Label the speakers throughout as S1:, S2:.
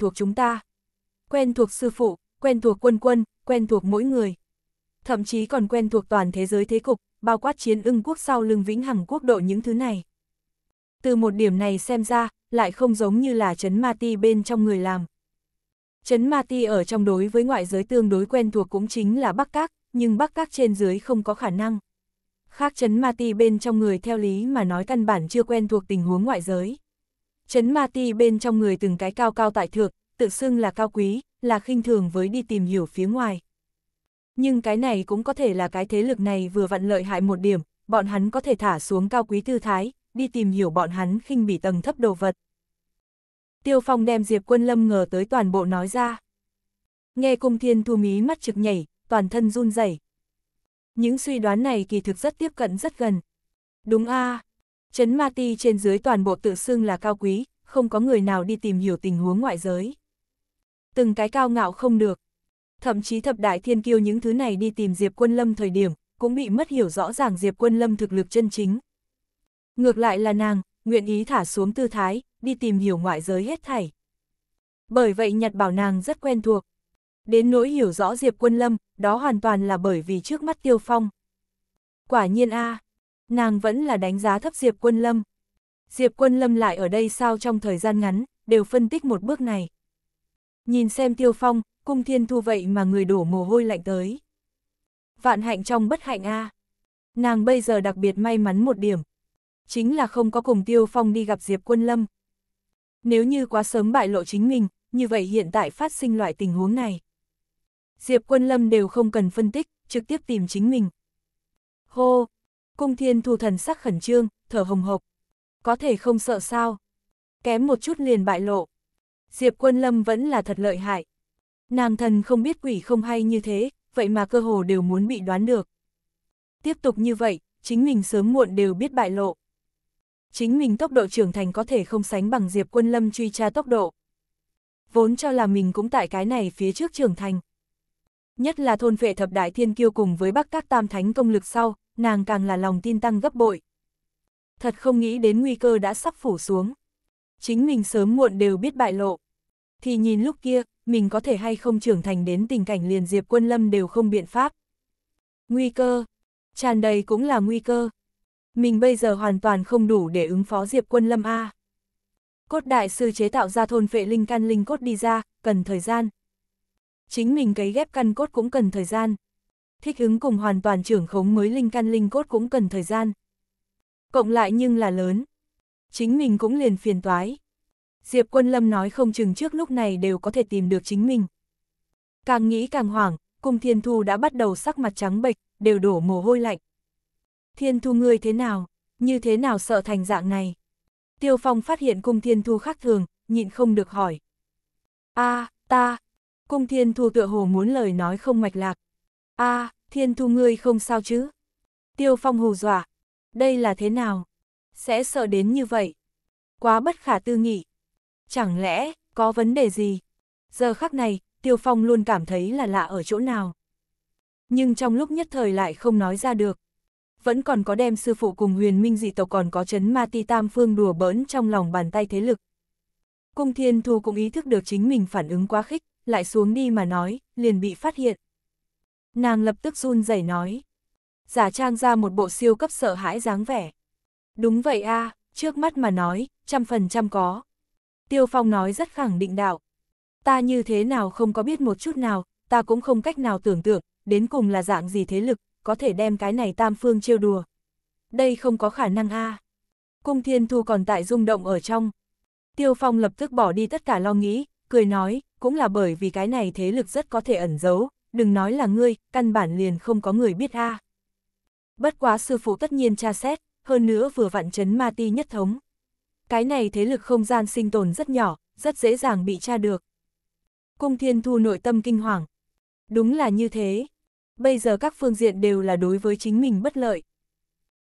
S1: thuộc chúng ta. Quen thuộc sư phụ, quen thuộc quân quân, quen thuộc mỗi người. Thậm chí còn quen thuộc toàn thế giới thế cục, bao quát chiến ưng quốc sau lưng vĩnh hằng quốc độ những thứ này. Từ một điểm này xem ra, lại không giống như là Trấn Ma Ti bên trong người làm. Trấn Ma Ti ở trong đối với ngoại giới tương đối quen thuộc cũng chính là Bắc Các, nhưng Bắc Các trên dưới không có khả năng. Khác Trấn Ma Ti bên trong người theo lý mà nói căn bản chưa quen thuộc tình huống ngoại giới. Chấn ma ti bên trong người từng cái cao cao tại thượng, tự xưng là cao quý, là khinh thường với đi tìm hiểu phía ngoài. Nhưng cái này cũng có thể là cái thế lực này vừa vặn lợi hại một điểm, bọn hắn có thể thả xuống cao quý tư thái, đi tìm hiểu bọn hắn khinh bỉ tầng thấp đồ vật. Tiêu Phong đem Diệp Quân Lâm ngờ tới toàn bộ nói ra. Nghe Cung Thiên Thu mí mắt trực nhảy, toàn thân run rẩy. Những suy đoán này kỳ thực rất tiếp cận rất gần. Đúng a, Trấn Ma Ti trên dưới toàn bộ tự xưng là cao quý, không có người nào đi tìm hiểu tình huống ngoại giới. Từng cái cao ngạo không được. Thậm chí thập đại thiên kiêu những thứ này đi tìm Diệp Quân Lâm thời điểm, cũng bị mất hiểu rõ ràng Diệp Quân Lâm thực lực chân chính. Ngược lại là nàng, nguyện ý thả xuống tư thái, đi tìm hiểu ngoại giới hết thảy. Bởi vậy Nhật Bảo nàng rất quen thuộc. Đến nỗi hiểu rõ Diệp Quân Lâm, đó hoàn toàn là bởi vì trước mắt Tiêu Phong. Quả nhiên a à, nàng vẫn là đánh giá thấp Diệp Quân Lâm. Diệp Quân Lâm lại ở đây sao trong thời gian ngắn, đều phân tích một bước này. Nhìn xem Tiêu Phong, cung thiên thu vậy mà người đổ mồ hôi lạnh tới. Vạn hạnh trong bất hạnh a à. Nàng bây giờ đặc biệt may mắn một điểm. Chính là không có cùng Tiêu Phong đi gặp Diệp Quân Lâm. Nếu như quá sớm bại lộ chính mình, như vậy hiện tại phát sinh loại tình huống này. Diệp Quân Lâm đều không cần phân tích, trực tiếp tìm chính mình. Hô, Cung thiên thu thần sắc khẩn trương, thở hồng hộc. Có thể không sợ sao? Kém một chút liền bại lộ. Diệp quân lâm vẫn là thật lợi hại. Nàng thần không biết quỷ không hay như thế, vậy mà cơ hồ đều muốn bị đoán được. Tiếp tục như vậy, chính mình sớm muộn đều biết bại lộ. Chính mình tốc độ trưởng thành có thể không sánh bằng Diệp Quân Lâm truy tra tốc độ. Vốn cho là mình cũng tại cái này phía trước trưởng thành. Nhất là thôn vệ thập đại thiên kiêu cùng với bắc các tam thánh công lực sau, nàng càng là lòng tin tăng gấp bội. Thật không nghĩ đến nguy cơ đã sắp phủ xuống. Chính mình sớm muộn đều biết bại lộ. Thì nhìn lúc kia, mình có thể hay không trưởng thành đến tình cảnh liền diệp quân lâm đều không biện pháp. Nguy cơ, tràn đầy cũng là nguy cơ. Mình bây giờ hoàn toàn không đủ để ứng phó diệp quân lâm A. Cốt đại sư chế tạo ra thôn phệ linh căn linh cốt đi ra, cần thời gian. Chính mình cấy ghép căn cốt cũng cần thời gian thích ứng cùng hoàn toàn trưởng khống mới linh căn linh cốt cũng cần thời gian. Cộng lại nhưng là lớn. Chính mình cũng liền phiền toái. Diệp Quân Lâm nói không chừng trước lúc này đều có thể tìm được chính mình. Càng nghĩ càng hoảng, cung Thiên Thu đã bắt đầu sắc mặt trắng bệch, đều đổ mồ hôi lạnh. Thiên Thu ngươi thế nào, như thế nào sợ thành dạng này? Tiêu Phong phát hiện cung Thiên Thu khác thường, nhịn không được hỏi. a à, ta, cung Thiên Thu tựa hồ muốn lời nói không mạch lạc, a à, thiên thu ngươi không sao chứ? Tiêu phong hù dọa. Đây là thế nào? Sẽ sợ đến như vậy? Quá bất khả tư nghị. Chẳng lẽ, có vấn đề gì? Giờ khắc này, tiêu phong luôn cảm thấy là lạ ở chỗ nào. Nhưng trong lúc nhất thời lại không nói ra được. Vẫn còn có đem sư phụ cùng huyền minh dị tộc còn có chấn ma ti tam phương đùa bỡn trong lòng bàn tay thế lực. Cung thiên thu cũng ý thức được chính mình phản ứng quá khích, lại xuống đi mà nói, liền bị phát hiện. Nàng lập tức run rẩy nói. Giả trang ra một bộ siêu cấp sợ hãi dáng vẻ. Đúng vậy a trước mắt mà nói, trăm phần trăm có. Tiêu Phong nói rất khẳng định đạo. Ta như thế nào không có biết một chút nào, ta cũng không cách nào tưởng tượng, đến cùng là dạng gì thế lực, có thể đem cái này tam phương trêu đùa. Đây không có khả năng a Cung Thiên Thu còn tại rung động ở trong. Tiêu Phong lập tức bỏ đi tất cả lo nghĩ, cười nói, cũng là bởi vì cái này thế lực rất có thể ẩn giấu, đừng nói là ngươi, căn bản liền không có người biết a. À. Bất quá sư phụ tất nhiên tra xét, hơn nữa vừa vặn chấn ma ti nhất thống. Cái này thế lực không gian sinh tồn rất nhỏ, rất dễ dàng bị tra được. Cung thiên thu nội tâm kinh hoàng. Đúng là như thế. Bây giờ các phương diện đều là đối với chính mình bất lợi.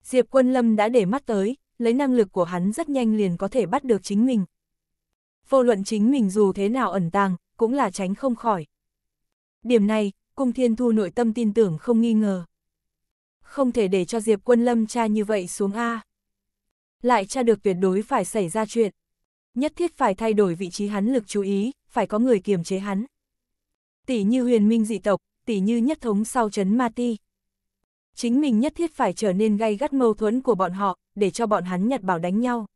S1: Diệp quân lâm đã để mắt tới, lấy năng lực của hắn rất nhanh liền có thể bắt được chính mình. Vô luận chính mình dù thế nào ẩn tàng, cũng là tránh không khỏi. Điểm này, Cung Thiên Thu nội tâm tin tưởng không nghi ngờ. Không thể để cho Diệp Quân Lâm cha như vậy xuống A. Lại cha được tuyệt đối phải xảy ra chuyện. Nhất thiết phải thay đổi vị trí hắn lực chú ý, phải có người kiềm chế hắn. Tỷ như huyền minh dị tộc, tỷ như nhất thống sau chấn ma ti. Chính mình nhất thiết phải trở nên gay gắt mâu thuẫn của bọn họ, để cho bọn hắn nhặt bảo đánh nhau.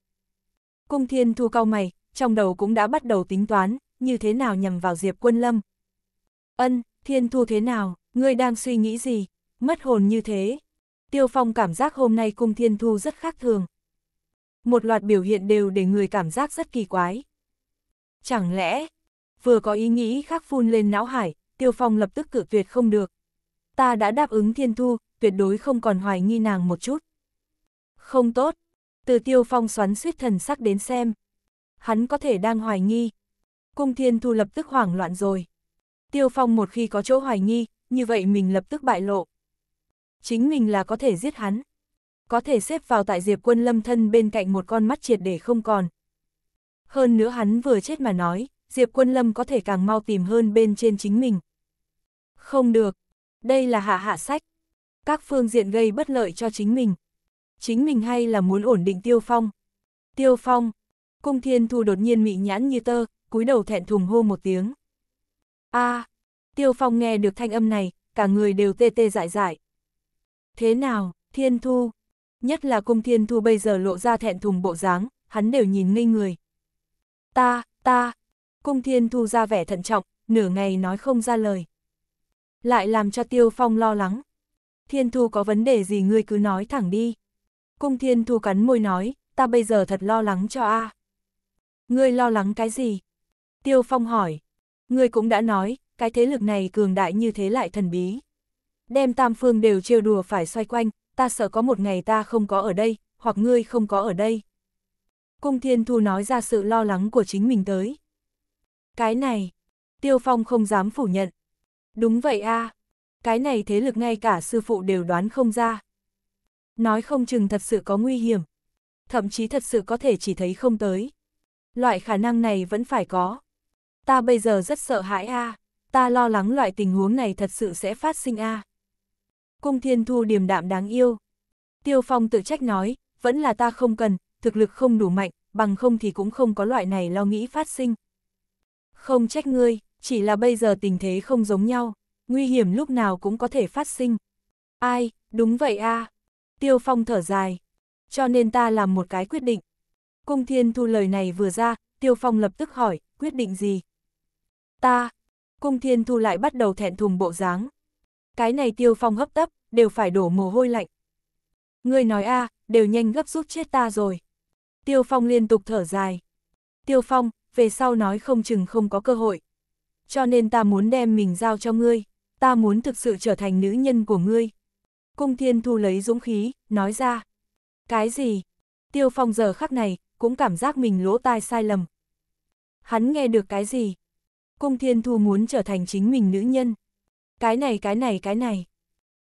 S1: Cung Thiên Thu cao mày, trong đầu cũng đã bắt đầu tính toán, như thế nào nhằm vào Diệp Quân Lâm, Ân, thiên thu thế nào, ngươi đang suy nghĩ gì, mất hồn như thế. Tiêu Phong cảm giác hôm nay cung thiên thu rất khác thường. Một loạt biểu hiện đều để người cảm giác rất kỳ quái. Chẳng lẽ, vừa có ý nghĩ khác phun lên não hải, Tiêu Phong lập tức cự tuyệt không được. Ta đã đáp ứng thiên thu, tuyệt đối không còn hoài nghi nàng một chút. Không tốt, từ Tiêu Phong xoắn suýt thần sắc đến xem. Hắn có thể đang hoài nghi. Cung thiên thu lập tức hoảng loạn rồi. Tiêu Phong một khi có chỗ hoài nghi, như vậy mình lập tức bại lộ. Chính mình là có thể giết hắn. Có thể xếp vào tại Diệp quân lâm thân bên cạnh một con mắt triệt để không còn. Hơn nữa hắn vừa chết mà nói, Diệp quân lâm có thể càng mau tìm hơn bên trên chính mình. Không được, đây là hạ hạ sách. Các phương diện gây bất lợi cho chính mình. Chính mình hay là muốn ổn định Tiêu Phong. Tiêu Phong, cung thiên thu đột nhiên mị nhãn như tơ, cúi đầu thẹn thùng hô một tiếng a à, Tiêu Phong nghe được thanh âm này, cả người đều tê tê dại dại. Thế nào, Thiên Thu? Nhất là cung Thiên Thu bây giờ lộ ra thẹn thùng bộ dáng, hắn đều nhìn ngây người. Ta, ta, cung Thiên Thu ra vẻ thận trọng, nửa ngày nói không ra lời. Lại làm cho Tiêu Phong lo lắng. Thiên Thu có vấn đề gì ngươi cứ nói thẳng đi. Cung Thiên Thu cắn môi nói, ta bây giờ thật lo lắng cho a. À. Ngươi lo lắng cái gì? Tiêu Phong hỏi, Ngươi cũng đã nói, cái thế lực này cường đại như thế lại thần bí. Đem tam phương đều trêu đùa phải xoay quanh, ta sợ có một ngày ta không có ở đây, hoặc ngươi không có ở đây. Cung Thiên Thu nói ra sự lo lắng của chính mình tới. Cái này, Tiêu Phong không dám phủ nhận. Đúng vậy a, cái này thế lực ngay cả sư phụ đều đoán không ra. Nói không chừng thật sự có nguy hiểm, thậm chí thật sự có thể chỉ thấy không tới. Loại khả năng này vẫn phải có ta bây giờ rất sợ hãi a, à, ta lo lắng loại tình huống này thật sự sẽ phát sinh a. À. Cung Thiên Thu điềm đạm đáng yêu. Tiêu Phong tự trách nói, vẫn là ta không cần, thực lực không đủ mạnh, bằng không thì cũng không có loại này lo nghĩ phát sinh. Không trách ngươi, chỉ là bây giờ tình thế không giống nhau, nguy hiểm lúc nào cũng có thể phát sinh. Ai, đúng vậy a. À. Tiêu Phong thở dài. Cho nên ta làm một cái quyết định. Cung Thiên Thu lời này vừa ra, Tiêu Phong lập tức hỏi, quyết định gì? Ta, cung thiên thu lại bắt đầu thẹn thùng bộ dáng. Cái này tiêu phong hấp tấp, đều phải đổ mồ hôi lạnh. Ngươi nói a đều nhanh gấp rút chết ta rồi. Tiêu phong liên tục thở dài. Tiêu phong, về sau nói không chừng không có cơ hội. Cho nên ta muốn đem mình giao cho ngươi, ta muốn thực sự trở thành nữ nhân của ngươi. Cung thiên thu lấy dũng khí, nói ra. Cái gì? Tiêu phong giờ khắc này, cũng cảm giác mình lỗ tai sai lầm. Hắn nghe được cái gì? Cung Thiên Thu muốn trở thành chính mình nữ nhân. Cái này cái này cái này.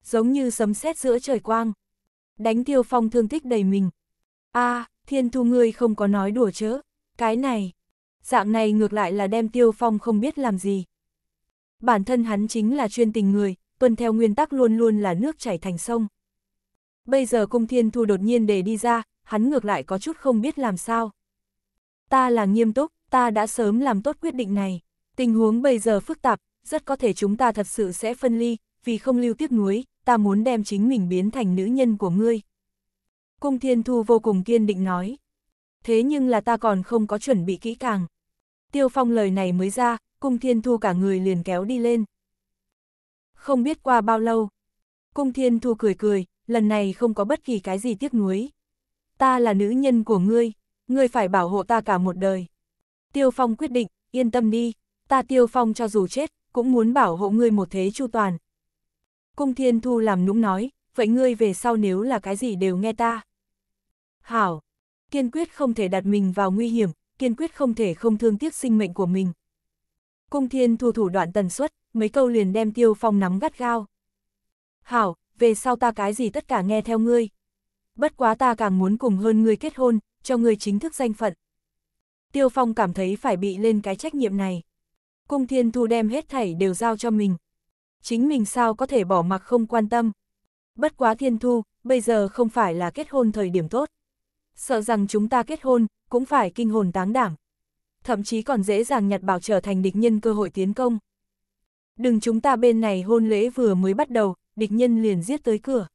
S1: Giống như sấm sét giữa trời quang. Đánh Tiêu Phong thương tích đầy mình. a à, Thiên Thu ngươi không có nói đùa chớ. Cái này. Dạng này ngược lại là đem Tiêu Phong không biết làm gì. Bản thân hắn chính là chuyên tình người, tuân theo nguyên tắc luôn luôn là nước chảy thành sông. Bây giờ Cung Thiên Thu đột nhiên để đi ra, hắn ngược lại có chút không biết làm sao. Ta là nghiêm túc, ta đã sớm làm tốt quyết định này. Tình huống bây giờ phức tạp, rất có thể chúng ta thật sự sẽ phân ly, vì không lưu tiếc nuối, ta muốn đem chính mình biến thành nữ nhân của ngươi. Cung Thiên Thu vô cùng kiên định nói. Thế nhưng là ta còn không có chuẩn bị kỹ càng. Tiêu Phong lời này mới ra, Cung Thiên Thu cả người liền kéo đi lên. Không biết qua bao lâu. Cung Thiên Thu cười cười, lần này không có bất kỳ cái gì tiếc nuối. Ta là nữ nhân của ngươi, ngươi phải bảo hộ ta cả một đời. Tiêu Phong quyết định, yên tâm đi ta tiêu phong cho dù chết, cũng muốn bảo hộ ngươi một thế chu toàn. Cung thiên thu làm nũng nói, vậy ngươi về sau nếu là cái gì đều nghe ta. Hảo, kiên quyết không thể đặt mình vào nguy hiểm, kiên quyết không thể không thương tiếc sinh mệnh của mình. Cung thiên thu thủ đoạn tần suất, mấy câu liền đem tiêu phong nắm gắt gao. Hảo, về sau ta cái gì tất cả nghe theo ngươi. Bất quá ta càng muốn cùng hơn ngươi kết hôn, cho ngươi chính thức danh phận. Tiêu phong cảm thấy phải bị lên cái trách nhiệm này. Cung Thiên Thu đem hết thảy đều giao cho mình. Chính mình sao có thể bỏ mặc không quan tâm. Bất quá Thiên Thu, bây giờ không phải là kết hôn thời điểm tốt. Sợ rằng chúng ta kết hôn, cũng phải kinh hồn táng đảm. Thậm chí còn dễ dàng nhặt bảo trở thành địch nhân cơ hội tiến công. Đừng chúng ta bên này hôn lễ vừa mới bắt đầu, địch nhân liền giết tới cửa.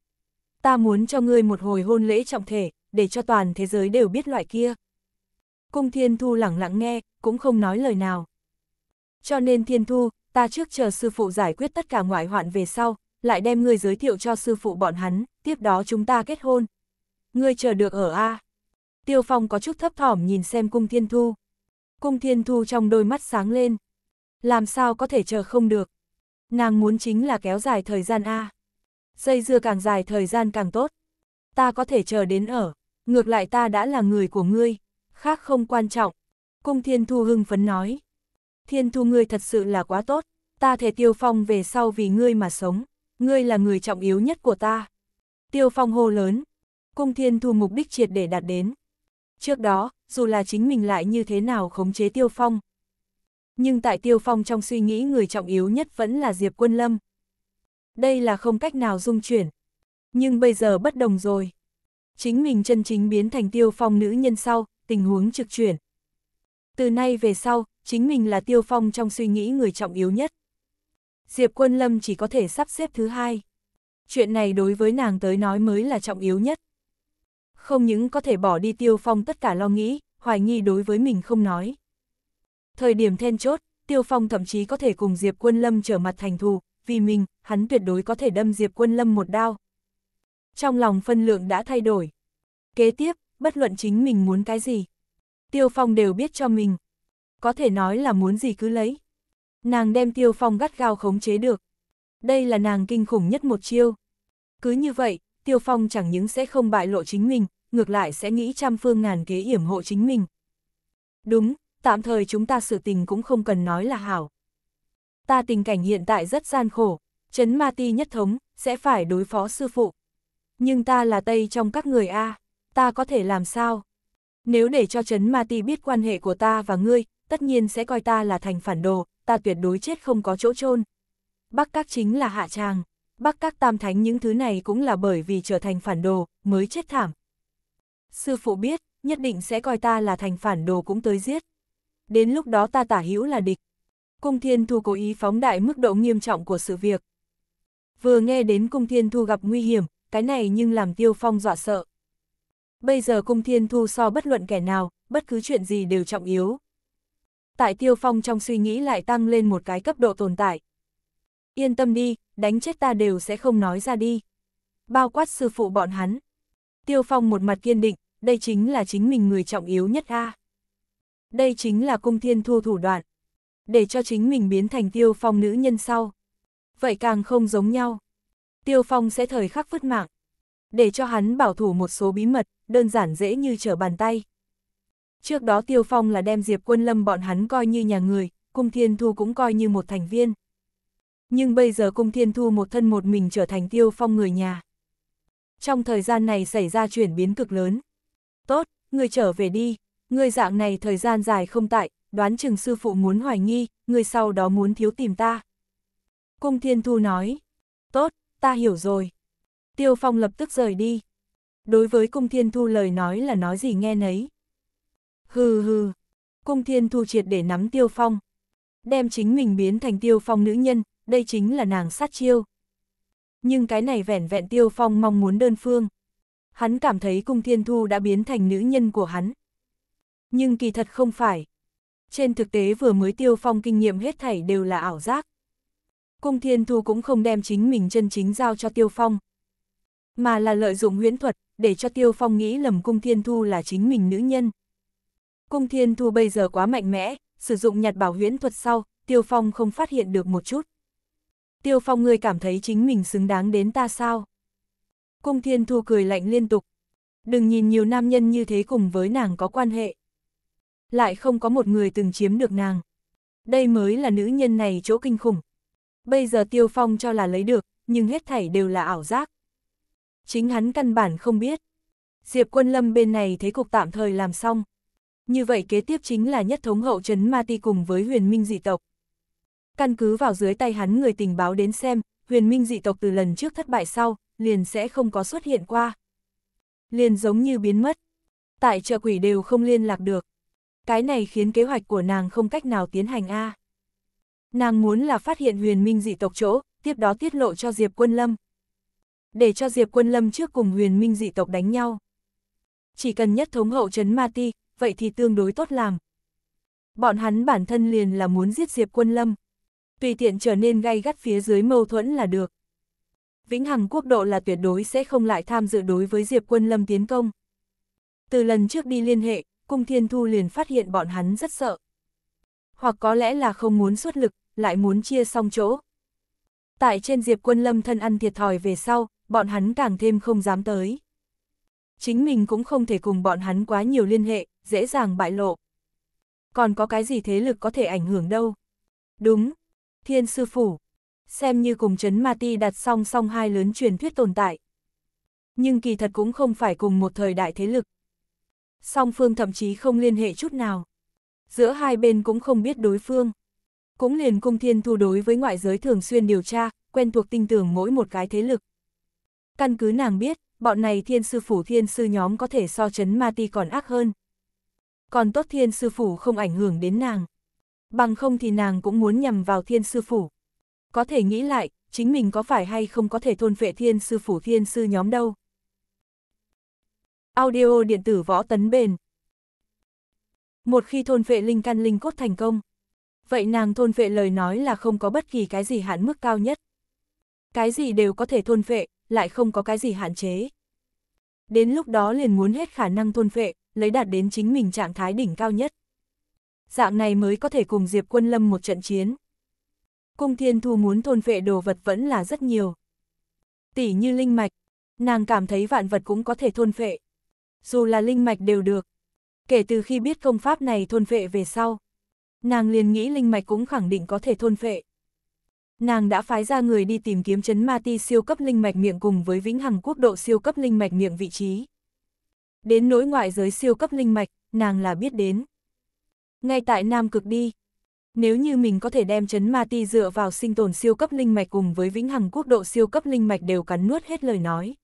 S1: Ta muốn cho ngươi một hồi hôn lễ trọng thể, để cho toàn thế giới đều biết loại kia. Cung Thiên Thu lẳng lặng nghe, cũng không nói lời nào cho nên Thiên Thu, ta trước chờ sư phụ giải quyết tất cả ngoại hoạn về sau, lại đem ngươi giới thiệu cho sư phụ bọn hắn, tiếp đó chúng ta kết hôn. Ngươi chờ được ở A. Tiêu Phong có chút thấp thỏm nhìn xem cung Thiên Thu. Cung Thiên Thu trong đôi mắt sáng lên. Làm sao có thể chờ không được. Nàng muốn chính là kéo dài thời gian A. Dây dưa càng dài thời gian càng tốt. Ta có thể chờ đến ở, ngược lại ta đã là người của ngươi, khác không quan trọng. Cung Thiên Thu hưng phấn nói. Thiên thu ngươi thật sự là quá tốt, ta thể tiêu phong về sau vì ngươi mà sống, ngươi là người trọng yếu nhất của ta. Tiêu phong hô lớn, cung thiên thu mục đích triệt để đạt đến. Trước đó, dù là chính mình lại như thế nào khống chế tiêu phong. Nhưng tại tiêu phong trong suy nghĩ người trọng yếu nhất vẫn là Diệp Quân Lâm. Đây là không cách nào dung chuyển. Nhưng bây giờ bất đồng rồi. Chính mình chân chính biến thành tiêu phong nữ nhân sau, tình huống trực chuyển. Từ nay về sau, chính mình là Tiêu Phong trong suy nghĩ người trọng yếu nhất. Diệp Quân Lâm chỉ có thể sắp xếp thứ hai. Chuyện này đối với nàng tới nói mới là trọng yếu nhất. Không những có thể bỏ đi Tiêu Phong tất cả lo nghĩ, hoài nghi đối với mình không nói. Thời điểm then chốt, Tiêu Phong thậm chí có thể cùng Diệp Quân Lâm trở mặt thành thù, vì mình, hắn tuyệt đối có thể đâm Diệp Quân Lâm một đao. Trong lòng phân lượng đã thay đổi. Kế tiếp, bất luận chính mình muốn cái gì. Tiêu Phong đều biết cho mình, có thể nói là muốn gì cứ lấy. Nàng đem tiêu phong gắt gao khống chế được. Đây là nàng kinh khủng nhất một chiêu. Cứ như vậy, tiêu phong chẳng những sẽ không bại lộ chính mình, ngược lại sẽ nghĩ trăm phương ngàn kế yểm hộ chính mình. Đúng, tạm thời chúng ta sự tình cũng không cần nói là hảo. Ta tình cảnh hiện tại rất gian khổ, chấn ma ti nhất thống, sẽ phải đối phó sư phụ. Nhưng ta là Tây trong các người A, ta có thể làm sao? Nếu để cho chấn ma ti biết quan hệ của ta và ngươi, tất nhiên sẽ coi ta là thành phản đồ, ta tuyệt đối chết không có chỗ chôn Bắc Các chính là hạ tràng, Bắc Các tam thánh những thứ này cũng là bởi vì trở thành phản đồ, mới chết thảm. Sư phụ biết, nhất định sẽ coi ta là thành phản đồ cũng tới giết. Đến lúc đó ta tả hữu là địch. Cung Thiên Thu cố ý phóng đại mức độ nghiêm trọng của sự việc. Vừa nghe đến Cung Thiên Thu gặp nguy hiểm, cái này nhưng làm Tiêu Phong dọa sợ. Bây giờ Cung Thiên Thu so bất luận kẻ nào, bất cứ chuyện gì đều trọng yếu, tại Tiêu Phong trong suy nghĩ lại tăng lên một cái cấp độ tồn tại. Yên tâm đi, đánh chết ta đều sẽ không nói ra đi. Bao quát sư phụ bọn hắn. Tiêu Phong một mặt kiên định, đây chính là chính mình người trọng yếu nhất a. Đây chính là cung thiên thu thủ đoạn. Để cho chính mình biến thành Tiêu Phong nữ nhân sau. Vậy càng không giống nhau. Tiêu Phong sẽ thời khắc vứt mạng. Để cho hắn bảo thủ một số bí mật, đơn giản dễ như trở bàn tay. Trước đó Tiêu Phong là đem Diệp Quân Lâm bọn hắn coi như nhà người, Cung Thiên Thu cũng coi như một thành viên. Nhưng bây giờ Cung Thiên Thu một thân một mình trở thành Tiêu Phong người nhà. Trong thời gian này xảy ra chuyển biến cực lớn. Tốt, người trở về đi, người dạng này thời gian dài không tại, đoán chừng sư phụ muốn hoài nghi, người sau đó muốn thiếu tìm ta. Cung Thiên Thu nói, tốt, ta hiểu rồi. Tiêu Phong lập tức rời đi. Đối với Cung Thiên Thu lời nói là nói gì nghe nấy. Hừ hừ. Cung thiên thu triệt để nắm tiêu phong. Đem chính mình biến thành tiêu phong nữ nhân, đây chính là nàng sát chiêu. Nhưng cái này vẻn vẹn tiêu phong mong muốn đơn phương. Hắn cảm thấy cung thiên thu đã biến thành nữ nhân của hắn. Nhưng kỳ thật không phải. Trên thực tế vừa mới tiêu phong kinh nghiệm hết thảy đều là ảo giác. Cung thiên thu cũng không đem chính mình chân chính giao cho tiêu phong. Mà là lợi dụng huyễn thuật, để cho tiêu phong nghĩ lầm cung thiên thu là chính mình nữ nhân. Cung thiên thu bây giờ quá mạnh mẽ, sử dụng nhặt bảo huyễn thuật sau, tiêu phong không phát hiện được một chút. Tiêu phong ngươi cảm thấy chính mình xứng đáng đến ta sao? Cung thiên thu cười lạnh liên tục. Đừng nhìn nhiều nam nhân như thế cùng với nàng có quan hệ. Lại không có một người từng chiếm được nàng. Đây mới là nữ nhân này chỗ kinh khủng. Bây giờ tiêu phong cho là lấy được, nhưng hết thảy đều là ảo giác. Chính hắn căn bản không biết. Diệp quân lâm bên này thế cục tạm thời làm xong, như vậy kế tiếp chính là nhất thống hậu trấn Ma Ti cùng với huyền minh dị tộc. Căn cứ vào dưới tay hắn người tình báo đến xem, huyền minh dị tộc từ lần trước thất bại sau, liền sẽ không có xuất hiện qua. Liền giống như biến mất. Tại chợ quỷ đều không liên lạc được. Cái này khiến kế hoạch của nàng không cách nào tiến hành A. Nàng muốn là phát hiện huyền minh dị tộc chỗ, tiếp đó tiết lộ cho Diệp Quân Lâm. Để cho Diệp Quân Lâm trước cùng huyền minh dị tộc đánh nhau. Chỉ cần nhất thống hậu trấn Ma Ti, vậy thì tương đối tốt làm. Bọn hắn bản thân liền là muốn giết Diệp Quân Lâm. Tùy tiện trở nên gay gắt phía dưới mâu thuẫn là được. Vĩnh Hằng quốc độ là tuyệt đối sẽ không lại tham dự đối với Diệp Quân Lâm tiến công. Từ lần trước đi liên hệ, Cung Thiên Thu liền phát hiện bọn hắn rất sợ. Hoặc có lẽ là không muốn xuất lực, lại muốn chia xong chỗ. Tại trên Diệp Quân Lâm thân ăn thiệt thòi về sau, bọn hắn càng thêm không dám tới chính mình cũng không thể cùng bọn hắn quá nhiều liên hệ, dễ dàng bại lộ. Còn có cái gì thế lực có thể ảnh hưởng đâu? Đúng, thiên sư phủ, xem như cùng chấn ma ti đặt song song hai lớn truyền thuyết tồn tại. Nhưng kỳ thật cũng không phải cùng một thời đại thế lực. Song phương thậm chí không liên hệ chút nào. Giữa hai bên cũng không biết đối phương. Cũng liền cung thiên thu đối với ngoại giới thường xuyên điều tra, quen thuộc tinh tưởng mỗi một cái thế lực. Căn cứ nàng biết, bọn này thiên sư phủ thiên sư nhóm có thể so chấn ma ti còn ác hơn. Còn tốt thiên sư phủ không ảnh hưởng đến nàng. Bằng không thì nàng cũng muốn nhằm vào thiên sư phủ. Có thể nghĩ lại, chính mình có phải hay không có thể thôn vệ thiên sư phủ thiên sư nhóm đâu. Audio điện tử võ tấn bền. Một khi thôn vệ linh căn linh cốt thành công, vậy nàng thôn vệ lời nói là không có bất kỳ cái gì hạn mức cao nhất cái gì đều có thể thôn phệ, lại không có cái gì hạn chế. Đến lúc đó liền muốn hết khả năng thôn phệ, lấy đạt đến chính mình trạng thái đỉnh cao nhất. Dạng này mới có thể cùng Diệp Quân Lâm một trận chiến. Cung Thiên Thu muốn thôn phệ đồ vật vẫn là rất nhiều. Tỷ như linh mạch, nàng cảm thấy vạn vật cũng có thể thôn phệ. Dù là linh mạch đều được. Kể từ khi biết công pháp này thôn phệ về sau, nàng liền nghĩ linh mạch cũng khẳng định có thể thôn phệ nàng đã phái ra người đi tìm kiếm chấn ma ti siêu cấp linh mạch miệng cùng với vĩnh hằng quốc độ siêu cấp linh mạch miệng vị trí. Đến nỗi ngoại giới siêu cấp linh mạch, nàng là biết đến. Ngay tại Nam Cực đi, nếu như mình có thể đem chấn ma ti dựa vào sinh tồn siêu cấp linh mạch cùng với vĩnh hằng quốc độ siêu cấp linh mạch đều cắn nuốt hết lời nói.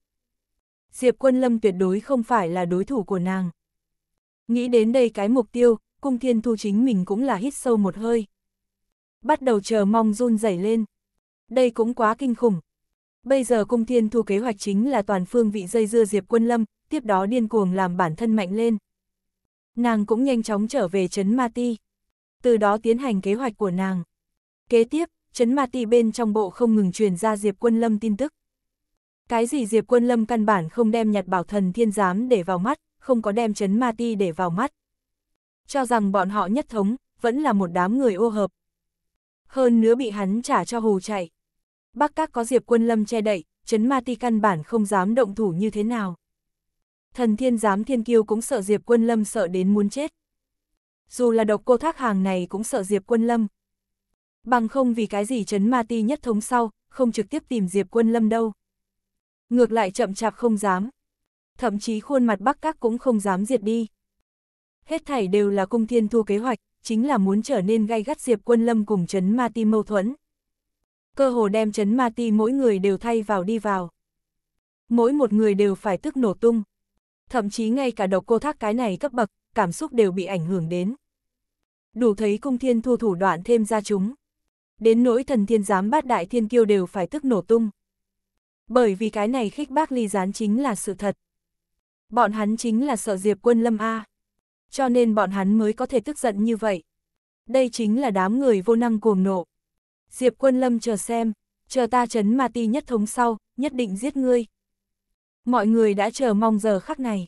S1: Diệp Quân Lâm tuyệt đối không phải là đối thủ của nàng. Nghĩ đến đây cái mục tiêu, cung thiên thu chính mình cũng là hít sâu một hơi bắt đầu chờ mong run rẩy lên. Đây cũng quá kinh khủng. Bây giờ cung thiên thu kế hoạch chính là toàn phương vị dây dưa Diệp Quân Lâm, tiếp đó điên cuồng làm bản thân mạnh lên. Nàng cũng nhanh chóng trở về Trấn Ma Ti. Từ đó tiến hành kế hoạch của nàng. Kế tiếp, Trấn Ma Ti bên trong bộ không ngừng truyền ra Diệp Quân Lâm tin tức. Cái gì Diệp Quân Lâm căn bản không đem nhặt bảo thần thiên giám để vào mắt, không có đem Trấn Ma Ti để vào mắt. Cho rằng bọn họ nhất thống, vẫn là một đám người ô hợp, hơn nữa bị hắn trả cho hù chạy. Bắc Các có Diệp Quân Lâm che đậy, chấn ma ti căn bản không dám động thủ như thế nào. Thần thiên giám thiên kiêu cũng sợ Diệp Quân Lâm sợ đến muốn chết. Dù là độc cô thác hàng này cũng sợ Diệp Quân Lâm. Bằng không vì cái gì chấn ma ti nhất thống sau, không trực tiếp tìm Diệp Quân Lâm đâu. Ngược lại chậm chạp không dám. Thậm chí khuôn mặt Bắc Các cũng không dám diệt đi. Hết thảy đều là cung thiên thu kế hoạch chính là muốn trở nên gay gắt Diệp Quân Lâm cùng Trấn Ma Ti mâu thuẫn. Cơ hồ đem Trấn Ma Ti mỗi người đều thay vào đi vào. Mỗi một người đều phải tức nổ tung. Thậm chí ngay cả độc cô thác cái này cấp bậc, cảm xúc đều bị ảnh hưởng đến. Đủ thấy cung thiên thu thủ đoạn thêm ra chúng. Đến nỗi thần thiên giám bát đại thiên kiêu đều phải tức nổ tung. Bởi vì cái này khích bác ly gián chính là sự thật. Bọn hắn chính là sợ Diệp Quân Lâm A cho nên bọn hắn mới có thể tức giận như vậy. Đây chính là đám người vô năng cuồng nộ. Diệp quân lâm chờ xem, chờ ta chấn ma ti nhất thống sau, nhất định giết ngươi. Mọi người đã chờ mong giờ khắc này.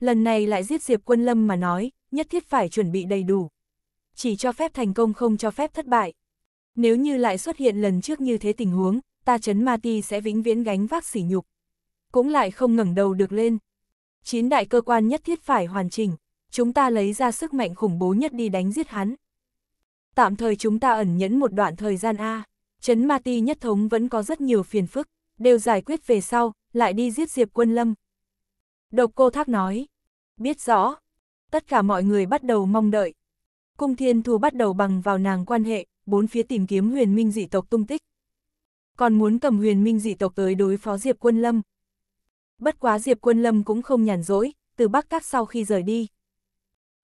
S1: Lần này lại giết Diệp quân lâm mà nói, nhất thiết phải chuẩn bị đầy đủ. Chỉ cho phép thành công không cho phép thất bại. Nếu như lại xuất hiện lần trước như thế tình huống, ta chấn ma ti sẽ vĩnh viễn gánh vác sỉ nhục. Cũng lại không ngẩng đầu được lên. Chín đại cơ quan nhất thiết phải hoàn chỉnh chúng ta lấy ra sức mạnh khủng bố nhất đi đánh giết hắn. Tạm thời chúng ta ẩn nhẫn một đoạn thời gian A, chấn Ma Ti nhất thống vẫn có rất nhiều phiền phức, đều giải quyết về sau, lại đi giết Diệp Quân Lâm. Độc cô thác nói, biết rõ, tất cả mọi người bắt đầu mong đợi. Cung Thiên Thu bắt đầu bằng vào nàng quan hệ, bốn phía tìm kiếm huyền minh dị tộc tung tích. Còn muốn cầm huyền minh dị tộc tới đối phó Diệp Quân Lâm. Bất quá Diệp Quân Lâm cũng không nhàn rỗi, từ Bắc Các sau khi rời đi,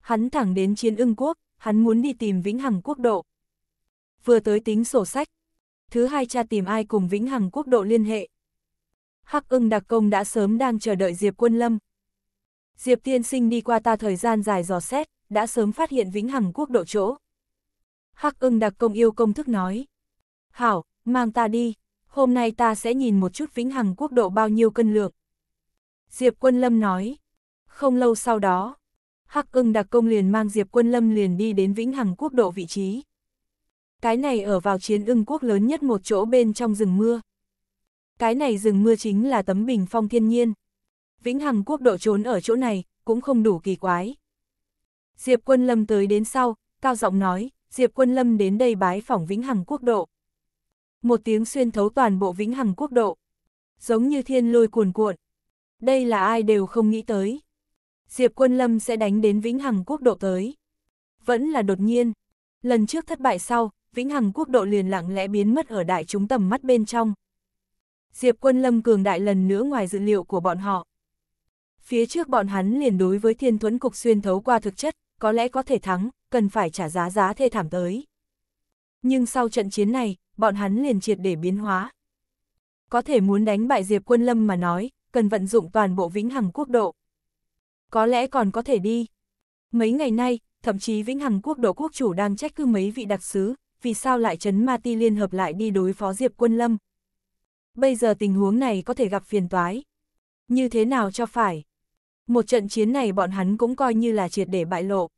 S1: hắn thẳng đến chiến ưng quốc, hắn muốn đi tìm Vĩnh Hằng quốc độ. Vừa tới tính sổ sách, thứ hai cha tìm ai cùng Vĩnh Hằng quốc độ liên hệ. Hắc ưng đặc công đã sớm đang chờ đợi Diệp Quân Lâm. Diệp tiên sinh đi qua ta thời gian dài dò xét, đã sớm phát hiện Vĩnh Hằng quốc độ chỗ. Hắc ưng đặc công yêu công thức nói. Hảo, mang ta đi, hôm nay ta sẽ nhìn một chút Vĩnh Hằng quốc độ bao nhiêu cân lượng. Diệp Quân Lâm nói. Không lâu sau đó, Hắc ưng đặc công liền mang Diệp Quân Lâm liền đi đến Vĩnh Hằng quốc độ vị trí. Cái này ở vào chiến ưng quốc lớn nhất một chỗ bên trong rừng mưa. Cái này rừng mưa chính là tấm bình phong thiên nhiên. Vĩnh Hằng quốc độ trốn ở chỗ này, cũng không đủ kỳ quái. Diệp Quân Lâm tới đến sau, cao giọng nói, Diệp Quân Lâm đến đây bái phỏng Vĩnh Hằng quốc độ. Một tiếng xuyên thấu toàn bộ Vĩnh Hằng quốc độ. Giống như thiên lôi cuồn cuộn. Đây là ai đều không nghĩ tới. Diệp Quân Lâm sẽ đánh đến Vĩnh Hằng Quốc độ tới. Vẫn là đột nhiên. Lần trước thất bại sau, Vĩnh Hằng Quốc độ liền lặng lẽ biến mất ở đại chúng tầm mắt bên trong. Diệp Quân Lâm cường đại lần nữa ngoài dự liệu của bọn họ. Phía trước bọn hắn liền đối với thiên thuẫn cục xuyên thấu qua thực chất, có lẽ có thể thắng, cần phải trả giá giá thê thảm tới. Nhưng sau trận chiến này, bọn hắn liền triệt để biến hóa. Có thể muốn đánh bại Diệp Quân Lâm mà nói, cần vận dụng toàn bộ Vĩnh Hằng Quốc độ. Có lẽ còn có thể đi. Mấy ngày nay, thậm chí Vĩnh Hằng quốc độ quốc chủ đang trách cứ mấy vị đặc sứ, vì sao lại chấn ma ti liên hợp lại đi đối phó Diệp Quân Lâm. Bây giờ tình huống này có thể gặp phiền toái. Như thế nào cho phải? Một trận chiến này bọn hắn cũng coi như là triệt để bại lộ.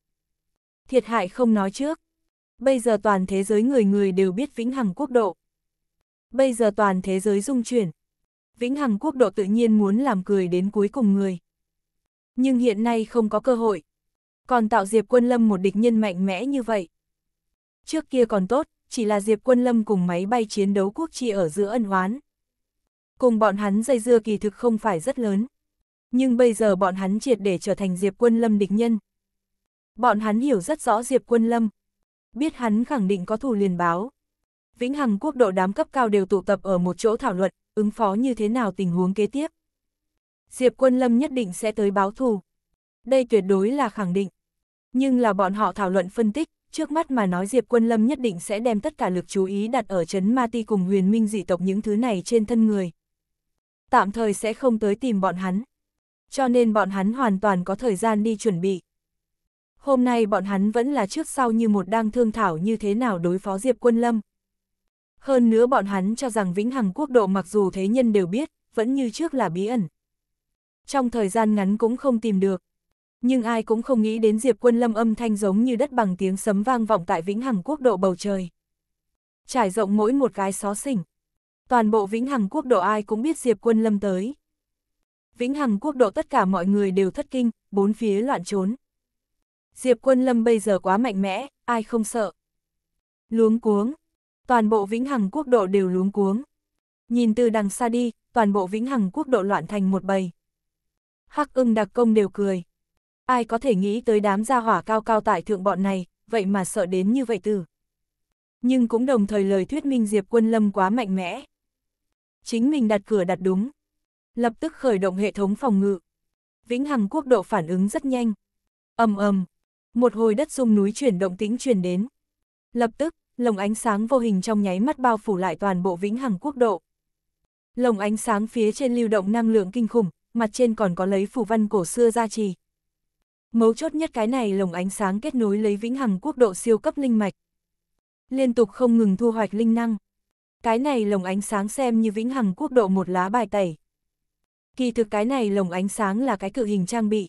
S1: Thiệt hại không nói trước. Bây giờ toàn thế giới người người đều biết Vĩnh Hằng quốc độ. Bây giờ toàn thế giới dung chuyển. Vĩnh Hằng quốc độ tự nhiên muốn làm cười đến cuối cùng người nhưng hiện nay không có cơ hội. Còn tạo Diệp Quân Lâm một địch nhân mạnh mẽ như vậy. Trước kia còn tốt, chỉ là Diệp Quân Lâm cùng máy bay chiến đấu quốc chi ở giữa ân oán. Cùng bọn hắn dây dưa kỳ thực không phải rất lớn. Nhưng bây giờ bọn hắn triệt để trở thành Diệp Quân Lâm địch nhân. Bọn hắn hiểu rất rõ Diệp Quân Lâm. Biết hắn khẳng định có thù liền báo. Vĩnh Hằng quốc độ đám cấp cao đều tụ tập ở một chỗ thảo luận, ứng phó như thế nào tình huống kế tiếp. Diệp Quân Lâm nhất định sẽ tới báo thù. Đây tuyệt đối là khẳng định. Nhưng là bọn họ thảo luận phân tích, trước mắt mà nói Diệp Quân Lâm nhất định sẽ đem tất cả lực chú ý đặt ở chấn ma ti cùng huyền minh dị tộc những thứ này trên thân người. Tạm thời sẽ không tới tìm bọn hắn. Cho nên bọn hắn hoàn toàn có thời gian đi chuẩn bị. Hôm nay bọn hắn vẫn là trước sau như một đang thương thảo như thế nào đối phó Diệp Quân Lâm. Hơn nữa bọn hắn cho rằng Vĩnh Hằng Quốc độ mặc dù thế nhân đều biết, vẫn như trước là bí ẩn trong thời gian ngắn cũng không tìm được. Nhưng ai cũng không nghĩ đến Diệp Quân Lâm âm thanh giống như đất bằng tiếng sấm vang vọng tại Vĩnh Hằng Quốc độ bầu trời. Trải rộng mỗi một cái xó xỉnh. Toàn bộ Vĩnh Hằng Quốc độ ai cũng biết Diệp Quân Lâm tới. Vĩnh Hằng Quốc độ tất cả mọi người đều thất kinh, bốn phía loạn trốn. Diệp Quân Lâm bây giờ quá mạnh mẽ, ai không sợ. Luống cuống. Toàn bộ Vĩnh Hằng Quốc độ đều luống cuống. Nhìn từ đằng xa đi, toàn bộ Vĩnh Hằng Quốc độ loạn thành một bầy. Hắc ưng đặc công đều cười. Ai có thể nghĩ tới đám gia hỏa cao cao tại thượng bọn này, vậy mà sợ đến như vậy từ. Nhưng cũng đồng thời lời thuyết minh Diệp Quân Lâm quá mạnh mẽ. Chính mình đặt cửa đặt đúng. Lập tức khởi động hệ thống phòng ngự. Vĩnh Hằng quốc độ phản ứng rất nhanh. ầm ầm, một hồi đất rung núi chuyển động tĩnh truyền đến. Lập tức, lồng ánh sáng vô hình trong nháy mắt bao phủ lại toàn bộ Vĩnh Hằng quốc độ. Lồng ánh sáng phía trên lưu động năng lượng kinh khủng, mặt trên còn có lấy phù văn cổ xưa gia trì. Mấu chốt nhất cái này lồng ánh sáng kết nối lấy vĩnh hằng quốc độ siêu cấp linh mạch. Liên tục không ngừng thu hoạch linh năng. Cái này lồng ánh sáng xem như vĩnh hằng quốc độ một lá bài tẩy. Kỳ thực cái này lồng ánh sáng là cái cự hình trang bị.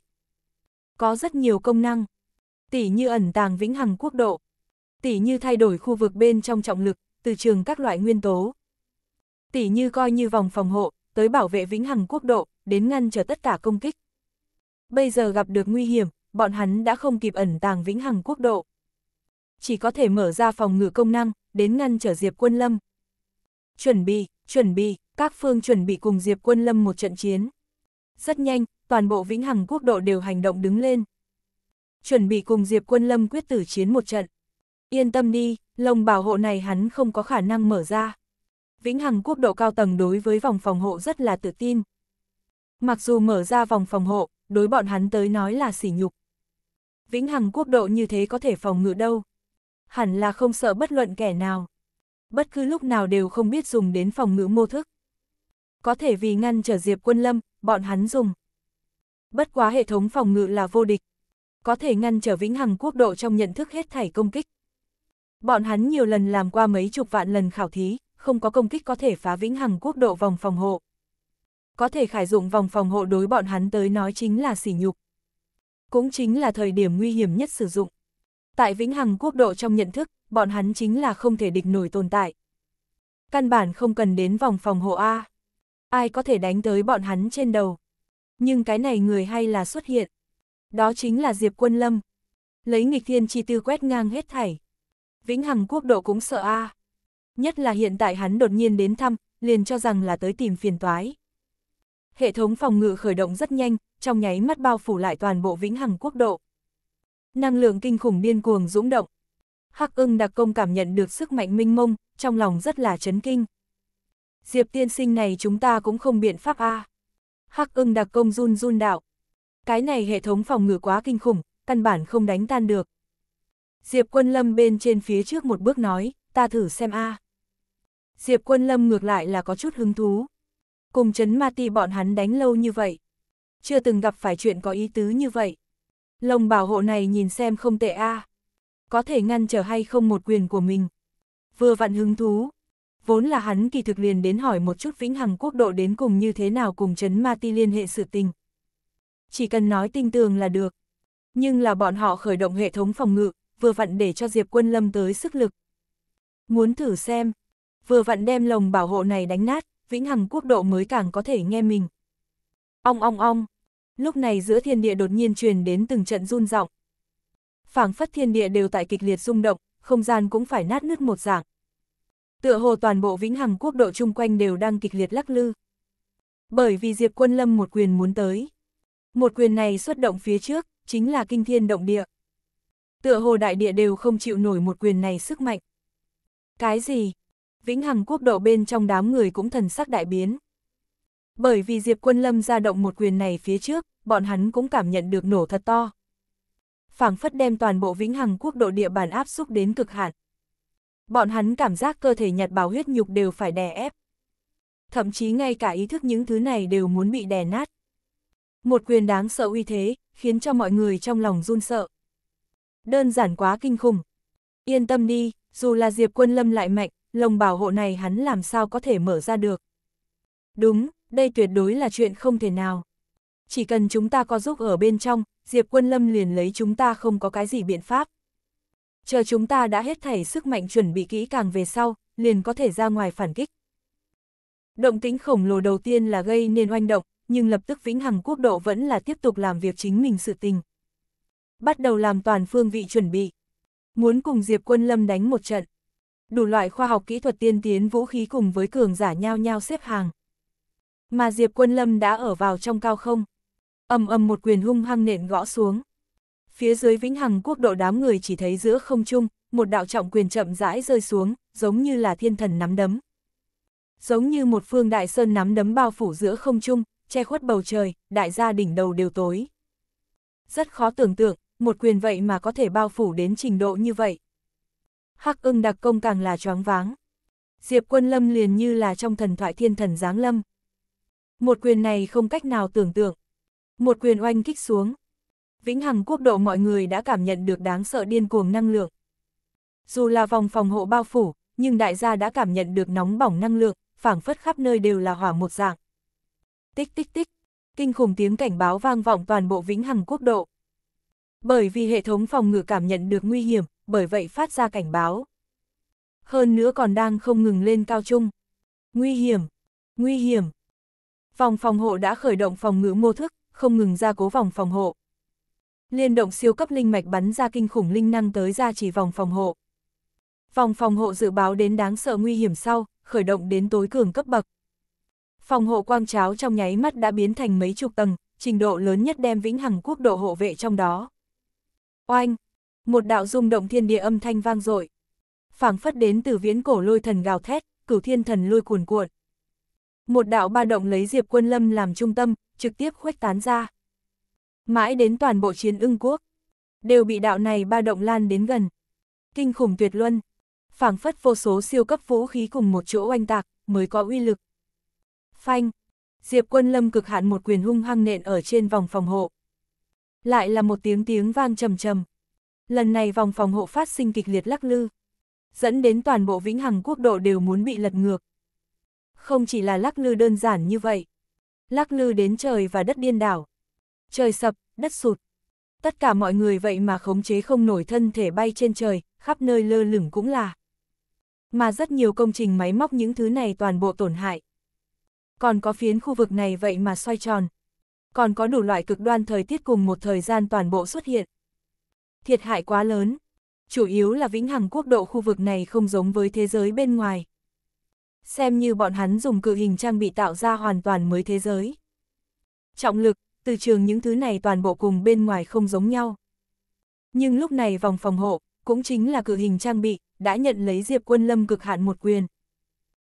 S1: Có rất nhiều công năng. tỷ như ẩn tàng vĩnh hằng quốc độ. tỷ như thay đổi khu vực bên trong trọng lực, từ trường các loại nguyên tố. tỷ như coi như vòng phòng hộ, tới bảo vệ vĩnh hằng quốc độ, đến ngăn trở tất cả công kích. Bây giờ gặp được nguy hiểm, bọn hắn đã không kịp ẩn tàng vĩnh hằng quốc độ. Chỉ có thể mở ra phòng ngự công năng, đến ngăn trở Diệp Quân Lâm. Chuẩn bị, chuẩn bị, các phương chuẩn bị cùng Diệp Quân Lâm một trận chiến. Rất nhanh, toàn bộ vĩnh hằng quốc độ đều hành động đứng lên. Chuẩn bị cùng Diệp Quân Lâm quyết tử chiến một trận. Yên tâm đi, lồng bảo hộ này hắn không có khả năng mở ra. Vĩnh Hằng quốc độ cao tầng đối với vòng phòng hộ rất là tự tin, Mặc dù mở ra vòng phòng hộ, đối bọn hắn tới nói là sỉ nhục. Vĩnh Hằng quốc độ như thế có thể phòng ngự đâu. Hẳn là không sợ bất luận kẻ nào. Bất cứ lúc nào đều không biết dùng đến phòng ngự mô thức. Có thể vì ngăn trở Diệp Quân Lâm, bọn hắn dùng. Bất quá hệ thống phòng ngự là vô địch. Có thể ngăn trở Vĩnh Hằng quốc độ trong nhận thức hết thảy công kích. Bọn hắn nhiều lần làm qua mấy chục vạn lần khảo thí, không có công kích có thể phá Vĩnh Hằng quốc độ vòng phòng hộ có thể khải dụng vòng phòng hộ đối bọn hắn tới nói chính là sỉ nhục. Cũng chính là thời điểm nguy hiểm nhất sử dụng. Tại Vĩnh Hằng quốc độ trong nhận thức, bọn hắn chính là không thể địch nổi tồn tại. Căn bản không cần đến vòng phòng hộ A. Ai có thể đánh tới bọn hắn trên đầu. Nhưng cái này người hay là xuất hiện. Đó chính là Diệp Quân Lâm. Lấy nghịch thiên chi tư quét ngang hết thảy. Vĩnh Hằng quốc độ cũng sợ A. Nhất là hiện tại hắn đột nhiên đến thăm, liền cho rằng là tới tìm phiền toái hệ thống phòng ngự khởi động rất nhanh, trong nháy mắt bao phủ lại toàn bộ vĩnh hằng quốc độ. Năng lượng kinh khủng điên cuồng dũng động. Hắc ưng đặc công cảm nhận được sức mạnh minh mông, trong lòng rất là chấn kinh. Diệp tiên sinh này chúng ta cũng không biện pháp a. Hắc ưng đặc công run run đạo. Cái này hệ thống phòng ngự quá kinh khủng, căn bản không đánh tan được. Diệp quân lâm bên trên phía trước một bước nói, ta thử xem a. Diệp quân lâm ngược lại là có chút hứng thú cùng chấn ma ti bọn hắn đánh lâu như vậy. Chưa từng gặp phải chuyện có ý tứ như vậy. Lồng bảo hộ này nhìn xem không tệ a à. Có thể ngăn trở hay không một quyền của mình. Vừa vặn hứng thú. Vốn là hắn kỳ thực liền đến hỏi một chút vĩnh hằng quốc độ đến cùng như thế nào cùng chấn ma ti liên hệ sự tình. Chỉ cần nói tinh tường là được. Nhưng là bọn họ khởi động hệ thống phòng ngự, vừa vặn để cho Diệp Quân Lâm tới sức lực. Muốn thử xem, vừa vặn đem lồng bảo hộ này đánh nát, vĩnh hằng quốc độ mới càng có thể nghe mình. Ong ong ong, lúc này giữa thiên địa đột nhiên truyền đến từng trận run rộng. phảng phất thiên địa đều tại kịch liệt rung động, không gian cũng phải nát nứt một dạng. Tựa hồ toàn bộ vĩnh hằng quốc độ chung quanh đều đang kịch liệt lắc lư. Bởi vì Diệp Quân Lâm một quyền muốn tới. Một quyền này xuất động phía trước, chính là kinh thiên động địa. Tựa hồ đại địa đều không chịu nổi một quyền này sức mạnh. Cái gì? vĩnh hằng quốc độ bên trong đám người cũng thần sắc đại biến. Bởi vì Diệp Quân Lâm ra động một quyền này phía trước, bọn hắn cũng cảm nhận được nổ thật to. phảng phất đem toàn bộ vĩnh hằng quốc độ địa bàn áp xúc đến cực hạn. Bọn hắn cảm giác cơ thể nhạt bào huyết nhục đều phải đè ép. Thậm chí ngay cả ý thức những thứ này đều muốn bị đè nát. Một quyền đáng sợ uy thế, khiến cho mọi người trong lòng run sợ. Đơn giản quá kinh khủng. Yên tâm đi, dù là Diệp Quân Lâm lại mạnh, lồng bảo hộ này hắn làm sao có thể mở ra được. Đúng, đây tuyệt đối là chuyện không thể nào. Chỉ cần chúng ta có giúp ở bên trong, Diệp Quân Lâm liền lấy chúng ta không có cái gì biện pháp. Chờ chúng ta đã hết thảy sức mạnh chuẩn bị kỹ càng về sau, liền có thể ra ngoài phản kích. Động tính khổng lồ đầu tiên là gây nên oanh động, nhưng lập tức Vĩnh Hằng Quốc độ vẫn là tiếp tục làm việc chính mình sự tình. Bắt đầu làm toàn phương vị chuẩn bị. Muốn cùng Diệp Quân Lâm đánh một trận đủ loại khoa học kỹ thuật tiên tiến vũ khí cùng với cường giả nhao nhao xếp hàng. Mà Diệp Quân Lâm đã ở vào trong cao không. ầm ầm một quyền hung hăng nện gõ xuống. Phía dưới vĩnh hằng quốc độ đám người chỉ thấy giữa không trung, một đạo trọng quyền chậm rãi rơi xuống, giống như là thiên thần nắm đấm. Giống như một phương đại sơn nắm đấm bao phủ giữa không trung, che khuất bầu trời, đại gia đỉnh đầu đều tối. Rất khó tưởng tượng, một quyền vậy mà có thể bao phủ đến trình độ như vậy hắc ưng đặc công càng là choáng váng. Diệp quân lâm liền như là trong thần thoại thiên thần giáng lâm. Một quyền này không cách nào tưởng tượng. Một quyền oanh kích xuống. Vĩnh hằng quốc độ mọi người đã cảm nhận được đáng sợ điên cuồng năng lượng. Dù là vòng phòng hộ bao phủ, nhưng đại gia đã cảm nhận được nóng bỏng năng lượng, phảng phất khắp nơi đều là hỏa một dạng. Tích tích tích, kinh khủng tiếng cảnh báo vang vọng toàn bộ vĩnh hằng quốc độ. Bởi vì hệ thống phòng ngự cảm nhận được nguy hiểm, bởi vậy phát ra cảnh báo. Hơn nữa còn đang không ngừng lên cao trung. Nguy hiểm, nguy hiểm. vòng phòng hộ đã khởi động phòng ngữ mô thức, không ngừng ra cố vòng phòng hộ. Liên động siêu cấp linh mạch bắn ra kinh khủng linh năng tới ra chỉ vòng phòng hộ. Vòng phòng hộ dự báo đến đáng sợ nguy hiểm sau, khởi động đến tối cường cấp bậc. Phòng hộ quang cháo trong nháy mắt đã biến thành mấy chục tầng, trình độ lớn nhất đem vĩnh hằng quốc độ hộ vệ trong đó. Oanh, một đạo rung động thiên địa âm thanh vang dội phảng phất đến từ viễn cổ lôi thần gào thét, cửu thiên thần lôi cuồn cuộn. Một đạo ba động lấy Diệp Quân Lâm làm trung tâm, trực tiếp khuếch tán ra. Mãi đến toàn bộ chiến ưng quốc, đều bị đạo này ba động lan đến gần. Kinh khủng tuyệt luân, phảng phất vô số siêu cấp vũ khí cùng một chỗ oanh tạc, mới có uy lực. Phanh, Diệp Quân Lâm cực hạn một quyền hung hăng nện ở trên vòng phòng hộ. Lại là một tiếng tiếng vang trầm trầm. Lần này vòng phòng hộ phát sinh kịch liệt lắc lư, dẫn đến toàn bộ vĩnh hằng quốc độ đều muốn bị lật ngược. Không chỉ là lắc lư đơn giản như vậy, lắc lư đến trời và đất điên đảo. Trời sập, đất sụt. Tất cả mọi người vậy mà khống chế không nổi thân thể bay trên trời, khắp nơi lơ lửng cũng là. Mà rất nhiều công trình máy móc những thứ này toàn bộ tổn hại. Còn có phiến khu vực này vậy mà xoay tròn. Còn có đủ loại cực đoan thời tiết cùng một thời gian toàn bộ xuất hiện thiệt hại quá lớn. Chủ yếu là vĩnh hằng quốc độ khu vực này không giống với thế giới bên ngoài. Xem như bọn hắn dùng cự hình trang bị tạo ra hoàn toàn mới thế giới. Trọng lực, từ trường những thứ này toàn bộ cùng bên ngoài không giống nhau. Nhưng lúc này vòng phòng hộ, cũng chính là cự hình trang bị, đã nhận lấy Diệp Quân Lâm cực hạn một quyền.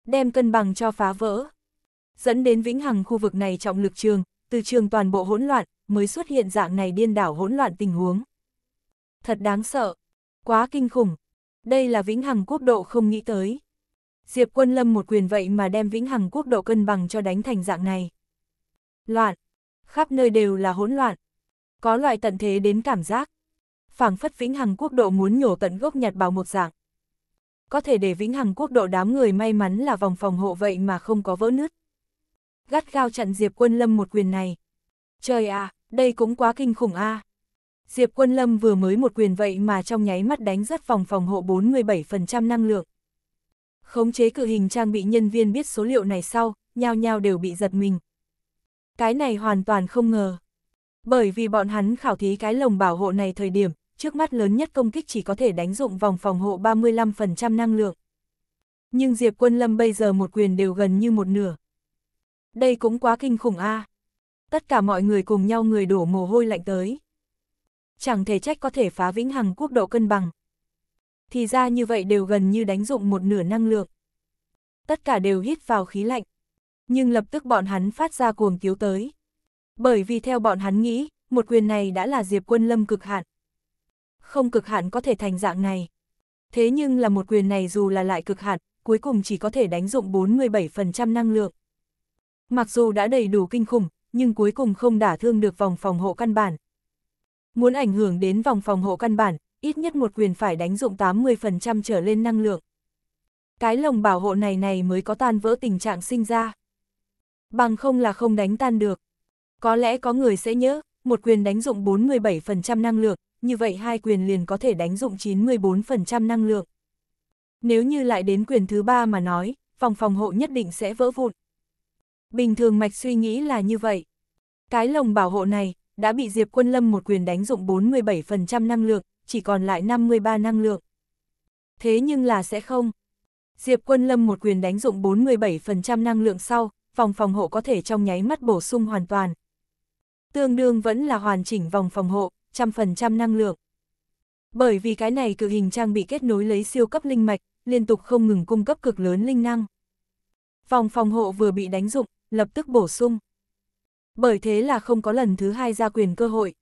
S1: Đem cân bằng cho phá vỡ. Dẫn đến vĩnh hằng khu vực này trọng lực trường, từ trường toàn bộ hỗn loạn, mới xuất hiện dạng này điên đảo hỗn loạn tình huống thật đáng sợ. Quá kinh khủng. Đây là vĩnh hằng quốc độ không nghĩ tới. Diệp quân lâm một quyền vậy mà đem vĩnh hằng quốc độ cân bằng cho đánh thành dạng này. Loạn. Khắp nơi đều là hỗn loạn. Có loại tận thế đến cảm giác. phảng phất vĩnh hằng quốc độ muốn nhổ tận gốc nhặt bảo một dạng. Có thể để vĩnh hằng quốc độ đám người may mắn là vòng phòng hộ vậy mà không có vỡ nứt. Gắt gao chặn Diệp quân lâm một quyền này. Trời à, đây cũng quá kinh khủng a à. Diệp Quân Lâm vừa mới một quyền vậy mà trong nháy mắt đánh rất phòng phòng hộ 47% năng lượng. Khống chế cự hình trang bị nhân viên biết số liệu này sau, nhao nhao đều bị giật mình. Cái này hoàn toàn không ngờ. Bởi vì bọn hắn khảo thí cái lồng bảo hộ này thời điểm, trước mắt lớn nhất công kích chỉ có thể đánh dụng vòng phòng hộ 35% năng lượng. Nhưng Diệp Quân Lâm bây giờ một quyền đều gần như một nửa. Đây cũng quá kinh khủng a. À. Tất cả mọi người cùng nhau người đổ mồ hôi lạnh tới chẳng thể trách có thể phá vĩnh hằng quốc độ cân bằng. Thì ra như vậy đều gần như đánh dụng một nửa năng lượng. Tất cả đều hít vào khí lạnh. Nhưng lập tức bọn hắn phát ra cuồng tiếu tới. Bởi vì theo bọn hắn nghĩ, một quyền này đã là diệp quân lâm cực hạn. Không cực hạn có thể thành dạng này. Thế nhưng là một quyền này dù là lại cực hạn, cuối cùng chỉ có thể đánh dụng 47% năng lượng. Mặc dù đã đầy đủ kinh khủng, nhưng cuối cùng không đả thương được vòng phòng hộ căn bản, Muốn ảnh hưởng đến vòng phòng hộ căn bản, ít nhất một quyền phải đánh dụng 80% trở lên năng lượng. Cái lồng bảo hộ này này mới có tan vỡ tình trạng sinh ra. Bằng không là không đánh tan được. Có lẽ có người sẽ nhớ, một quyền đánh dụng 47% năng lượng, như vậy hai quyền liền có thể đánh dụng 94% năng lượng. Nếu như lại đến quyền thứ ba mà nói, vòng phòng hộ nhất định sẽ vỡ vụn. Bình thường mạch suy nghĩ là như vậy. Cái lồng bảo hộ này, đã bị Diệp Quân Lâm một quyền đánh dụng 47% năng lượng, chỉ còn lại 53 năng lượng. Thế nhưng là sẽ không. Diệp Quân Lâm một quyền đánh dụng 47% năng lượng sau, vòng phòng hộ có thể trong nháy mắt bổ sung hoàn toàn. Tương đương vẫn là hoàn chỉnh vòng phòng hộ, trăm phần trăm năng lượng. Bởi vì cái này cự hình trang bị kết nối lấy siêu cấp linh mạch, liên tục không ngừng cung cấp cực lớn linh năng. Vòng phòng hộ vừa bị đánh dụng, lập tức bổ sung bởi thế là không có lần thứ hai ra quyền cơ hội.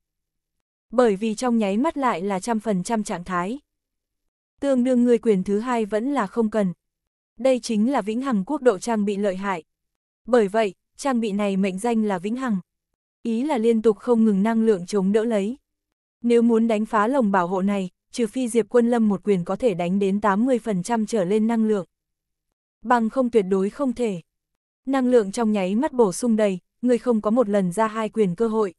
S1: Bởi vì trong nháy mắt lại là trăm phần trăm trạng thái. Tương đương người quyền thứ hai vẫn là không cần. Đây chính là vĩnh hằng quốc độ trang bị lợi hại. Bởi vậy, trang bị này mệnh danh là vĩnh hằng. Ý là liên tục không ngừng năng lượng chống đỡ lấy. Nếu muốn đánh phá lồng bảo hộ này, trừ phi Diệp Quân Lâm một quyền có thể đánh đến 80% trở lên năng lượng. Bằng không tuyệt đối không thể. Năng lượng trong nháy mắt bổ sung đầy, ngươi không có một lần ra hai quyền cơ hội.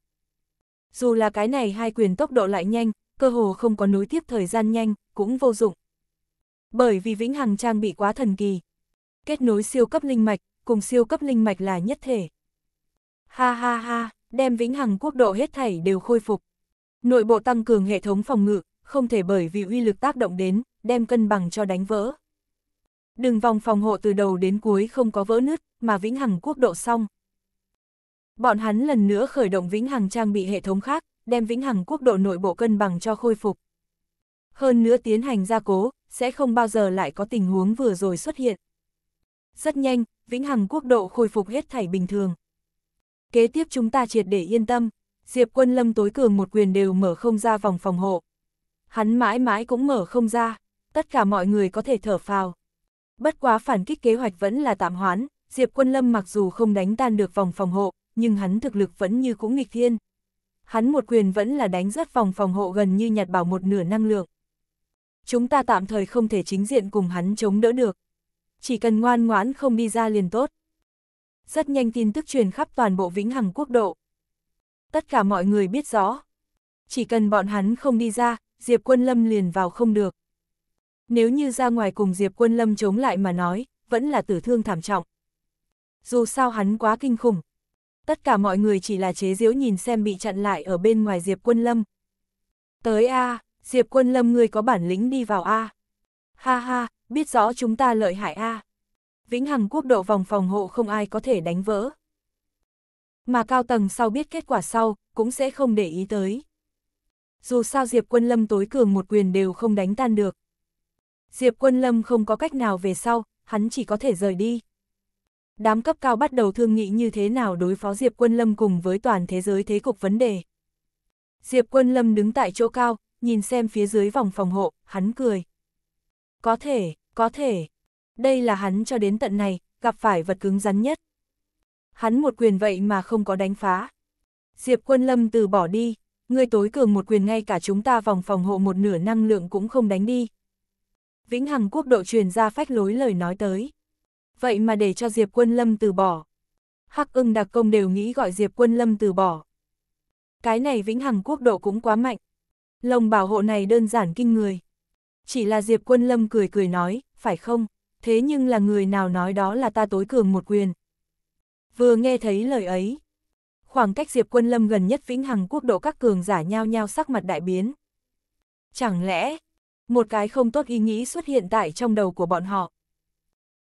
S1: Dù là cái này hai quyền tốc độ lại nhanh, cơ hồ không có nối tiếp thời gian nhanh, cũng vô dụng. Bởi vì vĩnh hằng trang bị quá thần kỳ. Kết nối siêu cấp linh mạch, cùng siêu cấp linh mạch là nhất thể. Ha ha ha, đem vĩnh hằng quốc độ hết thảy đều khôi phục. Nội bộ tăng cường hệ thống phòng ngự, không thể bởi vì uy lực tác động đến, đem cân bằng cho đánh vỡ. Đừng vòng phòng hộ từ đầu đến cuối không có vỡ nứt, mà vĩnh hằng quốc độ xong, Bọn hắn lần nữa khởi động vĩnh hằng trang bị hệ thống khác, đem vĩnh hằng quốc độ nội bộ cân bằng cho khôi phục. Hơn nữa tiến hành gia cố, sẽ không bao giờ lại có tình huống vừa rồi xuất hiện. Rất nhanh, vĩnh hằng quốc độ khôi phục hết thảy bình thường. Kế tiếp chúng ta triệt để yên tâm, Diệp quân lâm tối cường một quyền đều mở không ra vòng phòng hộ. Hắn mãi mãi cũng mở không ra, tất cả mọi người có thể thở phào. Bất quá phản kích kế hoạch vẫn là tạm hoán, Diệp quân lâm mặc dù không đánh tan được vòng phòng hộ, nhưng hắn thực lực vẫn như cũ nghịch thiên. Hắn một quyền vẫn là đánh rất phòng phòng hộ gần như nhặt bảo một nửa năng lượng. Chúng ta tạm thời không thể chính diện cùng hắn chống đỡ được. Chỉ cần ngoan ngoãn không đi ra liền tốt. Rất nhanh tin tức truyền khắp toàn bộ vĩnh hằng quốc độ. Tất cả mọi người biết rõ. Chỉ cần bọn hắn không đi ra, Diệp Quân Lâm liền vào không được. Nếu như ra ngoài cùng Diệp Quân Lâm chống lại mà nói, vẫn là tử thương thảm trọng. Dù sao hắn quá kinh khủng, tất cả mọi người chỉ là chế giễu nhìn xem bị chặn lại ở bên ngoài Diệp Quân Lâm. Tới a, Diệp Quân Lâm ngươi có bản lĩnh đi vào a. Ha ha, biết rõ chúng ta lợi hại a. Vĩnh Hằng quốc độ vòng phòng hộ không ai có thể đánh vỡ. Mà cao tầng sau biết kết quả sau, cũng sẽ không để ý tới. Dù sao Diệp Quân Lâm tối cường một quyền đều không đánh tan được. Diệp Quân Lâm không có cách nào về sau, hắn chỉ có thể rời đi đám cấp cao bắt đầu thương nghị như thế nào đối phó Diệp Quân Lâm cùng với toàn thế giới thế cục vấn đề. Diệp Quân Lâm đứng tại chỗ cao, nhìn xem phía dưới vòng phòng hộ, hắn cười. Có thể, có thể. Đây là hắn cho đến tận này, gặp phải vật cứng rắn nhất. Hắn một quyền vậy mà không có đánh phá. Diệp Quân Lâm từ bỏ đi, ngươi tối cường một quyền ngay cả chúng ta vòng phòng hộ một nửa năng lượng cũng không đánh đi. Vĩnh Hằng Quốc độ truyền ra phách lối lời nói tới vậy mà để cho Diệp Quân Lâm từ bỏ. Hắc ưng đặc công đều nghĩ gọi Diệp Quân Lâm từ bỏ. Cái này vĩnh hằng quốc độ cũng quá mạnh. Lồng bảo hộ này đơn giản kinh người. Chỉ là Diệp Quân Lâm cười cười nói, phải không? Thế nhưng là người nào nói đó là ta tối cường một quyền. Vừa nghe thấy lời ấy. Khoảng cách Diệp Quân Lâm gần nhất vĩnh hằng quốc độ các cường giả nhao nhao sắc mặt đại biến. Chẳng lẽ, một cái không tốt ý nghĩ xuất hiện tại trong đầu của bọn họ.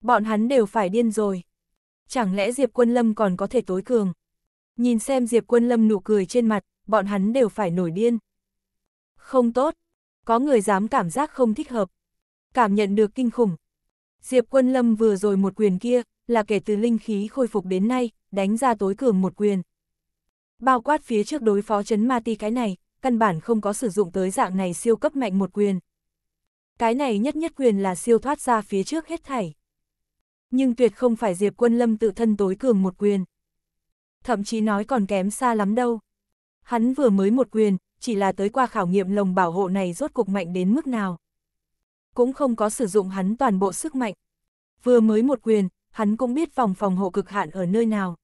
S1: Bọn hắn đều phải điên rồi. Chẳng lẽ Diệp Quân Lâm còn có thể tối cường? Nhìn xem Diệp Quân Lâm nụ cười trên mặt, bọn hắn đều phải nổi điên. Không tốt, có người dám cảm giác không thích hợp. Cảm nhận được kinh khủng. Diệp Quân Lâm vừa rồi một quyền kia, là kể từ linh khí khôi phục đến nay, đánh ra tối cường một quyền. Bao quát phía trước đối phó chấn ma ti cái này, căn bản không có sử dụng tới dạng này siêu cấp mạnh một quyền. Cái này nhất nhất quyền là siêu thoát ra phía trước hết thảy nhưng tuyệt không phải Diệp Quân Lâm tự thân tối cường một quyền. Thậm chí nói còn kém xa lắm đâu. Hắn vừa mới một quyền, chỉ là tới qua khảo nghiệm lồng bảo hộ này rốt cục mạnh đến mức nào. Cũng không có sử dụng hắn toàn bộ sức mạnh. Vừa mới một quyền, hắn cũng biết vòng phòng hộ cực hạn ở nơi nào.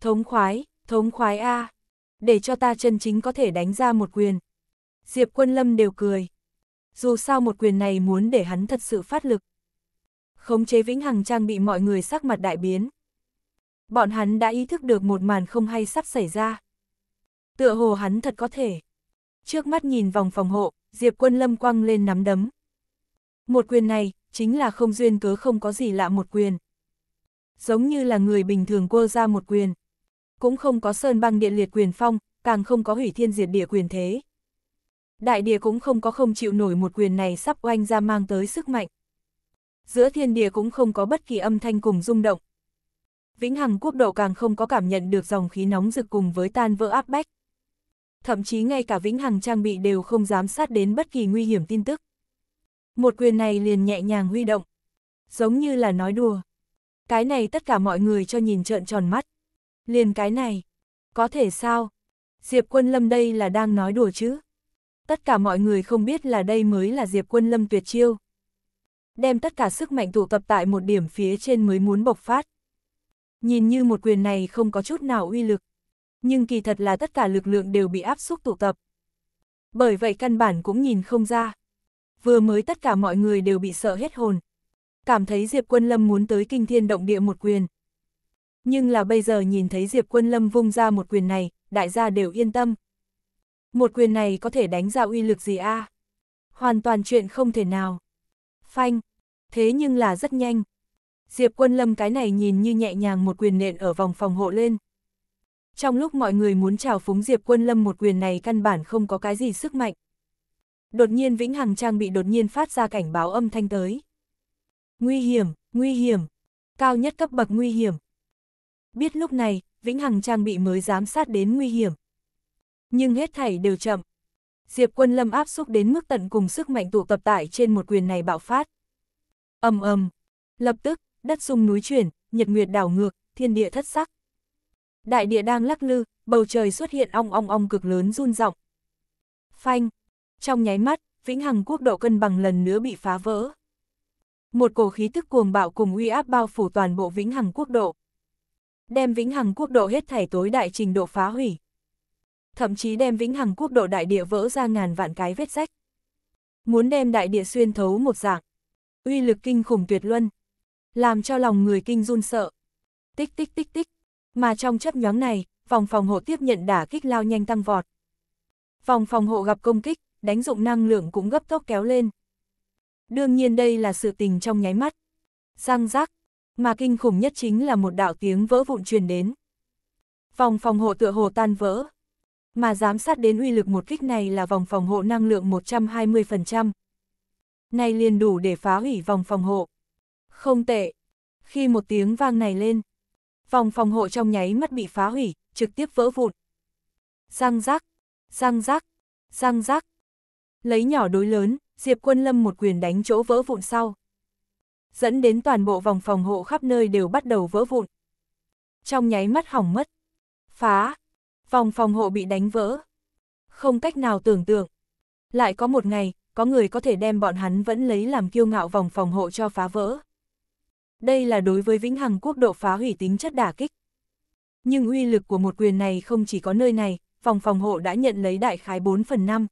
S1: Thống khoái, thống khoái A. Để cho ta chân chính có thể đánh ra một quyền. Diệp quân lâm đều cười. Dù sao một quyền này muốn để hắn thật sự phát lực khống chế vĩnh hằng trang bị mọi người sắc mặt đại biến. Bọn hắn đã ý thức được một màn không hay sắp xảy ra. Tựa hồ hắn thật có thể. Trước mắt nhìn vòng phòng hộ, Diệp Quân Lâm quăng lên nắm đấm. Một quyền này, chính là không duyên cớ không có gì lạ một quyền. Giống như là người bình thường quơ ra một quyền. Cũng không có sơn băng điện liệt quyền phong, càng không có hủy thiên diệt địa quyền thế. Đại địa cũng không có không chịu nổi một quyền này sắp oanh ra mang tới sức mạnh giữa thiên địa cũng không có bất kỳ âm thanh cùng rung động. Vĩnh Hằng Quốc độ càng không có cảm nhận được dòng khí nóng rực cùng với tan vỡ áp bách. Thậm chí ngay cả Vĩnh Hằng trang bị đều không dám sát đến bất kỳ nguy hiểm tin tức. Một quyền này liền nhẹ nhàng huy động, giống như là nói đùa. Cái này tất cả mọi người cho nhìn trợn tròn mắt. Liền cái này, có thể sao? Diệp Quân Lâm đây là đang nói đùa chứ? Tất cả mọi người không biết là đây mới là Diệp Quân Lâm tuyệt chiêu đem tất cả sức mạnh tụ tập tại một điểm phía trên mới muốn bộc phát. Nhìn như một quyền này không có chút nào uy lực, nhưng kỳ thật là tất cả lực lượng đều bị áp xúc tụ tập. Bởi vậy căn bản cũng nhìn không ra. Vừa mới tất cả mọi người đều bị sợ hết hồn. Cảm thấy Diệp Quân Lâm muốn tới kinh thiên động địa một quyền. Nhưng là bây giờ nhìn thấy Diệp Quân Lâm vung ra một quyền này, đại gia đều yên tâm. Một quyền này có thể đánh ra uy lực gì a? À? Hoàn toàn chuyện không thể nào phanh. Thế nhưng là rất nhanh. Diệp quân lâm cái này nhìn như nhẹ nhàng một quyền nện ở vòng phòng hộ lên. Trong lúc mọi người muốn chào phúng Diệp quân lâm một quyền này căn bản không có cái gì sức mạnh. Đột nhiên Vĩnh Hằng Trang bị đột nhiên phát ra cảnh báo âm thanh tới. Nguy hiểm, nguy hiểm, cao nhất cấp bậc nguy hiểm. Biết lúc này, Vĩnh Hằng Trang bị mới giám sát đến nguy hiểm. Nhưng hết thảy đều chậm. Diệp Quân Lâm áp xúc đến mức tận cùng sức mạnh tụ tập tại trên một quyền này bạo phát. Ầm ầm, lập tức, đất sung núi chuyển, nhật nguyệt đảo ngược, thiên địa thất sắc. Đại địa đang lắc lư, bầu trời xuất hiện ong ong ong cực lớn run rộng. Phanh, trong nháy mắt, vĩnh hằng quốc độ cân bằng lần nữa bị phá vỡ. Một cổ khí tức cuồng bạo cùng uy áp bao phủ toàn bộ vĩnh hằng quốc độ. Đem vĩnh hằng quốc độ hết thảy tối đại trình độ phá hủy thậm chí đem vĩnh hằng quốc độ đại địa vỡ ra ngàn vạn cái vết rách. Muốn đem đại địa xuyên thấu một dạng, uy lực kinh khủng tuyệt luân, làm cho lòng người kinh run sợ. Tích tích tích tích, mà trong chấp nhóng này, vòng phòng hộ tiếp nhận đả kích lao nhanh tăng vọt. Vòng phòng hộ gặp công kích, đánh dụng năng lượng cũng gấp tốc kéo lên. Đương nhiên đây là sự tình trong nháy mắt. giang giác mà kinh khủng nhất chính là một đạo tiếng vỡ vụn truyền đến. Vòng phòng hộ tựa hồ tan vỡ, mà giám sát đến uy lực một kích này là vòng phòng hộ năng lượng 120%. Này liền đủ để phá hủy vòng phòng hộ. Không tệ. Khi một tiếng vang này lên, vòng phòng hộ trong nháy mắt bị phá hủy, trực tiếp vỡ vụn. Răng rác, răng rác, răng rác. Lấy nhỏ đối lớn, Diệp Quân Lâm một quyền đánh chỗ vỡ vụn sau. Dẫn đến toàn bộ vòng phòng hộ khắp nơi đều bắt đầu vỡ vụn. Trong nháy mắt hỏng mất. Phá, Vòng phòng hộ bị đánh vỡ. Không cách nào tưởng tượng. Lại có một ngày, có người có thể đem bọn hắn vẫn lấy làm kiêu ngạo vòng phòng hộ cho phá vỡ. Đây là đối với vĩnh hằng quốc độ phá hủy tính chất đả kích. Nhưng uy lực của một quyền này không chỉ có nơi này, vòng phòng hộ đã nhận lấy đại khái 4 phần 5.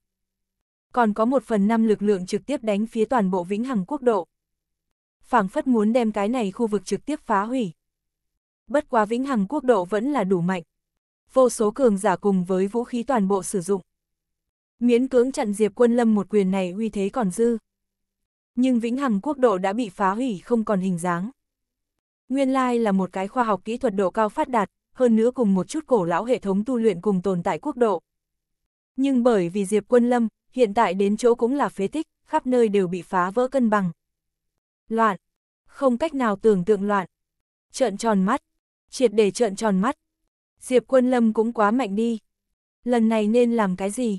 S1: Còn có một phần 5 lực lượng trực tiếp đánh phía toàn bộ vĩnh hằng quốc độ. phảng phất muốn đem cái này khu vực trực tiếp phá hủy. Bất quá vĩnh hằng quốc độ vẫn là đủ mạnh, vô số cường giả cùng với vũ khí toàn bộ sử dụng. Miễn cưỡng chặn Diệp Quân Lâm một quyền này uy thế còn dư. Nhưng vĩnh hằng quốc độ đã bị phá hủy không còn hình dáng. Nguyên lai là một cái khoa học kỹ thuật độ cao phát đạt, hơn nữa cùng một chút cổ lão hệ thống tu luyện cùng tồn tại quốc độ. Nhưng bởi vì Diệp Quân Lâm, hiện tại đến chỗ cũng là phế tích, khắp nơi đều bị phá vỡ cân bằng. Loạn, không cách nào tưởng tượng loạn. Trợn tròn mắt, triệt để trợn tròn mắt, Diệp Quân Lâm cũng quá mạnh đi. Lần này nên làm cái gì?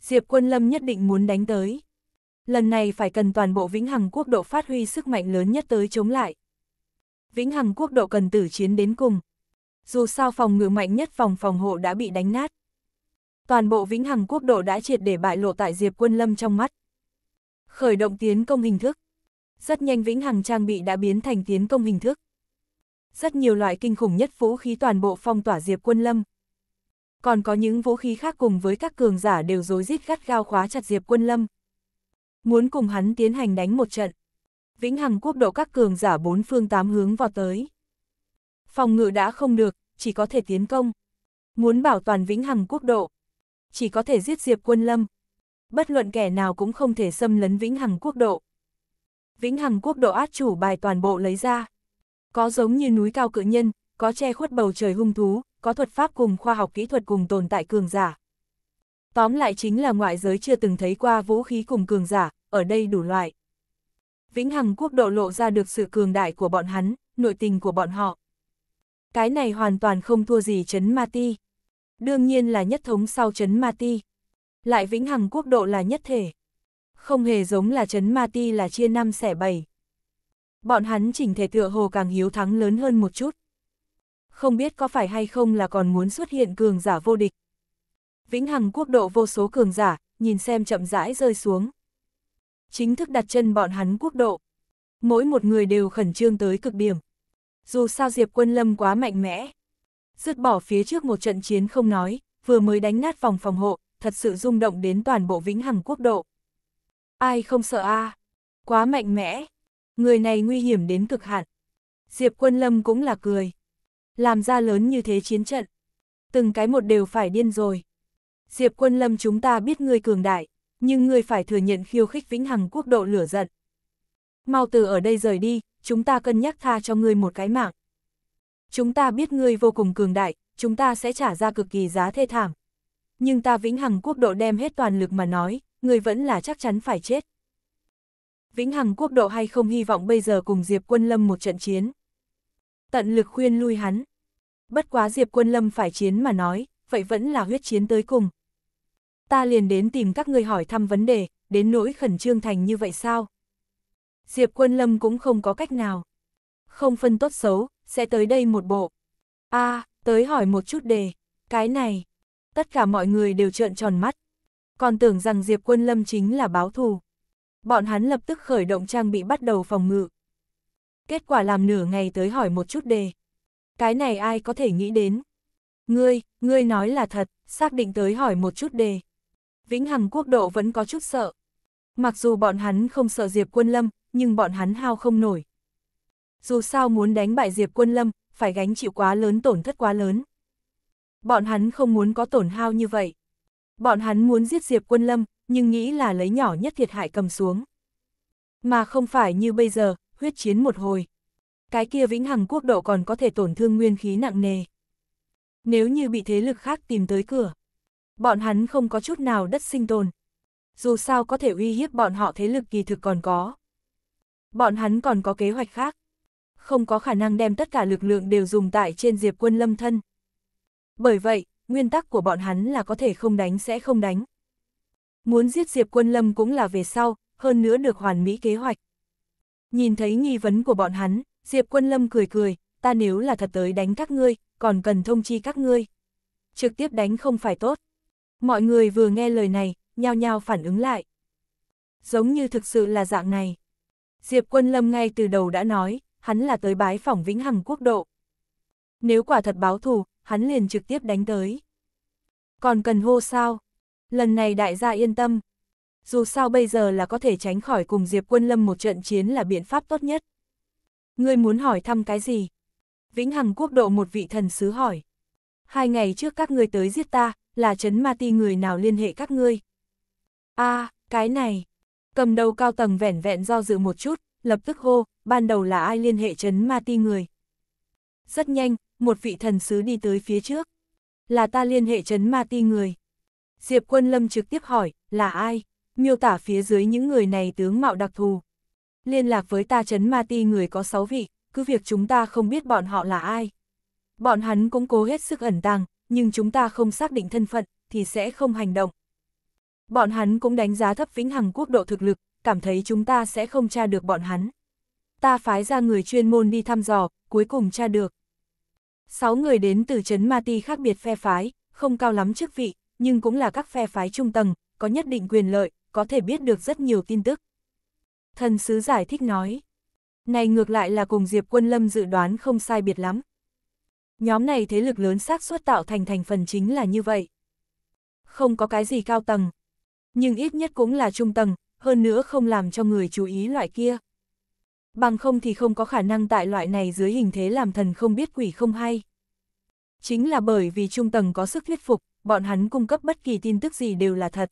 S1: Diệp Quân Lâm nhất định muốn đánh tới. Lần này phải cần toàn bộ Vĩnh Hằng Quốc độ phát huy sức mạnh lớn nhất tới chống lại. Vĩnh Hằng Quốc độ cần tử chiến đến cùng. Dù sao phòng ngự mạnh nhất phòng phòng hộ đã bị đánh nát. Toàn bộ Vĩnh Hằng Quốc độ đã triệt để bại lộ tại Diệp Quân Lâm trong mắt. Khởi động tiến công hình thức. Rất nhanh Vĩnh Hằng trang bị đã biến thành tiến công hình thức rất nhiều loại kinh khủng nhất vũ khí toàn bộ phong tỏa Diệp Quân Lâm. Còn có những vũ khí khác cùng với các cường giả đều rối rít gắt gao khóa chặt Diệp Quân Lâm. Muốn cùng hắn tiến hành đánh một trận. Vĩnh Hằng quốc độ các cường giả bốn phương tám hướng vào tới. Phòng ngự đã không được, chỉ có thể tiến công. Muốn bảo toàn Vĩnh Hằng quốc độ, chỉ có thể giết Diệp Quân Lâm. Bất luận kẻ nào cũng không thể xâm lấn Vĩnh Hằng quốc độ. Vĩnh Hằng quốc độ át chủ bài toàn bộ lấy ra. Có giống như núi cao cự nhân, có che khuất bầu trời hung thú, có thuật pháp cùng khoa học kỹ thuật cùng tồn tại cường giả. Tóm lại chính là ngoại giới chưa từng thấy qua vũ khí cùng cường giả, ở đây đủ loại. Vĩnh Hằng quốc độ lộ ra được sự cường đại của bọn hắn, nội tình của bọn họ. Cái này hoàn toàn không thua gì Trấn Ma Ti. Đương nhiên là nhất thống sau Trấn Ma Ti. Lại Vĩnh Hằng quốc độ là nhất thể. Không hề giống là Trấn Ma Ti là chia năm xẻ bảy bọn hắn chỉnh thể tựa hồ càng hiếu thắng lớn hơn một chút. Không biết có phải hay không là còn muốn xuất hiện cường giả vô địch. Vĩnh hằng quốc độ vô số cường giả, nhìn xem chậm rãi rơi xuống. Chính thức đặt chân bọn hắn quốc độ. Mỗi một người đều khẩn trương tới cực điểm. Dù sao Diệp Quân Lâm quá mạnh mẽ. Dứt bỏ phía trước một trận chiến không nói, vừa mới đánh nát phòng phòng hộ, thật sự rung động đến toàn bộ vĩnh hằng quốc độ. Ai không sợ a à? Quá mạnh mẽ, Người này nguy hiểm đến cực hạn. Diệp Quân Lâm cũng là cười. Làm ra lớn như thế chiến trận. Từng cái một đều phải điên rồi. Diệp Quân Lâm chúng ta biết ngươi cường đại, nhưng ngươi phải thừa nhận khiêu khích vĩnh hằng quốc độ lửa giận. Mau từ ở đây rời đi, chúng ta cân nhắc tha cho ngươi một cái mạng. Chúng ta biết ngươi vô cùng cường đại, chúng ta sẽ trả ra cực kỳ giá thê thảm. Nhưng ta vĩnh hằng quốc độ đem hết toàn lực mà nói, ngươi vẫn là chắc chắn phải chết. Vĩnh Hằng quốc độ hay không hy vọng bây giờ cùng Diệp Quân Lâm một trận chiến. Tận lực khuyên lui hắn. Bất quá Diệp Quân Lâm phải chiến mà nói, vậy vẫn là huyết chiến tới cùng. Ta liền đến tìm các ngươi hỏi thăm vấn đề, đến nỗi khẩn trương thành như vậy sao? Diệp Quân Lâm cũng không có cách nào. Không phân tốt xấu, sẽ tới đây một bộ. a à, tới hỏi một chút đề, cái này. Tất cả mọi người đều trợn tròn mắt. Còn tưởng rằng Diệp Quân Lâm chính là báo thù bọn hắn lập tức khởi động trang bị bắt đầu phòng ngự. Kết quả làm nửa ngày tới hỏi một chút đề. Cái này ai có thể nghĩ đến? Ngươi, ngươi nói là thật, xác định tới hỏi một chút đề. Vĩnh Hằng quốc độ vẫn có chút sợ. Mặc dù bọn hắn không sợ Diệp Quân Lâm, nhưng bọn hắn hao không nổi. Dù sao muốn đánh bại Diệp Quân Lâm, phải gánh chịu quá lớn tổn thất quá lớn. Bọn hắn không muốn có tổn hao như vậy. Bọn hắn muốn giết Diệp Quân Lâm, nhưng nghĩ là lấy nhỏ nhất thiệt hại cầm xuống. Mà không phải như bây giờ, huyết chiến một hồi. Cái kia vĩnh hằng quốc độ còn có thể tổn thương nguyên khí nặng nề. Nếu như bị thế lực khác tìm tới cửa, bọn hắn không có chút nào đất sinh tồn. Dù sao có thể uy hiếp bọn họ thế lực kỳ thực còn có. Bọn hắn còn có kế hoạch khác. Không có khả năng đem tất cả lực lượng đều dùng tại trên diệp quân lâm thân. Bởi vậy, nguyên tắc của bọn hắn là có thể không đánh sẽ không đánh, muốn giết Diệp Quân Lâm cũng là về sau, hơn nữa được hoàn mỹ kế hoạch. Nhìn thấy nghi vấn của bọn hắn, Diệp Quân Lâm cười cười, ta nếu là thật tới đánh các ngươi, còn cần thông chi các ngươi. Trực tiếp đánh không phải tốt. Mọi người vừa nghe lời này, nhao nhao phản ứng lại. Giống như thực sự là dạng này. Diệp Quân Lâm ngay từ đầu đã nói, hắn là tới bái phỏng Vĩnh Hằng Quốc độ. Nếu quả thật báo thù, hắn liền trực tiếp đánh tới. Còn cần hô sao? Lần này đại gia yên tâm. Dù sao bây giờ là có thể tránh khỏi cùng Diệp Quân Lâm một trận chiến là biện pháp tốt nhất. Ngươi muốn hỏi thăm cái gì? Vĩnh Hằng quốc độ một vị thần sứ hỏi. Hai ngày trước các ngươi tới giết ta, là chấn Ma Ti người nào liên hệ các ngươi? a à, cái này. Cầm đầu cao tầng vẻn vẹn do dự một chút, lập tức hô, ban đầu là ai liên hệ chấn Ma Ti người? Rất nhanh, một vị thần sứ đi tới phía trước. Là ta liên hệ chấn Ma Ti người. Diệp Quân Lâm trực tiếp hỏi, là ai? Miêu tả phía dưới những người này tướng mạo đặc thù. Liên lạc với ta Trấn ma ti người có 6 vị, cứ việc chúng ta không biết bọn họ là ai. Bọn hắn cũng cố hết sức ẩn tàng, nhưng chúng ta không xác định thân phận, thì sẽ không hành động. Bọn hắn cũng đánh giá thấp vĩnh hằng quốc độ thực lực, cảm thấy chúng ta sẽ không tra được bọn hắn. Ta phái ra người chuyên môn đi thăm dò, cuối cùng tra được. Sáu người đến từ Trấn ma ti khác biệt phe phái, không cao lắm chức vị, nhưng cũng là các phe phái trung tầng, có nhất định quyền lợi, có thể biết được rất nhiều tin tức. Thần sứ giải thích nói, này ngược lại là cùng Diệp Quân Lâm dự đoán không sai biệt lắm. Nhóm này thế lực lớn xác suất tạo thành thành phần chính là như vậy. Không có cái gì cao tầng, nhưng ít nhất cũng là trung tầng, hơn nữa không làm cho người chú ý loại kia. Bằng không thì không có khả năng tại loại này dưới hình thế làm thần không biết quỷ không hay. Chính là bởi vì trung tầng có sức thuyết phục, bọn hắn cung cấp bất kỳ tin tức gì đều là thật.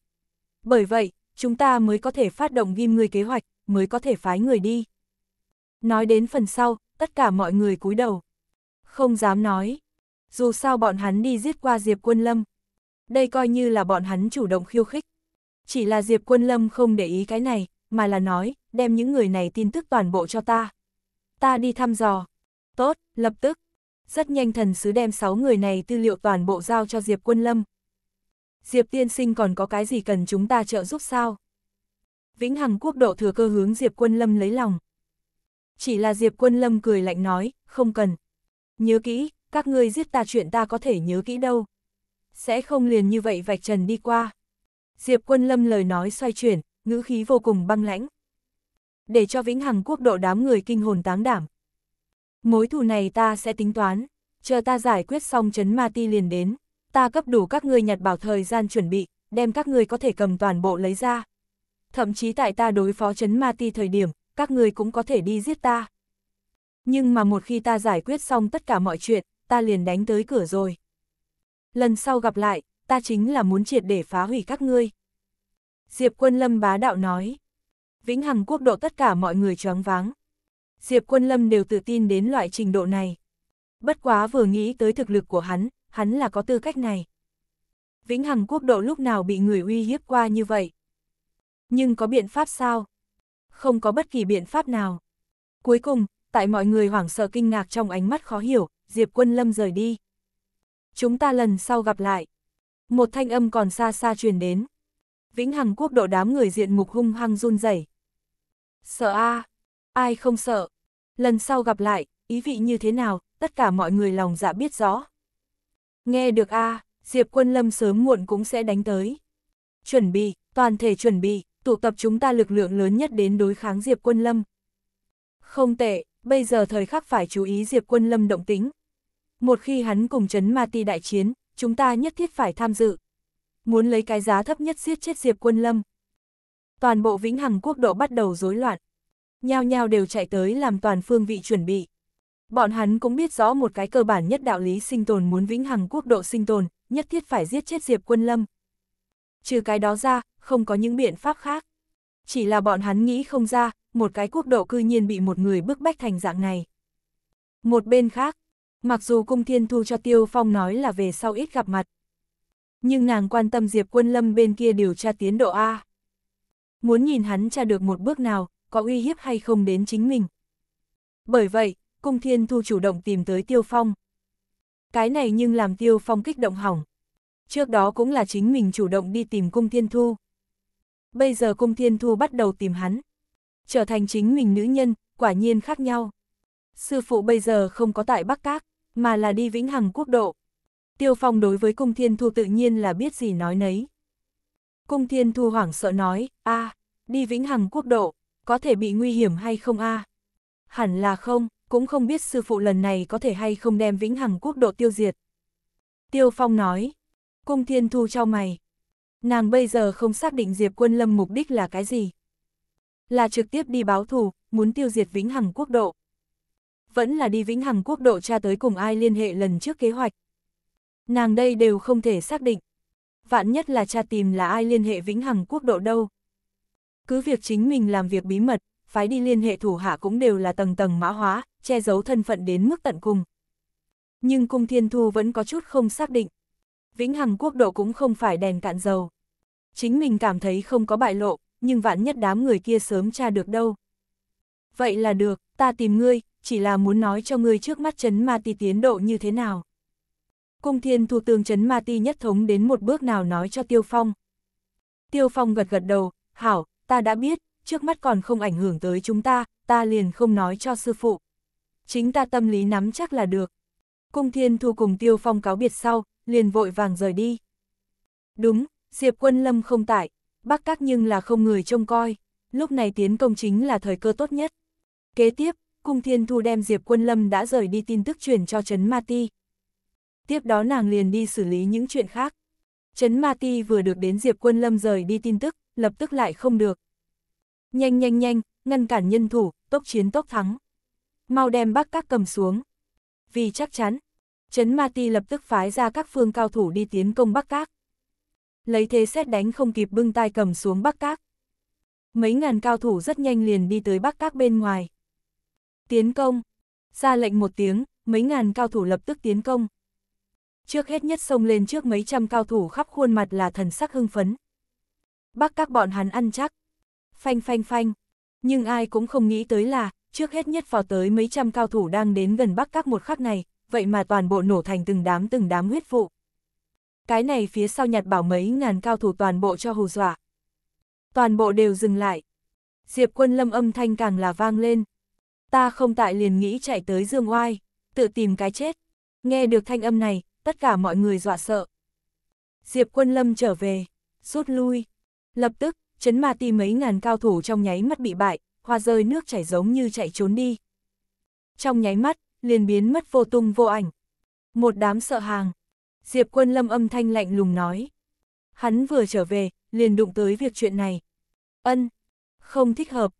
S1: Bởi vậy, chúng ta mới có thể phát động ghim người kế hoạch, mới có thể phái người đi. Nói đến phần sau, tất cả mọi người cúi đầu. Không dám nói. Dù sao bọn hắn đi giết qua Diệp Quân Lâm. Đây coi như là bọn hắn chủ động khiêu khích. Chỉ là Diệp Quân Lâm không để ý cái này, mà là nói, đem những người này tin tức toàn bộ cho ta. Ta đi thăm dò. Tốt, lập tức. Rất nhanh thần sứ đem 6 người này tư liệu toàn bộ giao cho Diệp Quân Lâm. Diệp tiên sinh còn có cái gì cần chúng ta trợ giúp sao? Vĩnh Hằng quốc độ thừa cơ hướng Diệp Quân Lâm lấy lòng. Chỉ là Diệp Quân Lâm cười lạnh nói, không cần. Nhớ kỹ, các ngươi giết ta chuyện ta có thể nhớ kỹ đâu. Sẽ không liền như vậy vạch trần đi qua. Diệp Quân Lâm lời nói xoay chuyển, ngữ khí vô cùng băng lãnh. Để cho Vĩnh Hằng quốc độ đám người kinh hồn táng đảm, mối thù này ta sẽ tính toán, chờ ta giải quyết xong chấn ma ti liền đến, ta cấp đủ các ngươi nhặt bảo thời gian chuẩn bị, đem các ngươi có thể cầm toàn bộ lấy ra. Thậm chí tại ta đối phó chấn ma ti thời điểm, các ngươi cũng có thể đi giết ta. Nhưng mà một khi ta giải quyết xong tất cả mọi chuyện, ta liền đánh tới cửa rồi. Lần sau gặp lại, ta chính là muốn triệt để phá hủy các ngươi. Diệp quân lâm bá đạo nói. Vĩnh Hằng quốc độ tất cả mọi người choáng váng, Diệp Quân Lâm đều tự tin đến loại trình độ này. Bất quá vừa nghĩ tới thực lực của hắn, hắn là có tư cách này. Vĩnh Hằng quốc độ lúc nào bị người uy hiếp qua như vậy. Nhưng có biện pháp sao? Không có bất kỳ biện pháp nào. Cuối cùng, tại mọi người hoảng sợ kinh ngạc trong ánh mắt khó hiểu, Diệp Quân Lâm rời đi. Chúng ta lần sau gặp lại. Một thanh âm còn xa xa truyền đến. Vĩnh Hằng quốc độ đám người diện mục hung hăng run rẩy. Sợ a, à. Ai không sợ? Lần sau gặp lại, ý vị như thế nào, tất cả mọi người lòng dạ biết rõ. Nghe được a à, Diệp Quân Lâm sớm muộn cũng sẽ đánh tới. Chuẩn bị, toàn thể chuẩn bị, tụ tập chúng ta lực lượng lớn nhất đến đối kháng Diệp Quân Lâm. Không tệ, bây giờ thời khắc phải chú ý Diệp Quân Lâm động tính. Một khi hắn cùng chấn ma ti đại chiến, chúng ta nhất thiết phải tham dự. Muốn lấy cái giá thấp nhất giết chết Diệp Quân Lâm. Toàn bộ Vĩnh Hằng Quốc độ bắt đầu rối loạn, nhao nhao đều chạy tới làm toàn phương vị chuẩn bị. Bọn hắn cũng biết rõ một cái cơ bản nhất đạo lý sinh tồn muốn vĩnh hằng quốc độ sinh tồn, nhất thiết phải giết chết Diệp Quân Lâm. Trừ cái đó ra, không có những biện pháp khác. Chỉ là bọn hắn nghĩ không ra, một cái quốc độ cư nhiên bị một người bức bách thành dạng này. Một bên khác, mặc dù cung thiên thu cho Tiêu Phong nói là về sau ít gặp mặt. Nhưng nàng quan tâm Diệp Quân Lâm bên kia điều tra tiến độ A. Muốn nhìn hắn tra được một bước nào, có uy hiếp hay không đến chính mình. Bởi vậy, Cung Thiên Thu chủ động tìm tới Tiêu Phong. Cái này nhưng làm Tiêu Phong kích động hỏng. Trước đó cũng là chính mình chủ động đi tìm Cung Thiên Thu. Bây giờ Cung Thiên Thu bắt đầu tìm hắn. Trở thành chính mình nữ nhân, quả nhiên khác nhau. Sư phụ bây giờ không có tại Bắc Các, mà là đi Vĩnh Hằng quốc độ. Tiêu Phong đối với Cung Thiên Thu tự nhiên là biết gì nói nấy. Cung Thiên Thu hoảng sợ nói, a à, đi Vĩnh Hằng quốc độ có thể bị nguy hiểm hay không a? À? Hẳn là không, cũng không biết sư phụ lần này có thể hay không đem vĩnh hằng quốc độ tiêu diệt. Tiêu Phong nói, cung thiên thu cho mày. Nàng bây giờ không xác định Diệp Quân Lâm mục đích là cái gì. Là trực tiếp đi báo thù, muốn tiêu diệt vĩnh hằng quốc độ. Vẫn là đi vĩnh hằng quốc độ tra tới cùng ai liên hệ lần trước kế hoạch. Nàng đây đều không thể xác định. Vạn nhất là cha tìm là ai liên hệ vĩnh hằng quốc độ đâu, cứ việc chính mình làm việc bí mật, phái đi liên hệ thủ hạ cũng đều là tầng tầng mã hóa, che giấu thân phận đến mức tận cùng. Nhưng cung thiên thu vẫn có chút không xác định. Vĩnh Hằng quốc độ cũng không phải đèn cạn dầu. Chính mình cảm thấy không có bại lộ, nhưng vạn nhất đám người kia sớm tra được đâu. Vậy là được, ta tìm ngươi, chỉ là muốn nói cho ngươi trước mắt chấn ma ti tiến độ như thế nào. Cung thiên thu tương chấn ma ti nhất thống đến một bước nào nói cho Tiêu Phong. Tiêu Phong gật gật đầu, hảo, ta đã biết, trước mắt còn không ảnh hưởng tới chúng ta, ta liền không nói cho sư phụ. Chính ta tâm lý nắm chắc là được. Cung Thiên Thu cùng Tiêu Phong cáo biệt sau, liền vội vàng rời đi. Đúng, Diệp Quân Lâm không tại, Bắc Các nhưng là không người trông coi, lúc này tiến công chính là thời cơ tốt nhất. Kế tiếp, Cung Thiên Thu đem Diệp Quân Lâm đã rời đi tin tức truyền cho Trấn Ma Ti. Tiếp đó nàng liền đi xử lý những chuyện khác. Trấn Ma Ti vừa được đến Diệp Quân Lâm rời đi tin tức, lập tức lại không được. Nhanh nhanh nhanh, ngăn cản nhân thủ, tốc chiến tốc thắng. Mau đem bác các cầm xuống. Vì chắc chắn, Trấn Ma Ti lập tức phái ra các phương cao thủ đi tiến công Bắc Các. Lấy thế xét đánh không kịp bưng tay cầm xuống Bắc Các. Mấy ngàn cao thủ rất nhanh liền đi tới Bắc Các bên ngoài. Tiến công. Ra lệnh một tiếng, mấy ngàn cao thủ lập tức tiến công. Trước hết nhất xông lên trước mấy trăm cao thủ khắp khuôn mặt là thần sắc hưng phấn bác các bọn hắn ăn chắc. Phanh phanh phanh. Nhưng ai cũng không nghĩ tới là, trước hết nhất vào tới mấy trăm cao thủ đang đến gần bác các một khắc này, vậy mà toàn bộ nổ thành từng đám từng đám huyết vụ. Cái này phía sau nhặt bảo mấy ngàn cao thủ toàn bộ cho hù dọa. Toàn bộ đều dừng lại. Diệp quân lâm âm thanh càng là vang lên. Ta không tại liền nghĩ chạy tới dương oai, tự tìm cái chết. Nghe được thanh âm này, tất cả mọi người dọa sợ. Diệp quân lâm trở về, rút lui, Lập tức, chấn ma ti mấy ngàn cao thủ trong nháy mắt bị bại, hoa rơi nước chảy giống như chạy trốn đi. Trong nháy mắt, liền biến mất vô tung vô ảnh. Một đám sợ hàng. Diệp quân lâm âm thanh lạnh lùng nói. Hắn vừa trở về, liền đụng tới việc chuyện này. Ân, không thích hợp.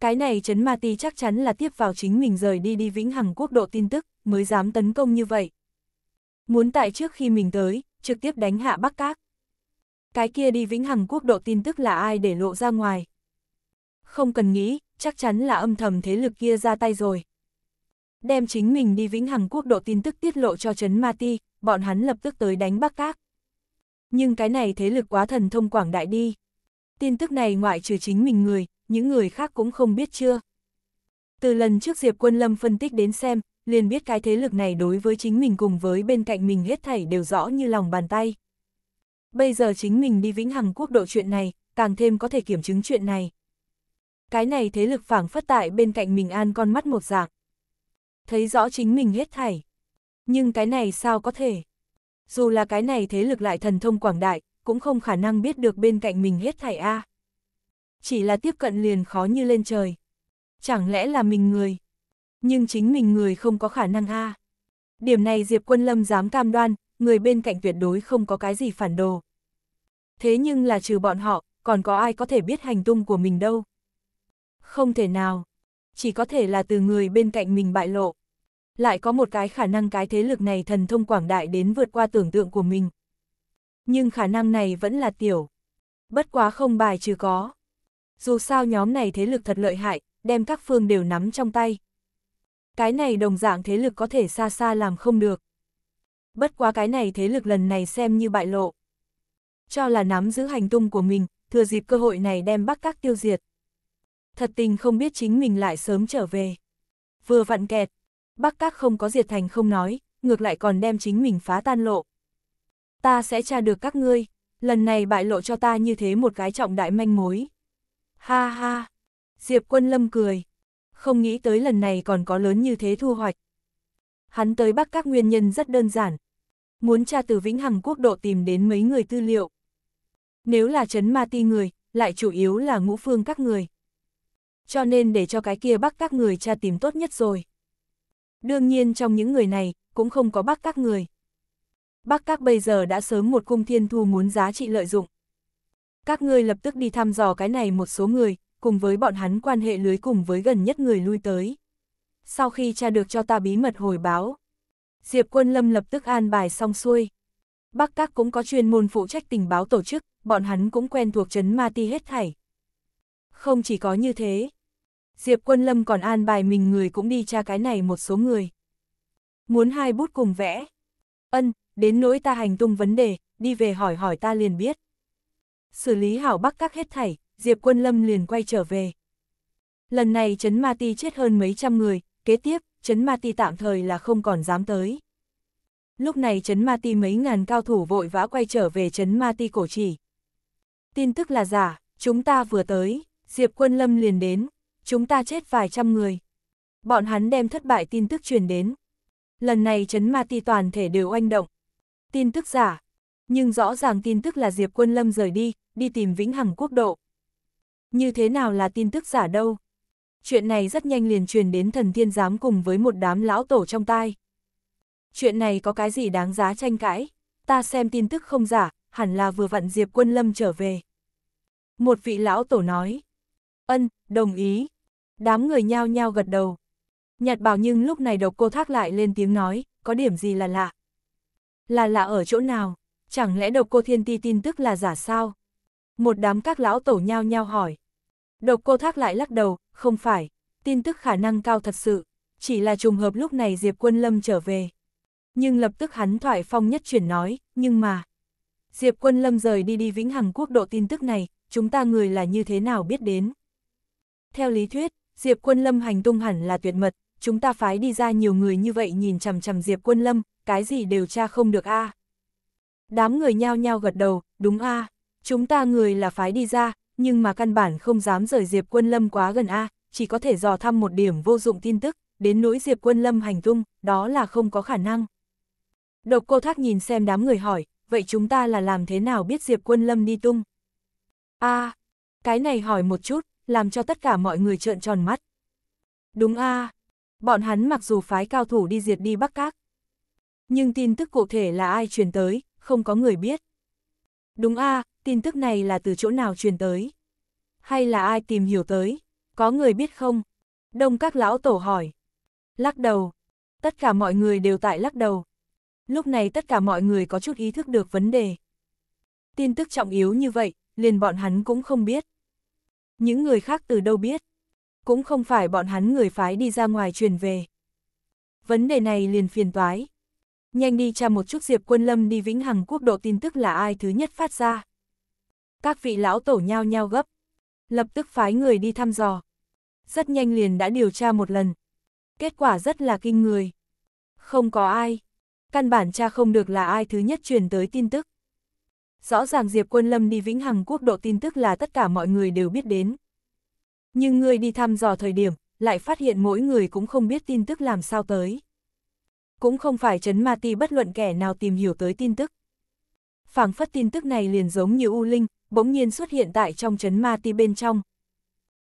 S1: Cái này chấn ma ti chắc chắn là tiếp vào chính mình rời đi đi vĩnh hằng quốc độ tin tức, mới dám tấn công như vậy. Muốn tại trước khi mình tới, trực tiếp đánh hạ Bắc Các cái kia đi vĩnh hằng quốc độ tin tức là ai để lộ ra ngoài. Không cần nghĩ, chắc chắn là âm thầm thế lực kia ra tay rồi. Đem chính mình đi vĩnh hằng quốc độ tin tức tiết lộ cho Trấn Ma Ti, bọn hắn lập tức tới đánh Bắc Các. Nhưng cái này thế lực quá thần thông quảng đại đi. Tin tức này ngoại trừ chính mình người, những người khác cũng không biết chưa. Từ lần trước Diệp Quân Lâm phân tích đến xem, liền biết cái thế lực này đối với chính mình cùng với bên cạnh mình hết thảy đều rõ như lòng bàn tay bây giờ chính mình đi vĩnh hằng quốc độ chuyện này, càng thêm có thể kiểm chứng chuyện này. Cái này thế lực phảng phất tại bên cạnh mình an con mắt một dạng. Thấy rõ chính mình hết thảy. Nhưng cái này sao có thể? Dù là cái này thế lực lại thần thông quảng đại, cũng không khả năng biết được bên cạnh mình hết thảy a. À. Chỉ là tiếp cận liền khó như lên trời. Chẳng lẽ là mình người? Nhưng chính mình người không có khả năng a. À. Điểm này Diệp Quân Lâm dám cam đoan, người bên cạnh tuyệt đối không có cái gì phản đồ. Thế nhưng là trừ bọn họ, còn có ai có thể biết hành tung của mình đâu. Không thể nào, chỉ có thể là từ người bên cạnh mình bại lộ. Lại có một cái khả năng cái thế lực này thần thông quảng đại đến vượt qua tưởng tượng của mình. Nhưng khả năng này vẫn là tiểu. Bất quá không bài trừ có. Dù sao nhóm này thế lực thật lợi hại, đem các phương đều nắm trong tay. Cái này đồng dạng thế lực có thể xa xa làm không được. Bất quá cái này thế lực lần này xem như bại lộ. Cho là nắm giữ hành tung của mình, thừa dịp cơ hội này đem Bắc Các tiêu diệt. Thật tình không biết chính mình lại sớm trở về. Vừa vặn kẹt, Bắc Các không có diệt thành không nói, ngược lại còn đem chính mình phá tan lộ. Ta sẽ tra được các ngươi, lần này bại lộ cho ta như thế một cái trọng đại manh mối. Ha ha, Diệp Quân Lâm cười, không nghĩ tới lần này còn có lớn như thế thu hoạch hắn tới Bắc các nguyên nhân rất đơn giản. Muốn tra từ Vĩnh Hằng Quốc độ tìm đến mấy người tư liệu. Nếu là chấn ma ti người, lại chủ yếu là ngũ phương các người. Cho nên để cho cái kia Bắc các người tra tìm tốt nhất rồi. Đương nhiên trong những người này, cũng không có Bắc các người. Bắc các bây giờ đã sớm một cung thiên thu muốn giá trị lợi dụng. Các ngươi lập tức đi thăm dò cái này một số người, cùng với bọn hắn quan hệ lưới cùng với gần nhất người lui tới sau khi cha được cho ta bí mật hồi báo. Diệp quân lâm lập tức an bài xong xuôi. Bác Các cũng có chuyên môn phụ trách tình báo tổ chức, bọn hắn cũng quen thuộc chấn ma ti hết thảy. Không chỉ có như thế, Diệp quân lâm còn an bài mình người cũng đi tra cái này một số người. Muốn hai bút cùng vẽ. Ân, đến nỗi ta hành tung vấn đề, đi về hỏi hỏi ta liền biết. Xử lý hảo Bắc Các hết thảy, Diệp quân lâm liền quay trở về. Lần này chấn ma ti chết hơn mấy trăm người, kế tiếp, Trấn Ma Ti tạm thời là không còn dám tới. Lúc này Trấn Ma Ti mấy ngàn cao thủ vội vã quay trở về Trấn Ma Ti cổ chỉ. Tin tức là giả, chúng ta vừa tới, Diệp Quân Lâm liền đến, chúng ta chết vài trăm người. Bọn hắn đem thất bại tin tức truyền đến. Lần này Trấn Ma Ti toàn thể đều oanh động. Tin tức giả, nhưng rõ ràng tin tức là Diệp Quân Lâm rời đi, đi tìm Vĩnh Hằng Quốc Độ. Như thế nào là tin tức giả đâu, chuyện này rất nhanh liền truyền đến thần thiên giám cùng với một đám lão tổ trong tai. Chuyện này có cái gì đáng giá tranh cãi, ta xem tin tức không giả, hẳn là vừa vặn Diệp Quân Lâm trở về. Một vị lão tổ nói, ân, đồng ý, đám người nhao nhao gật đầu. Nhạt bảo nhưng lúc này độc cô thác lại lên tiếng nói, có điểm gì là lạ. Là lạ ở chỗ nào, chẳng lẽ độc cô thiên ti tin tức là giả sao? Một đám các lão tổ nhao nhao hỏi. Độc cô thác lại lắc đầu, không phải, tin tức khả năng cao thật sự, chỉ là trùng hợp lúc này Diệp Quân Lâm trở về. Nhưng lập tức hắn thoại phong nhất chuyển nói, nhưng mà... Diệp Quân Lâm rời đi đi Vĩnh Hằng Quốc độ tin tức này, chúng ta người là như thế nào biết đến? Theo lý thuyết, Diệp Quân Lâm hành tung hẳn là tuyệt mật, chúng ta phái đi ra nhiều người như vậy nhìn chằm chằm Diệp Quân Lâm, cái gì đều tra không được a. Đám người nhao nhao gật đầu, đúng a, chúng ta người là phái đi ra, nhưng mà căn bản không dám rời Diệp Quân Lâm quá gần A, chỉ có thể dò thăm một điểm vô dụng tin tức, đến nỗi Diệp Quân Lâm hành tung, đó là không có khả năng. Độc cô thác nhìn xem đám người hỏi, vậy chúng ta là làm thế nào biết Diệp Quân Lâm đi tung? a cái này hỏi một chút, làm cho tất cả mọi người trợn tròn mắt. Đúng a bọn hắn mặc dù phái cao thủ đi diệt đi Bắc Các, nhưng tin tức cụ thể là ai truyền tới, không có người biết. Đúng a tin tức này là từ chỗ nào truyền tới? Hay là ai tìm hiểu tới? Có người biết không? Đông các lão tổ hỏi. Lắc đầu. Tất cả mọi người đều tại lắc đầu. Lúc này tất cả mọi người có chút ý thức được vấn đề. Tin tức trọng yếu như vậy, liền bọn hắn cũng không biết. Những người khác từ đâu biết? Cũng không phải bọn hắn người phái đi ra ngoài truyền về. Vấn đề này liền phiền toái. Nhanh đi tra một chút Diệp Quân Lâm đi Vĩnh Hằng Quốc độ tin tức là ai thứ nhất phát ra các vị lão tổ nhao nhao gấp. Lập tức phái người đi thăm dò. Rất nhanh liền đã điều tra một lần. Kết quả rất là kinh người. Không có ai. Căn bản cha không được là ai thứ nhất truyền tới tin tức. Rõ ràng Diệp Quân Lâm đi Vĩnh Hằng Quốc độ tin tức là tất cả mọi người đều biết đến. Nhưng người đi thăm dò thời điểm, lại phát hiện mỗi người cũng không biết tin tức làm sao tới. Cũng không phải Trấn Ma Ti bất luận kẻ nào tìm hiểu tới tin tức. phảng phất tin tức này liền giống như U Linh, bỗng nhiên xuất hiện tại trong chấn ma ti bên trong.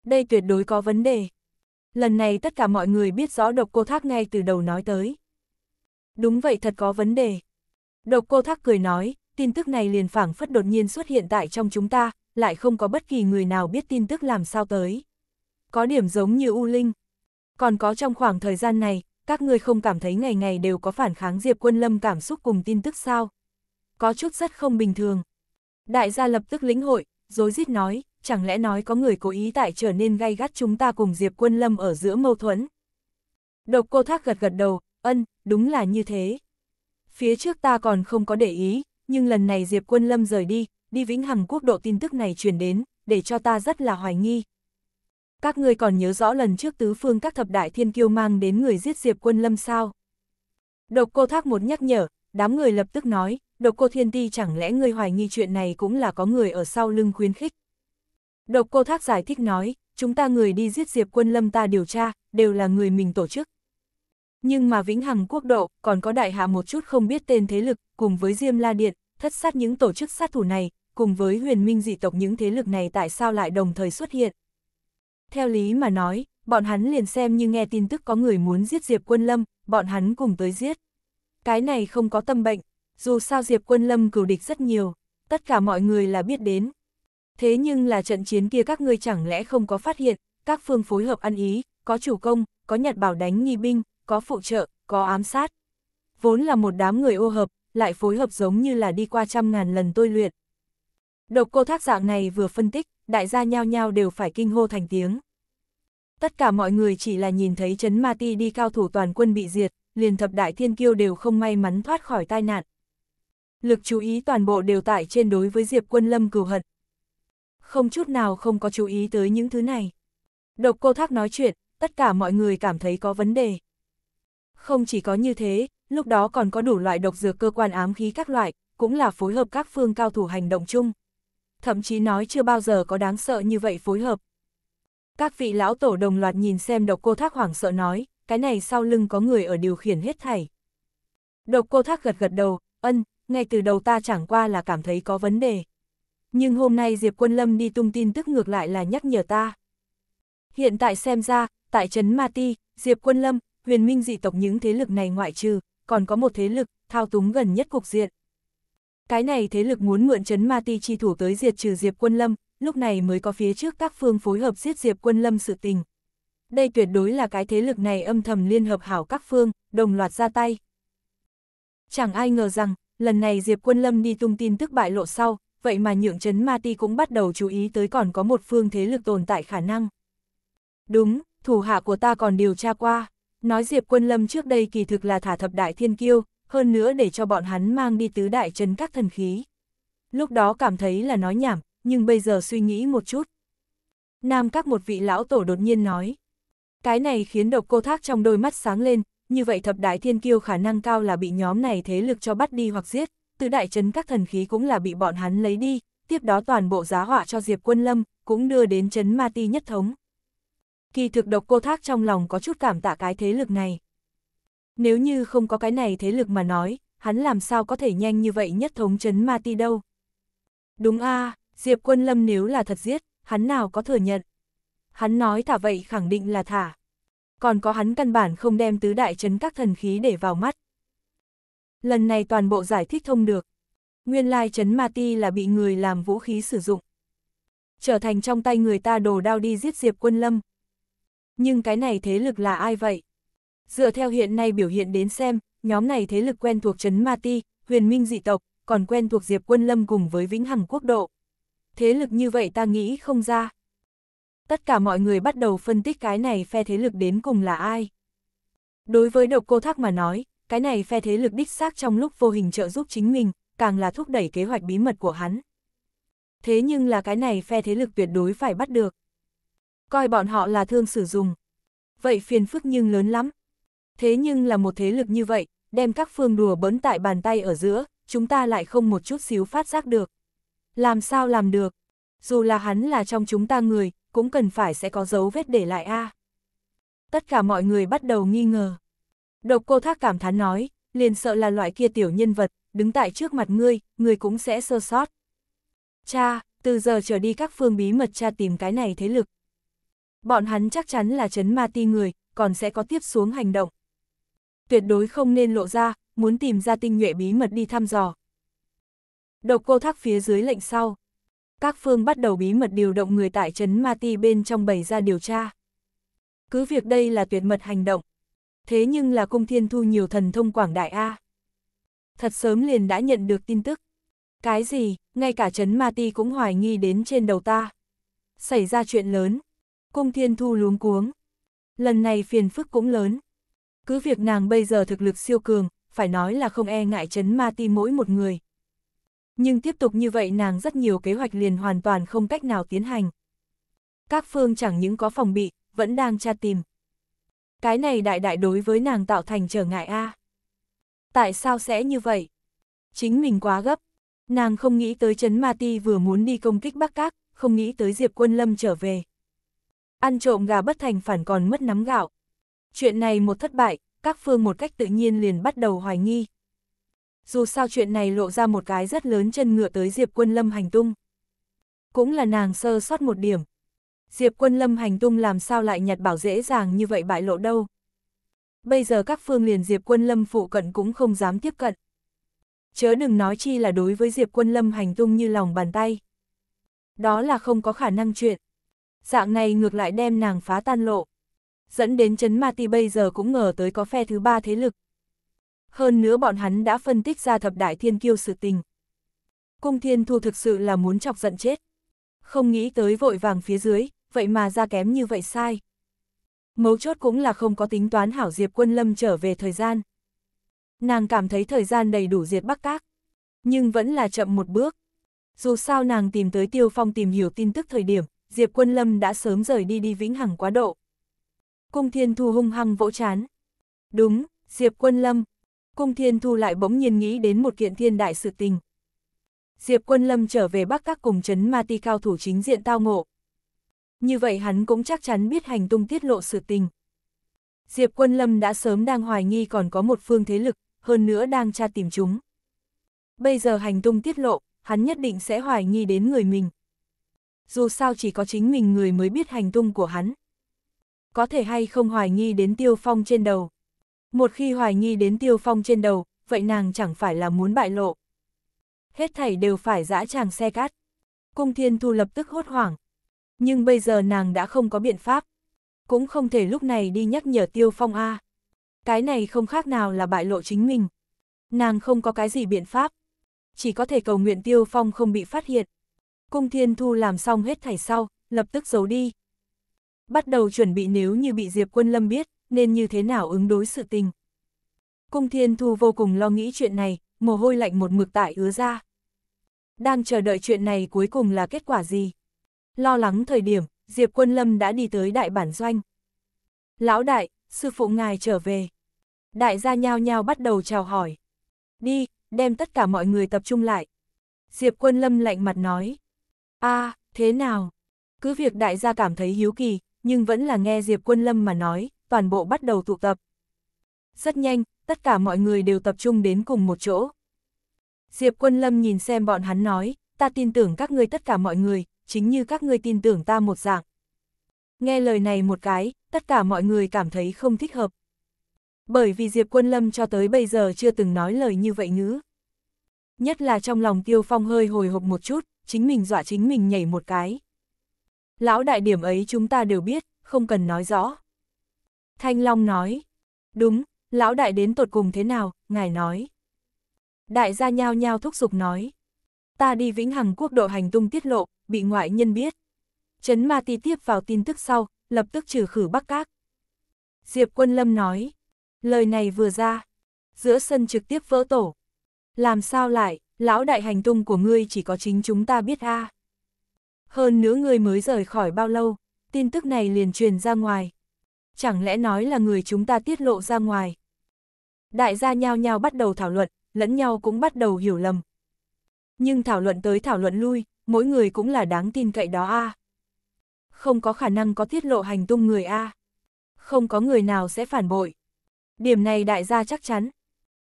S1: Đây tuyệt đối có vấn đề. Lần này tất cả mọi người biết rõ độc cô thác ngay từ đầu nói tới. Đúng vậy thật có vấn đề. Độc cô thác cười nói, tin tức này liền phảng phất đột nhiên xuất hiện tại trong chúng ta, lại không có bất kỳ người nào biết tin tức làm sao tới. Có điểm giống như U Linh. Còn có trong khoảng thời gian này, các ngươi không cảm thấy ngày ngày đều có phản kháng Diệp Quân Lâm cảm xúc cùng tin tức sao? Có chút rất không bình thường. Đại gia lập tức lĩnh hội, dối rít nói, chẳng lẽ nói có người cố ý tại trở nên gay gắt chúng ta cùng Diệp Quân Lâm ở giữa mâu thuẫn. Độc cô thác gật gật đầu, ân, đúng là như thế. Phía trước ta còn không có để ý, nhưng lần này Diệp Quân Lâm rời đi, đi Vĩnh Hằng quốc độ tin tức này truyền đến, để cho ta rất là hoài nghi. Các ngươi còn nhớ rõ lần trước tứ phương các thập đại thiên kiêu mang đến người giết Diệp Quân Lâm sao? Độc cô thác một nhắc nhở, đám người lập tức nói, độc cô thiên ti chẳng lẽ ngươi hoài nghi chuyện này cũng là có người ở sau lưng khuyến khích. Độc cô thác giải thích nói, chúng ta người đi giết diệp quân lâm ta điều tra, đều là người mình tổ chức. Nhưng mà Vĩnh Hằng quốc độ, còn có đại hạ một chút không biết tên thế lực, cùng với Diêm La Điện, thất sát những tổ chức sát thủ này, cùng với huyền minh dị tộc những thế lực này tại sao lại đồng thời xuất hiện. Theo lý mà nói, bọn hắn liền xem như nghe tin tức có người muốn giết Diệp Quân Lâm, bọn hắn cùng tới giết. Cái này không có tâm bệnh, dù sao Diệp Quân Lâm cửu địch rất nhiều, tất cả mọi người là biết đến. Thế nhưng là trận chiến kia các ngươi chẳng lẽ không có phát hiện, các phương phối hợp ăn ý, có chủ công, có nhật bảo đánh nghi binh, có phụ trợ, có ám sát. Vốn là một đám người ô hợp, lại phối hợp giống như là đi qua trăm ngàn lần tôi luyện. Độc cô thác dạng này vừa phân tích, đại gia nhao nhao đều phải kinh hô thành tiếng. Tất cả mọi người chỉ là nhìn thấy chấn ma ti đi cao thủ toàn quân bị diệt, liền thập đại thiên kiêu đều không may mắn thoát khỏi tai nạn, lực chú ý toàn bộ đều tại trên đối với Diệp Quân Lâm cừu hận. Không chút nào không có chú ý tới những thứ này. Độc cô thác nói chuyện, tất cả mọi người cảm thấy có vấn đề. Không chỉ có như thế, lúc đó còn có đủ loại độc dược cơ quan ám khí các loại, cũng là phối hợp các phương cao thủ hành động chung. Thậm chí nói chưa bao giờ có đáng sợ như vậy phối hợp. Các vị lão tổ đồng loạt nhìn xem độc cô thác hoảng sợ nói, cái này sau lưng có người ở điều khiển hết thảy. Độc cô thác gật gật đầu, ân, ngay từ đầu ta chẳng qua là cảm thấy có vấn đề. Nhưng hôm nay Diệp Quân Lâm đi tung tin tức ngược lại là nhắc nhở ta. Hiện tại xem ra, tại Trấn Ma Ti, Diệp Quân Lâm, huyền minh dị tộc những thế lực này ngoại trừ, còn có một thế lực, thao túng gần nhất cục diện. Cái này thế lực muốn mượn Trấn Ma Ti chi thủ tới diệt trừ Diệp Quân Lâm, lúc này mới có phía trước các phương phối hợp giết Diệp Quân Lâm sự tình. Đây tuyệt đối là cái thế lực này âm thầm liên hợp hảo các phương, đồng loạt ra tay. Chẳng ai ngờ rằng, lần này Diệp Quân Lâm đi tung tin tức bại lộ sau, vậy mà nhượng chấn Ma Ti cũng bắt đầu chú ý tới còn có một phương thế lực tồn tại khả năng. Đúng, thủ hạ của ta còn điều tra qua, nói Diệp Quân Lâm trước đây kỳ thực là thả thập đại thiên kiêu, hơn nữa để cho bọn hắn mang đi tứ đại chân các thần khí. Lúc đó cảm thấy là nói nhảm, nhưng bây giờ suy nghĩ một chút. Nam các một vị lão tổ đột nhiên nói. Cái này khiến độc cô thác trong đôi mắt sáng lên, như vậy thập đại thiên kiêu khả năng cao là bị nhóm này thế lực cho bắt đi hoặc giết, từ đại trấn các thần khí cũng là bị bọn hắn lấy đi, tiếp đó toàn bộ giá họa cho Diệp Quân Lâm, cũng đưa đến trấn Ma Ti nhất thống. Kỳ thực độc cô thác trong lòng có chút cảm tạ cái thế lực này. Nếu như không có cái này thế lực mà nói, hắn làm sao có thể nhanh như vậy nhất thống trấn Ma Ti đâu. Đúng a Diệp Quân Lâm nếu là thật giết, hắn nào có thừa nhận. Hắn nói thả vậy khẳng định là thả còn có hắn căn bản không đem tứ đại chấn các thần khí để vào mắt. Lần này toàn bộ giải thích thông được. Nguyên lai chấn ma ti là bị người làm vũ khí sử dụng. Trở thành trong tay người ta đồ đao đi giết diệp quân lâm. Nhưng cái này thế lực là ai vậy? Dựa theo hiện nay biểu hiện đến xem, nhóm này thế lực quen thuộc chấn ma ti, huyền minh dị tộc, còn quen thuộc diệp quân lâm cùng với vĩnh hằng quốc độ. Thế lực như vậy ta nghĩ không ra tất cả mọi người bắt đầu phân tích cái này phe thế lực đến cùng là ai. Đối với độc cô thác mà nói, cái này phe thế lực đích xác trong lúc vô hình trợ giúp chính mình, càng là thúc đẩy kế hoạch bí mật của hắn. Thế nhưng là cái này phe thế lực tuyệt đối phải bắt được. Coi bọn họ là thương sử dụng. Vậy phiền phức nhưng lớn lắm. Thế nhưng là một thế lực như vậy, đem các phương đùa bấn tại bàn tay ở giữa, chúng ta lại không một chút xíu phát giác được. Làm sao làm được? Dù là hắn là trong chúng ta người, cũng cần phải sẽ có dấu vết để lại a. À. Tất cả mọi người bắt đầu nghi ngờ. Độc cô thác cảm thán nói, liền sợ là loại kia tiểu nhân vật, đứng tại trước mặt ngươi, ngươi cũng sẽ sơ sót. Cha, từ giờ trở đi các phương bí mật cha tìm cái này thế lực. Bọn hắn chắc chắn là chấn ma ti người, còn sẽ có tiếp xuống hành động. Tuyệt đối không nên lộ ra, muốn tìm ra tinh nhuệ bí mật đi thăm dò. Độc cô thác phía dưới lệnh sau, các phương bắt đầu bí mật điều động người tại trấn Mati bên trong bày ra điều tra. Cứ việc đây là tuyệt mật hành động, thế nhưng là cung thiên thu nhiều thần thông quảng đại A. Thật sớm liền đã nhận được tin tức. Cái gì, ngay cả trấn Mati cũng hoài nghi đến trên đầu ta. Xảy ra chuyện lớn, cung thiên thu luống cuống. Lần này phiền phức cũng lớn. Cứ việc nàng bây giờ thực lực siêu cường, phải nói là không e ngại trấn Mati mỗi một người nhưng tiếp tục như vậy nàng rất nhiều kế hoạch liền hoàn toàn không cách nào tiến hành. Các phương chẳng những có phòng bị, vẫn đang tra tìm. Cái này đại đại đối với nàng tạo thành trở ngại a. À. Tại sao sẽ như vậy? Chính mình quá gấp. Nàng không nghĩ tới Trấn Ma Ti vừa muốn đi công kích Bắc Các, không nghĩ tới Diệp Quân Lâm trở về. Ăn trộm gà bất thành phản còn mất nắm gạo. Chuyện này một thất bại, các phương một cách tự nhiên liền bắt đầu hoài nghi, dù sao chuyện này lộ ra một cái rất lớn chân ngựa tới Diệp Quân Lâm hành tung. Cũng là nàng sơ sót một điểm. Diệp Quân Lâm hành tung làm sao lại nhặt bảo dễ dàng như vậy bại lộ đâu. Bây giờ các phương liền Diệp Quân Lâm phụ cận cũng không dám tiếp cận. Chớ đừng nói chi là đối với Diệp Quân Lâm hành tung như lòng bàn tay. Đó là không có khả năng chuyện. Dạng này ngược lại đem nàng phá tan lộ. Dẫn đến chấn ma ti bây giờ cũng ngờ tới có phe thứ ba thế lực, hơn nữa bọn hắn đã phân tích ra thập đại thiên kiêu sự tình. Cung thiên thu thực sự là muốn chọc giận chết. Không nghĩ tới vội vàng phía dưới, vậy mà ra kém như vậy sai. Mấu chốt cũng là không có tính toán hảo Diệp Quân Lâm trở về thời gian. Nàng cảm thấy thời gian đầy đủ diệt Bắc Các, nhưng vẫn là chậm một bước. Dù sao nàng tìm tới Tiêu Phong tìm hiểu tin tức thời điểm, Diệp Quân Lâm đã sớm rời đi đi vĩnh hằng quá độ. Cung Thiên Thu hung hăng vỗ chán. Đúng, Diệp Quân Lâm, Cung Thiên Thu lại bỗng nhiên nghĩ đến một kiện thiên đại sự tình. Diệp Quân Lâm trở về Bắc Các cùng chấn ma ti cao thủ chính diện tao ngộ. Như vậy hắn cũng chắc chắn biết hành tung tiết lộ sự tình. Diệp Quân Lâm đã sớm đang hoài nghi còn có một phương thế lực, hơn nữa đang tra tìm chúng. Bây giờ hành tung tiết lộ, hắn nhất định sẽ hoài nghi đến người mình. Dù sao chỉ có chính mình người mới biết hành tung của hắn. Có thể hay không hoài nghi đến tiêu phong trên đầu. Một khi hoài nghi đến tiêu phong trên đầu, vậy nàng chẳng phải là muốn bại lộ. Hết thảy đều phải dã tràng xe cát. Cung thiên thu lập tức hốt hoảng. Nhưng bây giờ nàng đã không có biện pháp. Cũng không thể lúc này đi nhắc nhở tiêu phong A. Cái này không khác nào là bại lộ chính mình. Nàng không có cái gì biện pháp. Chỉ có thể cầu nguyện tiêu phong không bị phát hiện. Cung thiên thu làm xong hết thảy sau, lập tức giấu đi. Bắt đầu chuẩn bị nếu như bị Diệp Quân Lâm biết, nên như thế nào ứng đối sự tình. Cung Thiên Thu vô cùng lo nghĩ chuyện này, mồ hôi lạnh một mực tại ứa ra. Đang chờ đợi chuyện này cuối cùng là kết quả gì? Lo lắng thời điểm, Diệp Quân Lâm đã đi tới đại bản doanh. Lão đại, sư phụ ngài trở về. Đại gia nhao nhao bắt đầu chào hỏi. Đi, đem tất cả mọi người tập trung lại. Diệp Quân Lâm lạnh mặt nói. a thế nào? Cứ việc đại gia cảm thấy hiếu kỳ, nhưng vẫn là nghe Diệp Quân Lâm mà nói, toàn bộ bắt đầu tụ tập. Rất nhanh, tất cả mọi người đều tập trung đến cùng một chỗ. Diệp Quân Lâm nhìn xem bọn hắn nói, ta tin tưởng các ngươi tất cả mọi người, chính như các ngươi tin tưởng ta một dạng. Nghe lời này một cái, tất cả mọi người cảm thấy không thích hợp. Bởi vì Diệp Quân Lâm cho tới bây giờ chưa từng nói lời như vậy ngữ. Nhất là trong lòng Tiêu Phong hơi hồi hộp một chút, chính mình dọa chính mình nhảy một cái. Lão đại điểm ấy chúng ta đều biết, không cần nói rõ. Thanh Long nói. Đúng, lão đại đến tột cùng thế nào, ngài nói. Đại gia nhao nhao thúc giục nói. Ta đi Vĩnh Hằng quốc độ hành tung tiết lộ, bị ngoại nhân biết. Trấn Ma Ti tiếp vào tin tức sau, lập tức trừ khử Bắc Các. Diệp Quân Lâm nói. Lời này vừa ra, giữa sân trực tiếp vỡ tổ. Làm sao lại, lão đại hành tung của ngươi chỉ có chính chúng ta biết a Hơn nữa ngươi mới rời khỏi bao lâu, tin tức này liền truyền ra ngoài, chẳng lẽ nói là người chúng ta tiết lộ ra ngoài. Đại gia nhao nhao bắt đầu thảo luận, lẫn nhau cũng bắt đầu hiểu lầm. Nhưng thảo luận tới thảo luận lui, mỗi người cũng là đáng tin cậy đó a. Không có khả năng có tiết lộ hành tung người a. Không có người nào sẽ phản bội. Điểm này đại gia chắc chắn.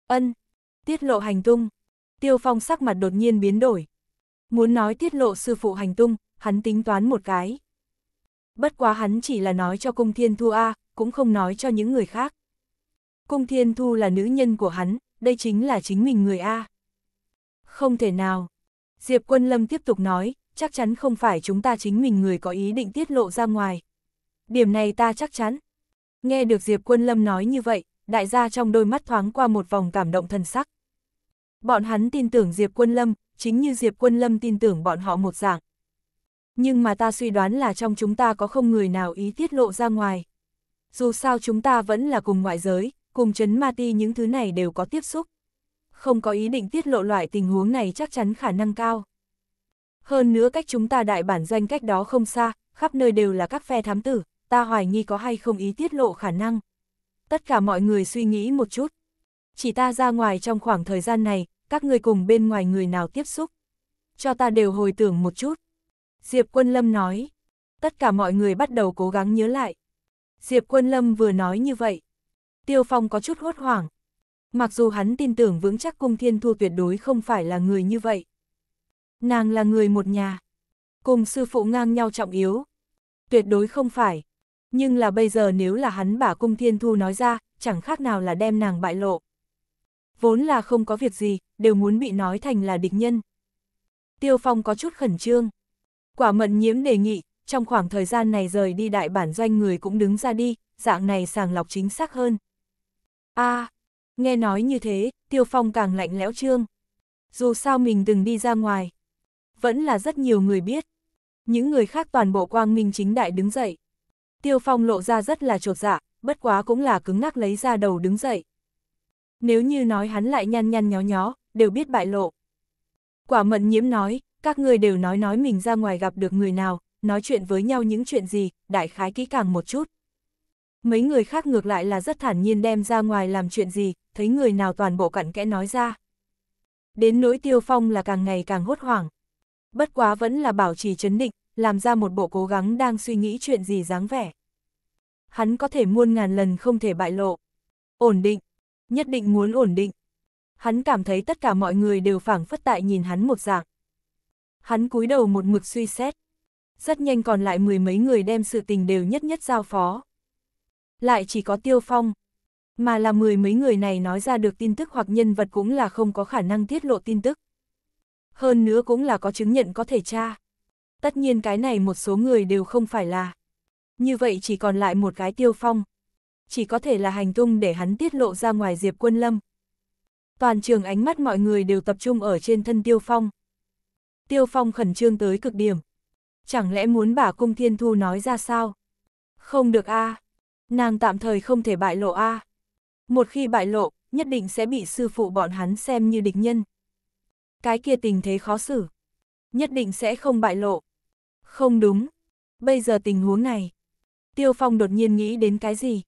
S1: Ân, tiết lộ hành tung. Tiêu Phong sắc mặt đột nhiên biến đổi. Muốn nói tiết lộ sư phụ hành tung, hắn tính toán một cái. Bất quá hắn chỉ là nói cho Cung Thiên Thu A, cũng không nói cho những người khác. Cung Thiên Thu là nữ nhân của hắn, đây chính là chính mình người A. Không thể nào. Diệp Quân Lâm tiếp tục nói, chắc chắn không phải chúng ta chính mình người có ý định tiết lộ ra ngoài. Điểm này ta chắc chắn. Nghe được Diệp Quân Lâm nói như vậy, đại gia trong đôi mắt thoáng qua một vòng cảm động thần sắc. Bọn hắn tin tưởng Diệp Quân Lâm, chính như Diệp Quân Lâm tin tưởng bọn họ một dạng. Nhưng mà ta suy đoán là trong chúng ta có không người nào ý tiết lộ ra ngoài. Dù sao chúng ta vẫn là cùng ngoại giới, cùng chấn ma ti những thứ này đều có tiếp xúc. Không có ý định tiết lộ loại tình huống này chắc chắn khả năng cao. Hơn nữa cách chúng ta đại bản doanh cách đó không xa, khắp nơi đều là các phe thám tử, ta hoài nghi có hay không ý tiết lộ khả năng. Tất cả mọi người suy nghĩ một chút. Chỉ ta ra ngoài trong khoảng thời gian này, các người cùng bên ngoài người nào tiếp xúc. Cho ta đều hồi tưởng một chút. Diệp Quân Lâm nói. Tất cả mọi người bắt đầu cố gắng nhớ lại. Diệp Quân Lâm vừa nói như vậy. Tiêu Phong có chút hốt hoảng. Mặc dù hắn tin tưởng vững chắc cung thiên thu tuyệt đối không phải là người như vậy. Nàng là người một nhà. Cùng sư phụ ngang nhau trọng yếu. Tuyệt đối không phải. Nhưng là bây giờ nếu là hắn Cung thiên thu nói ra, chẳng khác nào là đem nàng bại lộ. Vốn là không có việc gì, đều muốn bị nói thành là địch nhân. Tiêu Phong có chút khẩn trương. Quả mận nhiễm đề nghị, trong khoảng thời gian này rời đi đại bản doanh người cũng đứng ra đi, dạng này sàng lọc chính xác hơn. a à, nghe nói như thế, tiêu phong càng lạnh lẽo trương. Dù sao mình đừng đi ra ngoài, vẫn là rất nhiều người biết. Những người khác toàn bộ quang minh chính đại đứng dậy. Tiêu phong lộ ra rất là trột dạ, bất quá cũng là cứng ngắc lấy ra đầu đứng dậy. Nếu như nói hắn lại nhăn nhăn nhó nhó, đều biết bại lộ. Quả mận nhiễm nói, các người đều nói nói mình ra ngoài gặp được người nào, nói chuyện với nhau những chuyện gì, đại khái kỹ càng một chút. Mấy người khác ngược lại là rất thản nhiên đem ra ngoài làm chuyện gì, thấy người nào toàn bộ cặn kẽ nói ra. Đến nỗi tiêu phong là càng ngày càng hốt hoảng. Bất quá vẫn là bảo trì chấn định, làm ra một bộ cố gắng đang suy nghĩ chuyện gì dáng vẻ. Hắn có thể muôn ngàn lần không thể bại lộ. Ổn định, nhất định muốn ổn định. Hắn cảm thấy tất cả mọi người đều phảng phất tại nhìn hắn một dạng. Hắn cúi đầu một mực suy xét. Rất nhanh còn lại mười mấy người đem sự tình đều nhất nhất giao phó. Lại chỉ có tiêu phong. Mà là mười mấy người này nói ra được tin tức hoặc nhân vật cũng là không có khả năng tiết lộ tin tức. Hơn nữa cũng là có chứng nhận có thể tra. Tất nhiên cái này một số người đều không phải là. Như vậy chỉ còn lại một cái tiêu phong. Chỉ có thể là hành tung để hắn tiết lộ ra ngoài Diệp Quân Lâm. Toàn trường ánh mắt mọi người đều tập trung ở trên thân tiêu phong. Tiêu Phong khẩn trương tới cực điểm. Chẳng lẽ muốn bà Cung Thiên Thu nói ra sao? Không được a, à. nàng tạm thời không thể bại lộ a. À. Một khi bại lộ, nhất định sẽ bị sư phụ bọn hắn xem như địch nhân. Cái kia tình thế khó xử, nhất định sẽ không bại lộ. Không đúng, bây giờ tình huống này. Tiêu Phong đột nhiên nghĩ đến cái gì?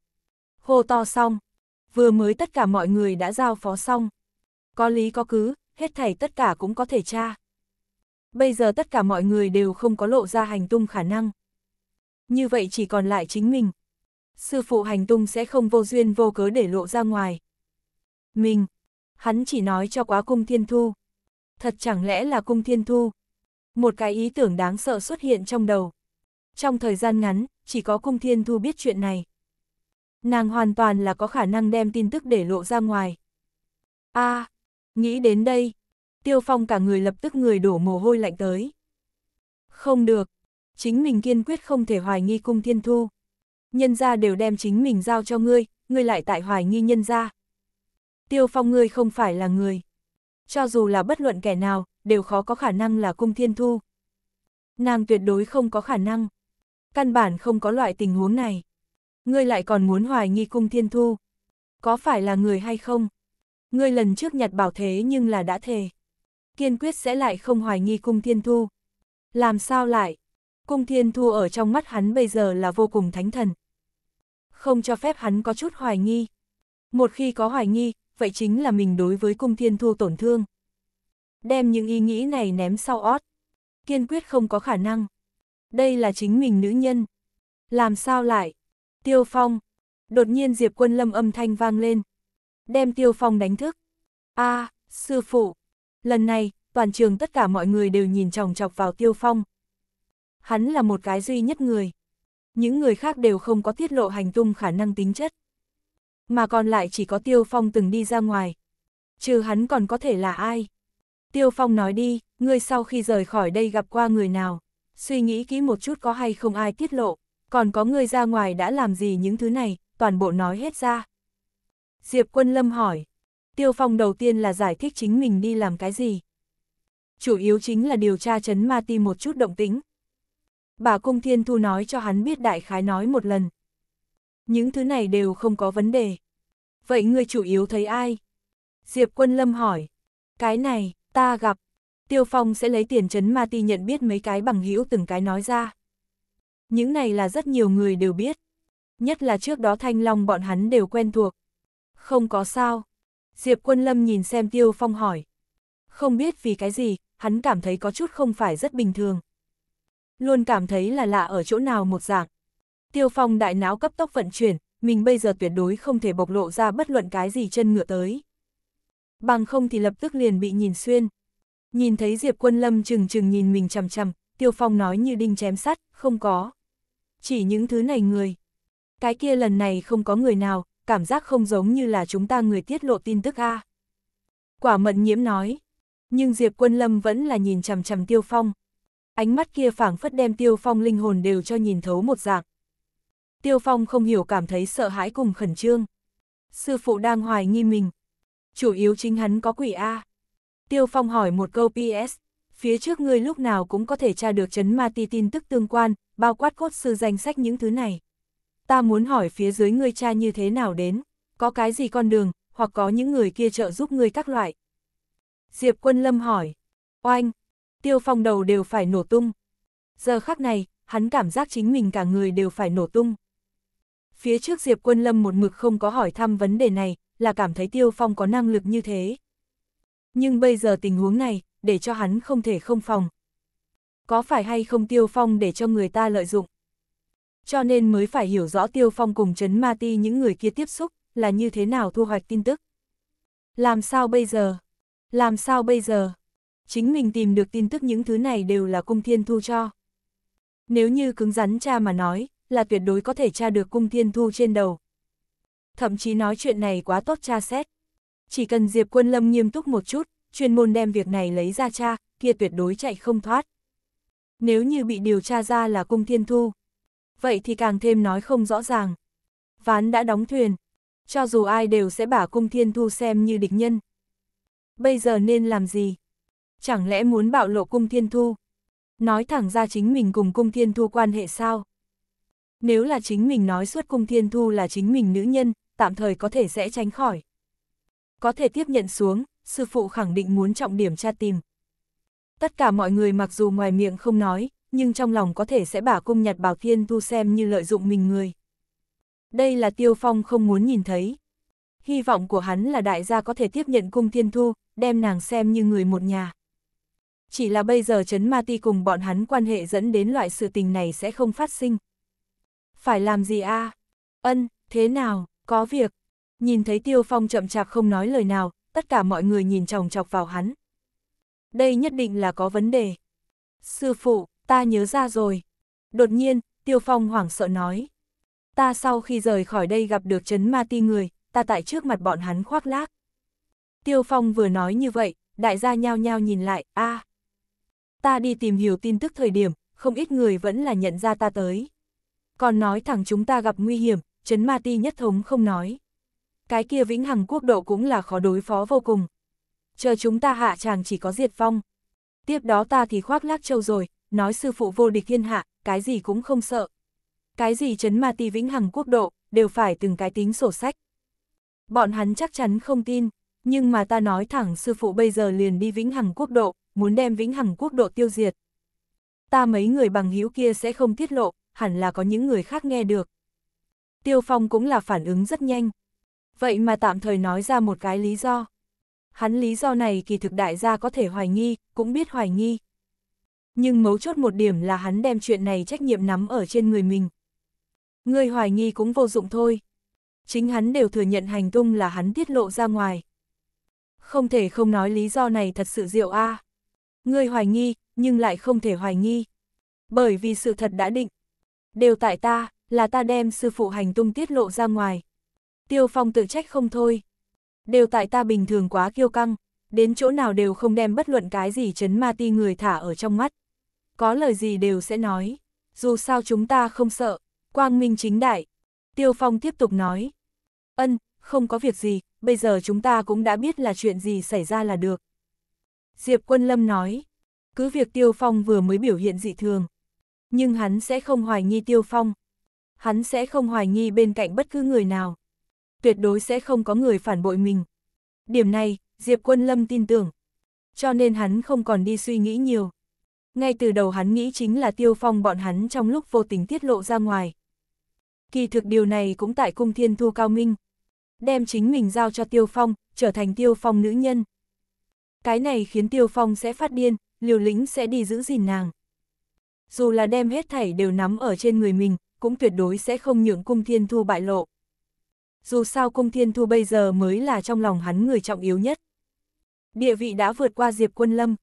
S1: Hô to xong, vừa mới tất cả mọi người đã giao phó xong. Có lý có cứ, hết thảy tất cả cũng có thể tra bây giờ tất cả mọi người đều không có lộ ra hành tung khả năng. Như vậy chỉ còn lại chính mình. Sư phụ hành tung sẽ không vô duyên vô cớ để lộ ra ngoài. Mình, hắn chỉ nói cho quá cung thiên thu. Thật chẳng lẽ là cung thiên thu? Một cái ý tưởng đáng sợ xuất hiện trong đầu. Trong thời gian ngắn, chỉ có cung thiên thu biết chuyện này. Nàng hoàn toàn là có khả năng đem tin tức để lộ ra ngoài. a à, nghĩ đến đây, Tiêu Phong cả người lập tức người đổ mồ hôi lạnh tới. Không được, chính mình kiên quyết không thể hoài nghi cung thiên thu. Nhân gia đều đem chính mình giao cho ngươi, ngươi lại tại hoài nghi nhân gia. Tiêu Phong ngươi không phải là người. Cho dù là bất luận kẻ nào, đều khó có khả năng là cung thiên thu. Nàng tuyệt đối không có khả năng. Căn bản không có loại tình huống này. Ngươi lại còn muốn hoài nghi cung thiên thu. Có phải là người hay không? Ngươi lần trước nhặt bảo thế nhưng là đã thề kiên quyết sẽ lại không hoài nghi cung thiên thu. Làm sao lại? Cung thiên thu ở trong mắt hắn bây giờ là vô cùng thánh thần. Không cho phép hắn có chút hoài nghi. Một khi có hoài nghi, vậy chính là mình đối với cung thiên thu tổn thương. Đem những ý nghĩ này ném sau ót. Kiên quyết không có khả năng. Đây là chính mình nữ nhân. Làm sao lại? Tiêu phong. Đột nhiên Diệp quân lâm âm thanh vang lên. Đem tiêu phong đánh thức. a à, sư phụ, Lần này, toàn trường tất cả mọi người đều nhìn chòng chọc vào Tiêu Phong. Hắn là một cái duy nhất người. Những người khác đều không có tiết lộ hành tung khả năng tính chất. Mà còn lại chỉ có Tiêu Phong từng đi ra ngoài. Trừ hắn còn có thể là ai? Tiêu Phong nói đi, ngươi sau khi rời khỏi đây gặp qua người nào? Suy nghĩ kỹ một chút có hay không ai tiết lộ, còn có người ra ngoài đã làm gì những thứ này, toàn bộ nói hết ra. Diệp Quân Lâm hỏi, Tiêu Phong đầu tiên là giải thích chính mình đi làm cái gì. Chủ yếu chính là điều tra chấn ma ti một chút động tính. Bà Cung Thiên Thu nói cho hắn biết đại khái nói một lần. Những thứ này đều không có vấn đề. Vậy ngươi chủ yếu thấy ai? Diệp Quân Lâm hỏi. Cái này, ta gặp. Tiêu Phong sẽ lấy tiền chấn ma ti nhận biết mấy cái bằng hữu từng cái nói ra. Những này là rất nhiều người đều biết. Nhất là trước đó Thanh Long bọn hắn đều quen thuộc. Không có sao, Diệp Quân Lâm nhìn xem Tiêu Phong hỏi. Không biết vì cái gì, hắn cảm thấy có chút không phải rất bình thường. Luôn cảm thấy là lạ ở chỗ nào một dạng. Tiêu Phong đại não cấp tốc vận chuyển, mình bây giờ tuyệt đối không thể bộc lộ ra bất luận cái gì chân ngựa tới. Bằng không thì lập tức liền bị nhìn xuyên. Nhìn thấy Diệp Quân Lâm chừng chừng nhìn mình chằm chằm, Tiêu Phong nói như đinh chém sắt, không có. Chỉ những thứ này người. Cái kia lần này không có người nào, cảm giác không giống như là chúng ta người tiết lộ tin tức a. Quả mận nhiễm nói, nhưng Diệp Quân Lâm vẫn là nhìn chằm chằm Tiêu Phong. Ánh mắt kia phảng phất đem Tiêu Phong linh hồn đều cho nhìn thấu một dạng. Tiêu Phong không hiểu cảm thấy sợ hãi cùng khẩn trương. Sư phụ đang hoài nghi mình. Chủ yếu chính hắn có quỷ A. Tiêu Phong hỏi một câu PS, phía trước ngươi lúc nào cũng có thể tra được chấn ma ti tin tức tương quan, bao quát cốt sư danh sách những thứ này ta muốn hỏi phía dưới ngươi cha như thế nào đến, có cái gì con đường, hoặc có những người kia trợ giúp ngươi các loại. Diệp Quân Lâm hỏi, oanh, tiêu phong đầu đều phải nổ tung. Giờ khắc này, hắn cảm giác chính mình cả người đều phải nổ tung. Phía trước Diệp Quân Lâm một mực không có hỏi thăm vấn đề này, là cảm thấy Tiêu Phong có năng lực như thế. Nhưng bây giờ tình huống này, để cho hắn không thể không phòng. Có phải hay không Tiêu Phong để cho người ta lợi dụng? Cho nên mới phải hiểu rõ Tiêu Phong cùng Trấn Ma Ti những người kia tiếp xúc, là như thế nào thu hoạch tin tức. Làm sao bây giờ? Làm sao bây giờ? Chính mình tìm được tin tức những thứ này đều là cung thiên thu cho. Nếu như cứng rắn cha mà nói, là tuyệt đối có thể tra được cung thiên thu trên đầu. Thậm chí nói chuyện này quá tốt cha xét. Chỉ cần Diệp Quân Lâm nghiêm túc một chút, chuyên môn đem việc này lấy ra cha, kia tuyệt đối chạy không thoát. Nếu như bị điều tra ra là cung thiên thu, vậy thì càng thêm nói không rõ ràng. Ván đã đóng thuyền, cho dù ai đều sẽ bả cung thiên thu xem như địch nhân. Bây giờ nên làm gì? Chẳng lẽ muốn bạo lộ cung thiên thu? Nói thẳng ra chính mình cùng cung thiên thu quan hệ sao? Nếu là chính mình nói suốt cung thiên thu là chính mình nữ nhân, tạm thời có thể sẽ tránh khỏi. Có thể tiếp nhận xuống, sư phụ khẳng định muốn trọng điểm tra tìm. Tất cả mọi người mặc dù ngoài miệng không nói, nhưng trong lòng có thể sẽ bả cung nhặt bảo thiên thu xem như lợi dụng mình người. Đây là Tiêu Phong không muốn nhìn thấy. Hy vọng của hắn là đại gia có thể tiếp nhận cung thiên thu, đem nàng xem như người một nhà. Chỉ là bây giờ chấn Ma Ti cùng bọn hắn quan hệ dẫn đến loại sự tình này sẽ không phát sinh. Phải làm gì a Ân, thế nào, có việc. Nhìn thấy Tiêu Phong chậm chạp không nói lời nào, tất cả mọi người nhìn chòng chọc vào hắn. Đây nhất định là có vấn đề. Sư phụ, ta nhớ ra rồi. Đột nhiên, Tiêu Phong hoảng sợ nói. Ta sau khi rời khỏi đây gặp được chấn ma ti người, ta tại trước mặt bọn hắn khoác lác. Tiêu Phong vừa nói như vậy, đại gia nhao nhao nhìn lại, a à, Ta đi tìm hiểu tin tức thời điểm, không ít người vẫn là nhận ra ta tới. Còn nói thẳng chúng ta gặp nguy hiểm, chấn ma ti nhất thống không nói. Cái kia vĩnh hằng quốc độ cũng là khó đối phó vô cùng. Chờ chúng ta hạ chàng chỉ có diệt phong. Tiếp đó ta thì khoác lác châu rồi, nói sư phụ vô địch thiên hạ, cái gì cũng không sợ. Cái gì chấn ma ti vĩnh hằng quốc độ, đều phải từng cái tính sổ sách. Bọn hắn chắc chắn không tin, nhưng mà ta nói thẳng sư phụ bây giờ liền đi vĩnh hằng quốc độ, muốn đem vĩnh hằng quốc độ tiêu diệt. Ta mấy người bằng hữu kia sẽ không tiết lộ, hẳn là có những người khác nghe được. Tiêu Phong cũng là phản ứng rất nhanh. Vậy mà tạm thời nói ra một cái lý do. Hắn lý do này kỳ thực đại gia có thể hoài nghi, cũng biết hoài nghi, nhưng mấu chốt một điểm là hắn đem chuyện này trách nhiệm nắm ở trên người mình. Người hoài nghi cũng vô dụng thôi. Chính hắn đều thừa nhận hành tung là hắn tiết lộ ra ngoài. Không thể không nói lý do này thật sự diệu a. À. Người hoài nghi, nhưng lại không thể hoài nghi. Bởi vì sự thật đã định. Đều tại ta, là ta đem sư phụ hành tung tiết lộ ra ngoài. Tiêu Phong tự trách không thôi. Đều tại ta bình thường quá kiêu căng, đến chỗ nào đều không đem bất luận cái gì chấn ma ti người thả ở trong mắt có lời gì đều sẽ nói, dù sao chúng ta không sợ, quang minh chính đại. Tiêu Phong tiếp tục nói, ân, không có việc gì, bây giờ chúng ta cũng đã biết là chuyện gì xảy ra là được. Diệp Quân Lâm nói, cứ việc Tiêu Phong vừa mới biểu hiện dị thường, nhưng hắn sẽ không hoài nghi Tiêu Phong. Hắn sẽ không hoài nghi bên cạnh bất cứ người nào. Tuyệt đối sẽ không có người phản bội mình. Điểm này, Diệp Quân Lâm tin tưởng. Cho nên hắn không còn đi suy nghĩ nhiều. Ngay từ đầu hắn nghĩ chính là tiêu phong bọn hắn trong lúc vô tình tiết lộ ra ngoài. Kỳ thực điều này cũng tại cung thiên thu cao minh. Đem chính mình giao cho tiêu phong, trở thành tiêu phong nữ nhân. Cái này khiến tiêu phong sẽ phát điên, liều lĩnh sẽ đi giữ gìn nàng. Dù là đem hết thảy đều nắm ở trên người mình, cũng tuyệt đối sẽ không nhượng cung thiên thu bại lộ. Dù sao cung thiên thu bây giờ mới là trong lòng hắn người trọng yếu nhất. Địa vị đã vượt qua Diệp Quân Lâm,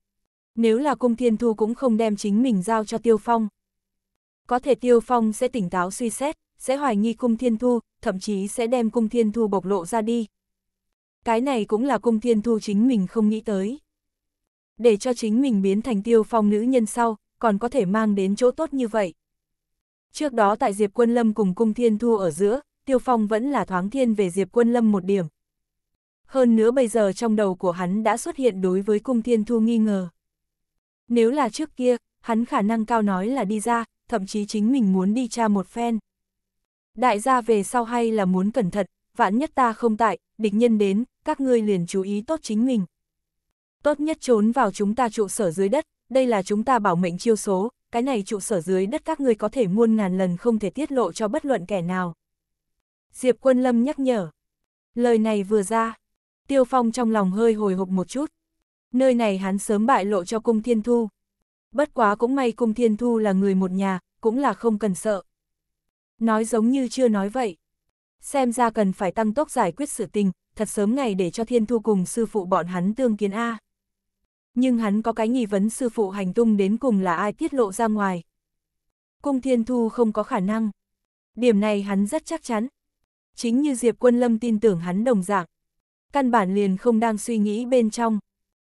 S1: nếu là cung thiên thu cũng không đem chính mình giao cho tiêu phong. Có thể tiêu phong sẽ tỉnh táo suy xét, sẽ hoài nghi cung thiên thu, thậm chí sẽ đem cung thiên thu bộc lộ ra đi. Cái này cũng là cung thiên thu chính mình không nghĩ tới. Để cho chính mình biến thành tiêu phong nữ nhân sau, còn có thể mang đến chỗ tốt như vậy. Trước đó tại Diệp Quân Lâm cùng cung thiên thu ở giữa, tiêu phong vẫn là thoáng thiên về Diệp Quân Lâm một điểm. Hơn nữa bây giờ trong đầu của hắn đã xuất hiện đối với cung thiên thu nghi ngờ. Nếu là trước kia, hắn khả năng cao nói là đi ra, thậm chí chính mình muốn đi tra một phen. Đại gia về sau hay là muốn cẩn thận, vạn nhất ta không tại, địch nhân đến, các ngươi liền chú ý tốt chính mình. Tốt nhất trốn vào chúng ta trụ sở dưới đất, đây là chúng ta bảo mệnh chiêu số, cái này trụ sở dưới đất các ngươi có thể muôn ngàn lần không thể tiết lộ cho bất luận kẻ nào. Diệp Quân Lâm nhắc nhở. Lời này vừa ra, Tiêu Phong trong lòng hơi hồi hộp một chút. Nơi này hắn sớm bại lộ cho cung thiên thu. Bất quá cũng may cung thiên thu là người một nhà, cũng là không cần sợ. Nói giống như chưa nói vậy. Xem ra cần phải tăng tốc giải quyết sự tình, thật sớm ngày để cho thiên thu cùng sư phụ bọn hắn tương kiến A. Nhưng hắn có cái nghi vấn sư phụ hành tung đến cùng là ai tiết lộ ra ngoài. Cung thiên thu không có khả năng. Điểm này hắn rất chắc chắn. Chính như Diệp Quân Lâm tin tưởng hắn đồng dạng. Căn bản liền không đang suy nghĩ bên trong,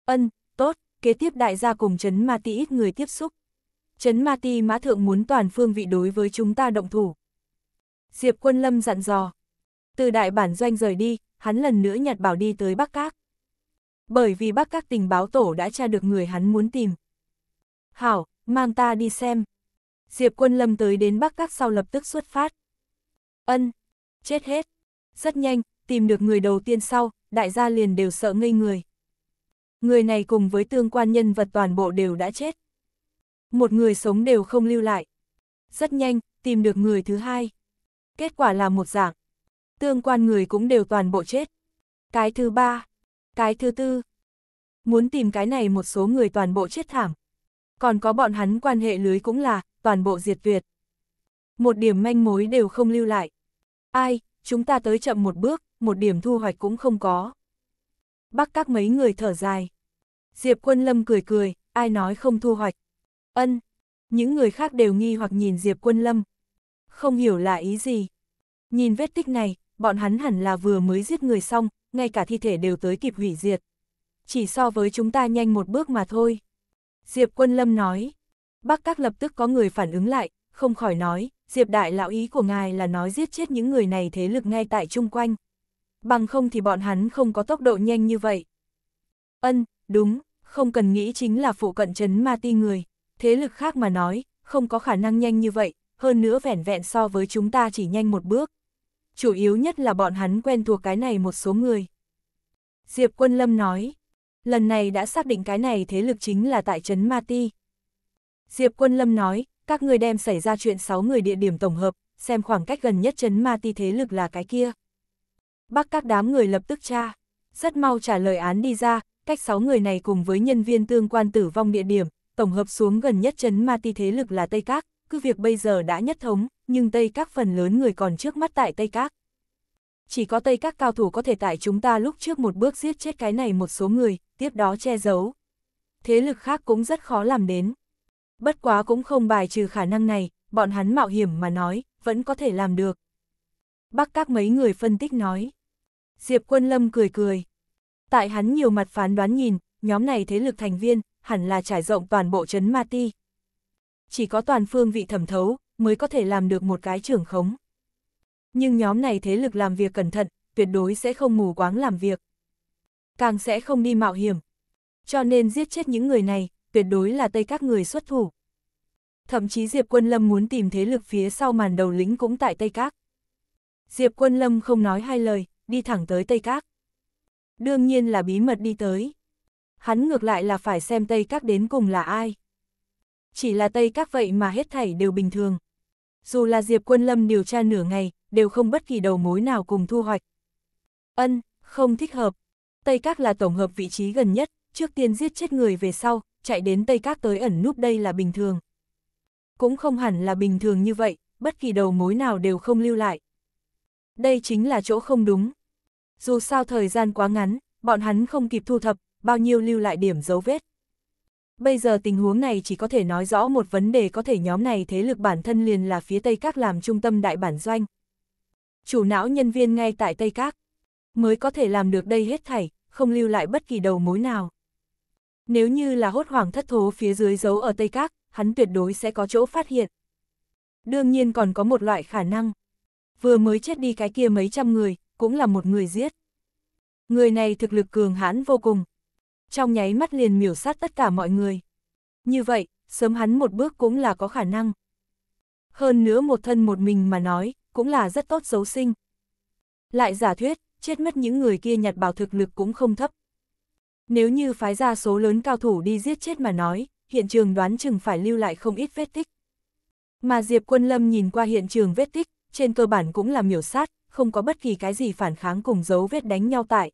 S1: Ân, tốt, kế tiếp đại gia cùng Trấn Ma Ti ít người tiếp xúc. Trấn Ma Ti mã thượng muốn toàn phương vị đối với chúng ta động thủ. Diệp Quân Lâm dặn dò. Từ đại bản doanh rời đi, hắn lần nữa nhặt bảo đi tới Bắc Các. Bởi vì Bắc Các tình báo tổ đã tra được người hắn muốn tìm. Hảo, mang ta đi xem. Diệp Quân Lâm tới đến Bắc Các sau lập tức xuất phát. Ân, chết hết. Rất nhanh, tìm được người đầu tiên sau, đại gia liền đều sợ ngây người người này cùng với tương quan nhân vật toàn bộ đều đã chết. Một người sống đều không lưu lại. Rất nhanh, tìm được người thứ hai. Kết quả là một dạng. Tương quan người cũng đều toàn bộ chết. Cái thứ ba, cái thứ tư. Muốn tìm cái này một số người toàn bộ chết thảm. Còn có bọn hắn quan hệ lưới cũng là, toàn bộ diệt tuyệt. Một điểm manh mối đều không lưu lại. Ai, chúng ta tới chậm một bước, một điểm thu hoạch cũng không có. Bắc các mấy người thở dài. Diệp Quân Lâm cười cười, ai nói không thu hoạch. Ân, những người khác đều nghi hoặc nhìn Diệp Quân Lâm. Không hiểu là ý gì. Nhìn vết tích này, bọn hắn hẳn là vừa mới giết người xong, ngay cả thi thể đều tới kịp hủy diệt. Chỉ so với chúng ta nhanh một bước mà thôi. Diệp Quân Lâm nói. Bắc Các lập tức có người phản ứng lại, không khỏi nói, Diệp Đại lão ý của ngài là nói giết chết những người này thế lực ngay tại chung quanh. Bằng không thì bọn hắn không có tốc độ nhanh như vậy. Ân, Đúng, không cần nghĩ chính là phụ cận trấn ma ti người, thế lực khác mà nói, không có khả năng nhanh như vậy, hơn nữa vẻn vẹn so với chúng ta chỉ nhanh một bước. Chủ yếu nhất là bọn hắn quen thuộc cái này một số người. Diệp Quân Lâm nói, lần này đã xác định cái này thế lực chính là tại trấn Ma Ti. Diệp Quân Lâm nói, các người đem xảy ra chuyện 6 người địa điểm tổng hợp, xem khoảng cách gần nhất trấn Ma Ti thế lực là cái kia. Bắc các đám người lập tức tra, rất mau trả lời án đi ra, cách 6 người này cùng với nhân viên tương quan tử vong địa điểm, tổng hợp xuống gần nhất chấn ma ti thế lực là Tây Các, cứ việc bây giờ đã nhất thống, nhưng Tây Các phần lớn người còn trước mắt tại Tây Các. Chỉ có Tây Các cao thủ có thể tại chúng ta lúc trước một bước giết chết cái này một số người, tiếp đó che giấu. Thế lực khác cũng rất khó làm đến. Bất quá cũng không bài trừ khả năng này, bọn hắn mạo hiểm mà nói, vẫn có thể làm được. Bắc các mấy người phân tích nói. Diệp Quân Lâm cười cười. Tại hắn nhiều mặt phán đoán nhìn, nhóm này thế lực thành viên, hẳn là trải rộng toàn bộ chấn Ma Ti. Chỉ có toàn phương vị thẩm thấu, mới có thể làm được một cái trưởng khống. Nhưng nhóm này thế lực làm việc cẩn thận, tuyệt đối sẽ không mù quáng làm việc. Càng sẽ không đi mạo hiểm. Cho nên giết chết những người này, tuyệt đối là tây các người xuất thủ. Thậm chí Diệp Quân Lâm muốn tìm thế lực phía sau màn đầu lĩnh cũng tại Tây Các. Diệp Quân Lâm không nói hai lời, đi thẳng tới Tây Các đương nhiên là bí mật đi tới. Hắn ngược lại là phải xem Tây Các đến cùng là ai. Chỉ là Tây Các vậy mà hết thảy đều bình thường. Dù là Diệp Quân Lâm điều tra nửa ngày, đều không bất kỳ đầu mối nào cùng thu hoạch. Ân, không thích hợp. Tây Các là tổng hợp vị trí gần nhất, trước tiên giết chết người về sau, chạy đến Tây Các tới ẩn núp đây là bình thường. Cũng không hẳn là bình thường như vậy, bất kỳ đầu mối nào đều không lưu lại. Đây chính là chỗ không đúng dù sao thời gian quá ngắn, bọn hắn không kịp thu thập, bao nhiêu lưu lại điểm dấu vết. Bây giờ tình huống này chỉ có thể nói rõ một vấn đề có thể nhóm này thế lực bản thân liền là phía Tây Các làm trung tâm đại bản doanh. Chủ não nhân viên ngay tại Tây Các, mới có thể làm được đây hết thảy, không lưu lại bất kỳ đầu mối nào. Nếu như là hốt hoảng thất thố phía dưới dấu ở Tây Các, hắn tuyệt đối sẽ có chỗ phát hiện. Đương nhiên còn có một loại khả năng. Vừa mới chết đi cái kia mấy trăm người, cũng là một người giết. Người này thực lực cường hãn vô cùng. Trong nháy mắt liền miểu sát tất cả mọi người. Như vậy, sớm hắn một bước cũng là có khả năng. Hơn nữa một thân một mình mà nói, cũng là rất tốt xấu sinh. Lại giả thuyết, chết mất những người kia nhặt bảo thực lực cũng không thấp. Nếu như phái ra số lớn cao thủ đi giết chết mà nói, hiện trường đoán chừng phải lưu lại không ít vết tích. Mà Diệp Quân Lâm nhìn qua hiện trường vết tích, trên cơ bản cũng là miểu sát, không có bất kỳ cái gì phản kháng cùng dấu vết đánh nhau tại.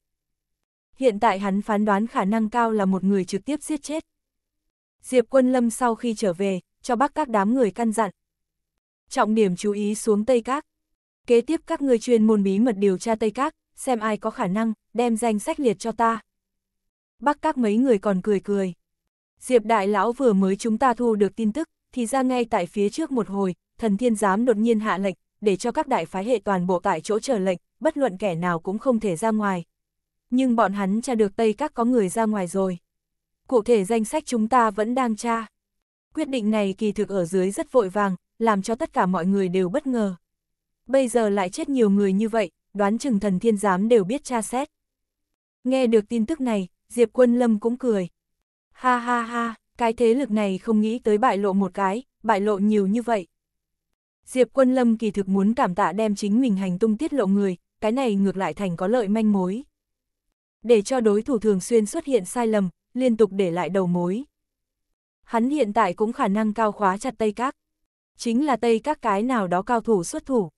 S1: Hiện tại hắn phán đoán khả năng cao là một người trực tiếp giết chết. Diệp Quân Lâm sau khi trở về, cho bác các đám người căn dặn. Trọng điểm chú ý xuống Tây Các. Kế tiếp các người chuyên môn bí mật điều tra Tây Các, xem ai có khả năng, đem danh sách liệt cho ta. Bác các mấy người còn cười cười. Diệp Đại Lão vừa mới chúng ta thu được tin tức, thì ra ngay tại phía trước một hồi, thần thiên giám đột nhiên hạ lệnh, để cho các đại phái hệ toàn bộ tại chỗ chờ lệnh, bất luận kẻ nào cũng không thể ra ngoài. Nhưng bọn hắn tra được Tây Các có người ra ngoài rồi. Cụ thể danh sách chúng ta vẫn đang tra. Quyết định này kỳ thực ở dưới rất vội vàng, làm cho tất cả mọi người đều bất ngờ. Bây giờ lại chết nhiều người như vậy, đoán chừng thần thiên giám đều biết tra xét. Nghe được tin tức này, Diệp Quân Lâm cũng cười. Ha ha ha, cái thế lực này không nghĩ tới bại lộ một cái, bại lộ nhiều như vậy. Diệp Quân Lâm kỳ thực muốn cảm tạ đem chính mình hành tung tiết lộ người, cái này ngược lại thành có lợi manh mối. Để cho đối thủ thường xuyên xuất hiện sai lầm, liên tục để lại đầu mối. Hắn hiện tại cũng khả năng cao khóa chặt Tây Các. Chính là Tây Các cái nào đó cao thủ xuất thủ.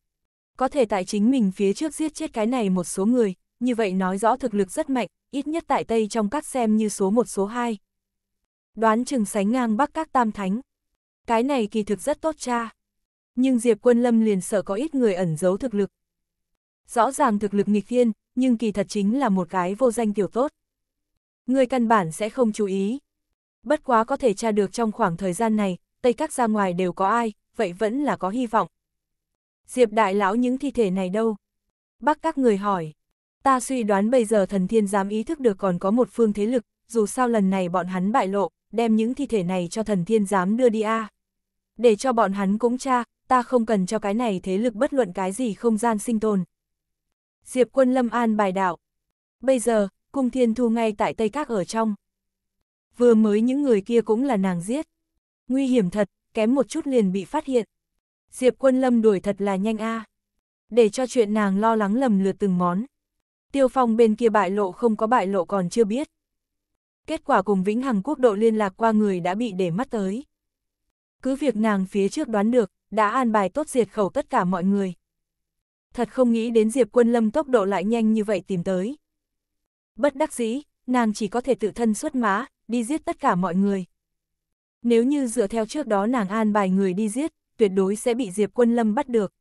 S1: Có thể tại chính mình phía trước giết chết cái này một số người, như vậy nói rõ thực lực rất mạnh, ít nhất tại Tây trong các xem như số một số 2. Đoán chừng sánh ngang bắc các tam thánh. Cái này kỳ thực rất tốt cha nhưng Diệp Quân Lâm liền sợ có ít người ẩn giấu thực lực. Rõ ràng thực lực nghịch thiên, nhưng kỳ thật chính là một cái vô danh tiểu tốt. Người căn bản sẽ không chú ý. Bất quá có thể tra được trong khoảng thời gian này, Tây Các ra ngoài đều có ai, vậy vẫn là có hy vọng. Diệp Đại Lão những thi thể này đâu? Bác các người hỏi. Ta suy đoán bây giờ thần thiên dám ý thức được còn có một phương thế lực, dù sao lần này bọn hắn bại lộ, đem những thi thể này cho thần thiên dám đưa đi a Để cho bọn hắn cũng tra, ta không cần cho cái này thế lực bất luận cái gì không gian sinh tồn. Diệp quân Lâm An bài đạo. Bây giờ, cung thiên thu ngay tại Tây Các ở trong. Vừa mới những người kia cũng là nàng giết. Nguy hiểm thật, kém một chút liền bị phát hiện. Diệp quân Lâm đuổi thật là nhanh a à. Để cho chuyện nàng lo lắng lầm lượt từng món. Tiêu phong bên kia bại lộ không có bại lộ còn chưa biết. Kết quả cùng Vĩnh Hằng quốc độ liên lạc qua người đã bị để mắt tới. Cứ việc nàng phía trước đoán được, đã an bài tốt diệt khẩu tất cả mọi người. Thật không nghĩ đến Diệp Quân Lâm tốc độ lại nhanh như vậy tìm tới. Bất đắc dĩ, nàng chỉ có thể tự thân xuất mã, đi giết tất cả mọi người. Nếu như dựa theo trước đó nàng an bài người đi giết, tuyệt đối sẽ bị Diệp Quân Lâm bắt được.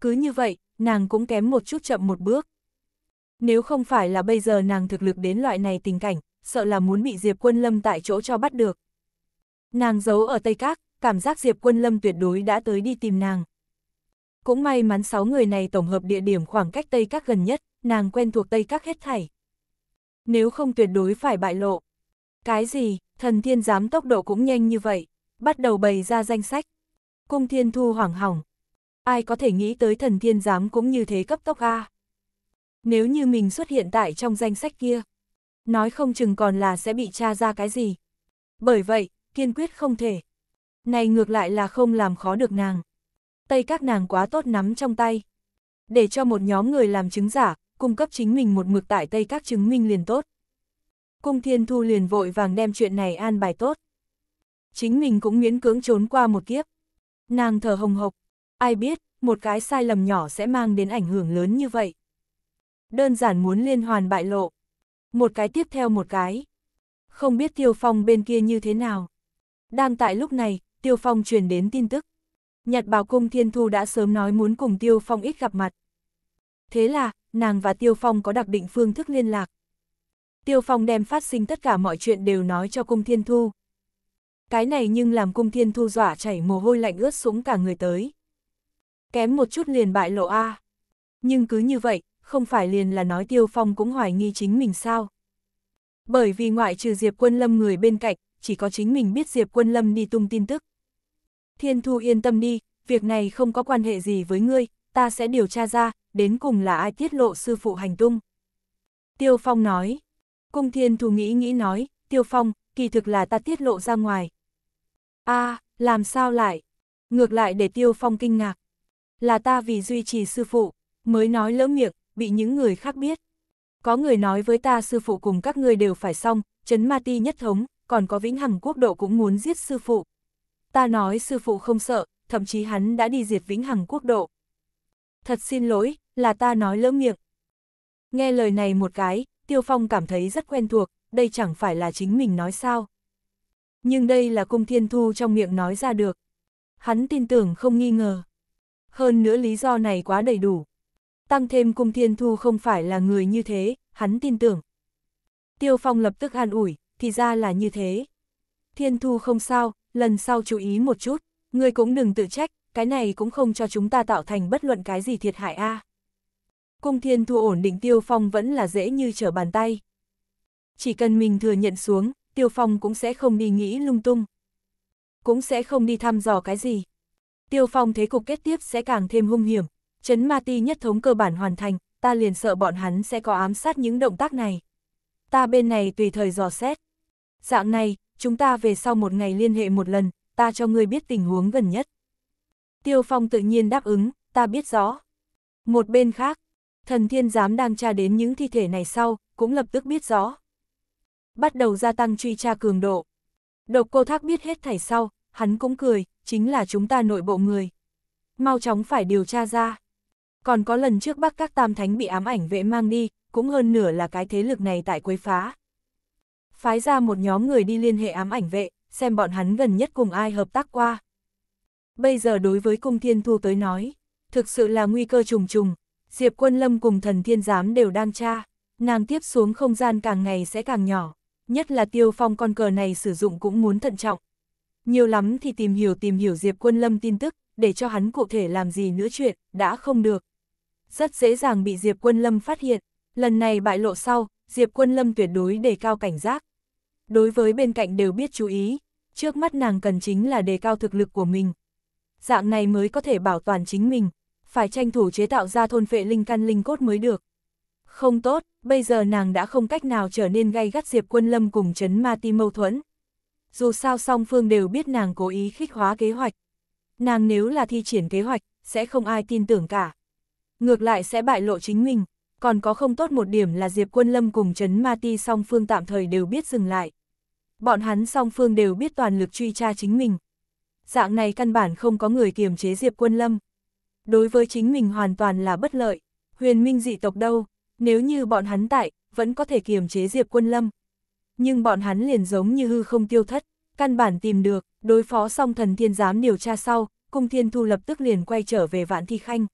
S1: Cứ như vậy, nàng cũng kém một chút chậm một bước. Nếu không phải là bây giờ nàng thực lực đến loại này tình cảnh, sợ là muốn bị Diệp Quân Lâm tại chỗ cho bắt được. Nàng giấu ở Tây Các, cảm giác Diệp Quân Lâm tuyệt đối đã tới đi tìm nàng. Cũng may mắn 6 người này tổng hợp địa điểm khoảng cách Tây Các gần nhất, nàng quen thuộc Tây Các hết thảy. Nếu không tuyệt đối phải bại lộ. Cái gì, thần thiên giám tốc độ cũng nhanh như vậy, bắt đầu bày ra danh sách. Cung thiên thu hoảng hỏng. Ai có thể nghĩ tới thần thiên giám cũng như thế cấp tốc A. Nếu như mình xuất hiện tại trong danh sách kia, nói không chừng còn là sẽ bị tra ra cái gì. Bởi vậy, kiên quyết không thể. Này ngược lại là không làm khó được nàng. Tay các nàng quá tốt nắm trong tay. Để cho một nhóm người làm chứng giả, cung cấp chính mình một mực tại tay các chứng minh liền tốt. Cung Thiên Thu liền vội vàng đem chuyện này an bài tốt. Chính mình cũng miễn cưỡng trốn qua một kiếp. Nàng thở hồng hộc, ai biết, một cái sai lầm nhỏ sẽ mang đến ảnh hưởng lớn như vậy. Đơn giản muốn liên hoàn bại lộ. Một cái tiếp theo một cái. Không biết Tiêu Phong bên kia như thế nào. Đang tại lúc này, Tiêu Phong truyền đến tin tức. Nhật Bảo Cung Thiên Thu đã sớm nói muốn cùng Tiêu Phong ít gặp mặt. Thế là, nàng và Tiêu Phong có đặc định phương thức liên lạc. Tiêu Phong đem phát sinh tất cả mọi chuyện đều nói cho Cung Thiên Thu. Cái này nhưng làm Cung Thiên Thu dọa chảy mồ hôi lạnh ướt sũng cả người tới. Kém một chút liền bại lộ A. Nhưng cứ như vậy, không phải liền là nói Tiêu Phong cũng hoài nghi chính mình sao. Bởi vì ngoại trừ Diệp Quân Lâm người bên cạnh, chỉ có chính mình biết Diệp Quân Lâm đi tung tin tức. Thiên Thu yên tâm đi, việc này không có quan hệ gì với ngươi, ta sẽ điều tra ra, đến cùng là ai tiết lộ sư phụ hành tung. Tiêu Phong nói. Cung Thiên Thu nghĩ nghĩ nói, Tiêu Phong, kỳ thực là ta tiết lộ ra ngoài. a à, làm sao lại? Ngược lại để Tiêu Phong kinh ngạc. Là ta vì duy trì sư phụ, mới nói lỡ miệng, bị những người khác biết. Có người nói với ta sư phụ cùng các ngươi đều phải xong, chấn ma ti nhất thống, còn có vĩnh hằng quốc độ cũng muốn giết sư phụ, ta nói sư phụ không sợ, thậm chí hắn đã đi diệt vĩnh hằng quốc độ. Thật xin lỗi, là ta nói lỡ miệng. Nghe lời này một cái, Tiêu Phong cảm thấy rất quen thuộc, đây chẳng phải là chính mình nói sao. Nhưng đây là cung thiên thu trong miệng nói ra được. Hắn tin tưởng không nghi ngờ. Hơn nữa lý do này quá đầy đủ. Tăng thêm cung thiên thu không phải là người như thế, hắn tin tưởng. Tiêu Phong lập tức an ủi, thì ra là như thế. Thiên thu không sao, lần sau chú ý một chút, ngươi cũng đừng tự trách, cái này cũng không cho chúng ta tạo thành bất luận cái gì thiệt hại a. Cung thiên thu ổn định tiêu phong vẫn là dễ như trở bàn tay. Chỉ cần mình thừa nhận xuống, tiêu phong cũng sẽ không đi nghĩ lung tung. Cũng sẽ không đi thăm dò cái gì. Tiêu phong thế cục kết tiếp sẽ càng thêm hung hiểm, chấn ma ti nhất thống cơ bản hoàn thành, ta liền sợ bọn hắn sẽ có ám sát những động tác này. Ta bên này tùy thời dò xét. Dạng này, chúng ta về sau một ngày liên hệ một lần, ta cho ngươi biết tình huống gần nhất. Tiêu Phong tự nhiên đáp ứng, ta biết rõ. Một bên khác, thần thiên giám đang tra đến những thi thể này sau, cũng lập tức biết rõ. Bắt đầu gia tăng truy tra cường độ. Độc cô thác biết hết thảy sau, hắn cũng cười, chính là chúng ta nội bộ người. Mau chóng phải điều tra ra. Còn có lần trước bác các tam thánh bị ám ảnh vệ mang đi, cũng hơn nửa là cái thế lực này tại quấy phá phái ra một nhóm người đi liên hệ ám ảnh vệ, xem bọn hắn gần nhất cùng ai hợp tác qua. Bây giờ đối với cung thiên thu tới nói, thực sự là nguy cơ trùng trùng, Diệp Quân Lâm cùng thần thiên giám đều đang tra, nàng tiếp xuống không gian càng ngày sẽ càng nhỏ, nhất là tiêu phong con cờ này sử dụng cũng muốn thận trọng. Nhiều lắm thì tìm hiểu tìm hiểu Diệp Quân Lâm tin tức, để cho hắn cụ thể làm gì nữa chuyện, đã không được. Rất dễ dàng bị Diệp Quân Lâm phát hiện, lần này bại lộ sau, Diệp Quân Lâm tuyệt đối đề cao cảnh giác. Đối với bên cạnh đều biết chú ý, trước mắt nàng cần chính là đề cao thực lực của mình. Dạng này mới có thể bảo toàn chính mình, phải tranh thủ chế tạo ra thôn phệ linh căn linh cốt mới được. Không tốt, bây giờ nàng đã không cách nào trở nên gay gắt Diệp Quân Lâm cùng chấn ma ti mâu thuẫn. Dù sao song phương đều biết nàng cố ý khích hóa kế hoạch. Nàng nếu là thi triển kế hoạch, sẽ không ai tin tưởng cả. Ngược lại sẽ bại lộ chính mình, còn có không tốt một điểm là Diệp Quân Lâm cùng Trấn Ma Ti song phương tạm thời đều biết dừng lại. Bọn hắn song phương đều biết toàn lực truy tra chính mình. Dạng này căn bản không có người kiềm chế Diệp Quân Lâm. Đối với chính mình hoàn toàn là bất lợi, huyền minh dị tộc đâu, nếu như bọn hắn tại, vẫn có thể kiềm chế Diệp Quân Lâm. Nhưng bọn hắn liền giống như hư không tiêu thất, căn bản tìm được, đối phó xong thần thiên giám điều tra sau, cung thiên thu lập tức liền quay trở về vạn thi khanh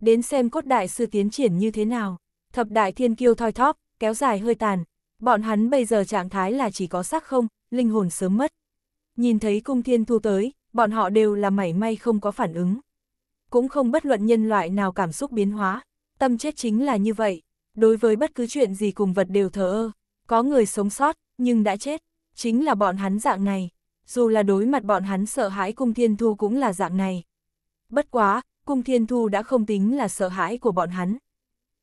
S1: đến xem cốt đại sư tiến triển như thế nào. Thập đại thiên kiêu thoi thóp, kéo dài hơi tàn, bọn hắn bây giờ trạng thái là chỉ có xác không, linh hồn sớm mất. Nhìn thấy cung thiên thu tới, bọn họ đều là mảy may không có phản ứng. Cũng không bất luận nhân loại nào cảm xúc biến hóa, tâm chết chính là như vậy. Đối với bất cứ chuyện gì cùng vật đều thờ ơ, có người sống sót, nhưng đã chết, chính là bọn hắn dạng này. Dù là đối mặt bọn hắn sợ hãi cung thiên thu cũng là dạng này. Bất quá, Cung Thiên Thu đã không tính là sợ hãi của bọn hắn.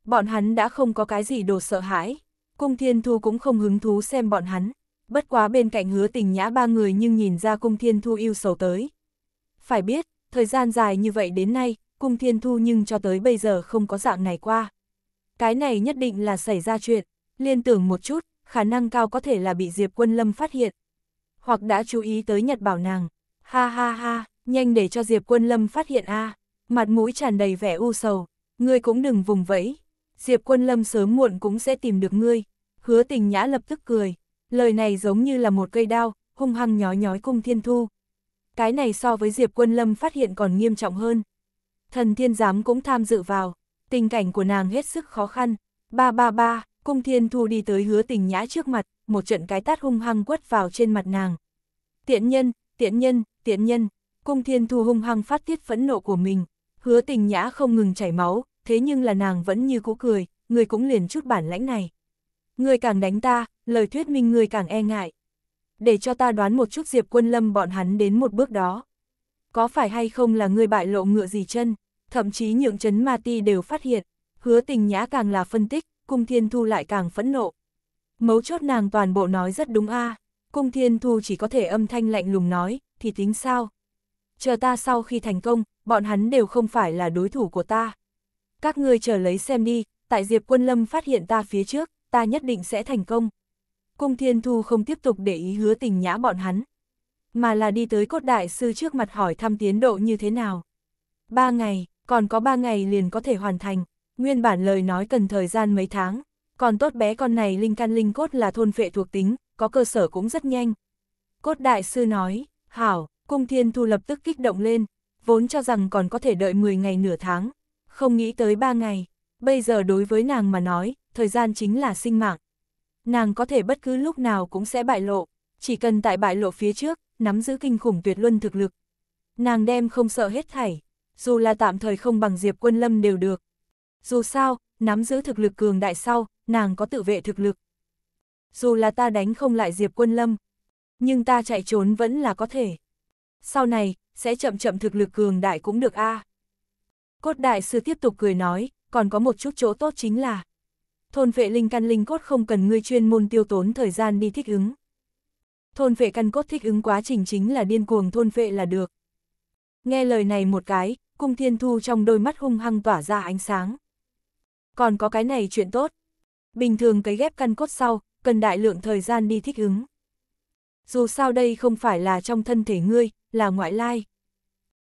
S1: Bọn hắn đã không có cái gì đồ sợ hãi. Cung Thiên Thu cũng không hứng thú xem bọn hắn. Bất quá bên cạnh hứa tình nhã ba người nhưng nhìn ra Cung Thiên Thu yêu sầu tới. Phải biết, thời gian dài như vậy đến nay, Cung Thiên Thu nhưng cho tới bây giờ không có dạng này qua. Cái này nhất định là xảy ra chuyện. Liên tưởng một chút, khả năng cao có thể là bị Diệp Quân Lâm phát hiện. Hoặc đã chú ý tới Nhật Bảo nàng. Ha ha ha, nhanh để cho Diệp Quân Lâm phát hiện a. À mặt mũi tràn đầy vẻ u sầu, ngươi cũng đừng vùng vẫy, Diệp Quân Lâm sớm muộn cũng sẽ tìm được ngươi. Hứa tình nhã lập tức cười, lời này giống như là một cây đao, hung hăng nhói nhói cung thiên thu. Cái này so với Diệp Quân Lâm phát hiện còn nghiêm trọng hơn. Thần thiên giám cũng tham dự vào, tình cảnh của nàng hết sức khó khăn. Ba ba ba, cung thiên thu đi tới hứa tình nhã trước mặt, một trận cái tát hung hăng quất vào trên mặt nàng. Tiện nhân, tiện nhân, tiện nhân, cung thiên thu hung hăng phát tiết phẫn nộ của mình, hứa tình nhã không ngừng chảy máu, thế nhưng là nàng vẫn như cũ cười, người cũng liền chút bản lãnh này. Người càng đánh ta, lời thuyết minh người càng e ngại. Để cho ta đoán một chút Diệp Quân Lâm bọn hắn đến một bước đó. Có phải hay không là người bại lộ ngựa gì chân, thậm chí nhượng chấn ma ti đều phát hiện, hứa tình nhã càng là phân tích, cung thiên thu lại càng phẫn nộ. Mấu chốt nàng toàn bộ nói rất đúng a cung thiên thu chỉ có thể âm thanh lạnh lùng nói, thì tính sao? chờ ta sau khi thành công, bọn hắn đều không phải là đối thủ của ta. Các ngươi chờ lấy xem đi, tại Diệp Quân Lâm phát hiện ta phía trước, ta nhất định sẽ thành công. Cung Thiên Thu không tiếp tục để ý hứa tình nhã bọn hắn, mà là đi tới cốt đại sư trước mặt hỏi thăm tiến độ như thế nào. Ba ngày, còn có ba ngày liền có thể hoàn thành, nguyên bản lời nói cần thời gian mấy tháng, còn tốt bé con này linh Can linh cốt là thôn phệ thuộc tính, có cơ sở cũng rất nhanh. Cốt đại sư nói, hảo, Cung Thiên Thu lập tức kích động lên, vốn cho rằng còn có thể đợi 10 ngày nửa tháng, không nghĩ tới 3 ngày. Bây giờ đối với nàng mà nói, thời gian chính là sinh mạng. Nàng có thể bất cứ lúc nào cũng sẽ bại lộ, chỉ cần tại bại lộ phía trước, nắm giữ kinh khủng tuyệt luân thực lực. Nàng đem không sợ hết thảy, dù là tạm thời không bằng Diệp Quân Lâm đều được. Dù sao, nắm giữ thực lực cường đại sau, nàng có tự vệ thực lực. Dù là ta đánh không lại Diệp Quân Lâm, nhưng ta chạy trốn vẫn là có thể. Sau này, sẽ chậm chậm thực lực cường đại cũng được a. À. Cốt đại sư tiếp tục cười nói, còn có một chút chỗ tốt chính là thôn vệ linh căn linh cốt không cần ngươi chuyên môn tiêu tốn thời gian đi thích ứng. Thôn vệ căn cốt thích ứng quá trình chính là điên cuồng thôn vệ là được. Nghe lời này một cái, cung thiên thu trong đôi mắt hung hăng tỏa ra ánh sáng. Còn có cái này chuyện tốt. Bình thường cấy ghép căn cốt sau, cần đại lượng thời gian đi thích ứng dù sao đây không phải là trong thân thể ngươi, là ngoại lai.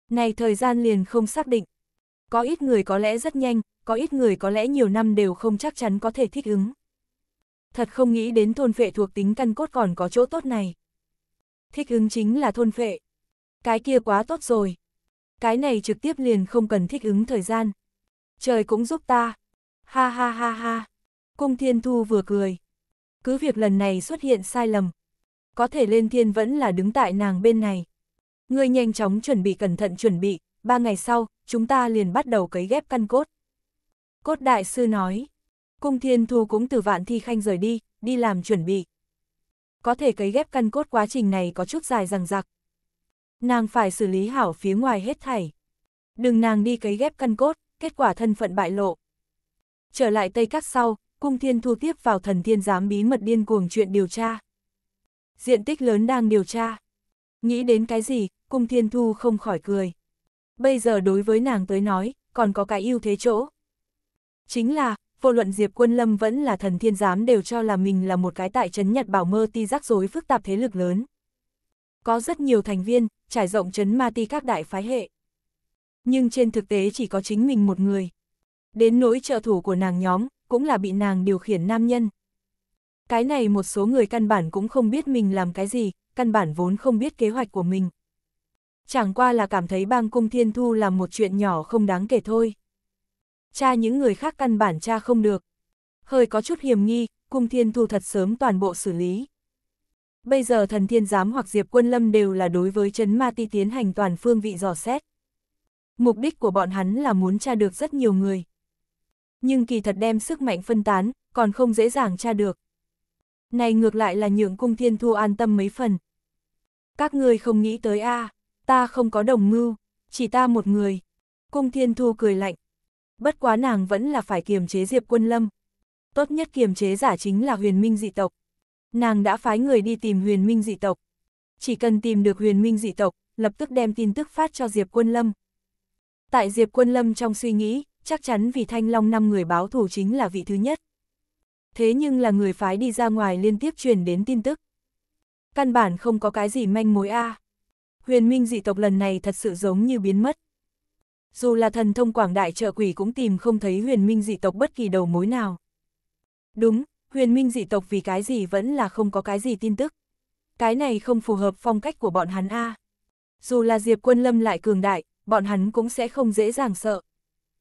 S1: Này thời gian liền không xác định. Có ít người có lẽ rất nhanh, có ít người có lẽ nhiều năm đều không chắc chắn có thể thích ứng. Thật không nghĩ đến thôn phệ thuộc tính căn cốt còn có chỗ tốt này. Thích ứng chính là thôn phệ. Cái kia quá tốt rồi. Cái này trực tiếp liền không cần thích ứng thời gian. Trời cũng giúp ta. Ha ha ha ha. Cung Thiên Thu vừa cười. Cứ việc lần này xuất hiện sai lầm, có thể lên thiên vẫn là đứng tại nàng bên này. Ngươi nhanh chóng chuẩn bị cẩn thận chuẩn bị, ba ngày sau, chúng ta liền bắt đầu cấy ghép căn cốt. Cốt đại sư nói, cung thiên thu cũng từ vạn thi khanh rời đi, đi làm chuẩn bị. Có thể cấy ghép căn cốt quá trình này có chút dài rằng rặc. Nàng phải xử lý hảo phía ngoài hết thảy. Đừng nàng đi cấy ghép căn cốt, kết quả thân phận bại lộ. Trở lại Tây Các sau, cung thiên thu tiếp vào thần thiên giám bí mật điên cuồng chuyện điều tra. Diện tích lớn đang điều tra. Nghĩ đến cái gì, cung thiên thu không khỏi cười. Bây giờ đối với nàng tới nói, còn có cái ưu thế chỗ. Chính là, vô luận Diệp Quân Lâm vẫn là thần thiên giám đều cho là mình là một cái tại trấn nhặt bảo mơ ti rắc rối phức tạp thế lực lớn. Có rất nhiều thành viên, trải rộng trấn ma ti các đại phái hệ. Nhưng trên thực tế chỉ có chính mình một người. Đến nỗi trợ thủ của nàng nhóm, cũng là bị nàng điều khiển nam nhân. Cái này một số người căn bản cũng không biết mình làm cái gì, căn bản vốn không biết kế hoạch của mình. Chẳng qua là cảm thấy bang cung thiên thu làm một chuyện nhỏ không đáng kể thôi. Cha những người khác căn bản cha không được. Hơi có chút hiểm nghi, cung thiên thu thật sớm toàn bộ xử lý. Bây giờ thần thiên giám hoặc diệp quân lâm đều là đối với chấn ma ti tiến hành toàn phương vị dò xét. Mục đích của bọn hắn là muốn tra được rất nhiều người. Nhưng kỳ thật đem sức mạnh phân tán, còn không dễ dàng tra được này ngược lại là nhượng cung thiên thu an tâm mấy phần. Các người không nghĩ tới a à, ta không có đồng mưu, chỉ ta một người. Cung thiên thu cười lạnh. Bất quá nàng vẫn là phải kiềm chế diệp quân lâm. Tốt nhất kiềm chế giả chính là huyền minh dị tộc. Nàng đã phái người đi tìm huyền minh dị tộc. Chỉ cần tìm được huyền minh dị tộc, lập tức đem tin tức phát cho diệp quân lâm. Tại diệp quân lâm trong suy nghĩ, chắc chắn vì thanh long năm người báo thủ chính là vị thứ nhất thế nhưng là người phái đi ra ngoài liên tiếp truyền đến tin tức. Căn bản không có cái gì manh mối a. Huyền minh dị tộc lần này thật sự giống như biến mất. Dù là thần thông quảng đại trợ quỷ cũng tìm không thấy huyền minh dị tộc bất kỳ đầu mối nào. Đúng, huyền minh dị tộc vì cái gì vẫn là không có cái gì tin tức. Cái này không phù hợp phong cách của bọn hắn a. Dù là Diệp Quân Lâm lại cường đại, bọn hắn cũng sẽ không dễ dàng sợ.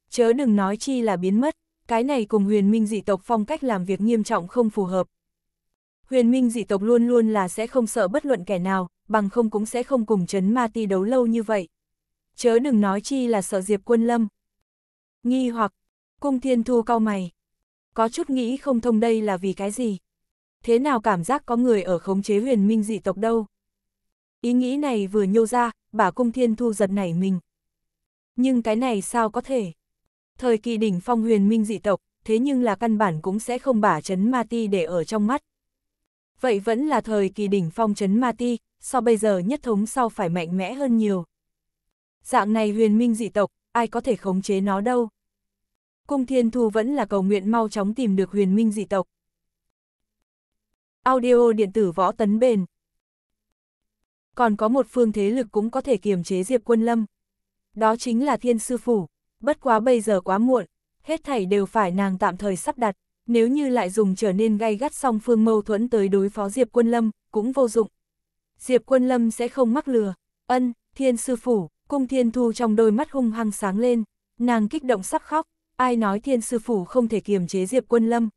S1: Chớ đừng nói chi là biến mất cái này cùng huyền minh dị tộc phong cách làm việc nghiêm trọng không phù hợp. Huyền minh dị tộc luôn luôn là sẽ không sợ bất luận kẻ nào, bằng không cũng sẽ không cùng chấn ma ti đấu lâu như vậy. Chớ đừng nói chi là sợ diệp quân lâm. Nghi hoặc, cung thiên thu cao mày. Có chút nghĩ không thông đây là vì cái gì. Thế nào cảm giác có người ở khống chế huyền minh dị tộc đâu. Ý nghĩ này vừa nhô ra, bà cung thiên thu giật nảy mình. Nhưng cái này sao có thể? Thời kỳ đỉnh phong huyền minh dị tộc, thế nhưng là căn bản cũng sẽ không bả chấn ma ti để ở trong mắt. Vậy vẫn là thời kỳ đỉnh phong chấn ma ti, so bây giờ nhất thống sau phải mạnh mẽ hơn nhiều. Dạng này huyền minh dị tộc, ai có thể khống chế nó đâu. Cung Thiên Thu vẫn là cầu nguyện mau chóng tìm được huyền minh dị tộc. Audio điện tử võ tấn bền. Còn có một phương thế lực cũng có thể kiềm chế Diệp Quân Lâm. Đó chính là Thiên Sư Phủ bất quá bây giờ quá muộn, hết thảy đều phải nàng tạm thời sắp đặt, nếu như lại dùng trở nên gay gắt song phương mâu thuẫn tới đối phó Diệp Quân Lâm, cũng vô dụng. Diệp Quân Lâm sẽ không mắc lừa, ân, thiên sư phủ, cung thiên thu trong đôi mắt hung hăng sáng lên, nàng kích động sắp khóc, ai nói thiên sư phủ không thể kiềm chế Diệp Quân Lâm.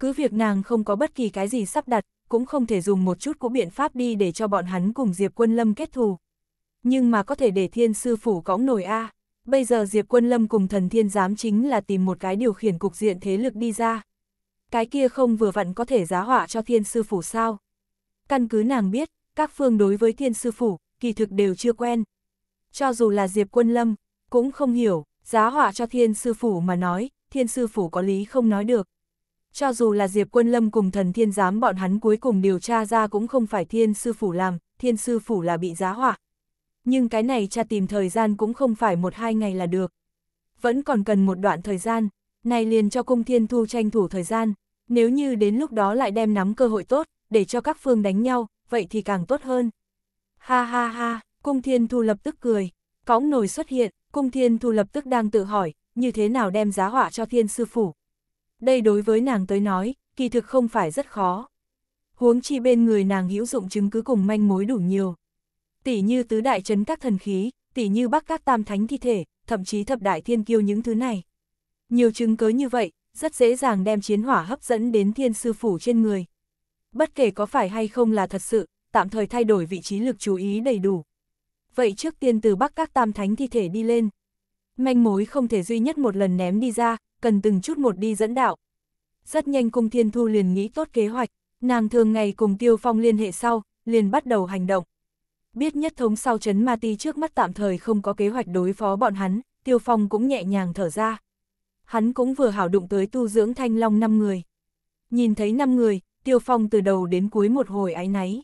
S1: Cứ việc nàng không có bất kỳ cái gì sắp đặt, cũng không thể dùng một chút của biện pháp đi để cho bọn hắn cùng Diệp Quân Lâm kết thù. Nhưng mà có thể để thiên sư phủ cõng nổi A. À bây giờ Diệp Quân Lâm cùng thần thiên giám chính là tìm một cái điều khiển cục diện thế lực đi ra. Cái kia không vừa vặn có thể giá họa cho thiên sư phủ sao. Căn cứ nàng biết, các phương đối với thiên sư phủ, kỳ thực đều chưa quen. Cho dù là Diệp Quân Lâm, cũng không hiểu, giá họa cho thiên sư phủ mà nói, thiên sư phủ có lý không nói được. Cho dù là Diệp Quân Lâm cùng thần thiên giám bọn hắn cuối cùng điều tra ra cũng không phải thiên sư phủ làm, thiên sư phủ là bị giá họa nhưng cái này cha tìm thời gian cũng không phải một hai ngày là được. Vẫn còn cần một đoạn thời gian, này liền cho cung thiên thu tranh thủ thời gian, nếu như đến lúc đó lại đem nắm cơ hội tốt, để cho các phương đánh nhau, vậy thì càng tốt hơn. Ha ha ha, cung thiên thu lập tức cười, cõng nồi xuất hiện, cung thiên thu lập tức đang tự hỏi, như thế nào đem giá họa cho thiên sư phủ. Đây đối với nàng tới nói, kỳ thực không phải rất khó. Huống chi bên người nàng hữu dụng chứng cứ cùng manh mối đủ nhiều tỉ như tứ đại trấn các thần khí, tỉ như bắc các tam thánh thi thể, thậm chí thập đại thiên kiêu những thứ này. Nhiều chứng cứ như vậy, rất dễ dàng đem chiến hỏa hấp dẫn đến thiên sư phủ trên người. Bất kể có phải hay không là thật sự, tạm thời thay đổi vị trí lực chú ý đầy đủ. Vậy trước tiên từ bắc các tam thánh thi thể đi lên. Manh mối không thể duy nhất một lần ném đi ra, cần từng chút một đi dẫn đạo. Rất nhanh cung thiên thu liền nghĩ tốt kế hoạch, nàng thường ngày cùng tiêu phong liên hệ sau, liền bắt đầu hành động biết nhất thống sau chấn ma ti trước mắt tạm thời không có kế hoạch đối phó bọn hắn, Tiêu Phong cũng nhẹ nhàng thở ra. Hắn cũng vừa hảo đụng tới tu dưỡng thanh long 5 người. Nhìn thấy 5 người, Tiêu Phong từ đầu đến cuối một hồi ái náy.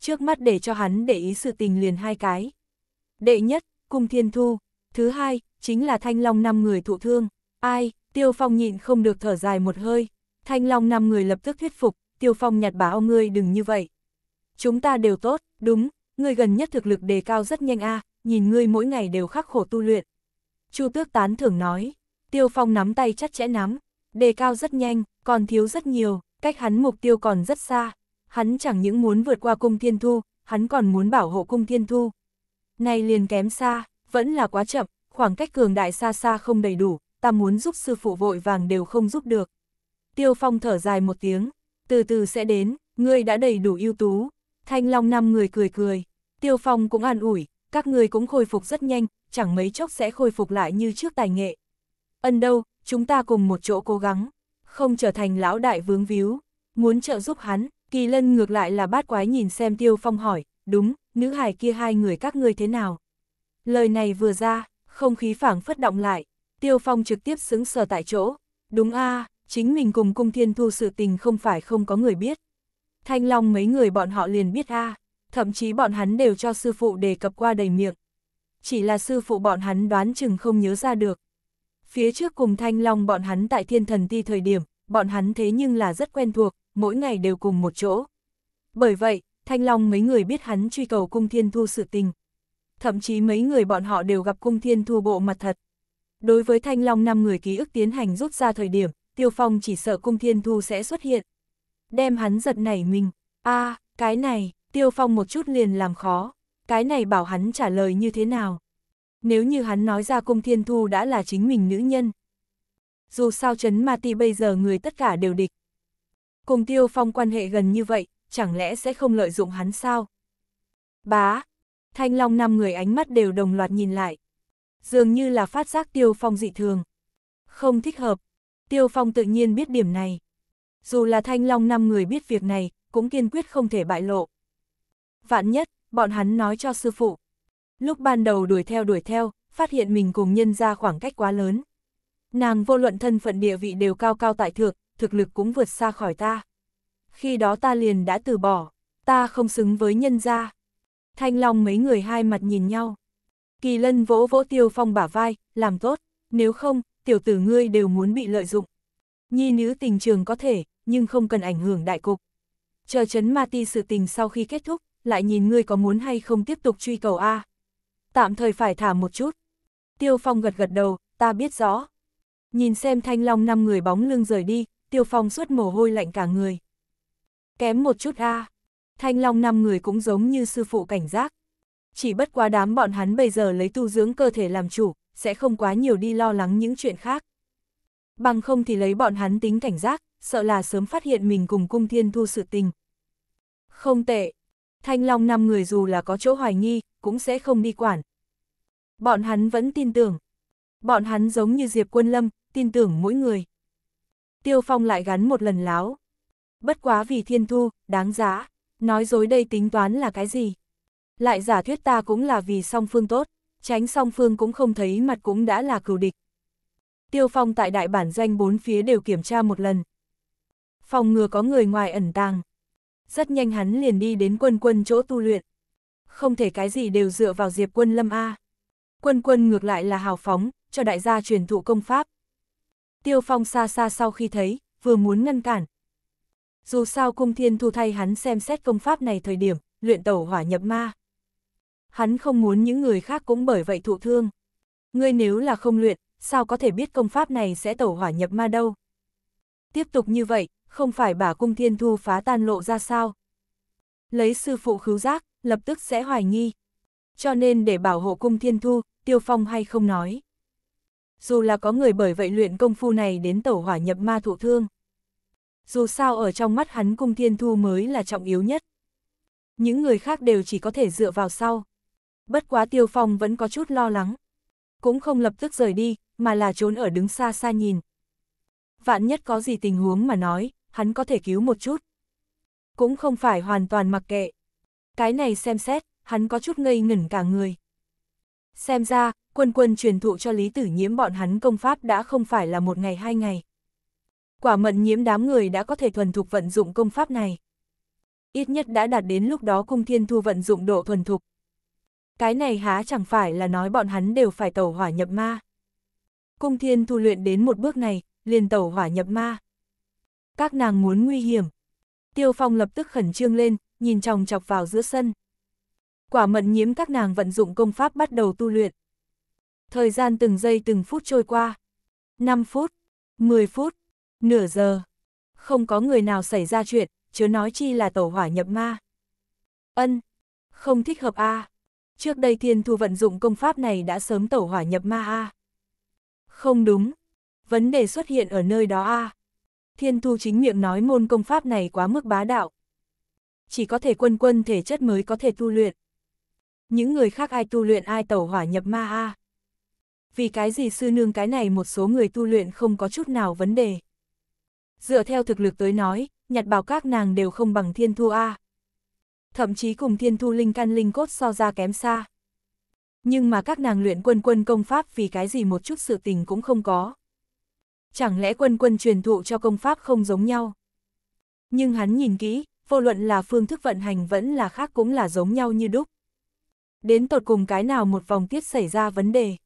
S1: Trước mắt để cho hắn để ý sự tình liền hai cái. Đệ nhất, cung thiên thu. Thứ hai, chính là thanh long 5 người thụ thương. Ai, Tiêu Phong nhịn không được thở dài một hơi. Thanh long 5 người lập tức thuyết phục, Tiêu Phong nhặt bá ông ngươi đừng như vậy. Chúng ta đều tốt, đúng, ngươi gần nhất thực lực đề cao rất nhanh a, nhìn ngươi mỗi ngày đều khắc khổ tu luyện. Chu Tước tán thưởng nói, Tiêu Phong nắm tay chặt chẽ nắm, đề cao rất nhanh, còn thiếu rất nhiều, cách hắn mục tiêu còn rất xa. Hắn chẳng những muốn vượt qua cung thiên thu, hắn còn muốn bảo hộ cung thiên thu. Nay liền kém xa, vẫn là quá chậm, khoảng cách cường đại xa xa không đầy đủ, ta muốn giúp sư phụ vội vàng đều không giúp được. Tiêu Phong thở dài một tiếng, từ từ sẽ đến, ngươi đã đầy đủ ưu tú, Thanh Long năm người cười cười, Tiêu Phong cũng an ủi, các người cũng khôi phục rất nhanh, chẳng mấy chốc sẽ khôi phục lại như trước tài nghệ. Ân đâu, chúng ta cùng một chỗ cố gắng, không trở thành lão đại vướng víu, muốn trợ giúp hắn, Kỳ Lân ngược lại là bát quái nhìn xem Tiêu Phong hỏi, đúng, nữ hài kia hai người các ngươi thế nào? Lời này vừa ra, không khí phảng phất động lại, Tiêu Phong trực tiếp xứng sờ tại chỗ, đúng a chính mình cùng cung thiên thu sự tình không phải không có người biết. Thanh Long mấy người bọn họ liền biết a, thậm chí bọn hắn đều cho sư phụ đề cập qua đầy miệng. Chỉ là sư phụ bọn hắn đoán chừng không nhớ ra được. Phía trước cùng Thanh Long bọn hắn tại thiên thần ti thời điểm, bọn hắn thế nhưng là rất quen thuộc, mỗi ngày đều cùng một chỗ. Bởi vậy, Thanh Long mấy người biết hắn truy cầu cung thiên thu sự tình. Thậm chí mấy người bọn họ đều gặp cung thiên thu bộ mặt thật. Đối với Thanh Long năm người ký ức tiến hành rút ra thời điểm, Tiêu Phong chỉ sợ cung thiên thu sẽ xuất hiện, đem hắn giật nảy mình. a à, cái này, Tiêu Phong một chút liền làm khó, cái này bảo hắn trả lời như thế nào. Nếu như hắn nói ra cung thiên thu đã là chính mình nữ nhân. Dù sao chấn Ma Ti bây giờ người tất cả đều địch. Cùng Tiêu Phong quan hệ gần như vậy, chẳng lẽ sẽ không lợi dụng hắn sao? Bá! Thanh Long năm người ánh mắt đều đồng loạt nhìn lại. Dường như là phát giác Tiêu Phong dị thường. Không thích hợp. Tiêu Phong tự nhiên biết điểm này dù là thanh long năm người biết việc này, cũng kiên quyết không thể bại lộ. Vạn nhất, bọn hắn nói cho sư phụ. Lúc ban đầu đuổi theo đuổi theo, phát hiện mình cùng nhân ra khoảng cách quá lớn. Nàng vô luận thân phận địa vị đều cao cao tại thượng, thực lực cũng vượt xa khỏi ta. Khi đó ta liền đã từ bỏ, ta không xứng với nhân gia. Thanh Long mấy người hai mặt nhìn nhau. Kỳ lân vỗ vỗ tiêu phong bả vai, làm tốt, nếu không, tiểu tử ngươi đều muốn bị lợi dụng. Nhi nữ tình trường có thể, nhưng không cần ảnh hưởng đại cục. Chờ chấn ma ti sự tình sau khi kết thúc, lại nhìn ngươi có muốn hay không tiếp tục truy cầu A. Tạm thời phải thả một chút. Tiêu Phong gật gật đầu, ta biết rõ. Nhìn xem thanh long năm người bóng lưng rời đi, Tiêu Phong suốt mồ hôi lạnh cả người. Kém một chút A. Thanh long năm người cũng giống như sư phụ cảnh giác. Chỉ bất quá đám bọn hắn bây giờ lấy tu dưỡng cơ thể làm chủ, sẽ không quá nhiều đi lo lắng những chuyện khác. Bằng không thì lấy bọn hắn tính cảnh giác, sợ là sớm phát hiện mình cùng cung thiên thu sự tình. Không tệ, thanh long năm người dù là có chỗ hoài nghi, cũng sẽ không đi quản. Bọn hắn vẫn tin tưởng. Bọn hắn giống như Diệp Quân Lâm, tin tưởng mỗi người. Tiêu Phong lại gắn một lần láo. Bất quá vì thiên thu, đáng giá, nói dối đây tính toán là cái gì? Lại giả thuyết ta cũng là vì song phương tốt, tránh song phương cũng không thấy mặt cũng đã là cừu địch. Tiêu Phong tại đại bản doanh bốn phía đều kiểm tra một lần phòng ngừa có người ngoài ẩn tàng. Rất nhanh hắn liền đi đến quân quân chỗ tu luyện. Không thể cái gì đều dựa vào diệp quân lâm A. Quân quân ngược lại là hào phóng, cho đại gia truyền thụ công pháp. Tiêu phong xa xa sau khi thấy, vừa muốn ngăn cản. Dù sao cung thiên thu thay hắn xem xét công pháp này thời điểm, luyện tẩu hỏa nhập ma. Hắn không muốn những người khác cũng bởi vậy thụ thương. Ngươi nếu là không luyện, sao có thể biết công pháp này sẽ tẩu hỏa nhập ma đâu. Tiếp tục như vậy, không phải bà cung thiên thu phá tan lộ ra sao. Lấy sư phụ khứu giác, lập tức sẽ hoài nghi. Cho nên để bảo hộ cung thiên thu, tiêu phong hay không nói. Dù là có người bởi vậy luyện công phu này đến tẩu hỏa nhập ma thụ thương. Dù sao ở trong mắt hắn cung thiên thu mới là trọng yếu nhất. Những người khác đều chỉ có thể dựa vào sau. Bất quá tiêu phong vẫn có chút lo lắng. Cũng không lập tức rời đi, mà là trốn ở đứng xa xa nhìn. Vạn nhất có gì tình huống mà nói, hắn có thể cứu một chút. Cũng không phải hoàn toàn mặc kệ. Cái này xem xét, hắn có chút ngây ngẩn cả người. Xem ra, quân quân truyền thụ cho Lý Tử Nhiễm bọn hắn công pháp đã không phải là một ngày hai ngày. Quả mận nhiễm đám người đã có thể thuần thục vận dụng công pháp này. Ít nhất đã đạt đến lúc đó cung thiên thu vận dụng độ thuần thục. Cái này há chẳng phải là nói bọn hắn đều phải tẩu hỏa nhập ma. Cung thiên thu luyện đến một bước này, liền tẩu hỏa nhập ma các nàng muốn nguy hiểm. Tiêu Phong lập tức khẩn trương lên, nhìn chòng chọc vào giữa sân. Quả mận nhiễm các nàng vận dụng công pháp bắt đầu tu luyện. Thời gian từng giây từng phút trôi qua. 5 phút, 10 phút, nửa giờ. Không có người nào xảy ra chuyện, chứ nói chi là tẩu hỏa nhập ma. Ân, không thích hợp a. Trước đây thiên thu vận dụng công pháp này đã sớm tẩu hỏa nhập ma a. Không đúng, vấn đề xuất hiện ở nơi đó a. Thiên Thu chính miệng nói môn công pháp này quá mức bá đạo. Chỉ có thể quân quân thể chất mới có thể tu luyện. Những người khác ai tu luyện ai tẩu hỏa nhập ma a. Vì cái gì sư nương cái này một số người tu luyện không có chút nào vấn đề. Dựa theo thực lực tới nói, nhặt bảo các nàng đều không bằng Thiên Thu a. Thậm chí cùng Thiên Thu linh căn linh cốt so ra kém xa. Nhưng mà các nàng luyện quân quân công pháp vì cái gì một chút sự tình cũng không có chẳng lẽ quân quân truyền thụ cho công pháp không giống nhau? Nhưng hắn nhìn kỹ, vô luận là phương thức vận hành vẫn là khác cũng là giống nhau như đúc. Đến tột cùng cái nào một vòng tiết xảy ra vấn đề?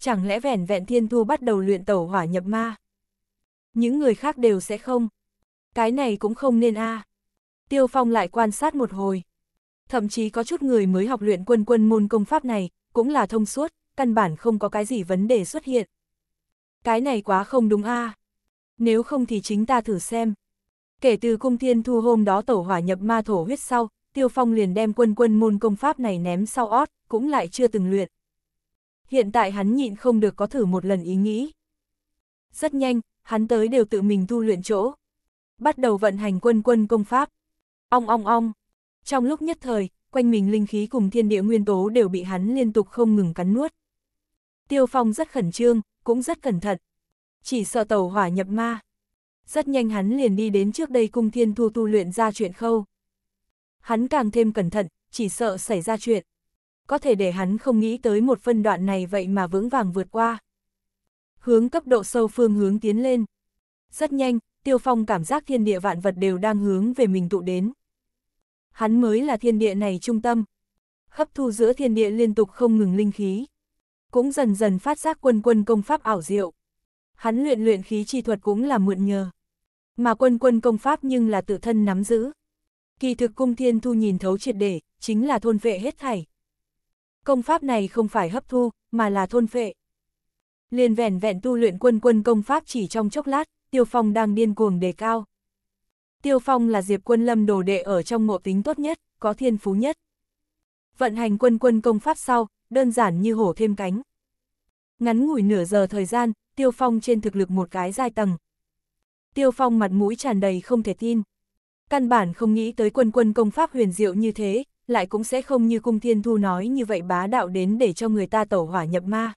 S1: Chẳng lẽ vẻn vẹn thiên thu bắt đầu luyện tẩu hỏa nhập ma? Những người khác đều sẽ không. Cái này cũng không nên a. À. Tiêu Phong lại quan sát một hồi. Thậm chí có chút người mới học luyện quân quân môn công pháp này, cũng là thông suốt, căn bản không có cái gì vấn đề xuất hiện cái này quá không đúng a. À. Nếu không thì chính ta thử xem. Kể từ cung thiên thu hôm đó tổ hỏa nhập ma thổ huyết sau, Tiêu Phong liền đem quân quân môn công pháp này ném sau ót, cũng lại chưa từng luyện. Hiện tại hắn nhịn không được có thử một lần ý nghĩ. Rất nhanh, hắn tới đều tự mình tu luyện chỗ. Bắt đầu vận hành quân quân công pháp. Ong ong ong. Trong lúc nhất thời, quanh mình linh khí cùng thiên địa nguyên tố đều bị hắn liên tục không ngừng cắn nuốt. Tiêu Phong rất khẩn trương, cũng rất cẩn thận. Chỉ sợ tàu hỏa nhập ma. Rất nhanh hắn liền đi đến trước đây cung thiên thu tu luyện ra chuyện khâu. Hắn càng thêm cẩn thận, chỉ sợ xảy ra chuyện. Có thể để hắn không nghĩ tới một phân đoạn này vậy mà vững vàng vượt qua. Hướng cấp độ sâu phương hướng tiến lên. Rất nhanh, tiêu phong cảm giác thiên địa vạn vật đều đang hướng về mình tụ đến. Hắn mới là thiên địa này trung tâm. Hấp thu giữa thiên địa liên tục không ngừng linh khí cũng dần dần phát giác quân quân công pháp ảo diệu. Hắn luyện luyện khí chi thuật cũng là mượn nhờ. Mà quân quân công pháp nhưng là tự thân nắm giữ. Kỳ thực cung thiên thu nhìn thấu triệt để, chính là thôn vệ hết thảy. Công pháp này không phải hấp thu, mà là thôn vệ. Liền vẹn vẹn tu luyện quân quân công pháp chỉ trong chốc lát, Tiêu Phong đang điên cuồng đề cao. Tiêu Phong là Diệp Quân Lâm đồ đệ ở trong ngộ tính tốt nhất, có thiên phú nhất. Vận hành quân quân công pháp sau, đơn giản như hổ thêm cánh. Ngắn ngủi nửa giờ thời gian, Tiêu Phong trên thực lực một cái giai tầng. Tiêu Phong mặt mũi tràn đầy không thể tin. Căn bản không nghĩ tới quân quân công pháp huyền diệu như thế, lại cũng sẽ không như cung thiên thu nói như vậy bá đạo đến để cho người ta tẩu hỏa nhập ma.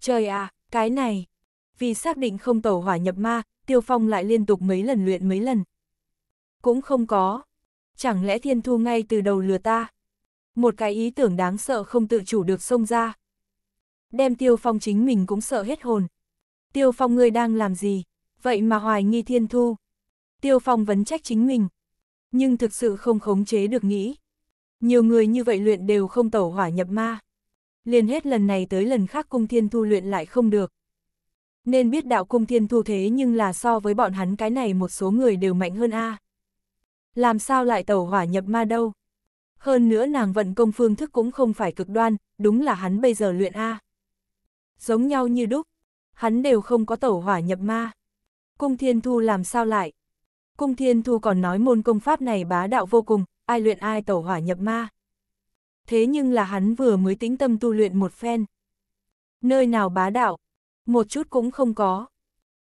S1: Trời à, cái này. Vì xác định không tẩu hỏa nhập ma, Tiêu Phong lại liên tục mấy lần luyện mấy lần. Cũng không có. Chẳng lẽ thiên thu ngay từ đầu lừa ta? một cái ý tưởng đáng sợ không tự chủ được xông ra. Đem Tiêu Phong chính mình cũng sợ hết hồn. Tiêu Phong ngươi đang làm gì? Vậy mà hoài nghi thiên thu. Tiêu Phong vấn trách chính mình. Nhưng thực sự không khống chế được nghĩ. Nhiều người như vậy luyện đều không tẩu hỏa nhập ma. Liền hết lần này tới lần khác cung thiên thu luyện lại không được. Nên biết đạo cung thiên thu thế nhưng là so với bọn hắn cái này một số người đều mạnh hơn A. Làm sao lại tẩu hỏa nhập ma đâu? Hơn nữa nàng vận công phương thức cũng không phải cực đoan, đúng là hắn bây giờ luyện A. Giống nhau như đúc, hắn đều không có tẩu hỏa nhập ma. Cung Thiên Thu làm sao lại? Cung Thiên Thu còn nói môn công pháp này bá đạo vô cùng, ai luyện ai tẩu hỏa nhập ma. Thế nhưng là hắn vừa mới tĩnh tâm tu luyện một phen. Nơi nào bá đạo, một chút cũng không có.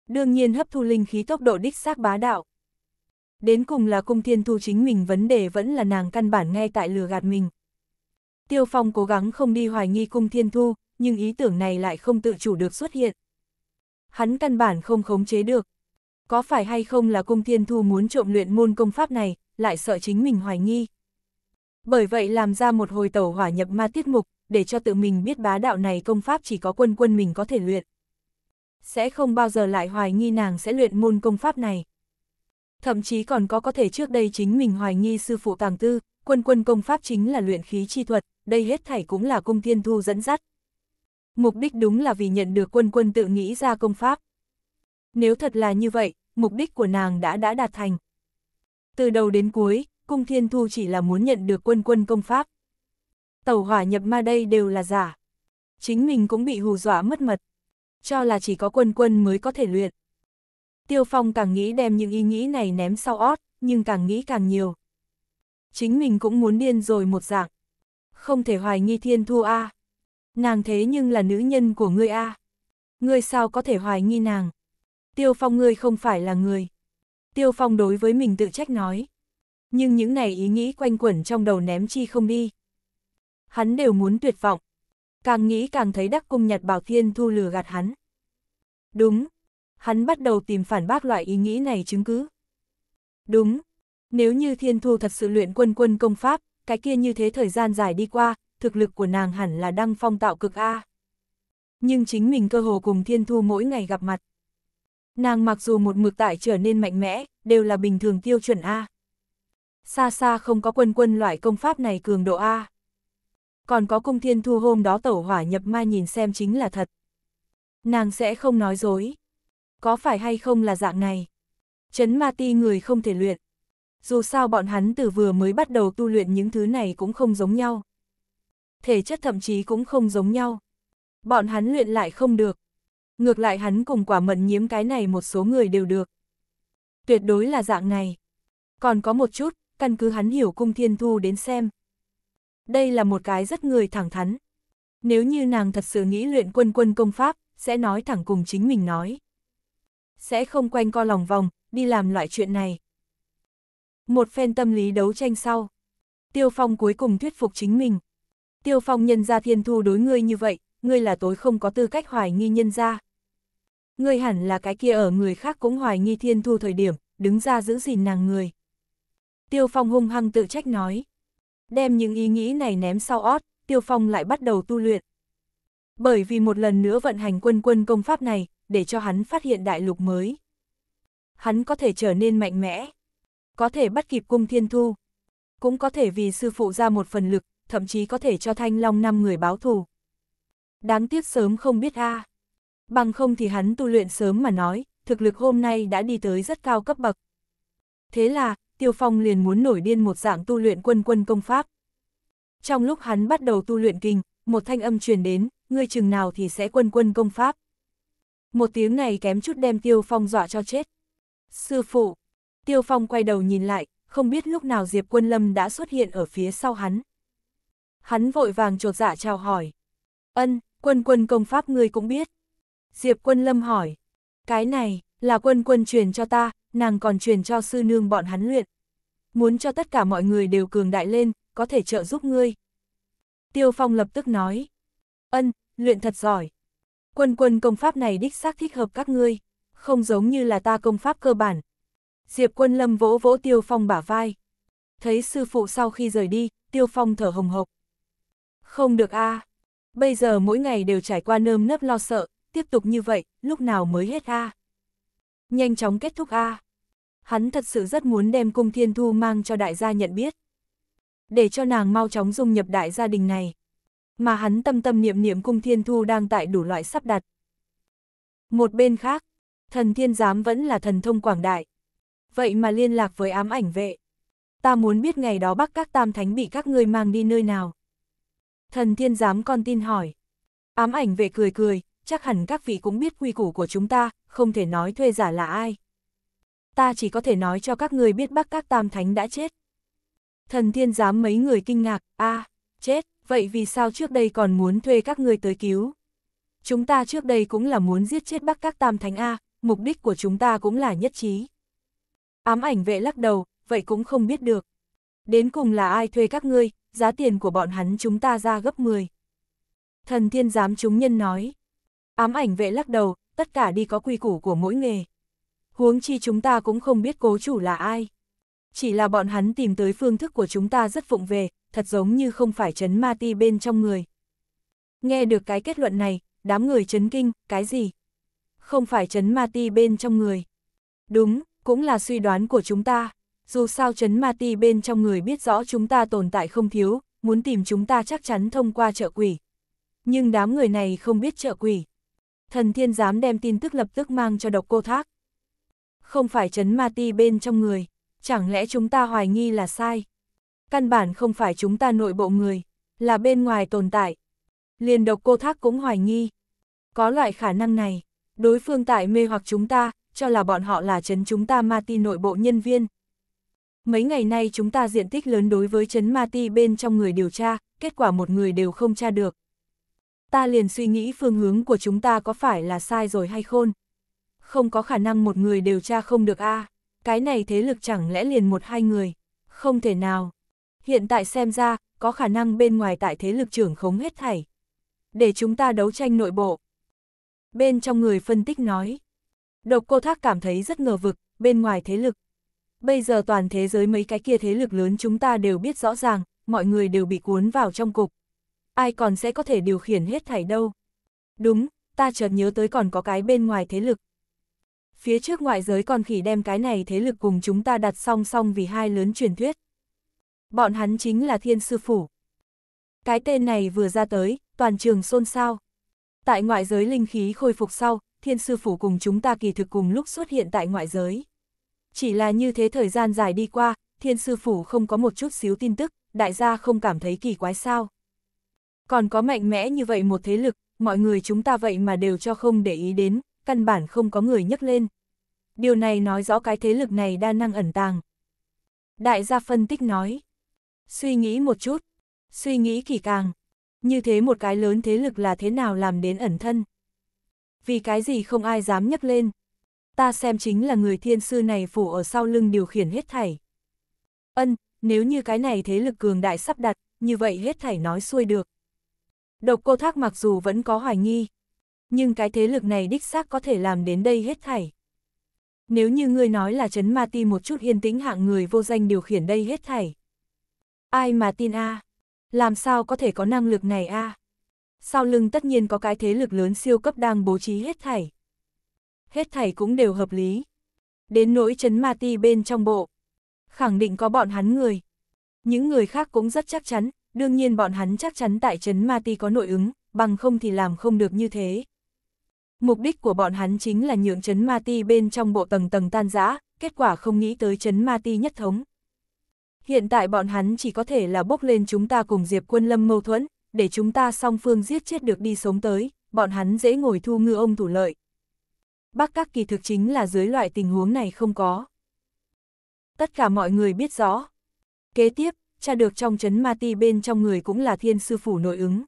S1: Đương nhiên hấp thu linh khí tốc độ đích xác bá đạo. Đến cùng là cung thiên thu chính mình vấn đề vẫn là nàng căn bản ngay tại lừa gạt mình. Tiêu Phong cố gắng không đi hoài nghi cung thiên thu, nhưng ý tưởng này lại không tự chủ được xuất hiện. Hắn căn bản không khống chế được. Có phải hay không là cung thiên thu muốn trộm luyện môn công pháp này, lại sợ chính mình hoài nghi. Bởi vậy làm ra một hồi tẩu hỏa nhập ma tiết mục, để cho tự mình biết bá đạo này công pháp chỉ có quân quân mình có thể luyện. Sẽ không bao giờ lại hoài nghi nàng sẽ luyện môn công pháp này thậm chí còn có có thể trước đây chính mình hoài nghi sư phụ tàng tư, quân quân công pháp chính là luyện khí chi thuật, đây hết thảy cũng là cung thiên thu dẫn dắt. Mục đích đúng là vì nhận được quân quân tự nghĩ ra công pháp. Nếu thật là như vậy, mục đích của nàng đã đã đạt thành. Từ đầu đến cuối, cung thiên thu chỉ là muốn nhận được quân quân công pháp. Tàu hỏa nhập ma đây đều là giả. Chính mình cũng bị hù dọa mất mật. Cho là chỉ có quân quân mới có thể luyện. Tiêu Phong càng nghĩ đem những ý nghĩ này ném sau ót, nhưng càng nghĩ càng nhiều. Chính mình cũng muốn điên rồi một dạng. Không thể hoài nghi thiên thu a Nàng thế nhưng là nữ nhân của ngươi a Ngươi sao có thể hoài nghi nàng? Tiêu Phong ngươi không phải là người. Tiêu Phong đối với mình tự trách nói. Nhưng những này ý nghĩ quanh quẩn trong đầu ném chi không đi. Hắn đều muốn tuyệt vọng. Càng nghĩ càng thấy đắc cung nhặt bảo thiên thu lừa gạt hắn. Đúng, hắn bắt đầu tìm phản bác loại ý nghĩ này chứng cứ. Đúng, nếu như thiên thu thật sự luyện quân quân công pháp, cái kia như thế thời gian dài đi qua, thực lực của nàng hẳn là đăng phong tạo cực A. Nhưng chính mình cơ hồ cùng thiên thu mỗi ngày gặp mặt. Nàng mặc dù một mực tại trở nên mạnh mẽ, đều là bình thường tiêu chuẩn A. Xa xa không có quân quân loại công pháp này cường độ A. Còn có cung thiên thu hôm đó tẩu hỏa nhập ma nhìn xem chính là thật. Nàng sẽ không nói dối có phải hay không là dạng này? Chấn ma ti người không thể luyện. Dù sao bọn hắn từ vừa mới bắt đầu tu luyện những thứ này cũng không giống nhau. Thể chất thậm chí cũng không giống nhau. Bọn hắn luyện lại không được. Ngược lại hắn cùng quả mận nhiễm cái này một số người đều được. Tuyệt đối là dạng này. Còn có một chút, căn cứ hắn hiểu cung thiên thu đến xem. Đây là một cái rất người thẳng thắn. Nếu như nàng thật sự nghĩ luyện quân quân công pháp, sẽ nói thẳng cùng chính mình nói sẽ không quanh co lòng vòng, đi làm loại chuyện này. Một phen tâm lý đấu tranh sau. Tiêu Phong cuối cùng thuyết phục chính mình. Tiêu Phong nhân ra thiên thu đối ngươi như vậy, ngươi là tối không có tư cách hoài nghi nhân ra. Ngươi hẳn là cái kia ở người khác cũng hoài nghi thiên thu thời điểm, đứng ra giữ gìn nàng người. Tiêu Phong hung hăng tự trách nói. Đem những ý nghĩ này ném sau ót, Tiêu Phong lại bắt đầu tu luyện. Bởi vì một lần nữa vận hành quân quân công pháp này, để cho hắn phát hiện đại lục mới. Hắn có thể trở nên mạnh mẽ, có thể bắt kịp cung thiên thu, cũng có thể vì sư phụ ra một phần lực, thậm chí có thể cho thanh long năm người báo thù. Đáng tiếc sớm không biết a à. Bằng không thì hắn tu luyện sớm mà nói, thực lực hôm nay đã đi tới rất cao cấp bậc. Thế là, Tiêu Phong liền muốn nổi điên một dạng tu luyện quân quân công pháp. Trong lúc hắn bắt đầu tu luyện kinh, một thanh âm truyền đến, ngươi chừng nào thì sẽ quân quân công pháp. Một tiếng này kém chút đem Tiêu Phong dọa cho chết. Sư phụ, Tiêu Phong quay đầu nhìn lại, không biết lúc nào Diệp Quân Lâm đã xuất hiện ở phía sau hắn. Hắn vội vàng trột dạ chào hỏi. Ân, quân quân công pháp ngươi cũng biết. Diệp Quân Lâm hỏi. Cái này, là quân quân truyền cho ta, nàng còn truyền cho sư nương bọn hắn luyện. Muốn cho tất cả mọi người đều cường đại lên, có thể trợ giúp ngươi. Tiêu Phong lập tức nói. Ân, luyện thật giỏi, Quân quân công pháp này đích xác thích hợp các ngươi, không giống như là ta công pháp cơ bản. Diệp quân lâm vỗ vỗ Tiêu Phong bả vai. Thấy sư phụ sau khi rời đi, Tiêu Phong thở hồng hộc. Không được a à. Bây giờ mỗi ngày đều trải qua nơm nớp lo sợ, tiếp tục như vậy, lúc nào mới hết a à. Nhanh chóng kết thúc a à. Hắn thật sự rất muốn đem cung thiên thu mang cho đại gia nhận biết. Để cho nàng mau chóng dung nhập đại gia đình này mà hắn tâm tâm niệm niệm cung thiên thu đang tại đủ loại sắp đặt. Một bên khác, thần thiên giám vẫn là thần thông quảng đại. Vậy mà liên lạc với ám ảnh vệ. Ta muốn biết ngày đó bắc các tam thánh bị các ngươi mang đi nơi nào. Thần thiên giám con tin hỏi. Ám ảnh vệ cười cười, chắc hẳn các vị cũng biết quy củ của chúng ta, không thể nói thuê giả là ai. Ta chỉ có thể nói cho các người biết bắc các tam thánh đã chết. Thần thiên giám mấy người kinh ngạc, a à, chết, vậy vì sao trước đây còn muốn thuê các ngươi tới cứu? Chúng ta trước đây cũng là muốn giết chết bắc các tam thánh A, mục đích của chúng ta cũng là nhất trí. Ám ảnh vệ lắc đầu, vậy cũng không biết được. Đến cùng là ai thuê các ngươi, giá tiền của bọn hắn chúng ta ra gấp 10. Thần thiên giám chúng nhân nói. Ám ảnh vệ lắc đầu, tất cả đi có quy củ của mỗi nghề. Huống chi chúng ta cũng không biết cố chủ là ai. Chỉ là bọn hắn tìm tới phương thức của chúng ta rất phụng về, thật giống như không phải chấn ma ti bên trong người. Nghe được cái kết luận này, đám người chấn kinh, cái gì? Không phải chấn ma ti bên trong người. Đúng, cũng là suy đoán của chúng ta. Dù sao chấn ma ti bên trong người biết rõ chúng ta tồn tại không thiếu, muốn tìm chúng ta chắc chắn thông qua trợ quỷ. Nhưng đám người này không biết trợ quỷ. Thần thiên dám đem tin tức lập tức mang cho độc cô thác. Không phải chấn ma ti bên trong người, chẳng lẽ chúng ta hoài nghi là sai? căn bản không phải chúng ta nội bộ người, là bên ngoài tồn tại. Liền độc cô thác cũng hoài nghi. Có loại khả năng này, đối phương tại mê hoặc chúng ta, cho là bọn họ là chấn chúng ta ma ti nội bộ nhân viên. Mấy ngày nay chúng ta diện tích lớn đối với chấn ma ti bên trong người điều tra, kết quả một người đều không tra được. Ta liền suy nghĩ phương hướng của chúng ta có phải là sai rồi hay khôn. Không có khả năng một người điều tra không được a à. cái này thế lực chẳng lẽ liền một hai người, không thể nào hiện tại xem ra, có khả năng bên ngoài tại thế lực trưởng khống hết thảy. Để chúng ta đấu tranh nội bộ. Bên trong người phân tích nói. Độc cô thác cảm thấy rất ngờ vực, bên ngoài thế lực. Bây giờ toàn thế giới mấy cái kia thế lực lớn chúng ta đều biết rõ ràng, mọi người đều bị cuốn vào trong cục. Ai còn sẽ có thể điều khiển hết thảy đâu. Đúng, ta chợt nhớ tới còn có cái bên ngoài thế lực. Phía trước ngoại giới còn khỉ đem cái này thế lực cùng chúng ta đặt song song vì hai lớn truyền thuyết. Bọn hắn chính là thiên sư phủ. Cái tên này vừa ra tới, toàn trường xôn xao. Tại ngoại giới linh khí khôi phục sau, thiên sư phủ cùng chúng ta kỳ thực cùng lúc xuất hiện tại ngoại giới. Chỉ là như thế thời gian dài đi qua, thiên sư phủ không có một chút xíu tin tức, đại gia không cảm thấy kỳ quái sao. Còn có mạnh mẽ như vậy một thế lực, mọi người chúng ta vậy mà đều cho không để ý đến, căn bản không có người nhắc lên. Điều này nói rõ cái thế lực này đa năng ẩn tàng. Đại gia phân tích nói, Suy nghĩ một chút, suy nghĩ kỳ càng, như thế một cái lớn thế lực là thế nào làm đến ẩn thân. Vì cái gì không ai dám nhấc lên. Ta xem chính là người thiên sư này phủ ở sau lưng điều khiển hết thảy. Ân, nếu như cái này thế lực cường đại sắp đặt, như vậy hết thảy nói xuôi được. Độc cô thác mặc dù vẫn có hoài nghi, nhưng cái thế lực này đích xác có thể làm đến đây hết thảy. Nếu như ngươi nói là chấn ma ti một chút yên tĩnh hạng người vô danh điều khiển đây hết thảy. Ai mà tin a? Làm sao có thể có năng lực này a? Sau lưng tất nhiên có cái thế lực lớn siêu cấp đang bố trí hết thảy. Hết thảy cũng đều hợp lý. Đến nỗi chấn ma ti bên trong bộ. Khẳng định có bọn hắn người. Những người khác cũng rất chắc chắn, đương nhiên bọn hắn chắc chắn tại chấn ma ti có nội ứng, bằng không thì làm không được như thế. Mục đích của bọn hắn chính là nhượng chấn ma ti bên trong bộ tầng tầng tan rã, kết quả không nghĩ tới chấn ma ti nhất thống. Hiện tại bọn hắn chỉ có thể là bốc lên chúng ta cùng Diệp Quân Lâm mâu thuẫn, để chúng ta song phương giết chết được đi sống tới, bọn hắn dễ ngồi thu ngư ông thủ lợi. Bác các kỳ thực chính là dưới loại tình huống này không có. Tất cả mọi người biết rõ. Kế tiếp, cha được trong chấn ma ti bên trong người cũng là thiên sư phủ nội ứng.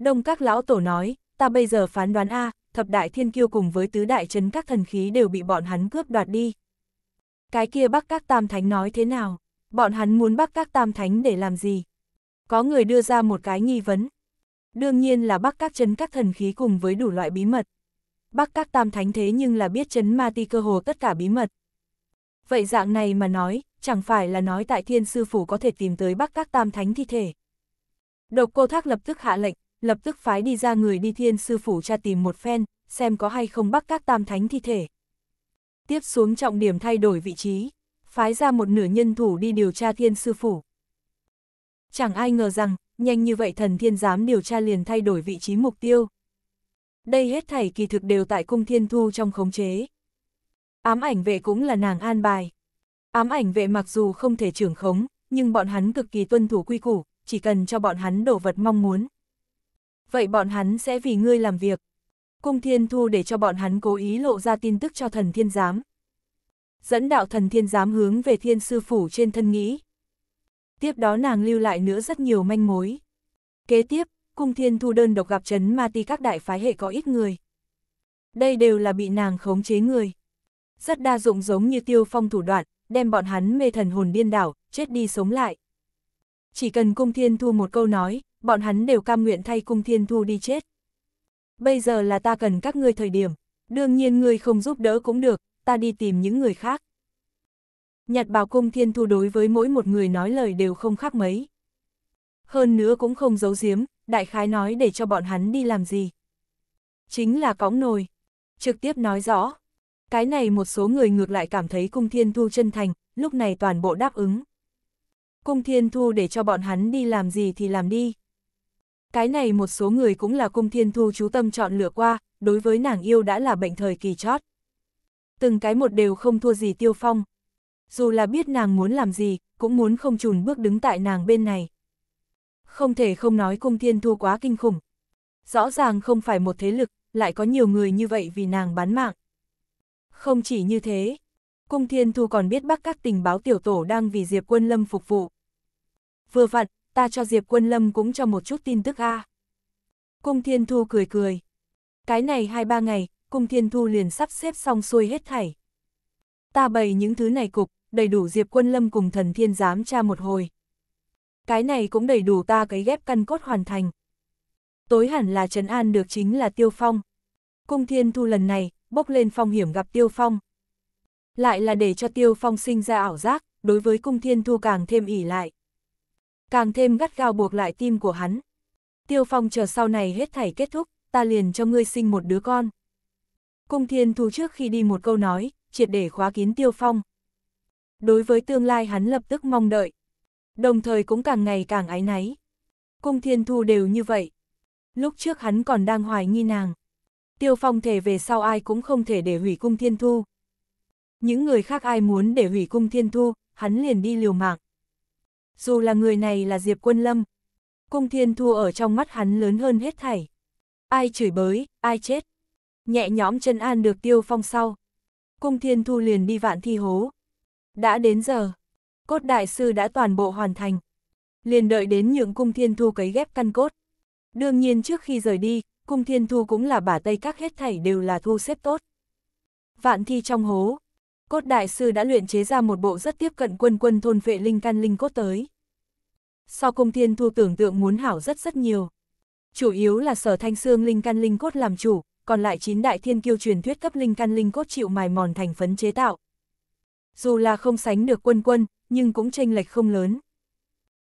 S1: Đông các lão tổ nói, ta bây giờ phán đoán A, thập đại thiên kiêu cùng với tứ đại chấn các thần khí đều bị bọn hắn cướp đoạt đi. Cái kia bác các tam thánh nói thế nào? bọn hắn muốn bắt các tam thánh để làm gì? Có người đưa ra một cái nghi vấn. Đương nhiên là bắt các chấn các thần khí cùng với đủ loại bí mật. Bắt các tam thánh thế nhưng là biết chấn ma ti cơ hồ tất cả bí mật. Vậy dạng này mà nói, chẳng phải là nói tại thiên sư phủ có thể tìm tới bắt các tam thánh thi thể. Độc cô thác lập tức hạ lệnh, lập tức phái đi ra người đi thiên sư phủ tra tìm một phen, xem có hay không bắt các tam thánh thi thể. Tiếp xuống trọng điểm thay đổi vị trí, phái ra một nửa nhân thủ đi điều tra thiên sư phủ. Chẳng ai ngờ rằng, nhanh như vậy thần thiên giám điều tra liền thay đổi vị trí mục tiêu. Đây hết thảy kỳ thực đều tại cung thiên thu trong khống chế. Ám ảnh vệ cũng là nàng an bài. Ám ảnh vệ mặc dù không thể trưởng khống, nhưng bọn hắn cực kỳ tuân thủ quy củ, chỉ cần cho bọn hắn đổ vật mong muốn. Vậy bọn hắn sẽ vì ngươi làm việc. Cung thiên thu để cho bọn hắn cố ý lộ ra tin tức cho thần thiên giám, dẫn đạo thần thiên giám hướng về thiên sư phủ trên thân nghĩ. Tiếp đó nàng lưu lại nữa rất nhiều manh mối. Kế tiếp, cung thiên thu đơn độc gặp chấn ma ti các đại phái hệ có ít người. Đây đều là bị nàng khống chế người. Rất đa dụng giống như tiêu phong thủ đoạn, đem bọn hắn mê thần hồn điên đảo, chết đi sống lại. Chỉ cần cung thiên thu một câu nói, bọn hắn đều cam nguyện thay cung thiên thu đi chết. Bây giờ là ta cần các ngươi thời điểm, đương nhiên ngươi không giúp đỡ cũng được, ta đi tìm những người khác. Nhặt bào cung thiên thu đối với mỗi một người nói lời đều không khác mấy. Hơn nữa cũng không giấu giếm, đại khái nói để cho bọn hắn đi làm gì. Chính là cõng nồi. Trực tiếp nói rõ. Cái này một số người ngược lại cảm thấy cung thiên thu chân thành, lúc này toàn bộ đáp ứng. Cung thiên thu để cho bọn hắn đi làm gì thì làm đi. Cái này một số người cũng là cung thiên thu chú tâm chọn lựa qua, đối với nàng yêu đã là bệnh thời kỳ chót từng cái một đều không thua gì tiêu phong. Dù là biết nàng muốn làm gì, cũng muốn không chùn bước đứng tại nàng bên này. Không thể không nói cung thiên thua quá kinh khủng. Rõ ràng không phải một thế lực, lại có nhiều người như vậy vì nàng bán mạng. Không chỉ như thế, cung thiên thu còn biết bắt các tình báo tiểu tổ đang vì Diệp Quân Lâm phục vụ. Vừa vặn, ta cho Diệp Quân Lâm cũng cho một chút tin tức a. À. Cung thiên thu cười cười. Cái này hai ba ngày, cung thiên thu liền sắp xếp xong xuôi hết thảy. Ta bày những thứ này cục, đầy đủ Diệp Quân Lâm cùng thần thiên giám tra một hồi. Cái này cũng đầy đủ ta cấy ghép căn cốt hoàn thành. Tối hẳn là trấn an được chính là Tiêu Phong. Cung thiên thu lần này, bốc lên phong hiểm gặp Tiêu Phong. Lại là để cho Tiêu Phong sinh ra ảo giác, đối với cung thiên thu càng thêm ỉ lại. Càng thêm gắt gao buộc lại tim của hắn. Tiêu Phong chờ sau này hết thảy kết thúc, ta liền cho ngươi sinh một đứa con. Cung Thiên Thu trước khi đi một câu nói, triệt để khóa kín Tiêu Phong. Đối với tương lai hắn lập tức mong đợi, đồng thời cũng càng ngày càng áy náy. Cung Thiên Thu đều như vậy. Lúc trước hắn còn đang hoài nghi nàng. Tiêu Phong thể về sau ai cũng không thể để hủy Cung Thiên Thu. Những người khác ai muốn để hủy Cung Thiên Thu, hắn liền đi liều mạng. Dù là người này là Diệp Quân Lâm, Cung Thiên Thu ở trong mắt hắn lớn hơn hết thảy. Ai chửi bới, ai chết, Nhẹ nhõm chân an được tiêu phong sau. Cung thiên thu liền đi vạn thi hố. Đã đến giờ. Cốt đại sư đã toàn bộ hoàn thành. Liền đợi đến nhượng cung thiên thu cấy ghép căn cốt. Đương nhiên trước khi rời đi, cung thiên thu cũng là bả tây các hết thảy đều là thu xếp tốt. Vạn thi trong hố. Cốt đại sư đã luyện chế ra một bộ rất tiếp cận quân quân thôn vệ linh căn linh cốt tới. sau cung thiên thu tưởng tượng muốn hảo rất rất nhiều. Chủ yếu là sở thanh xương linh căn linh cốt làm chủ, còn lại 9 đại thiên kiêu truyền thuyết cấp linh căn linh cốt chịu mài mòn thành phấn chế tạo. Dù là không sánh được quân quân, nhưng cũng chênh lệch không lớn.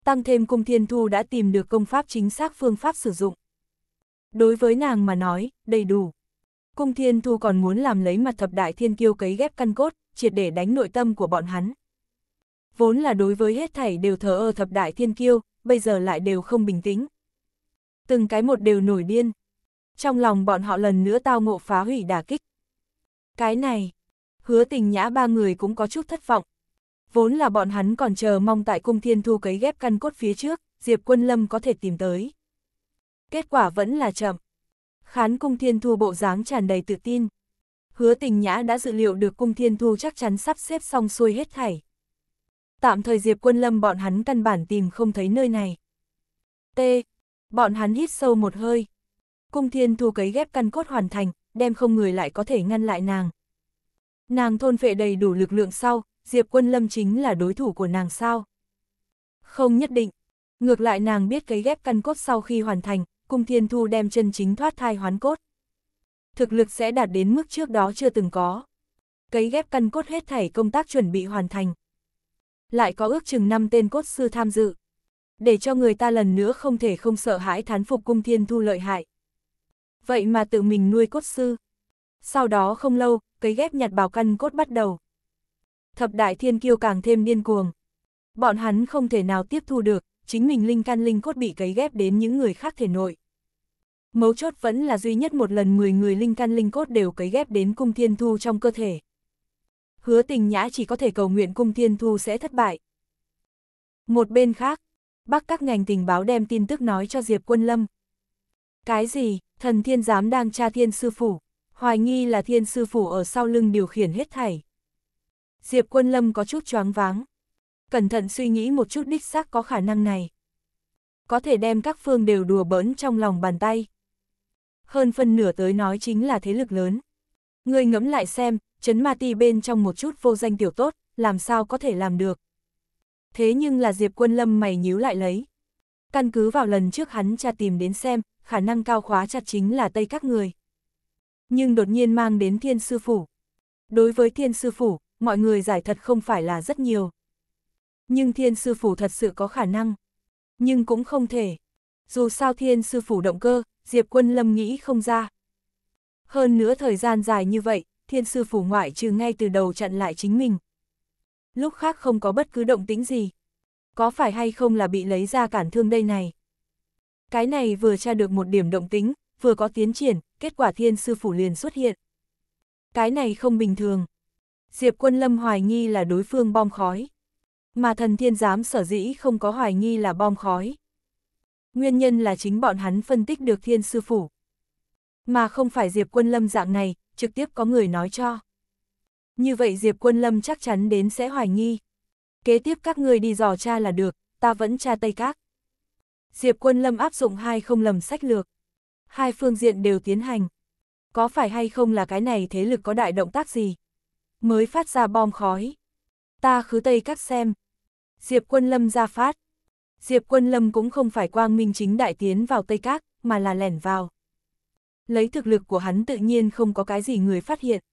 S1: Tăng thêm cung thiên thu đã tìm được công pháp chính xác phương pháp sử dụng. Đối với nàng mà nói, đầy đủ. Cung thiên thu còn muốn làm lấy mặt thập đại thiên kiêu cấy ghép căn cốt, triệt để đánh nội tâm của bọn hắn. Vốn là đối với hết thảy đều thờ ơ thập đại thiên kiêu, bây giờ lại đều không bình tĩnh. Từng cái một đều nổi điên, trong lòng bọn họ lần nữa tao ngộ phá hủy đả kích. Cái này, hứa tình nhã ba người cũng có chút thất vọng. Vốn là bọn hắn còn chờ mong tại cung thiên thu cấy ghép căn cốt phía trước, Diệp Quân Lâm có thể tìm tới. Kết quả vẫn là chậm. Khán cung thiên thu bộ dáng tràn đầy tự tin. Hứa tình nhã đã dự liệu được cung thiên thu chắc chắn sắp xếp xong xuôi hết thảy. Tạm thời Diệp Quân Lâm bọn hắn căn bản tìm không thấy nơi này. T. Bọn hắn hít sâu một hơi, Cung thiên thu cấy ghép căn cốt hoàn thành, đem không người lại có thể ngăn lại nàng. Nàng thôn phệ đầy đủ lực lượng sau, Diệp Quân Lâm chính là đối thủ của nàng sao? Không nhất định. Ngược lại nàng biết cấy ghép căn cốt sau khi hoàn thành, cung thiên thu đem chân chính thoát thai hoán cốt. Thực lực sẽ đạt đến mức trước đó chưa từng có. Cấy ghép căn cốt hết thảy công tác chuẩn bị hoàn thành. Lại có ước chừng 5 tên cốt sư tham dự. Để cho người ta lần nữa không thể không sợ hãi thán phục cung thiên thu lợi hại vậy mà tự mình nuôi cốt sư. Sau đó không lâu, cấy ghép nhặt bảo căn cốt bắt đầu. Thập đại thiên kiêu càng thêm điên cuồng. Bọn hắn không thể nào tiếp thu được, chính mình linh căn linh cốt bị cấy ghép đến những người khác thể nội. Mấu chốt vẫn là duy nhất một lần 10 người linh căn linh cốt đều cấy ghép đến cung thiên thu trong cơ thể. Hứa tình nhã chỉ có thể cầu nguyện cung thiên thu sẽ thất bại. Một bên khác, bắc các ngành tình báo đem tin tức nói cho Diệp Quân Lâm, cái gì, thần thiên giám đang tra thiên sư phủ, hoài nghi là thiên sư phủ ở sau lưng điều khiển hết thảy. Diệp quân lâm có chút choáng váng. Cẩn thận suy nghĩ một chút đích xác có khả năng này. Có thể đem các phương đều đùa bỡn trong lòng bàn tay. Hơn phân nửa tới nói chính là thế lực lớn. Người ngẫm lại xem, chấn ma ti bên trong một chút vô danh tiểu tốt, làm sao có thể làm được. Thế nhưng là Diệp quân lâm mày nhíu lại lấy. Căn cứ vào lần trước hắn cha tìm đến xem, khả năng cao khóa chặt chính là Tây các người. Nhưng đột nhiên mang đến thiên sư phủ. Đối với thiên sư phủ, mọi người giải thật không phải là rất nhiều. Nhưng thiên sư phủ thật sự có khả năng. Nhưng cũng không thể. Dù sao thiên sư phủ động cơ, Diệp Quân Lâm nghĩ không ra. Hơn nữa thời gian dài như vậy, thiên sư phủ ngoại trừ ngay từ đầu chặn lại chính mình. Lúc khác không có bất cứ động tĩnh gì. Có phải hay không là bị lấy ra cản thương đây này? Cái này vừa tra được một điểm động tính, vừa có tiến triển, kết quả thiên sư phủ liền xuất hiện. Cái này không bình thường. Diệp quân lâm hoài nghi là đối phương bom khói. Mà thần thiên giám sở dĩ không có hoài nghi là bom khói. Nguyên nhân là chính bọn hắn phân tích được thiên sư phủ. Mà không phải Diệp quân lâm dạng này, trực tiếp có người nói cho. Như vậy Diệp quân lâm chắc chắn đến sẽ hoài nghi. Kế tiếp các ngươi đi dò cha là được, ta vẫn cha Tây Các. Diệp Quân Lâm áp dụng hai không lầm sách lược. Hai phương diện đều tiến hành. Có phải hay không là cái này thế lực có đại động tác gì? Mới phát ra bom khói. Ta khứ tây các xem. Diệp Quân Lâm ra phát. Diệp Quân Lâm cũng không phải quang minh chính đại tiến vào Tây Các, mà là lẻn vào. Lấy thực lực của hắn tự nhiên không có cái gì người phát hiện.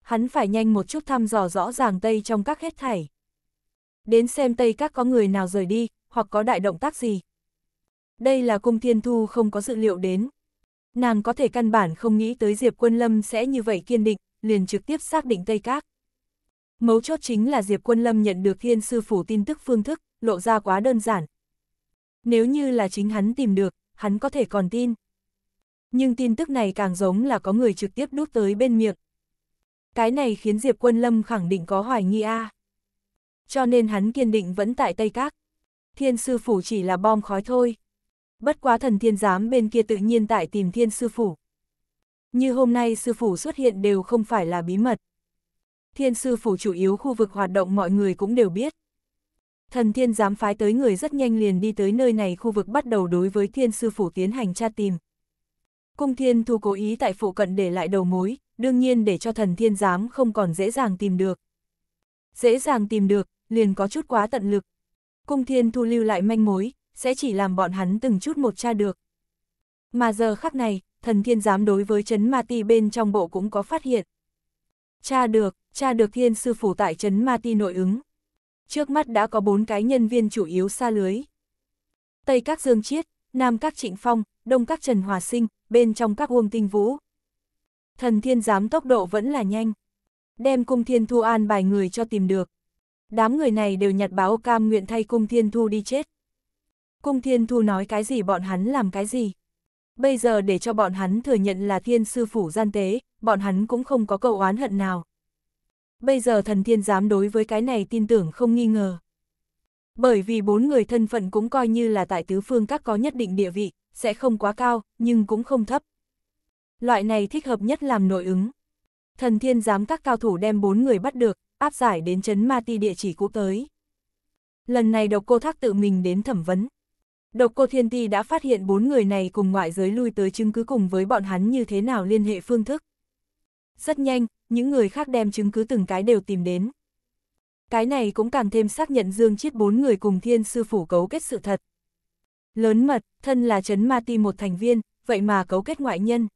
S1: Hắn phải nhanh một chút thăm dò rõ ràng Tây trong các hết thảy. Đến xem Tây Các có người nào rời đi, hoặc có đại động tác gì. Đây là cung thiên thu không có dự liệu đến. Nàng có thể căn bản không nghĩ tới Diệp Quân Lâm sẽ như vậy kiên định, liền trực tiếp xác định Tây Các. Mấu chốt chính là Diệp Quân Lâm nhận được thiên sư phủ tin tức phương thức, lộ ra quá đơn giản. Nếu như là chính hắn tìm được, hắn có thể còn tin. Nhưng tin tức này càng giống là có người trực tiếp đút tới bên miệng. Cái này khiến Diệp Quân Lâm khẳng định có hoài nghi a. Cho nên hắn kiên định vẫn tại Tây Các. Thiên sư phủ chỉ là bom khói thôi bất quá thần thiên giám bên kia tự nhiên tại tìm thiên sư phủ. Như hôm nay sư phủ xuất hiện đều không phải là bí mật. Thiên sư phủ chủ yếu khu vực hoạt động mọi người cũng đều biết. Thần thiên giám phái tới người rất nhanh liền đi tới nơi này khu vực bắt đầu đối với thiên sư phủ tiến hành tra tìm. Cung thiên thu cố ý tại phụ cận để lại đầu mối, đương nhiên để cho thần thiên giám không còn dễ dàng tìm được. Dễ dàng tìm được, liền có chút quá tận lực. Cung thiên thu lưu lại manh mối, sẽ chỉ làm bọn hắn từng chút một tra được. Mà giờ khắc này, thần thiên giám đối với chấn ma ti bên trong bộ cũng có phát hiện. Tra được, tra được thiên sư phủ tại chấn ma ti nội ứng. Trước mắt đã có bốn cái nhân viên chủ yếu xa lưới. Tây các Dương Chiết, Nam các Trịnh Phong, Đông các Trần Hòa Sinh, bên trong các Uông Tinh Vũ. Thần thiên giám tốc độ vẫn là nhanh. Đem cung thiên thu an bài người cho tìm được. Đám người này đều nhặt báo cam nguyện thay cung thiên thu đi chết. Cung Thiên Thu nói cái gì bọn hắn làm cái gì. Bây giờ để cho bọn hắn thừa nhận là thiên sư phủ gian tế, bọn hắn cũng không có cầu oán hận nào. Bây giờ thần thiên dám đối với cái này tin tưởng không nghi ngờ. Bởi vì bốn người thân phận cũng coi như là tại tứ phương các có nhất định địa vị, sẽ không quá cao, nhưng cũng không thấp. Loại này thích hợp nhất làm nội ứng. Thần thiên giám các cao thủ đem bốn người bắt được, áp giải đến chấn ma ti địa chỉ cũ tới. Lần này độc cô thác tự mình đến thẩm vấn, Độc cô Thiên Ti đã phát hiện bốn người này cùng ngoại giới lui tới chứng cứ cùng với bọn hắn như thế nào liên hệ phương thức. Rất nhanh, những người khác đem chứng cứ từng cái đều tìm đến. Cái này cũng càng thêm xác nhận Dương Chiết bốn người cùng Thiên Sư Phủ cấu kết sự thật. Lớn mật, thân là chấn Ma Ti một thành viên, vậy mà cấu kết ngoại nhân.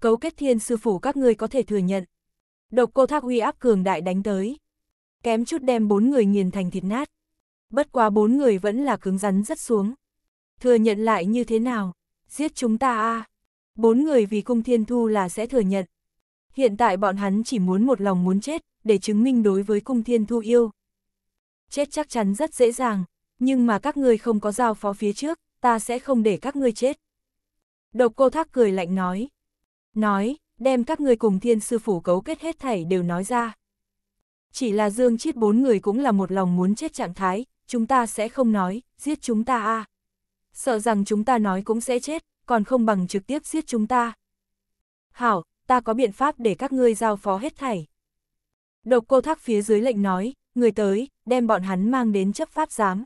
S1: Cấu kết Thiên Sư Phủ các ngươi có thể thừa nhận. Độc cô thác uy áp cường đại đánh tới. Kém chút đem bốn người nghiền thành thịt nát. Bất quá bốn người vẫn là cứng rắn rất xuống. Thừa nhận lại như thế nào? Giết chúng ta a à? Bốn người vì cung thiên thu là sẽ thừa nhận. Hiện tại bọn hắn chỉ muốn một lòng muốn chết, để chứng minh đối với cung thiên thu yêu. Chết chắc chắn rất dễ dàng, nhưng mà các ngươi không có giao phó phía trước, ta sẽ không để các ngươi chết. Độc cô thác cười lạnh nói. Nói, đem các ngươi cùng thiên sư phủ cấu kết hết thảy đều nói ra. Chỉ là Dương Chiết bốn người cũng là một lòng muốn chết trạng thái, chúng ta sẽ không nói, giết chúng ta a à. Sợ rằng chúng ta nói cũng sẽ chết, còn không bằng trực tiếp giết chúng ta. Hảo, ta có biện pháp để các ngươi giao phó hết thảy. Độc cô thác phía dưới lệnh nói, người tới, đem bọn hắn mang đến chấp pháp giám.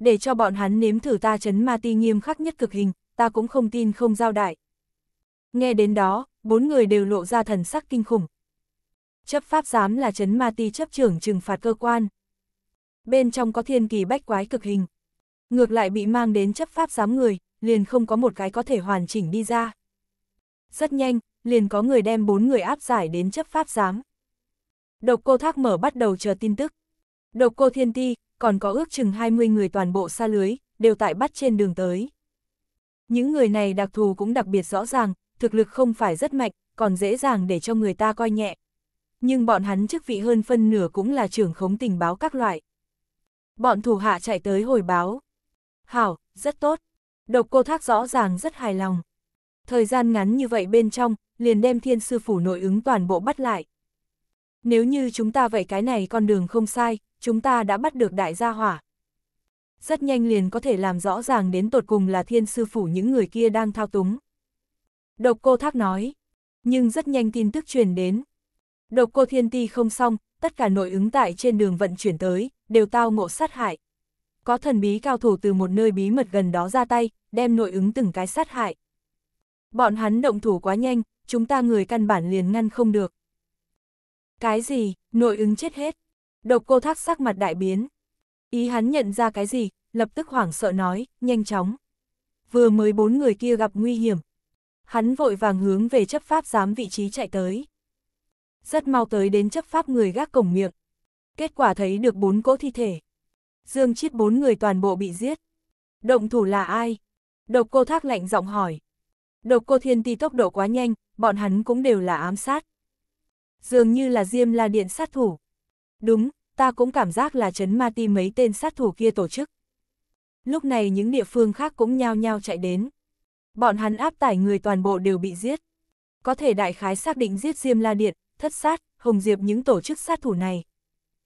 S1: Để cho bọn hắn nếm thử ta chấn ma ti nghiêm khắc nhất cực hình, ta cũng không tin không giao đại. Nghe đến đó, bốn người đều lộ ra thần sắc kinh khủng. Chấp pháp giám là chấn ma ti chấp trưởng trừng phạt cơ quan bên trong có thiên kỳ bách quái cực hình. Ngược lại bị mang đến chấp pháp giám người, liền không có một cái có thể hoàn chỉnh đi ra. Rất nhanh, liền có người đem bốn người áp giải đến chấp pháp giám. Độc cô thác mở bắt đầu chờ tin tức. Độc cô thiên ti, còn có ước chừng 20 người toàn bộ xa lưới, đều tại bắt trên đường tới. Những người này đặc thù cũng đặc biệt rõ ràng, thực lực không phải rất mạnh, còn dễ dàng để cho người ta coi nhẹ. Nhưng bọn hắn chức vị hơn phân nửa cũng là trưởng khống tình báo các loại. Bọn thủ hạ chạy tới hồi báo. Hảo, rất tốt. Độc cô thác rõ ràng rất hài lòng. Thời gian ngắn như vậy bên trong, liền đem thiên sư phủ nội ứng toàn bộ bắt lại. Nếu như chúng ta vậy cái này con đường không sai, chúng ta đã bắt được đại gia hỏa. Rất nhanh liền có thể làm rõ ràng đến tột cùng là thiên sư phủ những người kia đang thao túng. Độc cô thác nói, nhưng rất nhanh tin tức truyền đến. Độc cô thiên ti không xong, tất cả nội ứng tại trên đường vận chuyển tới, đều tao ngộ sát hại. Có thần bí cao thủ từ một nơi bí mật gần đó ra tay, đem nội ứng từng cái sát hại. Bọn hắn động thủ quá nhanh, chúng ta người căn bản liền ngăn không được. Cái gì, nội ứng chết hết. Độc cô thác sắc mặt đại biến. Ý hắn nhận ra cái gì, lập tức hoảng sợ nói, nhanh chóng. Vừa mới bốn người kia gặp nguy hiểm. Hắn vội vàng hướng về chấp pháp giám vị trí chạy tới rất mau tới đến chấp pháp người gác cổng miệng. Kết quả thấy được bốn cỗ thi thể. Dương Chiết bốn người toàn bộ bị giết. Động thủ là ai? Độc cô thác lạnh giọng hỏi. Độc cô thiên ti tốc độ quá nhanh, bọn hắn cũng đều là ám sát. Dường như là Diêm La Điện sát thủ. Đúng, ta cũng cảm giác là chấn ma ti mấy tên sát thủ kia tổ chức. Lúc này những địa phương khác cũng nhao nhao chạy đến. Bọn hắn áp tải người toàn bộ đều bị giết. Có thể đại khái xác định giết Diêm La Điện, thất sát, hồng diệp những tổ chức sát thủ này.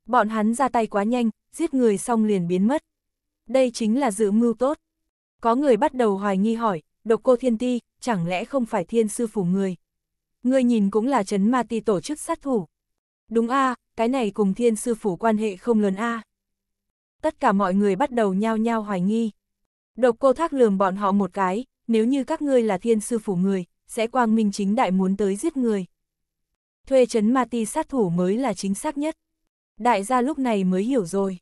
S1: Bọn hắn ra tay quá nhanh, giết người xong liền biến mất. Đây chính là dự mưu tốt. Có người bắt đầu hoài nghi hỏi, độc cô thiên ti, chẳng lẽ không phải thiên sư phủ người? Người nhìn cũng là chấn ma ti tổ chức sát thủ. Đúng a cái này cùng thiên sư phủ quan hệ không lớn a Tất cả mọi người bắt đầu nhao nhao hoài nghi. Độc cô thác lường bọn họ một cái, nếu như các ngươi là thiên sư phủ người, sẽ quang minh chính đại muốn tới giết người thuê chấn ma ti sát thủ mới là chính xác nhất. Đại gia lúc này mới hiểu rồi.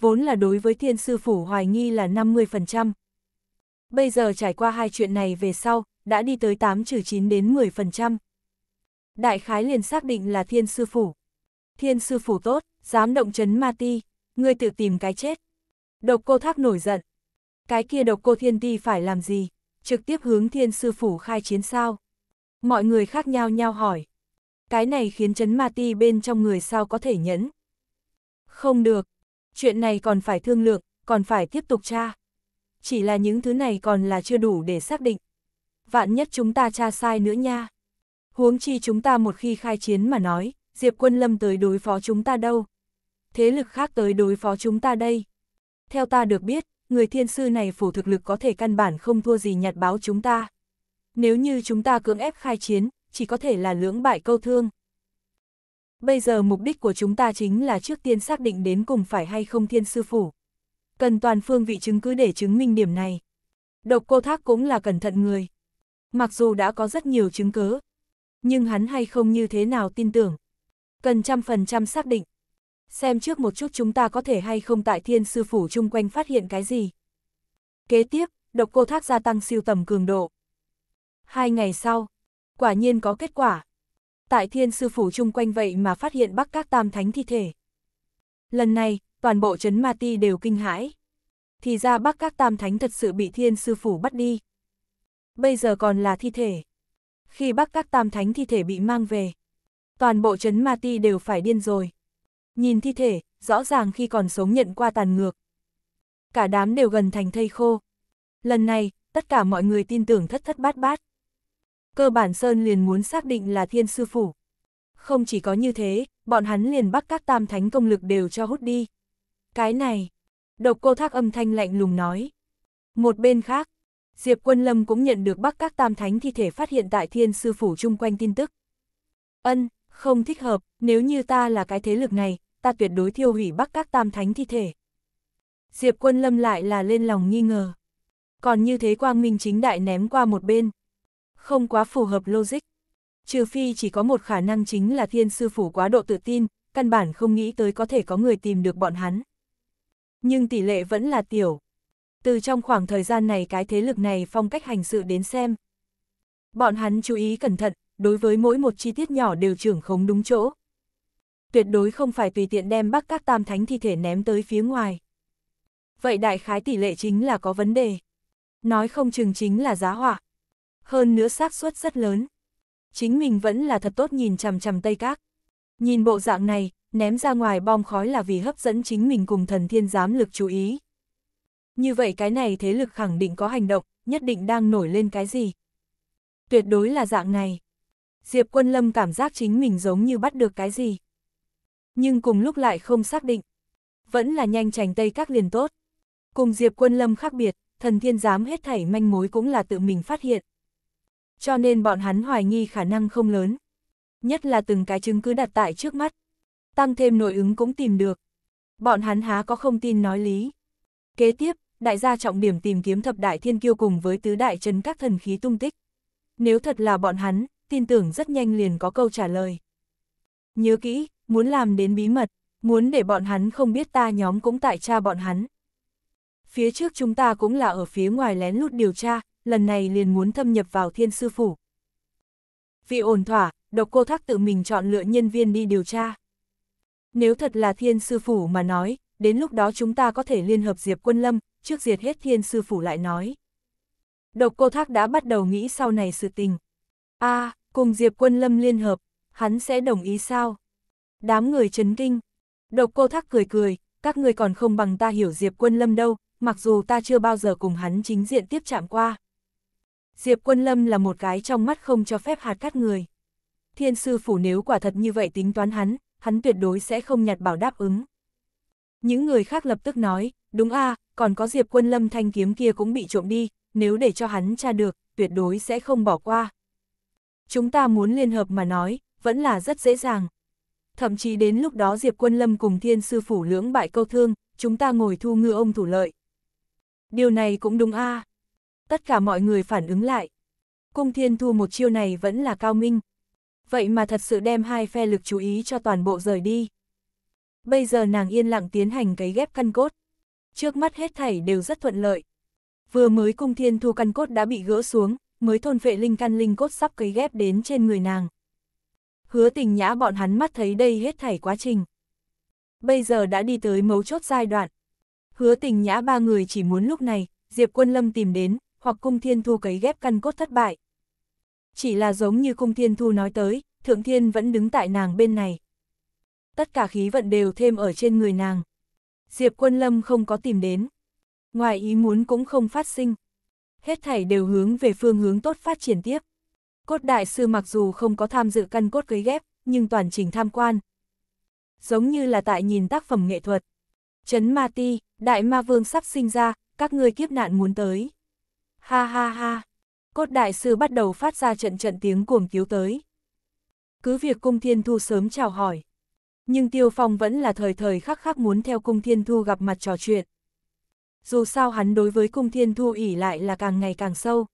S1: Vốn là đối với thiên sư phủ hoài nghi là 50%. Bây giờ trải qua hai chuyện này về sau, đã đi tới 8 trừ 9 đến 10%. Đại khái liền xác định là thiên sư phủ. Thiên sư phủ tốt, dám động chấn ma ti, ngươi tự tìm cái chết. Độc cô thác nổi giận. Cái kia độc cô thiên ti phải làm gì? Trực tiếp hướng thiên sư phủ khai chiến sao? Mọi người khác nhau nhau hỏi cái này khiến chấn ma ti bên trong người sao có thể nhẫn. Không được, chuyện này còn phải thương lượng, còn phải tiếp tục tra. Chỉ là những thứ này còn là chưa đủ để xác định. Vạn nhất chúng ta tra sai nữa nha. Huống chi chúng ta một khi khai chiến mà nói, Diệp Quân Lâm tới đối phó chúng ta đâu. Thế lực khác tới đối phó chúng ta đây. Theo ta được biết, người thiên sư này phủ thực lực có thể căn bản không thua gì nhặt báo chúng ta. Nếu như chúng ta cưỡng ép khai chiến, chỉ có thể là lưỡng bại câu thương. Bây giờ mục đích của chúng ta chính là trước tiên xác định đến cùng phải hay không thiên sư phủ. Cần toàn phương vị chứng cứ để chứng minh điểm này. Độc cô thác cũng là cẩn thận người. Mặc dù đã có rất nhiều chứng cứ nhưng hắn hay không như thế nào tin tưởng. Cần trăm phần trăm xác định. Xem trước một chút chúng ta có thể hay không tại thiên sư phủ chung quanh phát hiện cái gì. Kế tiếp, độc cô thác gia tăng siêu tầm cường độ. Hai ngày sau, quả nhiên có kết quả. Tại thiên sư phủ chung quanh vậy mà phát hiện bắc các tam thánh thi thể. Lần này, toàn bộ chấn Ma Ti đều kinh hãi. Thì ra bắc các tam thánh thật sự bị thiên sư phủ bắt đi. Bây giờ còn là thi thể. Khi bắc các tam thánh thi thể bị mang về, toàn bộ chấn Ma Ti đều phải điên rồi. Nhìn thi thể, rõ ràng khi còn sống nhận qua tàn ngược. Cả đám đều gần thành thây khô. Lần này, tất cả mọi người tin tưởng thất thất bát bát cơ bản Sơn liền muốn xác định là thiên sư phủ. Không chỉ có như thế, bọn hắn liền bắt các tam thánh công lực đều cho hút đi. Cái này, độc cô thác âm thanh lạnh lùng nói. Một bên khác, Diệp Quân Lâm cũng nhận được bắt các tam thánh thi thể phát hiện tại thiên sư phủ chung quanh tin tức. Ân, không thích hợp, nếu như ta là cái thế lực này, ta tuyệt đối thiêu hủy bắt các tam thánh thi thể. Diệp Quân Lâm lại là lên lòng nghi ngờ. Còn như thế quang minh chính đại ném qua một bên không quá phù hợp logic. Trừ phi chỉ có một khả năng chính là thiên sư phủ quá độ tự tin, căn bản không nghĩ tới có thể có người tìm được bọn hắn. Nhưng tỷ lệ vẫn là tiểu. Từ trong khoảng thời gian này cái thế lực này phong cách hành sự đến xem. Bọn hắn chú ý cẩn thận, đối với mỗi một chi tiết nhỏ đều trưởng khống đúng chỗ. Tuyệt đối không phải tùy tiện đem bắc các tam thánh thi thể ném tới phía ngoài. Vậy đại khái tỷ lệ chính là có vấn đề. Nói không chừng chính là giá họa hơn nữa xác suất rất lớn. Chính mình vẫn là thật tốt nhìn chằm chằm Tây Các. Nhìn bộ dạng này, ném ra ngoài bom khói là vì hấp dẫn chính mình cùng thần thiên giám lực chú ý. Như vậy cái này thế lực khẳng định có hành động, nhất định đang nổi lên cái gì. Tuyệt đối là dạng này. Diệp Quân Lâm cảm giác chính mình giống như bắt được cái gì. Nhưng cùng lúc lại không xác định. Vẫn là nhanh chành Tây Các liền tốt. Cùng Diệp Quân Lâm khác biệt, thần thiên giám hết thảy manh mối cũng là tự mình phát hiện, cho nên bọn hắn hoài nghi khả năng không lớn. Nhất là từng cái chứng cứ đặt tại trước mắt. Tăng thêm nội ứng cũng tìm được. Bọn hắn há có không tin nói lý. Kế tiếp, đại gia trọng điểm tìm kiếm thập đại thiên kiêu cùng với tứ đại trấn các thần khí tung tích. Nếu thật là bọn hắn, tin tưởng rất nhanh liền có câu trả lời. Nhớ kỹ, muốn làm đến bí mật, muốn để bọn hắn không biết ta nhóm cũng tại cha bọn hắn. Phía trước chúng ta cũng là ở phía ngoài lén lút điều tra, lần này liền muốn thâm nhập vào thiên sư phủ. Vì ổn thỏa, độc cô thác tự mình chọn lựa nhân viên đi điều tra. Nếu thật là thiên sư phủ mà nói, đến lúc đó chúng ta có thể liên hợp diệp quân lâm, trước diệt hết thiên sư phủ lại nói. Độc cô thác đã bắt đầu nghĩ sau này sự tình. a à, cùng diệp quân lâm liên hợp, hắn sẽ đồng ý sao? Đám người chấn kinh. Độc cô thác cười cười, các người còn không bằng ta hiểu diệp quân lâm đâu, mặc dù ta chưa bao giờ cùng hắn chính diện tiếp chạm qua. Diệp Quân Lâm là một cái trong mắt không cho phép hạt cắt người. Thiên sư phủ nếu quả thật như vậy tính toán hắn, hắn tuyệt đối sẽ không nhặt bảo đáp ứng. Những người khác lập tức nói, đúng a còn có Diệp Quân Lâm thanh kiếm kia cũng bị trộm đi, nếu để cho hắn tra được, tuyệt đối sẽ không bỏ qua. Chúng ta muốn liên hợp mà nói, vẫn là rất dễ dàng. Thậm chí đến lúc đó Diệp Quân Lâm cùng thiên sư phủ lưỡng bại câu thương, chúng ta ngồi thu ngựa ông thủ lợi. Điều này cũng đúng a tất cả mọi người phản ứng lại. Cung thiên thu một chiêu này vẫn là cao minh. Vậy mà thật sự đem hai phe lực chú ý cho toàn bộ rời đi. Bây giờ nàng yên lặng tiến hành cấy ghép căn cốt. Trước mắt hết thảy đều rất thuận lợi. Vừa mới cung thiên thu căn cốt đã bị gỡ xuống, mới thôn vệ linh căn linh cốt sắp cấy ghép đến trên người nàng. Hứa tình nhã bọn hắn mắt thấy đây hết thảy quá trình. Bây giờ đã đi tới mấu chốt giai đoạn. Hứa tình nhã ba người chỉ muốn lúc này, Diệp Quân Lâm tìm đến, hoặc cung thiên thu cấy ghép căn cốt thất bại. Chỉ là giống như cung thiên thu nói tới, thượng thiên vẫn đứng tại nàng bên này. Tất cả khí vận đều thêm ở trên người nàng. Diệp quân lâm không có tìm đến. Ngoài ý muốn cũng không phát sinh. Hết thảy đều hướng về phương hướng tốt phát triển tiếp. Cốt đại sư mặc dù không có tham dự căn cốt cấy ghép, nhưng toàn trình tham quan. Giống như là tại nhìn tác phẩm nghệ thuật. Chấn Ma Ti, Đại Ma Vương sắp sinh ra, các ngươi kiếp nạn muốn tới. Ha ha ha. Cốt đại sư bắt đầu phát ra trận trận tiếng cuồng cứu tới. Cứ việc cung thiên thu sớm chào hỏi. Nhưng tiêu phong vẫn là thời thời khắc khắc muốn theo cung thiên thu gặp mặt trò chuyện. Dù sao hắn đối với cung thiên thu ỉ lại là càng ngày càng sâu.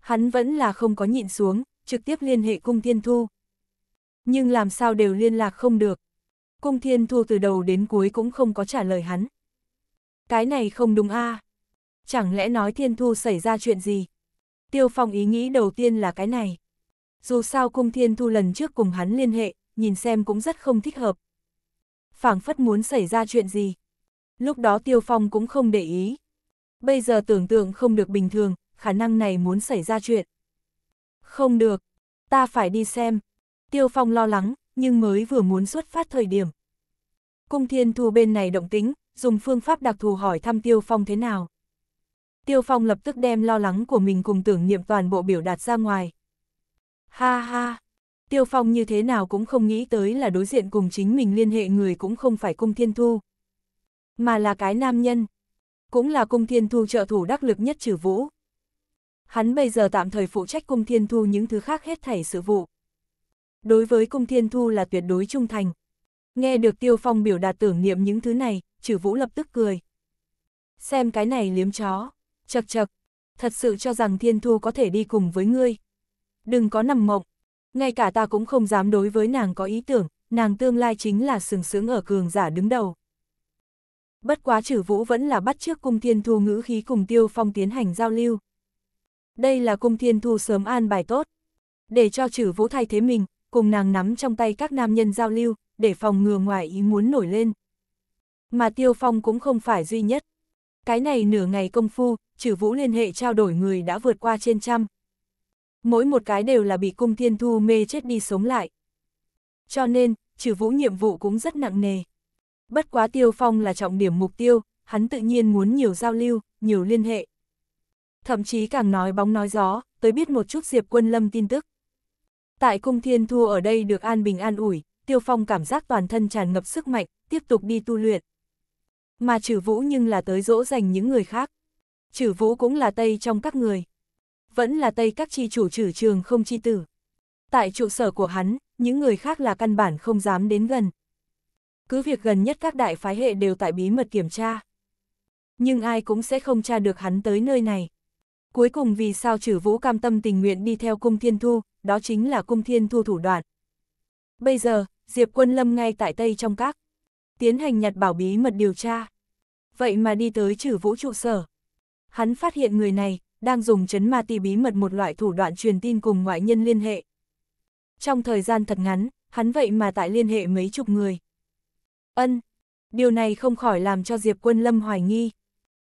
S1: Hắn vẫn là không có nhịn xuống, trực tiếp liên hệ cung thiên thu. Nhưng làm sao đều liên lạc không được. Cung thiên thu từ đầu đến cuối cũng không có trả lời hắn. Cái này không đúng a à chẳng lẽ nói thiên thu xảy ra chuyện gì? Tiêu Phong ý nghĩ đầu tiên là cái này. Dù sao cung thiên thu lần trước cùng hắn liên hệ, nhìn xem cũng rất không thích hợp. phảng phất muốn xảy ra chuyện gì? Lúc đó Tiêu Phong cũng không để ý. Bây giờ tưởng tượng không được bình thường, khả năng này muốn xảy ra chuyện. Không được, ta phải đi xem. Tiêu Phong lo lắng, nhưng mới vừa muốn xuất phát thời điểm. Cung Thiên Thu bên này động tính, dùng phương pháp đặc thù hỏi thăm Tiêu Phong thế nào. Tiêu Phong lập tức đem lo lắng của mình cùng tưởng niệm toàn bộ biểu đạt ra ngoài. Ha ha! Tiêu Phong như thế nào cũng không nghĩ tới là đối diện cùng chính mình liên hệ người cũng không phải cung thiên thu. Mà là cái nam nhân. Cũng là cung thiên thu trợ thủ đắc lực nhất trừ vũ. Hắn bây giờ tạm thời phụ trách cung thiên thu những thứ khác hết thảy sự vụ. Đối với cung thiên thu là tuyệt đối trung thành. Nghe được Tiêu Phong biểu đạt tưởng niệm những thứ này, trừ vũ lập tức cười. Xem cái này liếm chó. Chật chật, thật sự cho rằng Thiên Thu có thể đi cùng với ngươi. Đừng có nằm mộng, ngay cả ta cũng không dám đối với nàng có ý tưởng, nàng tương lai chính là sừng sướng ở cường giả đứng đầu. Bất quá chử vũ vẫn là bắt trước cung Thiên Thu ngữ khí cùng Tiêu Phong tiến hành giao lưu. Đây là cung Thiên Thu sớm an bài tốt. Để cho chử vũ thay thế mình, cùng nàng nắm trong tay các nam nhân giao lưu, để phòng ngừa ngoài ý muốn nổi lên. Mà Tiêu Phong cũng không phải duy nhất. Cái này nửa ngày công phu, trừ vũ liên hệ trao đổi người đã vượt qua trên trăm. Mỗi một cái đều là bị cung thiên thu mê chết đi sống lại. Cho nên, trừ vũ nhiệm vụ cũng rất nặng nề. Bất quá tiêu phong là trọng điểm mục tiêu, hắn tự nhiên muốn nhiều giao lưu, nhiều liên hệ. Thậm chí càng nói bóng nói gió, tới biết một chút diệp quân lâm tin tức. Tại cung thiên thu ở đây được an bình an ủi, tiêu phong cảm giác toàn thân tràn ngập sức mạnh, tiếp tục đi tu luyện. Mà trừ vũ nhưng là tới dỗ dành những người khác. Chử vũ cũng là Tây trong các người. Vẫn là Tây các chi chủ trừ trường không chi tử. Tại trụ sở của hắn, những người khác là căn bản không dám đến gần. Cứ việc gần nhất các đại phái hệ đều tại bí mật kiểm tra. Nhưng ai cũng sẽ không tra được hắn tới nơi này. Cuối cùng vì sao Chử vũ cam tâm tình nguyện đi theo cung thiên thu, đó chính là cung thiên thu thủ đoạn. Bây giờ, Diệp quân lâm ngay tại Tây trong các. Tiến hành nhặt bảo bí mật điều tra. Vậy mà đi tới Chử vũ trụ sở hắn phát hiện người này đang dùng chấn ma ti bí mật một loại thủ đoạn truyền tin cùng ngoại nhân liên hệ. Trong thời gian thật ngắn, hắn vậy mà tại liên hệ mấy chục người. Ân, điều này không khỏi làm cho Diệp Quân Lâm hoài nghi.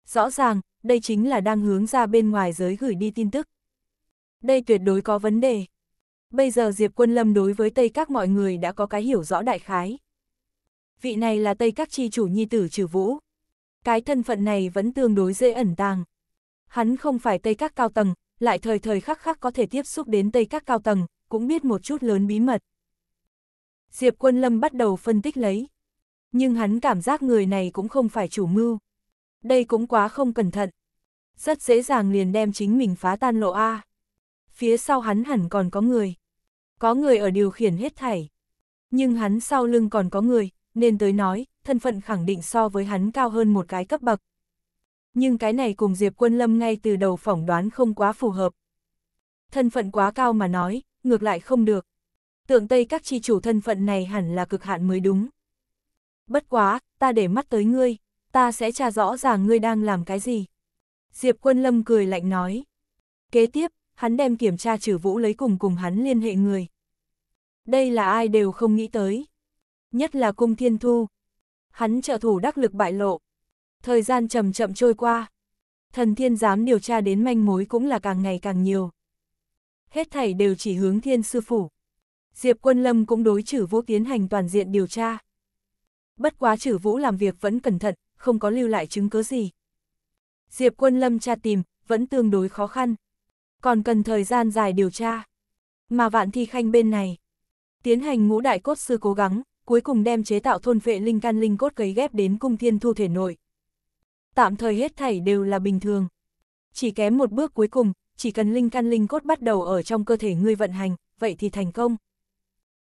S1: Rõ ràng, đây chính là đang hướng ra bên ngoài giới gửi đi tin tức. Đây tuyệt đối có vấn đề. Bây giờ Diệp Quân Lâm đối với Tây Các mọi người đã có cái hiểu rõ đại khái. Vị này là Tây Các chi chủ nhi tử trừ vũ. Cái thân phận này vẫn tương đối dễ ẩn tàng. Hắn không phải Tây các cao tầng, lại thời thời khắc khắc có thể tiếp xúc đến Tây các cao tầng, cũng biết một chút lớn bí mật. Diệp Quân Lâm bắt đầu phân tích lấy. Nhưng hắn cảm giác người này cũng không phải chủ mưu. Đây cũng quá không cẩn thận. Rất dễ dàng liền đem chính mình phá tan lộ A. Phía sau hắn hẳn còn có người. Có người ở điều khiển hết thảy. Nhưng hắn sau lưng còn có người, nên tới nói, thân phận khẳng định so với hắn cao hơn một cái cấp bậc nhưng cái này cùng Diệp Quân Lâm ngay từ đầu phỏng đoán không quá phù hợp. Thân phận quá cao mà nói, ngược lại không được. Tượng Tây các chi chủ thân phận này hẳn là cực hạn mới đúng. Bất quá, ta để mắt tới ngươi, ta sẽ tra rõ ràng ngươi đang làm cái gì. Diệp Quân Lâm cười lạnh nói. Kế tiếp, hắn đem kiểm tra trừ vũ lấy cùng cùng hắn liên hệ người. Đây là ai đều không nghĩ tới. Nhất là cung thiên thu. Hắn trợ thủ đắc lực bại lộ, Thời gian chậm chậm trôi qua. Thần thiên giám điều tra đến manh mối cũng là càng ngày càng nhiều. Hết thảy đều chỉ hướng thiên sư phủ. Diệp Quân Lâm cũng đối chử vũ tiến hành toàn diện điều tra. Bất quá chử vũ làm việc vẫn cẩn thận, không có lưu lại chứng cứ gì. Diệp Quân Lâm tra tìm, vẫn tương đối khó khăn. Còn cần thời gian dài điều tra. Mà vạn thi khanh bên này. Tiến hành ngũ đại cốt sư cố gắng, cuối cùng đem chế tạo thôn vệ linh can linh cốt cấy ghép đến cung thiên thu thể nội tạm thời hết thảy đều là bình thường. Chỉ kém một bước cuối cùng, chỉ cần linh căn linh cốt bắt đầu ở trong cơ thể ngươi vận hành, vậy thì thành công.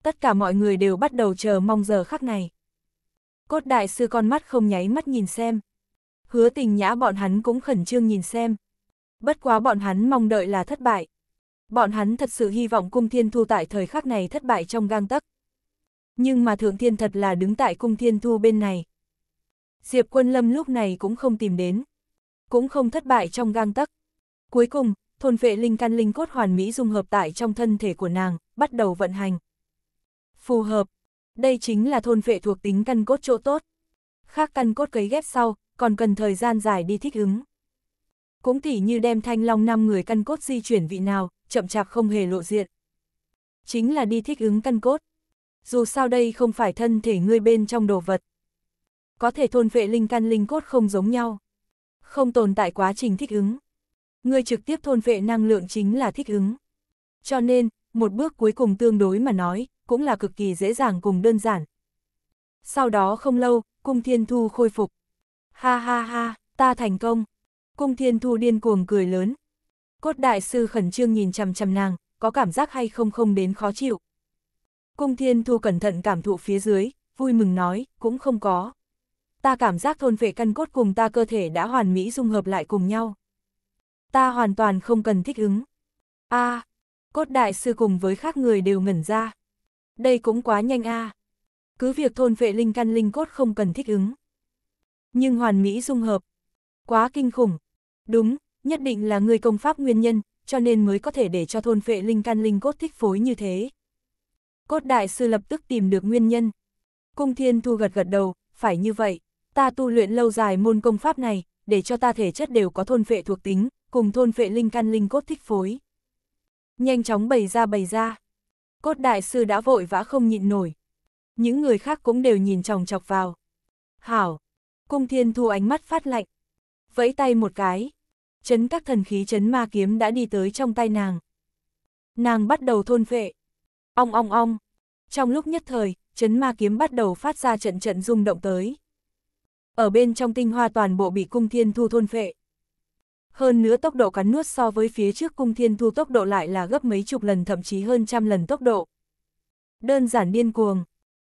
S1: Tất cả mọi người đều bắt đầu chờ mong giờ khắc này. Cốt đại sư con mắt không nháy mắt nhìn xem. Hứa tình nhã bọn hắn cũng khẩn trương nhìn xem. Bất quá bọn hắn mong đợi là thất bại. Bọn hắn thật sự hy vọng cung thiên thu tại thời khắc này thất bại trong gang tấc. Nhưng mà thượng thiên thật là đứng tại cung thiên thu bên này, Diệp Quân Lâm lúc này cũng không tìm đến. Cũng không thất bại trong gang tắc. Cuối cùng, thôn vệ linh căn linh cốt hoàn mỹ dung hợp tại trong thân thể của nàng, bắt đầu vận hành. Phù hợp. Đây chính là thôn vệ thuộc tính căn cốt chỗ tốt. Khác căn cốt cấy ghép sau, còn cần thời gian dài đi thích ứng. Cũng tỉ như đem thanh long năm người căn cốt di chuyển vị nào, chậm chạp không hề lộ diện. Chính là đi thích ứng căn cốt. Dù sao đây không phải thân thể ngươi bên trong đồ vật có thể thôn vệ linh căn linh cốt không giống nhau. Không tồn tại quá trình thích ứng. Người trực tiếp thôn vệ năng lượng chính là thích ứng. Cho nên, một bước cuối cùng tương đối mà nói, cũng là cực kỳ dễ dàng cùng đơn giản. Sau đó không lâu, cung thiên thu khôi phục. Ha ha ha, ta thành công. Cung thiên thu điên cuồng cười lớn. Cốt đại sư khẩn trương nhìn chằm chằm nàng, có cảm giác hay không không đến khó chịu. Cung thiên thu cẩn thận cảm thụ phía dưới, vui mừng nói, cũng không có ta cảm giác thôn vệ căn cốt cùng ta cơ thể đã hoàn mỹ dung hợp lại cùng nhau. Ta hoàn toàn không cần thích ứng. a à, cốt đại sư cùng với khác người đều ngẩn ra. Đây cũng quá nhanh a à. Cứ việc thôn vệ linh căn linh cốt không cần thích ứng. Nhưng hoàn mỹ dung hợp. Quá kinh khủng. Đúng, nhất định là người công pháp nguyên nhân, cho nên mới có thể để cho thôn vệ linh căn linh cốt thích phối như thế. Cốt đại sư lập tức tìm được nguyên nhân. Cung thiên thu gật gật đầu, phải như vậy ta tu luyện lâu dài môn công pháp này, để cho ta thể chất đều có thôn phệ thuộc tính, cùng thôn phệ linh căn linh cốt thích phối. Nhanh chóng bày ra bày ra. Cốt đại sư đã vội vã không nhịn nổi. Những người khác cũng đều nhìn chòng chọc vào. Hảo! Cung thiên thu ánh mắt phát lạnh. Vẫy tay một cái. Chấn các thần khí chấn ma kiếm đã đi tới trong tay nàng. Nàng bắt đầu thôn phệ. Ong ong ong. Trong lúc nhất thời, chấn ma kiếm bắt đầu phát ra trận trận rung động tới. Ở bên trong tinh hoa toàn bộ bị cung thiên thu thôn phệ. Hơn nữa tốc độ cắn nuốt so với phía trước cung thiên thu tốc độ lại là gấp mấy chục lần thậm chí hơn trăm lần tốc độ. Đơn giản điên cuồng.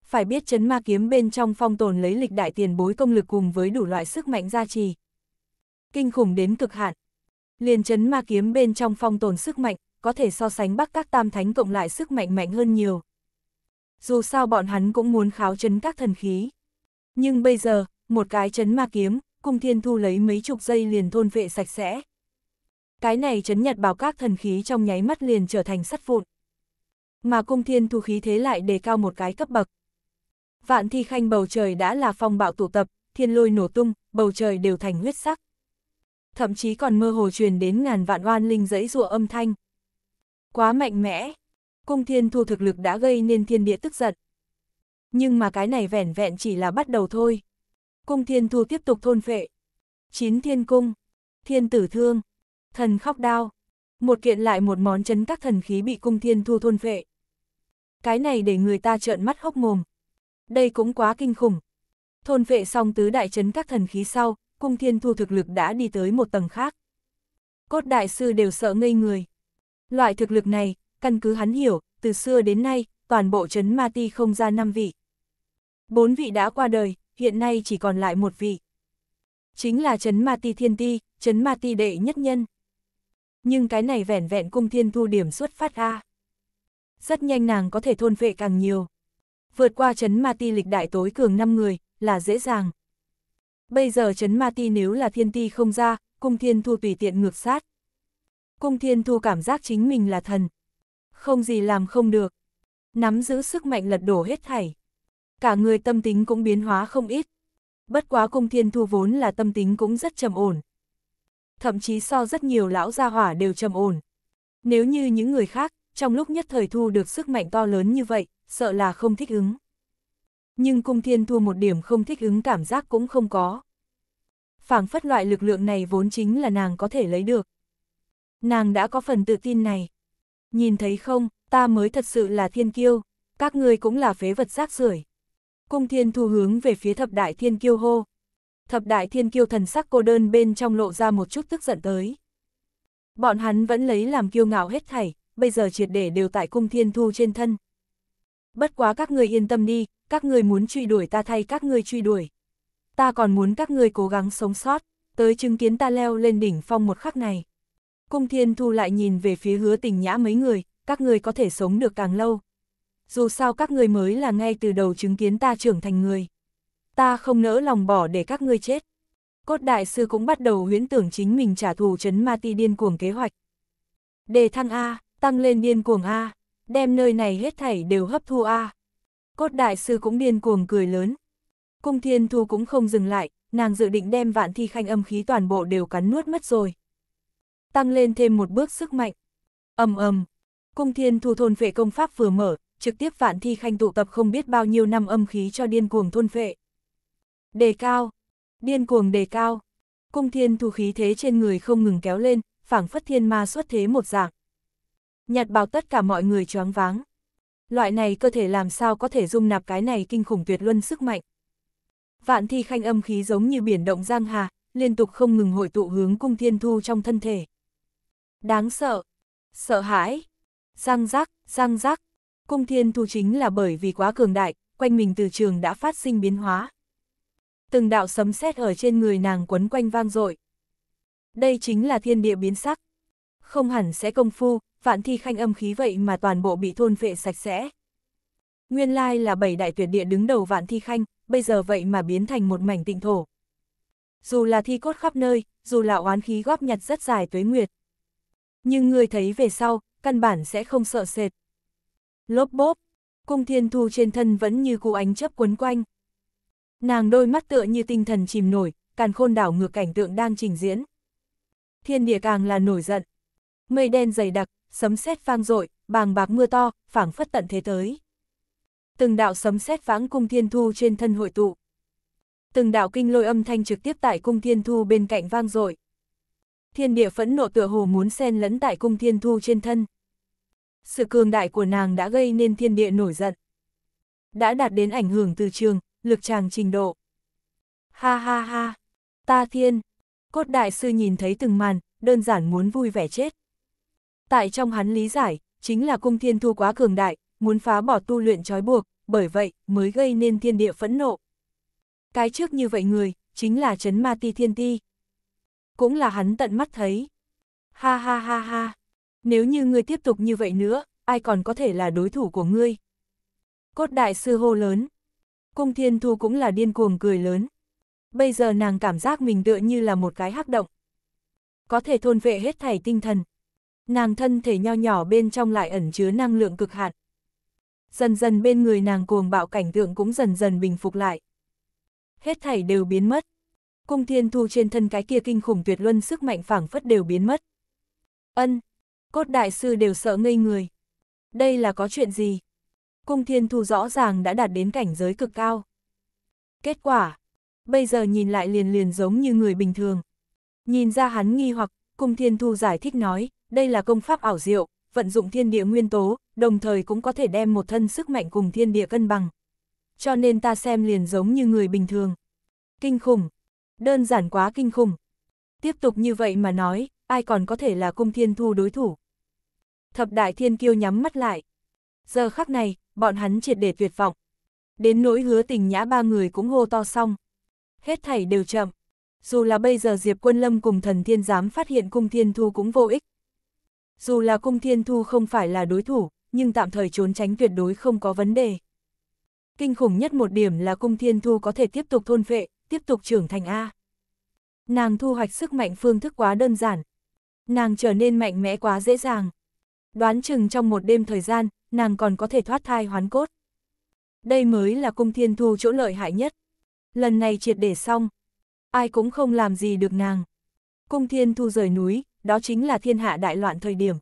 S1: Phải biết chấn ma kiếm bên trong phong tồn lấy lịch đại tiền bối công lực cùng với đủ loại sức mạnh gia trì. Kinh khủng đến cực hạn. Liền chấn ma kiếm bên trong phong tồn sức mạnh, có thể so sánh bắc các tam thánh cộng lại sức mạnh mạnh hơn nhiều. Dù sao bọn hắn cũng muốn kháo chấn các thần khí. Nhưng bây giờ, một cái chấn ma kiếm, cung thiên thu lấy mấy chục giây liền thôn vệ sạch sẽ. Cái này chấn nhật bảo các thần khí trong nháy mắt liền trở thành sắt vụn. Mà cung thiên thu khí thế lại đề cao một cái cấp bậc. Vạn thi khanh bầu trời đã là phong bạo tụ tập, thiên lôi nổ tung, bầu trời đều thành huyết sắc. Thậm chí còn mơ hồ truyền đến ngàn vạn oan linh dẫy rụa âm thanh. Quá mạnh mẽ, cung thiên thu thực lực đã gây nên thiên địa tức giận. Nhưng mà cái này vẻn vẹn chỉ là bắt đầu thôi. Cung thiên thu tiếp tục thôn phệ. Chín thiên cung, thiên tử thương, thần khóc đau. Một kiện lại một món chấn các thần khí bị cung thiên thu thôn phệ. Cái này để người ta trợn mắt hốc mồm. Đây cũng quá kinh khủng. Thôn phệ xong tứ đại chấn các thần khí sau, cung thiên thu thực lực đã đi tới một tầng khác. Cốt đại sư đều sợ ngây người. Loại thực lực này, căn cứ hắn hiểu, từ xưa đến nay, toàn bộ chấn ma ti không ra năm vị. Bốn vị đã qua đời, hiện nay chỉ còn lại một vị. Chính là Trấn Ma Ti Thiên Ti, Trấn Ma Ti Đệ Nhất Nhân. Nhưng cái này vẻn vẹn cung thiên thu điểm xuất phát A. Rất nhanh nàng có thể thôn vệ càng nhiều. Vượt qua Trấn Ma Ti lịch đại tối cường 5 người, là dễ dàng. Bây giờ Trấn Ma Ti nếu là Thiên Ti không ra, cung thiên thu tùy tiện ngược sát. Cung thiên thu cảm giác chính mình là thần. Không gì làm không được. Nắm giữ sức mạnh lật đổ hết thảy cả người tâm tính cũng biến hóa không ít. Bất quá cung thiên thu vốn là tâm tính cũng rất trầm ổn. Thậm chí so rất nhiều lão gia hỏa đều trầm ổn. Nếu như những người khác, trong lúc nhất thời thu được sức mạnh to lớn như vậy, sợ là không thích ứng. Nhưng cung thiên thu một điểm không thích ứng cảm giác cũng không có. phảng phất loại lực lượng này vốn chính là nàng có thể lấy được. Nàng đã có phần tự tin này. Nhìn thấy không, ta mới thật sự là thiên kiêu, các ngươi cũng là phế vật rác rưởi Cung thiên thu hướng về phía thập đại thiên kiêu hô. Thập đại thiên kiêu thần sắc cô đơn bên trong lộ ra một chút tức giận tới. Bọn hắn vẫn lấy làm kiêu ngạo hết thảy, bây giờ triệt để đều tại cung thiên thu trên thân. Bất quá các người yên tâm đi, các người muốn truy đuổi ta thay các người truy đuổi. Ta còn muốn các người cố gắng sống sót, tới chứng kiến ta leo lên đỉnh phong một khắc này. Cung thiên thu lại nhìn về phía hứa tình nhã mấy người, các người có thể sống được càng lâu, dù sao các ngươi mới là ngay từ đầu chứng kiến ta trưởng thành người. Ta không nỡ lòng bỏ để các ngươi chết. Cốt đại sư cũng bắt đầu huyễn tưởng chính mình trả thù chấn ma ti điên cuồng kế hoạch. Đề thăng A, tăng lên điên cuồng A, đem nơi này hết thảy đều hấp thu A. Cốt đại sư cũng điên cuồng cười lớn. Cung thiên thu cũng không dừng lại, nàng dự định đem vạn thi khanh âm khí toàn bộ đều cắn nuốt mất rồi. Tăng lên thêm một bước sức mạnh. ầm ầm cung thiên thu thôn vệ công pháp vừa mở, trực tiếp vạn thi khanh tụ tập không biết bao nhiêu năm âm khí cho điên cuồng thôn phệ. Đề cao, điên cuồng đề cao, cung thiên thu khí thế trên người không ngừng kéo lên, phảng phất thiên ma xuất thế một dạng. Nhặt bào tất cả mọi người choáng váng. Loại này cơ thể làm sao có thể dung nạp cái này kinh khủng tuyệt luân sức mạnh. Vạn thi khanh âm khí giống như biển động giang hà, liên tục không ngừng hội tụ hướng cung thiên thu trong thân thể. Đáng sợ, sợ hãi, răng rắc, răng rắc, Cung thiên thu chính là bởi vì quá cường đại, quanh mình từ trường đã phát sinh biến hóa. Từng đạo sấm sét ở trên người nàng quấn quanh vang dội. Đây chính là thiên địa biến sắc. Không hẳn sẽ công phu, vạn thi khanh âm khí vậy mà toàn bộ bị thôn vệ sạch sẽ. Nguyên lai là bảy đại tuyệt địa đứng đầu vạn thi khanh, bây giờ vậy mà biến thành một mảnh tịnh thổ. Dù là thi cốt khắp nơi, dù là oán khí góp nhặt rất dài tuế nguyệt. Nhưng người thấy về sau, căn bản sẽ không sợ sệt. Lốp bốp, cung thiên thu trên thân vẫn như cụ ánh chấp quấn quanh. Nàng đôi mắt tựa như tinh thần chìm nổi, càn khôn đảo ngược cảnh tượng đang trình diễn. Thiên địa càng là nổi giận. Mây đen dày đặc, sấm sét vang dội, bàng bạc mưa to, phảng phất tận thế tới. Từng đạo sấm sét vãng cung thiên thu trên thân hội tụ. Từng đạo kinh lôi âm thanh trực tiếp tại cung thiên thu bên cạnh vang dội. Thiên địa phẫn nộ tựa hồ muốn xen lẫn tại cung thiên thu trên thân sự cường đại của nàng đã gây nên thiên địa nổi giận. Đã đạt đến ảnh hưởng từ trường, lực tràng trình độ. Ha ha ha, ta thiên, cốt đại sư nhìn thấy từng màn, đơn giản muốn vui vẻ chết. Tại trong hắn lý giải, chính là cung thiên thu quá cường đại, muốn phá bỏ tu luyện trói buộc, bởi vậy mới gây nên thiên địa phẫn nộ. Cái trước như vậy người, chính là chấn ma ti thiên ti. Cũng là hắn tận mắt thấy. Ha ha ha ha. Nếu như ngươi tiếp tục như vậy nữa, ai còn có thể là đối thủ của ngươi? Cốt đại sư hô lớn. Cung thiên thu cũng là điên cuồng cười lớn. Bây giờ nàng cảm giác mình tựa như là một cái hắc động. Có thể thôn vệ hết thảy tinh thần. Nàng thân thể nho nhỏ bên trong lại ẩn chứa năng lượng cực hạn. Dần dần bên người nàng cuồng bạo cảnh tượng cũng dần dần bình phục lại. Hết thảy đều biến mất. Cung thiên thu trên thân cái kia kinh khủng tuyệt luân sức mạnh phảng phất đều biến mất. Ân, cốt đại sư đều sợ ngây người. Đây là có chuyện gì? Cung thiên thu rõ ràng đã đạt đến cảnh giới cực cao. Kết quả, bây giờ nhìn lại liền liền giống như người bình thường. Nhìn ra hắn nghi hoặc, cung thiên thu giải thích nói, đây là công pháp ảo diệu, vận dụng thiên địa nguyên tố, đồng thời cũng có thể đem một thân sức mạnh cùng thiên địa cân bằng. Cho nên ta xem liền giống như người bình thường. Kinh khủng, đơn giản quá kinh khủng. Tiếp tục như vậy mà nói, ai còn có thể là cung thiên thu đối thủ thập đại thiên kiêu nhắm mắt lại. Giờ khắc này, bọn hắn triệt để tuyệt vọng. Đến nỗi hứa tình nhã ba người cũng hô to xong. Hết thảy đều chậm. Dù là bây giờ Diệp Quân Lâm cùng thần thiên giám phát hiện cung thiên thu cũng vô ích. Dù là cung thiên thu không phải là đối thủ, nhưng tạm thời trốn tránh tuyệt đối không có vấn đề. Kinh khủng nhất một điểm là cung thiên thu có thể tiếp tục thôn phệ, tiếp tục trưởng thành A. Nàng thu hoạch sức mạnh phương thức quá đơn giản. Nàng trở nên mạnh mẽ quá dễ dàng đoán chừng trong một đêm thời gian, nàng còn có thể thoát thai hoán cốt. Đây mới là cung thiên thu chỗ lợi hại nhất. Lần này triệt để xong, ai cũng không làm gì được nàng. Cung thiên thu rời núi, đó chính là thiên hạ đại loạn thời điểm.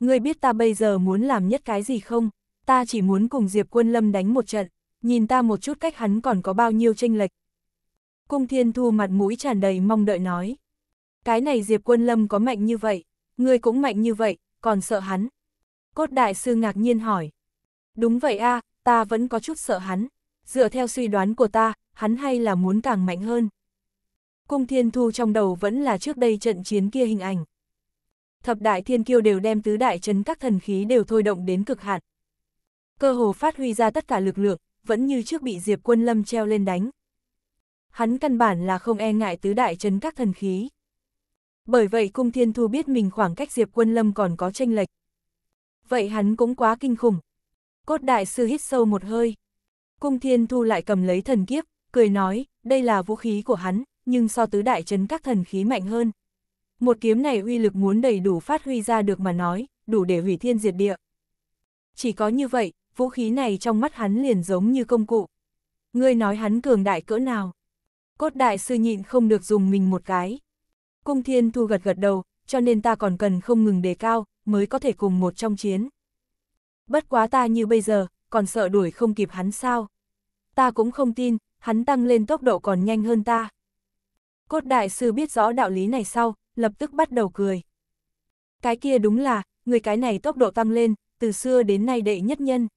S1: Ngươi biết ta bây giờ muốn làm nhất cái gì không? Ta chỉ muốn cùng Diệp Quân Lâm đánh một trận, nhìn ta một chút cách hắn còn có bao nhiêu tranh lệch. Cung thiên thu mặt mũi tràn đầy mong đợi nói. Cái này Diệp Quân Lâm có mạnh như vậy, ngươi cũng mạnh như vậy, còn sợ hắn. Cốt đại sư ngạc nhiên hỏi. Đúng vậy a, ta vẫn có chút sợ hắn. Dựa theo suy đoán của ta, hắn hay là muốn càng mạnh hơn. Cung thiên thu trong đầu vẫn là trước đây trận chiến kia hình ảnh. Thập đại thiên kiêu đều đem tứ đại chấn các thần khí đều thôi động đến cực hạn. Cơ hồ phát huy ra tất cả lực lượng, vẫn như trước bị Diệp quân lâm treo lên đánh. Hắn căn bản là không e ngại tứ đại chấn các thần khí bởi vậy Cung Thiên Thu biết mình khoảng cách Diệp Quân Lâm còn có tranh lệch. Vậy hắn cũng quá kinh khủng. Cốt đại sư hít sâu một hơi. Cung Thiên Thu lại cầm lấy thần kiếp, cười nói, đây là vũ khí của hắn, nhưng so tứ đại chấn các thần khí mạnh hơn. Một kiếm này uy lực muốn đầy đủ phát huy ra được mà nói, đủ để hủy thiên diệt địa. Chỉ có như vậy, vũ khí này trong mắt hắn liền giống như công cụ. Ngươi nói hắn cường đại cỡ nào? Cốt đại sư nhịn không được dùng mình một cái. Cung Thiên Thu gật gật đầu, cho nên ta còn cần không ngừng đề cao, mới có thể cùng một trong chiến. Bất quá ta như bây giờ, còn sợ đuổi không kịp hắn sao. Ta cũng không tin, hắn tăng lên tốc độ còn nhanh hơn ta. Cốt đại sư biết rõ đạo lý này sau, lập tức bắt đầu cười. Cái kia đúng là, người cái này tốc độ tăng lên, từ xưa đến nay đệ nhất nhân.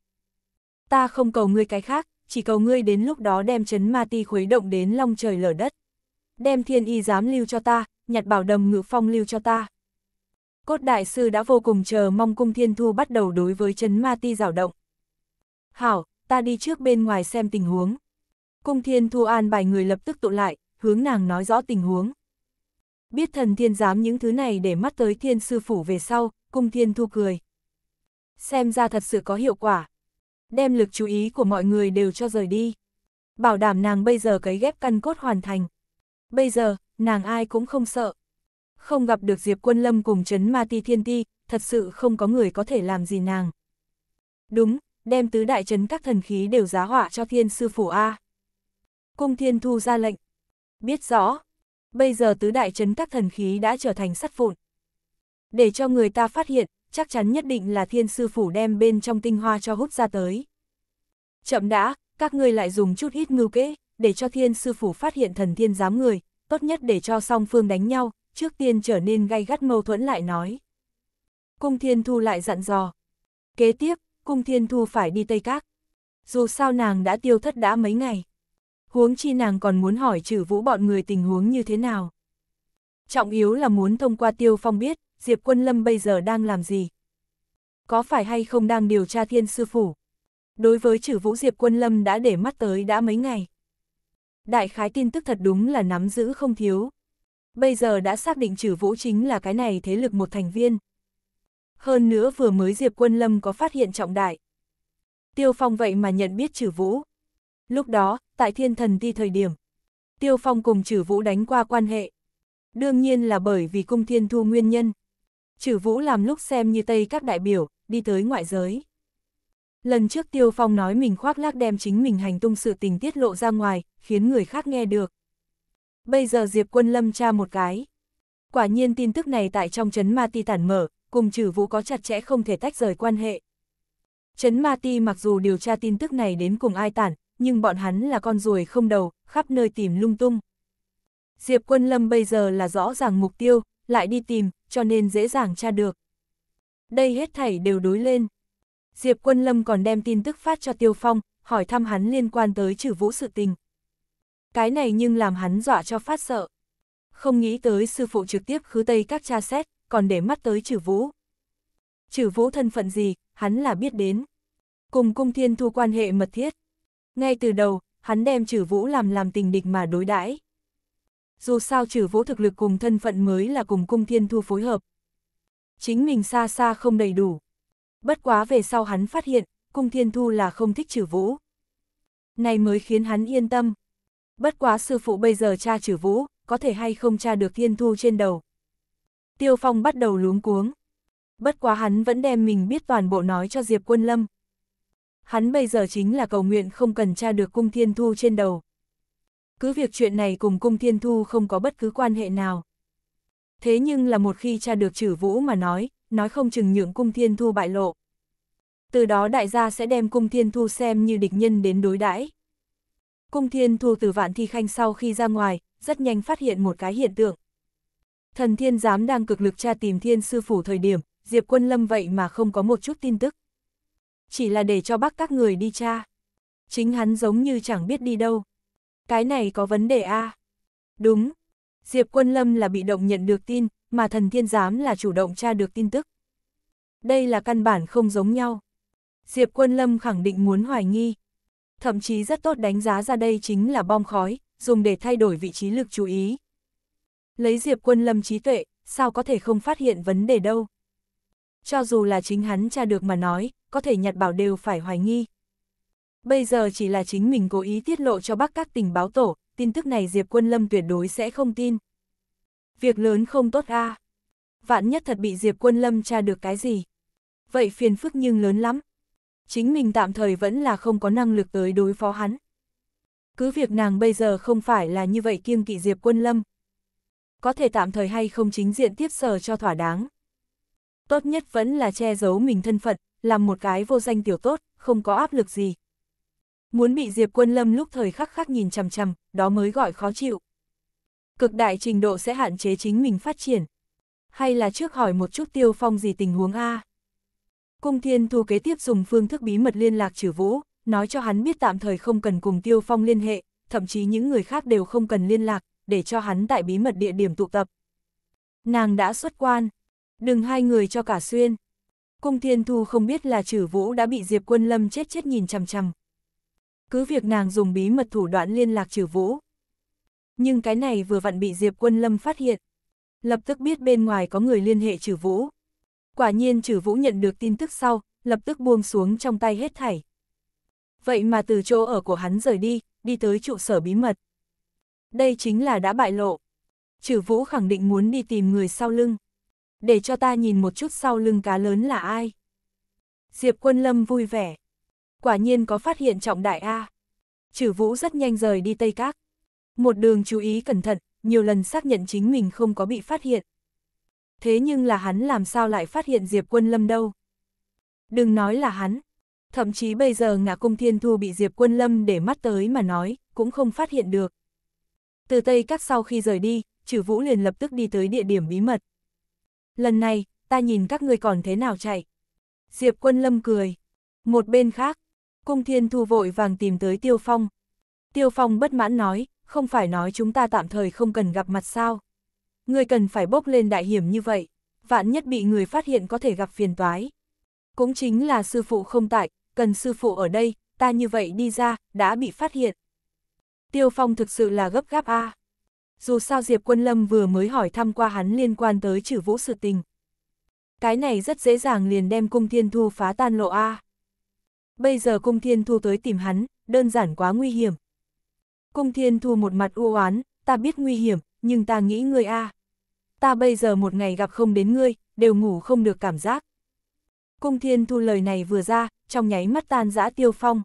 S1: Ta không cầu ngươi cái khác, chỉ cầu ngươi đến lúc đó đem chấn ma ti khuấy động đến long trời lở đất. Đem thiên y dám lưu cho ta, nhặt bảo đầm ngự phong lưu cho ta. Cốt đại sư đã vô cùng chờ mong cung thiên thu bắt đầu đối với chấn ma ti rào động. Hảo, ta đi trước bên ngoài xem tình huống. Cung thiên thu an bài người lập tức tụ lại, hướng nàng nói rõ tình huống. Biết thần thiên dám những thứ này để mắt tới thiên sư phủ về sau, cung thiên thu cười. Xem ra thật sự có hiệu quả. Đem lực chú ý của mọi người đều cho rời đi. Bảo đảm nàng bây giờ cấy ghép căn cốt hoàn thành. Bây giờ, nàng ai cũng không sợ. Không gặp được Diệp Quân Lâm cùng Trấn Ma Ti Thiên Ti, thật sự không có người có thể làm gì nàng. Đúng, đem tứ đại trấn các thần khí đều giá họa cho thiên sư phủ A. Cung thiên thu ra lệnh. Biết rõ, bây giờ tứ đại trấn các thần khí đã trở thành sắt vụn. Để cho người ta phát hiện, chắc chắn nhất định là thiên sư phủ đem bên trong tinh hoa cho hút ra tới. Chậm đã, các ngươi lại dùng chút ít ngưu kế, để cho thiên sư phủ phát hiện thần thiên giám người, tốt nhất để cho song phương đánh nhau, trước tiên trở nên gay gắt mâu thuẫn lại nói. Cung Thiên Thu lại dặn dò. Kế tiếp, Cung Thiên Thu phải đi Tây Các. Dù sao nàng đã tiêu thất đã mấy ngày. Huống chi nàng còn muốn hỏi trừ vũ bọn người tình huống như thế nào. Trọng yếu là muốn thông qua tiêu phong biết, Diệp Quân Lâm bây giờ đang làm gì. Có phải hay không đang điều tra thiên sư phủ. Đối với trừ vũ Diệp Quân Lâm đã để mắt tới đã mấy ngày đại khái tin tức thật đúng là nắm giữ không thiếu. Bây giờ đã xác định trừ vũ chính là cái này thế lực một thành viên. Hơn nữa vừa mới Diệp Quân Lâm có phát hiện trọng đại. Tiêu Phong vậy mà nhận biết trừ vũ. Lúc đó, tại thiên thần ti thời điểm, Tiêu Phong cùng trừ vũ đánh qua quan hệ. Đương nhiên là bởi vì cung thiên thu nguyên nhân. Trừ vũ làm lúc xem như Tây các đại biểu, đi tới ngoại giới. Lần trước Tiêu Phong nói mình khoác lác đem chính mình hành tung sự tình tiết lộ ra ngoài, khiến người khác nghe được. Bây giờ Diệp Quân Lâm tra một cái. Quả nhiên tin tức này tại trong Trấn ma ti tản mở, cùng trừ vũ có chặt chẽ không thể tách rời quan hệ. Trấn ma ti mặc dù điều tra tin tức này đến cùng ai tản, nhưng bọn hắn là con ruồi không đầu, khắp nơi tìm lung tung. Diệp Quân Lâm bây giờ là rõ ràng mục tiêu, lại đi tìm, cho nên dễ dàng tra được. Đây hết thảy đều đối lên. Diệp Quân Lâm còn đem tin tức phát cho Tiêu Phong, hỏi thăm hắn liên quan tới trừ vũ sự tình. Cái này nhưng làm hắn dọa cho phát sợ. Không nghĩ tới sư phụ trực tiếp khứ tây các cha xét, còn để mắt tới trừ vũ. Trừ vũ thân phận gì, hắn là biết đến. Cùng cung thiên thu quan hệ mật thiết. Ngay từ đầu, hắn đem trừ vũ làm làm tình địch mà đối đãi. Dù sao trừ vũ thực lực cùng thân phận mới là cùng cung thiên thu phối hợp. Chính mình xa xa không đầy đủ, Bất quá về sau hắn phát hiện, cung thiên thu là không thích trừ vũ. Này mới khiến hắn yên tâm. Bất quá sư phụ bây giờ tra trừ vũ, có thể hay không tra được thiên thu trên đầu. Tiêu Phong bắt đầu luống cuống. Bất quá hắn vẫn đem mình biết toàn bộ nói cho Diệp Quân Lâm. Hắn bây giờ chính là cầu nguyện không cần tra được cung thiên thu trên đầu. Cứ việc chuyện này cùng cung thiên thu không có bất cứ quan hệ nào. Thế nhưng là một khi tra được trừ vũ mà nói, nói không chừng nhượng cung thiên thu bại lộ. Từ đó đại gia sẽ đem cung thiên thu xem như địch nhân đến đối đãi. Cung thiên thu từ vạn thi khanh sau khi ra ngoài, rất nhanh phát hiện một cái hiện tượng. Thần thiên giám đang cực lực tra tìm thiên sư phủ thời điểm, Diệp quân lâm vậy mà không có một chút tin tức. Chỉ là để cho bác các người đi tra. Chính hắn giống như chẳng biết đi đâu. Cái này có vấn đề a à? Đúng, Diệp Quân Lâm là bị động nhận được tin, mà thần thiên giám là chủ động tra được tin tức. Đây là căn bản không giống nhau. Diệp Quân Lâm khẳng định muốn hoài nghi. Thậm chí rất tốt đánh giá ra đây chính là bom khói, dùng để thay đổi vị trí lực chú ý. Lấy Diệp Quân Lâm trí tuệ, sao có thể không phát hiện vấn đề đâu. Cho dù là chính hắn tra được mà nói, có thể nhặt bảo đều phải hoài nghi. Bây giờ chỉ là chính mình cố ý tiết lộ cho bác các tình báo tổ, tin tức này Diệp Quân Lâm tuyệt đối sẽ không tin. Việc lớn không tốt a. À. Vạn nhất thật bị Diệp Quân Lâm tra được cái gì. Vậy phiền phức nhưng lớn lắm. Chính mình tạm thời vẫn là không có năng lực tới đối phó hắn. Cứ việc nàng bây giờ không phải là như vậy kiêng kỵ Diệp Quân Lâm. Có thể tạm thời hay không chính diện tiếp sở cho thỏa đáng. Tốt nhất vẫn là che giấu mình thân phận, làm một cái vô danh tiểu tốt, không có áp lực gì. Muốn bị Diệp Quân Lâm lúc thời khắc khắc nhìn chằm chằm, đó mới gọi khó chịu cực đại trình độ sẽ hạn chế chính mình phát triển. Hay là trước hỏi một chút tiêu phong gì tình huống A. Cung thiên thu kế tiếp dùng phương thức bí mật liên lạc trừ vũ, nói cho hắn biết tạm thời không cần cùng tiêu phong liên hệ, thậm chí những người khác đều không cần liên lạc, để cho hắn tại bí mật địa điểm tụ tập. Nàng đã xuất quan, đừng hai người cho cả xuyên. Cung thiên thu không biết là trừ vũ đã bị Diệp quân lâm chết chết nhìn chằm chằm. Cứ việc nàng dùng bí mật thủ đoạn liên lạc trừ vũ, nhưng cái này vừa vặn bị Diệp Quân Lâm phát hiện. Lập tức biết bên ngoài có người liên hệ trừ vũ. Quả nhiên trừ vũ nhận được tin tức sau, lập tức buông xuống trong tay hết thảy. Vậy mà từ chỗ ở của hắn rời đi, đi tới trụ sở bí mật. Đây chính là đã bại lộ. Trừ vũ khẳng định muốn đi tìm người sau lưng. Để cho ta nhìn một chút sau lưng cá lớn là ai. Diệp quân lâm vui vẻ. Quả nhiên có phát hiện trọng đại A. Trừ vũ rất nhanh rời đi Tây Các, một đường chú ý cẩn thận, nhiều lần xác nhận chính mình không có bị phát hiện. Thế nhưng là hắn làm sao lại phát hiện Diệp Quân Lâm đâu? Đừng nói là hắn, thậm chí bây giờ ngã cung thiên thu bị Diệp Quân Lâm để mắt tới mà nói, cũng không phát hiện được. Từ Tây Các sau khi rời đi, trừ vũ liền lập tức đi tới địa điểm bí mật. Lần này, ta nhìn các ngươi còn thế nào chạy. Diệp Quân Lâm cười. Một bên khác, cung thiên thu vội vàng tìm tới Tiêu Phong. Tiêu Phong bất mãn nói, không phải nói chúng ta tạm thời không cần gặp mặt sao. Người cần phải bốc lên đại hiểm như vậy, vạn nhất bị người phát hiện có thể gặp phiền toái. Cũng chính là sư phụ không tại, cần sư phụ ở đây, ta như vậy đi ra, đã bị phát hiện. Tiêu Phong thực sự là gấp gáp a. Dù sao Diệp Quân Lâm vừa mới hỏi thăm qua hắn liên quan tới trừ vũ sự tình. Cái này rất dễ dàng liền đem cung thiên thu phá tan lộ a. Bây giờ cung thiên thu tới tìm hắn, đơn giản quá nguy hiểm, Cung thiên thu một mặt u oán, ta biết nguy hiểm, nhưng ta nghĩ ngươi a Ta bây giờ một ngày gặp không đến ngươi, đều ngủ không được cảm giác. Cung thiên thu lời này vừa ra, trong nháy mắt tan dã tiêu phong.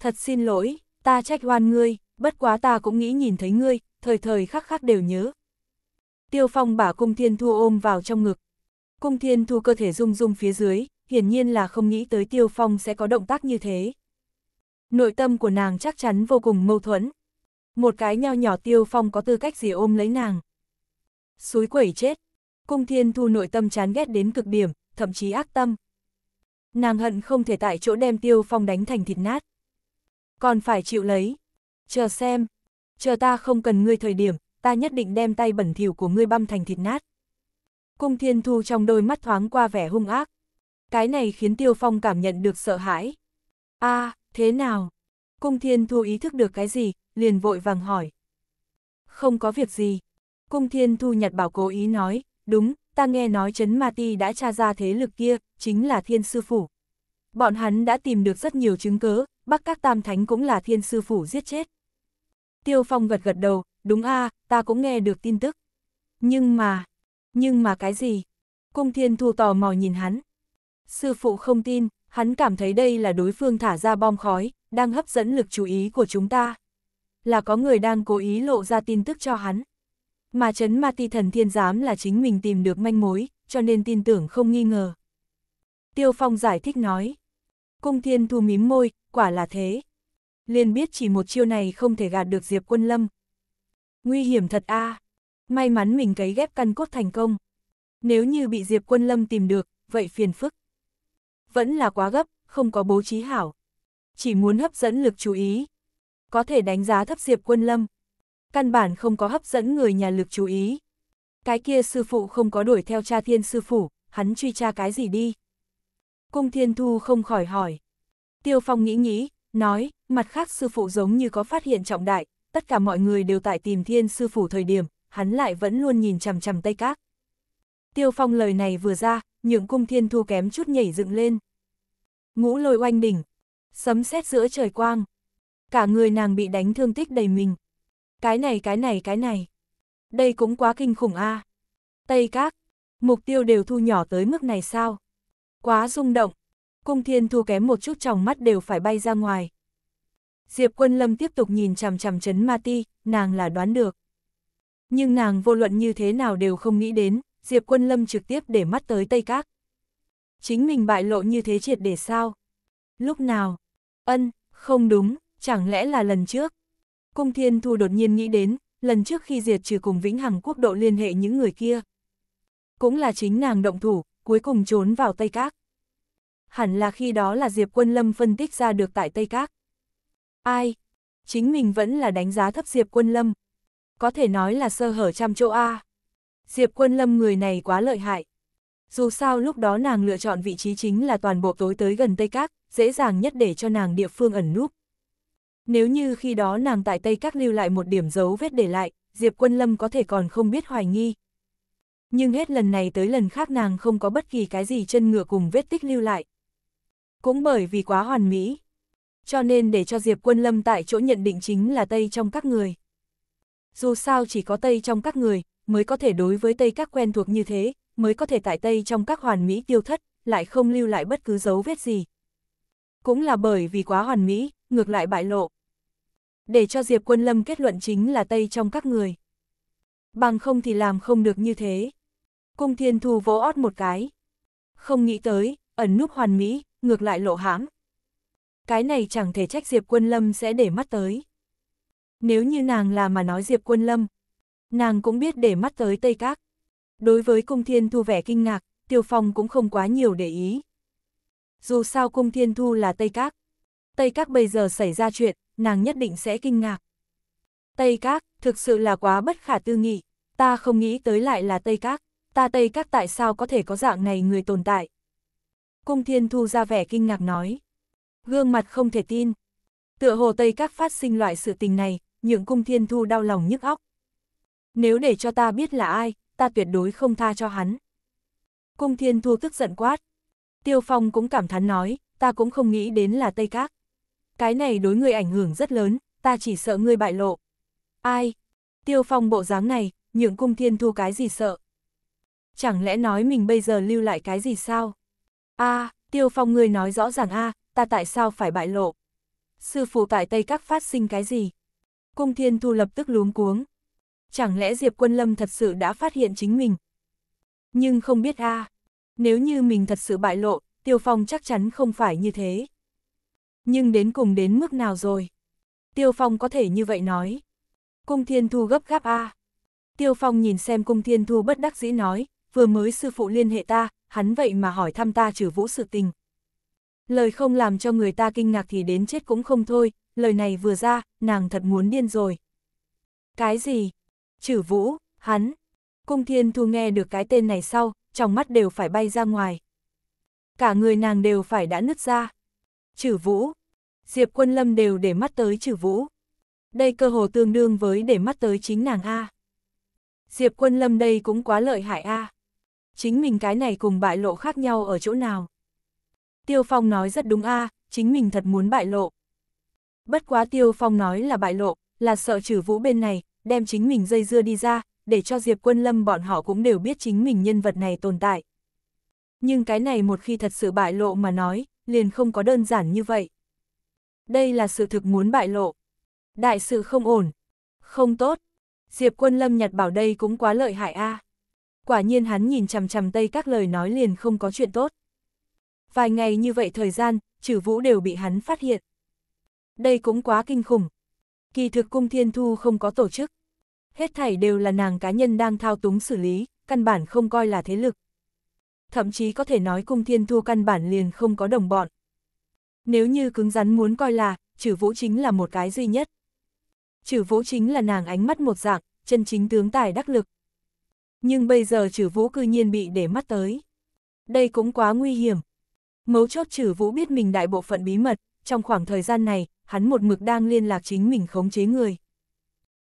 S1: Thật xin lỗi, ta trách oan ngươi, bất quá ta cũng nghĩ nhìn thấy ngươi, thời thời khắc khắc đều nhớ. Tiêu phong bả cung thiên thu ôm vào trong ngực. Cung thiên thu cơ thể rung rung phía dưới, hiển nhiên là không nghĩ tới tiêu phong sẽ có động tác như thế. Nội tâm của nàng chắc chắn vô cùng mâu thuẫn. Một cái nho nhỏ tiêu phong có tư cách gì ôm lấy nàng. Suối quẩy chết. Cung thiên thu nội tâm chán ghét đến cực điểm, thậm chí ác tâm. Nàng hận không thể tại chỗ đem tiêu phong đánh thành thịt nát. Còn phải chịu lấy. Chờ xem. Chờ ta không cần ngươi thời điểm, ta nhất định đem tay bẩn thỉu của ngươi băm thành thịt nát. Cung thiên thu trong đôi mắt thoáng qua vẻ hung ác. Cái này khiến tiêu phong cảm nhận được sợ hãi. a à, Thế nào? Cung thiên thu ý thức được cái gì, liền vội vàng hỏi. Không có việc gì. Cung thiên thu nhặt bảo cố ý nói, đúng, ta nghe nói chấn Ma Ti đã tra ra thế lực kia, chính là thiên sư phủ. Bọn hắn đã tìm được rất nhiều chứng cớ, bắt các tam thánh cũng là thiên sư phủ giết chết. Tiêu Phong gật gật đầu, đúng a, ta cũng nghe được tin tức. Nhưng mà, nhưng mà cái gì? Cung Thiên Thu tò mò nhìn hắn. Sư phụ không tin, hắn cảm thấy đây là đối phương thả ra bom khói, đang hấp dẫn lực chú ý của chúng ta. Là có người đang cố ý lộ ra tin tức cho hắn. Mà chấn ma ti thần thiên giám là chính mình tìm được manh mối, cho nên tin tưởng không nghi ngờ. Tiêu Phong giải thích nói. Cung thiên thu mím môi, quả là thế. Liên biết chỉ một chiêu này không thể gạt được Diệp Quân Lâm. Nguy hiểm thật a à. May mắn mình cấy ghép căn cốt thành công. Nếu như bị Diệp Quân Lâm tìm được, vậy phiền phức vẫn là quá gấp, không có bố trí hảo. Chỉ muốn hấp dẫn lực chú ý. Có thể đánh giá thấp Diệp Quân Lâm. Căn bản không có hấp dẫn người nhà lực chú ý. Cái kia sư phụ không có đuổi theo cha thiên sư phụ, hắn truy tra cái gì đi. Cung thiên thu không khỏi hỏi. Tiêu Phong nghĩ nghĩ, nói, mặt khác sư phụ giống như có phát hiện trọng đại, tất cả mọi người đều tại tìm thiên sư phụ thời điểm, hắn lại vẫn luôn nhìn chằm chằm Tây Các. Tiêu Phong lời này vừa ra, nhượng cung thiên thu kém chút nhảy dựng lên. Ngũ lôi oanh đỉnh, sấm sét giữa trời quang. Cả người nàng bị đánh thương tích đầy mình. Cái này cái này cái này. Đây cũng quá kinh khủng a. À. Tây Các, mục tiêu đều thu nhỏ tới mức này sao? Quá rung động. Cung thiên thu kém một chút tròng mắt đều phải bay ra ngoài. Diệp quân lâm tiếp tục nhìn chằm chằm chấn ma ti, nàng là đoán được. Nhưng nàng vô luận như thế nào đều không nghĩ đến, Diệp Quân Lâm trực tiếp để mắt tới Tây Các. Chính mình bại lộ như thế triệt để sao? Lúc nào? Ân, không đúng, chẳng lẽ là lần trước? Cung Thiên Thu đột nhiên nghĩ đến, lần trước khi diệt trừ cùng Vĩnh Hằng Quốc độ liên hệ những người kia. Cũng là chính nàng động thủ, cuối cùng trốn vào Tây Các. Hẳn là khi đó là Diệp Quân Lâm phân tích ra được tại Tây Các. Ai? Chính mình vẫn là đánh giá thấp Diệp Quân Lâm. Có thể nói là sơ hở trăm chỗ A. Diệp Quân Lâm người này quá lợi hại. Dù sao lúc đó nàng lựa chọn vị trí chính là toàn bộ tối tới gần Tây Các, dễ dàng nhất để cho nàng địa phương ẩn núp. Nếu như khi đó nàng tại Tây Các lưu lại một điểm dấu vết để lại, Diệp Quân Lâm có thể còn không biết hoài nghi. Nhưng hết lần này tới lần khác nàng không có bất kỳ cái gì chân ngựa cùng vết tích lưu lại. Cũng bởi vì quá hoàn mỹ. Cho nên để cho Diệp Quân Lâm tại chỗ nhận định chính là Tây trong các người. Dù sao chỉ có Tây trong các người, mới có thể đối với Tây các quen thuộc như thế, mới có thể tại Tây trong các hoàn mỹ tiêu thất, lại không lưu lại bất cứ dấu vết gì. Cũng là bởi vì quá hoàn mỹ, ngược lại bại lộ. Để cho Diệp Quân Lâm kết luận chính là Tây trong các người. Bằng không thì làm không được như thế. Cung Thiên Thu vỗ ót một cái. Không nghĩ tới, ẩn núp hoàn mỹ, ngược lại lộ hãm. Cái này chẳng thể trách Diệp Quân Lâm sẽ để mắt tới. Nếu như nàng là mà nói Diệp Quân Lâm, Nàng cũng biết để mắt tới Tây Các. Đối với Cung Thiên Thu vẻ kinh ngạc, Tiêu Phong cũng không quá nhiều để ý. Dù sao Cung Thiên Thu là Tây Các. Tây Các bây giờ xảy ra chuyện, nàng nhất định sẽ kinh ngạc. Tây Các, thực sự là quá bất khả tư nghị, ta không nghĩ tới lại là Tây Các, ta Tây Các tại sao có thể có dạng này người tồn tại. Cung Thiên Thu ra vẻ kinh ngạc nói. Gương mặt không thể tin. Tựa hồ Tây Các phát sinh loại sự tình này, những Cung Thiên Thu đau lòng nhức óc. Nếu để cho ta biết là ai, ta tuyệt đối không tha cho hắn. Cung thiên thua tức giận quát. Tiêu Phong cũng cảm thán nói, ta cũng không nghĩ đến là Tây Các. Cái này đối ngươi ảnh hưởng rất lớn, ta chỉ sợ ngươi bại lộ. Ai? Tiêu Phong bộ dáng này, nhượng cung thiên thua cái gì sợ? Chẳng lẽ nói mình bây giờ lưu lại cái gì sao? a Tiêu Phong ngươi nói rõ ràng a ta tại sao phải bại lộ? Sư phụ tại Tây Các phát sinh cái gì? Cung thiên thu lập tức luống cuống, Chẳng lẽ Diệp Quân Lâm thật sự đã phát hiện chính mình? Nhưng không biết a nếu như mình thật sự bại lộ, Tiêu Phong chắc chắn không phải như thế. Nhưng đến cùng đến mức nào rồi? Tiêu Phong có thể như vậy nói. Cung Thiên Thu gấp gáp a Tiêu Phong nhìn xem Cung Thiên Thu bất đắc dĩ nói, vừa mới sư phụ liên hệ ta, hắn vậy mà hỏi thăm ta trừ vũ sự tình. Lời không làm cho người ta kinh ngạc thì đến chết cũng không thôi, lời này vừa ra, nàng thật muốn điên rồi. Cái gì? Chử vũ, hắn. Cung thiên thu nghe được cái tên này sau, trong mắt đều phải bay ra ngoài. Cả người nàng đều phải đã nứt ra. Chử vũ. Diệp quân lâm đều để mắt tới chử vũ. Đây cơ hồ tương đương với để mắt tới chính nàng A. Diệp quân lâm đây cũng quá lợi hại A. Chính mình cái này cùng bại lộ khác nhau ở chỗ nào. Tiêu Phong nói rất đúng A, chính mình thật muốn bại lộ. Bất quá Tiêu Phong nói là bại lộ, là sợ trừ vũ bên này, đem chính mình dây dưa đi ra, để cho Diệp Quân Lâm bọn họ cũng đều biết chính mình nhân vật này tồn tại. Nhưng cái này một khi thật sự bại lộ mà nói, liền không có đơn giản như vậy. Đây là sự thực muốn bại lộ. Đại sự không ổn. Không tốt. Diệp Quân Lâm nhặt bảo đây cũng quá lợi hại a. À. Quả nhiên hắn nhìn chằm chằm tây các lời nói liền không có chuyện tốt. Vài ngày như vậy thời gian, trừ vũ đều bị hắn phát hiện. Đây cũng quá kinh khủng, Kỳ thực cung thiên thu không có tổ chức. Hết thảy đều là nàng cá nhân đang thao túng xử lý, căn bản không coi là thế lực. Thậm chí có thể nói cung thiên thu căn bản liền không có đồng bọn. Nếu như cứng rắn muốn coi là, trừ vũ chính là một cái duy nhất. Trừ vũ chính là nàng ánh mắt một dạng, chân chính tướng tài đắc lực. Nhưng bây giờ trừ vũ cư nhiên bị để mắt tới. Đây cũng quá nguy hiểm. Mấu chốt trừ vũ biết mình đại bộ phận bí mật, trong khoảng thời gian này, hắn một mực đang liên lạc chính mình khống chế người.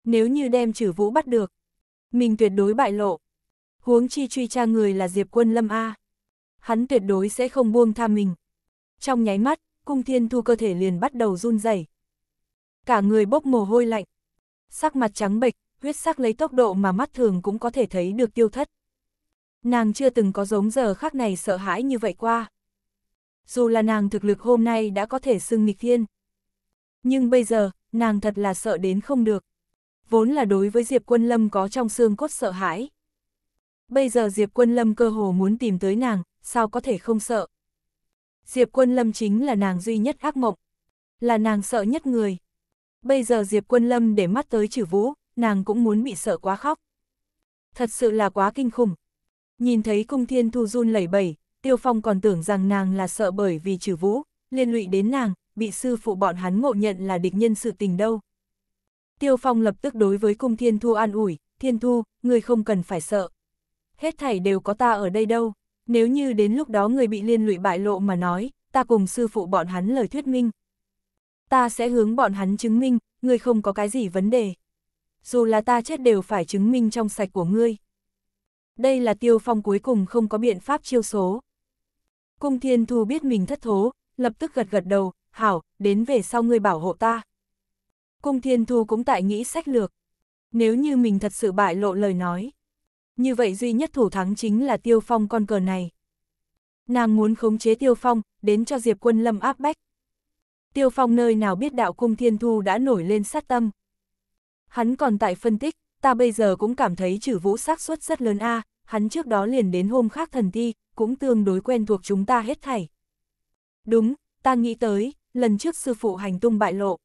S1: Nếu như đem trừ vũ bắt được, mình tuyệt đối bại lộ. Huống chi truy tra người là Diệp Quân Lâm A. Hắn tuyệt đối sẽ không buông tha mình. Trong nháy mắt, cung thiên thu cơ thể liền bắt đầu run rẩy Cả người bốc mồ hôi lạnh. Sắc mặt trắng bệch, huyết sắc lấy tốc độ mà mắt thường cũng có thể thấy được tiêu thất. Nàng chưa từng có giống giờ khác này sợ hãi như vậy qua. Dù là nàng thực lực hôm nay đã có thể xưng nghịch thiên, nhưng bây giờ, nàng thật là sợ đến không được. Vốn là đối với Diệp Quân Lâm có trong xương cốt sợ hãi. Bây giờ Diệp Quân Lâm cơ hồ muốn tìm tới nàng, sao có thể không sợ. Diệp Quân Lâm chính là nàng duy nhất ác mộng, là nàng sợ nhất người. Bây giờ Diệp Quân Lâm để mắt tới chữ vũ, nàng cũng muốn bị sợ quá khóc. Thật sự là quá kinh khủng. Nhìn thấy cung thiên thu run lẩy bẩy, Tiêu Phong còn tưởng rằng nàng là sợ bởi vì trừ vũ, liên lụy đến nàng, bị sư phụ bọn hắn ngộ nhận là địch nhân sự tình đâu. Tiêu Phong lập tức đối với cung Thiên Thu an ủi, Thiên Thu, người không cần phải sợ. Hết thảy đều có ta ở đây đâu, nếu như đến lúc đó người bị liên lụy bại lộ mà nói, ta cùng sư phụ bọn hắn lời thuyết minh. Ta sẽ hướng bọn hắn chứng minh, người không có cái gì vấn đề. Dù là ta chết đều phải chứng minh trong sạch của ngươi. Đây là tiêu phong cuối cùng không có biện pháp chiêu số. Cung Thiên Thu biết mình thất thố, lập tức gật gật đầu, hảo, đến về sau ngươi bảo hộ ta. Cung Thiên Thu cũng tại nghĩ sách lược. Nếu như mình thật sự bại lộ lời nói. Như vậy duy nhất thủ thắng chính là Tiêu Phong con cờ này. Nàng muốn khống chế Tiêu Phong, đến cho Diệp Quân Lâm áp bách. Tiêu Phong nơi nào biết đạo Cung Thiên Thu đã nổi lên sát tâm. Hắn còn tại phân tích, ta bây giờ cũng cảm thấy trừ vũ xác suất rất lớn a hắn trước đó liền đến hôm khác thần ti, cũng tương đối quen thuộc chúng ta hết thảy. Đúng, ta nghĩ tới, lần trước sư phụ hành tung bại lộ.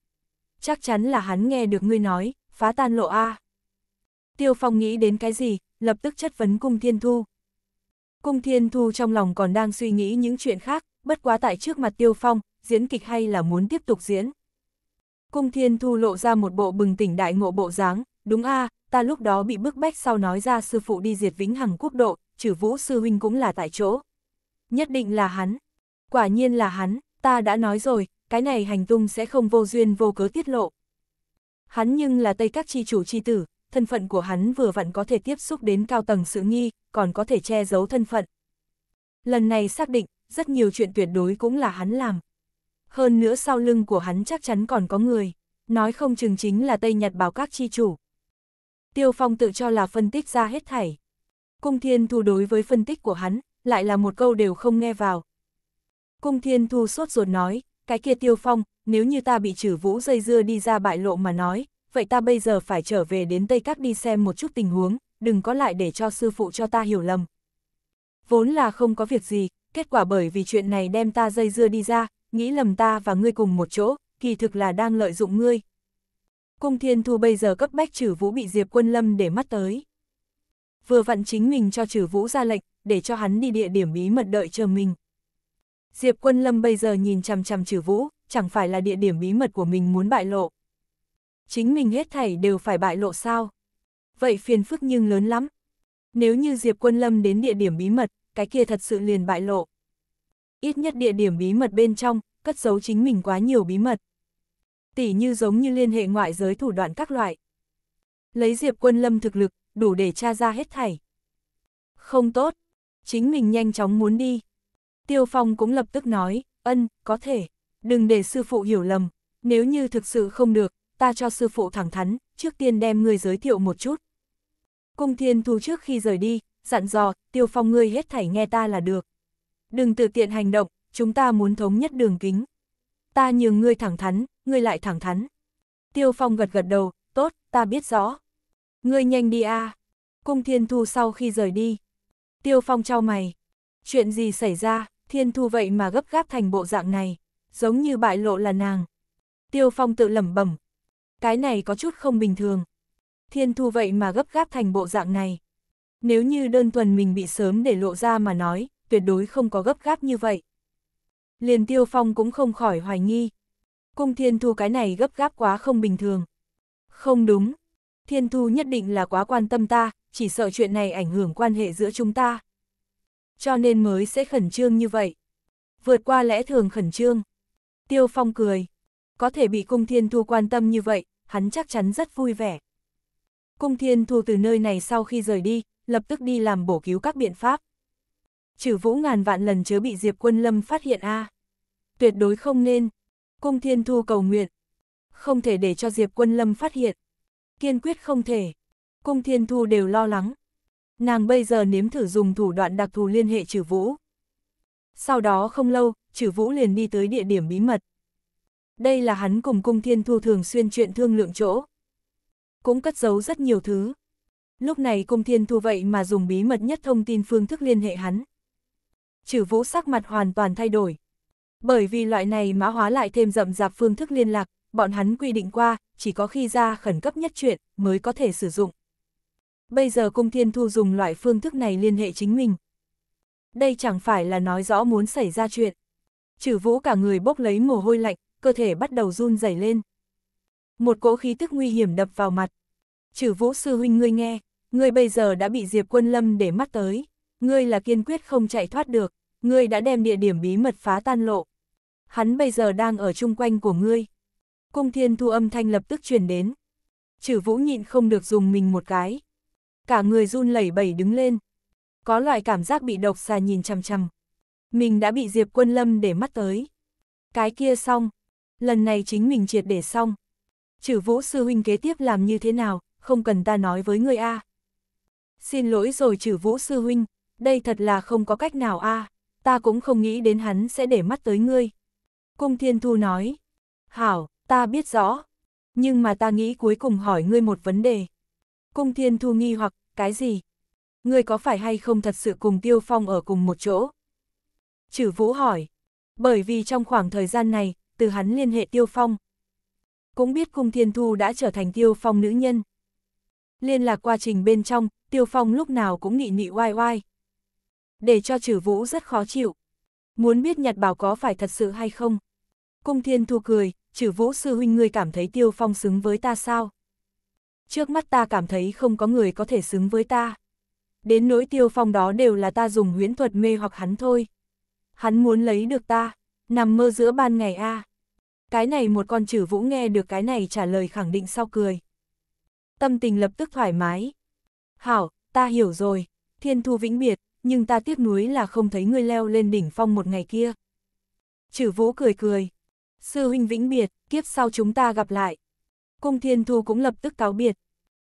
S1: Chắc chắn là hắn nghe được ngươi nói, phá tan lộ A. Tiêu Phong nghĩ đến cái gì, lập tức chất vấn Cung Thiên Thu. Cung Thiên Thu trong lòng còn đang suy nghĩ những chuyện khác, bất quá tại trước mặt Tiêu Phong, diễn kịch hay là muốn tiếp tục diễn. Cung Thiên Thu lộ ra một bộ bừng tỉnh đại ngộ bộ dáng, đúng a, ta lúc đó bị bức bách sau nói ra sư phụ đi diệt vĩnh hằng quốc độ, trừ vũ sư huynh cũng là tại chỗ. Nhất định là hắn, quả nhiên là hắn, ta đã nói rồi, cái này hành tung sẽ không vô duyên vô cớ tiết lộ. Hắn nhưng là Tây các chi chủ chi tử, thân phận của hắn vừa vặn có thể tiếp xúc đến cao tầng sự nghi, còn có thể che giấu thân phận. Lần này xác định, rất nhiều chuyện tuyệt đối cũng là hắn làm. Hơn nữa sau lưng của hắn chắc chắn còn có người, nói không chừng chính là Tây Nhật báo các chi chủ. Tiêu Phong tự cho là phân tích ra hết thảy. Cung Thiên Thu đối với phân tích của hắn, lại là một câu đều không nghe vào. Cung Thiên Thu sốt ruột nói, cái kia tiêu phong, nếu như ta bị trừ vũ dây dưa đi ra bại lộ mà nói, vậy ta bây giờ phải trở về đến Tây Các đi xem một chút tình huống, đừng có lại để cho sư phụ cho ta hiểu lầm. Vốn là không có việc gì, kết quả bởi vì chuyện này đem ta dây dưa đi ra, nghĩ lầm ta và ngươi cùng một chỗ, kỳ thực là đang lợi dụng ngươi. Cung Thiên Thu bây giờ cấp bách trừ vũ bị Diệp Quân Lâm để mắt tới. Vừa vặn chính mình cho trừ vũ ra lệnh, để cho hắn đi địa điểm bí mật đợi chờ mình. Diệp Quân Lâm bây giờ nhìn chằm chằm trừ vũ, chẳng phải là địa điểm bí mật của mình muốn bại lộ. Chính mình hết thảy đều phải bại lộ sao? Vậy phiền phức nhưng lớn lắm. Nếu như Diệp Quân Lâm đến địa điểm bí mật, cái kia thật sự liền bại lộ. Ít nhất địa điểm bí mật bên trong, cất giấu chính mình quá nhiều bí mật. tỷ như giống như liên hệ ngoại giới thủ đoạn các loại. Lấy Diệp Quân Lâm thực lực, đủ để tra ra hết thảy. Không tốt, chính mình nhanh chóng muốn đi. Tiêu Phong cũng lập tức nói, ân, có thể, đừng để sư phụ hiểu lầm, nếu như thực sự không được, ta cho sư phụ thẳng thắn, trước tiên đem ngươi giới thiệu một chút. Cung Thiên Thu trước khi rời đi, dặn dò, Tiêu Phong ngươi hết thảy nghe ta là được. Đừng tự tiện hành động, chúng ta muốn thống nhất đường kính. Ta nhường ngươi thẳng thắn, ngươi lại thẳng thắn. Tiêu Phong gật gật đầu, tốt, ta biết rõ. Ngươi nhanh đi a. Cung Thiên Thu sau khi rời đi. Tiêu Phong trao mày. Chuyện gì xảy ra? thiên thu vậy mà gấp gáp thành bộ dạng này, giống như bại lộ là nàng. Tiêu Phong tự lẩm bẩm, cái này có chút không bình thường. Thiên thu vậy mà gấp gáp thành bộ dạng này. Nếu như đơn thuần mình bị sớm để lộ ra mà nói, tuyệt đối không có gấp gáp như vậy. Liền Tiêu Phong cũng không khỏi hoài nghi. Cung Thiên Thu cái này gấp gáp quá không bình thường. Không đúng, Thiên Thu nhất định là quá quan tâm ta, chỉ sợ chuyện này ảnh hưởng quan hệ giữa chúng ta. Cho nên mới sẽ khẩn trương như vậy. Vượt qua lẽ thường khẩn trương. Tiêu Phong cười. Có thể bị Cung Thiên Thu quan tâm như vậy, hắn chắc chắn rất vui vẻ. Cung Thiên Thu từ nơi này sau khi rời đi, lập tức đi làm bổ cứu các biện pháp. Trừ vũ ngàn vạn lần chớ bị Diệp Quân Lâm phát hiện a à. Tuyệt đối không nên. Cung Thiên Thu cầu nguyện. Không thể để cho Diệp Quân Lâm phát hiện. Kiên quyết không thể. Cung Thiên Thu đều lo lắng nàng bây giờ nếm thử dùng thủ đoạn đặc thù liên hệ trừ vũ. Sau đó không lâu, trừ vũ liền đi tới địa điểm bí mật. Đây là hắn cùng cung thiên thu thường xuyên chuyện thương lượng chỗ. Cũng cất giấu rất nhiều thứ. Lúc này cung thiên thu vậy mà dùng bí mật nhất thông tin phương thức liên hệ hắn. Trừ vũ sắc mặt hoàn toàn thay đổi. Bởi vì loại này mã hóa lại thêm rậm rạp phương thức liên lạc, bọn hắn quy định qua, chỉ có khi ra khẩn cấp nhất chuyện mới có thể sử dụng bây giờ Cung Thiên Thu dùng loại phương thức này liên hệ chính mình. Đây chẳng phải là nói rõ muốn xảy ra chuyện. Chử vũ cả người bốc lấy mồ hôi lạnh, cơ thể bắt đầu run rẩy lên. Một cỗ khí tức nguy hiểm đập vào mặt. Chử vũ sư huynh ngươi nghe, ngươi bây giờ đã bị Diệp Quân Lâm để mắt tới. Ngươi là kiên quyết không chạy thoát được, ngươi đã đem địa điểm bí mật phá tan lộ. Hắn bây giờ đang ở chung quanh của ngươi. Cung thiên thu âm thanh lập tức truyền đến. Chử vũ nhịn không được dùng mình một cái, cả người run lẩy bẩy đứng lên. Có loại cảm giác bị độc xà nhìn chằm chằm. Mình đã bị Diệp Quân Lâm để mắt tới. Cái kia xong, lần này chính mình triệt để xong. Chử Vũ sư huynh kế tiếp làm như thế nào, không cần ta nói với ngươi a. Xin lỗi rồi Chử Vũ sư huynh, đây thật là không có cách nào a, ta cũng không nghĩ đến hắn sẽ để mắt tới ngươi. Cung Thiên Thu nói, hảo, ta biết rõ, nhưng mà ta nghĩ cuối cùng hỏi ngươi một vấn đề. Cung Thiên Thu nghi hoặc, cái gì? Ngươi có phải hay không thật sự cùng Tiêu Phong ở cùng một chỗ? Chử Vũ hỏi. Bởi vì trong khoảng thời gian này, từ hắn liên hệ Tiêu Phong. Cũng biết Cung Thiên Thu đã trở thành Tiêu Phong nữ nhân. Liên lạc quá trình bên trong, Tiêu Phong lúc nào cũng nị nị oai oai. Để cho Chử Vũ rất khó chịu. Muốn biết Nhật Bảo có phải thật sự hay không? Cung Thiên Thu cười, Chử Vũ sư huynh ngươi cảm thấy Tiêu Phong xứng với ta sao? trước mắt ta cảm thấy không có người có thể xứng với ta. Đến nỗi tiêu phong đó đều là ta dùng huyễn thuật mê hoặc hắn thôi. Hắn muốn lấy được ta, nằm mơ giữa ban ngày a. Cái này một con chữ vũ nghe được cái này trả lời khẳng định sau cười. Tâm tình lập tức thoải mái. Hảo, ta hiểu rồi, thiên thu vĩnh biệt, nhưng ta tiếc nuối là không thấy ngươi leo lên đỉnh phong một ngày kia. Chử vũ cười cười. Sư huynh vĩnh biệt, kiếp sau chúng ta gặp lại. Cung thiên thu cũng lập tức cáo biệt,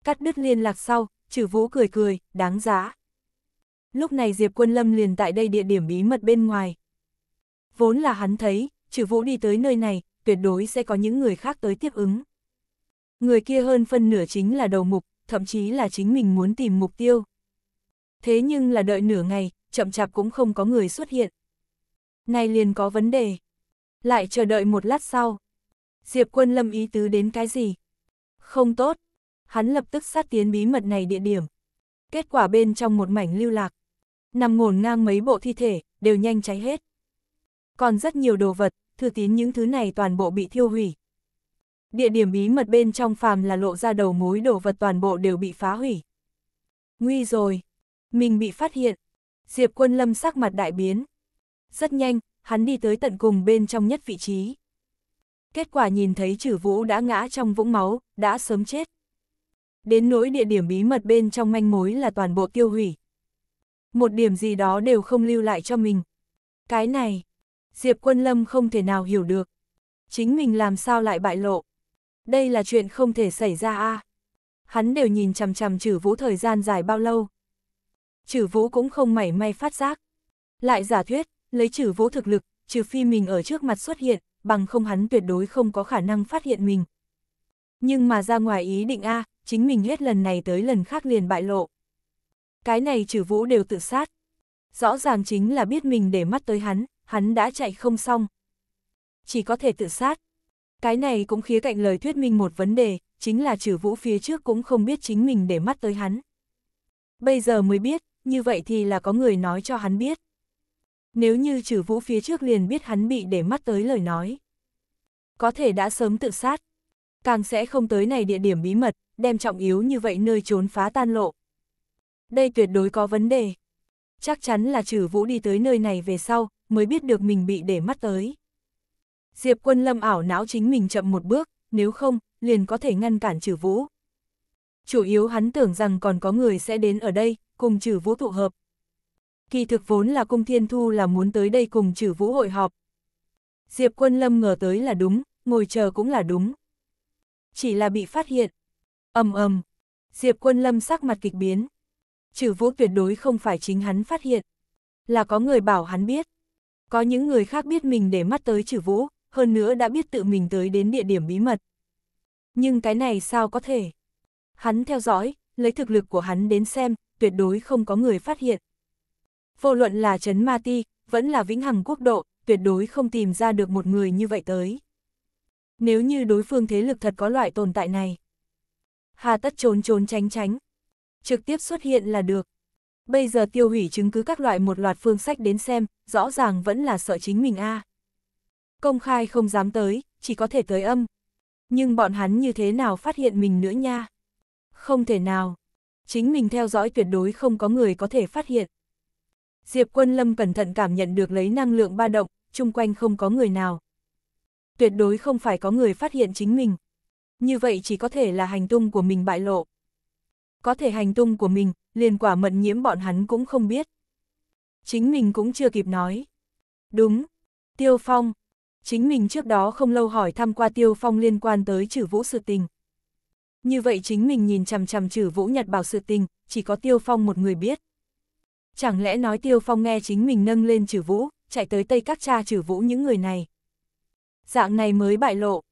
S1: Cắt đứt liên lạc sau, trừ vũ cười cười, đáng giá. Lúc này Diệp Quân Lâm liền tại đây địa điểm bí mật bên ngoài. Vốn là hắn thấy, trừ vũ đi tới nơi này, tuyệt đối sẽ có những người khác tới tiếp ứng. Người kia hơn phân nửa chính là đầu mục, thậm chí là chính mình muốn tìm mục tiêu. Thế nhưng là đợi nửa ngày, chậm chạp cũng không có người xuất hiện. Này liền có vấn đề. Lại chờ đợi một lát sau. Diệp quân lâm ý tứ đến cái gì? Không tốt, hắn lập tức sát tiến bí mật này địa điểm. Kết quả bên trong một mảnh lưu lạc, nằm ngổn ngang mấy bộ thi thể, đều nhanh cháy hết. Còn rất nhiều đồ vật, thư tín những thứ này toàn bộ bị thiêu hủy. Địa điểm bí mật bên trong phàm là lộ ra đầu mối đồ vật toàn bộ đều bị phá hủy. Nguy rồi, mình bị phát hiện. Diệp quân lâm sắc mặt đại biến. Rất nhanh, hắn đi tới tận cùng bên trong nhất vị trí. Kết quả nhìn thấy trừ vũ đã ngã trong vũng máu, đã sớm chết đến nỗi địa điểm bí mật bên trong manh mối là toàn bộ tiêu hủy. Một điểm gì đó đều không lưu lại cho mình. Cái này, Diệp Quân Lâm không thể nào hiểu được. Chính mình làm sao lại bại lộ. Đây là chuyện không thể xảy ra a à. Hắn đều nhìn chằm chằm trừ vũ thời gian dài bao lâu. Trừ vũ cũng không mảy may phát giác. Lại giả thuyết, lấy trừ vũ thực lực, trừ phi mình ở trước mặt xuất hiện, bằng không hắn tuyệt đối không có khả năng phát hiện mình. Nhưng mà ra ngoài ý định a à, chính mình hết lần này tới lần khác liền bại lộ. Cái này trừ vũ đều tự sát. Rõ ràng chính là biết mình để mắt tới hắn, hắn đã chạy không xong. Chỉ có thể tự sát. Cái này cũng khía cạnh lời thuyết minh một vấn đề, chính là trừ vũ phía trước cũng không biết chính mình để mắt tới hắn. Bây giờ mới biết, như vậy thì là có người nói cho hắn biết. Nếu như trừ vũ phía trước liền biết hắn bị để mắt tới lời nói. Có thể đã sớm tự sát. Càng sẽ không tới này địa điểm bí mật, đem trọng yếu như vậy nơi trốn phá tan lộ. Đây tuyệt đối có vấn đề. Chắc chắn là trừ vũ đi tới nơi này về sau, mới biết được mình bị để mắt tới. Diệp quân lâm ảo não chính mình chậm một bước, nếu không, liền có thể ngăn cản trừ vũ. Chủ yếu hắn tưởng rằng còn có người sẽ đến ở đây, cùng trừ vũ tụ hợp. Kỳ thực vốn là cung thiên thu là muốn tới đây cùng trừ vũ hội họp. Diệp quân lâm ngờ tới là đúng, ngồi chờ cũng là đúng. Chỉ là bị phát hiện, ầm ầm, Diệp Quân Lâm sắc mặt kịch biến. Trừ vũ tuyệt đối không phải chính hắn phát hiện. Là có người bảo hắn biết. Có những người khác biết mình để mắt tới trừ vũ, hơn nữa đã biết tự mình tới đến địa điểm bí mật. Nhưng cái này sao có thể? Hắn theo dõi, lấy thực lực của hắn đến xem, tuyệt đối không có người phát hiện. Vô luận là Trấn Ma Ti, vẫn là Vĩnh Hằng Quốc Độ, tuyệt đối không tìm ra được một người như vậy tới. Nếu như đối phương thế lực thật có loại tồn tại này, hà tất trốn trốn tránh tránh. Trực tiếp xuất hiện là được. Bây giờ tiêu hủy chứng cứ các loại một loạt phương sách đến xem, rõ ràng vẫn là sợ chính mình a. Công khai không dám tới, chỉ có thể tới âm. Nhưng bọn hắn như thế nào phát hiện mình nữa nha? Không thể nào. Chính mình theo dõi tuyệt đối không có người có thể phát hiện. Diệp Quân Lâm cẩn thận cảm nhận được lấy năng lượng ba động, chung quanh không có người nào. Tuyệt đối không phải có người phát hiện chính mình như vậy chỉ có thể là hành tung của mình bại lộ. Có thể hành tung của mình, liền quả mận nhiễm bọn hắn cũng không biết. Chính mình cũng chưa kịp nói. Đúng, Tiêu Phong. Chính mình trước đó không lâu hỏi thăm qua Tiêu Phong liên quan tới trừ vũ sự tình. Như vậy chính mình nhìn chằm chằm trừ vũ nhật bảo sự tình, chỉ có Tiêu Phong một người biết. Chẳng lẽ nói Tiêu Phong nghe chính mình nâng lên trừ vũ, chạy tới Tây các cha trừ vũ những người này. Dạng này mới bại lộ.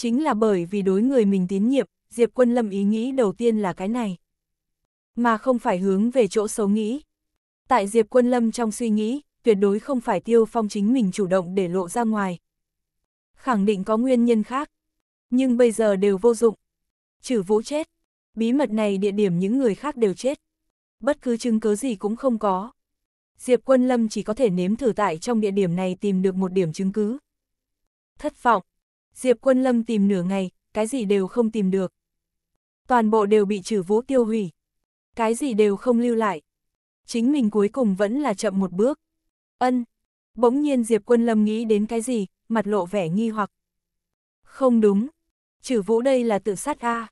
S1: Chính là bởi vì đối người mình tín nhiệm, Diệp Quân Lâm ý nghĩ đầu tiên là cái này. Mà không phải hướng về chỗ xấu nghĩ. Tại Diệp Quân Lâm trong suy nghĩ, tuyệt đối không phải Tiêu Phong chính mình chủ động để lộ ra ngoài. Khẳng định có nguyên nhân khác. Nhưng bây giờ đều vô dụng. Trừ vũ chết. Bí mật này địa điểm những người khác đều chết. Bất cứ chứng cứ gì cũng không có. Diệp Quân Lâm chỉ có thể nếm thử tại trong địa điểm này tìm được một điểm chứng cứ. Thất vọng, Diệp Quân Lâm tìm nửa ngày, cái gì đều không tìm được. Toàn bộ đều bị trừ vũ tiêu hủy. Cái gì đều không lưu lại. Chính mình cuối cùng vẫn là chậm một bước. Ân. Bỗng nhiên Diệp Quân Lâm nghĩ đến cái gì, mặt lộ vẻ nghi hoặc. Không đúng. Trừ vũ đây là tự sát A.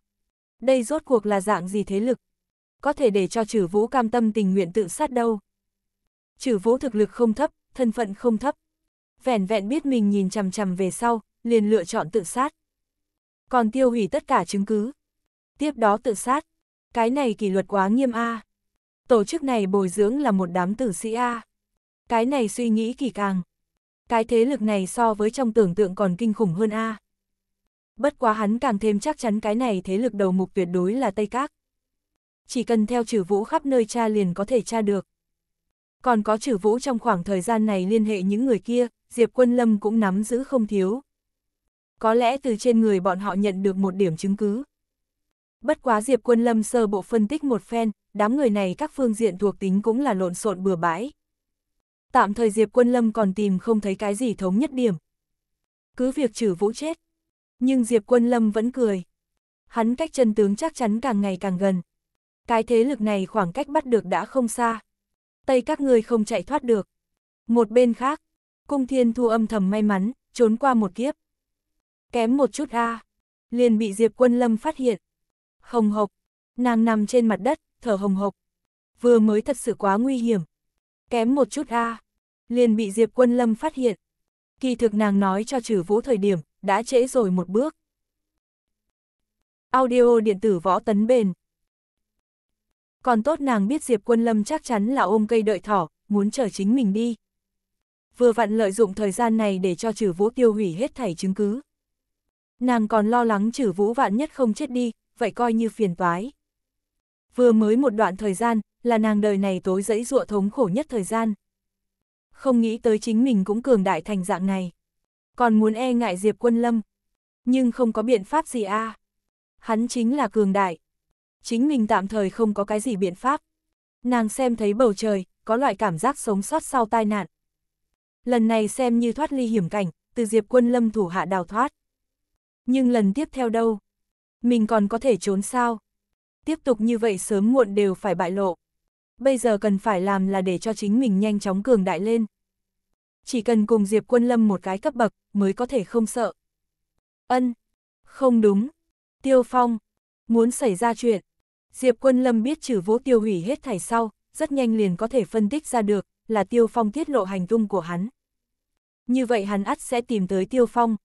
S1: Đây rốt cuộc là dạng gì thế lực? Có thể để cho trừ vũ cam tâm tình nguyện tự sát đâu. Trừ vũ thực lực không thấp, thân phận không thấp. Vẻn vẹn biết mình nhìn chằm chằm về sau, liền lựa chọn tự sát. Còn tiêu hủy tất cả chứng cứ. Tiếp đó tự sát. Cái này kỷ luật quá nghiêm A. Tổ chức này bồi dưỡng là một đám tử sĩ A. Cái này suy nghĩ kỳ càng. Cái thế lực này so với trong tưởng tượng còn kinh khủng hơn A. Bất quá hắn càng thêm chắc chắn cái này thế lực đầu mục tuyệt đối là Tây Các. Chỉ cần theo trừ vũ khắp nơi cha liền có thể tra được. Còn có trừ vũ trong khoảng thời gian này liên hệ những người kia, Diệp Quân Lâm cũng nắm giữ không thiếu có lẽ từ trên người bọn họ nhận được một điểm chứng cứ. Bất quá Diệp Quân Lâm sơ bộ phân tích một phen, đám người này các phương diện thuộc tính cũng là lộn xộn bừa bãi. Tạm thời Diệp Quân Lâm còn tìm không thấy cái gì thống nhất điểm. Cứ việc trừ vũ chết. Nhưng Diệp Quân Lâm vẫn cười. Hắn cách chân tướng chắc chắn càng ngày càng gần. Cái thế lực này khoảng cách bắt được đã không xa. Tây các người không chạy thoát được. Một bên khác, cung thiên thu âm thầm may mắn, trốn qua một kiếp. Kém một chút a Liền bị Diệp Quân Lâm phát hiện. Hồng hộc. Nàng nằm trên mặt đất, thở hồng hộc. Vừa mới thật sự quá nguy hiểm. Kém một chút a Liền bị Diệp Quân Lâm phát hiện. Kỳ thực nàng nói cho trừ vũ thời điểm, đã trễ rồi một bước. Audio điện tử võ tấn bền. Còn tốt nàng biết Diệp Quân Lâm chắc chắn là ôm cây đợi thỏ, muốn chở chính mình đi. Vừa vặn lợi dụng thời gian này để cho trừ vũ tiêu hủy hết thảy chứng cứ. Nàng còn lo lắng chử vũ vạn nhất không chết đi, vậy coi như phiền toái. Vừa mới một đoạn thời gian, là nàng đời này tối dẫy dụa thống khổ nhất thời gian. Không nghĩ tới chính mình cũng cường đại thành dạng này. Còn muốn e ngại Diệp Quân Lâm. Nhưng không có biện pháp gì a à. Hắn chính là cường đại. Chính mình tạm thời không có cái gì biện pháp. Nàng xem thấy bầu trời, có loại cảm giác sống sót sau tai nạn. Lần này xem như thoát ly hiểm cảnh, từ Diệp Quân Lâm thủ hạ đào thoát. Nhưng lần tiếp theo đâu? Mình còn có thể trốn sao? Tiếp tục như vậy sớm muộn đều phải bại lộ. Bây giờ cần phải làm là để cho chính mình nhanh chóng cường đại lên. Chỉ cần cùng Diệp Quân Lâm một cái cấp bậc mới có thể không sợ. Ân, không đúng. Tiêu Phong, muốn xảy ra chuyện. Diệp Quân Lâm biết trừ vô tiêu hủy hết thảy sau, rất nhanh liền có thể phân tích ra được, là Tiêu Phong tiết lộ hành tung của hắn. Như vậy hắn ắt sẽ tìm tới Tiêu Phong,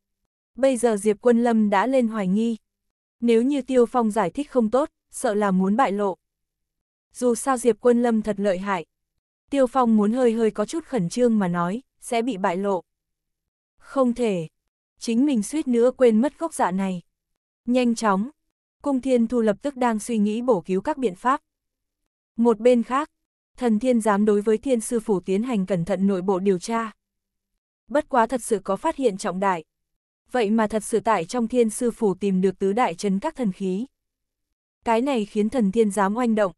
S1: Bây giờ Diệp Quân Lâm đã lên hoài nghi. Nếu như Tiêu Phong giải thích không tốt, sợ là muốn bại lộ. Dù sao Diệp Quân Lâm thật lợi hại. Tiêu Phong muốn hơi hơi có chút khẩn trương mà nói, sẽ bị bại lộ. Không thể. Chính mình suýt nữa quên mất gốc dạ này. Nhanh chóng. Cung Thiên Thu lập tức đang suy nghĩ bổ cứu các biện pháp. Một bên khác, thần thiên giám đối với thiên sư phủ tiến hành cẩn thận nội bộ điều tra. Bất quá thật sự có phát hiện trọng đại vậy mà thật sự tại trong thiên sư phủ tìm được tứ đại chấn các thần khí. Cái này khiến thần thiên giám oanh động.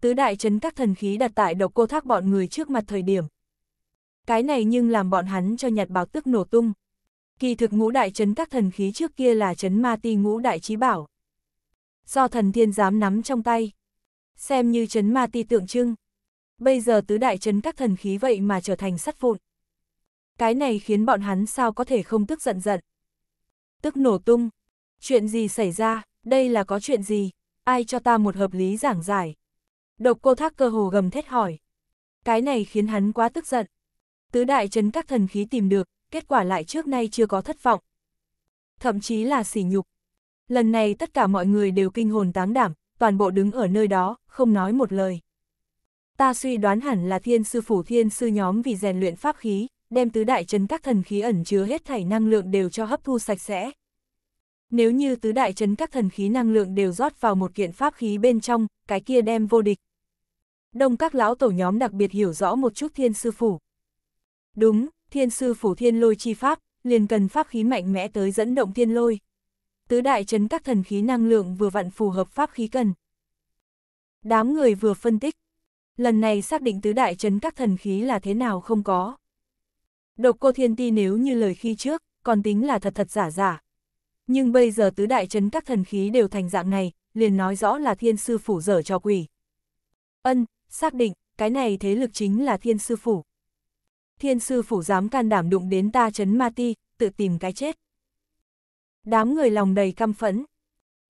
S1: Tứ đại chấn các thần khí đặt tại độc cô thác bọn người trước mặt thời điểm. Cái này nhưng làm bọn hắn cho nhặt báo tức nổ tung. Kỳ thực ngũ đại chấn các thần khí trước kia là chấn ma ti ngũ đại trí bảo. Do thần thiên giám nắm trong tay. Xem như chấn ma ti tượng trưng. Bây giờ tứ đại chấn các thần khí vậy mà trở thành sắt vụn. Cái này khiến bọn hắn sao có thể không tức giận giận tức nổ tung. Chuyện gì xảy ra, đây là có chuyện gì, ai cho ta một hợp lý giảng giải. Độc cô thác cơ hồ gầm thét hỏi. Cái này khiến hắn quá tức giận. Tứ đại trấn các thần khí tìm được, kết quả lại trước nay chưa có thất vọng. Thậm chí là sỉ nhục. Lần này tất cả mọi người đều kinh hồn táng đảm, toàn bộ đứng ở nơi đó, không nói một lời. Ta suy đoán hẳn là thiên sư phủ thiên sư nhóm vì rèn luyện pháp khí, đem tứ đại trấn các thần khí ẩn chứa hết thảy năng lượng đều cho hấp thu sạch sẽ. Nếu như tứ đại trấn các thần khí năng lượng đều rót vào một kiện pháp khí bên trong, cái kia đem vô địch. Đông các lão tổ nhóm đặc biệt hiểu rõ một chút thiên sư phủ. Đúng, thiên sư phủ thiên lôi chi pháp, liền cần pháp khí mạnh mẽ tới dẫn động thiên lôi. Tứ đại trấn các thần khí năng lượng vừa vặn phù hợp pháp khí cần. Đám người vừa phân tích. Lần này xác định tứ đại trấn các thần khí là thế nào không có. Độc cô thiên ti nếu như lời khi trước, còn tính là thật thật giả giả. Nhưng bây giờ tứ đại chấn các thần khí đều thành dạng này, liền nói rõ là thiên sư phủ dở cho quỷ. Ân, xác định, cái này thế lực chính là thiên sư phủ. Thiên sư phủ dám can đảm đụng đến ta chấn ma ti, tự tìm cái chết. Đám người lòng đầy căm phẫn.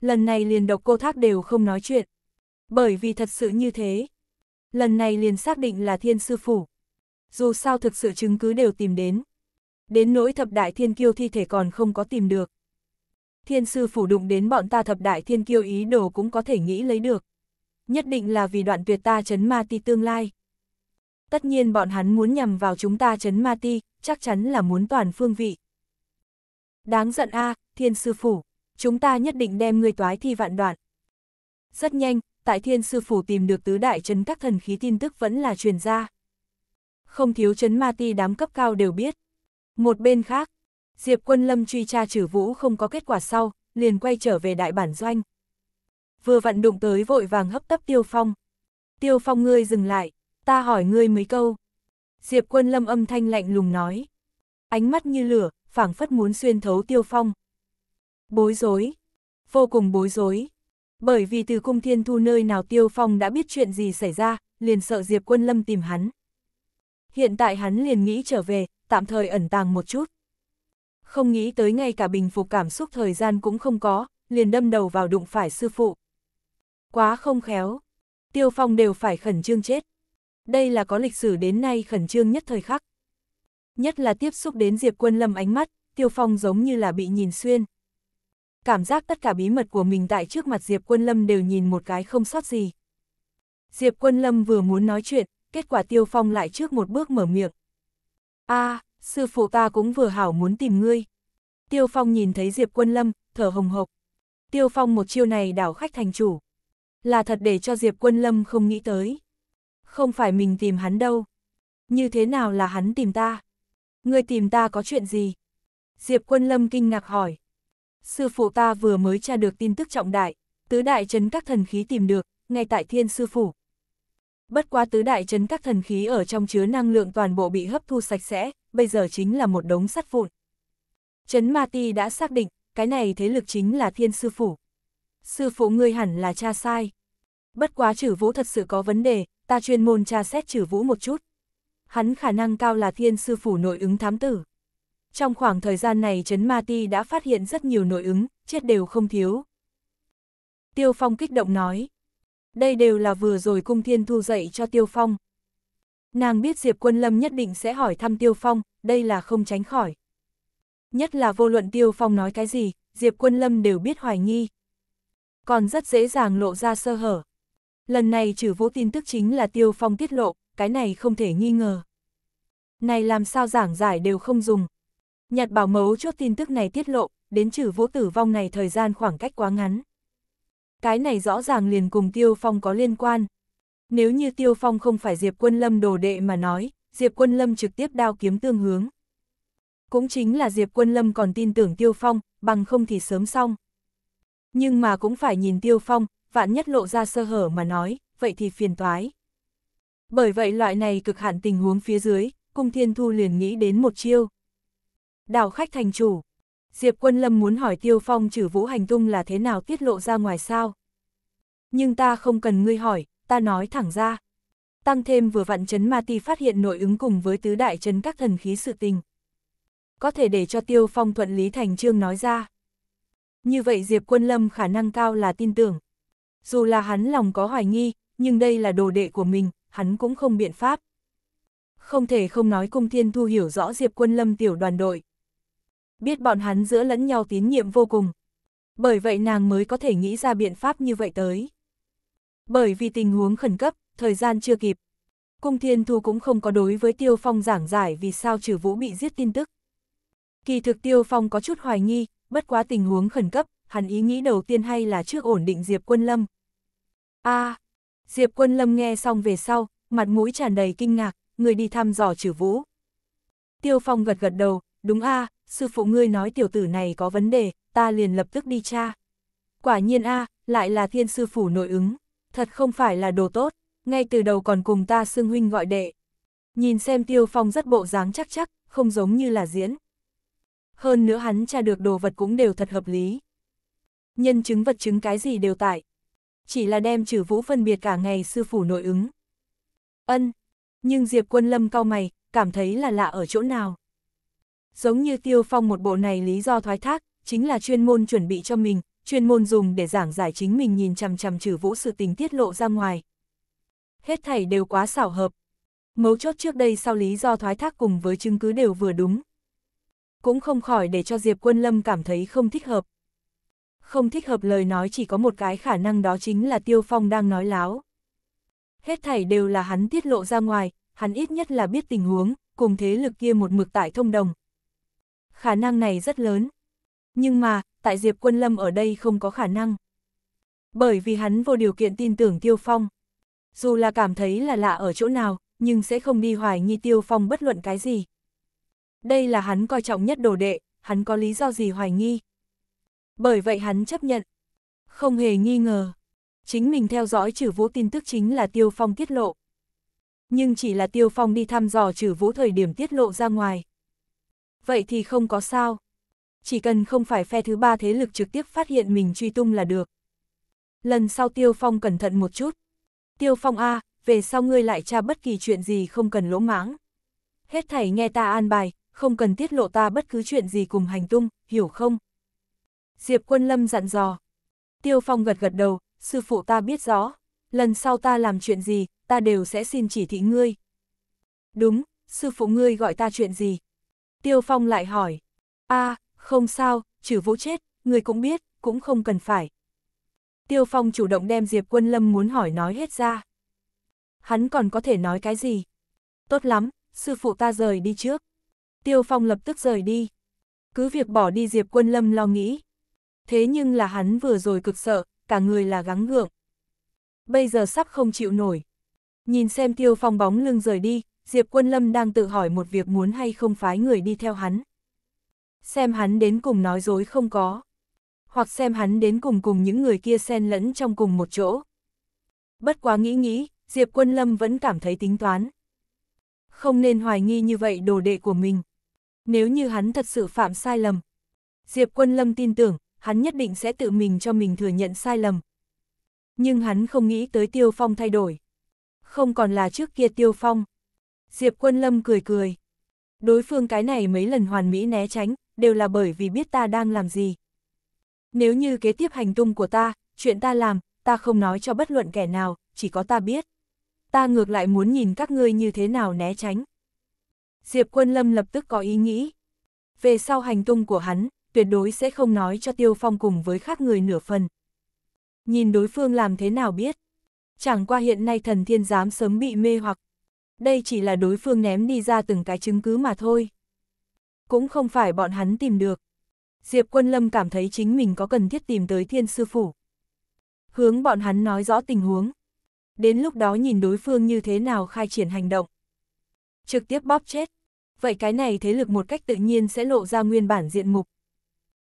S1: Lần này liền độc cô thác đều không nói chuyện. Bởi vì thật sự như thế. Lần này liền xác định là thiên sư phủ dù sao thực sự chứng cứ đều tìm đến. Đến nỗi thập đại thiên kiêu thi thể còn không có tìm được. Thiên sư phủ đụng đến bọn ta thập đại thiên kiêu ý đồ cũng có thể nghĩ lấy được. Nhất định là vì đoạn tuyệt ta chấn ma ti tương lai. Tất nhiên bọn hắn muốn nhằm vào chúng ta chấn ma ti, chắc chắn là muốn toàn phương vị. Đáng giận a à, thiên sư phủ, chúng ta nhất định đem người toái thi vạn đoạn. Rất nhanh, tại thiên sư phủ tìm được tứ đại chấn các thần khí tin tức vẫn là truyền ra không thiếu chấn ma ti đám cấp cao đều biết. Một bên khác, Diệp Quân Lâm truy tra trừ vũ không có kết quả sau, liền quay trở về đại bản doanh. Vừa vặn đụng tới vội vàng hấp tấp Tiêu Phong. Tiêu Phong ngươi dừng lại, ta hỏi ngươi mấy câu. Diệp Quân Lâm âm thanh lạnh lùng nói. Ánh mắt như lửa, phảng phất muốn xuyên thấu Tiêu Phong. Bối rối, vô cùng bối rối. Bởi vì từ cung thiên thu nơi nào Tiêu Phong đã biết chuyện gì xảy ra, liền sợ Diệp Quân Lâm tìm hắn, hiện tại hắn liền nghĩ trở về, tạm thời ẩn tàng một chút. Không nghĩ tới ngay cả bình phục cảm xúc thời gian cũng không có, liền đâm đầu vào đụng phải sư phụ. Quá không khéo, tiêu phong đều phải khẩn trương chết. Đây là có lịch sử đến nay khẩn trương nhất thời khắc. Nhất là tiếp xúc đến Diệp Quân Lâm ánh mắt, tiêu phong giống như là bị nhìn xuyên. Cảm giác tất cả bí mật của mình tại trước mặt Diệp Quân Lâm đều nhìn một cái không sót gì. Diệp Quân Lâm vừa muốn nói chuyện, kết quả Tiêu Phong lại trước một bước mở miệng. a à, sư phụ ta cũng vừa hảo muốn tìm ngươi. Tiêu Phong nhìn thấy Diệp Quân Lâm, thở hồng hộc. Tiêu Phong một chiêu này đảo khách thành chủ. Là thật để cho Diệp Quân Lâm không nghĩ tới. Không phải mình tìm hắn đâu. Như thế nào là hắn tìm ta? Ngươi tìm ta có chuyện gì? Diệp Quân Lâm kinh ngạc hỏi. Sư phụ ta vừa mới tra được tin tức trọng đại, tứ đại trấn các thần khí tìm được, ngay tại thiên sư phủ bất quá tứ đại chấn các thần khí ở trong chứa năng lượng toàn bộ bị hấp thu sạch sẽ, bây giờ chính là một đống sắt vụn. Chấn Ma Ti đã xác định, cái này thế lực chính là Thiên Sư Phủ. Sư phụ ngươi hẳn là cha sai. Bất quá trừ vũ thật sự có vấn đề, ta chuyên môn tra xét trừ vũ một chút. Hắn khả năng cao là Thiên Sư Phủ nội ứng thám tử. Trong khoảng thời gian này Trấn Ma Ti đã phát hiện rất nhiều nội ứng, chết đều không thiếu. Tiêu Phong kích động nói, đây đều là vừa rồi cung thiên thu dạy cho Tiêu Phong. Nàng biết Diệp Quân Lâm nhất định sẽ hỏi thăm Tiêu Phong, đây là không tránh khỏi. Nhất là vô luận Tiêu Phong nói cái gì, Diệp Quân Lâm đều biết hoài nghi. Còn rất dễ dàng lộ ra sơ hở. Lần này trừ vũ tin tức chính là Tiêu Phong tiết lộ, cái này không thể nghi ngờ. Này làm sao giảng giải đều không dùng. Nhật bảo mấu chốt tin tức này tiết lộ, đến trừ vũ tử vong này thời gian khoảng cách quá ngắn cái này rõ ràng liền cùng Tiêu Phong có liên quan. Nếu như Tiêu Phong không phải Diệp Quân Lâm đồ đệ mà nói, Diệp Quân Lâm trực tiếp đao kiếm tương hướng. Cũng chính là Diệp Quân Lâm còn tin tưởng Tiêu Phong, bằng không thì sớm xong. Nhưng mà cũng phải nhìn Tiêu Phong, vạn nhất lộ ra sơ hở mà nói, vậy thì phiền toái. Bởi vậy loại này cực hạn tình huống phía dưới, Cung Thiên Thu liền nghĩ đến một chiêu. Đào khách thành chủ, Diệp Quân Lâm muốn hỏi Tiêu Phong trừ vũ hành tung là thế nào tiết lộ ra ngoài sao. Nhưng ta không cần ngươi hỏi, ta nói thẳng ra. Tăng thêm vừa vặn chấn ma ti phát hiện nội ứng cùng với tứ đại chấn các thần khí sự tình. Có thể để cho Tiêu Phong thuận lý thành trương nói ra. Như vậy Diệp Quân Lâm khả năng cao là tin tưởng. Dù là hắn lòng có hoài nghi, nhưng đây là đồ đệ của mình, hắn cũng không biện pháp. Không thể không nói Cung Thiên Thu hiểu rõ Diệp Quân Lâm tiểu đoàn đội biết bọn hắn giữa lẫn nhau tín nhiệm vô cùng. Bởi vậy nàng mới có thể nghĩ ra biện pháp như vậy tới. Bởi vì tình huống khẩn cấp, thời gian chưa kịp. Cung Thiên Thu cũng không có đối với Tiêu Phong giảng giải vì sao trừ vũ bị giết tin tức. Kỳ thực Tiêu Phong có chút hoài nghi, bất quá tình huống khẩn cấp, hắn ý nghĩ đầu tiên hay là trước ổn định Diệp Quân Lâm. a à, Diệp Quân Lâm nghe xong về sau, mặt mũi tràn đầy kinh ngạc, người đi thăm dò trừ vũ. Tiêu Phong gật gật đầu, đúng a à, sư phụ ngươi nói tiểu tử này có vấn đề, ta liền lập tức đi tra. Quả nhiên a lại là thiên sư phủ nội ứng, thật không phải là đồ tốt, ngay từ đầu còn cùng ta xưng huynh gọi đệ. Nhìn xem tiêu phong rất bộ dáng chắc chắc, không giống như là diễn. Hơn nữa hắn tra được đồ vật cũng đều thật hợp lý. Nhân chứng vật chứng cái gì đều tại. Chỉ là đem trừ vũ phân biệt cả ngày sư phủ nội ứng. Ân, nhưng Diệp quân lâm cau mày, cảm thấy là lạ ở chỗ nào. Giống như Tiêu Phong một bộ này lý do thoái thác, chính là chuyên môn chuẩn bị cho mình, chuyên môn dùng để giảng giải chính mình nhìn chằm chằm trừ vũ sự tình tiết lộ ra ngoài. Hết thảy đều quá xảo hợp. Mấu chốt trước đây sau lý do thoái thác cùng với chứng cứ đều vừa đúng. Cũng không khỏi để cho Diệp Quân Lâm cảm thấy không thích hợp. Không thích hợp lời nói chỉ có một cái khả năng đó chính là Tiêu Phong đang nói láo. Hết thảy đều là hắn tiết lộ ra ngoài, hắn ít nhất là biết tình huống, cùng thế lực kia một mực tại thông đồng, khả năng này rất lớn. Nhưng mà, tại Diệp Quân Lâm ở đây không có khả năng. Bởi vì hắn vô điều kiện tin tưởng Tiêu Phong. Dù là cảm thấy là lạ ở chỗ nào, nhưng sẽ không đi hoài nghi Tiêu Phong bất luận cái gì. Đây là hắn coi trọng nhất đồ đệ, hắn có lý do gì hoài nghi. Bởi vậy hắn chấp nhận. Không hề nghi ngờ. Chính mình theo dõi trừ vũ tin tức chính là Tiêu Phong tiết lộ. Nhưng chỉ là Tiêu Phong đi thăm dò trừ vũ thời điểm tiết lộ ra ngoài vậy thì không có sao. Chỉ cần không phải phe thứ ba thế lực trực tiếp phát hiện mình truy tung là được. Lần sau Tiêu Phong cẩn thận một chút. Tiêu Phong A, về sau ngươi lại tra bất kỳ chuyện gì không cần lỗ mãng. Hết thảy nghe ta an bài, không cần tiết lộ ta bất cứ chuyện gì cùng hành tung, hiểu không? Diệp Quân Lâm dặn dò. Tiêu Phong gật gật đầu, sư phụ ta biết rõ, lần sau ta làm chuyện gì, ta đều sẽ xin chỉ thị ngươi. Đúng, sư phụ ngươi gọi ta chuyện gì? Tiêu Phong lại hỏi, a không sao, trừ vũ chết, người cũng biết, cũng không cần phải. Tiêu Phong chủ động đem Diệp Quân Lâm muốn hỏi nói hết ra. Hắn còn có thể nói cái gì? Tốt lắm, sư phụ ta rời đi trước. Tiêu Phong lập tức rời đi. Cứ việc bỏ đi Diệp Quân Lâm lo nghĩ. Thế nhưng là hắn vừa rồi cực sợ, cả người là gắng gượng. Bây giờ sắp không chịu nổi. Nhìn xem Tiêu Phong bóng lưng rời đi, Diệp Quân Lâm đang tự hỏi một việc muốn hay không phái người đi theo hắn. Xem hắn đến cùng nói dối không có. Hoặc xem hắn đến cùng cùng những người kia xen lẫn trong cùng một chỗ. Bất quá nghĩ nghĩ, Diệp Quân Lâm vẫn cảm thấy tính toán. Không nên hoài nghi như vậy đồ đệ của mình. Nếu như hắn thật sự phạm sai lầm. Diệp Quân Lâm tin tưởng, hắn nhất định sẽ tự mình cho mình thừa nhận sai lầm. Nhưng hắn không nghĩ tới Tiêu Phong thay đổi. Không còn là trước kia Tiêu Phong. Diệp Quân Lâm cười cười. Đối phương cái này mấy lần hoàn mỹ né tránh, đều là bởi vì biết ta đang làm gì. Nếu như kế tiếp hành tung của ta, chuyện ta làm, ta không nói cho bất luận kẻ nào, chỉ có ta biết. Ta ngược lại muốn nhìn các ngươi như thế nào né tránh. Diệp Quân Lâm lập tức có ý nghĩ. Về sau hành tung của hắn, tuyệt đối sẽ không nói cho Tiêu Phong cùng với khác người nửa phần. Nhìn đối phương làm thế nào biết. Chẳng qua hiện nay thần thiên giám sớm bị mê hoặc đây chỉ là đối phương ném đi ra từng cái chứng cứ mà thôi. Cũng không phải bọn hắn tìm được. Diệp Quân Lâm cảm thấy chính mình có cần thiết tìm tới thiên sư phủ. Hướng bọn hắn nói rõ tình huống. Đến lúc đó nhìn đối phương như thế nào khai triển hành động. Trực tiếp bóp chết. Vậy cái này thế lực một cách tự nhiên sẽ lộ ra nguyên bản diện mục.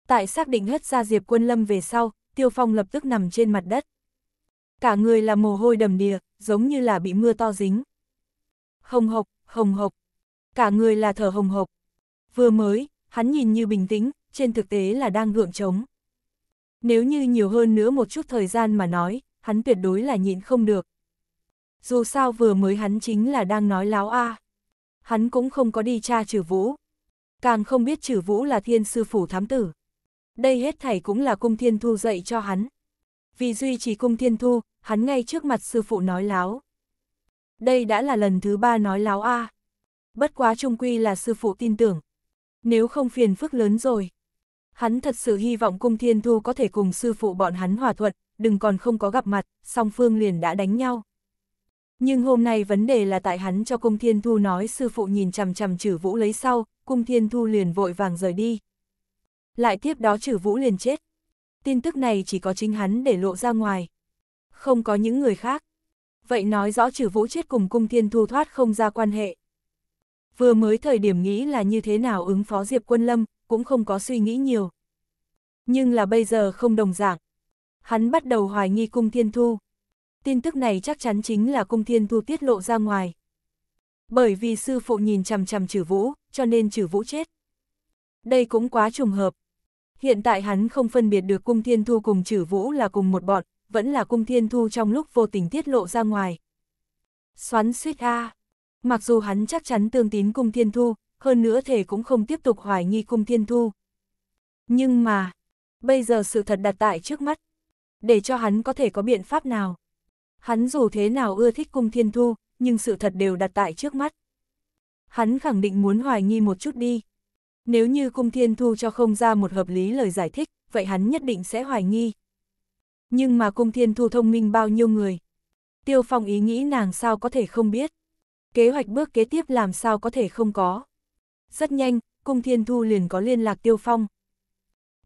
S1: Tại xác định hất ra Diệp Quân Lâm về sau, Tiêu Phong lập tức nằm trên mặt đất. Cả người là mồ hôi đầm đìa, giống như là bị mưa to dính hồng hộc, hồng hộc. Cả người là thở hồng hộc. Vừa mới, hắn nhìn như bình tĩnh, trên thực tế là đang gượng chống. Nếu như nhiều hơn nữa một chút thời gian mà nói, hắn tuyệt đối là nhịn không được. Dù sao vừa mới hắn chính là đang nói láo a. Hắn cũng không có đi tra trừ vũ. Càng không biết trừ vũ là thiên sư phủ thám tử. Đây hết thảy cũng là cung thiên thu dạy cho hắn. Vì duy trì cung thiên thu, hắn ngay trước mặt sư phụ nói láo đây đã là lần thứ ba nói láo a. À. Bất quá trung quy là sư phụ tin tưởng. Nếu không phiền phức lớn rồi. Hắn thật sự hy vọng cung thiên thu có thể cùng sư phụ bọn hắn hòa thuận, đừng còn không có gặp mặt, song phương liền đã đánh nhau. Nhưng hôm nay vấn đề là tại hắn cho cung thiên thu nói sư phụ nhìn chằm chằm chử vũ lấy sau, cung thiên thu liền vội vàng rời đi. Lại tiếp đó chử vũ liền chết. Tin tức này chỉ có chính hắn để lộ ra ngoài. Không có những người khác vậy nói rõ trừ vũ chết cùng cung thiên thu thoát không ra quan hệ. Vừa mới thời điểm nghĩ là như thế nào ứng phó Diệp Quân Lâm, cũng không có suy nghĩ nhiều. Nhưng là bây giờ không đồng dạng. Hắn bắt đầu hoài nghi cung thiên thu. Tin tức này chắc chắn chính là cung thiên thu tiết lộ ra ngoài. Bởi vì sư phụ nhìn chằm chằm trừ vũ, cho nên trừ vũ chết. Đây cũng quá trùng hợp. Hiện tại hắn không phân biệt được cung thiên thu cùng trừ vũ là cùng một bọn, vẫn là cung thiên thu trong lúc vô tình tiết lộ ra ngoài. Xoắn suýt A. Mặc dù hắn chắc chắn tương tín cung thiên thu, hơn nữa thể cũng không tiếp tục hoài nghi cung thiên thu. Nhưng mà, bây giờ sự thật đặt tại trước mắt, để cho hắn có thể có biện pháp nào. Hắn dù thế nào ưa thích cung thiên thu, nhưng sự thật đều đặt tại trước mắt. Hắn khẳng định muốn hoài nghi một chút đi. Nếu như cung thiên thu cho không ra một hợp lý lời giải thích, vậy hắn nhất định sẽ hoài nghi. Nhưng mà cung thiên thu thông minh bao nhiêu người. Tiêu Phong ý nghĩ nàng sao có thể không biết. Kế hoạch bước kế tiếp làm sao có thể không có. Rất nhanh, cung thiên thu liền có liên lạc Tiêu Phong.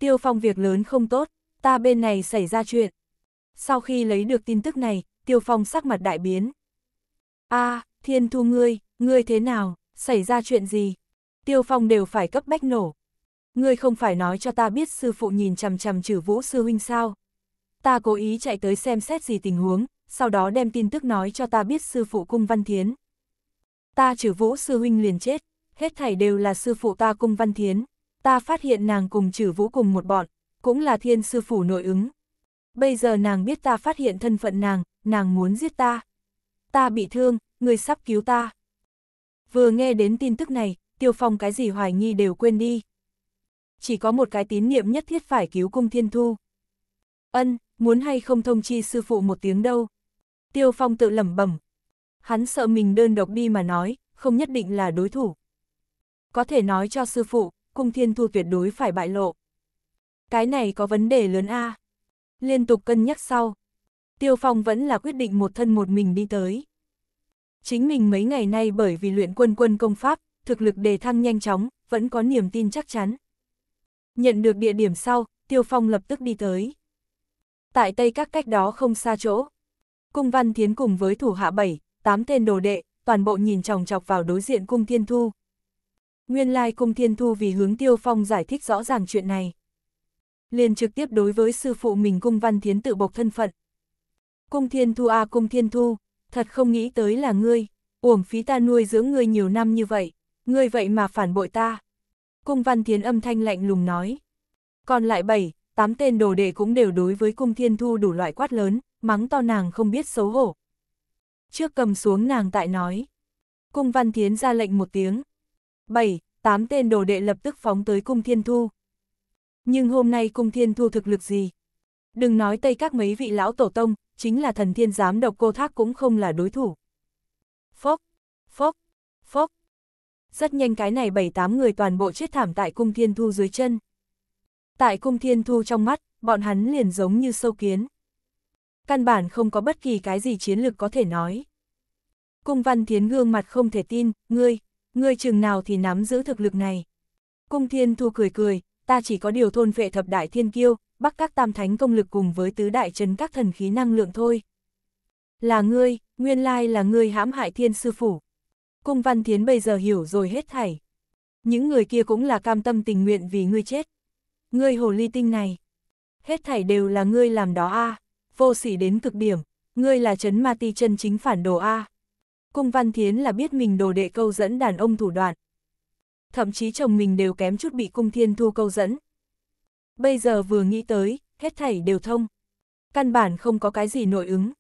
S1: Tiêu Phong việc lớn không tốt, ta bên này xảy ra chuyện. Sau khi lấy được tin tức này, Tiêu Phong sắc mặt đại biến. a à, thiên thu ngươi, ngươi thế nào, xảy ra chuyện gì? Tiêu Phong đều phải cấp bách nổ. Ngươi không phải nói cho ta biết sư phụ nhìn chằm chằm trừ vũ sư huynh sao? ta cố ý chạy tới xem xét gì tình huống, sau đó đem tin tức nói cho ta biết sư phụ cung văn thiến. Ta trừ vũ sư huynh liền chết, hết thảy đều là sư phụ ta cung văn thiến, ta phát hiện nàng cùng trừ vũ cùng một bọn, cũng là thiên sư phủ nội ứng. Bây giờ nàng biết ta phát hiện thân phận nàng, nàng muốn giết ta. Ta bị thương, người sắp cứu ta. Vừa nghe đến tin tức này, tiêu phong cái gì hoài nghi đều quên đi. Chỉ có một cái tín niệm nhất thiết phải cứu cung thiên thu. Ân, muốn hay không thông chi sư phụ một tiếng đâu. Tiêu Phong tự lẩm bẩm. Hắn sợ mình đơn độc đi mà nói, không nhất định là đối thủ. Có thể nói cho sư phụ, cung thiên thu tuyệt đối phải bại lộ. Cái này có vấn đề lớn A. Liên tục cân nhắc sau. Tiêu Phong vẫn là quyết định một thân một mình đi tới. Chính mình mấy ngày nay bởi vì luyện quân quân công pháp, thực lực đề thăng nhanh chóng, vẫn có niềm tin chắc chắn. Nhận được địa điểm sau, Tiêu Phong lập tức đi tới tại Tây Các cách đó không xa chỗ. Cung Văn Thiến cùng với thủ hạ bảy, tám tên đồ đệ, toàn bộ nhìn chòng chọc vào đối diện Cung Thiên Thu. Nguyên lai like Cung Thiên Thu vì hướng Tiêu Phong giải thích rõ ràng chuyện này. liền trực tiếp đối với sư phụ mình Cung Văn Thiến tự bộc thân phận. Cung Thiên Thu a à, Cung Thiên Thu, thật không nghĩ tới là ngươi, uổng phí ta nuôi dưỡng ngươi nhiều năm như vậy, ngươi vậy mà phản bội ta. Cung Văn Thiến âm thanh lạnh lùng nói. Còn lại bảy, tám tên đồ đệ cũng đều đối với cung thiên thu đủ loại quát lớn, mắng to nàng không biết xấu hổ. Trước cầm xuống nàng tại nói. Cung văn thiến ra lệnh một tiếng. bảy tám tên đồ đệ lập tức phóng tới cung thiên thu. Nhưng hôm nay cung thiên thu thực lực gì? Đừng nói tây các mấy vị lão tổ tông, chính là thần thiên giám độc cô thác cũng không là đối thủ. Phốc, phốc, phốc. Rất nhanh cái này bảy tám người toàn bộ chết thảm tại cung thiên thu dưới chân. Tại cung thiên thu trong mắt, bọn hắn liền giống như sâu kiến. Căn bản không có bất kỳ cái gì chiến lược có thể nói. Cung văn thiến gương mặt không thể tin, ngươi, ngươi chừng nào thì nắm giữ thực lực này. Cung thiên thu cười cười, ta chỉ có điều thôn vệ thập đại thiên kiêu, bắc các tam thánh công lực cùng với tứ đại chân các thần khí năng lượng thôi. Là ngươi, nguyên lai là ngươi hãm hại thiên sư phủ. Cung văn thiến bây giờ hiểu rồi hết thảy. Những người kia cũng là cam tâm tình nguyện vì ngươi chết ngươi hồ ly tinh này. Hết thảy đều là ngươi làm đó a à. vô sỉ đến cực điểm, ngươi là chấn ma ti chân chính phản đồ a à. Cung Văn Thiến là biết mình đồ đệ câu dẫn đàn ông thủ đoạn. Thậm chí chồng mình đều kém chút bị cung thiên thu câu dẫn. Bây giờ vừa nghĩ tới, hết thảy đều thông. Căn bản không có cái gì nội ứng.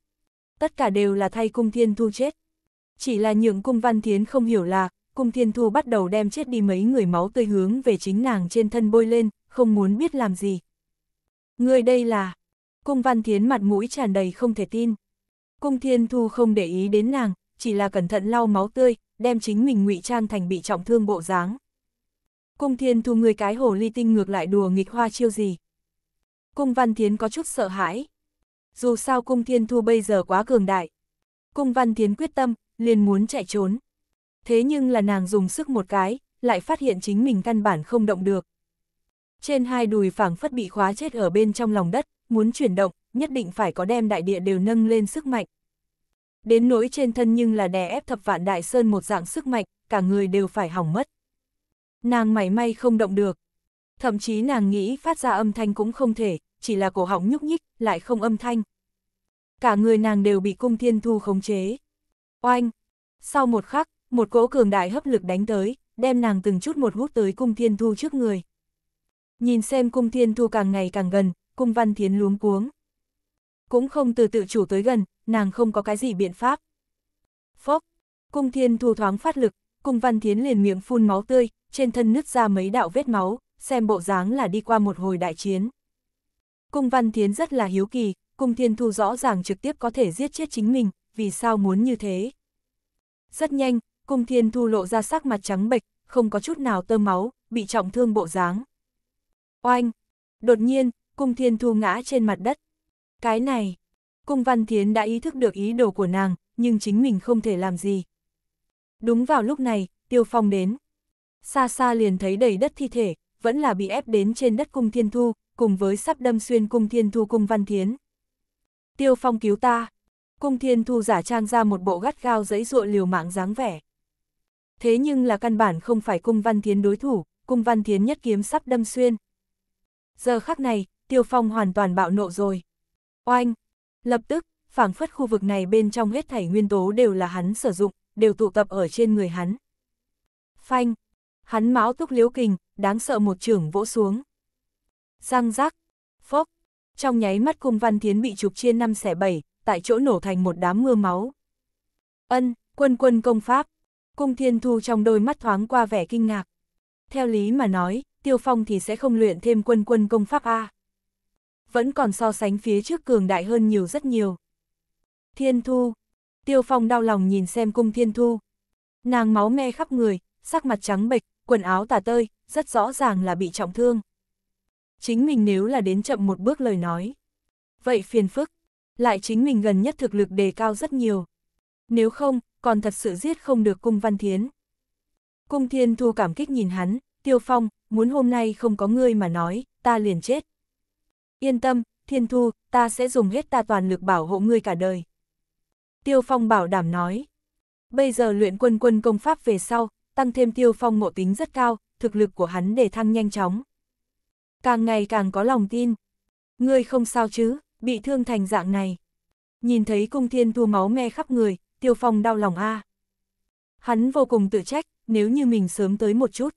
S1: Tất cả đều là thay cung thiên thu chết. Chỉ là nhượng cung Văn Thiến không hiểu là, cung thiên thu bắt đầu đem chết đi mấy người máu tươi hướng về chính nàng trên thân bôi lên, không muốn biết làm gì. Người đây là... Cung Văn Thiến mặt mũi tràn đầy không thể tin. Cung Thiên Thu không để ý đến nàng, chỉ là cẩn thận lau máu tươi, đem chính mình ngụy trang thành bị trọng thương bộ dáng. Cung Thiên Thu người cái hồ ly tinh ngược lại đùa nghịch hoa chiêu gì. Cung Văn Thiến có chút sợ hãi. Dù sao Cung Thiên Thu bây giờ quá cường đại. Cung Văn Thiến quyết tâm, liền muốn chạy trốn. Thế nhưng là nàng dùng sức một cái, lại phát hiện chính mình căn bản không động được. Trên hai đùi phảng phất bị khóa chết ở bên trong lòng đất, muốn chuyển động, nhất định phải có đem đại địa đều nâng lên sức mạnh. Đến nỗi trên thân nhưng là đè ép thập vạn đại sơn một dạng sức mạnh, cả người đều phải hỏng mất. Nàng mảy may không động được. Thậm chí nàng nghĩ phát ra âm thanh cũng không thể, chỉ là cổ họng nhúc nhích, lại không âm thanh. Cả người nàng đều bị cung thiên thu khống chế. Oanh! Sau một khắc, một cỗ cường đại hấp lực đánh tới, đem nàng từng chút một hút tới cung thiên thu trước người. Nhìn xem cung thiên thu càng ngày càng gần, cung văn thiến luống cuống. Cũng không từ tự chủ tới gần, nàng không có cái gì biện pháp. Phốc, cung thiên thu thoáng phát lực, cung văn thiến liền miệng phun máu tươi, trên thân nứt ra mấy đạo vết máu, xem bộ dáng là đi qua một hồi đại chiến. Cung văn thiến rất là hiếu kỳ, cung thiên thu rõ ràng trực tiếp có thể giết chết chính mình, vì sao muốn như thế. Rất nhanh, cung thiên thu lộ ra sắc mặt trắng bệch, không có chút nào tơ máu, bị trọng thương bộ dáng. Oanh! Đột nhiên, cung thiên thu ngã trên mặt đất. Cái này! Cung văn thiến đã ý thức được ý đồ của nàng, nhưng chính mình không thể làm gì. Đúng vào lúc này, tiêu phong đến. Xa xa liền thấy đầy đất thi thể, vẫn là bị ép đến trên đất cung thiên thu, cùng với sắp đâm xuyên cung thiên thu cung văn thiến. Tiêu phong cứu ta! Cung thiên thu giả trang ra một bộ gắt gao dẫy dụa liều mạng dáng vẻ. Thế nhưng là căn bản không phải cung văn thiến đối thủ, cung văn thiến nhất kiếm sắp đâm xuyên. Giờ khắc này, Tiêu Phong hoàn toàn bạo nộ rồi. Oanh! Lập tức, phảng phất khu vực này bên trong hết thảy nguyên tố đều là hắn sử dụng, đều tụ tập ở trên người hắn. Phanh! Hắn máu túc liếu kình, đáng sợ một trưởng vỗ xuống. Răng rác! Phốc! Trong nháy mắt cung văn thiến bị trục chia năm xẻ bảy, tại chỗ nổ thành một đám mưa máu. Ân, quân quân công pháp. Cung thiên thu trong đôi mắt thoáng qua vẻ kinh ngạc. Theo lý mà nói, Tiêu Phong thì sẽ không luyện thêm quân quân công pháp A. Vẫn còn so sánh phía trước cường đại hơn nhiều rất nhiều. Thiên Thu. Tiêu Phong đau lòng nhìn xem cung Thiên Thu. Nàng máu me khắp người, sắc mặt trắng bệch, quần áo tả tơi, rất rõ ràng là bị trọng thương. Chính mình nếu là đến chậm một bước lời nói. Vậy phiền phức, lại chính mình gần nhất thực lực đề cao rất nhiều. Nếu không, còn thật sự giết không được cung văn thiến. Cung thiên thu cảm kích nhìn hắn, Tiêu Phong, muốn hôm nay không có ngươi mà nói, ta liền chết. Yên tâm, Thiên Thu, ta sẽ dùng hết ta toàn lực bảo hộ ngươi cả đời. Tiêu Phong bảo đảm nói. Bây giờ luyện quân quân công pháp về sau, tăng thêm Tiêu Phong ngộ tính rất cao, thực lực của hắn để thăng nhanh chóng. Càng ngày càng có lòng tin. Ngươi không sao chứ, bị thương thành dạng này. Nhìn thấy cung thiên thu máu me khắp người, Tiêu Phong đau lòng a. À. Hắn vô cùng tự trách, nếu như mình sớm tới một chút.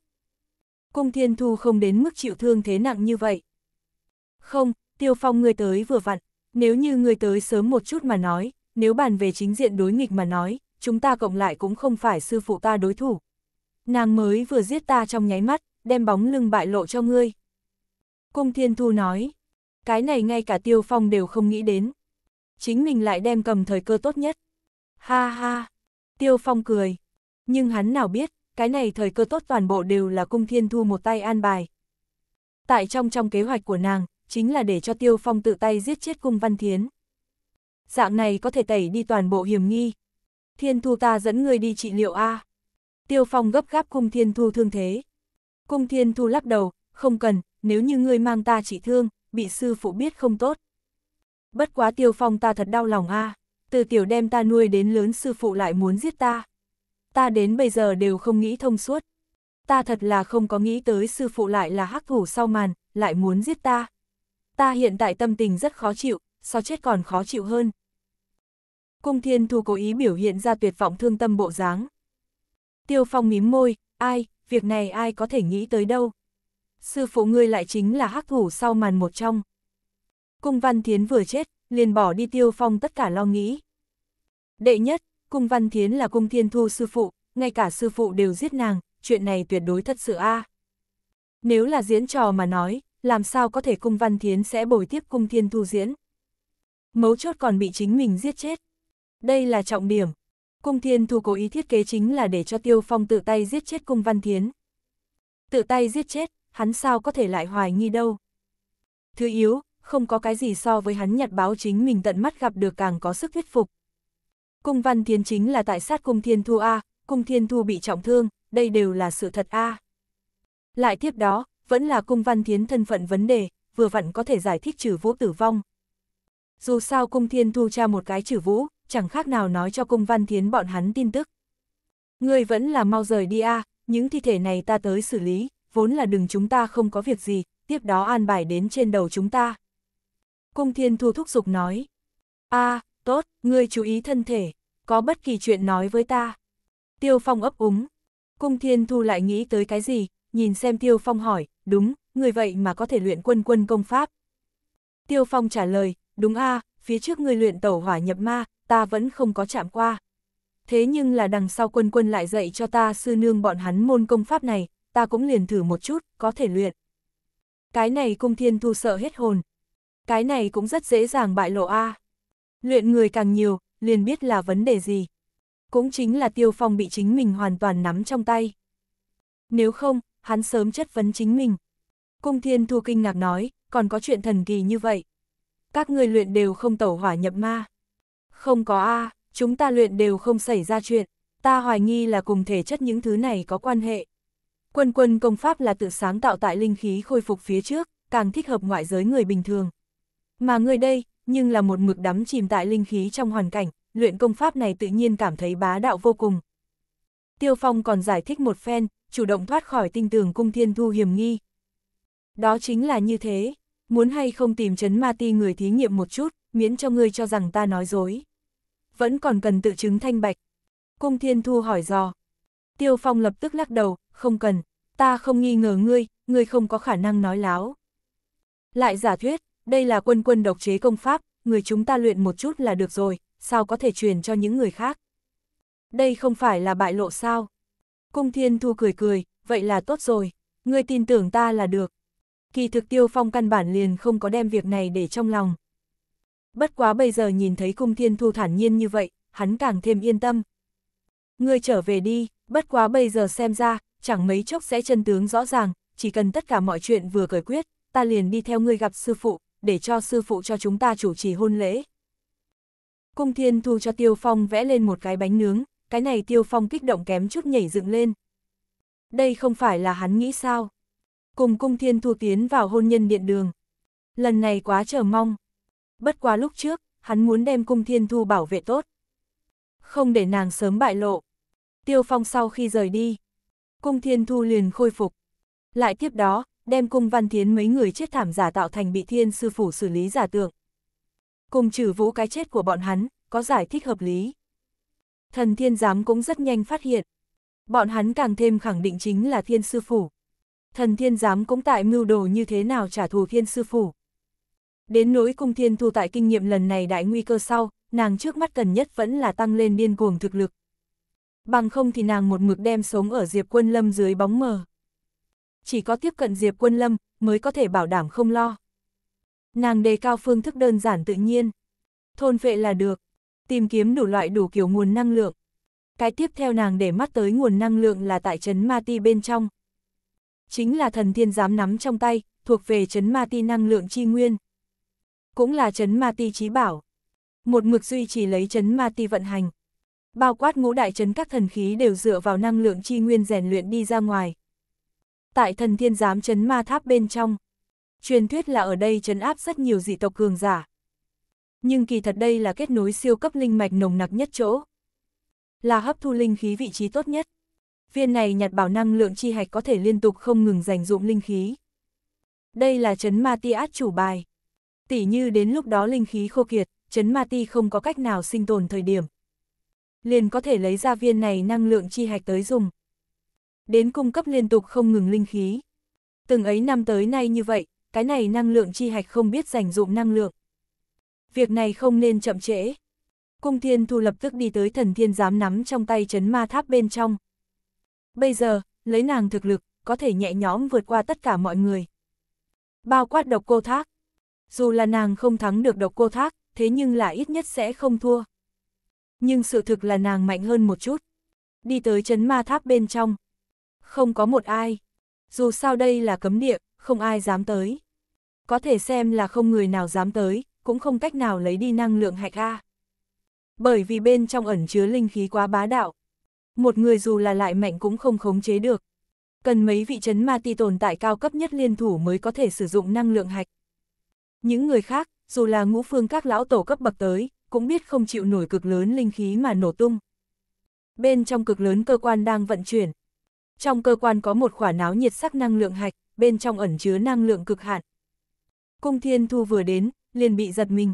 S1: Cung Thiên Thu không đến mức chịu thương thế nặng như vậy. Không, Tiêu Phong người tới vừa vặn, nếu như người tới sớm một chút mà nói, nếu bàn về chính diện đối nghịch mà nói, chúng ta cộng lại cũng không phải sư phụ ta đối thủ. Nàng mới vừa giết ta trong nháy mắt, đem bóng lưng bại lộ cho ngươi. Cung Thiên Thu nói, cái này ngay cả Tiêu Phong đều không nghĩ đến. Chính mình lại đem cầm thời cơ tốt nhất. Ha ha, Tiêu Phong cười, nhưng hắn nào biết, cái này thời cơ tốt toàn bộ đều là cung thiên thu một tay an bài. Tại trong trong kế hoạch của nàng, chính là để cho Tiêu Phong tự tay giết chết cung văn thiến. Dạng này có thể tẩy đi toàn bộ hiểm nghi. Thiên thu ta dẫn người đi trị liệu A. Tiêu Phong gấp gáp cung thiên thu thương thế. Cung thiên thu lắc đầu, không cần, nếu như ngươi mang ta trị thương, bị sư phụ biết không tốt. Bất quá Tiêu Phong ta thật đau lòng A, từ tiểu đem ta nuôi đến lớn sư phụ lại muốn giết ta ta đến bây giờ đều không nghĩ thông suốt. Ta thật là không có nghĩ tới sư phụ lại là hắc thủ sau màn, lại muốn giết ta. Ta hiện tại tâm tình rất khó chịu, so chết còn khó chịu hơn. Cung thiên thu cố ý biểu hiện ra tuyệt vọng thương tâm bộ dáng. Tiêu phong mím môi, ai, việc này ai có thể nghĩ tới đâu. Sư phụ ngươi lại chính là hắc thủ sau màn một trong. Cung văn thiến vừa chết, liền bỏ đi tiêu phong tất cả lo nghĩ. Đệ nhất, cung văn thiến là cung thiên thu sư phụ, ngay cả sư phụ đều giết nàng, chuyện này tuyệt đối thật sự a. À. Nếu là diễn trò mà nói, làm sao có thể cung văn thiến sẽ bồi tiếp cung thiên thu diễn. Mấu chốt còn bị chính mình giết chết. Đây là trọng điểm. Cung thiên thu cố ý thiết kế chính là để cho tiêu phong tự tay giết chết cung văn thiến. Tự tay giết chết, hắn sao có thể lại hoài nghi đâu. Thứ yếu, không có cái gì so với hắn nhặt báo chính mình tận mắt gặp được càng có sức thuyết phục. Cung văn thiên chính là tại sát cung thiên thu A, cung thiên thu bị trọng thương, đây đều là sự thật A. Lại tiếp đó, vẫn là cung văn thiên thân phận vấn đề, vừa vặn có thể giải thích trừ vũ tử vong. Dù sao cung thiên thu tra một cái trừ vũ, chẳng khác nào nói cho cung văn thiên bọn hắn tin tức. ngươi vẫn là mau rời đi a à, những thi thể này ta tới xử lý, vốn là đừng chúng ta không có việc gì, tiếp đó an bài đến trên đầu chúng ta. Cung thiên thu thúc giục nói. a à, tốt, ngươi chú ý thân thể, có bất kỳ chuyện nói với ta. Tiêu Phong ấp úng. Cung Thiên Thu lại nghĩ tới cái gì, nhìn xem Tiêu Phong hỏi, đúng, người vậy mà có thể luyện quân quân công pháp. Tiêu Phong trả lời, đúng a phía trước người luyện tẩu hỏa nhập ma, ta vẫn không có chạm qua. Thế nhưng là đằng sau quân quân lại dạy cho ta sư nương bọn hắn môn công pháp này, ta cũng liền thử một chút, có thể luyện. Cái này cung thiên thu sợ hết hồn. Cái này cũng rất dễ dàng bại lộ a Luyện người càng nhiều, liền biết là vấn đề gì. Cũng chính là Tiêu Phong bị chính mình hoàn toàn nắm trong tay. Nếu không, hắn sớm chất vấn chính mình. Cung Thiên Thu kinh ngạc nói, còn có chuyện thần kỳ như vậy. Các người luyện đều không tẩu hỏa nhập ma. Không có A, chúng ta luyện đều không xảy ra chuyện. Ta hoài nghi là cùng thể chất những thứ này có quan hệ. Quân quân công pháp là tự sáng tạo tại linh khí khôi phục phía trước, càng thích hợp ngoại giới người bình thường. Mà người đây, nhưng là một mực đắm chìm tại linh khí trong hoàn cảnh, luyện công pháp này tự nhiên cảm thấy bá đạo vô cùng. Tiêu Phong còn giải thích một phen, chủ động thoát khỏi tinh tường cung thiên thu hiểm nghi. Đó chính là như thế, muốn hay không tìm chấn ma ti người thí nghiệm một chút, miễn cho ngươi cho rằng ta nói dối. Vẫn còn cần tự chứng thanh bạch. Cung thiên thu hỏi dò. Tiêu Phong lập tức lắc đầu, không cần, ta không nghi ngờ ngươi, ngươi không có khả năng nói láo. Lại giả thuyết, đây là quân quân độc chế công pháp, người chúng ta luyện một chút là được rồi, sao có thể truyền cho những người khác. Đây không phải là bại lộ sao. Cung Thiên Thu cười cười, vậy là tốt rồi, ngươi tin tưởng ta là được. Kỳ thực Tiêu Phong căn bản liền không có đem việc này để trong lòng. Bất quá bây giờ nhìn thấy Cung Thiên Thu thản nhiên như vậy, hắn càng thêm yên tâm. Ngươi trở về đi, bất quá bây giờ xem ra, chẳng mấy chốc sẽ chân tướng rõ ràng, chỉ cần tất cả mọi chuyện vừa cởi quyết, ta liền đi theo ngươi gặp sư phụ, để cho sư phụ cho chúng ta chủ trì hôn lễ. Cung Thiên Thu cho Tiêu Phong vẽ lên một cái bánh nướng, cái này Tiêu Phong kích động kém chút nhảy dựng lên. Đây không phải là hắn nghĩ sao? Cùng Cung Thiên Thu tiến vào hôn nhân điện đường. Lần này quá chờ mong. Bất quá lúc trước, hắn muốn đem Cung Thiên Thu bảo vệ tốt. Không để nàng sớm bại lộ. Tiêu Phong sau khi rời đi, Cung Thiên Thu liền khôi phục. Lại tiếp đó, đem cung văn thiến mấy người chết thảm giả tạo thành bị thiên sư phủ xử lý giả tượng. Cùng trừ vũ cái chết của bọn hắn, có giải thích hợp lý. Thần thiên giám cũng rất nhanh phát hiện. Bọn hắn càng thêm khẳng định chính là thiên sư phủ. Thần thiên giám cũng tại mưu đồ như thế nào trả thù thiên sư phủ. Đến nỗi cung thiên thu tại kinh nghiệm lần này đại nguy cơ sau, nàng trước mắt cần nhất vẫn là tăng lên điên cuồng thực lực. Bằng không thì nàng một mực đem sống ở diệp quân lâm dưới bóng mờ chỉ có tiếp cận Diệp Quân Lâm mới có thể bảo đảm không lo. Nàng đề cao phương thức đơn giản tự nhiên. Thôn vệ là được, tìm kiếm đủ loại đủ kiểu nguồn năng lượng. Cái tiếp theo nàng để mắt tới nguồn năng lượng là tại trấn Ma Ti bên trong. Chính là thần thiên giám nắm trong tay, thuộc về trấn Ma Ti năng lượng chi nguyên. Cũng là trấn Ma Ti trí bảo. Một mực duy trì lấy trấn Ma Ti vận hành. Bao quát ngũ đại trấn các thần khí đều dựa vào năng lượng chi nguyên rèn luyện đi ra ngoài tại thần thiên giám chấn ma tháp bên trong. Truyền thuyết là ở đây chấn áp rất nhiều dị tộc cường giả. Nhưng kỳ thật đây là kết nối siêu cấp linh mạch nồng nặc nhất chỗ. Là hấp thu linh khí vị trí tốt nhất. Viên này nhặt bảo năng lượng chi hạch có thể liên tục không ngừng dành dụng linh khí. Đây là chấn ma ti át chủ bài. Tỉ như đến lúc đó linh khí khô kiệt, chấn ma ti không có cách nào sinh tồn thời điểm. Liền có thể lấy ra viên này năng lượng chi hạch tới dùng đến cung cấp liên tục không ngừng linh khí. Từng ấy năm tới nay như vậy, cái này năng lượng chi hạch không biết dành dụng năng lượng. Việc này không nên chậm trễ. Cung thiên thu lập tức đi tới thần thiên giám nắm trong tay chấn ma tháp bên trong. Bây giờ, lấy nàng thực lực, có thể nhẹ nhõm vượt qua tất cả mọi người. Bao quát độc cô thác. Dù là nàng không thắng được độc cô thác, thế nhưng là ít nhất sẽ không thua. Nhưng sự thực là nàng mạnh hơn một chút. Đi tới chấn ma tháp bên trong, không có một ai. Dù sao đây là cấm địa, không ai dám tới. Có thể xem là không người nào dám tới, cũng không cách nào lấy đi năng lượng hạch A. Bởi vì bên trong ẩn chứa linh khí quá bá đạo. Một người dù là lại mạnh cũng không khống chế được. Cần mấy vị chấn ma ti tồn tại cao cấp nhất liên thủ mới có thể sử dụng năng lượng hạch. Những người khác, dù là ngũ phương các lão tổ cấp bậc tới, cũng biết không chịu nổi cực lớn linh khí mà nổ tung. Bên trong cực lớn cơ quan đang vận chuyển, trong cơ quan có một khỏa náo nhiệt sắc năng lượng hạch, bên trong ẩn chứa năng lượng cực hạn. Cung Thiên Thu vừa đến, liền bị giật mình.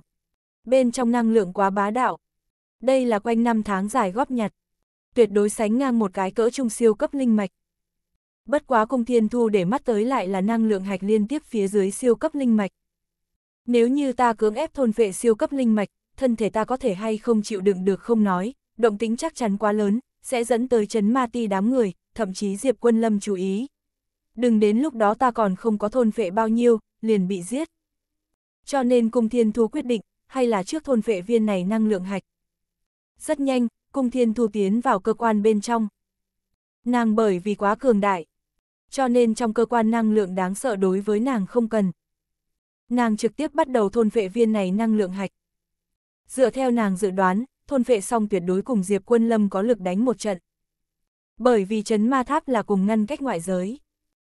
S1: Bên trong năng lượng quá bá đạo. Đây là quanh năm tháng dài góp nhặt. Tuyệt đối sánh ngang một cái cỡ trung siêu cấp linh mạch. Bất quá Cung Thiên Thu để mắt tới lại là năng lượng hạch liên tiếp phía dưới siêu cấp linh mạch. Nếu như ta cưỡng ép thôn vệ siêu cấp linh mạch, thân thể ta có thể hay không chịu đựng được không nói, động tính chắc chắn quá lớn, sẽ dẫn tới chấn ma ti đám người, thậm chí Diệp Quân Lâm chú ý. Đừng đến lúc đó ta còn không có thôn vệ bao nhiêu, liền bị giết. Cho nên Cung Thiên Thu quyết định, hay là trước thôn vệ viên này năng lượng hạch. Rất nhanh, Cung Thiên Thu tiến vào cơ quan bên trong. Nàng bởi vì quá cường đại, cho nên trong cơ quan năng lượng đáng sợ đối với nàng không cần. Nàng trực tiếp bắt đầu thôn vệ viên này năng lượng hạch. Dựa theo nàng dự đoán, thôn vệ xong tuyệt đối cùng Diệp Quân Lâm có lực đánh một trận bởi vì chấn ma tháp là cùng ngăn cách ngoại giới.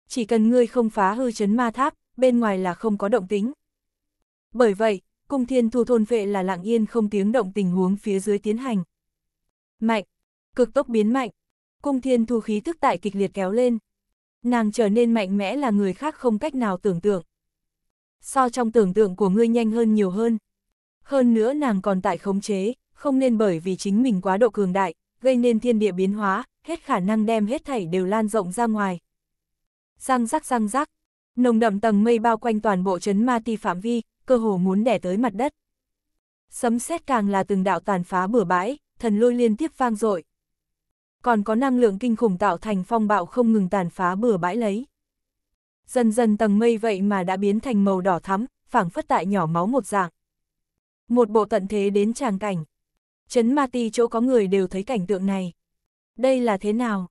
S1: Chỉ cần ngươi không phá hư chấn ma tháp, bên ngoài là không có động tính. Bởi vậy, cung thiên thu thôn vệ là lặng yên không tiếng động tình huống phía dưới tiến hành. Mạnh, cực tốc biến mạnh, cung thiên thu khí tức tại kịch liệt kéo lên. Nàng trở nên mạnh mẽ là người khác không cách nào tưởng tượng. So trong tưởng tượng của ngươi nhanh hơn nhiều hơn. Hơn nữa nàng còn tại khống chế, không nên bởi vì chính mình quá độ cường đại, gây nên thiên địa biến hóa, hết khả năng đem hết thảy đều lan rộng ra ngoài. Răng rắc răng rắc, nồng đậm tầng mây bao quanh toàn bộ chấn ma ti phạm vi, cơ hồ muốn đẻ tới mặt đất. Sấm sét càng là từng đạo tàn phá bừa bãi, thần lôi liên tiếp vang dội. Còn có năng lượng kinh khủng tạo thành phong bạo không ngừng tàn phá bừa bãi lấy. Dần dần tầng mây vậy mà đã biến thành màu đỏ thắm, phảng phất tại nhỏ máu một dạng. Một bộ tận thế đến tràng cảnh. Chấn ma ti chỗ có người đều thấy cảnh tượng này. Đây là thế nào?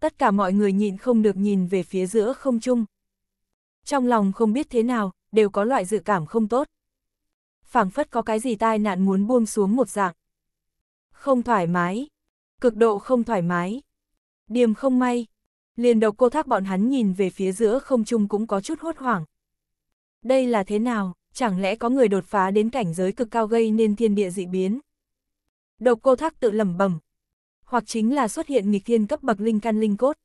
S1: Tất cả mọi người nhịn không được nhìn về phía giữa không trung. Trong lòng không biết thế nào, đều có loại dự cảm không tốt. phảng phất có cái gì tai nạn muốn buông xuống một dạng. Không thoải mái. Cực độ không thoải mái. Điềm không may. Liền độc cô thác bọn hắn nhìn về phía giữa không trung cũng có chút hốt hoảng. Đây là thế nào? Chẳng lẽ có người đột phá đến cảnh giới cực cao gây nên thiên địa dị biến? Độc cô thác tự lẩm bẩm, hoặc chính là xuất hiện nghịch thiên cấp bậc linh căn linh cốt.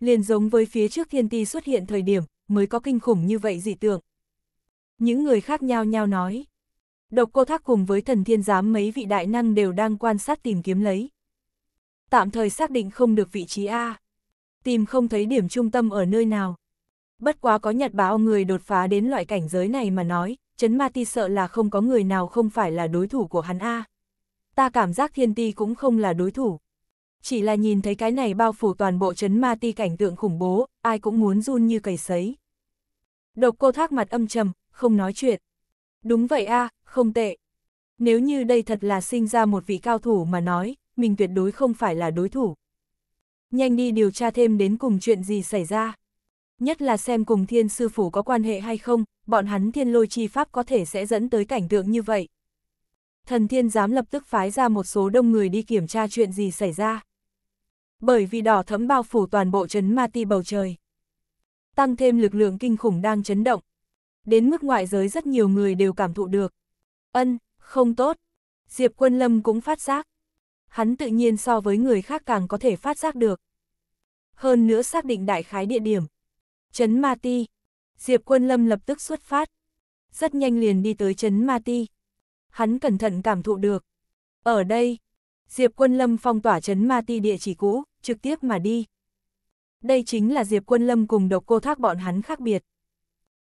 S1: Liền giống với phía trước thiên ti xuất hiện thời điểm, mới có kinh khủng như vậy dị tượng. Những người khác nhau nhau nói. Độc cô thác cùng với thần thiên giám mấy vị đại năng đều đang quan sát tìm kiếm lấy. Tạm thời xác định không được vị trí A. Tìm không thấy điểm trung tâm ở nơi nào. Bất quá có nhật báo người đột phá đến loại cảnh giới này mà nói, chấn ma ti sợ là không có người nào không phải là đối thủ của hắn A. Ta cảm giác thiên ti cũng không là đối thủ. Chỉ là nhìn thấy cái này bao phủ toàn bộ chấn ma ti cảnh tượng khủng bố, ai cũng muốn run như cầy sấy. Độc cô thác mặt âm trầm, không nói chuyện. Đúng vậy a à, không tệ. Nếu như đây thật là sinh ra một vị cao thủ mà nói, mình tuyệt đối không phải là đối thủ. Nhanh đi điều tra thêm đến cùng chuyện gì xảy ra. Nhất là xem cùng thiên sư phủ có quan hệ hay không, bọn hắn thiên lôi chi pháp có thể sẽ dẫn tới cảnh tượng như vậy thần thiên giám lập tức phái ra một số đông người đi kiểm tra chuyện gì xảy ra. Bởi vì đỏ thấm bao phủ toàn bộ chấn ma ti bầu trời. Tăng thêm lực lượng kinh khủng đang chấn động. Đến mức ngoại giới rất nhiều người đều cảm thụ được. Ân, không tốt. Diệp quân lâm cũng phát giác. Hắn tự nhiên so với người khác càng có thể phát giác được. Hơn nữa xác định đại khái địa điểm. Chấn ma ti. Diệp quân lâm lập tức xuất phát. Rất nhanh liền đi tới chấn ma ti hắn cẩn thận cảm thụ được. Ở đây, Diệp Quân Lâm phong tỏa chấn ma ti địa chỉ cũ, trực tiếp mà đi. Đây chính là Diệp Quân Lâm cùng độc cô thác bọn hắn khác biệt.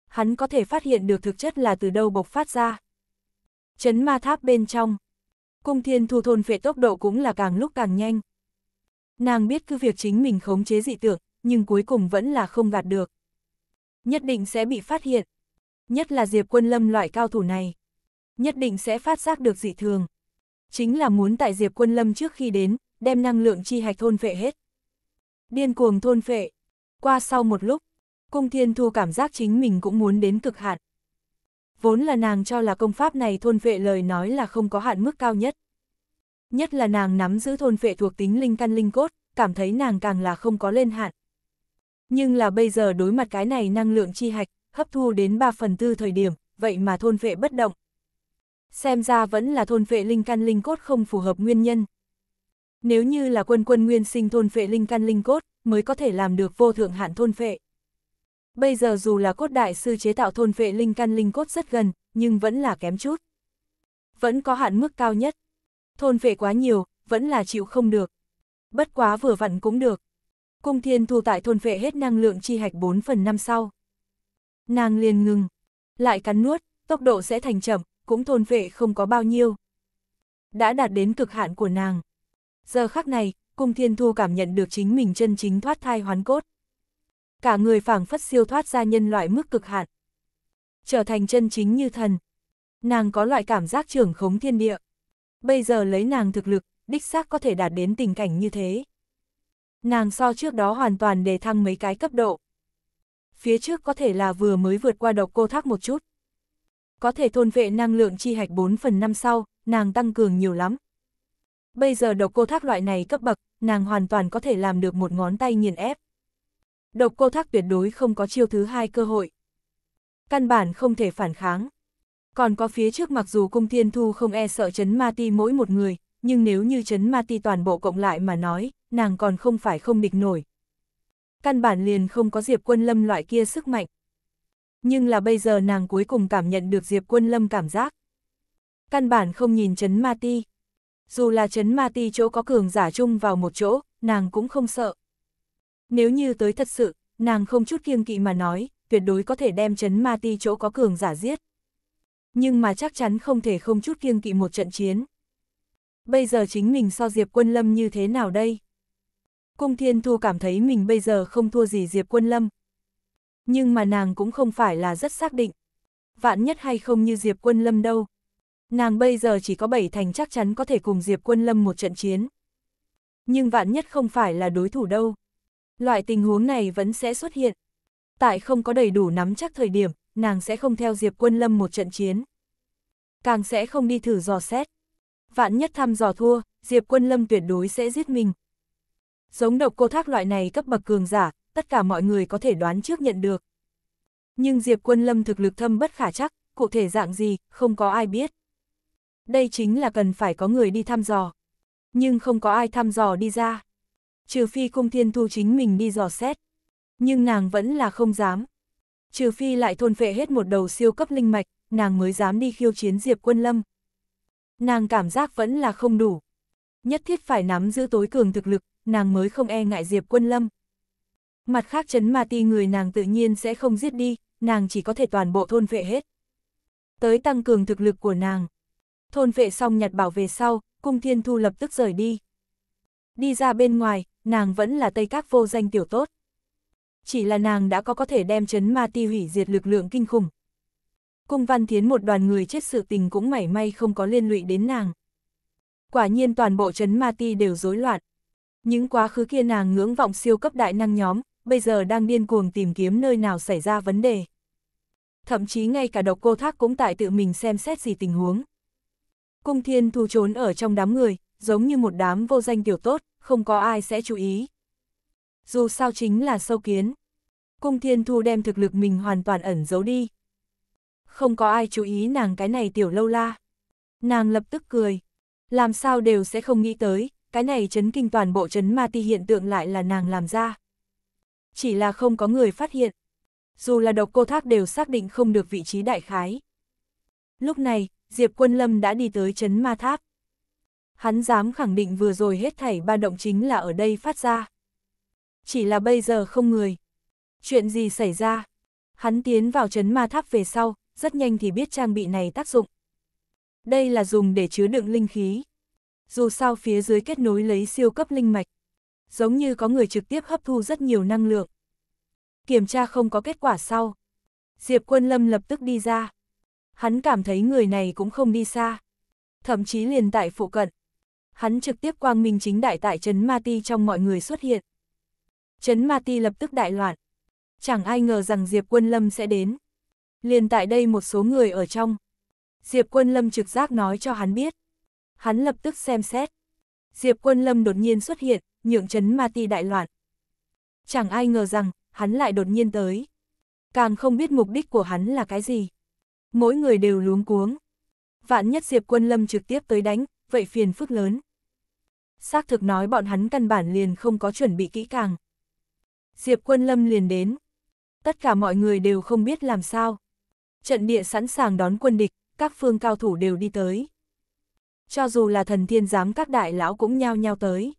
S1: Hắn có thể phát hiện được thực chất là từ đâu bộc phát ra. chấn ma tháp bên trong. Cung thiên thu thôn phệ tốc độ cũng là càng lúc càng nhanh. Nàng biết cứ việc chính mình khống chế dị tượng, nhưng cuối cùng vẫn là không gạt được. Nhất định sẽ bị phát hiện. Nhất là Diệp Quân Lâm loại cao thủ này nhất định sẽ phát giác được dị thường. Chính là muốn tại Diệp Quân Lâm trước khi đến, đem năng lượng chi hạch thôn phệ hết. Điên cuồng thôn phệ. Qua sau một lúc, Cung Thiên Thu cảm giác chính mình cũng muốn đến cực hạn. Vốn là nàng cho là công pháp này thôn phệ lời nói là không có hạn mức cao nhất. Nhất là nàng nắm giữ thôn phệ thuộc tính linh căn linh cốt, cảm thấy nàng càng là không có lên hạn. Nhưng là bây giờ đối mặt cái này năng lượng chi hạch, hấp thu đến 3 phần tư thời điểm, vậy mà thôn phệ bất động, xem ra vẫn là thôn vệ linh căn linh cốt không phù hợp nguyên nhân. Nếu như là quân quân nguyên sinh thôn vệ linh căn linh cốt, mới có thể làm được vô thượng hạn thôn vệ. Bây giờ dù là cốt đại sư chế tạo thôn vệ linh căn linh cốt rất gần, nhưng vẫn là kém chút. Vẫn có hạn mức cao nhất. Thôn vệ quá nhiều, vẫn là chịu không được. Bất quá vừa vặn cũng được. Cung thiên thu tại thôn vệ hết năng lượng chi hạch 4 phần năm sau. Nàng liền ngừng, lại cắn nuốt, tốc độ sẽ thành chậm, cũng thôn vệ không có bao nhiêu. Đã đạt đến cực hạn của nàng. Giờ khắc này, cung thiên thu cảm nhận được chính mình chân chính thoát thai hoán cốt. Cả người phảng phất siêu thoát ra nhân loại mức cực hạn. Trở thành chân chính như thần. Nàng có loại cảm giác trưởng khống thiên địa. Bây giờ lấy nàng thực lực, đích xác có thể đạt đến tình cảnh như thế. Nàng so trước đó hoàn toàn đề thăng mấy cái cấp độ. Phía trước có thể là vừa mới vượt qua độc cô thác một chút, có thể thôn vệ năng lượng chi hạch 4 phần 5 sau, nàng tăng cường nhiều lắm. Bây giờ độc cô thác loại này cấp bậc, nàng hoàn toàn có thể làm được một ngón tay nghiền ép. Độc cô thác tuyệt đối không có chiêu thứ hai cơ hội. Căn bản không thể phản kháng. Còn có phía trước mặc dù cung thiên thu không e sợ chấn ma ti mỗi một người, nhưng nếu như chấn ma ti toàn bộ cộng lại mà nói, nàng còn không phải không địch nổi. Căn bản liền không có diệp quân lâm loại kia sức mạnh. Nhưng là bây giờ nàng cuối cùng cảm nhận được Diệp Quân Lâm cảm giác. Căn bản không nhìn Trấn Ma Ti. Dù là Trấn Ma Ti chỗ có cường giả chung vào một chỗ, nàng cũng không sợ. Nếu như tới thật sự, nàng không chút kiêng kỵ mà nói, tuyệt đối có thể đem Trấn Ma Ti chỗ có cường giả giết. Nhưng mà chắc chắn không thể không chút kiêng kỵ một trận chiến. Bây giờ chính mình so Diệp Quân Lâm như thế nào đây? Cung Thiên Thu cảm thấy mình bây giờ không thua gì Diệp Quân Lâm, nhưng mà nàng cũng không phải là rất xác định. Vạn nhất hay không như Diệp Quân Lâm đâu. Nàng bây giờ chỉ có bảy thành chắc chắn có thể cùng Diệp Quân Lâm một trận chiến. Nhưng vạn nhất không phải là đối thủ đâu. Loại tình huống này vẫn sẽ xuất hiện. Tại không có đầy đủ nắm chắc thời điểm, nàng sẽ không theo Diệp Quân Lâm một trận chiến. Càng sẽ không đi thử dò xét. Vạn nhất thăm dò thua, Diệp Quân Lâm tuyệt đối sẽ giết mình. Giống độc cô thác loại này cấp bậc cường giả, tất cả mọi người có thể đoán trước nhận được. Nhưng Diệp Quân Lâm thực lực thâm bất khả chắc, cụ thể dạng gì, không có ai biết. Đây chính là cần phải có người đi thăm dò. Nhưng không có ai thăm dò đi ra. Trừ phi cung thiên thu chính mình đi dò xét. Nhưng nàng vẫn là không dám. Trừ phi lại thôn phệ hết một đầu siêu cấp linh mạch, nàng mới dám đi khiêu chiến Diệp Quân Lâm. Nàng cảm giác vẫn là không đủ. Nhất thiết phải nắm giữ tối cường thực lực, nàng mới không e ngại Diệp Quân Lâm mặt khác chấn ma ti người nàng tự nhiên sẽ không giết đi, nàng chỉ có thể toàn bộ thôn vệ hết. Tới tăng cường thực lực của nàng. Thôn vệ xong nhặt bảo về sau, cung thiên thu lập tức rời đi. Đi ra bên ngoài, nàng vẫn là tây các vô danh tiểu tốt. Chỉ là nàng đã có có thể đem chấn ma ti hủy diệt lực lượng kinh khủng. Cung văn thiến một đoàn người chết sự tình cũng mảy may không có liên lụy đến nàng. Quả nhiên toàn bộ chấn ma ti đều rối loạn. Những quá khứ kia nàng ngưỡng vọng siêu cấp đại năng nhóm, bây giờ đang điên cuồng tìm kiếm nơi nào xảy ra vấn đề. Thậm chí ngay cả độc cô thác cũng tại tự mình xem xét gì tình huống. Cung thiên thu trốn ở trong đám người, giống như một đám vô danh tiểu tốt, không có ai sẽ chú ý. Dù sao chính là sâu kiến. Cung thiên thu đem thực lực mình hoàn toàn ẩn giấu đi. Không có ai chú ý nàng cái này tiểu lâu la. Nàng lập tức cười. Làm sao đều sẽ không nghĩ tới, cái này chấn kinh toàn bộ chấn ma ti hiện tượng lại là nàng làm ra chỉ là không có người phát hiện. Dù là độc cô thác đều xác định không được vị trí đại khái. Lúc này, Diệp Quân Lâm đã đi tới chấn ma tháp. Hắn dám khẳng định vừa rồi hết thảy ba động chính là ở đây phát ra. Chỉ là bây giờ không người. Chuyện gì xảy ra? Hắn tiến vào chấn ma tháp về sau, rất nhanh thì biết trang bị này tác dụng. Đây là dùng để chứa đựng linh khí. Dù sao phía dưới kết nối lấy siêu cấp linh mạch giống như có người trực tiếp hấp thu rất nhiều năng lượng. Kiểm tra không có kết quả sau. Diệp Quân Lâm lập tức đi ra. Hắn cảm thấy người này cũng không đi xa. Thậm chí liền tại phụ cận. Hắn trực tiếp quang minh chính đại tại Trấn Ma Ti trong mọi người xuất hiện. Trấn Ma Ti lập tức đại loạn. Chẳng ai ngờ rằng Diệp Quân Lâm sẽ đến. Liền tại đây một số người ở trong. Diệp Quân Lâm trực giác nói cho hắn biết. Hắn lập tức xem xét. Diệp Quân Lâm đột nhiên xuất hiện, nhượng chấn ma ti đại loạn. Chẳng ai ngờ rằng, hắn lại đột nhiên tới. Càng không biết mục đích của hắn là cái gì. Mỗi người đều luống cuống. Vạn nhất Diệp Quân Lâm trực tiếp tới đánh, vậy phiền phức lớn. Xác thực nói bọn hắn căn bản liền không có chuẩn bị kỹ càng. Diệp Quân Lâm liền đến. Tất cả mọi người đều không biết làm sao. Trận địa sẵn sàng đón quân địch, các phương cao thủ đều đi tới cho dù là thần thiên giám các đại lão cũng nhao nhao tới.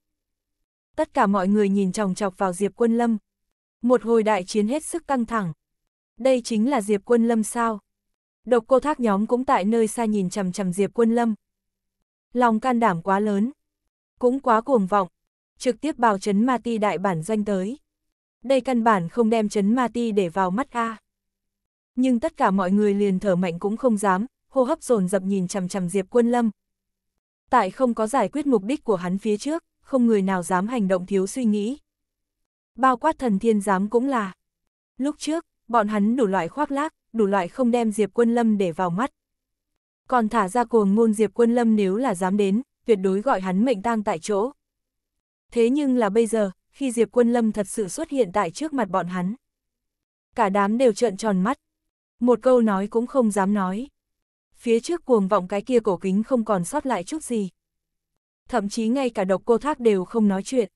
S1: Tất cả mọi người nhìn chòng chọc vào Diệp Quân Lâm. Một hồi đại chiến hết sức căng thẳng. Đây chính là Diệp Quân Lâm sao? Độc cô thác nhóm cũng tại nơi xa nhìn chằm chằm Diệp Quân Lâm. Lòng can đảm quá lớn. Cũng quá cuồng vọng. Trực tiếp bào chấn ma ti đại bản doanh tới. Đây căn bản không đem chấn ma ti để vào mắt a. Nhưng tất cả mọi người liền thở mạnh cũng không dám, hô hấp dồn dập nhìn chằm chằm Diệp Quân Lâm, tại không có giải quyết mục đích của hắn phía trước, không người nào dám hành động thiếu suy nghĩ. Bao quát thần thiên giám cũng là. Lúc trước, bọn hắn đủ loại khoác lác, đủ loại không đem Diệp Quân Lâm để vào mắt. Còn thả ra cuồng ngôn Diệp Quân Lâm nếu là dám đến, tuyệt đối gọi hắn mệnh tang tại chỗ. Thế nhưng là bây giờ, khi Diệp Quân Lâm thật sự xuất hiện tại trước mặt bọn hắn. Cả đám đều trợn tròn mắt. Một câu nói cũng không dám nói phía trước cuồng vọng cái kia cổ kính không còn sót lại chút gì. Thậm chí ngay cả độc cô thác đều không nói chuyện.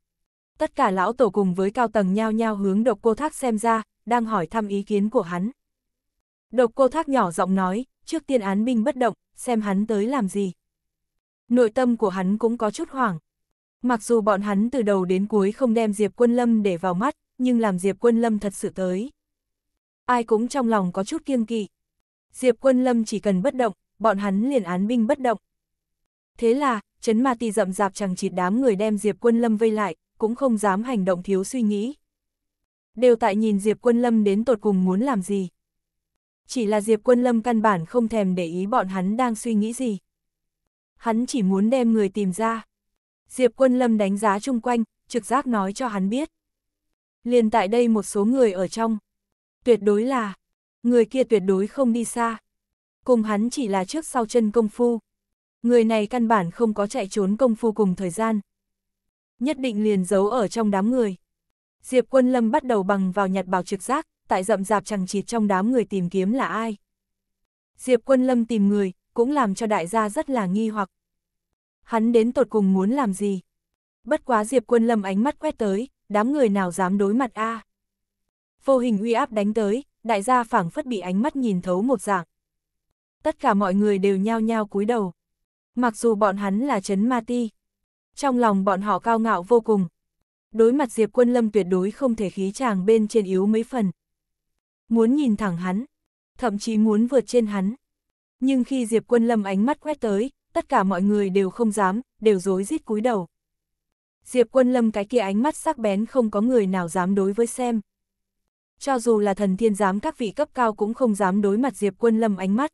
S1: Tất cả lão tổ cùng với cao tầng nhao nhao hướng độc cô thác xem ra, đang hỏi thăm ý kiến của hắn. Độc cô thác nhỏ giọng nói, trước tiên án binh bất động, xem hắn tới làm gì. Nội tâm của hắn cũng có chút hoảng. Mặc dù bọn hắn từ đầu đến cuối không đem Diệp Quân Lâm để vào mắt, nhưng làm Diệp Quân Lâm thật sự tới. Ai cũng trong lòng có chút kiêng kỵ. Diệp quân lâm chỉ cần bất động, bọn hắn liền án binh bất động. Thế là, chấn ma ti rậm rạp chẳng chịt đám người đem Diệp quân lâm vây lại, cũng không dám hành động thiếu suy nghĩ. Đều tại nhìn Diệp quân lâm đến tột cùng muốn làm gì. Chỉ là Diệp quân lâm căn bản không thèm để ý bọn hắn đang suy nghĩ gì. Hắn chỉ muốn đem người tìm ra. Diệp quân lâm đánh giá chung quanh, trực giác nói cho hắn biết. Liền tại đây một số người ở trong. Tuyệt đối là, Người kia tuyệt đối không đi xa. Cùng hắn chỉ là trước sau chân công phu. Người này căn bản không có chạy trốn công phu cùng thời gian. Nhất định liền giấu ở trong đám người. Diệp quân lâm bắt đầu bằng vào nhặt bào trực giác, tại rậm rạp chẳng chịt trong đám người tìm kiếm là ai. Diệp quân lâm tìm người, cũng làm cho đại gia rất là nghi hoặc. Hắn đến tột cùng muốn làm gì? Bất quá Diệp quân lâm ánh mắt quét tới, đám người nào dám đối mặt a à? Vô hình uy áp đánh tới, đại gia phảng phất bị ánh mắt nhìn thấu một dạng. Tất cả mọi người đều nhao nhao cúi đầu. Mặc dù bọn hắn là chấn ma ti. Trong lòng bọn họ cao ngạo vô cùng. Đối mặt Diệp Quân Lâm tuyệt đối không thể khí chàng bên trên yếu mấy phần. Muốn nhìn thẳng hắn, thậm chí muốn vượt trên hắn. Nhưng khi Diệp Quân Lâm ánh mắt quét tới, tất cả mọi người đều không dám, đều rối rít cúi đầu. Diệp Quân Lâm cái kia ánh mắt sắc bén không có người nào dám đối với xem cho dù là thần thiên giám các vị cấp cao cũng không dám đối mặt Diệp Quân Lâm ánh mắt.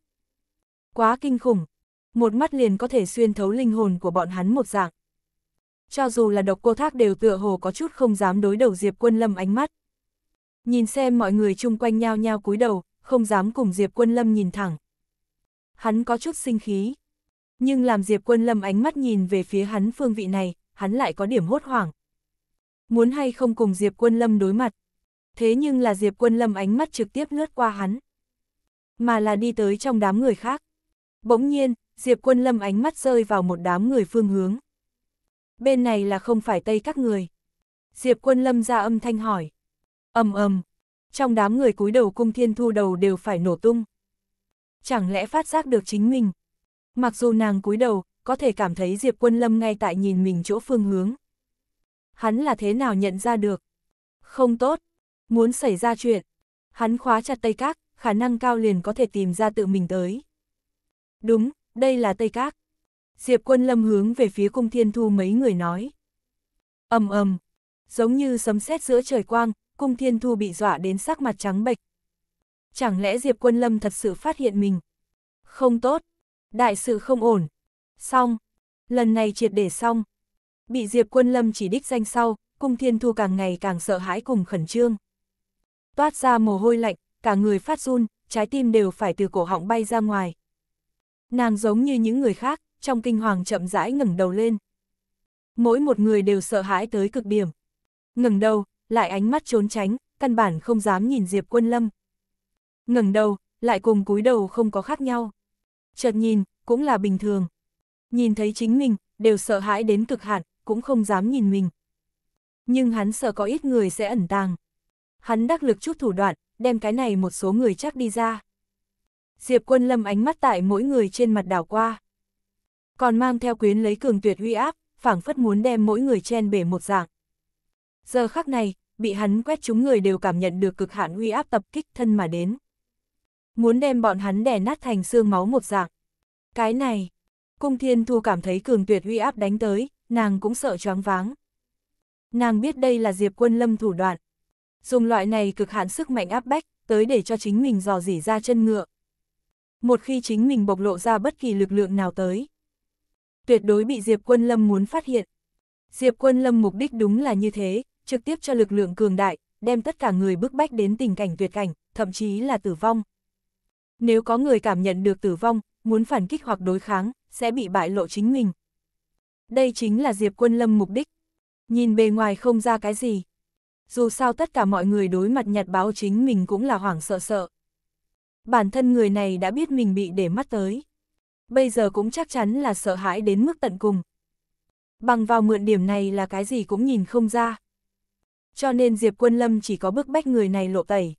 S1: Quá kinh khủng, một mắt liền có thể xuyên thấu linh hồn của bọn hắn một dạng. Cho dù là độc cô thác đều tựa hồ có chút không dám đối đầu Diệp Quân Lâm ánh mắt. Nhìn xem mọi người chung quanh nhao nhao cúi đầu, không dám cùng Diệp Quân Lâm nhìn thẳng. Hắn có chút sinh khí. Nhưng làm Diệp Quân Lâm ánh mắt nhìn về phía hắn phương vị này, hắn lại có điểm hốt hoảng. Muốn hay không cùng Diệp Quân Lâm đối mặt, thế nhưng là Diệp Quân Lâm ánh mắt trực tiếp lướt qua hắn. Mà là đi tới trong đám người khác. Bỗng nhiên, Diệp Quân Lâm ánh mắt rơi vào một đám người phương hướng. Bên này là không phải Tây các người. Diệp Quân Lâm ra âm thanh hỏi. ầm ầm trong đám người cúi đầu cung thiên thu đầu đều phải nổ tung. Chẳng lẽ phát giác được chính mình? Mặc dù nàng cúi đầu, có thể cảm thấy Diệp Quân Lâm ngay tại nhìn mình chỗ phương hướng. Hắn là thế nào nhận ra được? Không tốt, Muốn xảy ra chuyện, hắn khóa chặt Tây Các, khả năng cao liền có thể tìm ra tự mình tới. Đúng, đây là Tây Các. Diệp quân lâm hướng về phía cung thiên thu mấy người nói. ầm ầm, giống như sấm sét giữa trời quang, cung thiên thu bị dọa đến sắc mặt trắng bệch. Chẳng lẽ Diệp quân lâm thật sự phát hiện mình? Không tốt, đại sự không ổn. Xong, lần này triệt để xong. Bị Diệp quân lâm chỉ đích danh sau, cung thiên thu càng ngày càng sợ hãi cùng khẩn trương toát ra mồ hôi lạnh, cả người phát run, trái tim đều phải từ cổ họng bay ra ngoài. Nàng giống như những người khác, trong kinh hoàng chậm rãi ngẩng đầu lên. Mỗi một người đều sợ hãi tới cực điểm. Ngẩng đầu, lại ánh mắt trốn tránh, căn bản không dám nhìn Diệp Quân Lâm. Ngẩng đầu, lại cùng cúi đầu không có khác nhau. Chợt nhìn, cũng là bình thường. Nhìn thấy chính mình, đều sợ hãi đến cực hạn, cũng không dám nhìn mình. Nhưng hắn sợ có ít người sẽ ẩn tàng. Hắn đắc lực chút thủ đoạn, đem cái này một số người chắc đi ra. Diệp quân lâm ánh mắt tại mỗi người trên mặt đảo qua. Còn mang theo quyến lấy cường tuyệt uy áp, phảng phất muốn đem mỗi người chen bể một dạng. Giờ khắc này, bị hắn quét chúng người đều cảm nhận được cực hạn uy áp tập kích thân mà đến. Muốn đem bọn hắn đè nát thành xương máu một dạng. Cái này, cung thiên thu cảm thấy cường tuyệt uy áp đánh tới, nàng cũng sợ choáng váng. Nàng biết đây là Diệp quân lâm thủ đoạn, Dùng loại này cực hạn sức mạnh áp bách, tới để cho chính mình dò dỉ ra chân ngựa. Một khi chính mình bộc lộ ra bất kỳ lực lượng nào tới, tuyệt đối bị Diệp Quân Lâm muốn phát hiện. Diệp Quân Lâm mục đích đúng là như thế, trực tiếp cho lực lượng cường đại, đem tất cả người bức bách đến tình cảnh tuyệt cảnh, thậm chí là tử vong. Nếu có người cảm nhận được tử vong, muốn phản kích hoặc đối kháng, sẽ bị bại lộ chính mình. Đây chính là Diệp Quân Lâm mục đích. Nhìn bề ngoài không ra cái gì, dù sao tất cả mọi người đối mặt nhật báo chính mình cũng là hoảng sợ sợ. Bản thân người này đã biết mình bị để mắt tới. Bây giờ cũng chắc chắn là sợ hãi đến mức tận cùng. Bằng vào mượn điểm này là cái gì cũng nhìn không ra. Cho nên Diệp Quân Lâm chỉ có bức bách người này lộ tẩy.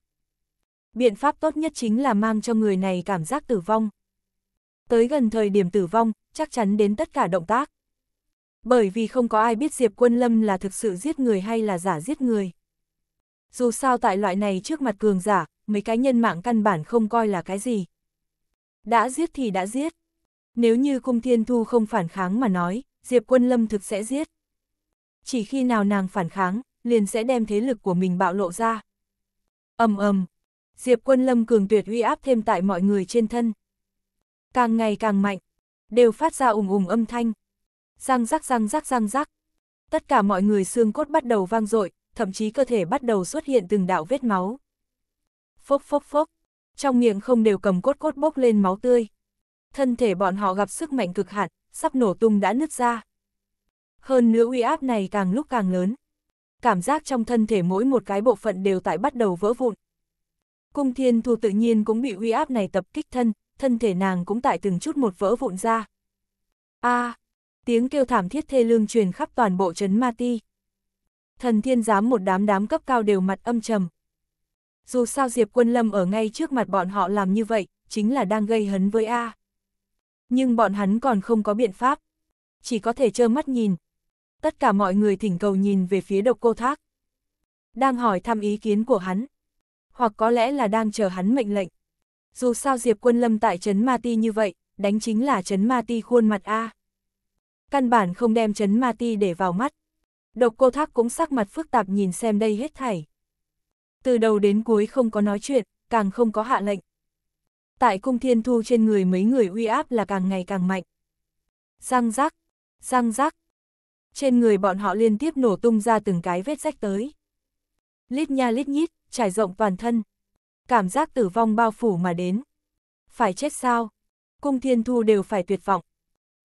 S1: Biện pháp tốt nhất chính là mang cho người này cảm giác tử vong. Tới gần thời điểm tử vong, chắc chắn đến tất cả động tác. Bởi vì không có ai biết Diệp Quân Lâm là thực sự giết người hay là giả giết người. Dù sao tại loại này trước mặt cường giả, mấy cái nhân mạng căn bản không coi là cái gì. Đã giết thì đã giết. Nếu như cung thiên thu không phản kháng mà nói, Diệp quân lâm thực sẽ giết. Chỉ khi nào nàng phản kháng, liền sẽ đem thế lực của mình bạo lộ ra. ầm ầm Diệp quân lâm cường tuyệt uy áp thêm tại mọi người trên thân. Càng ngày càng mạnh, đều phát ra ủng ủng âm thanh. Răng rắc răng rắc răng rắc. Tất cả mọi người xương cốt bắt đầu vang dội thậm chí cơ thể bắt đầu xuất hiện từng đạo vết máu. Phốc phốc phốc, trong miệng không đều cầm cốt cốt bốc lên máu tươi. Thân thể bọn họ gặp sức mạnh cực hạn, sắp nổ tung đã nứt ra. Hơn nữa uy áp này càng lúc càng lớn. Cảm giác trong thân thể mỗi một cái bộ phận đều tại bắt đầu vỡ vụn. Cung thiên thu tự nhiên cũng bị uy áp này tập kích thân, thân thể nàng cũng tại từng chút một vỡ vụn ra. a à, tiếng kêu thảm thiết thê lương truyền khắp toàn bộ trấn Ma Ti thần thiên giám một đám đám cấp cao đều mặt âm trầm. Dù sao Diệp Quân Lâm ở ngay trước mặt bọn họ làm như vậy, chính là đang gây hấn với A. Nhưng bọn hắn còn không có biện pháp, chỉ có thể trơ mắt nhìn. Tất cả mọi người thỉnh cầu nhìn về phía độc cô thác. Đang hỏi thăm ý kiến của hắn, hoặc có lẽ là đang chờ hắn mệnh lệnh. Dù sao Diệp Quân Lâm tại Trấn Ma Ti như vậy, đánh chính là Trấn Ma Ti khuôn mặt A. Căn bản không đem Trấn Ma Ti để vào mắt. Độc cô thác cũng sắc mặt phức tạp nhìn xem đây hết thảy. Từ đầu đến cuối không có nói chuyện, càng không có hạ lệnh. Tại cung thiên thu trên người mấy người uy áp là càng ngày càng mạnh. Răng rác, răng rác. Trên người bọn họ liên tiếp nổ tung ra từng cái vết rách tới. Lít nha lít nhít, trải rộng toàn thân. Cảm giác tử vong bao phủ mà đến. Phải chết sao? Cung thiên thu đều phải tuyệt vọng.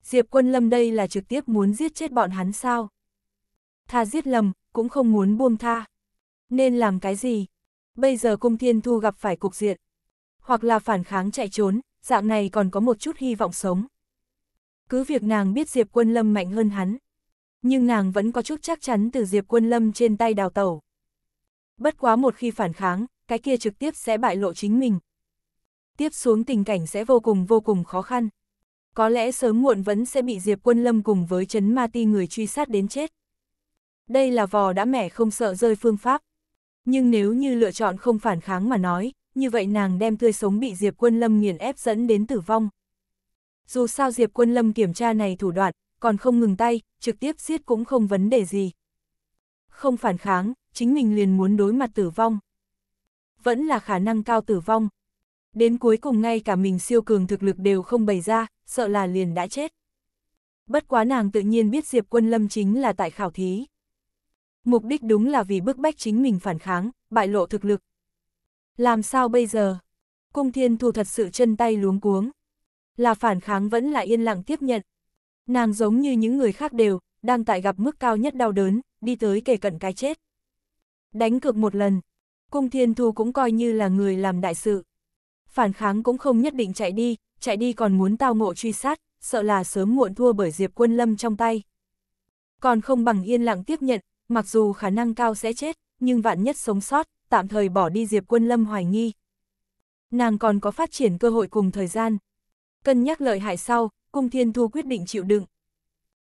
S1: Diệp quân lâm đây là trực tiếp muốn giết chết bọn hắn sao? tha giết lầm, cũng không muốn buông tha. Nên làm cái gì? Bây giờ cung thiên thu gặp phải cục diện. Hoặc là phản kháng chạy trốn, dạng này còn có một chút hy vọng sống. Cứ việc nàng biết Diệp Quân Lâm mạnh hơn hắn. Nhưng nàng vẫn có chút chắc chắn từ Diệp Quân Lâm trên tay đào tẩu. Bất quá một khi phản kháng, cái kia trực tiếp sẽ bại lộ chính mình. Tiếp xuống tình cảnh sẽ vô cùng vô cùng khó khăn. Có lẽ sớm muộn vẫn sẽ bị Diệp Quân Lâm cùng với Trấn Ma Ti người truy sát đến chết. Đây là vò đã mẻ không sợ rơi phương pháp. Nhưng nếu như lựa chọn không phản kháng mà nói, như vậy nàng đem tươi sống bị Diệp Quân Lâm nghiền ép dẫn đến tử vong. Dù sao Diệp Quân Lâm kiểm tra này thủ đoạn, còn không ngừng tay, trực tiếp giết cũng không vấn đề gì. Không phản kháng, chính mình liền muốn đối mặt tử vong. Vẫn là khả năng cao tử vong. Đến cuối cùng ngay cả mình siêu cường thực lực đều không bày ra, sợ là liền đã chết. Bất quá nàng tự nhiên biết Diệp Quân Lâm chính là tại khảo thí mục đích đúng là vì bức bách chính mình phản kháng, bại lộ thực lực. Làm sao bây giờ? Cung thiên thu thật sự chân tay luống cuống. Là phản kháng vẫn là yên lặng tiếp nhận. Nàng giống như những người khác đều, đang tại gặp mức cao nhất đau đớn, đi tới kể cận cái chết. Đánh cược một lần, cung thiên thu cũng coi như là người làm đại sự. Phản kháng cũng không nhất định chạy đi, chạy đi còn muốn tao ngộ truy sát, sợ là sớm muộn thua bởi Diệp Quân Lâm trong tay. Còn không bằng yên lặng tiếp nhận, mặc dù khả năng cao sẽ chết, nhưng vạn nhất sống sót, tạm thời bỏ đi Diệp Quân Lâm hoài nghi. Nàng còn có phát triển cơ hội cùng thời gian. Cân nhắc lợi hại sau, Cung Thiên Thu quyết định chịu đựng.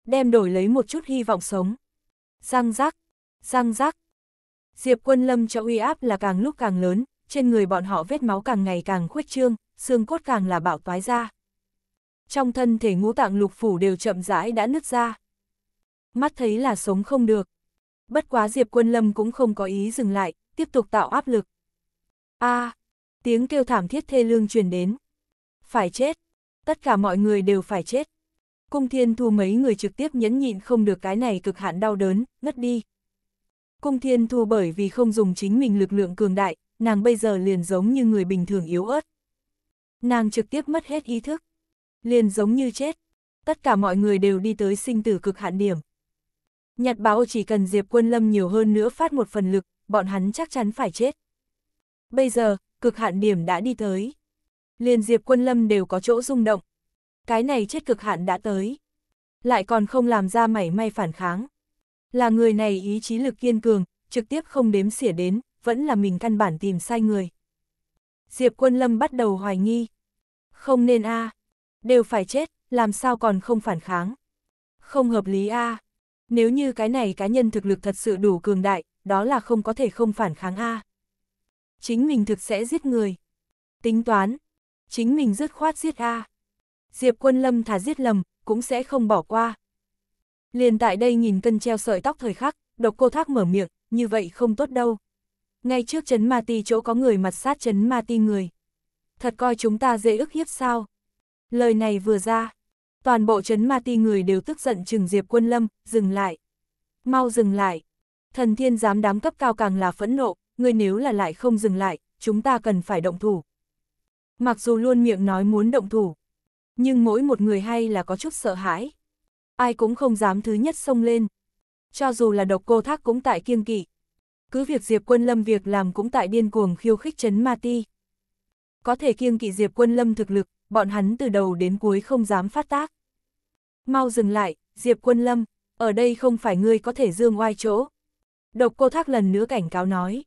S1: Đem đổi lấy một chút hy vọng sống. Giang giác, giang giác. Diệp Quân Lâm cho uy áp là càng lúc càng lớn, trên người bọn họ vết máu càng ngày càng khuyết trương, xương cốt càng là bạo toái ra. Trong thân thể ngũ tạng lục phủ đều chậm rãi đã nứt ra. Mắt thấy là sống không được. Bất quá Diệp Quân Lâm cũng không có ý dừng lại, tiếp tục tạo áp lực. a à, tiếng kêu thảm thiết thê lương truyền đến. Phải chết, tất cả mọi người đều phải chết. Cung Thiên Thu mấy người trực tiếp nhẫn nhịn không được cái này cực hạn đau đớn, ngất đi. Cung Thiên Thu bởi vì không dùng chính mình lực lượng cường đại, nàng bây giờ liền giống như người bình thường yếu ớt. Nàng trực tiếp mất hết ý thức, liền giống như chết. Tất cả mọi người đều đi tới sinh tử cực hạn điểm. Nhật báo chỉ cần Diệp Quân Lâm nhiều hơn nữa phát một phần lực, bọn hắn chắc chắn phải chết. Bây giờ, cực hạn điểm đã đi tới. Liền Diệp Quân Lâm đều có chỗ rung động. Cái này chết cực hạn đã tới. Lại còn không làm ra mảy may phản kháng. Là người này ý chí lực kiên cường, trực tiếp không đếm xỉa đến, vẫn là mình căn bản tìm sai người. Diệp Quân Lâm bắt đầu hoài nghi. Không nên a Đều phải chết, làm sao còn không phản kháng. Không hợp lý a à. Nếu như cái này cá nhân thực lực thật sự đủ cường đại, đó là không có thể không phản kháng A. Chính mình thực sẽ giết người. Tính toán. Chính mình dứt khoát giết A. Diệp quân lâm thà giết lầm, cũng sẽ không bỏ qua. Liền tại đây nhìn cân treo sợi tóc thời khắc, độc cô thác mở miệng, như vậy không tốt đâu. Ngay trước chấn ma ti chỗ có người mặt sát chấn ma ti người. Thật coi chúng ta dễ ức hiếp sao. Lời này vừa ra, toàn bộ chấn ma ti người đều tức giận chừng Diệp Quân Lâm, dừng lại. Mau dừng lại. Thần thiên giám đám cấp cao càng là phẫn nộ, người nếu là lại không dừng lại, chúng ta cần phải động thủ. Mặc dù luôn miệng nói muốn động thủ, nhưng mỗi một người hay là có chút sợ hãi. Ai cũng không dám thứ nhất xông lên. Cho dù là độc cô thác cũng tại kiêng kỵ. Cứ việc Diệp Quân Lâm việc làm cũng tại điên cuồng khiêu khích chấn ma ti. Có thể kiêng kỵ Diệp Quân Lâm thực lực, bọn hắn từ đầu đến cuối không dám phát tác. Mau dừng lại, Diệp Quân Lâm, ở đây không phải ngươi có thể dương oai chỗ. Độc cô thác lần nữa cảnh cáo nói.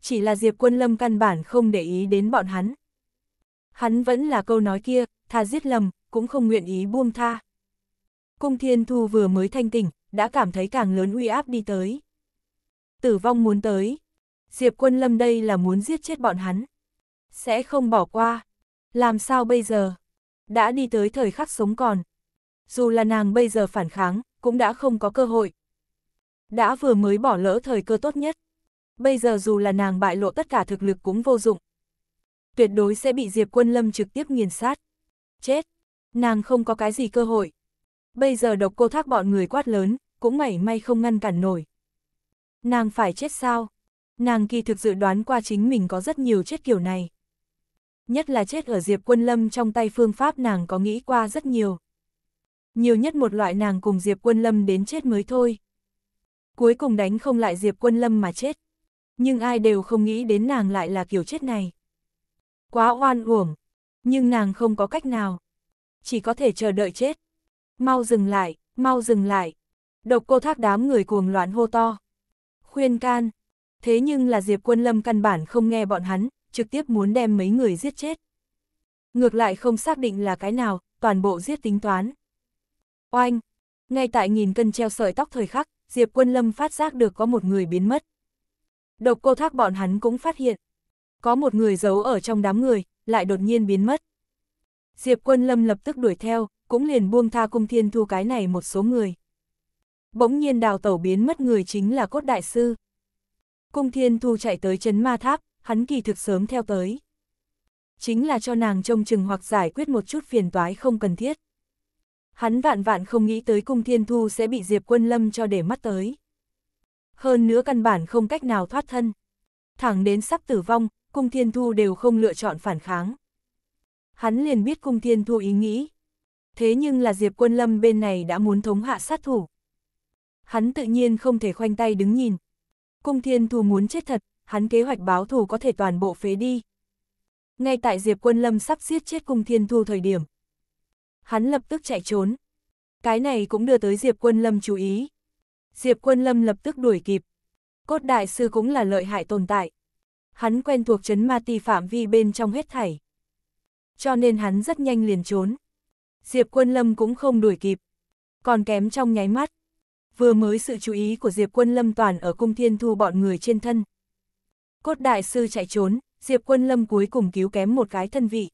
S1: Chỉ là Diệp Quân Lâm căn bản không để ý đến bọn hắn. Hắn vẫn là câu nói kia, thà giết lầm, cũng không nguyện ý buông tha. Cung Thiên Thu vừa mới thanh tỉnh, đã cảm thấy càng lớn uy áp đi tới. Tử vong muốn tới. Diệp Quân Lâm đây là muốn giết chết bọn hắn. Sẽ không bỏ qua. Làm sao bây giờ? Đã đi tới thời khắc sống còn, dù là nàng bây giờ phản kháng, cũng đã không có cơ hội. Đã vừa mới bỏ lỡ thời cơ tốt nhất. Bây giờ dù là nàng bại lộ tất cả thực lực cũng vô dụng. Tuyệt đối sẽ bị Diệp Quân Lâm trực tiếp nghiền sát. Chết! Nàng không có cái gì cơ hội. Bây giờ độc cô thác bọn người quát lớn, cũng mảy may không ngăn cản nổi. Nàng phải chết sao? Nàng kỳ thực dự đoán qua chính mình có rất nhiều chết kiểu này. Nhất là chết ở Diệp Quân Lâm trong tay phương pháp nàng có nghĩ qua rất nhiều nhiều nhất một loại nàng cùng Diệp Quân Lâm đến chết mới thôi. Cuối cùng đánh không lại Diệp Quân Lâm mà chết. Nhưng ai đều không nghĩ đến nàng lại là kiểu chết này. Quá oan uổng. Nhưng nàng không có cách nào. Chỉ có thể chờ đợi chết. Mau dừng lại, mau dừng lại. Độc cô thác đám người cuồng loạn hô to. Khuyên can. Thế nhưng là Diệp Quân Lâm căn bản không nghe bọn hắn, trực tiếp muốn đem mấy người giết chết. Ngược lại không xác định là cái nào, toàn bộ giết tính toán. Oanh! Ngay tại nghìn cân treo sợi tóc thời khắc, Diệp Quân Lâm phát giác được có một người biến mất. Độc cô thác bọn hắn cũng phát hiện. Có một người giấu ở trong đám người, lại đột nhiên biến mất. Diệp Quân Lâm lập tức đuổi theo, cũng liền buông tha cung thiên thu cái này một số người. Bỗng nhiên đào tẩu biến mất người chính là cốt đại sư. Cung thiên thu chạy tới chấn ma tháp, hắn kỳ thực sớm theo tới. Chính là cho nàng trông chừng hoặc giải quyết một chút phiền toái không cần thiết hắn vạn vạn không nghĩ tới cung thiên thu sẽ bị Diệp Quân Lâm cho để mắt tới. Hơn nữa căn bản không cách nào thoát thân. Thẳng đến sắp tử vong, cung thiên thu đều không lựa chọn phản kháng. Hắn liền biết cung thiên thu ý nghĩ. Thế nhưng là Diệp Quân Lâm bên này đã muốn thống hạ sát thủ. Hắn tự nhiên không thể khoanh tay đứng nhìn. Cung thiên thu muốn chết thật, hắn kế hoạch báo thù có thể toàn bộ phế đi. Ngay tại Diệp Quân Lâm sắp giết chết cung thiên thu thời điểm, hắn lập tức chạy trốn. Cái này cũng đưa tới Diệp Quân Lâm chú ý. Diệp Quân Lâm lập tức đuổi kịp. Cốt đại sư cũng là lợi hại tồn tại. Hắn quen thuộc chấn ma ti phạm vi bên trong hết thảy. Cho nên hắn rất nhanh liền trốn. Diệp Quân Lâm cũng không đuổi kịp. Còn kém trong nháy mắt. Vừa mới sự chú ý của Diệp Quân Lâm toàn ở cung thiên thu bọn người trên thân. Cốt đại sư chạy trốn, Diệp Quân Lâm cuối cùng cứu kém một cái thân vị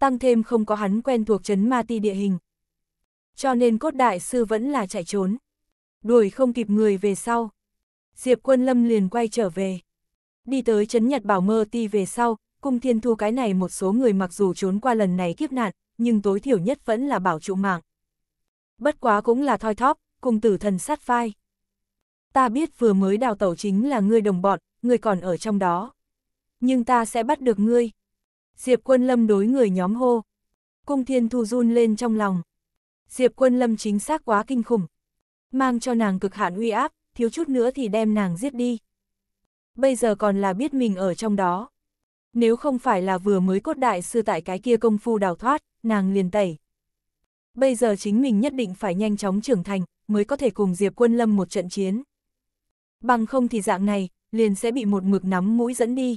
S1: tăng thêm không có hắn quen thuộc chấn ma ti địa hình. Cho nên cốt đại sư vẫn là chạy trốn. Đuổi không kịp người về sau. Diệp quân lâm liền quay trở về. Đi tới chấn nhật bảo mơ ti về sau, cung thiên thu cái này một số người mặc dù trốn qua lần này kiếp nạn, nhưng tối thiểu nhất vẫn là bảo trụ mạng. Bất quá cũng là thoi thóp, cung tử thần sát vai. Ta biết vừa mới đào tẩu chính là ngươi đồng bọn, ngươi còn ở trong đó. Nhưng ta sẽ bắt được ngươi. Diệp Quân Lâm đối người nhóm hô. Cung Thiên Thu run lên trong lòng. Diệp Quân Lâm chính xác quá kinh khủng. Mang cho nàng cực hạn uy áp, thiếu chút nữa thì đem nàng giết đi. Bây giờ còn là biết mình ở trong đó. Nếu không phải là vừa mới cốt đại sư tại cái kia công phu đào thoát, nàng liền tẩy. Bây giờ chính mình nhất định phải nhanh chóng trưởng thành, mới có thể cùng Diệp Quân Lâm một trận chiến. Bằng không thì dạng này, liền sẽ bị một mực nắm mũi dẫn đi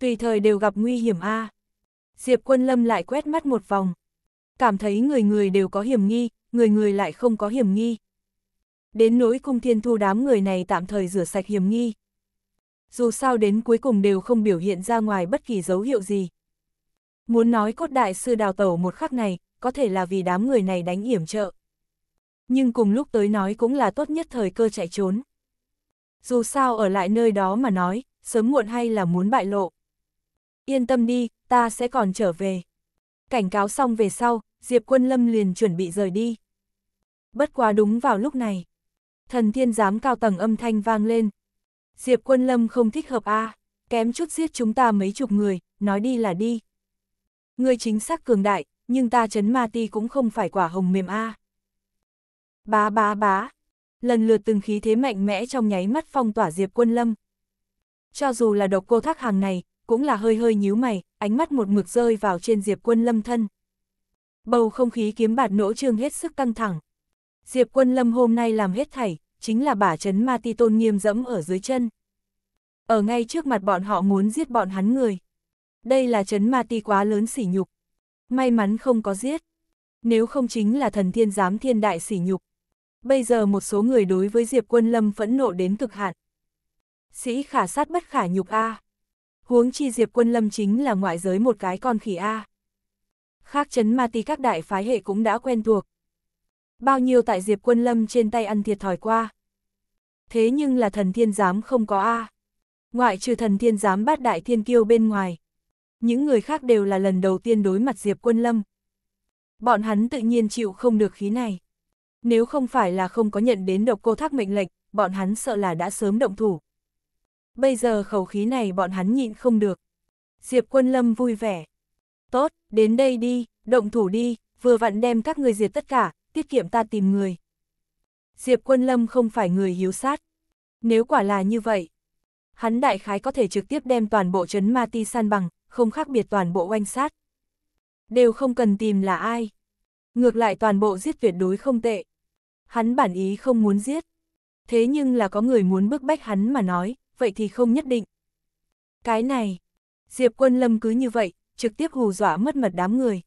S1: tùy thời đều gặp nguy hiểm a. À. Diệp Quân Lâm lại quét mắt một vòng, cảm thấy người người đều có hiểm nghi, người người lại không có hiểm nghi. Đến nỗi cung thiên thu đám người này tạm thời rửa sạch hiểm nghi. Dù sao đến cuối cùng đều không biểu hiện ra ngoài bất kỳ dấu hiệu gì. Muốn nói cốt đại sư đào tẩu một khắc này, có thể là vì đám người này đánh hiểm trợ. Nhưng cùng lúc tới nói cũng là tốt nhất thời cơ chạy trốn. Dù sao ở lại nơi đó mà nói, sớm muộn hay là muốn bại lộ yên tâm đi, ta sẽ còn trở về. Cảnh cáo xong về sau, Diệp Quân Lâm liền chuẩn bị rời đi. Bất quá đúng vào lúc này, thần thiên giám cao tầng âm thanh vang lên. Diệp Quân Lâm không thích hợp a, kém chút giết chúng ta mấy chục người, nói đi là đi. Ngươi chính xác cường đại, nhưng ta chấn ma ti cũng không phải quả hồng mềm a. Bá bá bá, lần lượt từng khí thế mạnh mẽ trong nháy mắt phong tỏa Diệp Quân Lâm. Cho dù là độc cô thác hàng này, cũng là hơi hơi nhíu mày, ánh mắt một mực rơi vào trên Diệp Quân Lâm thân. Bầu không khí kiếm bạt nỗ trương hết sức căng thẳng. Diệp Quân Lâm hôm nay làm hết thảy, chính là bả chấn ma ti tôn nghiêm dẫm ở dưới chân. Ở ngay trước mặt bọn họ muốn giết bọn hắn người. Đây là chấn ma ti quá lớn sỉ nhục. May mắn không có giết. Nếu không chính là thần thiên giám thiên đại sỉ nhục. Bây giờ một số người đối với Diệp Quân Lâm phẫn nộ đến cực hạn. Sĩ khả sát bất khả nhục A. À huống chi Diệp Quân Lâm chính là ngoại giới một cái con khỉ A. Khác chấn ma ti các đại phái hệ cũng đã quen thuộc. Bao nhiêu tại Diệp Quân Lâm trên tay ăn thiệt thòi qua. Thế nhưng là thần thiên giám không có A. Ngoại trừ thần thiên giám bát đại thiên kiêu bên ngoài. Những người khác đều là lần đầu tiên đối mặt Diệp Quân Lâm. Bọn hắn tự nhiên chịu không được khí này. Nếu không phải là không có nhận đến độc cô thác mệnh lệnh, bọn hắn sợ là đã sớm động thủ. Bây giờ khẩu khí này bọn hắn nhịn không được. Diệp quân lâm vui vẻ. Tốt, đến đây đi, động thủ đi, vừa vặn đem các người diệt tất cả, tiết kiệm ta tìm người. Diệp quân lâm không phải người hiếu sát. Nếu quả là như vậy, hắn đại khái có thể trực tiếp đem toàn bộ trấn ma ti san bằng, không khác biệt toàn bộ oanh sát. Đều không cần tìm là ai. Ngược lại toàn bộ giết tuyệt đối không tệ. Hắn bản ý không muốn giết. Thế nhưng là có người muốn bức bách hắn mà nói, vậy thì không nhất định. Cái này, Diệp Quân Lâm cứ như vậy, trực tiếp hù dọa mất mật đám người.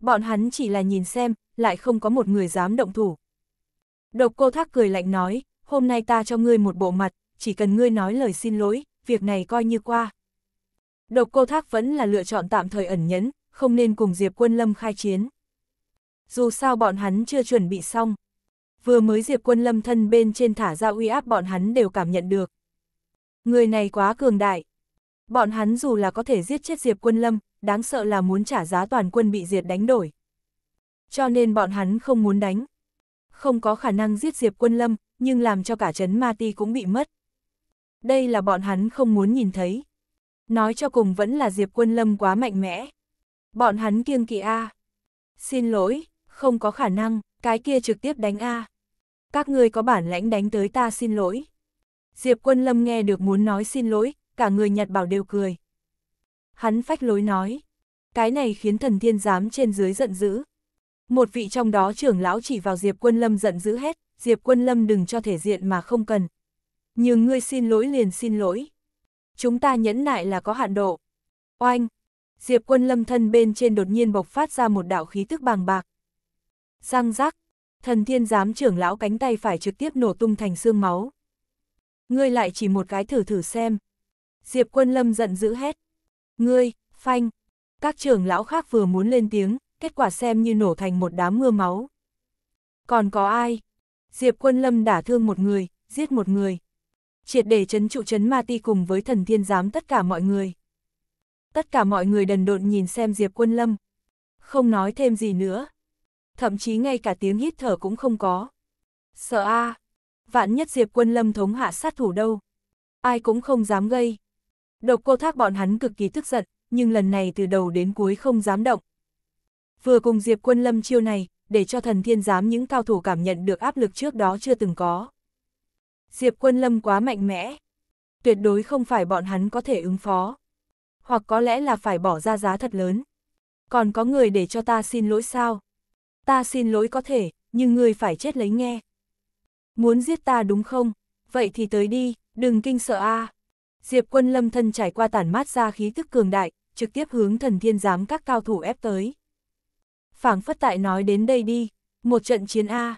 S1: Bọn hắn chỉ là nhìn xem, lại không có một người dám động thủ. Độc cô thác cười lạnh nói, hôm nay ta cho ngươi một bộ mặt, chỉ cần ngươi nói lời xin lỗi, việc này coi như qua. Độc cô thác vẫn là lựa chọn tạm thời ẩn nhẫn, không nên cùng Diệp Quân Lâm khai chiến. Dù sao bọn hắn chưa chuẩn bị xong. Vừa mới Diệp Quân Lâm thân bên trên thả ra uy áp bọn hắn đều cảm nhận được. Người này quá cường đại. Bọn hắn dù là có thể giết chết Diệp Quân Lâm, đáng sợ là muốn trả giá toàn quân bị diệt đánh đổi. Cho nên bọn hắn không muốn đánh. Không có khả năng giết Diệp Quân Lâm, nhưng làm cho cả trấn Ma Ti cũng bị mất. Đây là bọn hắn không muốn nhìn thấy. Nói cho cùng vẫn là Diệp Quân Lâm quá mạnh mẽ. Bọn hắn kiêng kỵ A. Xin lỗi, không có khả năng, cái kia trực tiếp đánh A. Các ngươi có bản lãnh đánh tới ta xin lỗi. Diệp Quân Lâm nghe được muốn nói xin lỗi, cả người nhặt bảo đều cười. Hắn phách lối nói, cái này khiến thần thiên giám trên dưới giận dữ. Một vị trong đó trưởng lão chỉ vào Diệp Quân Lâm giận dữ hết, Diệp Quân Lâm đừng cho thể diện mà không cần. Nhưng ngươi xin lỗi liền xin lỗi. Chúng ta nhẫn nại là có hạn độ. Oanh! Diệp Quân Lâm thân bên trên đột nhiên bộc phát ra một đạo khí tức bàng bạc. Răng rắc! Thần thiên giám trưởng lão cánh tay phải trực tiếp nổ tung thành xương máu. Ngươi lại chỉ một cái thử thử xem. Diệp quân lâm giận dữ hết. Ngươi, phanh. Các trưởng lão khác vừa muốn lên tiếng, kết quả xem như nổ thành một đám mưa máu. Còn có ai? Diệp quân lâm đả thương một người, giết một người. Triệt để chấn trụ chấn ma ti cùng với thần thiên giám tất cả mọi người. Tất cả mọi người đần độn nhìn xem Diệp quân lâm. Không nói thêm gì nữa. Thậm chí ngay cả tiếng hít thở cũng không có. Sợ a à vạn nhất Diệp Quân Lâm thống hạ sát thủ đâu. Ai cũng không dám gây. Độc cô thác bọn hắn cực kỳ tức giận, nhưng lần này từ đầu đến cuối không dám động. Vừa cùng Diệp Quân Lâm chiêu này, để cho thần thiên giám những cao thủ cảm nhận được áp lực trước đó chưa từng có. Diệp Quân Lâm quá mạnh mẽ. Tuyệt đối không phải bọn hắn có thể ứng phó. Hoặc có lẽ là phải bỏ ra giá thật lớn. Còn có người để cho ta xin lỗi sao? Ta xin lỗi có thể, nhưng người phải chết lấy nghe, Muốn giết ta đúng không? Vậy thì tới đi, đừng kinh sợ a. À. Diệp quân lâm thân trải qua tản mát ra khí tức cường đại, trực tiếp hướng thần thiên giám các cao thủ ép tới. Phảng phất tại nói đến đây đi, một trận chiến A, à.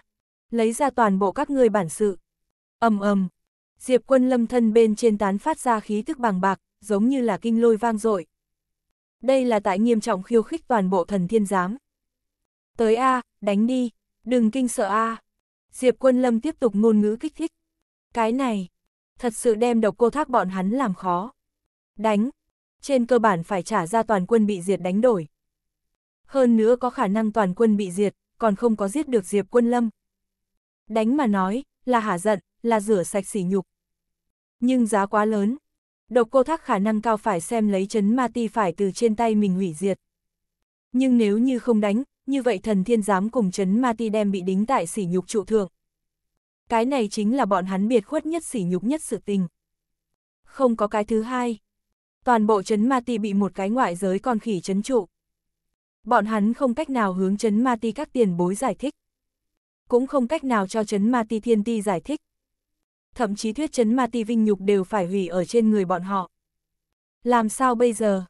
S1: lấy ra toàn bộ các ngươi bản sự. ầm ầm Diệp quân lâm thân bên trên tán phát ra khí tức bằng bạc, giống như là kinh lôi vang dội Đây là tại nghiêm trọng khiêu khích toàn bộ thần thiên giám. Tới A, à, đánh đi, đừng kinh sợ A. À. Diệp Quân Lâm tiếp tục ngôn ngữ kích thích. Cái này, thật sự đem độc cô thác bọn hắn làm khó. Đánh, trên cơ bản phải trả ra toàn quân bị diệt đánh đổi. Hơn nữa có khả năng toàn quân bị diệt, còn không có giết được Diệp Quân Lâm. Đánh mà nói, là hả giận, là rửa sạch sỉ nhục. Nhưng giá quá lớn, độc cô thác khả năng cao phải xem lấy chấn ma ti phải từ trên tay mình hủy diệt. Nhưng nếu như không đánh, như vậy thần thiên giám cùng chấn ma ti đem bị đính tại sỉ nhục trụ thượng. Cái này chính là bọn hắn biệt khuất nhất sỉ nhục nhất sự tình. Không có cái thứ hai. Toàn bộ chấn ma ti bị một cái ngoại giới con khỉ chấn trụ. Bọn hắn không cách nào hướng chấn ma ti các tiền bối giải thích. Cũng không cách nào cho chấn ma ti thiên ti giải thích. Thậm chí thuyết chấn ma ti vinh nhục đều phải hủy ở trên người bọn họ. Làm sao bây giờ?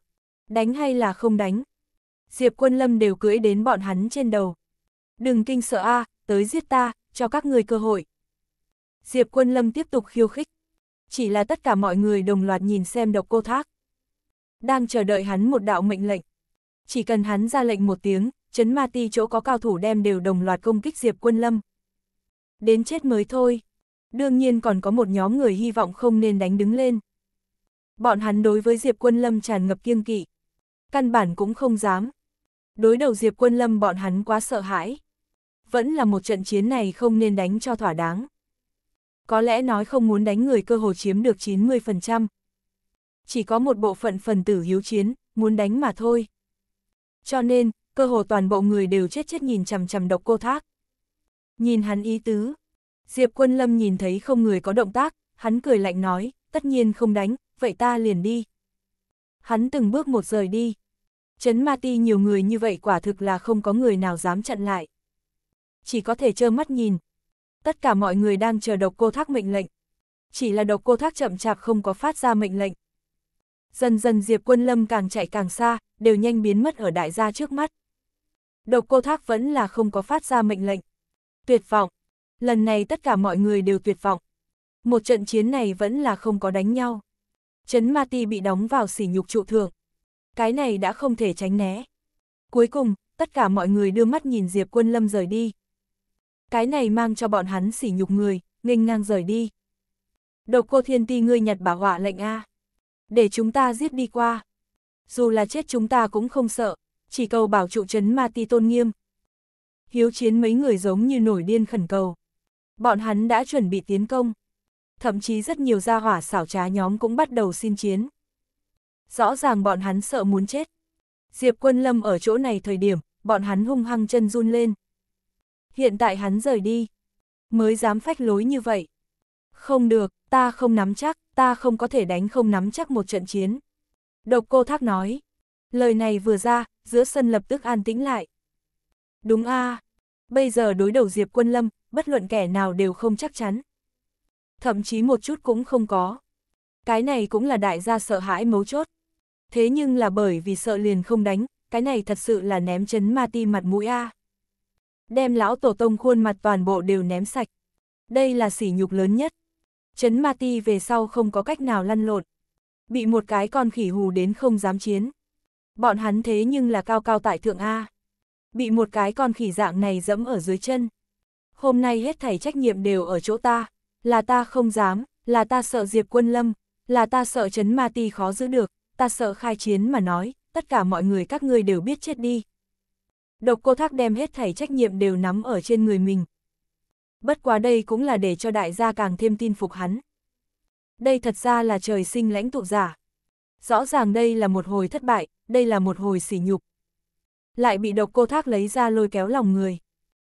S1: Đánh hay là không đánh? Diệp Quân Lâm đều cưỡi đến bọn hắn trên đầu. Đừng kinh sợ a, à, tới giết ta, cho các người cơ hội. Diệp Quân Lâm tiếp tục khiêu khích. Chỉ là tất cả mọi người đồng loạt nhìn xem độc cô thác. Đang chờ đợi hắn một đạo mệnh lệnh. Chỉ cần hắn ra lệnh một tiếng, chấn ma ti chỗ có cao thủ đem đều đồng loạt công kích Diệp Quân Lâm. Đến chết mới thôi. Đương nhiên còn có một nhóm người hy vọng không nên đánh đứng lên. Bọn hắn đối với Diệp Quân Lâm tràn ngập kiêng kỵ. Căn bản cũng không dám đối đầu Diệp Quân Lâm bọn hắn quá sợ hãi. Vẫn là một trận chiến này không nên đánh cho thỏa đáng. Có lẽ nói không muốn đánh người cơ hồ chiếm được 90%. Chỉ có một bộ phận phần tử hiếu chiến, muốn đánh mà thôi. Cho nên, cơ hồ toàn bộ người đều chết chết nhìn chằm chằm độc cô thác. Nhìn hắn ý tứ, Diệp Quân Lâm nhìn thấy không người có động tác, hắn cười lạnh nói, tất nhiên không đánh, vậy ta liền đi. Hắn từng bước một rời đi, Chấn Ma Ti nhiều người như vậy quả thực là không có người nào dám chặn lại. Chỉ có thể trơ mắt nhìn. Tất cả mọi người đang chờ độc cô thác mệnh lệnh. Chỉ là độc cô thác chậm chạp không có phát ra mệnh lệnh. Dần dần Diệp Quân Lâm càng chạy càng xa, đều nhanh biến mất ở đại gia trước mắt. Độc cô thác vẫn là không có phát ra mệnh lệnh. Tuyệt vọng. Lần này tất cả mọi người đều tuyệt vọng. Một trận chiến này vẫn là không có đánh nhau. Chấn Ma Ti bị đóng vào sỉ nhục trụ thượng cái này đã không thể tránh né. Cuối cùng, tất cả mọi người đưa mắt nhìn Diệp Quân Lâm rời đi. Cái này mang cho bọn hắn sỉ nhục người, nghênh ngang rời đi. Độc cô thiên ti ngươi nhặt bà họa lệnh A. Để chúng ta giết đi qua. Dù là chết chúng ta cũng không sợ, chỉ cầu bảo trụ trấn ma ti tôn nghiêm. Hiếu chiến mấy người giống như nổi điên khẩn cầu. Bọn hắn đã chuẩn bị tiến công. Thậm chí rất nhiều gia hỏa xảo trá nhóm cũng bắt đầu xin chiến rõ ràng bọn hắn sợ muốn chết. Diệp Quân Lâm ở chỗ này thời điểm, bọn hắn hung hăng chân run lên. Hiện tại hắn rời đi, mới dám phách lối như vậy. Không được, ta không nắm chắc, ta không có thể đánh không nắm chắc một trận chiến. Độc cô thác nói, lời này vừa ra, giữa sân lập tức an tĩnh lại. Đúng a à, bây giờ đối đầu Diệp Quân Lâm, bất luận kẻ nào đều không chắc chắn. Thậm chí một chút cũng không có. Cái này cũng là đại gia sợ hãi mấu chốt thế nhưng là bởi vì sợ liền không đánh, cái này thật sự là ném chấn ma ti mặt mũi a. Đem lão tổ tông khuôn mặt toàn bộ đều ném sạch. Đây là sỉ nhục lớn nhất. Chấn ma ti về sau không có cách nào lăn lộn. Bị một cái con khỉ hù đến không dám chiến. Bọn hắn thế nhưng là cao cao tại thượng A. Bị một cái con khỉ dạng này dẫm ở dưới chân. Hôm nay hết thảy trách nhiệm đều ở chỗ ta. Là ta không dám, là ta sợ Diệp Quân Lâm, là ta sợ chấn ma ti khó giữ được, ta sợ khai chiến mà nói, tất cả mọi người các ngươi đều biết chết đi. Độc cô thác đem hết thảy trách nhiệm đều nắm ở trên người mình. Bất quá đây cũng là để cho đại gia càng thêm tin phục hắn. Đây thật ra là trời sinh lãnh tụ giả. Rõ ràng đây là một hồi thất bại, đây là một hồi sỉ nhục. Lại bị độc cô thác lấy ra lôi kéo lòng người.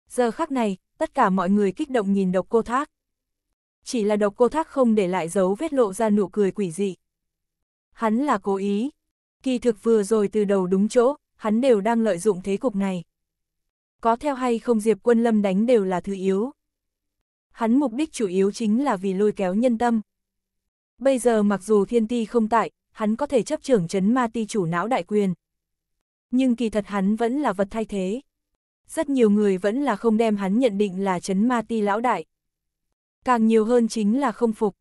S1: Giờ khắc này, tất cả mọi người kích động nhìn độc cô thác. Chỉ là độc cô thác không để lại dấu vết lộ ra nụ cười quỷ dị hắn là cố ý. Kỳ thực vừa rồi từ đầu đúng chỗ, hắn đều đang lợi dụng thế cục này. Có theo hay không Diệp Quân Lâm đánh đều là thứ yếu. Hắn mục đích chủ yếu chính là vì lôi kéo nhân tâm. Bây giờ mặc dù thiên ti không tại, hắn có thể chấp trưởng chấn ma ti chủ não đại quyền. Nhưng kỳ thật hắn vẫn là vật thay thế. Rất nhiều người vẫn là không đem hắn nhận định là chấn ma ti lão đại. Càng nhiều hơn chính là không phục.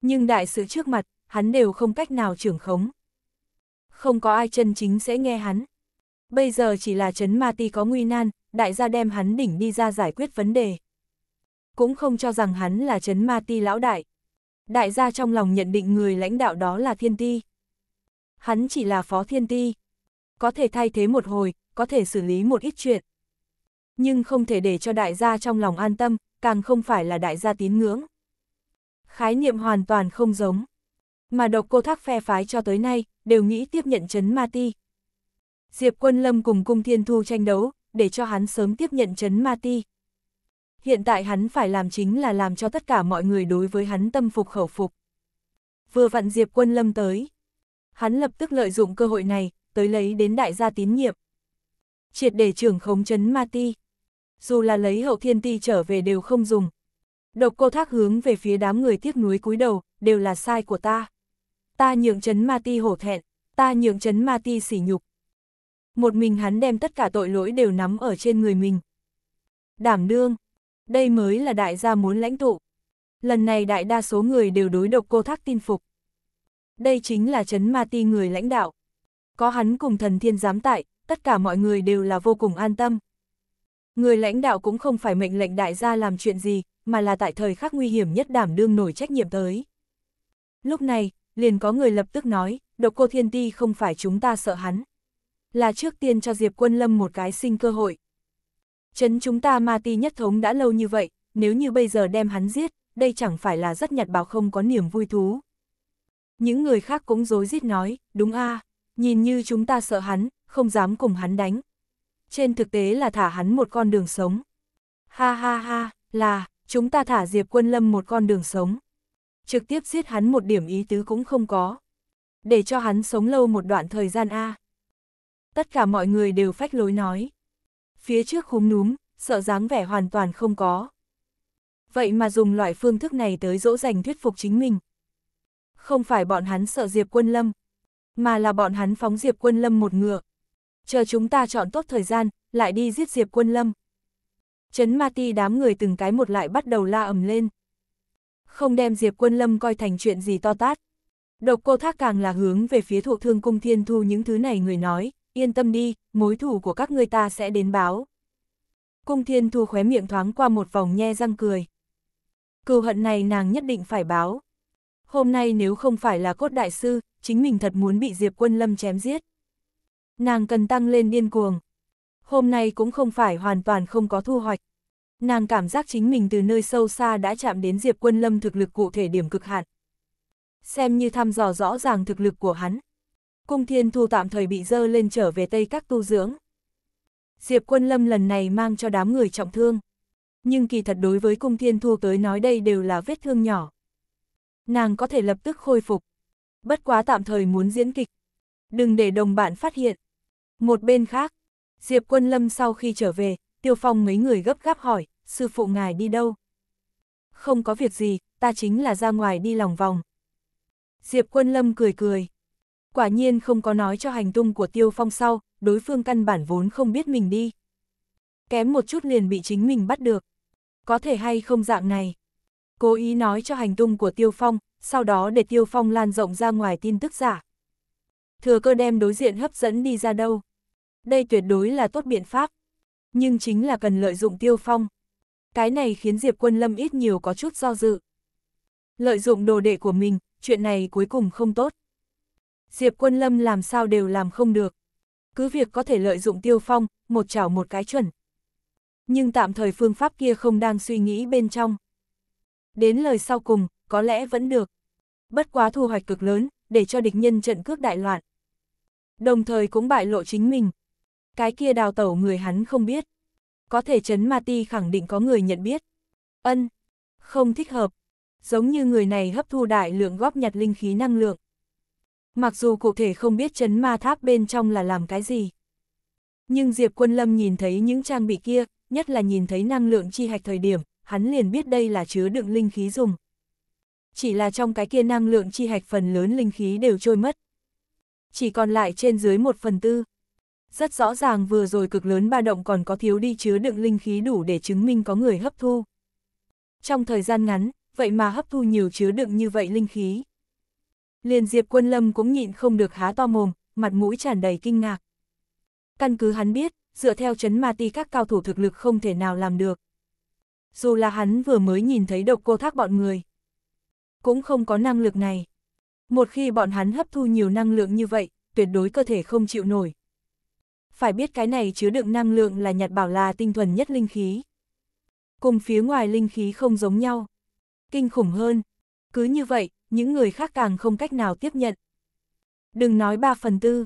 S1: Nhưng đại sự trước mặt, hắn đều không cách nào trưởng khống. Không có ai chân chính sẽ nghe hắn. Bây giờ chỉ là Trấn Ma Ti có nguy nan, đại gia đem hắn đỉnh đi ra giải quyết vấn đề. Cũng không cho rằng hắn là Trấn Ma Ti lão đại. Đại gia trong lòng nhận định người lãnh đạo đó là Thiên Ti. Hắn chỉ là Phó Thiên Ti. Có thể thay thế một hồi, có thể xử lý một ít chuyện. Nhưng không thể để cho đại gia trong lòng an tâm, càng không phải là đại gia tín ngưỡng. Khái niệm hoàn toàn không giống mà độc cô thác phe phái cho tới nay, đều nghĩ tiếp nhận chấn ma ti. Diệp quân lâm cùng cung thiên thu tranh đấu, để cho hắn sớm tiếp nhận chấn ma ti. Hiện tại hắn phải làm chính là làm cho tất cả mọi người đối với hắn tâm phục khẩu phục. Vừa vặn Diệp quân lâm tới. Hắn lập tức lợi dụng cơ hội này, tới lấy đến đại gia tín nhiệm. Triệt để trưởng khống chấn ma ti. Dù là lấy hậu thiên ti trở về đều không dùng. Độc cô thác hướng về phía đám người tiếc núi cúi đầu, đều là sai của ta ta nhượng chấn ma ti hổ thẹn, ta nhượng chấn ma ti sỉ nhục. Một mình hắn đem tất cả tội lỗi đều nắm ở trên người mình. Đảm đương, đây mới là đại gia muốn lãnh tụ. Lần này đại đa số người đều đối độc cô thác tin phục. Đây chính là chấn ma ti người lãnh đạo. Có hắn cùng thần thiên giám tại, tất cả mọi người đều là vô cùng an tâm. Người lãnh đạo cũng không phải mệnh lệnh đại gia làm chuyện gì, mà là tại thời khắc nguy hiểm nhất đảm đương nổi trách nhiệm tới. Lúc này, liền có người lập tức nói, độc cô thiên ti không phải chúng ta sợ hắn. Là trước tiên cho Diệp Quân Lâm một cái sinh cơ hội. Chấn chúng ta ma ti nhất thống đã lâu như vậy, nếu như bây giờ đem hắn giết, đây chẳng phải là rất nhặt báo không có niềm vui thú. Những người khác cũng dối rít nói, đúng a nhìn như chúng ta sợ hắn, không dám cùng hắn đánh. Trên thực tế là thả hắn một con đường sống. Ha ha ha, là, chúng ta thả Diệp Quân Lâm một con đường sống trực tiếp giết hắn một điểm ý tứ cũng không có. Để cho hắn sống lâu một đoạn thời gian A. Tất cả mọi người đều phách lối nói. Phía trước khúm núm, sợ dáng vẻ hoàn toàn không có. Vậy mà dùng loại phương thức này tới dỗ dành thuyết phục chính mình. Không phải bọn hắn sợ Diệp Quân Lâm, mà là bọn hắn phóng Diệp Quân Lâm một ngựa. Chờ chúng ta chọn tốt thời gian, lại đi giết Diệp Quân Lâm. Trấn Ma Ti đám người từng cái một lại bắt đầu la ầm lên không đem Diệp Quân Lâm coi thành chuyện gì to tát. Độc cô thác càng là hướng về phía thụ thương cung thiên thu những thứ này người nói, yên tâm đi, mối thủ của các ngươi ta sẽ đến báo. Cung thiên thu khóe miệng thoáng qua một vòng nhe răng cười. Cừu hận này nàng nhất định phải báo. Hôm nay nếu không phải là cốt đại sư, chính mình thật muốn bị Diệp Quân Lâm chém giết. Nàng cần tăng lên điên cuồng. Hôm nay cũng không phải hoàn toàn không có thu hoạch nàng cảm giác chính mình từ nơi sâu xa đã chạm đến Diệp Quân Lâm thực lực cụ thể điểm cực hạn. Xem như thăm dò rõ ràng thực lực của hắn. Cung Thiên Thu tạm thời bị dơ lên trở về Tây các tu dưỡng. Diệp Quân Lâm lần này mang cho đám người trọng thương. Nhưng kỳ thật đối với Cung Thiên Thu tới nói đây đều là vết thương nhỏ. Nàng có thể lập tức khôi phục. Bất quá tạm thời muốn diễn kịch. Đừng để đồng bạn phát hiện. Một bên khác, Diệp Quân Lâm sau khi trở về, Tiêu Phong mấy người gấp gáp hỏi, sư phụ ngài đi đâu? Không có việc gì, ta chính là ra ngoài đi lòng vòng. Diệp Quân Lâm cười cười. Quả nhiên không có nói cho hành tung của Tiêu Phong sau, đối phương căn bản vốn không biết mình đi. Kém một chút liền bị chính mình bắt được. Có thể hay không dạng này. Cố ý nói cho hành tung của Tiêu Phong, sau đó để Tiêu Phong lan rộng ra ngoài tin tức giả. Thừa cơ đem đối diện hấp dẫn đi ra đâu. Đây tuyệt đối là tốt biện pháp. Nhưng chính là cần lợi dụng tiêu phong. Cái này khiến Diệp Quân Lâm ít nhiều có chút do dự. Lợi dụng đồ đệ của mình, chuyện này cuối cùng không tốt. Diệp Quân Lâm làm sao đều làm không được. Cứ việc có thể lợi dụng tiêu phong, một chảo một cái chuẩn. Nhưng tạm thời phương pháp kia không đang suy nghĩ bên trong. Đến lời sau cùng, có lẽ vẫn được. Bất quá thu hoạch cực lớn, để cho địch nhân trận cước đại loạn. Đồng thời cũng bại lộ chính mình, cái kia đào tẩu người hắn không biết. Có thể Trấn Ma Ti khẳng định có người nhận biết. Ân, không thích hợp, giống như người này hấp thu đại lượng góp nhặt linh khí năng lượng. Mặc dù cụ thể không biết Trấn Ma Tháp bên trong là làm cái gì. Nhưng Diệp Quân Lâm nhìn thấy những trang bị kia, nhất là nhìn thấy năng lượng chi hạch thời điểm, hắn liền biết đây là chứa đựng linh khí dùng. Chỉ là trong cái kia năng lượng chi hạch phần lớn linh khí đều trôi mất. Chỉ còn lại trên dưới một phần tư. Rất rõ ràng vừa rồi cực lớn ba động còn có thiếu đi chứa đựng linh khí đủ để chứng minh có người hấp thu. Trong thời gian ngắn, vậy mà hấp thu nhiều chứa đựng như vậy linh khí. Liền Diệp Quân Lâm cũng nhịn không được há to mồm, mặt mũi tràn đầy kinh ngạc. Căn cứ hắn biết, dựa theo chấn ma ti các cao thủ thực lực không thể nào làm được. Dù là hắn vừa mới nhìn thấy độc cô thác bọn người, cũng không có năng lực này. Một khi bọn hắn hấp thu nhiều năng lượng như vậy, tuyệt đối cơ thể không chịu nổi, phải biết cái này chứa đựng năng lượng là nhặt bảo là tinh thuần nhất linh khí. Cùng phía ngoài linh khí không giống nhau. Kinh khủng hơn. Cứ như vậy, những người khác càng không cách nào tiếp nhận. Đừng nói 3 phần tư.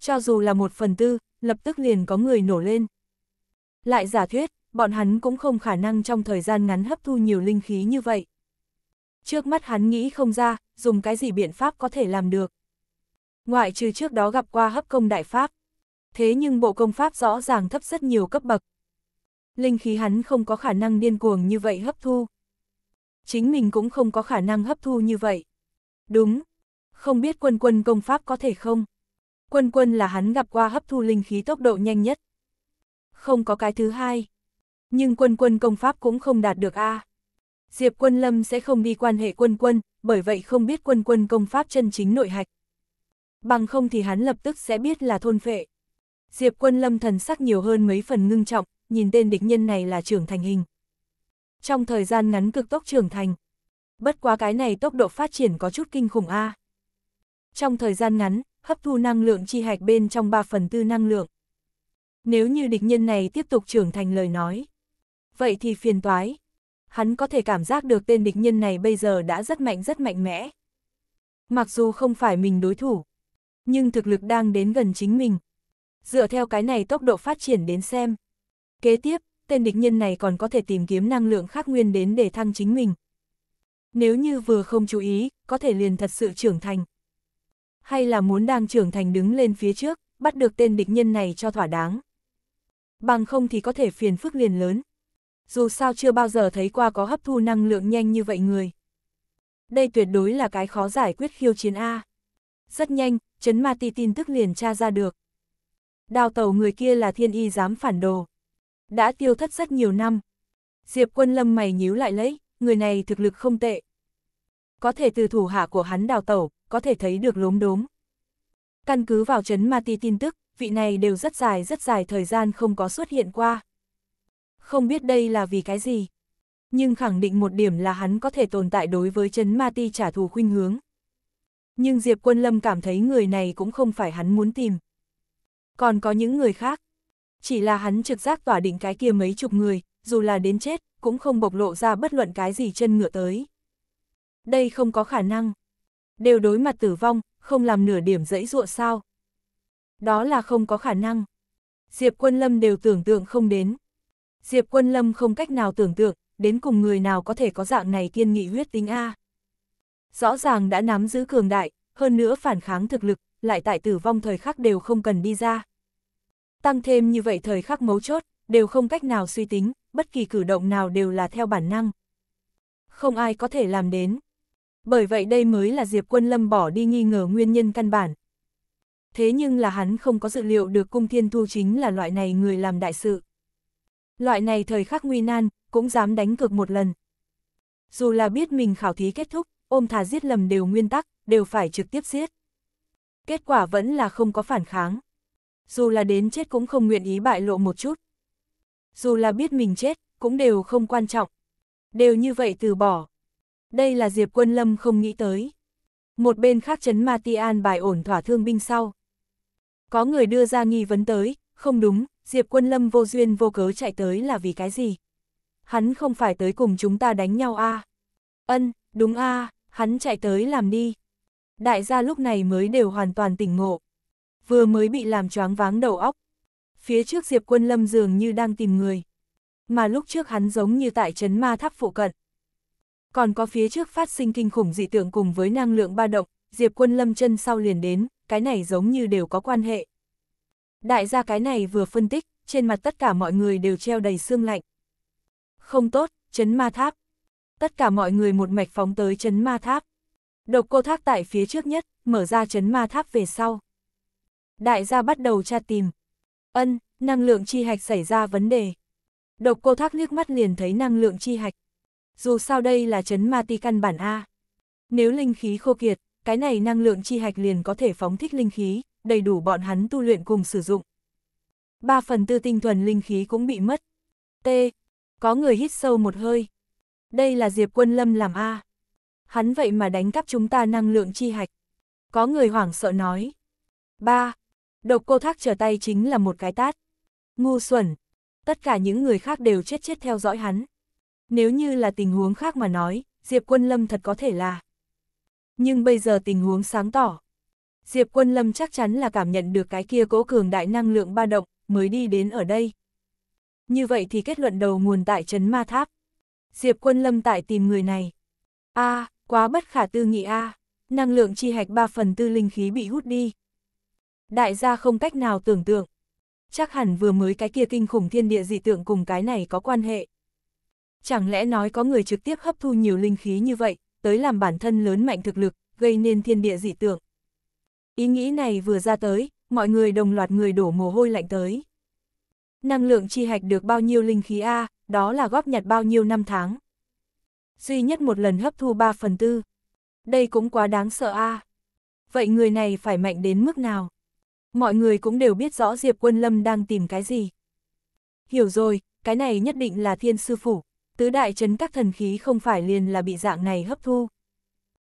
S1: Cho dù là một phần tư, lập tức liền có người nổ lên. Lại giả thuyết, bọn hắn cũng không khả năng trong thời gian ngắn hấp thu nhiều linh khí như vậy. Trước mắt hắn nghĩ không ra, dùng cái gì biện pháp có thể làm được. Ngoại trừ trước đó gặp qua hấp công đại pháp thế nhưng bộ công pháp rõ ràng thấp rất nhiều cấp bậc. Linh khí hắn không có khả năng điên cuồng như vậy hấp thu. Chính mình cũng không có khả năng hấp thu như vậy. Đúng, không biết quân quân công pháp có thể không? Quân quân là hắn gặp qua hấp thu linh khí tốc độ nhanh nhất. Không có cái thứ hai. Nhưng quân quân công pháp cũng không đạt được A. Diệp quân lâm sẽ không đi quan hệ quân quân, bởi vậy không biết quân quân công pháp chân chính nội hạch. Bằng không thì hắn lập tức sẽ biết là thôn phệ. Diệp quân lâm thần sắc nhiều hơn mấy phần ngưng trọng, nhìn tên địch nhân này là trưởng thành hình. Trong thời gian ngắn cực tốc trưởng thành, bất quá cái này tốc độ phát triển có chút kinh khủng a. Trong thời gian ngắn, hấp thu năng lượng chi hạch bên trong 3 phần tư năng lượng. Nếu như địch nhân này tiếp tục trưởng thành lời nói, vậy thì phiền toái. Hắn có thể cảm giác được tên địch nhân này bây giờ đã rất mạnh rất mạnh mẽ. Mặc dù không phải mình đối thủ, nhưng thực lực đang đến gần chính mình. Dựa theo cái này tốc độ phát triển đến xem. Kế tiếp, tên địch nhân này còn có thể tìm kiếm năng lượng khác nguyên đến để thăng chính mình. Nếu như vừa không chú ý, có thể liền thật sự trưởng thành. Hay là muốn đang trưởng thành đứng lên phía trước, bắt được tên địch nhân này cho thỏa đáng. Bằng không thì có thể phiền phức liền lớn. Dù sao chưa bao giờ thấy qua có hấp thu năng lượng nhanh như vậy người. Đây tuyệt đối là cái khó giải quyết khiêu chiến A. Rất nhanh, Trấn Ma Ti tin tức liền tra ra được đào tẩu người kia là thiên y dám phản đồ. Đã tiêu thất rất nhiều năm. Diệp quân lâm mày nhíu lại lấy, người này thực lực không tệ. Có thể từ thủ hạ của hắn đào tẩu, có thể thấy được lốm đốm. Căn cứ vào chấn ma ti tin tức, vị này đều rất dài rất dài thời gian không có xuất hiện qua. Không biết đây là vì cái gì. Nhưng khẳng định một điểm là hắn có thể tồn tại đối với chấn ma ti trả thù khuynh hướng. Nhưng Diệp Quân Lâm cảm thấy người này cũng không phải hắn muốn tìm còn có những người khác. Chỉ là hắn trực giác tỏa định cái kia mấy chục người, dù là đến chết, cũng không bộc lộ ra bất luận cái gì chân ngựa tới. Đây không có khả năng. Đều đối mặt tử vong, không làm nửa điểm dẫy dụa sao. Đó là không có khả năng. Diệp Quân Lâm đều tưởng tượng không đến. Diệp Quân Lâm không cách nào tưởng tượng, đến cùng người nào có thể có dạng này kiên nghị huyết tính A. Rõ ràng đã nắm giữ cường đại, hơn nữa phản kháng thực lực, lại tại tử vong thời khắc đều không cần đi ra. Tăng thêm như vậy thời khắc mấu chốt, đều không cách nào suy tính, bất kỳ cử động nào đều là theo bản năng. Không ai có thể làm đến. Bởi vậy đây mới là Diệp Quân Lâm bỏ đi nghi ngờ nguyên nhân căn bản. Thế nhưng là hắn không có dự liệu được cung thiên thu chính là loại này người làm đại sự. Loại này thời khắc nguy nan, cũng dám đánh cược một lần. Dù là biết mình khảo thí kết thúc, ôm thà giết lầm đều nguyên tắc, đều phải trực tiếp giết. Kết quả vẫn là không có phản kháng dù là đến chết cũng không nguyện ý bại lộ một chút. Dù là biết mình chết, cũng đều không quan trọng. Đều như vậy từ bỏ. Đây là Diệp Quân Lâm không nghĩ tới. Một bên khác chấn Ma Ti An bài ổn thỏa thương binh sau. Có người đưa ra nghi vấn tới, không đúng, Diệp Quân Lâm vô duyên vô cớ chạy tới là vì cái gì? Hắn không phải tới cùng chúng ta đánh nhau a à? Ân, đúng a à, hắn chạy tới làm đi. Đại gia lúc này mới đều hoàn toàn tỉnh ngộ vừa mới bị làm choáng váng đầu óc. Phía trước Diệp Quân Lâm dường như đang tìm người. Mà lúc trước hắn giống như tại trấn ma tháp phụ cận. Còn có phía trước phát sinh kinh khủng dị tượng cùng với năng lượng ba động, Diệp Quân Lâm chân sau liền đến, cái này giống như đều có quan hệ. Đại gia cái này vừa phân tích, trên mặt tất cả mọi người đều treo đầy xương lạnh. Không tốt, chấn ma tháp. Tất cả mọi người một mạch phóng tới chấn ma tháp. Độc cô thác tại phía trước nhất, mở ra chấn ma tháp về sau đại gia bắt đầu tra tìm. Ân, năng lượng chi hạch xảy ra vấn đề. Độc cô thác liếc mắt liền thấy năng lượng chi hạch. Dù sao đây là chấn ma ti căn bản A. Nếu linh khí khô kiệt, cái này năng lượng chi hạch liền có thể phóng thích linh khí, đầy đủ bọn hắn tu luyện cùng sử dụng. Ba phần tư tinh thuần linh khí cũng bị mất. T. Có người hít sâu một hơi. Đây là Diệp Quân Lâm làm A. Hắn vậy mà đánh cắp chúng ta năng lượng chi hạch. Có người hoảng sợ nói. ba. Độc cô thác trở tay chính là một cái tát. Ngu xuẩn. Tất cả những người khác đều chết chết theo dõi hắn. Nếu như là tình huống khác mà nói, Diệp Quân Lâm thật có thể là. Nhưng bây giờ tình huống sáng tỏ. Diệp Quân Lâm chắc chắn là cảm nhận được cái kia cố cường đại năng lượng ba động, mới đi đến ở đây. Như vậy thì kết luận đầu nguồn tại trấn ma tháp. Diệp Quân Lâm tại tìm người này. a à, quá bất khả tư nghị a à, năng lượng chi hạch 3 phần tư linh khí bị hút đi, Đại gia không cách nào tưởng tượng. Chắc hẳn vừa mới cái kia kinh khủng thiên địa dị tượng cùng cái này có quan hệ. Chẳng lẽ nói có người trực tiếp hấp thu nhiều linh khí như vậy, tới làm bản thân lớn mạnh thực lực, gây nên thiên địa dị tượng. Ý nghĩ này vừa ra tới, mọi người đồng loạt người đổ mồ hôi lạnh tới. Năng lượng chi hạch được bao nhiêu linh khí A, đó là góp nhặt bao nhiêu năm tháng. Duy nhất một lần hấp thu 3 phần tư. Đây cũng quá đáng sợ A. Vậy người này phải mạnh đến mức nào? mọi người cũng đều biết rõ Diệp Quân Lâm đang tìm cái gì. Hiểu rồi, cái này nhất định là thiên sư phủ, tứ đại chấn các thần khí không phải liền là bị dạng này hấp thu.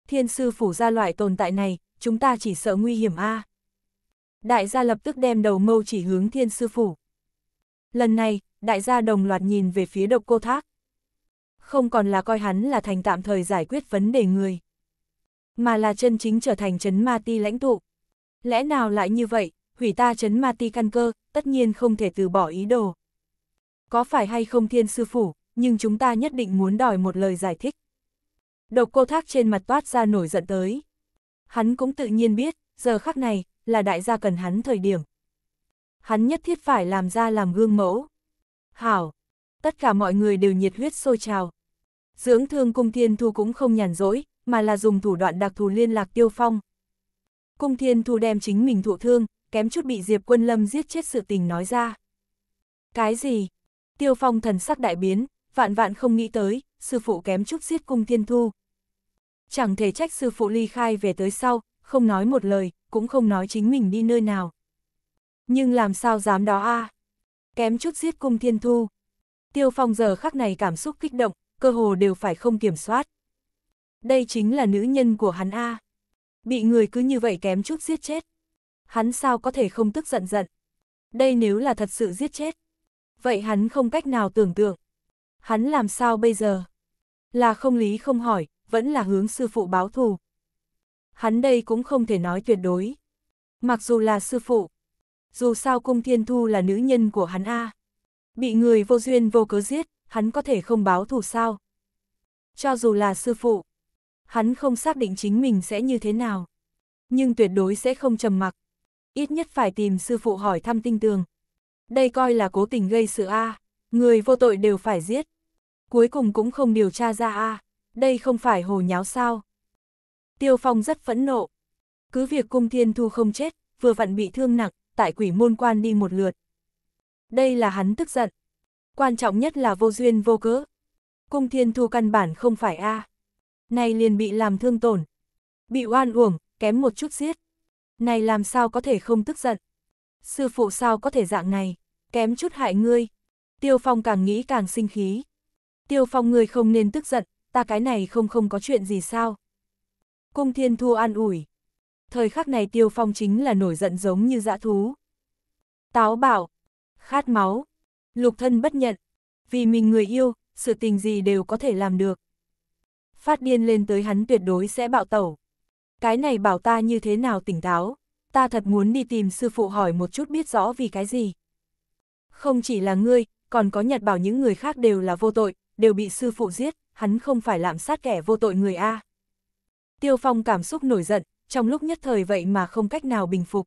S1: Thiên sư phủ ra loại tồn tại này, chúng ta chỉ sợ nguy hiểm a. Đại gia lập tức đem đầu mâu chỉ hướng thiên sư phủ. Lần này, đại gia đồng loạt nhìn về phía độc cô thác. Không còn là coi hắn là thành tạm thời giải quyết vấn đề người, mà là chân chính trở thành chấn ma ti lãnh tụ. Lẽ nào lại như vậy, hủy ta chấn ma ti căn cơ, tất nhiên không thể từ bỏ ý đồ. Có phải hay không thiên sư phủ, nhưng chúng ta nhất định muốn đòi một lời giải thích. Độc cô thác trên mặt toát ra nổi giận tới. Hắn cũng tự nhiên biết, giờ khắc này, là đại gia cần hắn thời điểm. Hắn nhất thiết phải làm ra làm gương mẫu. Hảo, tất cả mọi người đều nhiệt huyết sôi trào. Dưỡng thương cung thiên thu cũng không nhàn rỗi, mà là dùng thủ đoạn đặc thù liên lạc tiêu phong, Cung Thiên Thu đem chính mình thụ thương, kém chút bị Diệp Quân Lâm giết chết sự tình nói ra. Cái gì? Tiêu Phong thần sắc đại biến, vạn vạn không nghĩ tới, sư phụ kém chút giết Cung Thiên Thu. Chẳng thể trách sư phụ ly khai về tới sau, không nói một lời, cũng không nói chính mình đi nơi nào. Nhưng làm sao dám đó a? Kém chút giết Cung Thiên Thu. Tiêu Phong giờ khắc này cảm xúc kích động, cơ hồ đều phải không kiểm soát. Đây chính là nữ nhân của hắn a. À. Bị người cứ như vậy kém chút giết chết. Hắn sao có thể không tức giận giận. Đây nếu là thật sự giết chết. Vậy hắn không cách nào tưởng tượng. Hắn làm sao bây giờ? Là không lý không hỏi, vẫn là hướng sư phụ báo thù. Hắn đây cũng không thể nói tuyệt đối. Mặc dù là sư phụ, dù sao cung thiên thu là nữ nhân của hắn a Bị người vô duyên vô cớ giết, hắn có thể không báo thù sao? Cho dù là sư phụ, hắn không xác định chính mình sẽ như thế nào. Nhưng tuyệt đối sẽ không trầm mặc. Ít nhất phải tìm sư phụ hỏi thăm tinh tường. Đây coi là cố tình gây sự A, người vô tội đều phải giết. Cuối cùng cũng không điều tra ra A, đây không phải hồ nháo sao. Tiêu Phong rất phẫn nộ. Cứ việc cung thiên thu không chết, vừa vặn bị thương nặng, tại quỷ môn quan đi một lượt. Đây là hắn tức giận. Quan trọng nhất là vô duyên vô cớ. Cung thiên thu căn bản không phải A. Này liền bị làm thương tổn. Bị oan uổng, kém một chút giết. Này làm sao có thể không tức giận. Sư phụ sao có thể dạng này, kém chút hại ngươi. Tiêu Phong càng nghĩ càng sinh khí. Tiêu Phong ngươi không nên tức giận, ta cái này không không có chuyện gì sao. Cung Thiên Thu an ủi. Thời khắc này Tiêu Phong chính là nổi giận giống như dã thú. Táo bảo, khát máu, lục thân bất nhận. Vì mình người yêu, sự tình gì đều có thể làm được phát điên lên tới hắn tuyệt đối sẽ bạo tẩu. Cái này bảo ta như thế nào tỉnh táo, ta thật muốn đi tìm sư phụ hỏi một chút biết rõ vì cái gì. Không chỉ là ngươi, còn có nhật bảo những người khác đều là vô tội, đều bị sư phụ giết, hắn không phải lạm sát kẻ vô tội người A. Tiêu Phong cảm xúc nổi giận, trong lúc nhất thời vậy mà không cách nào bình phục.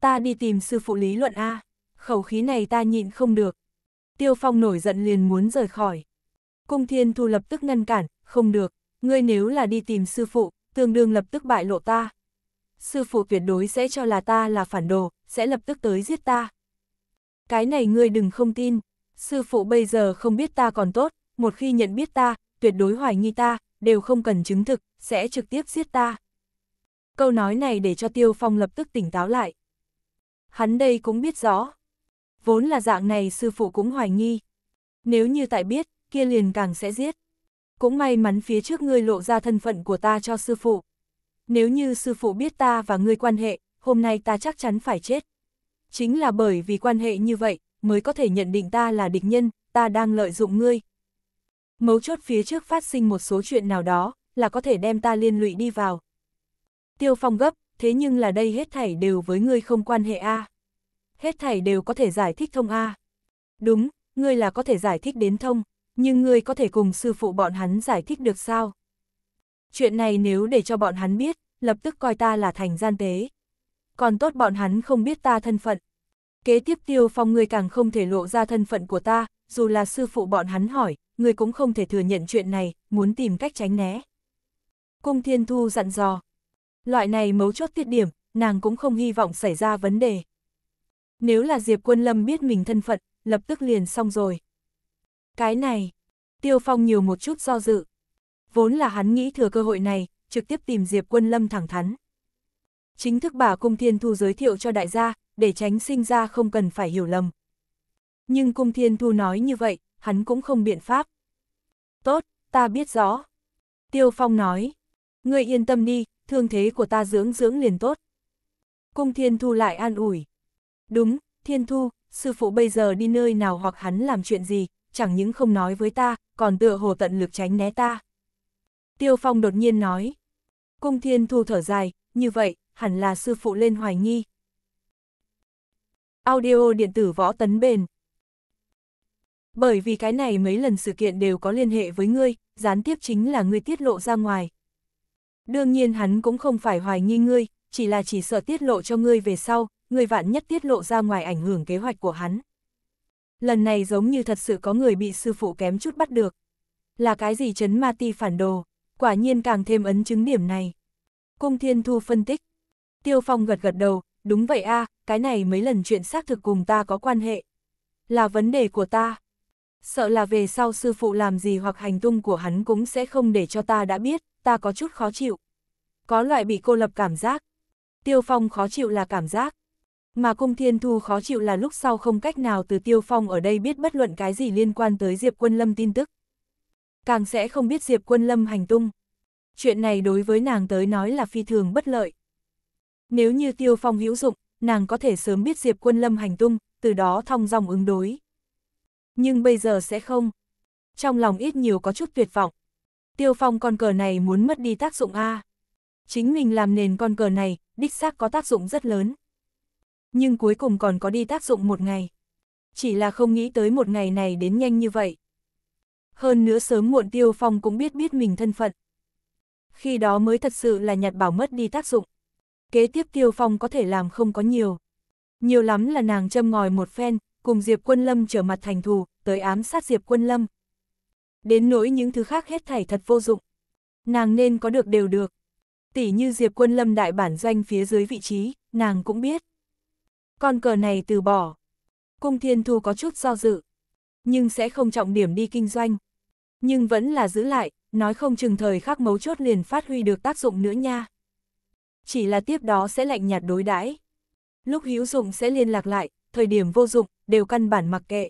S1: Ta đi tìm sư phụ lý luận A, khẩu khí này ta nhịn không được. Tiêu Phong nổi giận liền muốn rời khỏi. Cung Thiên Thu lập tức ngăn cản, không được, ngươi nếu là đi tìm sư phụ, tương đương lập tức bại lộ ta. Sư phụ tuyệt đối sẽ cho là ta là phản đồ, sẽ lập tức tới giết ta. Cái này ngươi đừng không tin, sư phụ bây giờ không biết ta còn tốt, một khi nhận biết ta, tuyệt đối hoài nghi ta, đều không cần chứng thực, sẽ trực tiếp giết ta. Câu nói này để cho Tiêu Phong lập tức tỉnh táo lại. Hắn đây cũng biết rõ. Vốn là dạng này sư phụ cũng hoài nghi. Nếu như tại biết, kia liền càng sẽ giết. Cũng may mắn phía trước ngươi lộ ra thân phận của ta cho sư phụ. Nếu như sư phụ biết ta và ngươi quan hệ, hôm nay ta chắc chắn phải chết. Chính là bởi vì quan hệ như vậy, mới có thể nhận định ta là địch nhân, ta đang lợi dụng ngươi. Mấu chốt phía trước phát sinh một số chuyện nào đó, là có thể đem ta liên lụy đi vào. Tiêu Phong gấp, thế nhưng là đây hết thảy đều với ngươi không quan hệ a. Hết thảy đều có thể giải thích thông a. Đúng, ngươi là có thể giải thích đến thông, nhưng ngươi có thể cùng sư phụ bọn hắn giải thích được sao? Chuyện này nếu để cho bọn hắn biết, lập tức coi ta là thành gian tế. Còn tốt bọn hắn không biết ta thân phận. Kế tiếp tiêu phong ngươi càng không thể lộ ra thân phận của ta, dù là sư phụ bọn hắn hỏi, ngươi cũng không thể thừa nhận chuyện này, muốn tìm cách tránh né. Cung Thiên Thu dặn dò. Loại này mấu chốt tiết điểm, nàng cũng không hy vọng xảy ra vấn đề. Nếu là Diệp Quân Lâm biết mình thân phận, lập tức liền xong rồi. Cái này, Tiêu Phong nhiều một chút do dự. Vốn là hắn nghĩ thừa cơ hội này, trực tiếp tìm Diệp Quân Lâm thẳng thắn. Chính thức bà Cung Thiên Thu giới thiệu cho đại gia, để tránh sinh ra không cần phải hiểu lầm. Nhưng Cung Thiên Thu nói như vậy, hắn cũng không biện pháp. Tốt, ta biết rõ. Tiêu Phong nói, ngươi yên tâm đi, thương thế của ta dưỡng dưỡng liền tốt. Cung Thiên Thu lại an ủi. Đúng, Thiên Thu, sư phụ bây giờ đi nơi nào hoặc hắn làm chuyện gì, chẳng những không nói với ta, còn tựa hồ tận lực tránh né ta. Tiêu Phong đột nhiên nói. Cung Thiên Thu thở dài, như vậy, hẳn là sư phụ lên hoài nghi. Audio điện tử võ tấn bền. Bởi vì cái này mấy lần sự kiện đều có liên hệ với ngươi, gián tiếp chính là ngươi tiết lộ ra ngoài. Đương nhiên hắn cũng không phải hoài nghi ngươi, chỉ là chỉ sợ tiết lộ cho ngươi về sau, ngươi vạn nhất tiết lộ ra ngoài ảnh hưởng kế hoạch của hắn. Lần này giống như thật sự có người bị sư phụ kém chút bắt được. Là cái gì chấn ma ti phản đồ, quả nhiên càng thêm ấn chứng điểm này. Cung Thiên Thu phân tích. Tiêu Phong gật gật đầu, đúng vậy a cái này mấy lần chuyện xác thực cùng ta có quan hệ. Là vấn đề của ta. Sợ là về sau sư phụ làm gì hoặc hành tung của hắn cũng sẽ không để cho ta đã biết, ta có chút khó chịu. Có loại bị cô lập cảm giác. Tiêu Phong khó chịu là cảm giác mà Cung Thiên Thu khó chịu là lúc sau không cách nào từ Tiêu Phong ở đây biết bất luận cái gì liên quan tới Diệp Quân Lâm tin tức. Càng sẽ không biết Diệp Quân Lâm hành tung. Chuyện này đối với nàng tới nói là phi thường bất lợi. Nếu như Tiêu Phong hữu dụng, nàng có thể sớm biết Diệp Quân Lâm hành tung, từ đó thong dòng ứng đối. Nhưng bây giờ sẽ không. Trong lòng ít nhiều có chút tuyệt vọng. Tiêu Phong con cờ này muốn mất đi tác dụng A. Chính mình làm nền con cờ này, đích xác có tác dụng rất lớn nhưng cuối cùng còn có đi tác dụng một ngày. Chỉ là không nghĩ tới một ngày này đến nhanh như vậy. Hơn nữa sớm muộn Tiêu Phong cũng biết biết mình thân phận. Khi đó mới thật sự là nhặt bảo mất đi tác dụng. Kế tiếp Tiêu Phong có thể làm không có nhiều. Nhiều lắm là nàng châm ngòi một phen, cùng Diệp Quân Lâm trở mặt thành thù, tới ám sát Diệp Quân Lâm. Đến nỗi những thứ khác hết thảy thật vô dụng. Nàng nên có được đều được. Tỷ như Diệp Quân Lâm đại bản doanh phía dưới vị trí, nàng cũng biết. Con cờ này từ bỏ. Cung Thiên Thu có chút do dự, nhưng sẽ không trọng điểm đi kinh doanh. Nhưng vẫn là giữ lại, nói không chừng thời khắc mấu chốt liền phát huy được tác dụng nữa nha. Chỉ là tiếp đó sẽ lạnh nhạt đối đãi. Lúc hữu dụng sẽ liên lạc lại, thời điểm vô dụng, đều căn bản mặc kệ.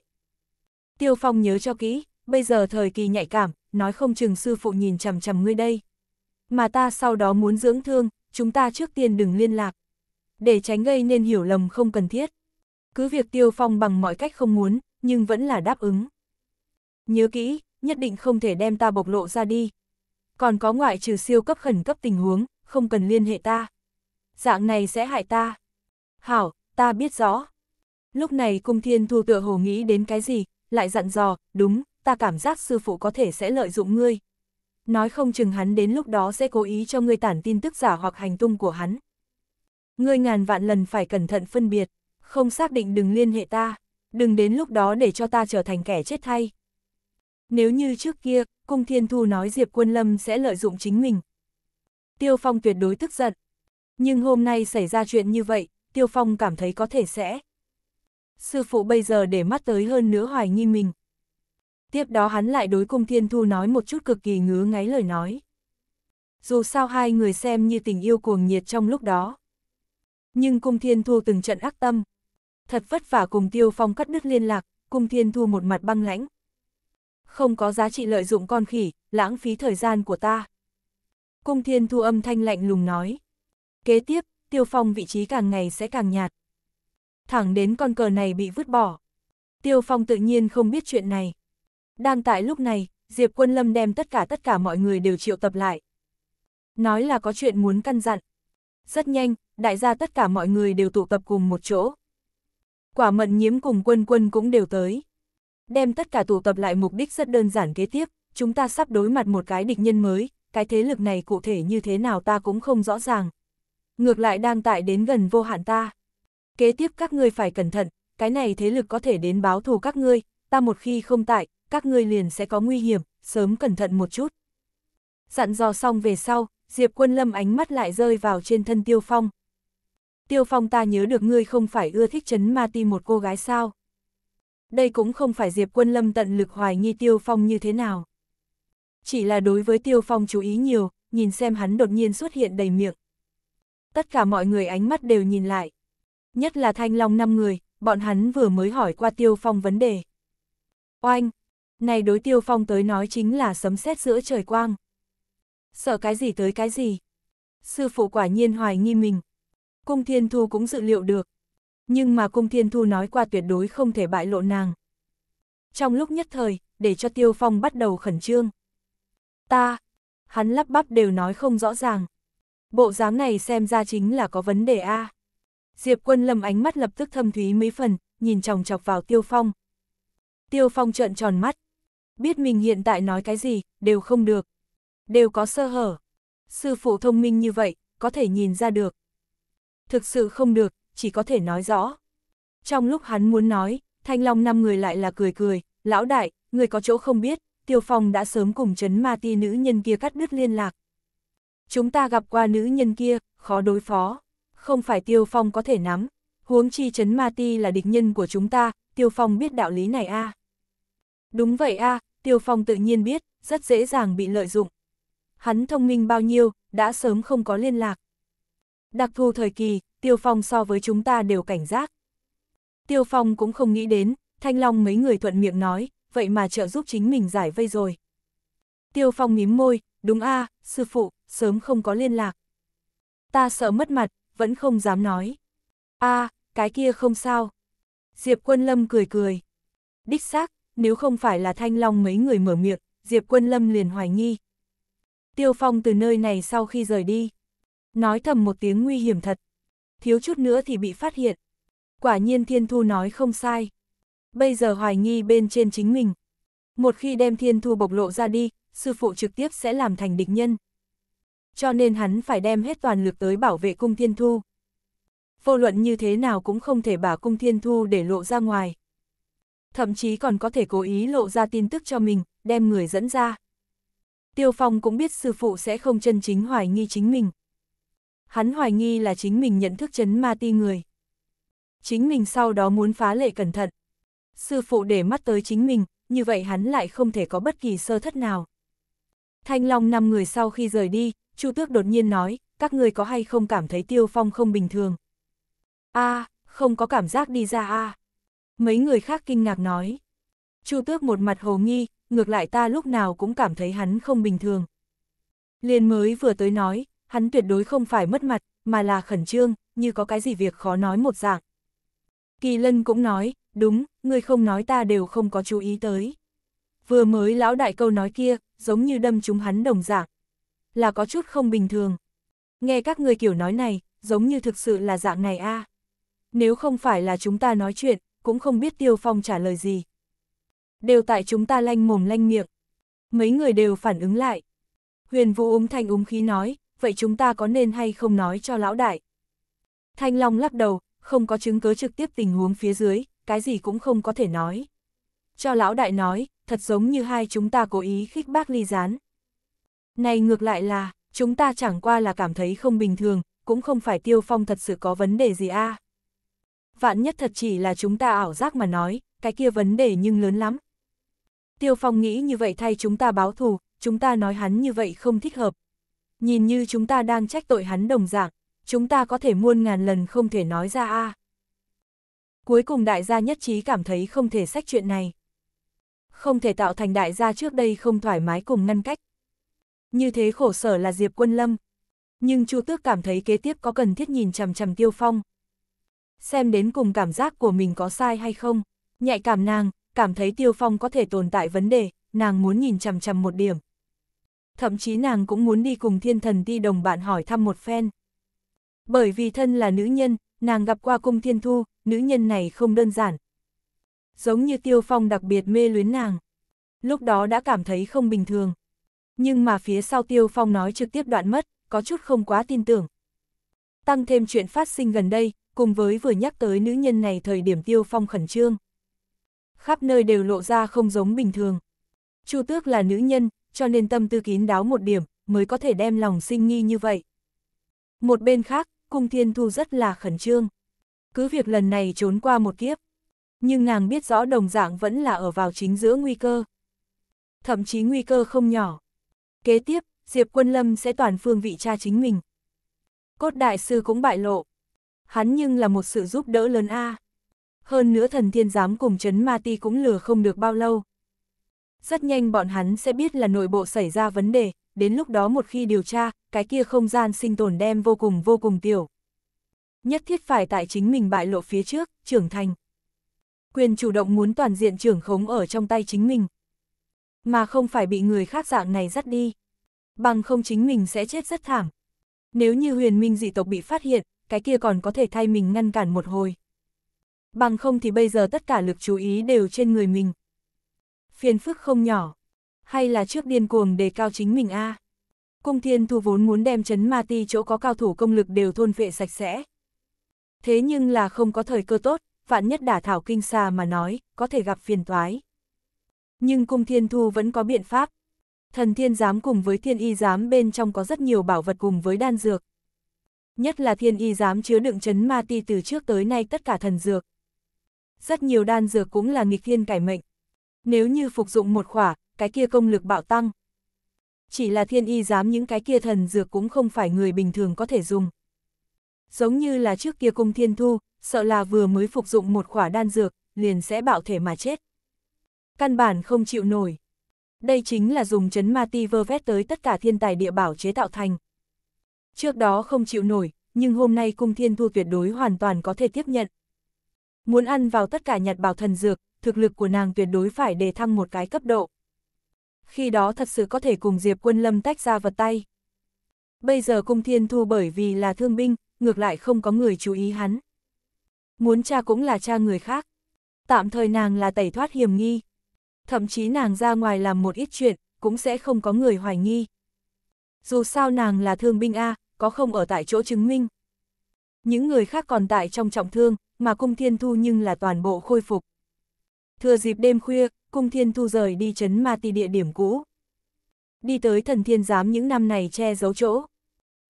S1: Tiêu Phong nhớ cho kỹ, bây giờ thời kỳ nhạy cảm, nói không chừng sư phụ nhìn chằm chằm ngươi đây. Mà ta sau đó muốn dưỡng thương, chúng ta trước tiên đừng liên lạc để tránh gây nên hiểu lầm không cần thiết. Cứ việc Tiêu Phong bằng mọi cách không muốn, nhưng vẫn là đáp ứng. Nhớ kỹ, nhất định không thể đem ta bộc lộ ra đi. Còn có ngoại trừ siêu cấp khẩn cấp tình huống, không cần liên hệ ta. Dạng này sẽ hại ta. Hảo, ta biết rõ. Lúc này cung thiên thu tựa hồ nghĩ đến cái gì, lại dặn dò, đúng, ta cảm giác sư phụ có thể sẽ lợi dụng ngươi. Nói không chừng hắn đến lúc đó sẽ cố ý cho ngươi tản tin tức giả hoặc hành tung của hắn. Ngươi ngàn vạn lần phải cẩn thận phân biệt, không xác định đừng liên hệ ta, đừng đến lúc đó để cho ta trở thành kẻ chết thay. Nếu như trước kia, Cung Thiên Thu nói Diệp Quân Lâm sẽ lợi dụng chính mình. Tiêu Phong tuyệt đối tức giận. Nhưng hôm nay xảy ra chuyện như vậy, Tiêu Phong cảm thấy có thể sẽ. Sư phụ bây giờ để mắt tới hơn nữa hoài nghi mình. Tiếp đó hắn lại đối Cung Thiên Thu nói một chút cực kỳ ngứa ngáy lời nói. Dù sao hai người xem như tình yêu cuồng nhiệt trong lúc đó. Nhưng Cung Thiên Thu từng trận ác tâm. Thật vất vả cùng Tiêu Phong cắt đứt liên lạc, Cung Thiên Thu một mặt băng lãnh. Không có giá trị lợi dụng con khỉ, lãng phí thời gian của ta. Cung Thiên Thu âm thanh lạnh lùng nói. Kế tiếp, Tiêu Phong vị trí càng ngày sẽ càng nhạt. Thẳng đến con cờ này bị vứt bỏ. Tiêu Phong tự nhiên không biết chuyện này. Đang tại lúc này, Diệp Quân Lâm đem tất cả tất cả mọi người đều triệu tập lại. Nói là có chuyện muốn căn dặn. Rất nhanh, đại gia tất cả mọi người đều tụ tập cùng một chỗ. Quả mận nhiễm cùng quân quân cũng đều tới. Đem tất cả tụ tập lại mục đích rất đơn giản kế tiếp, chúng ta sắp đối mặt một cái địch nhân mới, cái thế lực này cụ thể như thế nào ta cũng không rõ ràng. Ngược lại đang tại đến gần vô hạn ta. Kế tiếp các ngươi phải cẩn thận, cái này thế lực có thể đến báo thù các ngươi, ta một khi không tại, các ngươi liền sẽ có nguy hiểm, sớm cẩn thận một chút. Dặn dò xong về sau, Diệp Quân Lâm ánh mắt lại rơi vào trên thân Tiêu Phong. Tiêu Phong ta nhớ được ngươi không phải ưa thích chấn ma ti một cô gái sao. Đây cũng không phải Diệp Quân Lâm tận lực hoài nghi Tiêu Phong như thế nào. Chỉ là đối với Tiêu Phong chú ý nhiều, nhìn xem hắn đột nhiên xuất hiện đầy miệng. Tất cả mọi người ánh mắt đều nhìn lại. Nhất là Thanh Long năm người, bọn hắn vừa mới hỏi qua Tiêu Phong vấn đề. Oanh! Này đối Tiêu Phong tới nói chính là sấm sét giữa trời quang. Sợ cái gì tới cái gì? Sư phụ quả nhiên hoài nghi mình, Cung Thiên Thu cũng dự liệu được. Nhưng mà Cung Thiên Thu nói qua tuyệt đối không thể bại lộ nàng. Trong lúc nhất thời, để cho Tiêu Phong bắt đầu khẩn trương. Ta, hắn lắp bắp đều nói không rõ ràng. Bộ dáng này xem ra chính là có vấn đề A. Diệp quân lâm ánh mắt lập tức thâm thúy mấy phần, nhìn chòng chọc vào Tiêu Phong. Tiêu Phong trợn tròn mắt. Biết mình hiện tại nói cái gì, đều không được. Đều có sơ hở. Sư phụ thông minh như vậy, có thể nhìn ra được thực sự không được, chỉ có thể nói rõ. Trong lúc hắn muốn nói, Thanh Long năm người lại là cười cười, lão đại, người có chỗ không biết, Tiêu Phong đã sớm cùng chấn ma ti nữ nhân kia cắt đứt liên lạc. Chúng ta gặp qua nữ nhân kia, khó đối phó, không phải Tiêu Phong có thể nắm, huống chi chấn ma ti là địch nhân của chúng ta, Tiêu Phong biết đạo lý này a. Đúng vậy a, Tiêu Phong tự nhiên biết, rất dễ dàng bị lợi dụng. Hắn thông minh bao nhiêu, đã sớm không có liên lạc. Đặc thù thời kỳ, Tiêu Phong so với chúng ta đều cảnh giác. Tiêu Phong cũng không nghĩ đến, Thanh Long mấy người thuận miệng nói, vậy mà trợ giúp chính mình giải vây rồi. Tiêu Phong mím môi, đúng a, sư phụ, sớm không có liên lạc. Ta sợ mất mặt, vẫn không dám nói. a, cái kia không sao. Diệp Quân Lâm cười cười. Đích xác, nếu không phải là Thanh Long mấy người mở miệng, Diệp Quân Lâm liền hoài nghi. Tiêu Phong từ nơi này sau khi rời đi, nói thầm một tiếng nguy hiểm thật. Thiếu chút nữa thì bị phát hiện. Quả nhiên Thiên Thu nói không sai. Bây giờ hoài nghi bên trên chính mình. Một khi đem Thiên Thu bộc lộ ra đi, sư phụ trực tiếp sẽ làm thành địch nhân. Cho nên hắn phải đem hết toàn lực tới bảo vệ cung Thiên Thu. Vô luận như thế nào cũng không thể bảo cung Thiên Thu để lộ ra ngoài. Thậm chí còn có thể cố ý lộ ra tin tức cho mình, đem người dẫn ra. Tiêu Phong cũng biết sư phụ sẽ không chân chính hoài nghi chính mình hắn hoài nghi là chính mình nhận thức chấn ma ti người. Chính mình sau đó muốn phá lệ cẩn thận. Sư phụ để mắt tới chính mình, như vậy hắn lại không thể có bất kỳ sơ thất nào. Thanh Long năm người sau khi rời đi, Chu Tước đột nhiên nói, các người có hay không cảm thấy Tiêu Phong không bình thường? A, à, không có cảm giác đi ra a. À. Mấy người khác kinh ngạc nói. Chu Tước một mặt hồ nghi, ngược lại ta lúc nào cũng cảm thấy hắn không bình thường. Liền mới vừa tới nói, hắn tuyệt đối không phải mất mặt, mà là khẩn trương, như có cái gì việc khó nói một dạng. Kỳ lân cũng nói, đúng, người không nói ta đều không có chú ý tới. Vừa mới lão đại câu nói kia, giống như đâm chúng hắn đồng dạng. Là có chút không bình thường. Nghe các người kiểu nói này, giống như thực sự là dạng này a. Nếu không phải là chúng ta nói chuyện, cũng không biết Tiêu Phong trả lời gì. Đều tại chúng ta lanh mồm lanh miệng. Mấy người đều phản ứng lại. Huyền Vũ úng thanh úng khí nói, vậy chúng ta có nên hay không nói cho lão đại? Thanh Long lắc đầu, không có chứng cứ trực tiếp tình huống phía dưới, cái gì cũng không có thể nói. Cho lão đại nói, thật giống như hai chúng ta cố ý khích bác ly gián. Này ngược lại là, chúng ta chẳng qua là cảm thấy không bình thường, cũng không phải tiêu phong thật sự có vấn đề gì a Vạn nhất thật chỉ là chúng ta ảo giác mà nói, cái kia vấn đề nhưng lớn lắm. Tiêu phong nghĩ như vậy thay chúng ta báo thù, chúng ta nói hắn như vậy không thích hợp, Nhìn như chúng ta đang trách tội hắn đồng dạng, chúng ta có thể muôn ngàn lần không thể nói ra a. À. Cuối cùng đại gia nhất trí cảm thấy không thể sách chuyện này. Không thể tạo thành đại gia trước đây không thoải mái cùng ngăn cách. Như thế khổ sở là Diệp Quân Lâm. Nhưng Chu Tước cảm thấy kế tiếp có cần thiết nhìn chằm chằm Tiêu Phong. Xem đến cùng cảm giác của mình có sai hay không. Nhạy cảm nàng, cảm thấy Tiêu Phong có thể tồn tại vấn đề, nàng muốn nhìn chằm chằm một điểm thậm chí nàng cũng muốn đi cùng thiên thần ti đồng bạn hỏi thăm một phen. Bởi vì thân là nữ nhân, nàng gặp qua cung thiên thu, nữ nhân này không đơn giản. Giống như tiêu phong đặc biệt mê luyến nàng. Lúc đó đã cảm thấy không bình thường. Nhưng mà phía sau tiêu phong nói trực tiếp đoạn mất, có chút không quá tin tưởng. Tăng thêm chuyện phát sinh gần đây, cùng với vừa nhắc tới nữ nhân này thời điểm tiêu phong khẩn trương. Khắp nơi đều lộ ra không giống bình thường. Chu tước là nữ nhân, cho nên tâm tư kín đáo một điểm, mới có thể đem lòng sinh nghi như vậy. Một bên khác, cung thiên thu rất là khẩn trương. Cứ việc lần này trốn qua một kiếp, nhưng nàng biết rõ đồng dạng vẫn là ở vào chính giữa nguy cơ. Thậm chí nguy cơ không nhỏ. Kế tiếp, Diệp Quân Lâm sẽ toàn phương vị cha chính mình. Cốt đại sư cũng bại lộ. Hắn nhưng là một sự giúp đỡ lớn A. Hơn nữa thần thiên giám cùng chấn ma ti cũng lừa không được bao lâu. Rất nhanh bọn hắn sẽ biết là nội bộ xảy ra vấn đề, đến lúc đó một khi điều tra, cái kia không gian sinh tồn đem vô cùng vô cùng tiểu. Nhất thiết phải tại chính mình bại lộ phía trước, trưởng thành. Quyền chủ động muốn toàn diện trưởng khống ở trong tay chính mình. Mà không phải bị người khác dạng này dắt đi. Bằng không chính mình sẽ chết rất thảm. Nếu như huyền minh dị tộc bị phát hiện, cái kia còn có thể thay mình ngăn cản một hồi. Bằng không thì bây giờ tất cả lực chú ý đều trên người mình, phiền phức không nhỏ. Hay là trước điên cuồng đề cao chính mình a à? Cung thiên thu vốn muốn đem chấn ma ti chỗ có cao thủ công lực đều thôn vệ sạch sẽ. Thế nhưng là không có thời cơ tốt, vạn nhất đả thảo kinh xa mà nói, có thể gặp phiền toái. Nhưng cung thiên thu vẫn có biện pháp. Thần thiên giám cùng với thiên y giám bên trong có rất nhiều bảo vật cùng với đan dược. Nhất là thiên y giám chứa đựng chấn ma ti từ trước tới nay tất cả thần dược. Rất nhiều đan dược cũng là nghịch thiên cải mệnh nếu như phục dụng một khỏa, cái kia công lực bạo tăng. Chỉ là thiên y dám những cái kia thần dược cũng không phải người bình thường có thể dùng. Giống như là trước kia cung thiên thu, sợ là vừa mới phục dụng một khỏa đan dược, liền sẽ bạo thể mà chết. Căn bản không chịu nổi. Đây chính là dùng chấn ma ti vơ vét tới tất cả thiên tài địa bảo chế tạo thành. Trước đó không chịu nổi, nhưng hôm nay cung thiên thu tuyệt đối hoàn toàn có thể tiếp nhận. Muốn ăn vào tất cả nhặt bảo thần dược, thực lực của nàng tuyệt đối phải đề thăng một cái cấp độ. Khi đó thật sự có thể cùng Diệp Quân Lâm tách ra vật tay. Bây giờ cung thiên thu bởi vì là thương binh, ngược lại không có người chú ý hắn. Muốn cha cũng là cha người khác. Tạm thời nàng là tẩy thoát hiểm nghi. Thậm chí nàng ra ngoài làm một ít chuyện, cũng sẽ không có người hoài nghi. Dù sao nàng là thương binh A, có không ở tại chỗ chứng minh. Những người khác còn tại trong trọng thương, mà cung thiên thu nhưng là toàn bộ khôi phục. Thừa dịp đêm khuya, cung thiên thu rời đi chấn ma ti địa điểm cũ. Đi tới thần thiên giám những năm này che giấu chỗ.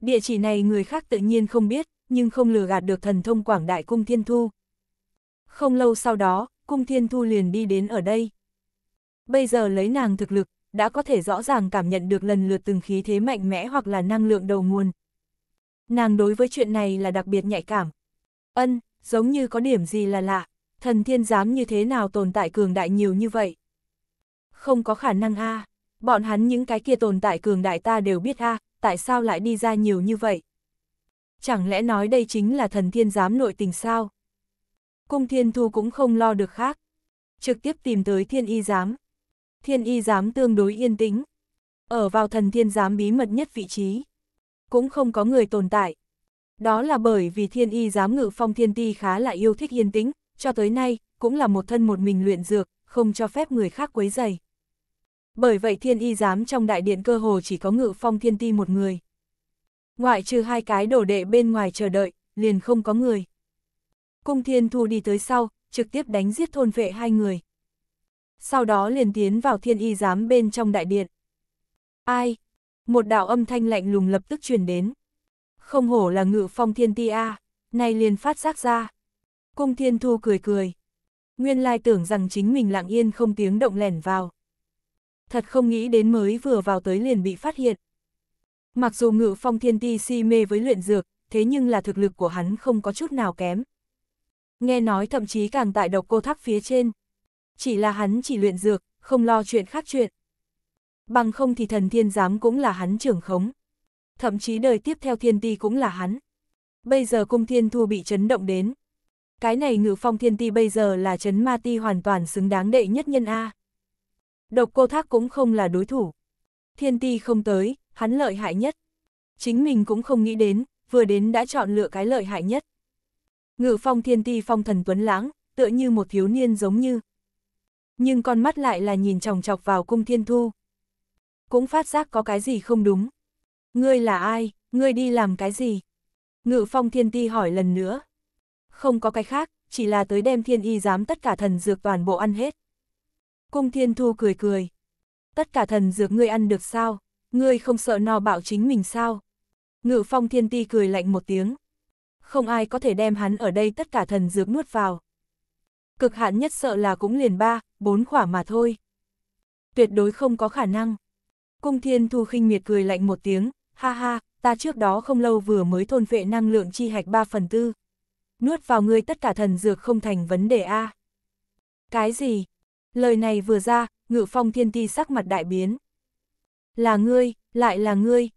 S1: Địa chỉ này người khác tự nhiên không biết, nhưng không lừa gạt được thần thông quảng đại cung thiên thu. Không lâu sau đó, cung thiên thu liền đi đến ở đây. Bây giờ lấy nàng thực lực, đã có thể rõ ràng cảm nhận được lần lượt từng khí thế mạnh mẽ hoặc là năng lượng đầu nguồn. Nàng đối với chuyện này là đặc biệt nhạy cảm. Ân, giống như có điểm gì là lạ thần thiên giám như thế nào tồn tại cường đại nhiều như vậy? Không có khả năng a bọn hắn những cái kia tồn tại cường đại ta đều biết a tại sao lại đi ra nhiều như vậy? Chẳng lẽ nói đây chính là thần thiên giám nội tình sao? Cung thiên thu cũng không lo được khác. Trực tiếp tìm tới thiên y giám. Thiên y giám tương đối yên tĩnh. Ở vào thần thiên giám bí mật nhất vị trí. Cũng không có người tồn tại. Đó là bởi vì thiên y giám ngự phong thiên ti khá là yêu thích yên tĩnh, cho tới nay, cũng là một thân một mình luyện dược, không cho phép người khác quấy dày. Bởi vậy thiên y giám trong đại điện cơ hồ chỉ có ngự phong thiên ti một người. Ngoại trừ hai cái đổ đệ bên ngoài chờ đợi, liền không có người. Cung thiên thu đi tới sau, trực tiếp đánh giết thôn vệ hai người. Sau đó liền tiến vào thiên y giám bên trong đại điện. Ai? Một đạo âm thanh lạnh lùng lập tức truyền đến. Không hổ là ngự phong thiên ti A, à, này liền phát giác ra. Cung Thiên Thu cười cười. Nguyên lai tưởng rằng chính mình lặng yên không tiếng động lẻn vào. Thật không nghĩ đến mới vừa vào tới liền bị phát hiện. Mặc dù ngự phong thiên ti si mê với luyện dược, thế nhưng là thực lực của hắn không có chút nào kém. Nghe nói thậm chí càng tại độc cô tháp phía trên. Chỉ là hắn chỉ luyện dược, không lo chuyện khác chuyện. Bằng không thì thần thiên giám cũng là hắn trưởng khống. Thậm chí đời tiếp theo thiên ti cũng là hắn. Bây giờ cung thiên thu bị chấn động đến, cái này ngự phong thiên ti bây giờ là chấn ma ti hoàn toàn xứng đáng đệ nhất nhân A. Độc cô thác cũng không là đối thủ. Thiên ti không tới, hắn lợi hại nhất. Chính mình cũng không nghĩ đến, vừa đến đã chọn lựa cái lợi hại nhất. Ngự phong thiên ti phong thần tuấn lãng, tựa như một thiếu niên giống như. Nhưng con mắt lại là nhìn chòng chọc vào cung thiên thu. Cũng phát giác có cái gì không đúng. Ngươi là ai, ngươi đi làm cái gì? Ngự phong thiên ti hỏi lần nữa, không có cái khác, chỉ là tới đem thiên y giám tất cả thần dược toàn bộ ăn hết. Cung thiên thu cười cười. Tất cả thần dược ngươi ăn được sao? Ngươi không sợ no bạo chính mình sao? Ngự phong thiên ti cười lạnh một tiếng. Không ai có thể đem hắn ở đây tất cả thần dược nuốt vào. Cực hạn nhất sợ là cũng liền ba, bốn khỏa mà thôi. Tuyệt đối không có khả năng. Cung thiên thu khinh miệt cười lạnh một tiếng, ha ha, ta trước đó không lâu vừa mới thôn vệ năng lượng chi hạch ba phần tư, nuốt vào ngươi tất cả thần dược không thành vấn đề a. Cái gì? Lời này vừa ra, ngự phong thiên ti sắc mặt đại biến. Là ngươi, lại là ngươi.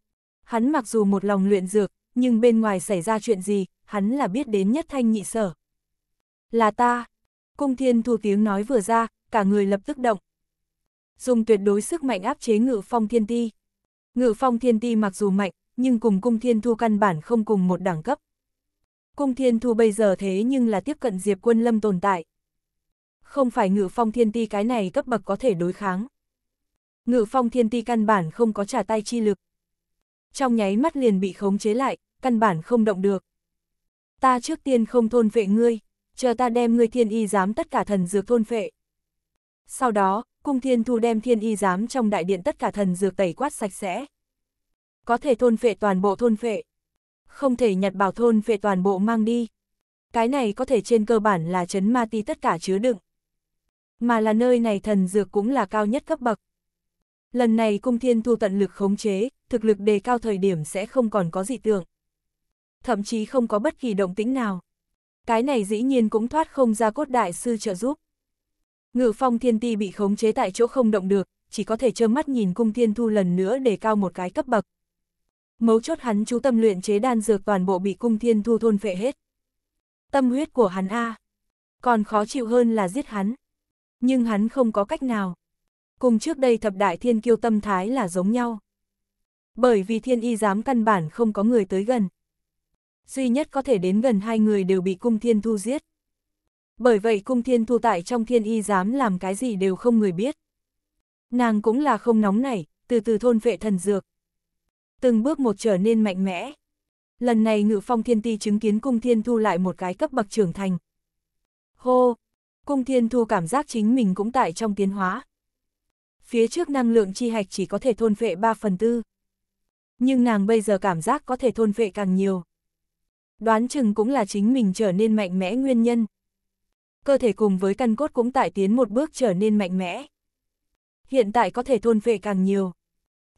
S1: Hắn mặc dù một lòng luyện dược, nhưng bên ngoài xảy ra chuyện gì, hắn là biết đến nhất thanh nhị sở. Là ta. Cung thiên thu tiếng nói vừa ra, cả người lập tức động. Dùng tuyệt đối sức mạnh áp chế ngự phong thiên ti. Ngự phong thiên ti mặc dù mạnh, nhưng cùng cung thiên thu căn bản không cùng một đẳng cấp. Cung Thiên Thu bây giờ thế nhưng là tiếp cận Diệp Quân Lâm tồn tại. Không phải ngự phong thiên ti cái này cấp bậc có thể đối kháng. Ngự phong thiên ti căn bản không có trả tay chi lực. Trong nháy mắt liền bị khống chế lại, căn bản không động được. Ta trước tiên không thôn vệ ngươi, chờ ta đem ngươi thiên y Giám tất cả thần dược thôn vệ. Sau đó, cung thiên thu đem thiên y Giám trong đại điện tất cả thần dược tẩy quát sạch sẽ. Có thể thôn vệ toàn bộ thôn vệ không thể nhặt bảo thôn về toàn bộ mang đi. Cái này có thể trên cơ bản là chấn ma ti tất cả chứa đựng. Mà là nơi này thần dược cũng là cao nhất cấp bậc. Lần này cung thiên thu tận lực khống chế, thực lực đề cao thời điểm sẽ không còn có dị tượng. Thậm chí không có bất kỳ động tĩnh nào. Cái này dĩ nhiên cũng thoát không ra cốt đại sư trợ giúp. Ngự phong thiên ti bị khống chế tại chỗ không động được, chỉ có thể trơ mắt nhìn cung thiên thu lần nữa đề cao một cái cấp bậc mấu chốt hắn chú tâm luyện chế đan dược toàn bộ bị cung thiên thu thôn phệ hết. Tâm huyết của hắn A. Còn khó chịu hơn là giết hắn. Nhưng hắn không có cách nào. Cùng trước đây thập đại thiên kiêu tâm thái là giống nhau. Bởi vì thiên y giám căn bản không có người tới gần. Duy nhất có thể đến gần hai người đều bị cung thiên thu giết. Bởi vậy cung thiên thu tại trong thiên y giám làm cái gì đều không người biết. Nàng cũng là không nóng nảy, từ từ thôn vệ thần dược, từng bước một trở nên mạnh mẽ. Lần này ngự phong thiên ti chứng kiến cung thiên thu lại một cái cấp bậc trưởng thành. Hô! Cung thiên thu cảm giác chính mình cũng tại trong tiến hóa. Phía trước năng lượng chi hạch chỉ có thể thôn vệ 3 phần tư. Nhưng nàng bây giờ cảm giác có thể thôn vệ càng nhiều. Đoán chừng cũng là chính mình trở nên mạnh mẽ nguyên nhân. Cơ thể cùng với căn cốt cũng tại tiến một bước trở nên mạnh mẽ. Hiện tại có thể thôn vệ càng nhiều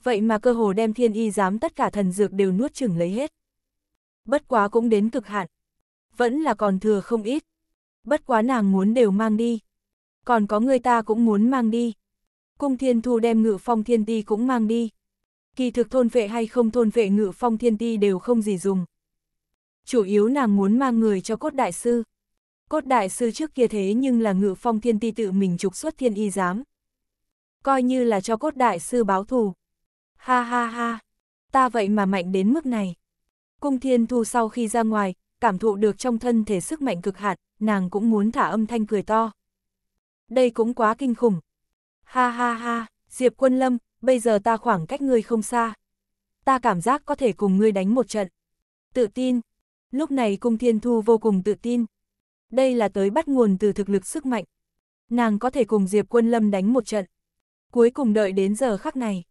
S1: vậy mà cơ hồ đem thiên y giám tất cả thần dược đều nuốt chừng lấy hết. Bất quá cũng đến cực hạn, vẫn là còn thừa không ít. Bất quá nàng muốn đều mang đi, còn có người ta cũng muốn mang đi. Cung thiên thu đem ngự phong thiên ti cũng mang đi. Kỳ thực thôn vệ hay không thôn vệ ngự phong thiên ti đều không gì dùng. Chủ yếu nàng muốn mang người cho cốt đại sư. Cốt đại sư trước kia thế nhưng là ngự phong thiên ti tự mình trục xuất thiên y giám. Coi như là cho cốt đại sư báo thù. Ha ha ha, ta vậy mà mạnh đến mức này. Cung thiên thu sau khi ra ngoài, cảm thụ được trong thân thể sức mạnh cực hạn, nàng cũng muốn thả âm thanh cười to. Đây cũng quá kinh khủng. Ha ha ha, Diệp Quân Lâm, bây giờ ta khoảng cách ngươi không xa. Ta cảm giác có thể cùng ngươi đánh một trận. Tự tin. Lúc này cung thiên thu vô cùng tự tin. Đây là tới bắt nguồn từ thực lực sức mạnh. Nàng có thể cùng Diệp Quân Lâm đánh một trận. Cuối cùng đợi đến giờ khắc này.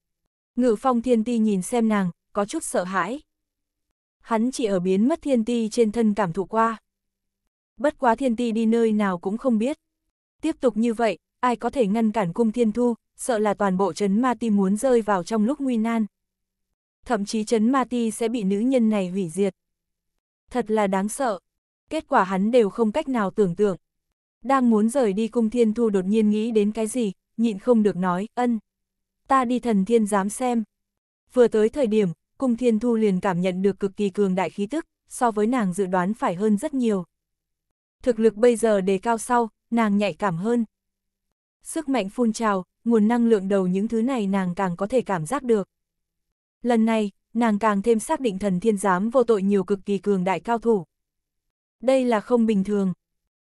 S1: Ngự phong thiên ti nhìn xem nàng, có chút sợ hãi. Hắn chỉ ở biến mất thiên ti trên thân cảm thụ qua. Bất quá thiên ti đi nơi nào cũng không biết. Tiếp tục như vậy, ai có thể ngăn cản cung thiên thu, sợ là toàn bộ chấn ma ti muốn rơi vào trong lúc nguy nan. Thậm chí chấn ma ti sẽ bị nữ nhân này hủy diệt. Thật là đáng sợ. Kết quả hắn đều không cách nào tưởng tượng. Đang muốn rời đi cung thiên thu đột nhiên nghĩ đến cái gì, nhịn không được nói, ân ta đi thần thiên giám xem. Vừa tới thời điểm, cung thiên thu liền cảm nhận được cực kỳ cường đại khí tức, so với nàng dự đoán phải hơn rất nhiều. Thực lực bây giờ đề cao sau, nàng nhạy cảm hơn. Sức mạnh phun trào, nguồn năng lượng đầu những thứ này nàng càng có thể cảm giác được. Lần này, nàng càng thêm xác định thần thiên giám vô tội nhiều cực kỳ cường đại cao thủ. Đây là không bình thường.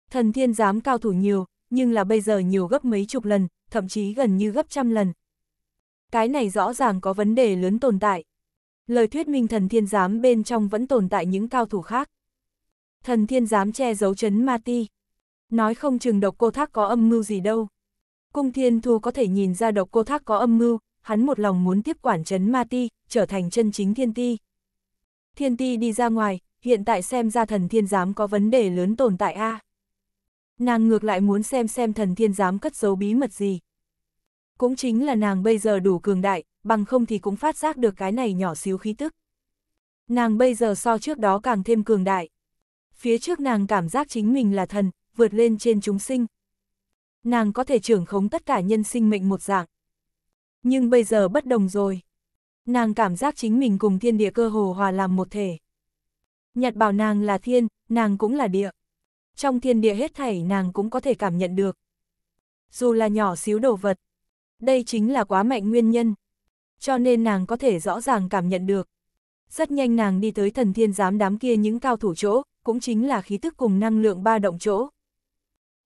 S1: Thần thiên giám cao thủ nhiều, nhưng là bây giờ nhiều gấp mấy chục lần, thậm chí gần như gấp trăm lần, cái này rõ ràng có vấn đề lớn tồn tại. Lời thuyết minh thần thiên giám bên trong vẫn tồn tại những cao thủ khác. Thần thiên giám che giấu chấn ma ti. Nói không chừng độc cô thác có âm mưu gì đâu. Cung thiên thu có thể nhìn ra độc cô thác có âm mưu, hắn một lòng muốn tiếp quản chấn ma ti, trở thành chân chính thiên ti. Thiên ti đi ra ngoài, hiện tại xem ra thần thiên giám có vấn đề lớn tồn tại a. À? Nàng ngược lại muốn xem xem thần thiên giám cất giấu bí mật gì. Cũng chính là nàng bây giờ đủ cường đại, bằng không thì cũng phát giác được cái này nhỏ xíu khí tức. Nàng bây giờ so trước đó càng thêm cường đại. Phía trước nàng cảm giác chính mình là thần, vượt lên trên chúng sinh. Nàng có thể trưởng khống tất cả nhân sinh mệnh một dạng. Nhưng bây giờ bất đồng rồi. Nàng cảm giác chính mình cùng thiên địa cơ hồ hòa làm một thể. Nhật bảo nàng là thiên, nàng cũng là địa. Trong thiên địa hết thảy nàng cũng có thể cảm nhận được. Dù là nhỏ xíu đồ vật, đây chính là quá mạnh nguyên nhân. Cho nên nàng có thể rõ ràng cảm nhận được. Rất nhanh nàng đi tới thần thiên giám đám kia những cao thủ chỗ, cũng chính là khí tức cùng năng lượng ba động chỗ.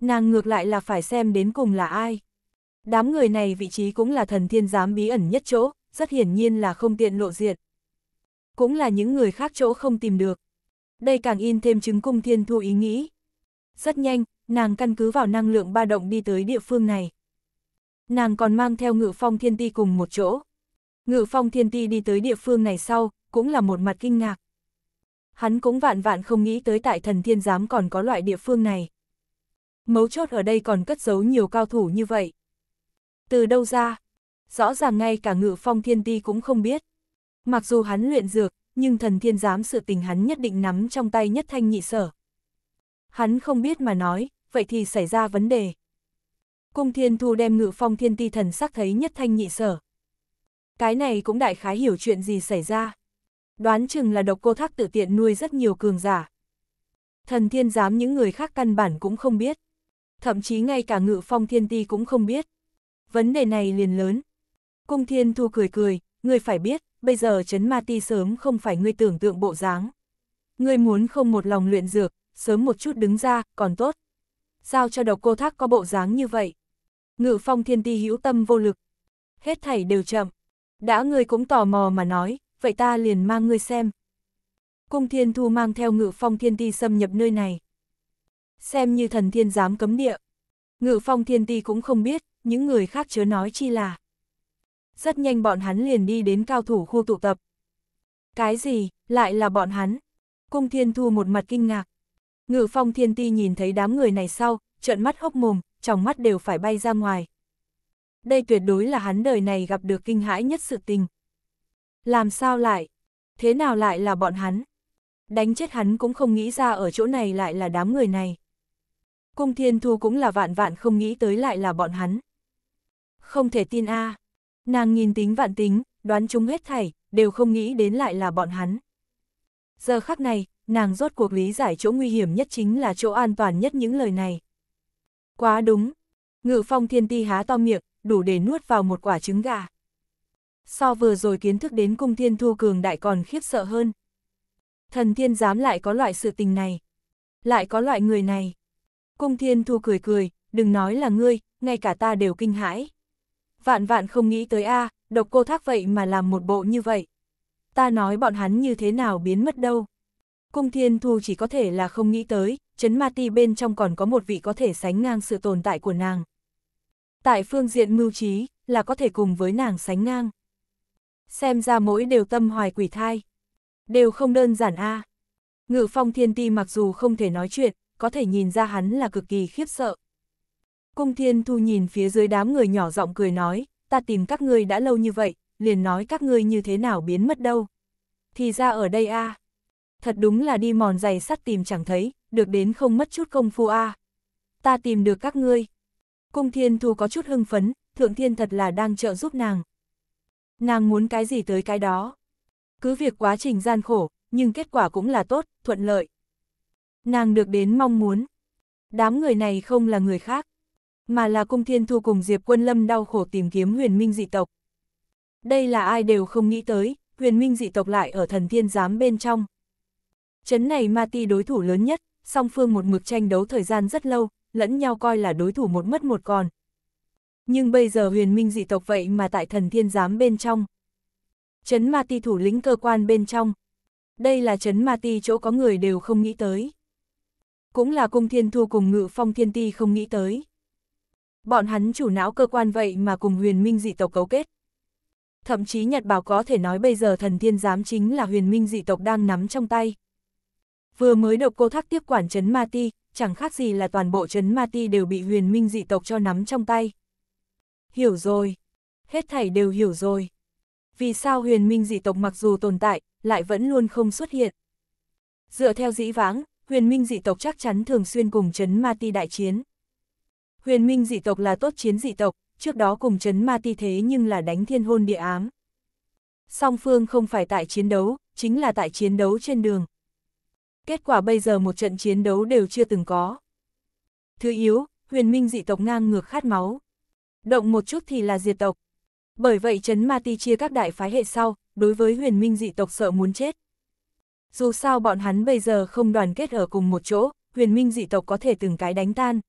S1: Nàng ngược lại là phải xem đến cùng là ai. Đám người này vị trí cũng là thần thiên giám bí ẩn nhất chỗ, rất hiển nhiên là không tiện lộ diện. Cũng là những người khác chỗ không tìm được. Đây càng in thêm chứng cung thiên thu ý nghĩ. Rất nhanh, nàng căn cứ vào năng lượng ba động đi tới địa phương này, Nàng còn mang theo ngự phong thiên ti cùng một chỗ. Ngự phong thiên ti đi tới địa phương này sau, cũng là một mặt kinh ngạc. Hắn cũng vạn vạn không nghĩ tới tại thần thiên giám còn có loại địa phương này. Mấu chốt ở đây còn cất giấu nhiều cao thủ như vậy. Từ đâu ra? Rõ ràng ngay cả ngự phong thiên ti cũng không biết. Mặc dù hắn luyện dược, nhưng thần thiên giám sự tình hắn nhất định nắm trong tay nhất thanh nhị sở. Hắn không biết mà nói, vậy thì xảy ra vấn đề. Cung Thiên Thu đem ngự phong thiên ti thần sắc thấy nhất thanh nhị sở. Cái này cũng đại khái hiểu chuyện gì xảy ra. Đoán chừng là độc cô thác tự tiện nuôi rất nhiều cường giả. Thần thiên giám những người khác căn bản cũng không biết. Thậm chí ngay cả ngự phong thiên ti cũng không biết. Vấn đề này liền lớn. Cung Thiên Thu cười cười, ngươi phải biết, bây giờ chấn ma ti sớm không phải ngươi tưởng tượng bộ dáng. Ngươi muốn không một lòng luyện dược, sớm một chút đứng ra, còn tốt. Sao cho độc cô thác có bộ dáng như vậy? Ngự phong thiên ti hữu tâm vô lực. Hết thảy đều chậm. Đã ngươi cũng tò mò mà nói, vậy ta liền mang ngươi xem. Cung thiên thu mang theo ngự phong thiên ti xâm nhập nơi này. Xem như thần thiên dám cấm địa. Ngự phong thiên ti cũng không biết, những người khác chớ nói chi là. Rất nhanh bọn hắn liền đi đến cao thủ khu tụ tập. Cái gì, lại là bọn hắn? Cung thiên thu một mặt kinh ngạc. Ngự phong thiên ti nhìn thấy đám người này sau, trợn mắt hốc mồm, trong mắt đều phải bay ra ngoài. Đây tuyệt đối là hắn đời này gặp được kinh hãi nhất sự tình. Làm sao lại? Thế nào lại là bọn hắn? Đánh chết hắn cũng không nghĩ ra ở chỗ này lại là đám người này. Cung thiên thu cũng là vạn vạn không nghĩ tới lại là bọn hắn. Không thể tin a à. Nàng nhìn tính vạn tính, đoán chúng hết thảy, đều không nghĩ đến lại là bọn hắn. Giờ khắc này, nàng rốt cuộc lý giải chỗ nguy hiểm nhất chính là chỗ an toàn nhất những lời này. Quá đúng. Ngự phong thiên ti há to miệng, đủ để nuốt vào một quả trứng gà. So vừa rồi kiến thức đến cung thiên thu cường đại còn khiếp sợ hơn. Thần thiên dám lại có loại sự tình này. Lại có loại người này. Cung thiên thu cười cười, đừng nói là ngươi, ngay cả ta đều kinh hãi. Vạn vạn không nghĩ tới a à, độc cô thác vậy mà làm một bộ như vậy. Ta nói bọn hắn như thế nào biến mất đâu. Cung thiên thu chỉ có thể là không nghĩ tới, Trấn ma ti bên trong còn có một vị có thể sánh ngang sự tồn tại của nàng. Tại phương diện mưu trí, là có thể cùng với nàng sánh ngang. Xem ra mỗi đều tâm hoài quỷ thai. Đều không đơn giản a à. Ngự phong thiên ti mặc dù không thể nói chuyện, có thể nhìn ra hắn là cực kỳ khiếp sợ. Cung thiên thu nhìn phía dưới đám người nhỏ giọng cười nói, ta tìm các ngươi đã lâu như vậy, liền nói các ngươi như thế nào biến mất đâu. Thì ra ở đây a à. Thật đúng là đi mòn giày sắt tìm chẳng thấy, được đến không mất chút công phu a. À. Ta tìm được các ngươi. Cung Thiên Thu có chút hưng phấn, Thượng Thiên thật là đang trợ giúp nàng. Nàng muốn cái gì tới cái đó. Cứ việc quá trình gian khổ, nhưng kết quả cũng là tốt, thuận lợi. Nàng được đến mong muốn. Đám người này không là người khác, mà là Cung Thiên Thu cùng Diệp Quân Lâm đau khổ tìm kiếm huyền minh dị tộc. Đây là ai đều không nghĩ tới, huyền minh dị tộc lại ở thần thiên giám bên trong. Chấn này ma ti đối thủ lớn nhất, song phương một mực tranh đấu thời gian rất lâu, lẫn nhau coi là đối thủ một mất một còn. Nhưng bây giờ huyền minh dị tộc vậy mà tại thần thiên giám bên trong. Trấn ma ti thủ lĩnh cơ quan bên trong. Đây là Trấn ma ti chỗ có người đều không nghĩ tới. Cũng là cung thiên thu cùng ngự phong thiên ti không nghĩ tới. Bọn hắn chủ não cơ quan vậy mà cùng huyền minh dị tộc cấu kết. Thậm chí Nhật Bảo có thể nói bây giờ thần thiên giám chính là huyền minh dị tộc đang nắm trong tay. Vừa mới độc cô thác tiếp quản trấn Ma Ti, chẳng khác gì là toàn bộ trấn Ma Ti đều bị huyền minh dị tộc cho nắm trong tay. Hiểu rồi. Hết thảy đều hiểu rồi. Vì sao huyền minh dị tộc mặc dù tồn tại, lại vẫn luôn không xuất hiện. Dựa theo dĩ vãng, huyền minh dị tộc chắc chắn thường xuyên cùng trấn Ma Ti đại chiến. Huyền minh dị tộc là tốt chiến dị tộc, trước đó cùng trấn Ma Ti thế nhưng là đánh thiên hôn địa ám. Song phương không phải tại chiến đấu, chính là tại chiến đấu trên đường, kết quả bây giờ một trận chiến đấu đều chưa từng có. Thứ yếu, huyền minh dị tộc ngang ngược khát máu. Động một chút thì là diệt tộc. Bởi vậy Trấn Ma Ti chia các đại phái hệ sau, đối với huyền minh dị tộc sợ muốn chết. Dù sao bọn hắn bây giờ không đoàn kết ở cùng một chỗ, huyền minh dị tộc có thể từng cái đánh tan.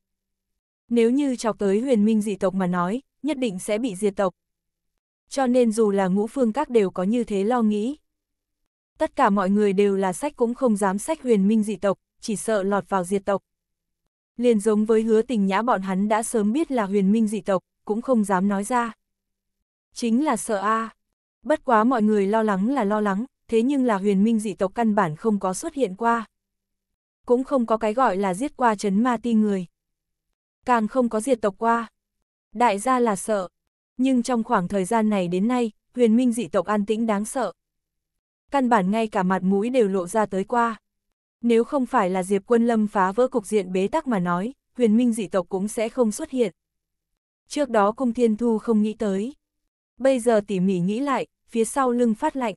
S1: Nếu như chọc tới huyền minh dị tộc mà nói, nhất định sẽ bị diệt tộc. Cho nên dù là ngũ phương các đều có như thế lo nghĩ tất cả mọi người đều là sách cũng không dám sách huyền minh dị tộc, chỉ sợ lọt vào diệt tộc. Liền giống với hứa tình nhã bọn hắn đã sớm biết là huyền minh dị tộc, cũng không dám nói ra. Chính là sợ a Bất quá mọi người lo lắng là lo lắng, thế nhưng là huyền minh dị tộc căn bản không có xuất hiện qua. Cũng không có cái gọi là giết qua chấn ma ti người. Càng không có diệt tộc qua. Đại gia là sợ. Nhưng trong khoảng thời gian này đến nay, huyền minh dị tộc an tĩnh đáng sợ, căn bản ngay cả mặt mũi đều lộ ra tới qua. Nếu không phải là Diệp Quân Lâm phá vỡ cục diện bế tắc mà nói, huyền minh dị tộc cũng sẽ không xuất hiện. Trước đó Cung Thiên Thu không nghĩ tới. Bây giờ tỉ mỉ nghĩ lại, phía sau lưng phát lạnh.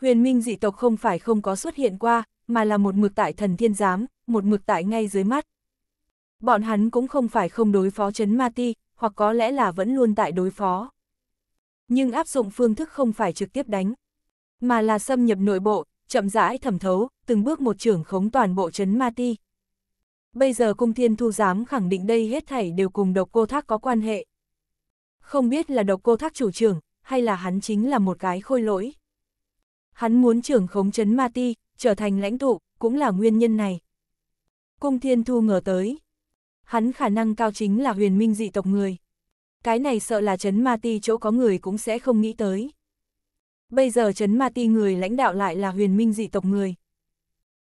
S1: Huyền minh dị tộc không phải không có xuất hiện qua, mà là một mực tại thần thiên giám, một mực tại ngay dưới mắt. Bọn hắn cũng không phải không đối phó chấn ma ti, hoặc có lẽ là vẫn luôn tại đối phó. Nhưng áp dụng phương thức không phải trực tiếp đánh, mà là xâm nhập nội bộ, chậm rãi thẩm thấu, từng bước một trưởng khống toàn bộ chấn ma ti. Bây giờ cung thiên thu dám khẳng định đây hết thảy đều cùng độc cô thác có quan hệ. Không biết là độc cô thác chủ trưởng, hay là hắn chính là một cái khôi lỗi. Hắn muốn trưởng khống chấn ma ti, trở thành lãnh tụ, cũng là nguyên nhân này. Cung thiên thu ngờ tới. Hắn khả năng cao chính là huyền minh dị tộc người. Cái này sợ là chấn ma ti chỗ có người cũng sẽ không nghĩ tới bây giờ Trấn Ma Ti người lãnh đạo lại là huyền minh dị tộc người.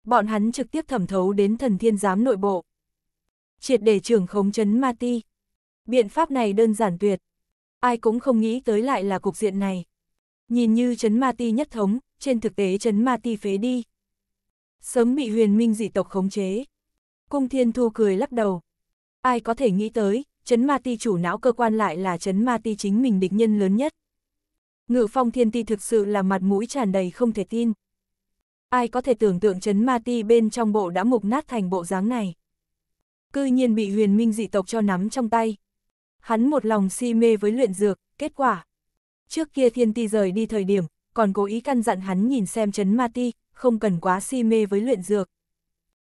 S1: Bọn hắn trực tiếp thẩm thấu đến thần thiên giám nội bộ. Triệt để trưởng khống Trấn Ma Ti. Biện pháp này đơn giản tuyệt. Ai cũng không nghĩ tới lại là cục diện này. Nhìn như Trấn Ma Ti nhất thống, trên thực tế Trấn Ma Ti phế đi. Sớm bị huyền minh dị tộc khống chế. Cung Thiên Thu cười lắc đầu. Ai có thể nghĩ tới, Trấn Ma Ti chủ não cơ quan lại là Trấn Ma Ti chính mình địch nhân lớn nhất. Ngự phong thiên ti thực sự là mặt mũi tràn đầy không thể tin. Ai có thể tưởng tượng chấn ma ti bên trong bộ đã mục nát thành bộ dáng này. Cư nhiên bị huyền minh dị tộc cho nắm trong tay. Hắn một lòng si mê với luyện dược, kết quả. Trước kia thiên ti rời đi thời điểm, còn cố ý căn dặn hắn nhìn xem chấn ma ti, không cần quá si mê với luyện dược.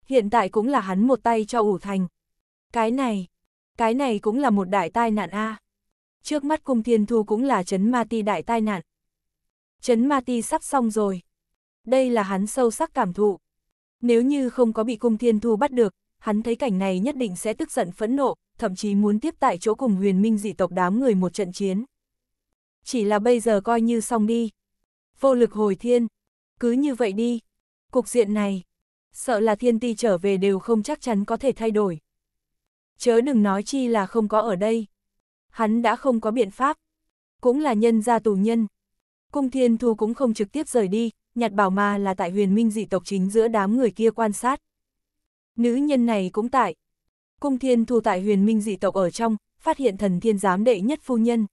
S1: Hiện tại cũng là hắn một tay cho ủ thành. Cái này, cái này cũng là một đại tai nạn a. À trước mắt cung thiên thu cũng là chấn Ma Ti đại tai nạn. chấn Ma Ti sắp xong rồi. Đây là hắn sâu sắc cảm thụ. Nếu như không có bị cung thiên thu bắt được, hắn thấy cảnh này nhất định sẽ tức giận phẫn nộ, thậm chí muốn tiếp tại chỗ cùng huyền minh dị tộc đám người một trận chiến. Chỉ là bây giờ coi như xong đi. Vô lực hồi thiên. Cứ như vậy đi. Cục diện này. Sợ là thiên ti trở về đều không chắc chắn có thể thay đổi. Chớ đừng nói chi là không có ở đây hắn đã không có biện pháp. Cũng là nhân gia tù nhân. Cung Thiên Thu cũng không trực tiếp rời đi, nhặt bảo mà là tại huyền minh dị tộc chính giữa đám người kia quan sát. Nữ nhân này cũng tại. Cung Thiên Thu tại huyền minh dị tộc ở trong, phát hiện thần thiên giám đệ nhất phu nhân.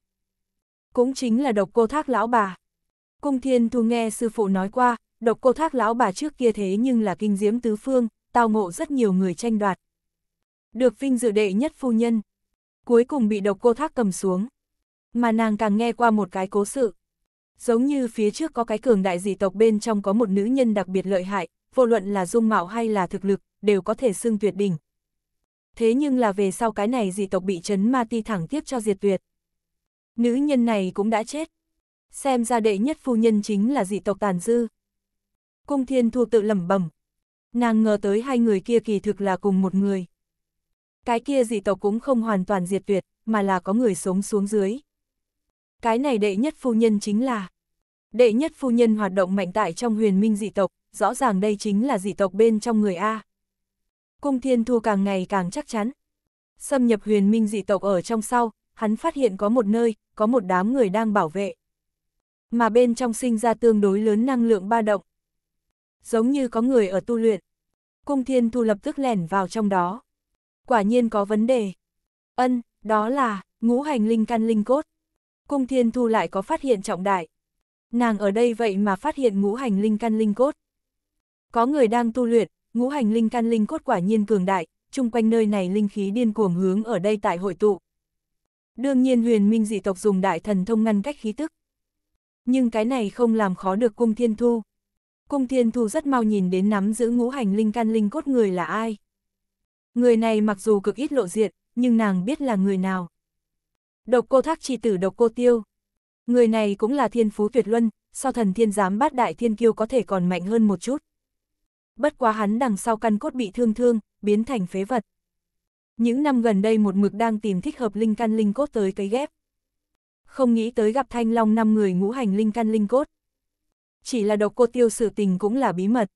S1: Cũng chính là độc cô thác lão bà. Cung Thiên Thu nghe sư phụ nói qua, độc cô thác lão bà trước kia thế nhưng là kinh diếm tứ phương, tao ngộ rất nhiều người tranh đoạt. Được vinh dự đệ nhất phu nhân cuối cùng bị độc cô thác cầm xuống. Mà nàng càng nghe qua một cái cố sự. Giống như phía trước có cái cường đại dị tộc bên trong có một nữ nhân đặc biệt lợi hại, vô luận là dung mạo hay là thực lực, đều có thể xưng tuyệt đỉnh. Thế nhưng là về sau cái này dị tộc bị chấn ma ti thẳng tiếp cho diệt tuyệt. Nữ nhân này cũng đã chết. Xem ra đệ nhất phu nhân chính là dị tộc tàn dư. Cung thiên thu tự lẩm bẩm Nàng ngờ tới hai người kia kỳ thực là cùng một người. Cái kia dị tộc cũng không hoàn toàn diệt tuyệt, mà là có người sống xuống dưới. Cái này đệ nhất phu nhân chính là... Đệ nhất phu nhân hoạt động mạnh tại trong huyền minh dị tộc, rõ ràng đây chính là dị tộc bên trong người A. Cung thiên thu càng ngày càng chắc chắn. Xâm nhập huyền minh dị tộc ở trong sau, hắn phát hiện có một nơi, có một đám người đang bảo vệ. Mà bên trong sinh ra tương đối lớn năng lượng ba động. Giống như có người ở tu luyện. Cung thiên thu lập tức lẻn vào trong đó quả nhiên có vấn đề. Ân, đó là, ngũ hành linh căn linh cốt. Cung Thiên Thu lại có phát hiện trọng đại. Nàng ở đây vậy mà phát hiện ngũ hành linh căn linh cốt. Có người đang tu luyện, ngũ hành linh căn linh cốt quả nhiên cường đại, chung quanh nơi này linh khí điên cuồng hướng ở đây tại hội tụ. Đương nhiên huyền minh dị tộc dùng đại thần thông ngăn cách khí tức. Nhưng cái này không làm khó được cung thiên thu. Cung thiên thu rất mau nhìn đến nắm giữ ngũ hành linh căn linh cốt người là ai. Người này mặc dù cực ít lộ diện, nhưng nàng biết là người nào. Độc cô thác chi tử độc cô tiêu. Người này cũng là thiên phú tuyệt luân, so thần thiên giám bát đại thiên kiêu có thể còn mạnh hơn một chút. Bất quá hắn đằng sau căn cốt bị thương thương, biến thành phế vật. Những năm gần đây một mực đang tìm thích hợp linh căn linh cốt tới cấy ghép. Không nghĩ tới gặp thanh long năm người ngũ hành linh căn linh cốt. Chỉ là độc cô tiêu sự tình cũng là bí mật.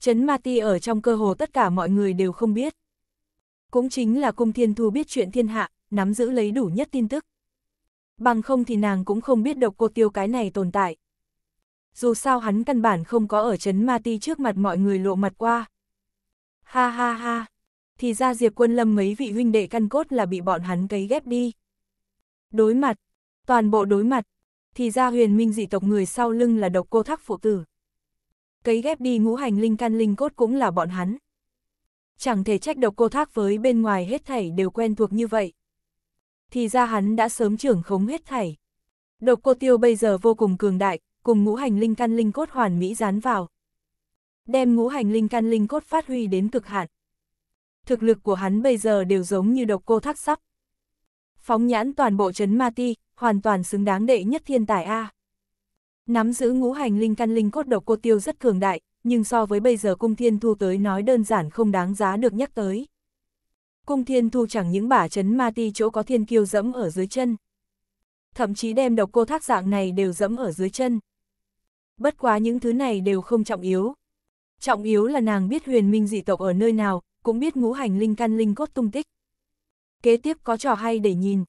S1: Chấn Ma Ti ở trong cơ hồ tất cả mọi người đều không biết. Cũng chính là cung thiên thu biết chuyện thiên hạ, nắm giữ lấy đủ nhất tin tức. Bằng không thì nàng cũng không biết độc cô tiêu cái này tồn tại. Dù sao hắn căn bản không có ở chấn ma ti trước mặt mọi người lộ mặt qua. Ha ha ha, thì ra Diệp Quân Lâm mấy vị huynh đệ căn cốt là bị bọn hắn cấy ghép đi. Đối mặt, toàn bộ đối mặt, thì ra huyền minh dị tộc người sau lưng là độc cô thắc phụ tử. Cấy ghép đi ngũ hành linh căn linh cốt cũng là bọn hắn chẳng thể trách độc cô thác với bên ngoài hết thảy đều quen thuộc như vậy. Thì ra hắn đã sớm trưởng khống hết thảy. Độc cô tiêu bây giờ vô cùng cường đại, cùng ngũ hành linh căn linh cốt hoàn mỹ dán vào. Đem ngũ hành linh căn linh cốt phát huy đến cực hạn. Thực lực của hắn bây giờ đều giống như độc cô thác sắp. Phóng nhãn toàn bộ chấn ma ti, hoàn toàn xứng đáng đệ nhất thiên tài A. Nắm giữ ngũ hành linh căn linh cốt độc cô tiêu rất cường đại, nhưng so với bây giờ cung thiên thu tới nói đơn giản không đáng giá được nhắc tới. Cung thiên thu chẳng những bả chấn ma ti chỗ có thiên kiêu dẫm ở dưới chân. Thậm chí đem độc cô thác dạng này đều dẫm ở dưới chân. Bất quá những thứ này đều không trọng yếu. Trọng yếu là nàng biết huyền minh dị tộc ở nơi nào, cũng biết ngũ hành linh căn linh cốt tung tích. Kế tiếp có trò hay để nhìn.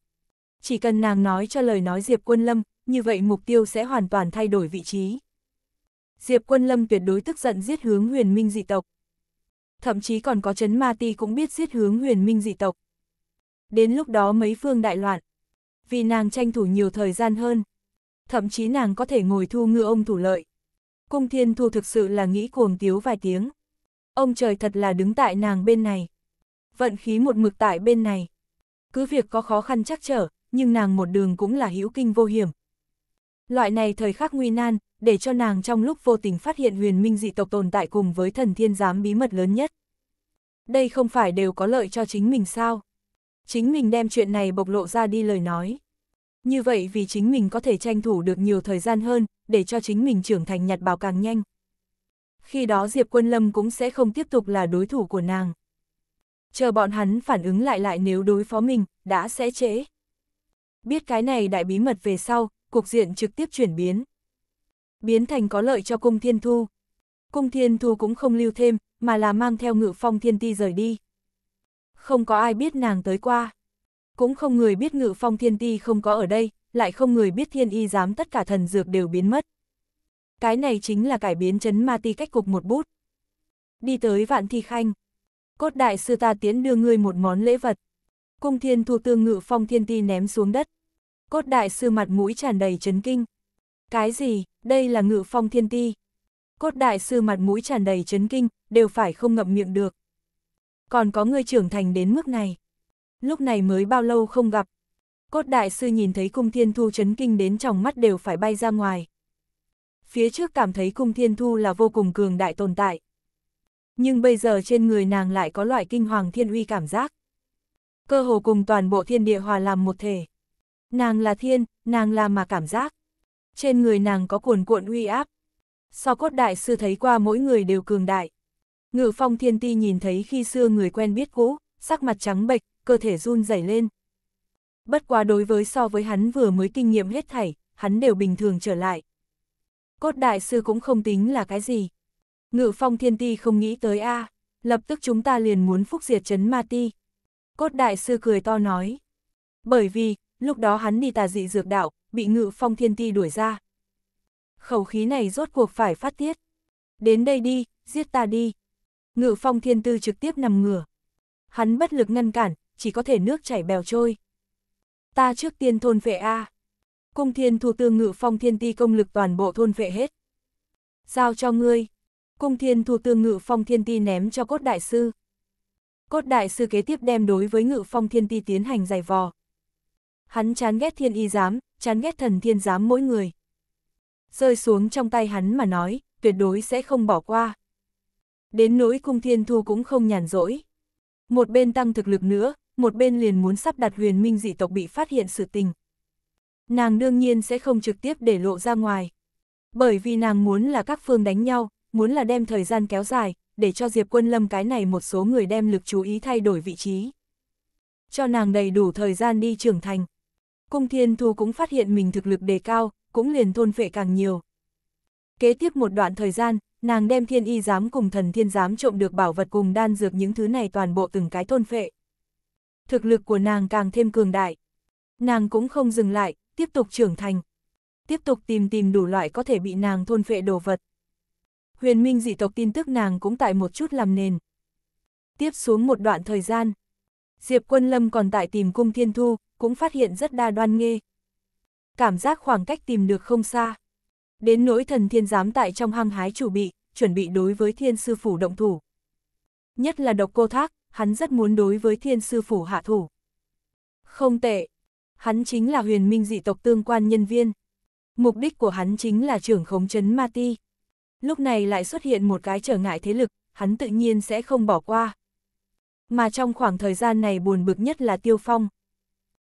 S1: Chỉ cần nàng nói cho lời nói Diệp Quân Lâm, như vậy mục tiêu sẽ hoàn toàn thay đổi vị trí. Diệp Quân Lâm tuyệt đối tức giận giết hướng huyền minh dị tộc. Thậm chí còn có chấn ma ti cũng biết giết hướng huyền minh dị tộc. Đến lúc đó mấy phương đại loạn. Vì nàng tranh thủ nhiều thời gian hơn. Thậm chí nàng có thể ngồi thu ngư ông thủ lợi. Cung thiên thu thực sự là nghĩ cuồng tiếu vài tiếng. Ông trời thật là đứng tại nàng bên này. Vận khí một mực tại bên này. Cứ việc có khó khăn chắc trở, nhưng nàng một đường cũng là hữu kinh vô hiểm, Loại này thời khắc nguy nan, để cho nàng trong lúc vô tình phát hiện huyền minh dị tộc tồn tại cùng với thần thiên giám bí mật lớn nhất. Đây không phải đều có lợi cho chính mình sao? Chính mình đem chuyện này bộc lộ ra đi lời nói. Như vậy vì chính mình có thể tranh thủ được nhiều thời gian hơn, để cho chính mình trưởng thành nhặt bào càng nhanh. Khi đó Diệp Quân Lâm cũng sẽ không tiếp tục là đối thủ của nàng. Chờ bọn hắn phản ứng lại lại nếu đối phó mình, đã sẽ trễ. Biết cái này đại bí mật về sau, cuộc diện trực tiếp chuyển biến. Biến thành có lợi cho cung thiên thu. Cung thiên thu cũng không lưu thêm, mà là mang theo ngự phong thiên ti rời đi. Không có ai biết nàng tới qua. Cũng không người biết ngự phong thiên ti không có ở đây, lại không người biết thiên y dám tất cả thần dược đều biến mất. Cái này chính là cải biến chấn ma ti cách cục một bút. Đi tới vạn thi khanh. Cốt đại sư ta tiến đưa ngươi một món lễ vật. Cung thiên thu tương ngự phong thiên ti ném xuống đất. Cốt đại sư mặt mũi tràn đầy chấn kinh. Cái gì, đây là ngự phong thiên ti. Cốt đại sư mặt mũi tràn đầy chấn kinh, đều phải không ngậm miệng được. Còn có người trưởng thành đến mức này. Lúc này mới bao lâu không gặp. Cốt đại sư nhìn thấy cung thiên thu chấn kinh đến trong mắt đều phải bay ra ngoài. Phía trước cảm thấy cung thiên thu là vô cùng cường đại tồn tại. Nhưng bây giờ trên người nàng lại có loại kinh hoàng thiên uy cảm giác. Cơ hồ cùng toàn bộ thiên địa hòa làm một thể. Nàng là thiên, nàng là mà cảm giác. Trên người nàng có cuồn cuộn uy áp. So cốt đại sư thấy qua mỗi người đều cường đại. Ngự phong thiên ti nhìn thấy khi xưa người quen biết cũ, sắc mặt trắng bệch, cơ thể run rẩy lên. Bất quá đối với so với hắn vừa mới kinh nghiệm hết thảy, hắn đều bình thường trở lại. Cốt đại sư cũng không tính là cái gì. Ngự phong thiên ti không nghĩ tới a lập tức chúng ta liền muốn phúc diệt chấn ma ti. Cốt đại sư cười to nói. Bởi vì, lúc đó hắn đi tà dị dược đạo, bị ngự phong thiên ti đuổi ra. Khẩu khí này rốt cuộc phải phát tiết. Đến đây đi, giết ta đi. Ngự phong thiên tư trực tiếp nằm ngửa. Hắn bất lực ngăn cản, chỉ có thể nước chảy bèo trôi. Ta trước tiên thôn vệ A. Cung thiên thu tương ngự phong thiên ti công lực toàn bộ thôn vệ hết. Giao cho ngươi. Cung thiên thu tương ngự phong thiên ti ném cho cốt đại sư. Cốt đại sư kế tiếp đem đối với ngự phong thiên ti tiến hành giày vò, Hắn chán ghét thiên y giám, chán ghét thần thiên giám mỗi người. Rơi xuống trong tay hắn mà nói, tuyệt đối sẽ không bỏ qua. Đến nỗi cung thiên thu cũng không nhàn rỗi. Một bên tăng thực lực nữa, một bên liền muốn sắp đặt huyền minh dị tộc bị phát hiện sự tình. Nàng đương nhiên sẽ không trực tiếp để lộ ra ngoài. Bởi vì nàng muốn là các phương đánh nhau, muốn là đem thời gian kéo dài, để cho Diệp Quân Lâm cái này một số người đem lực chú ý thay đổi vị trí. Cho nàng đầy đủ thời gian đi trưởng thành. Cung Thiên Thu cũng phát hiện mình thực lực đề cao, cũng liền thôn phệ càng nhiều. Kế tiếp một đoạn thời gian, nàng đem thiên y giám cùng thần thiên giám trộm được bảo vật cùng đan dược những thứ này toàn bộ từng cái thôn phệ. Thực lực của nàng càng thêm cường đại. Nàng cũng không dừng lại, tiếp tục trưởng thành. Tiếp tục tìm tìm đủ loại có thể bị nàng thôn phệ đồ vật. Huyền minh dị tộc tin tức nàng cũng tại một chút làm nền. Tiếp xuống một đoạn thời gian, Diệp Quân Lâm còn tại tìm cung thiên thu, cũng phát hiện rất đa đoan nghê. Cảm giác khoảng cách tìm được không xa. Đến nỗi thần thiên giám tại trong hăng hái chủ bị, chuẩn bị đối với thiên sư phủ động thủ. Nhất là độc cô thác, hắn rất muốn đối với thiên sư phủ hạ thủ. Không tệ, hắn chính là huyền minh dị tộc tương quan nhân viên. Mục đích của hắn chính là trưởng khống chấn ma ti. Lúc này lại xuất hiện một cái trở ngại thế lực, hắn tự nhiên sẽ không bỏ qua mà trong khoảng thời gian này buồn bực nhất là Tiêu Phong.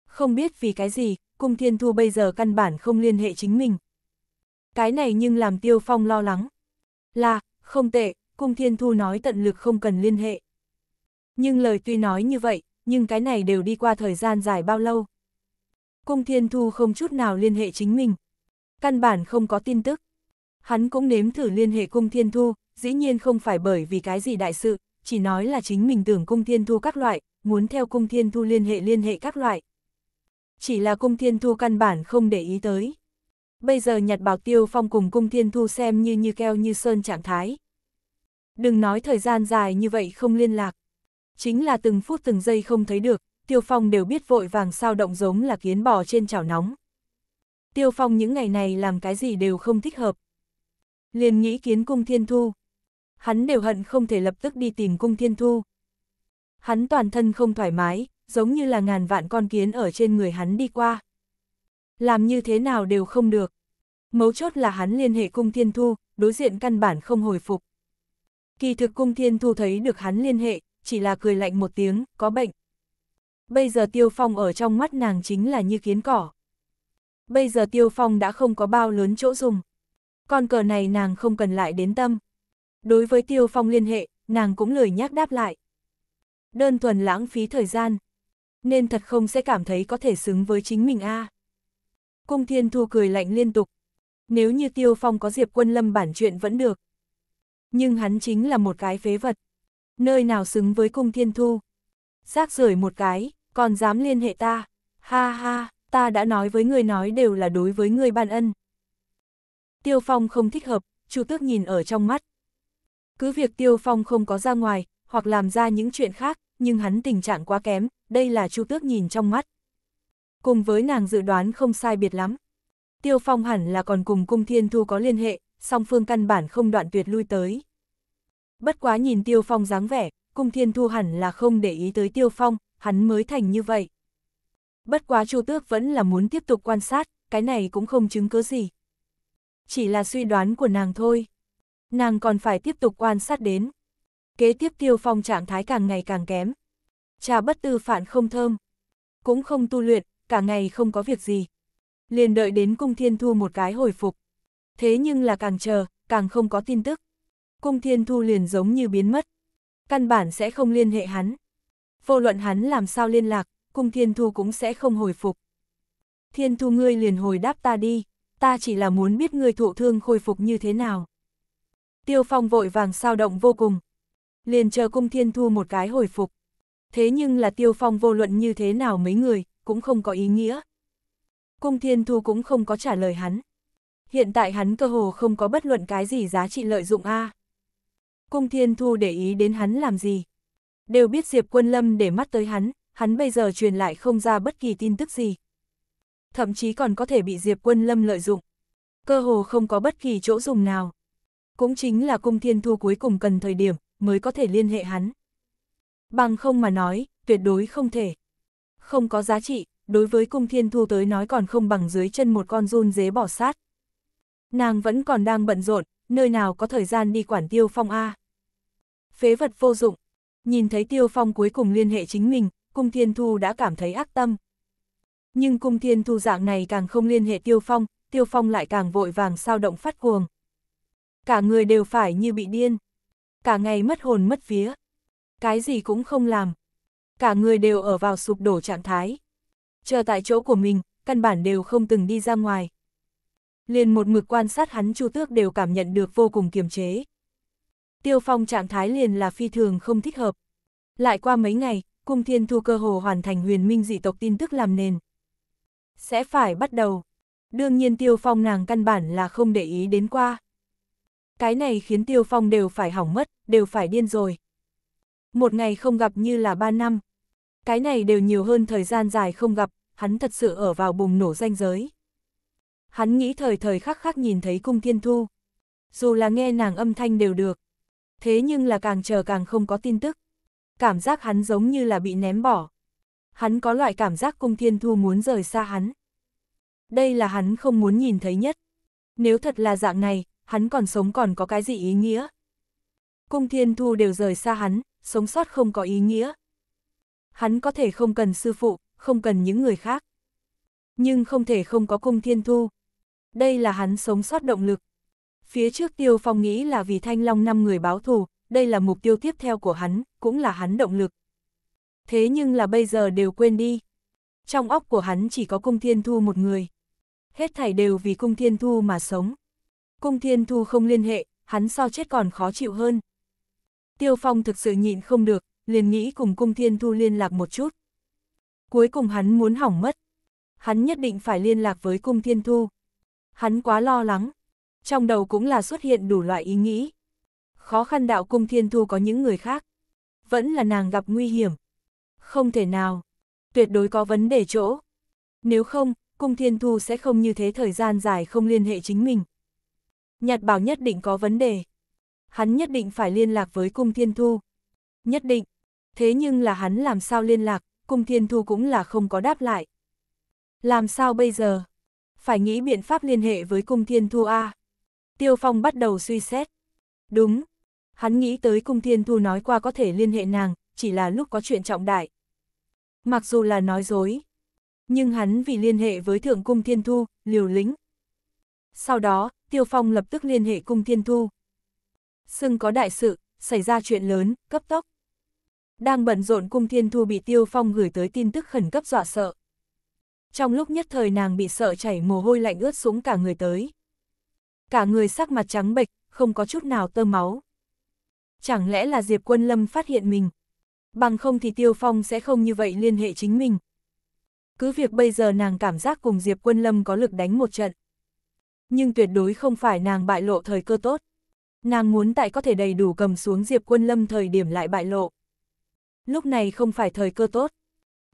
S1: Không biết vì cái gì, Cung Thiên Thu bây giờ căn bản không liên hệ chính mình. Cái này nhưng làm Tiêu Phong lo lắng. Là, không tệ, Cung Thiên Thu nói tận lực không cần liên hệ. Nhưng lời tuy nói như vậy, nhưng cái này đều đi qua thời gian dài bao lâu. Cung Thiên Thu không chút nào liên hệ chính mình. Căn bản không có tin tức. Hắn cũng nếm thử liên hệ Cung Thiên Thu, dĩ nhiên không phải bởi vì cái gì đại sự, chỉ nói là chính mình tưởng cung thiên thu các loại, muốn theo cung thiên thu liên hệ liên hệ các loại. Chỉ là cung thiên thu căn bản không để ý tới. Bây giờ nhặt bảo tiêu phong cùng cung thiên thu xem như như keo như sơn trạng thái. Đừng nói thời gian dài như vậy không liên lạc. Chính là từng phút từng giây không thấy được, tiêu phong đều biết vội vàng sao động giống là kiến bò trên chảo nóng. Tiêu phong những ngày này làm cái gì đều không thích hợp. Liền nghĩ kiến cung thiên thu, hắn đều hận không thể lập tức đi tìm cung thiên thu. Hắn toàn thân không thoải mái, giống như là ngàn vạn con kiến ở trên người hắn đi qua. Làm như thế nào đều không được. Mấu chốt là hắn liên hệ cung thiên thu, đối diện căn bản không hồi phục. Kỳ thực cung thiên thu thấy được hắn liên hệ, chỉ là cười lạnh một tiếng, có bệnh. Bây giờ tiêu phong ở trong mắt nàng chính là như kiến cỏ. Bây giờ tiêu phong đã không có bao lớn chỗ dùng. Con cờ này nàng không cần lại đến tâm. Đối với Tiêu Phong liên hệ, nàng cũng lười nhác đáp lại. Đơn thuần lãng phí thời gian, nên thật không sẽ cảm thấy có thể xứng với chính mình a. À. Cung Thiên Thu cười lạnh liên tục. Nếu như Tiêu Phong có Diệp Quân Lâm bản chuyện vẫn được. Nhưng hắn chính là một cái phế vật. Nơi nào xứng với Cung Thiên Thu? Rác rưởi một cái, còn dám liên hệ ta. Ha ha, ta đã nói với người nói đều là đối với người ban ân. Tiêu Phong không thích hợp, Chu Tước nhìn ở trong mắt, cứ việc Tiêu Phong không có ra ngoài, hoặc làm ra những chuyện khác, nhưng hắn tình trạng quá kém, đây là Chu Tước nhìn trong mắt. Cùng với nàng dự đoán không sai biệt lắm. Tiêu Phong hẳn là còn cùng Cung Thiên Thu có liên hệ, song phương căn bản không đoạn tuyệt lui tới. Bất quá nhìn Tiêu Phong dáng vẻ, Cung Thiên Thu hẳn là không để ý tới Tiêu Phong, hắn mới thành như vậy. Bất quá Chu Tước vẫn là muốn tiếp tục quan sát, cái này cũng không chứng cứ gì. Chỉ là suy đoán của nàng thôi nàng còn phải tiếp tục quan sát đến. Kế tiếp tiêu phong trạng thái càng ngày càng kém. Trà bất tư phản không thơm, cũng không tu luyện, cả ngày không có việc gì. Liền đợi đến cung thiên thu một cái hồi phục. Thế nhưng là càng chờ, càng không có tin tức. Cung thiên thu liền giống như biến mất. Căn bản sẽ không liên hệ hắn. Vô luận hắn làm sao liên lạc, cung thiên thu cũng sẽ không hồi phục. Thiên thu ngươi liền hồi đáp ta đi, ta chỉ là muốn biết ngươi thụ thương khôi phục như thế nào. Tiêu Phong vội vàng sao động vô cùng. Liền chờ cung thiên thu một cái hồi phục. Thế nhưng là Tiêu Phong vô luận như thế nào mấy người, cũng không có ý nghĩa. Cung thiên thu cũng không có trả lời hắn. Hiện tại hắn cơ hồ không có bất luận cái gì giá trị lợi dụng a. Cung thiên thu để ý đến hắn làm gì. Đều biết Diệp Quân Lâm để mắt tới hắn, hắn bây giờ truyền lại không ra bất kỳ tin tức gì. Thậm chí còn có thể bị Diệp Quân Lâm lợi dụng. Cơ hồ không có bất kỳ chỗ dùng nào cũng chính là cung thiên thu cuối cùng cần thời điểm mới có thể liên hệ hắn. Bằng không mà nói, tuyệt đối không thể. Không có giá trị, đối với cung thiên thu tới nói còn không bằng dưới chân một con run dế bỏ sát. Nàng vẫn còn đang bận rộn, nơi nào có thời gian đi quản tiêu phong A. Phế vật vô dụng, nhìn thấy tiêu phong cuối cùng liên hệ chính mình, cung thiên thu đã cảm thấy ác tâm. Nhưng cung thiên thu dạng này càng không liên hệ tiêu phong, tiêu phong lại càng vội vàng sao động phát cuồng. Cả người đều phải như bị điên. Cả ngày mất hồn mất vía. Cái gì cũng không làm. Cả người đều ở vào sụp đổ trạng thái. Chờ tại chỗ của mình, căn bản đều không từng đi ra ngoài. Liền một mực quan sát hắn chu tước đều cảm nhận được vô cùng kiềm chế. Tiêu phong trạng thái liền là phi thường không thích hợp. Lại qua mấy ngày, cung thiên thu cơ hồ hoàn thành huyền minh dị tộc tin tức làm nền. Sẽ phải bắt đầu. Đương nhiên tiêu phong nàng căn bản là không để ý đến qua cái này khiến Tiêu Phong đều phải hỏng mất, đều phải điên rồi. Một ngày không gặp như là ba năm. Cái này đều nhiều hơn thời gian dài không gặp, hắn thật sự ở vào bùng nổ danh giới. Hắn nghĩ thời thời khắc khắc nhìn thấy cung thiên thu. Dù là nghe nàng âm thanh đều được. Thế nhưng là càng chờ càng không có tin tức. Cảm giác hắn giống như là bị ném bỏ. Hắn có loại cảm giác cung thiên thu muốn rời xa hắn. Đây là hắn không muốn nhìn thấy nhất. Nếu thật là dạng này, hắn còn sống còn có cái gì ý nghĩa? Cung thiên thu đều rời xa hắn, sống sót không có ý nghĩa. Hắn có thể không cần sư phụ, không cần những người khác. Nhưng không thể không có cung thiên thu. Đây là hắn sống sót động lực. Phía trước tiêu phong nghĩ là vì thanh long năm người báo thù, đây là mục tiêu tiếp theo của hắn, cũng là hắn động lực. Thế nhưng là bây giờ đều quên đi. Trong óc của hắn chỉ có cung thiên thu một người. Hết thảy đều vì cung thiên thu mà sống. Cung Thiên Thu không liên hệ, hắn so chết còn khó chịu hơn. Tiêu Phong thực sự nhịn không được, liền nghĩ cùng Cung Thiên Thu liên lạc một chút. Cuối cùng hắn muốn hỏng mất. Hắn nhất định phải liên lạc với Cung Thiên Thu. Hắn quá lo lắng. Trong đầu cũng là xuất hiện đủ loại ý nghĩ. Khó khăn đạo Cung Thiên Thu có những người khác. Vẫn là nàng gặp nguy hiểm. Không thể nào. Tuyệt đối có vấn đề chỗ. Nếu không, Cung Thiên Thu sẽ không như thế thời gian dài không liên hệ chính mình. Nhật Bảo nhất định có vấn đề. Hắn nhất định phải liên lạc với Cung Thiên Thu. Nhất định. Thế nhưng là hắn làm sao liên lạc, Cung Thiên Thu cũng là không có đáp lại. Làm sao bây giờ? Phải nghĩ biện pháp liên hệ với Cung Thiên Thu A. Tiêu Phong bắt đầu suy xét. Đúng. Hắn nghĩ tới Cung Thiên Thu nói qua có thể liên hệ nàng, chỉ là lúc có chuyện trọng đại. Mặc dù là nói dối, nhưng hắn vì liên hệ với Thượng Cung Thiên Thu, liều lĩnh. Sau đó, Tiêu Phong lập tức liên hệ cung Thiên Thu. Sưng có đại sự, xảy ra chuyện lớn, cấp tốc. Đang bận rộn cung Thiên Thu bị Tiêu Phong gửi tới tin tức khẩn cấp dọa sợ. Trong lúc nhất thời nàng bị sợ chảy mồ hôi lạnh ướt sũng cả người tới. Cả người sắc mặt trắng bệch, không có chút nào tơ máu. Chẳng lẽ là Diệp Quân Lâm phát hiện mình? Bằng không thì Tiêu Phong sẽ không như vậy liên hệ chính mình. Cứ việc bây giờ nàng cảm giác cùng Diệp Quân Lâm có lực đánh một trận nhưng tuyệt đối không phải nàng bại lộ thời cơ tốt. Nàng muốn tại có thể đầy đủ cầm xuống Diệp Quân Lâm thời điểm lại bại lộ. Lúc này không phải thời cơ tốt.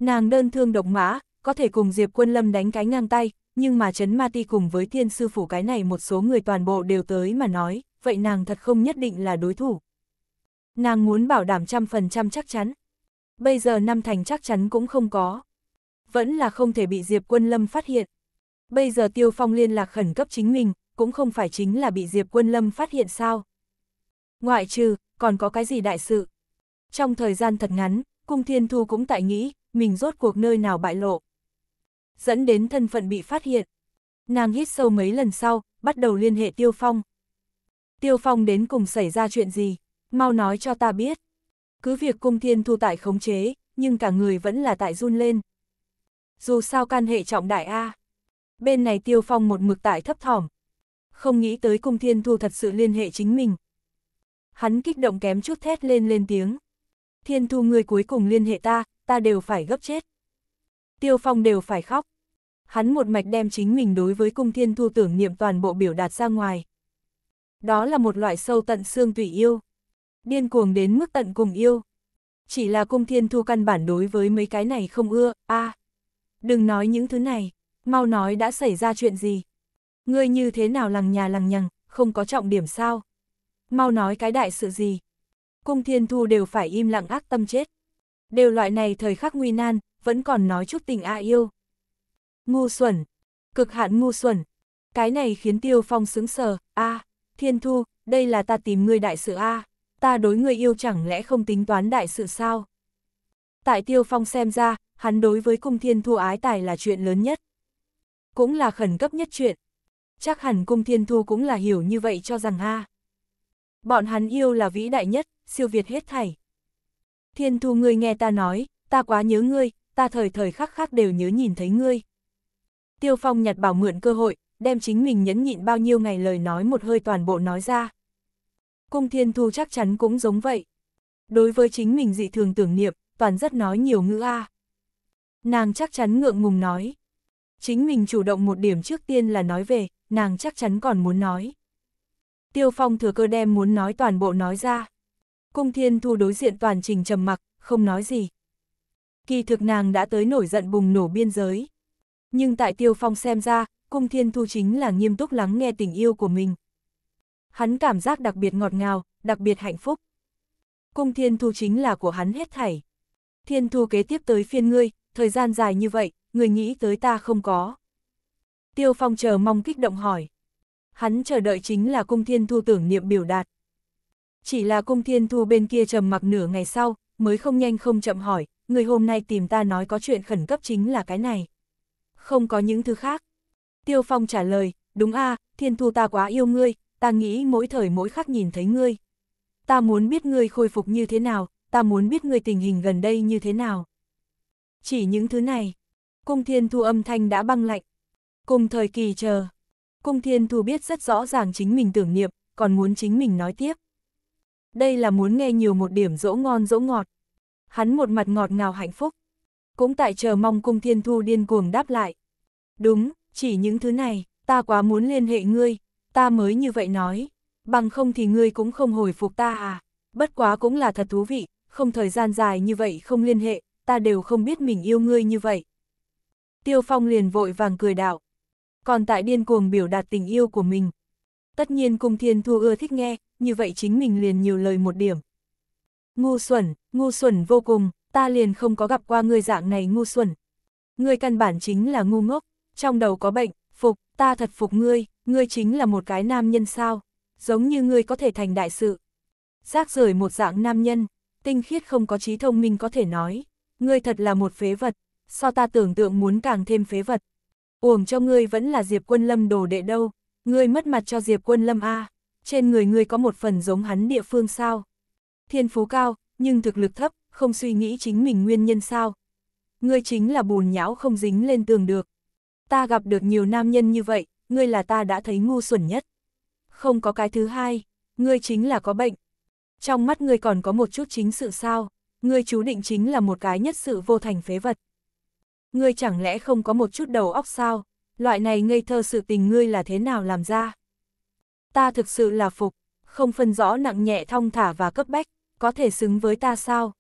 S1: Nàng đơn thương độc mã, có thể cùng Diệp Quân Lâm đánh cái ngang tay, nhưng mà Trấn Ma Ti cùng với Thiên Sư Phủ cái này một số người toàn bộ đều tới mà nói, vậy nàng thật không nhất định là đối thủ. Nàng muốn bảo đảm trăm phần trăm chắc chắn. Bây giờ năm thành chắc chắn cũng không có. Vẫn là không thể bị Diệp Quân Lâm phát hiện. Bây giờ Tiêu Phong liên lạc khẩn cấp chính mình, cũng không phải chính là bị Diệp Quân Lâm phát hiện sao. Ngoại trừ, còn có cái gì đại sự? Trong thời gian thật ngắn, Cung Thiên Thu cũng tại nghĩ, mình rốt cuộc nơi nào bại lộ. Dẫn đến thân phận bị phát hiện. Nàng hít sâu mấy lần sau, bắt đầu liên hệ Tiêu Phong. Tiêu Phong đến cùng xảy ra chuyện gì? Mau nói cho ta biết. Cứ việc Cung Thiên Thu tại khống chế, nhưng cả người vẫn là tại run lên. Dù sao can hệ trọng đại A. À. Bên này Tiêu Phong một mực tại thấp thỏm. Không nghĩ tới Cung Thiên Thu thật sự liên hệ chính mình. Hắn kích động kém chút thét lên lên tiếng. Thiên Thu người cuối cùng liên hệ ta, ta đều phải gấp chết. Tiêu Phong đều phải khóc. Hắn một mạch đem chính mình đối với Cung Thiên Thu tưởng niệm toàn bộ biểu đạt ra ngoài. Đó là một loại sâu tận xương tùy yêu. Điên cuồng đến mức tận cùng yêu. Chỉ là Cung Thiên Thu căn bản đối với mấy cái này không ưa, a à, Đừng nói những thứ này mau nói đã xảy ra chuyện gì. Ngươi như thế nào lằng nhà lằng nhằng, không có trọng điểm sao. Mau nói cái đại sự gì. Cung thiên thu đều phải im lặng ác tâm chết. Đều loại này thời khắc nguy nan, vẫn còn nói chút tình a yêu. Ngu xuẩn, cực hạn ngu xuẩn. Cái này khiến tiêu phong sững sờ, a thiên thu, đây là ta tìm ngươi đại sự a ta đối ngươi yêu chẳng lẽ không tính toán đại sự sao? Tại tiêu phong xem ra, hắn đối với cung thiên thu ái tài là chuyện lớn nhất cũng là khẩn cấp nhất chuyện. Chắc hẳn cung thiên thu cũng là hiểu như vậy cho rằng ha. Bọn hắn yêu là vĩ đại nhất, siêu việt hết thảy. Thiên thu ngươi nghe ta nói, ta quá nhớ ngươi, ta thời thời khắc khắc đều nhớ nhìn thấy ngươi. Tiêu phong nhặt bảo mượn cơ hội, đem chính mình nhẫn nhịn bao nhiêu ngày lời nói một hơi toàn bộ nói ra. Cung thiên thu chắc chắn cũng giống vậy. Đối với chính mình dị thường tưởng niệm, toàn rất nói nhiều ngữ a. Nàng chắc chắn ngượng ngùng nói, Chính mình chủ động một điểm trước tiên là nói về, nàng chắc chắn còn muốn nói. Tiêu Phong thừa cơ đem muốn nói toàn bộ nói ra. Cung Thiên Thu đối diện toàn trình trầm mặc, không nói gì. Kỳ thực nàng đã tới nổi giận bùng nổ biên giới. Nhưng tại Tiêu Phong xem ra, Cung Thiên Thu chính là nghiêm túc lắng nghe tình yêu của mình. Hắn cảm giác đặc biệt ngọt ngào, đặc biệt hạnh phúc. Cung Thiên Thu chính là của hắn hết thảy. Thiên Thu kế tiếp tới phiên ngươi, thời gian dài như vậy, người nghĩ tới ta không có. Tiêu Phong chờ mong kích động hỏi. Hắn chờ đợi chính là cung thiên thu tưởng niệm biểu đạt. Chỉ là cung thiên thu bên kia trầm mặc nửa ngày sau, mới không nhanh không chậm hỏi, người hôm nay tìm ta nói có chuyện khẩn cấp chính là cái này. Không có những thứ khác. Tiêu Phong trả lời, đúng a thiên thu ta quá yêu ngươi, ta nghĩ mỗi thời mỗi khắc nhìn thấy ngươi. Ta muốn biết ngươi khôi phục như thế nào, ta muốn biết ngươi tình hình gần đây như thế nào. Chỉ những thứ này, cung thiên thu âm thanh đã băng lạnh. Cùng thời kỳ chờ, cung thiên thu biết rất rõ ràng chính mình tưởng niệm, còn muốn chính mình nói tiếp. Đây là muốn nghe nhiều một điểm dỗ ngon dỗ ngọt. Hắn một mặt ngọt ngào hạnh phúc. Cũng tại chờ mong cung thiên thu điên cuồng đáp lại. Đúng, chỉ những thứ này, ta quá muốn liên hệ ngươi, ta mới như vậy nói. Bằng không thì ngươi cũng không hồi phục ta à. Bất quá cũng là thật thú vị, không thời gian dài như vậy không liên hệ, ta đều không biết mình yêu ngươi như vậy. Tiêu Phong liền vội vàng cười đạo. Còn tại điên cuồng biểu đạt tình yêu của mình. Tất nhiên cung thiên thu ưa thích nghe, như vậy chính mình liền nhiều lời một điểm. Ngu xuẩn, ngu xuẩn vô cùng, ta liền không có gặp qua người dạng này ngu xuẩn. Ngươi căn bản chính là ngu ngốc, trong đầu có bệnh, phục, ta thật phục ngươi, ngươi chính là một cái nam nhân sao, giống như ngươi có thể thành đại sự. Giác rời một dạng nam nhân, tinh khiết không có trí thông minh có thể nói ngươi thật là một phế vật, so ta tưởng tượng muốn càng thêm phế vật. Uổng cho ngươi vẫn là Diệp Quân Lâm đồ đệ đâu, ngươi mất mặt cho Diệp Quân Lâm A, trên người ngươi có một phần giống hắn địa phương sao. Thiên phú cao, nhưng thực lực thấp, không suy nghĩ chính mình nguyên nhân sao. Ngươi chính là bùn nhão không dính lên tường được. Ta gặp được nhiều nam nhân như vậy, ngươi là ta đã thấy ngu xuẩn nhất. Không có cái thứ hai, ngươi chính là có bệnh. Trong mắt ngươi còn có một chút chính sự sao ngươi chú định chính là một cái nhất sự vô thành phế vật. Ngươi chẳng lẽ không có một chút đầu óc sao, loại này ngây thơ sự tình ngươi là thế nào làm ra? Ta thực sự là phục, không phân rõ nặng nhẹ thong thả và cấp bách, có thể xứng với ta sao?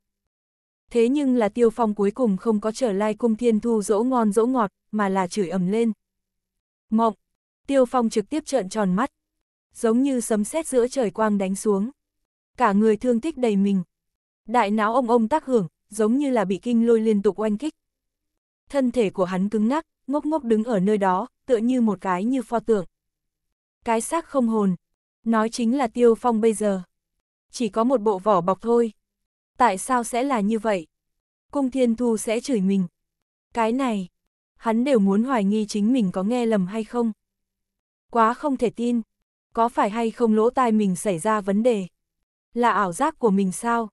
S1: Thế nhưng là tiêu phong cuối cùng không có trở lại cung thiên thu dỗ ngon dỗ ngọt, mà là chửi ầm lên. Mộng, tiêu phong trực tiếp trợn tròn mắt, giống như sấm sét giữa trời quang đánh xuống. Cả người thương tích đầy mình, Đại não ông ông tác hưởng, giống như là bị kinh lôi liên tục oanh kích. Thân thể của hắn cứng nắc, ngốc ngốc đứng ở nơi đó, tựa như một cái như pho tượng. Cái xác không hồn, nói chính là tiêu phong bây giờ. Chỉ có một bộ vỏ bọc thôi. Tại sao sẽ là như vậy? Cung Thiên Thu sẽ chửi mình. Cái này, hắn đều muốn hoài nghi chính mình có nghe lầm hay không. Quá không thể tin, có phải hay không lỗ tai mình xảy ra vấn đề? Là ảo giác của mình sao?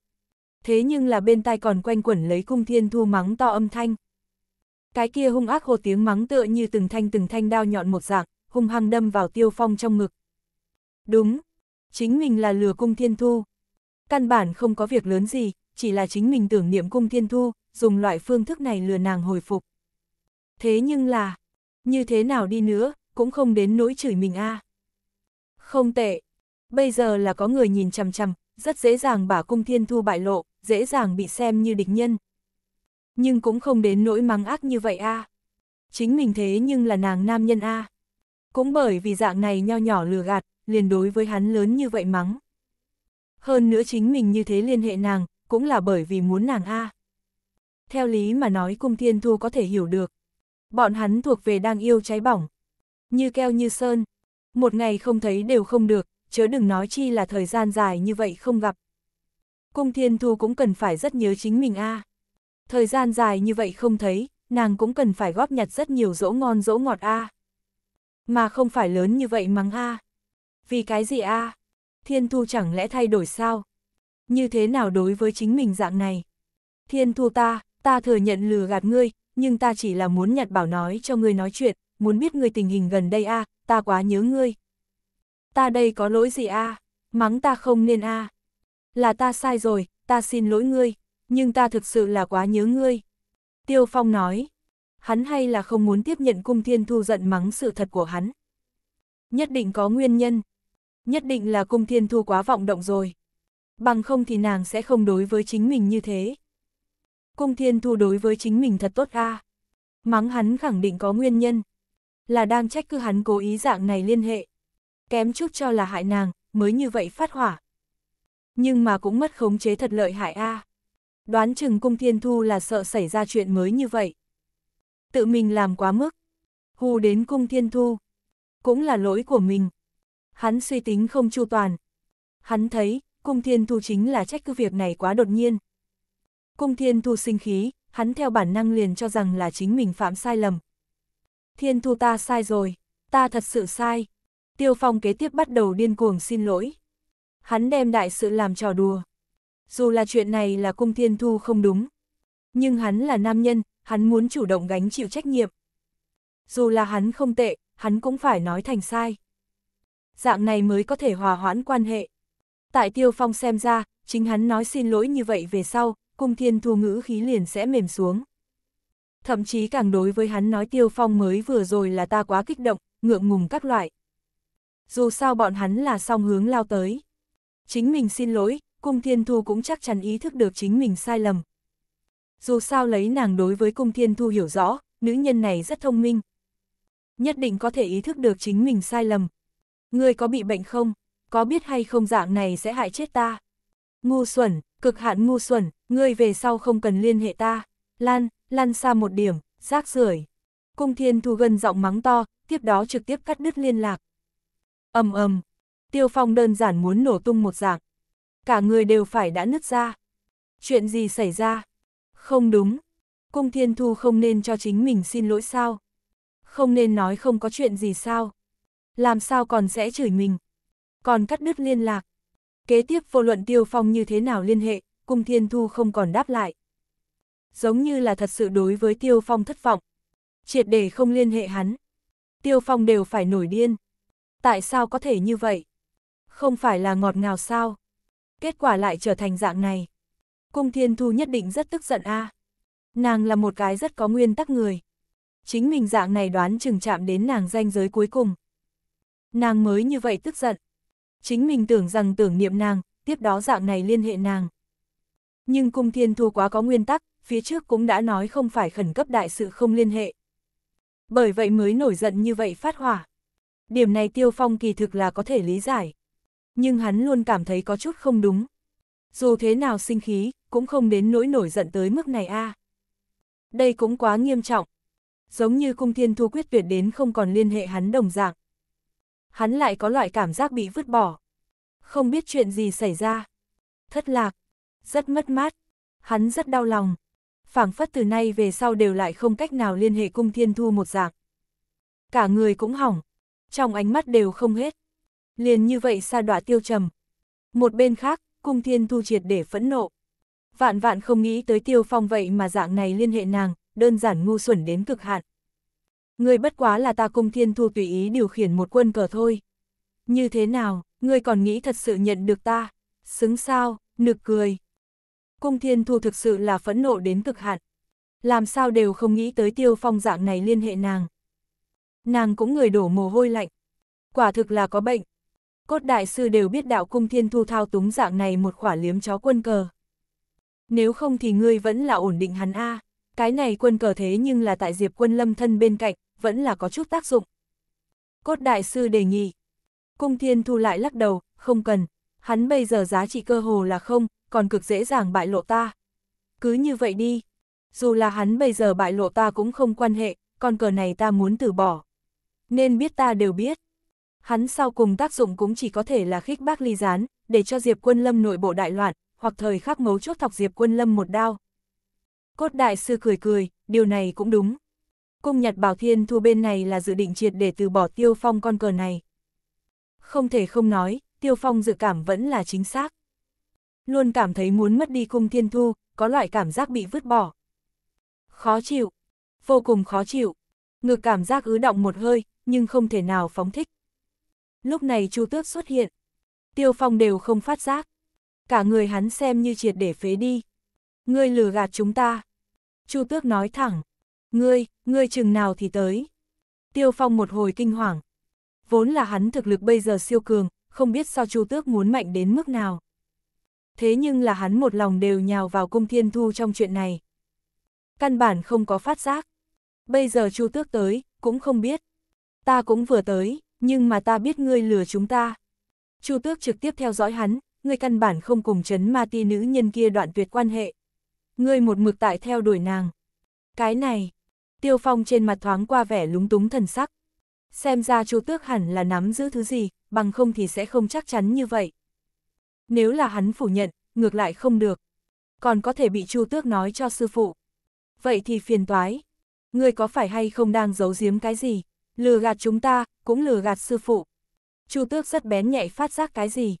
S1: thế nhưng là bên tai còn quanh quẩn lấy cung thiên thu mắng to âm thanh. Cái kia hung ác hồ tiếng mắng tựa như từng thanh từng thanh đao nhọn một dạng, hung hăng đâm vào tiêu phong trong ngực. Đúng, chính mình là lừa cung thiên thu. Căn bản không có việc lớn gì, chỉ là chính mình tưởng niệm cung thiên thu, dùng loại phương thức này lừa nàng hồi phục. Thế nhưng là, như thế nào đi nữa, cũng không đến nỗi chửi mình a Không tệ, bây giờ là có người nhìn chằm chằm, rất dễ dàng bà cung thiên thu bại lộ dễ dàng bị xem như địch nhân. Nhưng cũng không đến nỗi mắng ác như vậy a. À. Chính mình thế nhưng là nàng nam nhân a. À. Cũng bởi vì dạng này nho nhỏ lừa gạt, liền đối với hắn lớn như vậy mắng. Hơn nữa chính mình như thế liên hệ nàng, cũng là bởi vì muốn nàng a. À. Theo lý mà nói cung thiên thu có thể hiểu được. Bọn hắn thuộc về đang yêu cháy bỏng. Như keo như sơn. Một ngày không thấy đều không được, chớ đừng nói chi là thời gian dài như vậy không gặp. Cung Thiên Thu cũng cần phải rất nhớ chính mình a. À. Thời gian dài như vậy không thấy, nàng cũng cần phải góp nhặt rất nhiều dỗ ngon dỗ ngọt a. À. Mà không phải lớn như vậy mắng a. À. Vì cái gì a? À? Thiên Thu chẳng lẽ thay đổi sao? Như thế nào đối với chính mình dạng này? Thiên Thu ta, ta thừa nhận lừa gạt ngươi, nhưng ta chỉ là muốn nhặt bảo nói cho ngươi nói chuyện, muốn biết ngươi tình hình gần đây a, à, ta quá nhớ ngươi. Ta đây có lỗi gì a? À? Mắng ta không nên a. À là ta sai rồi, ta xin lỗi ngươi, nhưng ta thực sự là quá nhớ ngươi. Tiêu Phong nói, hắn hay là không muốn tiếp nhận cung thiên thu giận mắng sự thật của hắn. Nhất định có nguyên nhân, nhất định là cung thiên thu quá vọng động rồi. Bằng không thì nàng sẽ không đối với chính mình như thế. Cung thiên thu đối với chính mình thật tốt a à. Mắng hắn khẳng định có nguyên nhân, là đang trách cứ hắn cố ý dạng này liên hệ. Kém chút cho là hại nàng, mới như vậy phát hỏa, nhưng mà cũng mất khống chế thật lợi hại a. À. Đoán chừng cung thiên thu là sợ xảy ra chuyện mới như vậy. Tự mình làm quá mức. Hù đến cung thiên thu. Cũng là lỗi của mình. Hắn suy tính không chu toàn. Hắn thấy, cung thiên thu chính là trách cứ việc này quá đột nhiên. Cung thiên thu sinh khí, hắn theo bản năng liền cho rằng là chính mình phạm sai lầm. Thiên thu ta sai rồi, ta thật sự sai. Tiêu phong kế tiếp bắt đầu điên cuồng xin lỗi hắn đem đại sự làm trò đùa. Dù là chuyện này là cung thiên thu không đúng, nhưng hắn là nam nhân, hắn muốn chủ động gánh chịu trách nhiệm. Dù là hắn không tệ, hắn cũng phải nói thành sai. Dạng này mới có thể hòa hoãn quan hệ. Tại Tiêu Phong xem ra, chính hắn nói xin lỗi như vậy về sau, cung thiên thu ngữ khí liền sẽ mềm xuống. Thậm chí càng đối với hắn nói Tiêu Phong mới vừa rồi là ta quá kích động, ngượng ngùng các loại. Dù sao bọn hắn là song hướng lao tới. Chính mình xin lỗi, cung thiên thu cũng chắc chắn ý thức được chính mình sai lầm. Dù sao lấy nàng đối với cung thiên thu hiểu rõ, nữ nhân này rất thông minh. Nhất định có thể ý thức được chính mình sai lầm. ngươi có bị bệnh không? Có biết hay không dạng này sẽ hại chết ta? Ngu xuẩn, cực hạn ngu xuẩn, ngươi về sau không cần liên hệ ta. Lan, lan xa một điểm, rác rưởi. Cung thiên thu gân giọng mắng to, tiếp đó trực tiếp cắt đứt liên lạc. ầm ầm, Tiêu Phong đơn giản muốn nổ tung một dạng. Cả người đều phải đã nứt ra. Chuyện gì xảy ra? Không đúng. Cung Thiên Thu không nên cho chính mình xin lỗi sao? Không nên nói không có chuyện gì sao? Làm sao còn sẽ chửi mình? Còn cắt đứt liên lạc. Kế tiếp vô luận Tiêu Phong như thế nào liên hệ, Cung Thiên Thu không còn đáp lại. Giống như là thật sự đối với Tiêu Phong thất vọng. Triệt để không liên hệ hắn. Tiêu Phong đều phải nổi điên. Tại sao có thể như vậy? không phải là ngọt ngào sao? Kết quả lại trở thành dạng này. Cung Thiên Thu nhất định rất tức giận a. À. Nàng là một cái rất có nguyên tắc người. Chính mình dạng này đoán chừng chạm đến nàng danh giới cuối cùng. Nàng mới như vậy tức giận. Chính mình tưởng rằng tưởng niệm nàng, tiếp đó dạng này liên hệ nàng. Nhưng Cung Thiên Thu quá có nguyên tắc, phía trước cũng đã nói không phải khẩn cấp đại sự không liên hệ. Bởi vậy mới nổi giận như vậy phát hỏa. Điểm này Tiêu Phong kỳ thực là có thể lý giải nhưng hắn luôn cảm thấy có chút không đúng. Dù thế nào sinh khí, cũng không đến nỗi nổi giận tới mức này a. Đây cũng quá nghiêm trọng. Giống như cung thiên thu quyết tuyệt đến không còn liên hệ hắn đồng dạng. Hắn lại có loại cảm giác bị vứt bỏ. Không biết chuyện gì xảy ra. Thất lạc. Rất mất mát. Hắn rất đau lòng. phảng phất từ nay về sau đều lại không cách nào liên hệ cung thiên thu một dạng. Cả người cũng hỏng. Trong ánh mắt đều không hết. Liền như vậy sa đọa tiêu trầm. Một bên khác, cung thiên thu triệt để phẫn nộ. Vạn vạn không nghĩ tới tiêu phong vậy mà dạng này liên hệ nàng, đơn giản ngu xuẩn đến cực hạn. người bất quá là ta cung thiên thu tùy ý điều khiển một quân cờ thôi. Như thế nào, ngươi còn nghĩ thật sự nhận được ta? Xứng sao, nực cười. Cung thiên thu thực sự là phẫn nộ đến cực hạn. Làm sao đều không nghĩ tới tiêu phong dạng này liên hệ nàng. Nàng cũng người đổ mồ hôi lạnh. Quả thực là có bệnh, Cốt đại sư đều biết đạo cung thiên thu thao túng dạng này một khỏa liếm chó quân cờ. Nếu không thì ngươi vẫn là ổn định hắn A, cái này quân cờ thế nhưng là tại diệp quân lâm thân bên cạnh, vẫn là có chút tác dụng. Cốt đại sư đề nghị. Cung thiên thu lại lắc đầu, không cần, hắn bây giờ giá trị cơ hồ là không, còn cực dễ dàng bại lộ ta. Cứ như vậy đi, dù là hắn bây giờ bại lộ ta cũng không quan hệ, con cờ này ta muốn từ bỏ. Nên biết ta đều biết, hắn sau cùng tác dụng cũng chỉ có thể là khích bác ly gián, để cho Diệp Quân Lâm nội bộ đại loạn, hoặc thời khắc mấu chốt thọc Diệp Quân Lâm một đao. Cốt đại sư cười cười, điều này cũng đúng. Cung Nhật Bảo Thiên Thu bên này là dự định triệt để từ bỏ Tiêu Phong con cờ này. Không thể không nói, Tiêu Phong dự cảm vẫn là chính xác. Luôn cảm thấy muốn mất đi Cung Thiên Thu, có loại cảm giác bị vứt bỏ. Khó chịu, vô cùng khó chịu. Ngược cảm giác ứ động một hơi, nhưng không thể nào phóng thích lúc này Chu Tước xuất hiện. Tiêu Phong đều không phát giác. Cả người hắn xem như triệt để phế đi. Ngươi lừa gạt chúng ta. Chu Tước nói thẳng. Ngươi, ngươi chừng nào thì tới. Tiêu Phong một hồi kinh hoàng. Vốn là hắn thực lực bây giờ siêu cường, không biết sao Chu Tước muốn mạnh đến mức nào. Thế nhưng là hắn một lòng đều nhào vào cung thiên thu trong chuyện này. Căn bản không có phát giác. Bây giờ Chu Tước tới, cũng không biết. Ta cũng vừa tới nhưng mà ta biết ngươi lừa chúng ta. Chu tước trực tiếp theo dõi hắn, ngươi căn bản không cùng chấn ma ti nữ nhân kia đoạn tuyệt quan hệ. Ngươi một mực tại theo đuổi nàng. Cái này, tiêu phong trên mặt thoáng qua vẻ lúng túng thần sắc. Xem ra chu tước hẳn là nắm giữ thứ gì, bằng không thì sẽ không chắc chắn như vậy. Nếu là hắn phủ nhận, ngược lại không được. Còn có thể bị chu tước nói cho sư phụ. Vậy thì phiền toái. Ngươi có phải hay không đang giấu giếm cái gì? Lừa gạt chúng ta, cũng lừa gạt sư phụ. Chu tước rất bén nhạy phát giác cái gì.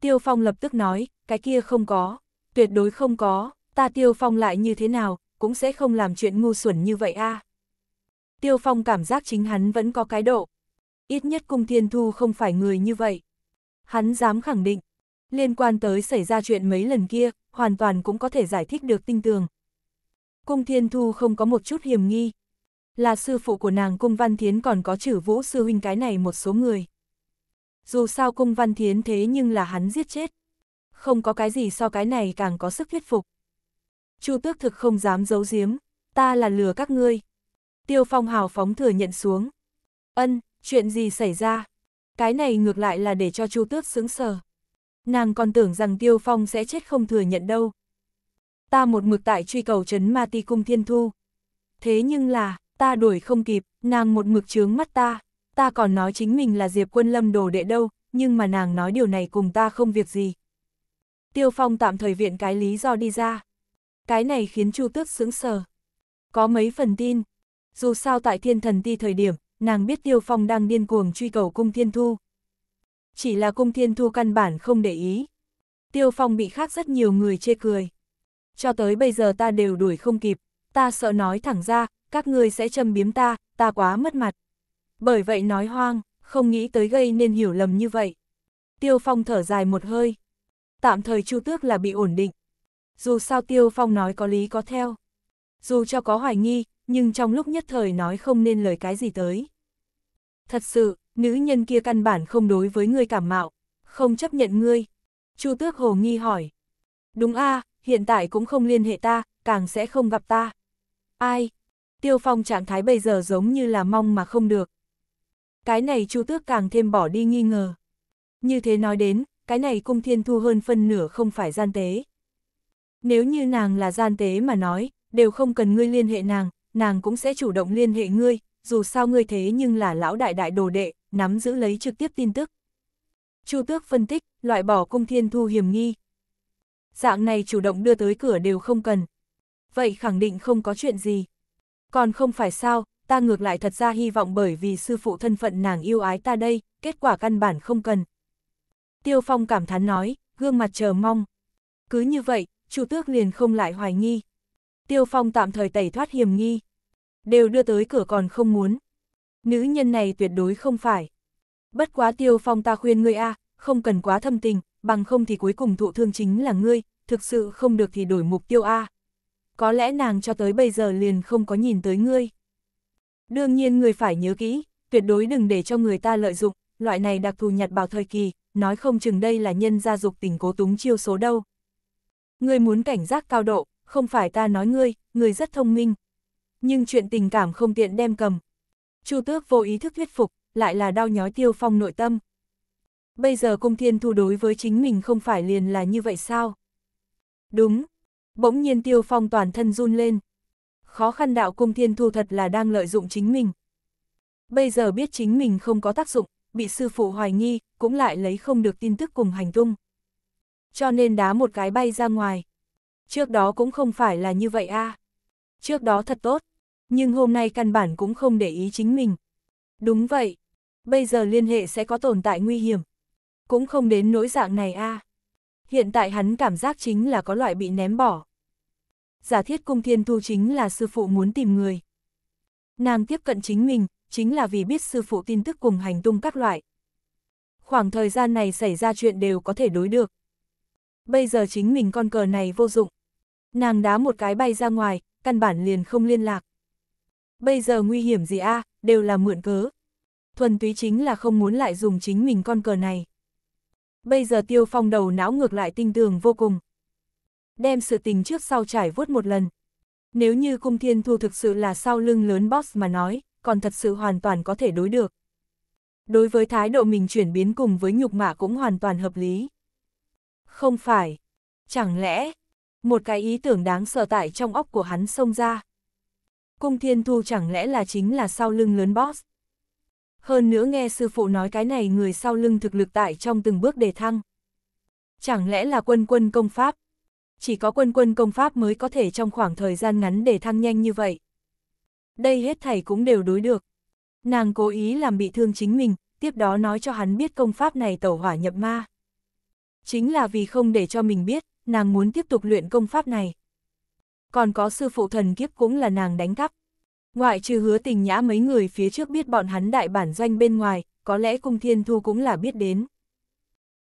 S1: Tiêu Phong lập tức nói, cái kia không có, tuyệt đối không có, ta Tiêu Phong lại như thế nào, cũng sẽ không làm chuyện ngu xuẩn như vậy a. Tiêu Phong cảm giác chính hắn vẫn có cái độ. Ít nhất Cung Thiên Thu không phải người như vậy. Hắn dám khẳng định, liên quan tới xảy ra chuyện mấy lần kia, hoàn toàn cũng có thể giải thích được tinh tường. Cung Thiên Thu không có một chút hiểm nghi, là sư phụ của nàng Cung Văn Thiến còn có chữ vũ sư huynh cái này một số người. Dù sao Cung Văn Thiến thế nhưng là hắn giết chết. Không có cái gì so cái này càng có sức thuyết phục. Chu tước thực không dám giấu giếm, ta là lừa các ngươi. Tiêu phong hào phóng thừa nhận xuống. Ân, chuyện gì xảy ra? Cái này ngược lại là để cho Chu tước sững sờ. Nàng còn tưởng rằng Tiêu phong sẽ chết không thừa nhận đâu. Ta một mực tại truy cầu trấn ma ti cung thiên thu. Thế nhưng là, ta đuổi không kịp, nàng một mực chướng mắt ta, ta còn nói chính mình là Diệp Quân Lâm đồ đệ đâu, nhưng mà nàng nói điều này cùng ta không việc gì. Tiêu Phong tạm thời viện cái lý do đi ra. Cái này khiến Chu Tước sững sờ. Có mấy phần tin, dù sao tại thiên thần ti thời điểm, nàng biết Tiêu Phong đang điên cuồng truy cầu cung thiên thu. Chỉ là cung thiên thu căn bản không để ý. Tiêu Phong bị khác rất nhiều người chê cười. Cho tới bây giờ ta đều đuổi không kịp, ta sợ nói thẳng ra, các ngươi sẽ châm biếm ta, ta quá mất mặt. Bởi vậy nói hoang, không nghĩ tới gây nên hiểu lầm như vậy. Tiêu Phong thở dài một hơi. Tạm thời Chu Tước là bị ổn định. Dù sao Tiêu Phong nói có lý có theo. Dù cho có hoài nghi, nhưng trong lúc nhất thời nói không nên lời cái gì tới. Thật sự, nữ nhân kia căn bản không đối với ngươi cảm mạo, không chấp nhận ngươi. Chu Tước Hồ nghi hỏi. Đúng a hiện tại cũng không liên hệ ta, càng sẽ không gặp ta. Ai, Tiêu Phong trạng thái bây giờ giống như là mong mà không được. Cái này Chu Tước càng thêm bỏ đi nghi ngờ. Như thế nói đến, cái này cung thiên thu hơn phân nửa không phải gian tế. Nếu như nàng là gian tế mà nói, đều không cần ngươi liên hệ nàng, nàng cũng sẽ chủ động liên hệ ngươi, dù sao ngươi thế nhưng là lão đại đại đồ đệ, nắm giữ lấy trực tiếp tin tức. Chu Tước phân tích, loại bỏ cung thiên thu hiểm nghi. Dạng này chủ động đưa tới cửa đều không cần. Vậy khẳng định không có chuyện gì. Còn không phải sao, ta ngược lại thật ra hy vọng bởi vì sư phụ thân phận nàng yêu ái ta đây, kết quả căn bản không cần. Tiêu Phong cảm thán nói, gương mặt chờ mong. Cứ như vậy, chủ Tước liền không lại hoài nghi. Tiêu Phong tạm thời tẩy thoát hiểm nghi. Đều đưa tới cửa còn không muốn. Nữ nhân này tuyệt đối không phải. Bất quá Tiêu Phong ta khuyên ngươi a, không cần quá thâm tình, bằng không thì cuối cùng thụ thương chính là ngươi, thực sự không được thì đổi mục tiêu a có lẽ nàng cho tới bây giờ liền không có nhìn tới ngươi. Đương nhiên người phải nhớ kỹ, tuyệt đối đừng để cho người ta lợi dụng, loại này đặc thù nhặt bảo thời kỳ, nói không chừng đây là nhân gia dục tình cố túng chiêu số đâu. Ngươi muốn cảnh giác cao độ, không phải ta nói ngươi, ngươi rất thông minh. Nhưng chuyện tình cảm không tiện đem cầm. Chu tước vô ý thức thuyết phục, lại là đau nhói tiêu phong nội tâm. Bây giờ cung thiên thu đối với chính mình không phải liền là như vậy sao? Đúng, Bỗng nhiên tiêu phong toàn thân run lên. Khó khăn đạo cung thiên thu thật là đang lợi dụng chính mình. Bây giờ biết chính mình không có tác dụng, bị sư phụ hoài nghi, cũng lại lấy không được tin tức cùng hành tung. Cho nên đá một cái bay ra ngoài. Trước đó cũng không phải là như vậy a à. Trước đó thật tốt, nhưng hôm nay căn bản cũng không để ý chính mình. Đúng vậy, bây giờ liên hệ sẽ có tồn tại nguy hiểm. Cũng không đến nỗi dạng này a à hiện tại hắn cảm giác chính là có loại bị ném bỏ. Giả thiết cung thiên thu chính là sư phụ muốn tìm người. Nàng tiếp cận chính mình, chính là vì biết sư phụ tin tức cùng hành tung các loại. Khoảng thời gian này xảy ra chuyện đều có thể đối được. Bây giờ chính mình con cờ này vô dụng. Nàng đá một cái bay ra ngoài, căn bản liền không liên lạc. Bây giờ nguy hiểm gì a đều là mượn cớ. Thuần túy chính là không muốn lại dùng chính mình con cờ này. Bây giờ Tiêu Phong đầu não ngược lại tinh tường vô cùng. Đem sự tình trước sau trải vuốt một lần. Nếu như Cung Thiên Thu thực sự là sau lưng lớn boss mà nói, còn thật sự hoàn toàn có thể đối được. Đối với thái độ mình chuyển biến cùng với nhục mạ cũng hoàn toàn hợp lý. Không phải. Chẳng lẽ, một cái ý tưởng đáng sợ tại trong óc của hắn xông ra. Cung Thiên Thu chẳng lẽ là chính là sau lưng lớn boss hơn nữa nghe sư phụ nói cái này người sau lưng thực lực tại trong từng bước đề thăng. Chẳng lẽ là quân quân công pháp? Chỉ có quân quân công pháp mới có thể trong khoảng thời gian ngắn đề thăng nhanh như vậy. Đây hết thảy cũng đều đối được. Nàng cố ý làm bị thương chính mình, tiếp đó nói cho hắn biết công pháp này tẩu hỏa nhập ma. Chính là vì không để cho mình biết, nàng muốn tiếp tục luyện công pháp này. Còn có sư phụ thần kiếp cũng là nàng đánh cắp. Ngoại trừ hứa tình nhã mấy người phía trước biết bọn hắn đại bản doanh bên ngoài, có lẽ cung thiên thu cũng là biết đến.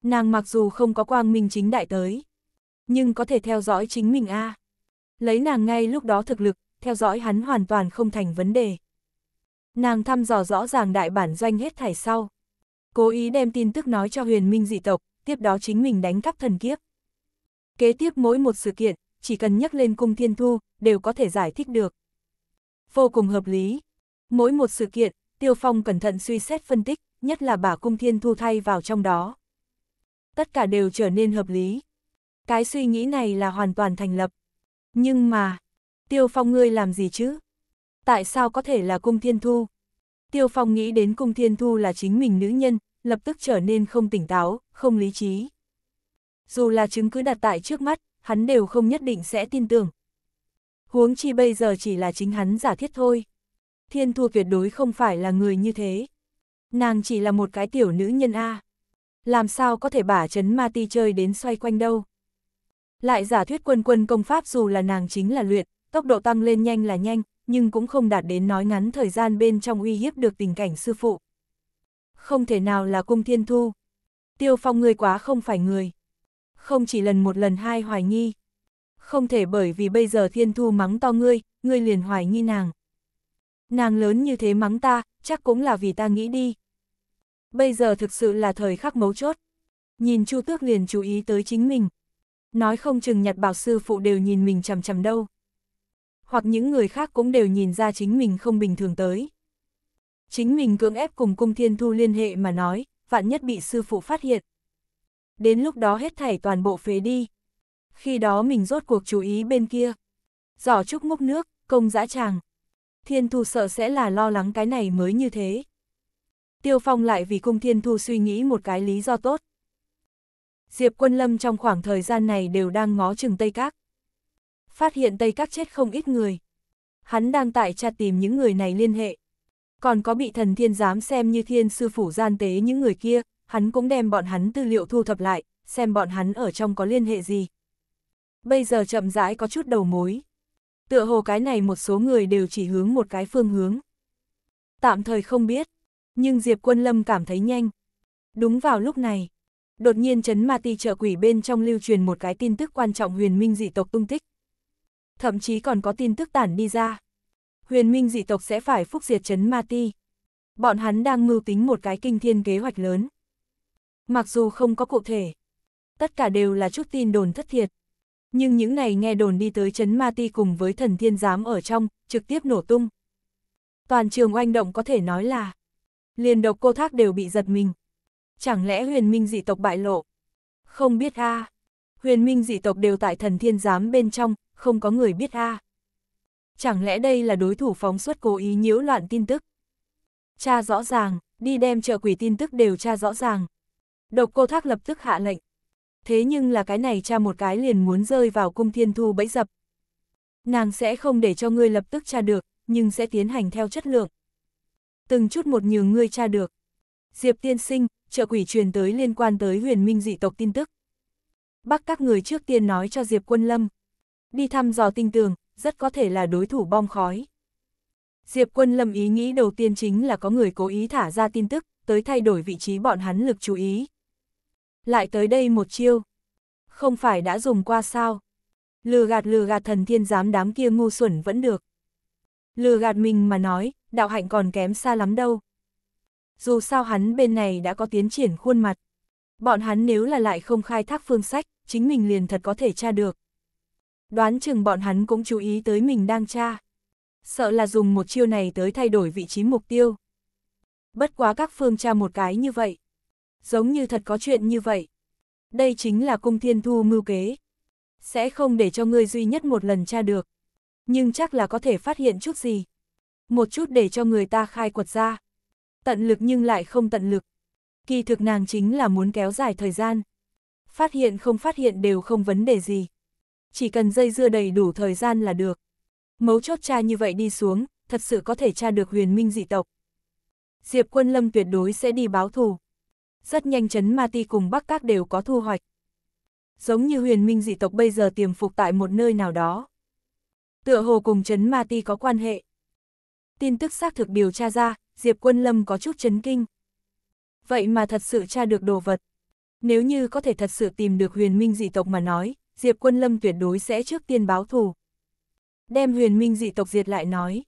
S1: Nàng mặc dù không có quang minh chính đại tới, nhưng có thể theo dõi chính mình a à. Lấy nàng ngay lúc đó thực lực, theo dõi hắn hoàn toàn không thành vấn đề. Nàng thăm dò rõ ràng đại bản doanh hết thảy sau. Cố ý đem tin tức nói cho huyền minh dị tộc, tiếp đó chính mình đánh cắp thần kiếp. Kế tiếp mỗi một sự kiện, chỉ cần nhắc lên cung thiên thu, đều có thể giải thích được vô cùng hợp lý. Mỗi một sự kiện, Tiêu Phong cẩn thận suy xét phân tích, nhất là bà Cung Thiên Thu thay vào trong đó. Tất cả đều trở nên hợp lý. Cái suy nghĩ này là hoàn toàn thành lập. Nhưng mà, Tiêu Phong ngươi làm gì chứ? Tại sao có thể là Cung Thiên Thu? Tiêu Phong nghĩ đến Cung Thiên Thu là chính mình nữ nhân, lập tức trở nên không tỉnh táo, không lý trí. Dù là chứng cứ đặt tại trước mắt, hắn đều không nhất định sẽ tin tưởng, huống chi bây giờ chỉ là chính hắn giả thiết thôi. Thiên Thu tuyệt đối không phải là người như thế. Nàng chỉ là một cái tiểu nữ nhân A. Làm sao có thể bả chấn ma ti chơi đến xoay quanh đâu. Lại giả thuyết quân quân công pháp dù là nàng chính là luyện, tốc độ tăng lên nhanh là nhanh, nhưng cũng không đạt đến nói ngắn thời gian bên trong uy hiếp được tình cảnh sư phụ. Không thể nào là cung thiên thu. Tiêu phong người quá không phải người. Không chỉ lần một lần hai hoài nghi, không thể bởi vì bây giờ thiên thu mắng to ngươi, ngươi liền hoài nghi nàng. Nàng lớn như thế mắng ta, chắc cũng là vì ta nghĩ đi. Bây giờ thực sự là thời khắc mấu chốt. Nhìn Chu Tước liền chú ý tới chính mình. Nói không chừng nhặt bảo sư phụ đều nhìn mình chằm chằm đâu. Hoặc những người khác cũng đều nhìn ra chính mình không bình thường tới. Chính mình cưỡng ép cùng cung thiên thu liên hệ mà nói, vạn nhất bị sư phụ phát hiện. Đến lúc đó hết thảy toàn bộ phế đi, khi đó mình rốt cuộc chú ý bên kia. Giỏ trúc múc nước, công dã tràng. Thiên thu sợ sẽ là lo lắng cái này mới như thế. Tiêu Phong lại vì cung thiên thu suy nghĩ một cái lý do tốt. Diệp Quân Lâm trong khoảng thời gian này đều đang ngó chừng Tây Các. Phát hiện Tây Các chết không ít người. Hắn đang tại tra tìm những người này liên hệ. Còn có bị thần thiên giám xem như thiên sư phủ gian tế những người kia, hắn cũng đem bọn hắn tư liệu thu thập lại, xem bọn hắn ở trong có liên hệ gì, Bây giờ chậm rãi có chút đầu mối. Tựa hồ cái này một số người đều chỉ hướng một cái phương hướng. Tạm thời không biết, nhưng Diệp Quân Lâm cảm thấy nhanh. Đúng vào lúc này, đột nhiên chấn ma ti trợ quỷ bên trong lưu truyền một cái tin tức quan trọng huyền minh dị tộc tung tích. Thậm chí còn có tin tức tản đi ra. Huyền minh dị tộc sẽ phải phúc diệt chấn ma ti. Bọn hắn đang mưu tính một cái kinh thiên kế hoạch lớn. Mặc dù không có cụ thể, tất cả đều là chút tin đồn thất thiệt. Nhưng những này nghe đồn đi tới chấn ma ti cùng với thần thiên giám ở trong, trực tiếp nổ tung. Toàn trường oanh động có thể nói là, liền độc cô thác đều bị giật mình. Chẳng lẽ huyền minh dị tộc bại lộ? Không biết a Huyền minh dị tộc đều tại thần thiên giám bên trong, không có người biết a Chẳng lẽ đây là đối thủ phóng xuất cố ý nhiễu loạn tin tức? Cha rõ ràng, đi đem trợ quỷ tin tức đều tra rõ ràng. Độc cô thác lập tức hạ lệnh thế nhưng là cái này cha một cái liền muốn rơi vào cung thiên thu bẫy dập. Nàng sẽ không để cho ngươi lập tức tra được, nhưng sẽ tiến hành theo chất lượng. Từng chút một nhường ngươi tra được. Diệp tiên sinh, trợ quỷ truyền tới liên quan tới huyền minh dị tộc tin tức. Bắc các người trước tiên nói cho Diệp quân lâm. Đi thăm dò tinh tường, rất có thể là đối thủ bom khói. Diệp quân lâm ý nghĩ đầu tiên chính là có người cố ý thả ra tin tức, tới thay đổi vị trí bọn hắn lực chú ý lại tới đây một chiêu. Không phải đã dùng qua sao? Lừa gạt lừa gạt thần thiên giám đám kia ngu xuẩn vẫn được. Lừa gạt mình mà nói, đạo hạnh còn kém xa lắm đâu. Dù sao hắn bên này đã có tiến triển khuôn mặt. Bọn hắn nếu là lại không khai thác phương sách, chính mình liền thật có thể tra được. Đoán chừng bọn hắn cũng chú ý tới mình đang tra. Sợ là dùng một chiêu này tới thay đổi vị trí mục tiêu. Bất quá các phương tra một cái như vậy, Giống như thật có chuyện như vậy. Đây chính là cung thiên thu mưu kế. Sẽ không để cho ngươi duy nhất một lần tra được. Nhưng chắc là có thể phát hiện chút gì. Một chút để cho người ta khai quật ra. Tận lực nhưng lại không tận lực. Kỳ thực nàng chính là muốn kéo dài thời gian. Phát hiện không phát hiện đều không vấn đề gì. Chỉ cần dây dưa đầy đủ thời gian là được. Mấu chốt tra như vậy đi xuống, thật sự có thể tra được huyền minh dị tộc. Diệp quân lâm tuyệt đối sẽ đi báo thù. Rất nhanh chấn Ma Ti cùng Bắc Các đều có thu hoạch. Giống như huyền minh dị tộc bây giờ tiềm phục tại một nơi nào đó. Tựa hồ cùng chấn Ma Ti có quan hệ. Tin tức xác thực điều tra ra, Diệp Quân Lâm có chút chấn kinh. Vậy mà thật sự tra được đồ vật. Nếu như có thể thật sự tìm được huyền minh dị tộc mà nói, Diệp Quân Lâm tuyệt đối sẽ trước tiên báo thù. Đem huyền minh dị tộc diệt lại nói.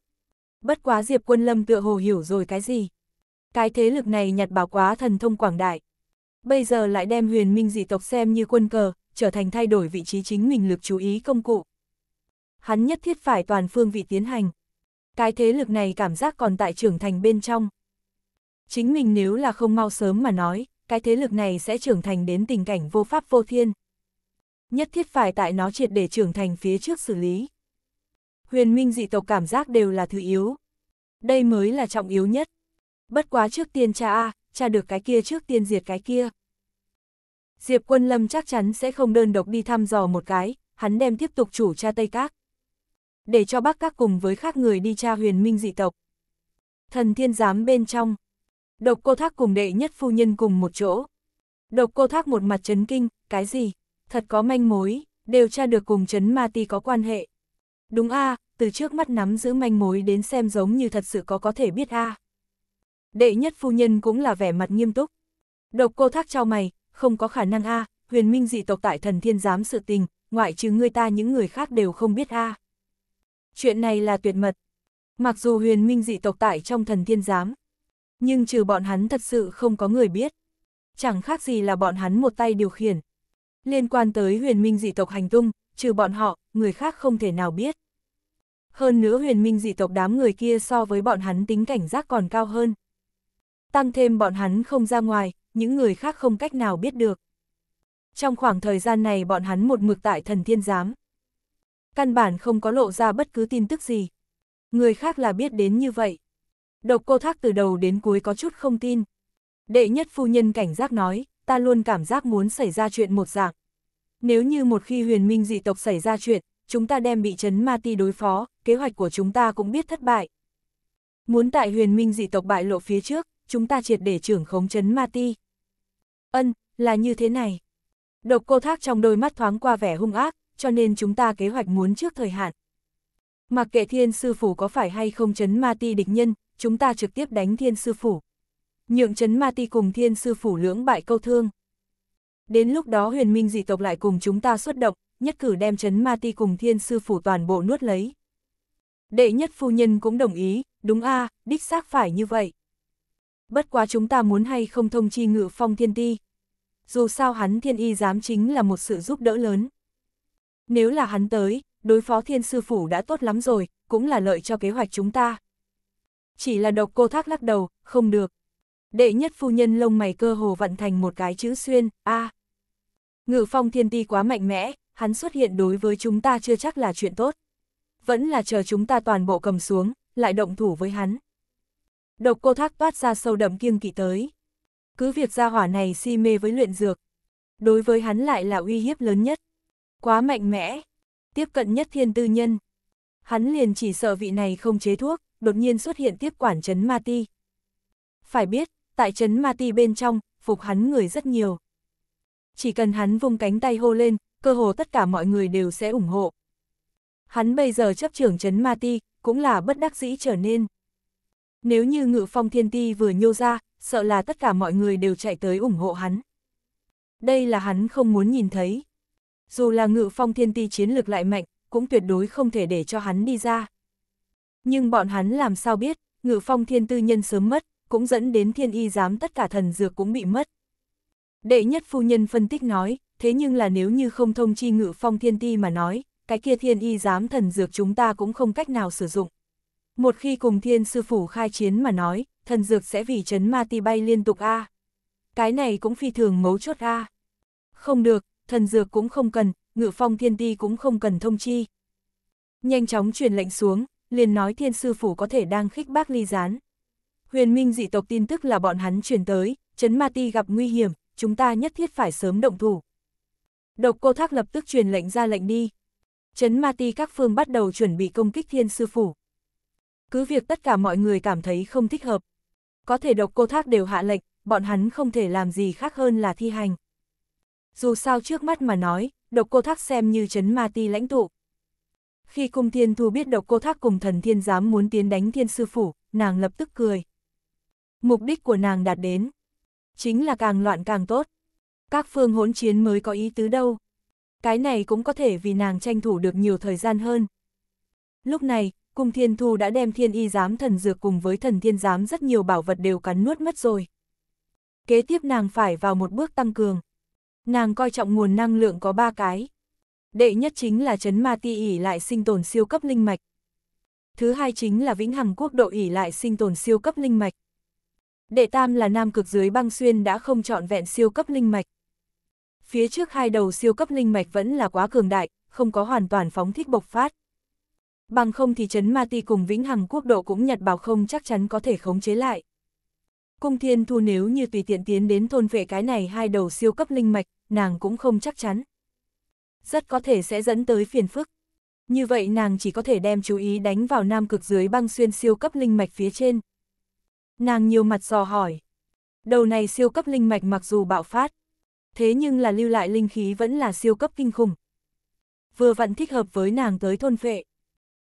S1: Bất quá Diệp Quân Lâm tựa hồ hiểu rồi cái gì. Cái thế lực này nhặt bảo quá thần thông quảng đại. Bây giờ lại đem huyền minh dị tộc xem như quân cờ, trở thành thay đổi vị trí chính mình lực chú ý công cụ. Hắn nhất thiết phải toàn phương vị tiến hành. Cái thế lực này cảm giác còn tại trưởng thành bên trong. Chính mình nếu là không mau sớm mà nói, cái thế lực này sẽ trưởng thành đến tình cảnh vô pháp vô thiên. Nhất thiết phải tại nó triệt để trưởng thành phía trước xử lý. Huyền minh dị tộc cảm giác đều là thứ yếu. Đây mới là trọng yếu nhất bất quá trước tiên cha a, cha được cái kia trước tiên diệt cái kia. Diệp Quân Lâm chắc chắn sẽ không đơn độc đi thăm dò một cái, hắn đem tiếp tục chủ cha Tây Các. Để cho bác các cùng với khác người đi tra huyền minh dị tộc. Thần thiên giám bên trong. Độc cô thác cùng đệ nhất phu nhân cùng một chỗ. Độc cô thác một mặt chấn kinh, cái gì? Thật có manh mối, đều tra được cùng chấn ma ti có quan hệ. Đúng a từ trước mắt nắm giữ manh mối đến xem giống như thật sự có có thể biết a Đệ nhất phu nhân cũng là vẻ mặt nghiêm túc. Độc cô thác trao mày, không có khả năng a à, huyền minh dị tộc tại thần thiên giám sự tình, ngoại trừ người ta những người khác đều không biết a à. Chuyện này là tuyệt mật. Mặc dù huyền minh dị tộc tại trong thần thiên giám, nhưng trừ bọn hắn thật sự không có người biết. Chẳng khác gì là bọn hắn một tay điều khiển. Liên quan tới huyền minh dị tộc hành tung, trừ bọn họ, người khác không thể nào biết. Hơn nữa huyền minh dị tộc đám người kia so với bọn hắn tính cảnh giác còn cao hơn tăng thêm bọn hắn không ra ngoài, những người khác không cách nào biết được. Trong khoảng thời gian này bọn hắn một mực tại thần thiên giám. Căn bản không có lộ ra bất cứ tin tức gì. Người khác là biết đến như vậy. Độc cô thác từ đầu đến cuối có chút không tin. Đệ nhất phu nhân cảnh giác nói, ta luôn cảm giác muốn xảy ra chuyện một dạng. Nếu như một khi huyền minh dị tộc xảy ra chuyện, chúng ta đem bị chấn ma ti đối phó, kế hoạch của chúng ta cũng biết thất bại. Muốn tại huyền minh dị tộc bại lộ phía trước, chúng ta triệt để trưởng khống chấn ma ti. Ân, là như thế này. Độc cô thác trong đôi mắt thoáng qua vẻ hung ác, cho nên chúng ta kế hoạch muốn trước thời hạn. Mặc kệ thiên sư phủ có phải hay không chấn ma ti địch nhân, chúng ta trực tiếp đánh thiên sư phủ. Nhượng chấn ma ti cùng thiên sư phủ lưỡng bại câu thương. Đến lúc đó huyền minh dị tộc lại cùng chúng ta xuất động, nhất cử đem chấn ma ti cùng thiên sư phủ toàn bộ nuốt lấy. Đệ nhất phu nhân cũng đồng ý, đúng a à, đích xác phải như vậy bất quá chúng ta muốn hay không thông chi ngự phong thiên ti. Dù sao hắn thiên y giám chính là một sự giúp đỡ lớn. Nếu là hắn tới, đối phó thiên sư phủ đã tốt lắm rồi, cũng là lợi cho kế hoạch chúng ta. Chỉ là độc cô thác lắc đầu, không được. Đệ nhất phu nhân lông mày cơ hồ vận thành một cái chữ xuyên, a à. Ngự phong thiên ti quá mạnh mẽ, hắn xuất hiện đối với chúng ta chưa chắc là chuyện tốt. Vẫn là chờ chúng ta toàn bộ cầm xuống, lại động thủ với hắn độc cô thác toát ra sâu đậm kiêng kỵ tới. Cứ việc gia hỏa này si mê với luyện dược, đối với hắn lại là uy hiếp lớn nhất. Quá mạnh mẽ, tiếp cận nhất thiên tư nhân. Hắn liền chỉ sợ vị này không chế thuốc, đột nhiên xuất hiện tiếp quản Trấn Ma Ti. Phải biết, tại Trấn Ma Ti bên trong, phục hắn người rất nhiều. Chỉ cần hắn vung cánh tay hô lên, cơ hồ tất cả mọi người đều sẽ ủng hộ. Hắn bây giờ chấp trưởng Trấn Ma Ti, cũng là bất đắc dĩ trở nên. Nếu như ngự phong thiên ti vừa nhô ra, sợ là tất cả mọi người đều chạy tới ủng hộ hắn. Đây là hắn không muốn nhìn thấy. Dù là ngự phong thiên ti chiến lược lại mạnh, cũng tuyệt đối không thể để cho hắn đi ra. Nhưng bọn hắn làm sao biết, ngự phong thiên tư nhân sớm mất, cũng dẫn đến thiên y giám tất cả thần dược cũng bị mất. Đệ nhất phu nhân phân tích nói, thế nhưng là nếu như không thông chi ngự phong thiên ti mà nói, cái kia thiên y giám thần dược chúng ta cũng không cách nào sử dụng. Một khi cùng thiên sư phủ khai chiến mà nói, thần dược sẽ vì chấn ma ti bay liên tục a. Cái này cũng phi thường mấu chốt a. Không được, thần dược cũng không cần, ngự phong thiên ti cũng không cần thông chi. Nhanh chóng truyền lệnh xuống, liền nói thiên sư phủ có thể đang khích bác ly gián. Huyền minh dị tộc tin tức là bọn hắn truyền tới, chấn ma ti gặp nguy hiểm, chúng ta nhất thiết phải sớm động thủ. Độc cô thác lập tức truyền lệnh ra lệnh đi. Chấn ma ti các phương bắt đầu chuẩn bị công kích thiên sư phủ cứ việc tất cả mọi người cảm thấy không thích hợp. Có thể độc cô thác đều hạ lệnh, bọn hắn không thể làm gì khác hơn là thi hành. Dù sao trước mắt mà nói, độc cô thác xem như chấn ma ti lãnh tụ. Khi cung thiên thu biết độc cô thác cùng thần thiên giám muốn tiến đánh thiên sư phủ, nàng lập tức cười. Mục đích của nàng đạt đến, chính là càng loạn càng tốt. Các phương hỗn chiến mới có ý tứ đâu. Cái này cũng có thể vì nàng tranh thủ được nhiều thời gian hơn. Lúc này, Cung Thiên Thu đã đem thiên y giám thần dược cùng với thần thiên giám rất nhiều bảo vật đều cắn nuốt mất rồi. Kế tiếp nàng phải vào một bước tăng cường. Nàng coi trọng nguồn năng lượng có ba cái. Đệ nhất chính là chấn ma ti ỉ lại sinh tồn siêu cấp linh mạch. Thứ hai chính là vĩnh hằng quốc độ ỉ lại sinh tồn siêu cấp linh mạch. Đệ tam là nam cực dưới băng xuyên đã không chọn vẹn siêu cấp linh mạch. Phía trước hai đầu siêu cấp linh mạch vẫn là quá cường đại, không có hoàn toàn phóng thích bộc phát bằng không thì chấn Ma Ti cùng Vĩnh Hằng Quốc độ cũng nhặt bảo không chắc chắn có thể khống chế lại. Cung Thiên Thu nếu như tùy tiện tiến đến thôn vệ cái này hai đầu siêu cấp linh mạch, nàng cũng không chắc chắn. Rất có thể sẽ dẫn tới phiền phức. Như vậy nàng chỉ có thể đem chú ý đánh vào nam cực dưới băng xuyên siêu cấp linh mạch phía trên. Nàng nhiều mặt dò hỏi. Đầu này siêu cấp linh mạch mặc dù bạo phát, thế nhưng là lưu lại linh khí vẫn là siêu cấp kinh khủng. Vừa vặn thích hợp với nàng tới thôn phệ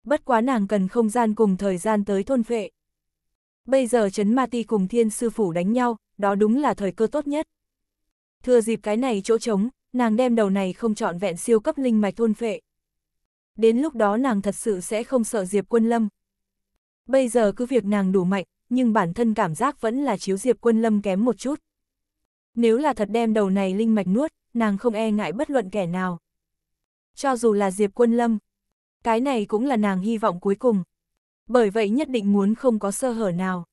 S1: bất quá nàng cần không gian cùng thời gian tới thôn vệ Bây giờ Trấn Ma Ti cùng Thiên Sư Phủ đánh nhau, đó đúng là thời cơ tốt nhất. Thừa dịp cái này chỗ trống, nàng đem đầu này không chọn vẹn siêu cấp linh mạch thôn vệ Đến lúc đó nàng thật sự sẽ không sợ Diệp Quân Lâm. Bây giờ cứ việc nàng đủ mạnh, nhưng bản thân cảm giác vẫn là chiếu Diệp Quân Lâm kém một chút. Nếu là thật đem đầu này linh mạch nuốt, nàng không e ngại bất luận kẻ nào. Cho dù là Diệp Quân Lâm, cái này cũng là nàng hy vọng cuối cùng. Bởi vậy nhất định muốn không có sơ hở nào.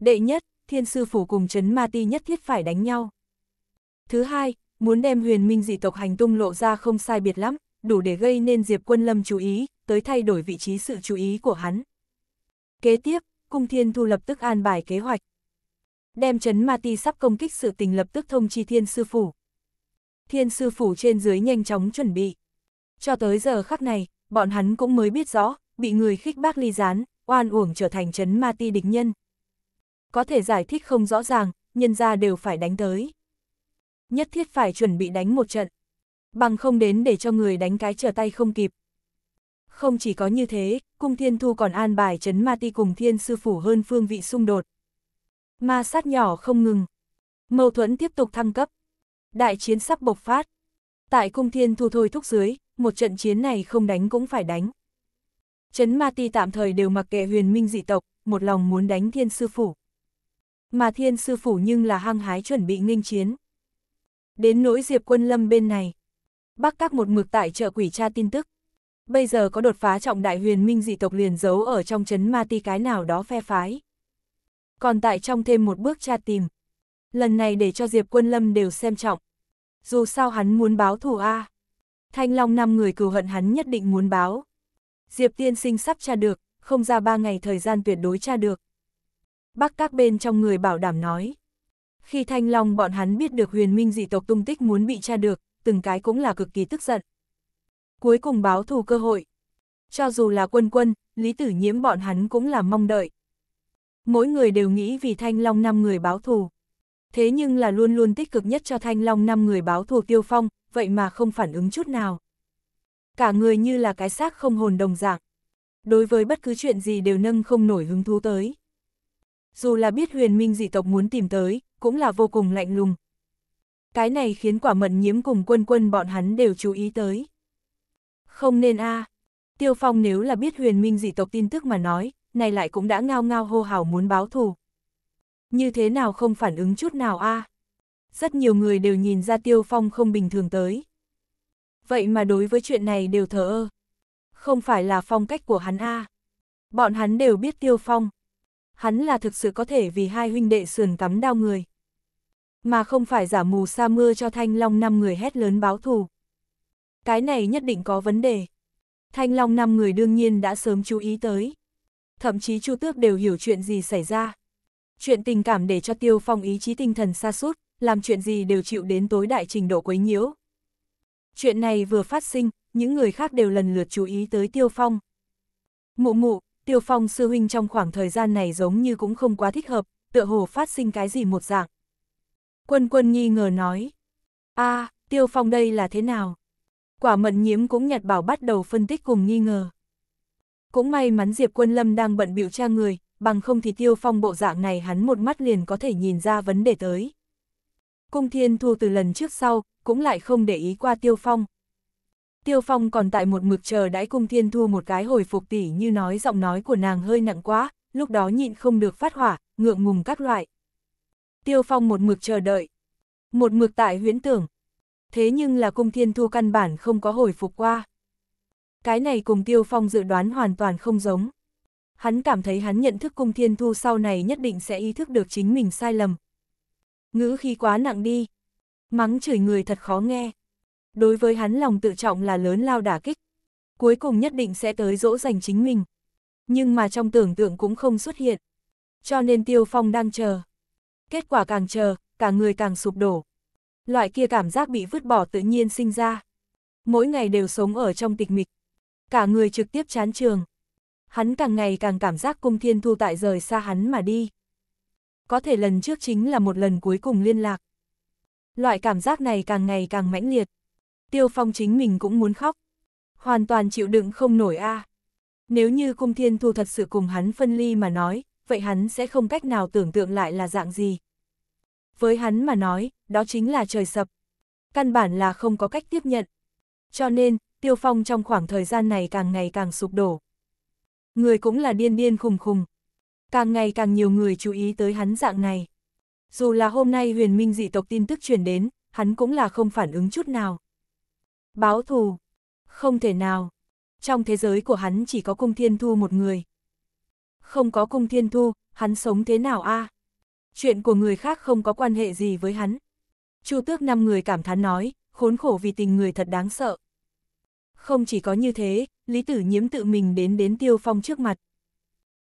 S1: Đệ nhất, thiên sư phủ cùng chấn ma ti nhất thiết phải đánh nhau. Thứ hai, muốn đem huyền minh dị tộc hành tung lộ ra không sai biệt lắm, đủ để gây nên Diệp Quân Lâm chú ý, tới thay đổi vị trí sự chú ý của hắn. Kế tiếp, Cung Thiên Thu lập tức an bài kế hoạch. Đem chấn ma ti sắp công kích sự tình lập tức thông chi Thiên Sư Phủ. Thiên Sư Phủ trên dưới nhanh chóng chuẩn bị. Cho tới giờ khắc này, bọn hắn cũng mới biết rõ, bị người khích bác ly gián, oan uổng trở thành chấn ma ti địch nhân. Có thể giải thích không rõ ràng, nhân ra đều phải đánh tới. Nhất thiết phải chuẩn bị đánh một trận. Bằng không đến để cho người đánh cái trở tay không kịp. Không chỉ có như thế, cung thiên thu còn an bài chấn ma ti cùng thiên sư phủ hơn phương vị xung đột. Ma sát nhỏ không ngừng. Mâu thuẫn tiếp tục thăng cấp. Đại chiến sắp bộc phát. Tại cung thiên thu thôi thúc dưới, một trận chiến này không đánh cũng phải đánh. Trấn Ma Ti tạm thời đều mặc kệ huyền minh dị tộc, một lòng muốn đánh thiên sư phủ. Mà thiên sư phủ nhưng là hăng hái chuẩn bị nghênh chiến. Đến nỗi diệp quân lâm bên này, bắc các một mực tại chợ quỷ tra tin tức. Bây giờ có đột phá trọng đại huyền minh dị tộc liền giấu ở trong trấn Ma Ti cái nào đó phe phái. Còn tại trong thêm một bước tra tìm. Lần này để cho Diệp Quân Lâm đều xem trọng. Dù sao hắn muốn báo thù A. À. Thanh Long năm người cừu hận hắn nhất định muốn báo. Diệp tiên sinh sắp tra được, không ra ba ngày thời gian tuyệt đối tra được. Bác các bên trong người bảo đảm nói. Khi Thanh Long bọn hắn biết được huyền minh dị tộc tung tích muốn bị tra được, từng cái cũng là cực kỳ tức giận. Cuối cùng báo thù cơ hội. Cho dù là quân quân, Lý Tử Nhiễm bọn hắn cũng là mong đợi. Mỗi người đều nghĩ vì Thanh Long năm người báo thù. Thế nhưng là luôn luôn tích cực nhất cho Thanh Long năm người báo thù Tiêu Phong, vậy mà không phản ứng chút nào. Cả người như là cái xác không hồn đồng dạng. Đối với bất cứ chuyện gì đều nâng không nổi hứng thú tới. Dù là biết huyền minh dị tộc muốn tìm tới, cũng là vô cùng lạnh lùng. Cái này khiến quả mận nhiễm cùng quân quân bọn hắn đều chú ý tới. Không nên a à. Tiêu Phong nếu là biết huyền minh dị tộc tin tức mà nói, này lại cũng đã ngao ngao hô hào muốn báo thù. Như thế nào không phản ứng chút nào a à? Rất nhiều người đều nhìn ra Tiêu Phong không bình thường tới. Vậy mà đối với chuyện này đều thờ ơ. Không phải là phong cách của hắn a Bọn hắn đều biết Tiêu Phong. Hắn là thực sự có thể vì hai huynh đệ sườn cắm đau người. Mà không phải giả mù sa mưa cho Thanh Long năm người hét lớn báo thù. Cái này nhất định có vấn đề. Thanh Long năm người đương nhiên đã sớm chú ý tới. Thậm chí Chu Tước đều hiểu chuyện gì xảy ra. Chuyện tình cảm để cho Tiêu Phong ý chí tinh thần xa sút làm chuyện gì đều chịu đến tối đại trình độ quấy nhiễu. Chuyện này vừa phát sinh, những người khác đều lần lượt chú ý tới Tiêu Phong. Mụ mụ, Tiêu Phong sư huynh trong khoảng thời gian này giống như cũng không quá thích hợp, tựa hồ phát sinh cái gì một dạng. Quân quân nghi ngờ nói, a à, Tiêu Phong đây là thế nào? Quả mận nhiễm cũng nhặt bảo bắt đầu phân tích cùng nghi ngờ. Cũng may mắn Diệp Quân Lâm đang bận biểu tra người, bằng không thì Tiêu Phong bộ dạng này hắn một mắt liền có thể nhìn ra vấn đề tới. Cung Thiên Thu từ lần trước sau, cũng lại không để ý qua Tiêu Phong. Tiêu Phong còn tại một mực chờ đãi Cung Thiên Thu một cái hồi phục tỷ như nói giọng nói của nàng hơi nặng quá, lúc đó nhịn không được phát hỏa, ngượng ngùng các loại. Tiêu Phong một mực chờ đợi, một mực tại huyễn tưởng. Thế nhưng là Cung Thiên Thu căn bản không có hồi phục qua. Cái này cùng Tiêu Phong dự đoán hoàn toàn không giống. Hắn cảm thấy hắn nhận thức Cung Thiên Thu sau này nhất định sẽ ý thức được chính mình sai lầm, Ngữ khí quá nặng đi. Mắng chửi người thật khó nghe. Đối với hắn lòng tự trọng là lớn lao đả kích. Cuối cùng nhất định sẽ tới dỗ dành chính mình. Nhưng mà trong tưởng tượng cũng không xuất hiện. Cho nên Tiêu Phong đang chờ. Kết quả càng chờ, cả người càng sụp đổ. Loại kia cảm giác bị vứt bỏ tự nhiên sinh ra. Mỗi ngày đều sống ở trong tịch mịch. Cả người trực tiếp chán trường. Hắn càng ngày càng cảm giác cung thiên thu tại rời xa hắn mà đi có thể lần trước chính là một lần cuối cùng liên lạc. Loại cảm giác này càng ngày càng mãnh liệt. Tiêu Phong chính mình cũng muốn khóc. Hoàn toàn chịu đựng không nổi a. À. Nếu như Cung Thiên Thu thật sự cùng hắn phân ly mà nói, vậy hắn sẽ không cách nào tưởng tượng lại là dạng gì. Với hắn mà nói, đó chính là trời sập. Căn bản là không có cách tiếp nhận. Cho nên, Tiêu Phong trong khoảng thời gian này càng ngày càng sụp đổ. Người cũng là điên điên khùng khùng, Càng ngày càng nhiều người chú ý tới hắn dạng này. Dù là hôm nay huyền minh dị tộc tin tức truyền đến, hắn cũng là không phản ứng chút nào. Báo thù. Không thể nào. Trong thế giới của hắn chỉ có cung thiên thu một người. Không có cung thiên thu, hắn sống thế nào a? À? Chuyện của người khác không có quan hệ gì với hắn. Chu tước năm người cảm thán nói, khốn khổ vì tình người thật đáng sợ. Không chỉ có như thế, Lý Tử Nhiễm tự mình đến đến Tiêu Phong trước mặt.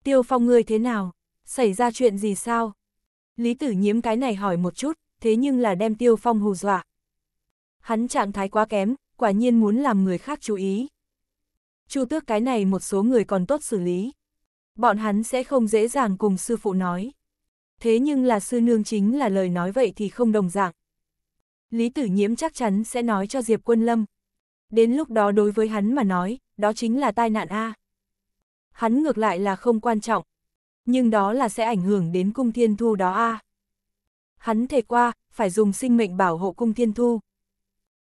S1: Tiêu Phong ngươi thế nào? Xảy ra chuyện gì sao? Lý tử nhiễm cái này hỏi một chút, thế nhưng là đem Tiêu Phong hù dọa. Hắn trạng thái quá kém, quả nhiên muốn làm người khác chú ý. Chu tước cái này một số người còn tốt xử lý. Bọn hắn sẽ không dễ dàng cùng sư phụ nói. Thế nhưng là sư nương chính là lời nói vậy thì không đồng dạng. Lý tử nhiễm chắc chắn sẽ nói cho Diệp Quân Lâm. Đến lúc đó đối với hắn mà nói, đó chính là tai nạn A hắn ngược lại là không quan trọng. Nhưng đó là sẽ ảnh hưởng đến cung thiên thu đó a. À. Hắn thề qua, phải dùng sinh mệnh bảo hộ cung thiên thu.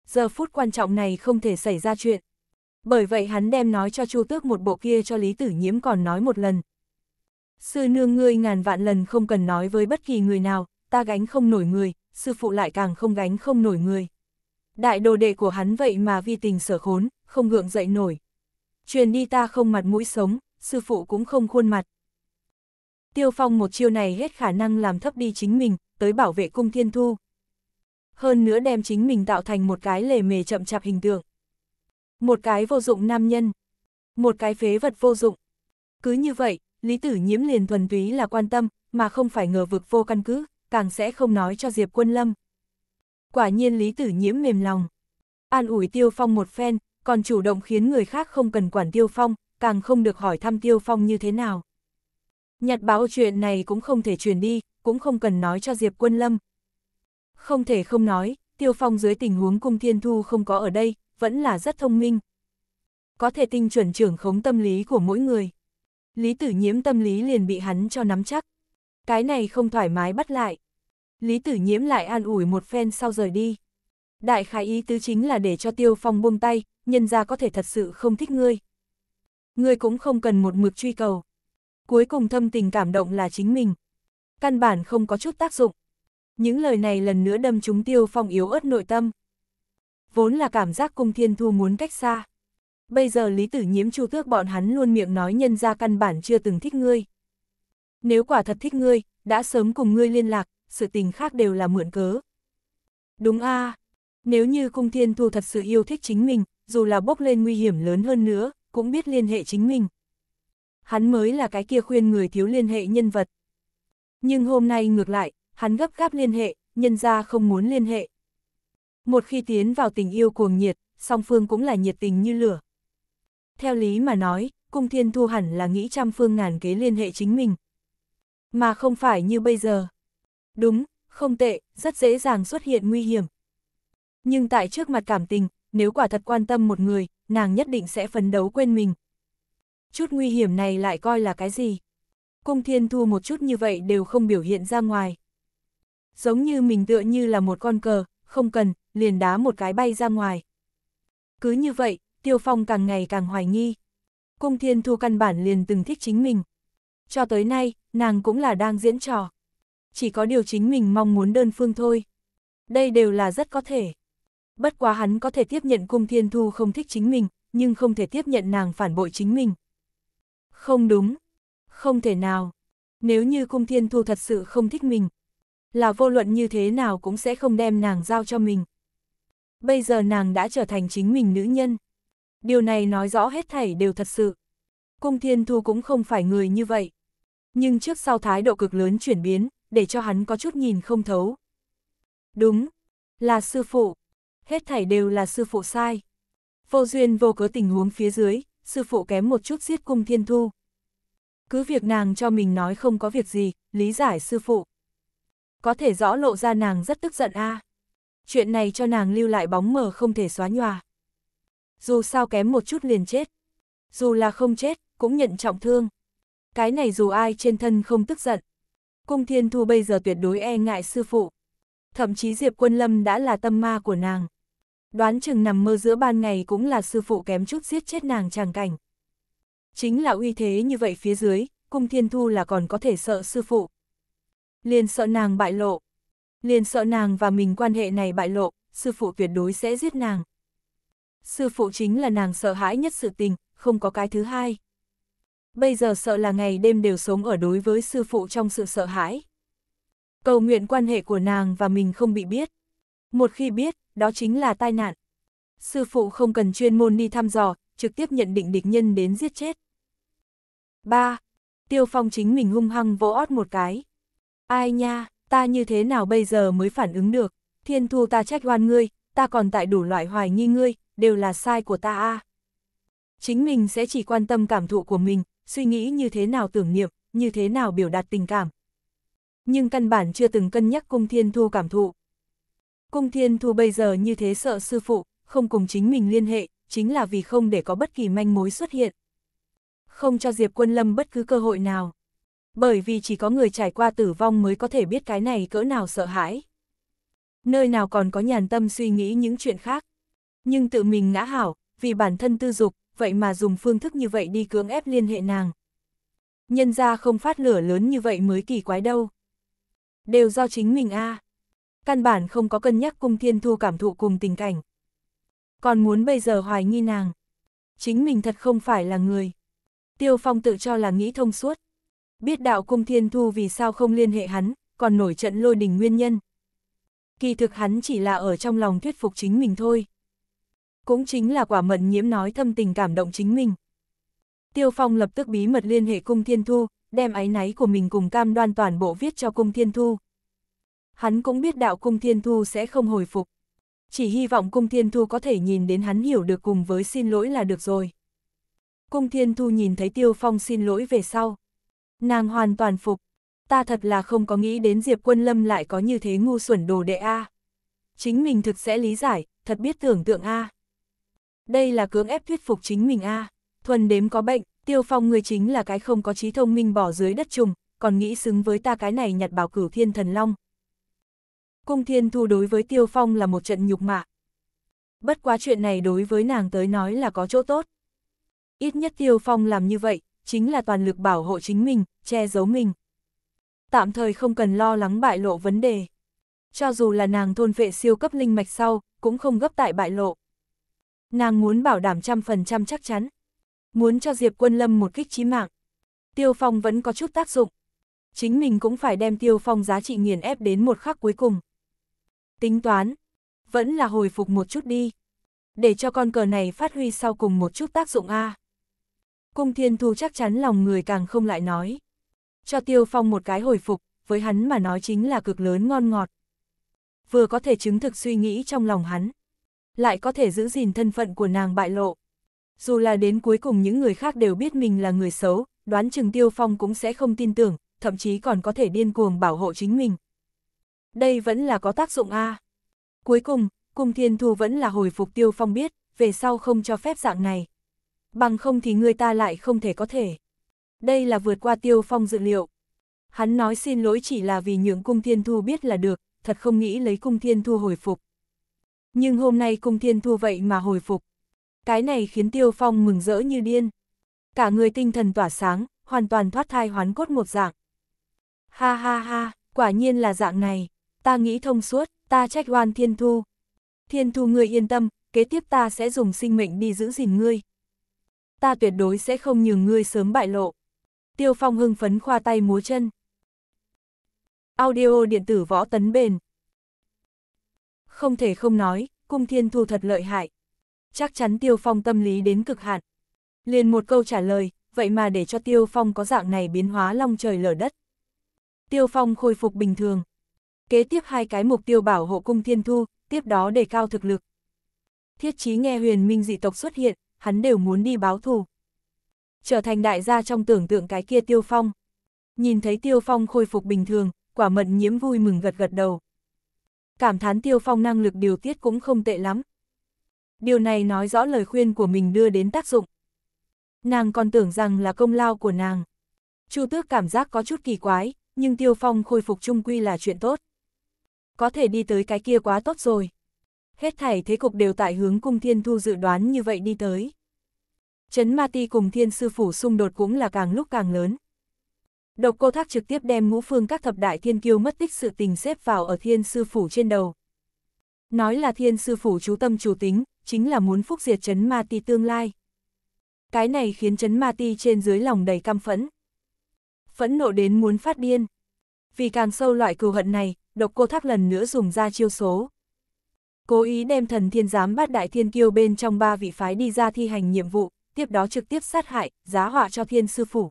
S1: Giờ phút quan trọng này không thể xảy ra chuyện. Bởi vậy hắn đem nói cho Chu Tước một bộ kia cho Lý Tử Nhiễm còn nói một lần. Sư nương ngươi ngàn vạn lần không cần nói với bất kỳ người nào, ta gánh không nổi người, sư phụ lại càng không gánh không nổi người. Đại đồ đệ của hắn vậy mà vi tình sở khốn, không gượng dậy nổi. Truyền đi ta không mặt mũi sống, sư phụ cũng không khuôn mặt. Tiêu Phong một chiêu này hết khả năng làm thấp đi chính mình, tới bảo vệ cung thiên thu. Hơn nữa đem chính mình tạo thành một cái lề mề chậm chạp hình tượng. Một cái vô dụng nam nhân. Một cái phế vật vô dụng. Cứ như vậy, Lý Tử Nhiễm liền thuần túy là quan tâm, mà không phải ngờ vực vô căn cứ, càng sẽ không nói cho Diệp Quân Lâm. Quả nhiên Lý Tử Nhiễm mềm lòng. An ủi Tiêu Phong một phen, còn chủ động khiến người khác không cần quản Tiêu Phong, càng không được hỏi thăm Tiêu Phong như thế nào. Nhật báo chuyện này cũng không thể truyền đi, cũng không cần nói cho Diệp Quân Lâm. Không thể không nói, Tiêu Phong dưới tình huống cung thiên thu không có ở đây, vẫn là rất thông minh. Có thể tinh chuẩn trưởng khống tâm lý của mỗi người. Lý tử nhiễm tâm lý liền bị hắn cho nắm chắc. Cái này không thoải mái bắt lại. Lý tử nhiễm lại an ủi một phen sau rời đi. Đại khái ý tứ chính là để cho Tiêu Phong buông tay, nhân ra có thể thật sự không thích ngươi, ngươi cũng không cần một mực truy cầu. Cuối cùng thâm tình cảm động là chính mình. Căn bản không có chút tác dụng. Những lời này lần nữa đâm chúng tiêu phong yếu ớt nội tâm. Vốn là cảm giác cung thiên thu muốn cách xa. Bây giờ lý tử nhiễm chu tước bọn hắn luôn miệng nói nhân ra căn bản chưa từng thích ngươi. Nếu quả thật thích ngươi, đã sớm cùng ngươi liên lạc, sự tình khác đều là mượn cớ. Đúng a à, nếu như cung thiên thu thật sự yêu thích chính mình, dù là bốc lên nguy hiểm lớn hơn nữa, cũng biết liên hệ chính mình. Hắn mới là cái kia khuyên người thiếu liên hệ nhân vật. Nhưng hôm nay ngược lại, hắn gấp gáp liên hệ, nhân ra không muốn liên hệ. Một khi tiến vào tình yêu cuồng nhiệt, song phương cũng là nhiệt tình như lửa. Theo lý mà nói, cung thiên thu hẳn là nghĩ trăm phương ngàn kế liên hệ chính mình. Mà không phải như bây giờ. Đúng, không tệ, rất dễ dàng xuất hiện nguy hiểm. Nhưng tại trước mặt cảm tình, nếu quả thật quan tâm một người, nàng nhất định sẽ phấn đấu quên mình. Chút nguy hiểm này lại coi là cái gì? Cung thiên thu một chút như vậy đều không biểu hiện ra ngoài. Giống như mình tựa như là một con cờ, không cần, liền đá một cái bay ra ngoài. Cứ như vậy, tiêu phong càng ngày càng hoài nghi. Cung thiên thu căn bản liền từng thích chính mình. Cho tới nay, nàng cũng là đang diễn trò. Chỉ có điều chính mình mong muốn đơn phương thôi. Đây đều là rất có thể. Bất quá hắn có thể tiếp nhận cung thiên thu không thích chính mình, nhưng không thể tiếp nhận nàng phản bội chính mình. Không đúng, không thể nào. Nếu như cung thiên thu thật sự không thích mình, là vô luận như thế nào cũng sẽ không đem nàng giao cho mình. Bây giờ nàng đã trở thành chính mình nữ nhân. Điều này nói rõ hết thảy đều thật sự. Cung thiên thu cũng không phải người như vậy. Nhưng trước sau thái độ cực lớn chuyển biến, để cho hắn có chút nhìn không thấu. Đúng, là sư phụ, hết thảy đều là sư phụ sai. Vô duyên vô cớ tình huống phía dưới, sư phụ kém một chút giết cung thiên thu. Cứ việc nàng cho mình nói không có việc gì, lý giải sư phụ. Có thể rõ lộ ra nàng rất tức giận a à. Chuyện này cho nàng lưu lại bóng mờ không thể xóa nhòa. Dù sao kém một chút liền chết. Dù là không chết, cũng nhận trọng thương. Cái này dù ai trên thân không tức giận. Cung thiên thu bây giờ tuyệt đối e ngại sư phụ. Thậm chí Diệp Quân Lâm đã là tâm ma của nàng đoán chừng nằm mơ giữa ban ngày cũng là sư phụ kém chút giết chết nàng chàng cảnh. Chính là uy thế như vậy phía dưới, cung thiên thu là còn có thể sợ sư phụ. Liền sợ nàng bại lộ. Liền sợ nàng và mình quan hệ này bại lộ, sư phụ tuyệt đối sẽ giết nàng. Sư phụ chính là nàng sợ hãi nhất sự tình, không có cái thứ hai. Bây giờ sợ là ngày đêm đều sống ở đối với sư phụ trong sự sợ hãi. Cầu nguyện quan hệ của nàng và mình không bị biết. Một khi biết, đó chính là tai nạn. Sư phụ không cần chuyên môn đi thăm dò, trực tiếp nhận định địch nhân đến giết chết. 3. Tiêu Phong chính mình hung hăng vỗ ót một cái. Ai nha, ta như thế nào bây giờ mới phản ứng được, thiên thu ta trách oan ngươi, ta còn tại đủ loại hoài nghi ngươi, đều là sai của ta a. Chính mình sẽ chỉ quan tâm cảm thụ của mình, suy nghĩ như thế nào tưởng niệm, như thế nào biểu đạt tình cảm. Nhưng căn bản chưa từng cân nhắc cung thiên thu cảm thụ. Cung thiên thu bây giờ như thế sợ sư phụ, không cùng chính mình liên hệ, chính là vì không để có bất kỳ manh mối xuất hiện. Không cho Diệp Quân Lâm bất cứ cơ hội nào. Bởi vì chỉ có người trải qua tử vong mới có thể biết cái này cỡ nào sợ hãi. Nơi nào còn có nhàn tâm suy nghĩ những chuyện khác. Nhưng tự mình ngã hảo, vì bản thân tư dục, vậy mà dùng phương thức như vậy đi cưỡng ép liên hệ nàng. Nhân ra không phát lửa lớn như vậy mới kỳ quái đâu. Đều do chính mình a à căn bản không có cân nhắc cung thiên thu cảm thụ cùng tình cảnh. Còn muốn bây giờ hoài nghi nàng. Chính mình thật không phải là người. Tiêu Phong tự cho là nghĩ thông suốt. Biết đạo cung thiên thu vì sao không liên hệ hắn, còn nổi trận lôi đình nguyên nhân. Kỳ thực hắn chỉ là ở trong lòng thuyết phục chính mình thôi. Cũng chính là quả mận nhiễm nói thâm tình cảm động chính mình. Tiêu Phong lập tức bí mật liên hệ cung thiên thu, đem áy náy của mình cùng cam đoan toàn bộ viết cho cung thiên thu hắn cũng biết đạo cung thiên thu sẽ không hồi phục. Chỉ hy vọng cung thiên thu có thể nhìn đến hắn hiểu được cùng với xin lỗi là được rồi. Cung thiên thu nhìn thấy tiêu phong xin lỗi về sau. Nàng hoàn toàn phục, ta thật là không có nghĩ đến Diệp Quân Lâm lại có như thế ngu xuẩn đồ đệ A. Chính mình thực sẽ lý giải, thật biết tưởng tượng A. Đây là cưỡng ép thuyết phục chính mình A. Thuần đếm có bệnh, tiêu phong người chính là cái không có trí thông minh bỏ dưới đất trùng, còn nghĩ xứng với ta cái này nhặt bảo cửu thiên thần long, Cung Thiên Thu đối với Tiêu Phong là một trận nhục mạ. Bất quá chuyện này đối với nàng tới nói là có chỗ tốt. Ít nhất Tiêu Phong làm như vậy, chính là toàn lực bảo hộ chính mình, che giấu mình. Tạm thời không cần lo lắng bại lộ vấn đề. Cho dù là nàng thôn vệ siêu cấp linh mạch sau, cũng không gấp tại bại lộ. Nàng muốn bảo đảm trăm phần trăm chắc chắn. Muốn cho Diệp Quân Lâm một kích chí mạng. Tiêu Phong vẫn có chút tác dụng. Chính mình cũng phải đem Tiêu Phong giá trị nghiền ép đến một khắc cuối cùng. Tính toán, vẫn là hồi phục một chút đi. Để cho con cờ này phát huy sau cùng một chút tác dụng A. Cung thiên thu chắc chắn lòng người càng không lại nói. Cho tiêu phong một cái hồi phục, với hắn mà nói chính là cực lớn ngon ngọt. Vừa có thể chứng thực suy nghĩ trong lòng hắn, lại có thể giữ gìn thân phận của nàng bại lộ. Dù là đến cuối cùng những người khác đều biết mình là người xấu, đoán chừng Tiêu Phong cũng sẽ không tin tưởng, thậm chí còn có thể điên cuồng bảo hộ chính mình đây vẫn là có tác dụng a. À. Cuối cùng, cung thiên thu vẫn là hồi phục tiêu phong biết, về sau không cho phép dạng này. Bằng không thì người ta lại không thể có thể. Đây là vượt qua tiêu phong dự liệu. Hắn nói xin lỗi chỉ là vì những cung thiên thu biết là được, thật không nghĩ lấy cung thiên thu hồi phục. Nhưng hôm nay cung thiên thu vậy mà hồi phục. Cái này khiến tiêu phong mừng rỡ như điên. Cả người tinh thần tỏa sáng, hoàn toàn thoát thai hoán cốt một dạng. Ha ha ha, quả nhiên là dạng này ta nghĩ thông suốt, ta trách oan thiên thu. Thiên thu ngươi yên tâm, kế tiếp ta sẽ dùng sinh mệnh đi giữ gìn ngươi. Ta tuyệt đối sẽ không nhường ngươi sớm bại lộ. Tiêu Phong hưng phấn khoa tay múa chân. Audio điện tử võ tấn bền. Không thể không nói, cung thiên thu thật lợi hại. Chắc chắn Tiêu Phong tâm lý đến cực hạn. Liền một câu trả lời, vậy mà để cho Tiêu Phong có dạng này biến hóa long trời lở đất. Tiêu Phong khôi phục bình thường, kế tiếp hai cái mục tiêu bảo hộ cung thiên thu, tiếp đó đề cao thực lực. Thiết chí nghe huyền minh dị tộc xuất hiện, hắn đều muốn đi báo thù. Trở thành đại gia trong tưởng tượng cái kia tiêu phong. Nhìn thấy tiêu phong khôi phục bình thường, quả mận nhiễm vui mừng gật gật đầu. Cảm thán tiêu phong năng lực điều tiết cũng không tệ lắm. Điều này nói rõ lời khuyên của mình đưa đến tác dụng. Nàng còn tưởng rằng là công lao của nàng. Chu tước cảm giác có chút kỳ quái, nhưng tiêu phong khôi phục trung quy là chuyện tốt có thể đi tới cái kia quá tốt rồi. Hết thảy thế cục đều tại hướng cung thiên thu dự đoán như vậy đi tới. chấn Ma Ti cùng thiên sư phủ xung đột cũng là càng lúc càng lớn. Độc cô thác trực tiếp đem ngũ phương các thập đại thiên kiêu mất tích sự tình xếp vào ở thiên sư phủ trên đầu. Nói là thiên sư phủ chú tâm chủ tính, chính là muốn phúc diệt chấn Ma Ti tương lai. Cái này khiến chấn Ma Ti trên dưới lòng đầy căm phẫn. Phẫn nộ đến muốn phát điên. Vì càng sâu loại cừu hận này, độc cô thác lần nữa dùng ra chiêu số. Cố ý đem thần thiên giám bát đại thiên kiêu bên trong ba vị phái đi ra thi hành nhiệm vụ, tiếp đó trực tiếp sát hại, giá họa cho thiên sư phủ.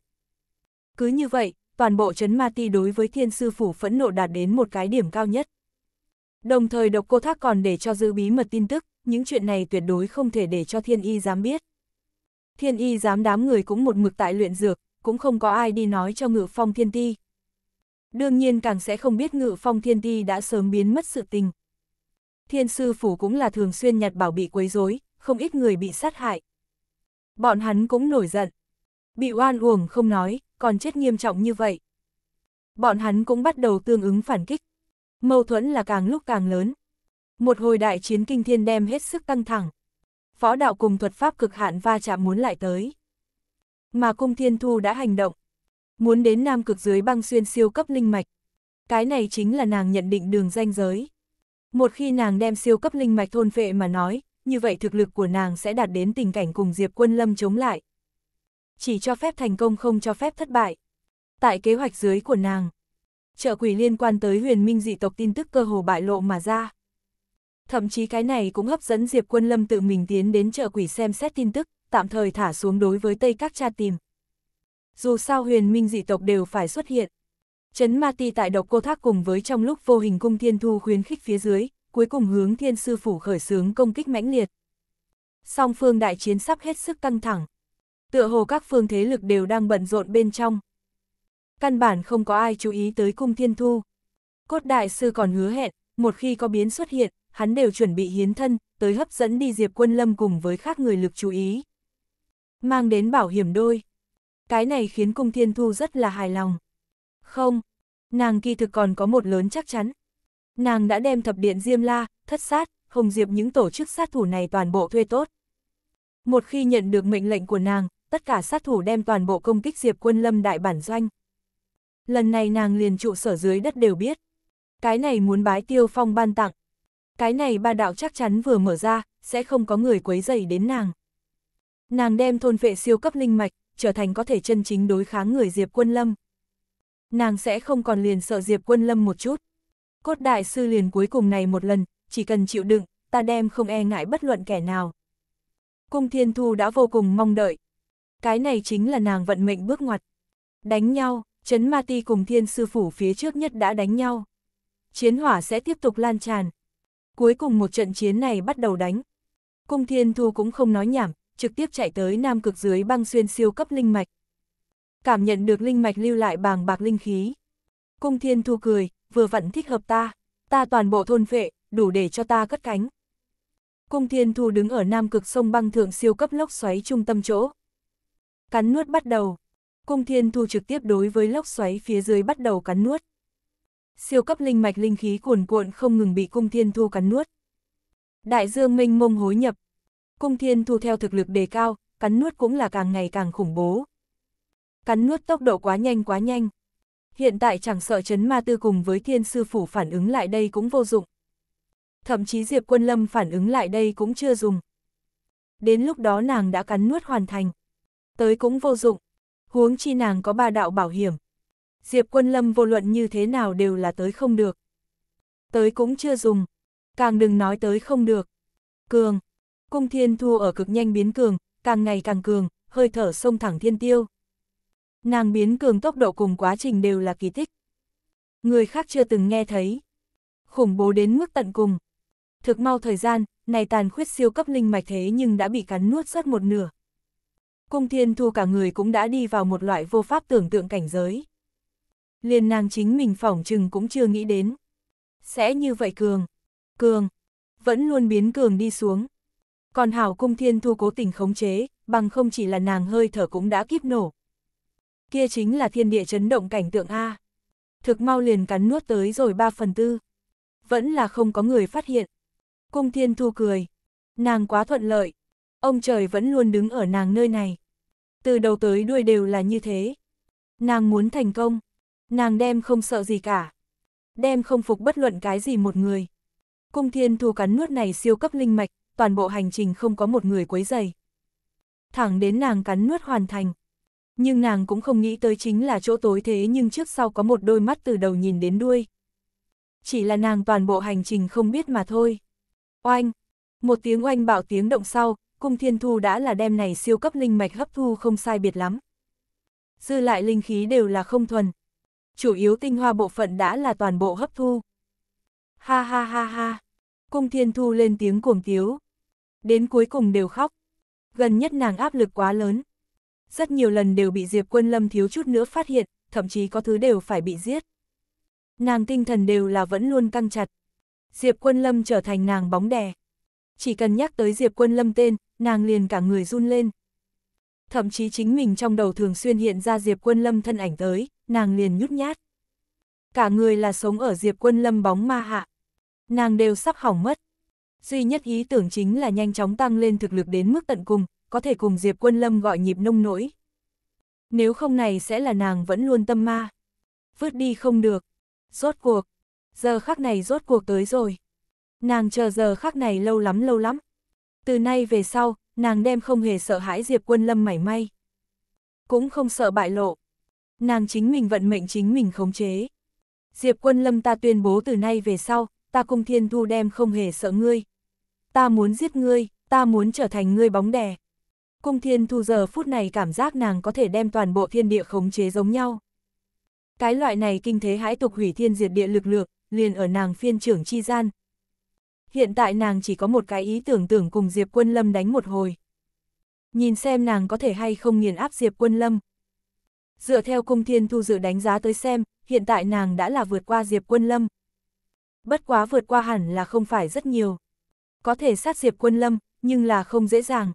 S1: Cứ như vậy, toàn bộ chấn ma ti đối với thiên sư phủ phẫn nộ đạt đến một cái điểm cao nhất. Đồng thời độc cô thác còn để cho giữ bí mật tin tức, những chuyện này tuyệt đối không thể để cho thiên y dám biết. Thiên y dám đám người cũng một mực tại luyện dược, cũng không có ai đi nói cho ngự phong thiên ti, đương nhiên càng sẽ không biết ngự phong thiên ti đã sớm biến mất sự tình. Thiên sư phủ cũng là thường xuyên nhặt bảo bị quấy rối, không ít người bị sát hại. Bọn hắn cũng nổi giận. Bị oan uổng không nói, còn chết nghiêm trọng như vậy. Bọn hắn cũng bắt đầu tương ứng phản kích. Mâu thuẫn là càng lúc càng lớn. Một hồi đại chiến kinh thiên đem hết sức căng thẳng. Phó đạo cùng thuật pháp cực hạn va chạm muốn lại tới. Mà cung thiên thu đã hành động, Muốn đến Nam cực dưới băng xuyên siêu cấp linh mạch. Cái này chính là nàng nhận định đường danh giới. Một khi nàng đem siêu cấp linh mạch thôn phệ mà nói, như vậy thực lực của nàng sẽ đạt đến tình cảnh cùng Diệp Quân Lâm chống lại. Chỉ cho phép thành công không cho phép thất bại. Tại kế hoạch dưới của nàng, trợ quỷ liên quan tới huyền minh dị tộc tin tức cơ hồ bại lộ mà ra. Thậm chí cái này cũng hấp dẫn Diệp Quân Lâm tự mình tiến đến trợ quỷ xem xét tin tức, tạm thời thả xuống đối với Tây Các cha tìm, dù sao huyền minh dị tộc đều phải xuất hiện. Chấn Ma Ti tại độc cô thác cùng với trong lúc vô hình cung thiên thu khuyến khích phía dưới, cuối cùng hướng thiên sư phủ khởi xướng công kích mãnh liệt. Song phương đại chiến sắp hết sức căng thẳng. Tựa hồ các phương thế lực đều đang bận rộn bên trong. Căn bản không có ai chú ý tới cung thiên thu. Cốt đại sư còn hứa hẹn, một khi có biến xuất hiện, hắn đều chuẩn bị hiến thân, tới hấp dẫn đi Diệp Quân Lâm cùng với khác người lực chú ý. Mang đến bảo hiểm đôi. Cái này khiến cung thiên thu rất là hài lòng. Không, nàng kỳ thực còn có một lớn chắc chắn. Nàng đã đem thập điện Diêm La, thất sát, hồng diệp những tổ chức sát thủ này toàn bộ thuê tốt. Một khi nhận được mệnh lệnh của nàng, tất cả sát thủ đem toàn bộ công kích diệp quân lâm đại bản doanh. Lần này nàng liền trụ sở dưới đất đều biết. Cái này muốn bái tiêu phong ban tặng. Cái này ba đạo chắc chắn vừa mở ra, sẽ không có người quấy dày đến nàng. Nàng đem thôn vệ siêu cấp linh mạch, trở thành có thể chân chính đối kháng người Diệp Quân Lâm. Nàng sẽ không còn liền sợ Diệp Quân Lâm một chút. Cốt đại sư liền cuối cùng này một lần, chỉ cần chịu đựng, ta đem không e ngại bất luận kẻ nào. Cung Thiên Thu đã vô cùng mong đợi. Cái này chính là nàng vận mệnh bước ngoặt. Đánh nhau, Trấn Ma Ti cùng Thiên Sư Phủ phía trước nhất đã đánh nhau. Chiến hỏa sẽ tiếp tục lan tràn. Cuối cùng một trận chiến này bắt đầu đánh. Cung Thiên Thu cũng không nói nhảm, trực tiếp chạy tới nam cực dưới băng xuyên siêu cấp linh mạch. Cảm nhận được linh mạch lưu lại bàng bạc linh khí. Cung thiên thu cười, vừa vặn thích hợp ta, ta toàn bộ thôn phệ, đủ để cho ta cất cánh. Cung thiên thu đứng ở nam cực sông băng thượng siêu cấp lốc xoáy trung tâm chỗ. Cắn nuốt bắt đầu. Cung thiên thu trực tiếp đối với lốc xoáy phía dưới bắt đầu cắn nuốt. Siêu cấp linh mạch linh khí cuồn cuộn không ngừng bị cung thiên thu cắn nuốt. Đại dương minh mông hối nhập, Cung thiên thu theo thực lực đề cao, cắn nuốt cũng là càng ngày càng khủng bố. Cắn nuốt tốc độ quá nhanh quá nhanh. Hiện tại chẳng sợ chấn ma tư cùng với thiên sư phủ phản ứng lại đây cũng vô dụng. Thậm chí Diệp Quân Lâm phản ứng lại đây cũng chưa dùng. Đến lúc đó nàng đã cắn nuốt hoàn thành. Tới cũng vô dụng. Huống chi nàng có ba đạo bảo hiểm. Diệp Quân Lâm vô luận như thế nào đều là tới không được. Tới cũng chưa dùng. Càng đừng nói tới không được. Cường, Cung thiên thu ở cực nhanh biến cường, càng ngày càng cường, hơi thở sông thẳng thiên tiêu. Nàng biến cường tốc độ cùng quá trình đều là kỳ tích. Người khác chưa từng nghe thấy. Khủng bố đến mức tận cùng. Thực mau thời gian, này tàn khuyết siêu cấp linh mạch thế nhưng đã bị cắn nuốt rất một nửa. Cung thiên thu cả người cũng đã đi vào một loại vô pháp tưởng tượng cảnh giới. liền nàng chính mình phỏng chừng cũng chưa nghĩ đến. Sẽ như vậy cường, cường, vẫn luôn biến cường đi xuống còn hảo cung thiên thu cố tình khống chế, bằng không chỉ là nàng hơi thở cũng đã kíp nổ. Kia chính là thiên địa chấn động cảnh tượng A. Thực mau liền cắn nuốt tới rồi 3 phần tư. Vẫn là không có người phát hiện. Cung thiên thu cười. Nàng quá thuận lợi. Ông trời vẫn luôn đứng ở nàng nơi này. Từ đầu tới đuôi đều là như thế. Nàng muốn thành công. Nàng đem không sợ gì cả. Đem không phục bất luận cái gì một người. Cung thiên thu cắn nuốt này siêu cấp linh mạch, toàn bộ hành trình không có một người quấy dày. Thẳng đến nàng cắn nuốt hoàn thành. Nhưng nàng cũng không nghĩ tới chính là chỗ tối thế nhưng trước sau có một đôi mắt từ đầu nhìn đến đuôi. Chỉ là nàng toàn bộ hành trình không biết mà thôi. Oanh! Một tiếng oanh bạo tiếng động sau, cung thiên thu đã là đem này siêu cấp linh mạch hấp thu không sai biệt lắm. Dư lại linh khí đều là không thuần. Chủ yếu tinh hoa bộ phận đã là toàn bộ hấp thu. Ha ha ha ha! Cung thiên thu lên tiếng cuồng tiếu, đến cuối cùng đều khóc. Gần nhất nàng áp lực quá lớn. Rất nhiều lần đều bị Diệp Quân Lâm thiếu chút nữa phát hiện, thậm chí có thứ đều phải bị giết. Nàng tinh thần đều là vẫn luôn căng chặt. Diệp Quân Lâm trở thành nàng bóng đè. Chỉ cần nhắc tới Diệp Quân Lâm tên, nàng liền cả người run lên. Thậm chí chính mình trong đầu thường xuyên hiện ra Diệp Quân Lâm thân ảnh tới, nàng liền nhút nhát. Cả người là sống ở Diệp Quân Lâm bóng ma hạ. Nàng đều sắp hỏng mất duy nhất ý tưởng chính là nhanh chóng tăng lên thực lực đến mức tận cùng, có thể cùng Diệp Quân Lâm gọi nhịp nông nỗi. Nếu không này sẽ là nàng vẫn luôn tâm ma. Vứt đi không được. Rốt cuộc. Giờ khắc này rốt cuộc tới rồi. Nàng chờ giờ khắc này lâu lắm lâu lắm. Từ nay về sau, nàng đem không hề sợ hãi Diệp Quân Lâm mảy may. Cũng không sợ bại lộ. Nàng chính mình vận mệnh chính mình khống chế. Diệp Quân Lâm ta tuyên bố từ nay về sau, ta cung thiên thu đem không hề sợ ngươi, ta muốn giết ngươi, ta muốn trở thành ngươi bóng đè. Cung thiên thu giờ phút này cảm giác nàng có thể đem toàn bộ thiên địa khống chế giống nhau. Cái loại này kinh thế hãi tục hủy thiên diệt địa lực lượng, liền ở nàng phiên trưởng chi gian. Hiện tại nàng chỉ có một cái ý tưởng tưởng cùng Diệp Quân Lâm đánh một hồi. Nhìn xem nàng có thể hay không nghiền áp Diệp Quân Lâm. Dựa theo cung thiên thu dự đánh giá tới xem, hiện tại nàng đã là vượt qua Diệp Quân Lâm. Bất quá vượt qua hẳn là không phải rất nhiều, có thể sát diệp quân lâm, nhưng là không dễ dàng.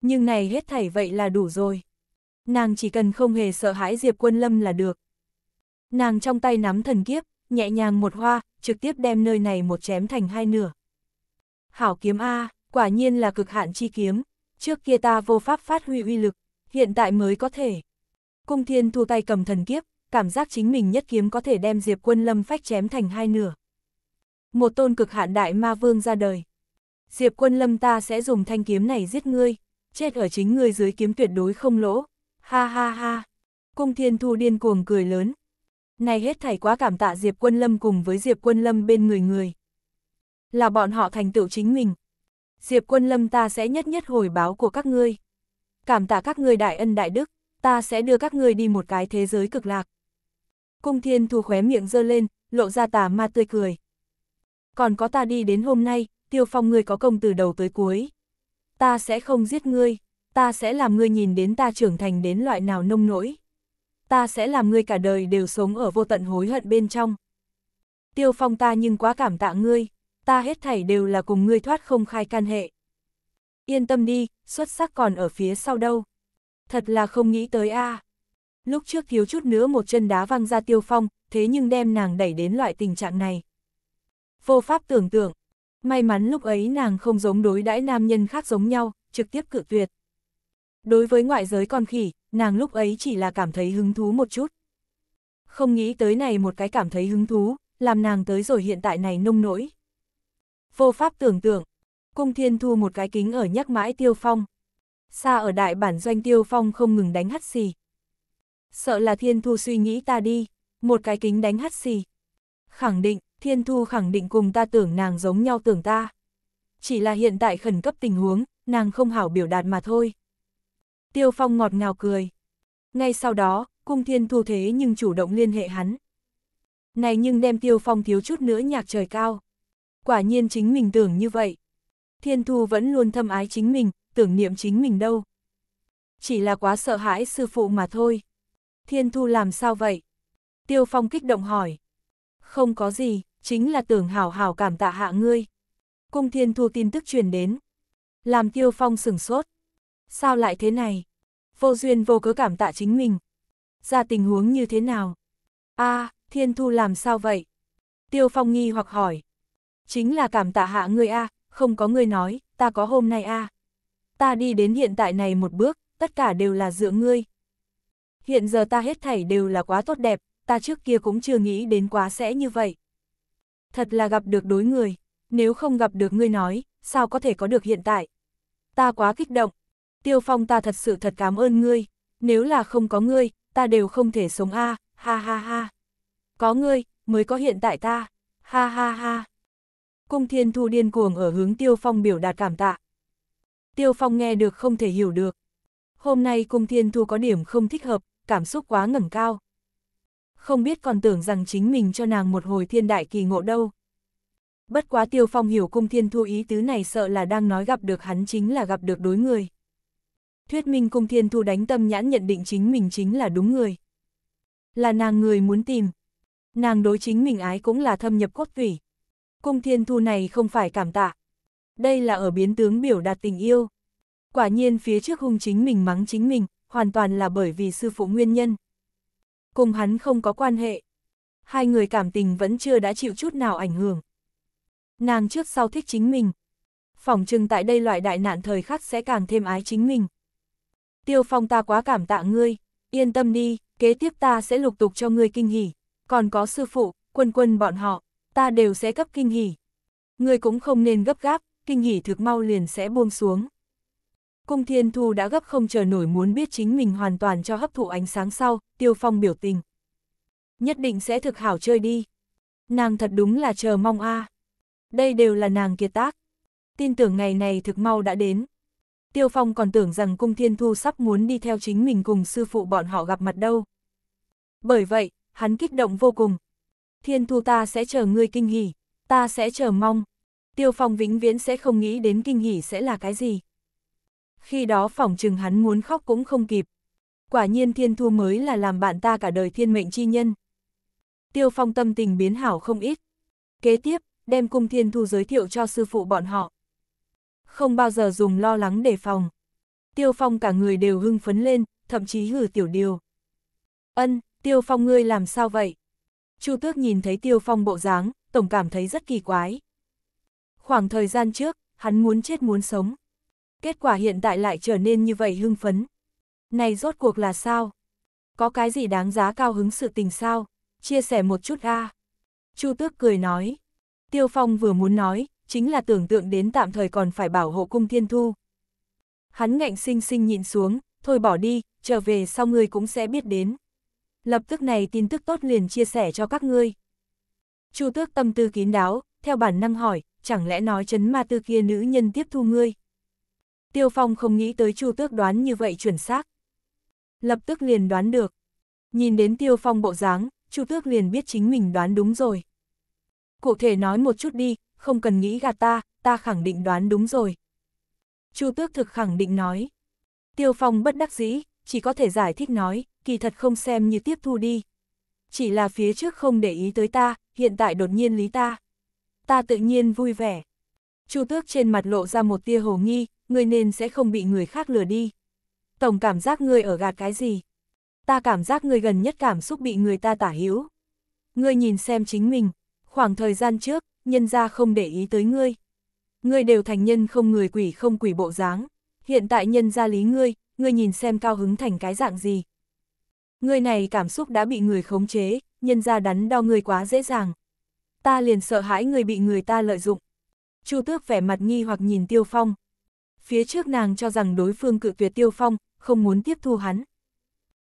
S1: Nhưng này hết thảy vậy là đủ rồi. Nàng chỉ cần không hề sợ hãi diệp quân lâm là được. Nàng trong tay nắm thần kiếp, nhẹ nhàng một hoa, trực tiếp đem nơi này một chém thành hai nửa. Hảo kiếm A, quả nhiên là cực hạn chi kiếm, trước kia ta vô pháp phát huy uy lực, hiện tại mới có thể. Cung thiên thu tay cầm thần kiếp, cảm giác chính mình nhất kiếm có thể đem Diệp Quân Lâm phách chém thành hai nửa một tôn cực hạn đại ma vương ra đời. Diệp quân lâm ta sẽ dùng thanh kiếm này giết ngươi, chết ở chính ngươi dưới kiếm tuyệt đối không lỗ. Ha ha ha. Cung thiên thu điên cuồng cười lớn. Này hết thảy quá cảm tạ Diệp quân lâm cùng với Diệp quân lâm bên người người. Là bọn họ thành tựu chính mình. Diệp quân lâm ta sẽ nhất nhất hồi báo của các ngươi. Cảm tạ các ngươi đại ân đại đức, ta sẽ đưa các ngươi đi một cái thế giới cực lạc. Cung thiên thu khóe miệng dơ lên, lộ ra tà ma tươi cười còn có ta đi đến hôm nay, tiêu phong ngươi có công từ đầu tới cuối. Ta sẽ không giết ngươi, ta sẽ làm ngươi nhìn đến ta trưởng thành đến loại nào nông nỗi. Ta sẽ làm ngươi cả đời đều sống ở vô tận hối hận bên trong. Tiêu phong ta nhưng quá cảm tạ ngươi, ta hết thảy đều là cùng ngươi thoát không khai can hệ. Yên tâm đi, xuất sắc còn ở phía sau đâu. Thật là không nghĩ tới a. Lúc trước thiếu chút nữa một chân đá văng ra tiêu phong, thế nhưng đem nàng đẩy đến loại tình trạng này vô pháp tưởng tượng. May mắn lúc ấy nàng không giống đối đãi nam nhân khác giống nhau, trực tiếp cự tuyệt. Đối với ngoại giới con khỉ, nàng lúc ấy chỉ là cảm thấy hứng thú một chút. Không nghĩ tới này một cái cảm thấy hứng thú, làm nàng tới rồi hiện tại này nông nỗi. Vô pháp tưởng tượng, cung thiên thu một cái kính ở nhắc mãi tiêu phong. Xa ở đại bản doanh tiêu phong không ngừng đánh hắt xì. Sợ là thiên thu suy nghĩ ta đi, một cái kính đánh hắt xì. Khẳng định, Thiên Thu khẳng định cùng ta tưởng nàng giống nhau tưởng ta. Chỉ là hiện tại khẩn cấp tình huống, nàng không hảo biểu đạt mà thôi. Tiêu Phong ngọt ngào cười. Ngay sau đó, cung Thiên Thu thế nhưng chủ động liên hệ hắn. Này nhưng đem Tiêu Phong thiếu chút nữa nhạc trời cao. Quả nhiên chính mình tưởng như vậy. Thiên Thu vẫn luôn thâm ái chính mình, tưởng niệm chính mình đâu. Chỉ là quá sợ hãi sư phụ mà thôi. Thiên Thu làm sao vậy? Tiêu Phong kích động hỏi. Không có gì chính là tưởng hào hào cảm tạ hạ ngươi. Cung thiên thu tin tức truyền đến. Làm tiêu phong sửng sốt. Sao lại thế này? Vô duyên vô cớ cảm tạ chính mình. Ra tình huống như thế nào? a à, thiên thu làm sao vậy? Tiêu phong nghi hoặc hỏi. Chính là cảm tạ hạ ngươi a à, không có ngươi nói, ta có hôm nay a à. Ta đi đến hiện tại này một bước, tất cả đều là dựa ngươi. Hiện giờ ta hết thảy đều là quá tốt đẹp, ta trước kia cũng chưa nghĩ đến quá sẽ như vậy thật là gặp được đối người, nếu không gặp được ngươi nói, sao có thể có được hiện tại. Ta quá kích động, Tiêu Phong ta thật sự thật cảm ơn ngươi, nếu là không có ngươi, ta đều không thể sống a, ha ha ha. Có ngươi, mới có hiện tại ta, ha ha ha. Cung Thiên Thu điên cuồng ở hướng Tiêu Phong biểu đạt cảm tạ. Tiêu Phong nghe được không thể hiểu được. Hôm nay Cung Thiên Thu có điểm không thích hợp, cảm xúc quá ngẩng cao không biết còn tưởng rằng chính mình cho nàng một hồi thiên đại kỳ ngộ đâu. Bất quá Tiêu Phong hiểu cung thiên thu ý tứ này sợ là đang nói gặp được hắn chính là gặp được đối người. Thuyết minh cung thiên thu đánh tâm nhãn nhận định chính mình chính là đúng người. Là nàng người muốn tìm. Nàng đối chính mình ái cũng là thâm nhập cốt tủy. Cung thiên thu này không phải cảm tạ. Đây là ở biến tướng biểu đạt tình yêu. Quả nhiên phía trước hung chính mình mắng chính mình, hoàn toàn là bởi vì sư phụ nguyên nhân cùng hắn không có quan hệ. Hai người cảm tình vẫn chưa đã chịu chút nào ảnh hưởng. Nàng trước sau thích chính mình. Phỏng chừng tại đây loại đại nạn thời khắc sẽ càng thêm ái chính mình. Tiêu phong ta quá cảm tạ ngươi, yên tâm đi, kế tiếp ta sẽ lục tục cho ngươi kinh hỉ. Còn có sư phụ, quân quân bọn họ, ta đều sẽ cấp kinh hỉ. Ngươi cũng không nên gấp gáp, kinh hỉ thực mau liền sẽ buông xuống. Cung Thiên Thu đã gấp không chờ nổi muốn biết chính mình hoàn toàn cho hấp thụ ánh sáng sau, Tiêu Phong biểu tình. Nhất định sẽ thực hảo chơi đi. Nàng thật đúng là chờ mong a. À. Đây đều là nàng kiệt tác. Tin tưởng ngày này thực mau đã đến. Tiêu Phong còn tưởng rằng Cung Thiên Thu sắp muốn đi theo chính mình cùng sư phụ bọn họ gặp mặt đâu. Bởi vậy, hắn kích động vô cùng. Thiên Thu ta sẽ chờ ngươi kinh hỉ, ta sẽ chờ mong. Tiêu Phong vĩnh viễn sẽ không nghĩ đến kinh hỉ sẽ là cái gì khi đó phỏng chừng hắn muốn khóc cũng không kịp. Quả nhiên thiên thu mới là làm bạn ta cả đời thiên mệnh chi nhân. Tiêu phong tâm tình biến hảo không ít. Kế tiếp, đem cung thiên thu giới thiệu cho sư phụ bọn họ. Không bao giờ dùng lo lắng đề phòng. Tiêu phong cả người đều hưng phấn lên, thậm chí hử tiểu điều. Ân, tiêu phong ngươi làm sao vậy? Chu tước nhìn thấy tiêu phong bộ dáng, tổng cảm thấy rất kỳ quái. Khoảng thời gian trước, hắn muốn chết muốn sống kết quả hiện tại lại trở nên như vậy hưng phấn. Này rốt cuộc là sao? Có cái gì đáng giá cao hứng sự tình sao? Chia sẻ một chút a. Chu Tước cười nói. Tiêu Phong vừa muốn nói, chính là tưởng tượng đến tạm thời còn phải bảo hộ cung thiên thu. Hắn ngạnh sinh sinh nhịn xuống, thôi bỏ đi, trở về sau ngươi cũng sẽ biết đến. Lập tức này tin tức tốt liền chia sẻ cho các ngươi. Chu Tước tâm tư kín đáo, theo bản năng hỏi, chẳng lẽ nói chấn ma tư kia nữ nhân tiếp thu ngươi? Tiêu Phong không nghĩ tới Chu Tước đoán như vậy chuẩn xác. Lập tức liền đoán được. Nhìn đến Tiêu Phong bộ dáng, Chu Tước liền biết chính mình đoán đúng rồi. Cụ thể nói một chút đi, không cần nghĩ gạt ta, ta khẳng định đoán đúng rồi. Chu Tước thực khẳng định nói. Tiêu Phong bất đắc dĩ, chỉ có thể giải thích nói, kỳ thật không xem như tiếp thu đi. Chỉ là phía trước không để ý tới ta, hiện tại đột nhiên lý ta. Ta tự nhiên vui vẻ. Chu Tước trên mặt lộ ra một tia hồ nghi, ngươi nên sẽ không bị người khác lừa đi. Tổng cảm giác ngươi ở gạt cái gì? Ta cảm giác ngươi gần nhất cảm xúc bị người ta tả hiếu. Ngươi nhìn xem chính mình, khoảng thời gian trước, nhân ra không để ý tới ngươi. Ngươi đều thành nhân không người quỷ không quỷ bộ dáng. Hiện tại nhân ra lý ngươi, ngươi nhìn xem cao hứng thành cái dạng gì. Ngươi này cảm xúc đã bị người khống chế, nhân ra đắn đo ngươi quá dễ dàng. Ta liền sợ hãi người bị người ta lợi dụng. Chu tước vẻ mặt nghi hoặc nhìn Tiêu Phong, phía trước nàng cho rằng đối phương cự tuyệt Tiêu Phong, không muốn tiếp thu hắn.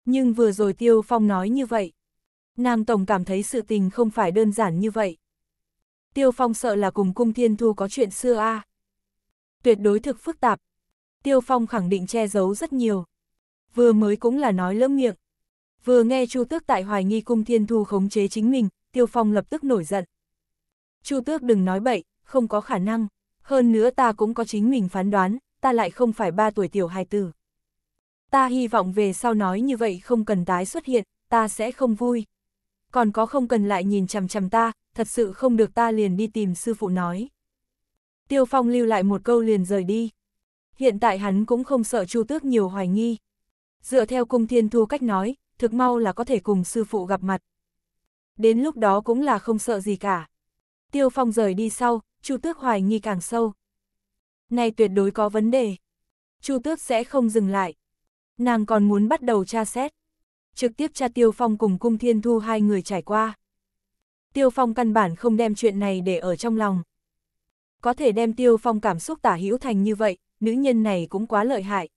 S1: Nhưng vừa rồi Tiêu Phong nói như vậy, nàng tổng cảm thấy sự tình không phải đơn giản như vậy. Tiêu Phong sợ là cùng cung thiên thu có chuyện xưa a à. Tuyệt đối thực phức tạp. Tiêu Phong khẳng định che giấu rất nhiều. Vừa mới cũng là nói lỡ miệng. Vừa nghe Chu Tước tại hoài nghi cung thiên thu khống chế chính mình, Tiêu Phong lập tức nổi giận. Chu Tước đừng nói bậy, không có khả năng. Hơn nữa ta cũng có chính mình phán đoán, ta lại không phải ba tuổi tiểu hài tử. Ta hy vọng về sau nói như vậy không cần tái xuất hiện, ta sẽ không vui. Còn có không cần lại nhìn chằm chằm ta, thật sự không được ta liền đi tìm sư phụ nói. Tiêu Phong lưu lại một câu liền rời đi. Hiện tại hắn cũng không sợ Chu Tước nhiều hoài nghi. Dựa theo cung thiên thu cách nói, thực mau là có thể cùng sư phụ gặp mặt. Đến lúc đó cũng là không sợ gì cả. Tiêu Phong rời đi sau, Chu Tước hoài nghi càng sâu. Này tuyệt đối có vấn đề. Chu Tước sẽ không dừng lại. Nàng còn muốn bắt đầu tra xét. Trực tiếp tra Tiêu Phong cùng Cung Thiên Thu hai người trải qua. Tiêu Phong căn bản không đem chuyện này để ở trong lòng. Có thể đem Tiêu Phong cảm xúc tả hữu thành như vậy, nữ nhân này cũng quá lợi hại.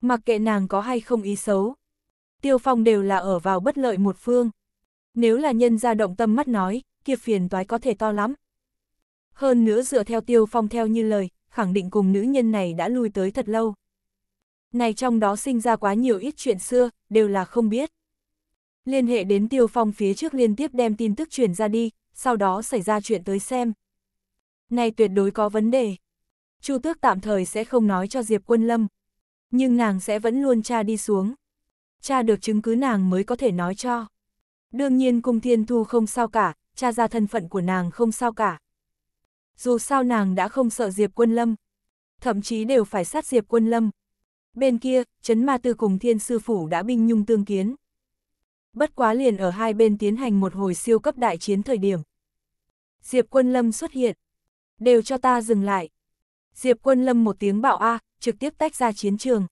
S1: Mặc kệ nàng có hay không ý xấu. Tiêu Phong đều là ở vào bất lợi một phương. Nếu là nhân ra động tâm mắt nói, kia phiền toái có thể to lắm. Hơn nữa dựa theo Tiêu Phong theo như lời, khẳng định cùng nữ nhân này đã lui tới thật lâu. Này trong đó sinh ra quá nhiều ít chuyện xưa, đều là không biết. Liên hệ đến Tiêu Phong phía trước liên tiếp đem tin tức truyền ra đi, sau đó xảy ra chuyện tới xem. Này tuyệt đối có vấn đề. Chu Tước tạm thời sẽ không nói cho Diệp Quân Lâm, nhưng nàng sẽ vẫn luôn tra đi xuống. Cha được chứng cứ nàng mới có thể nói cho. Đương nhiên Cung Thiên Thu không sao cả, cha ra thân phận của nàng không sao cả. Dù sao nàng đã không sợ Diệp Quân Lâm, thậm chí đều phải sát Diệp Quân Lâm. Bên kia, Trấn Ma Tư cùng Thiên Sư Phủ đã binh nhung tương kiến. Bất quá liền ở hai bên tiến hành một hồi siêu cấp đại chiến thời điểm. Diệp Quân Lâm xuất hiện. Đều cho ta dừng lại. Diệp Quân Lâm một tiếng bạo A, trực tiếp tách ra chiến trường.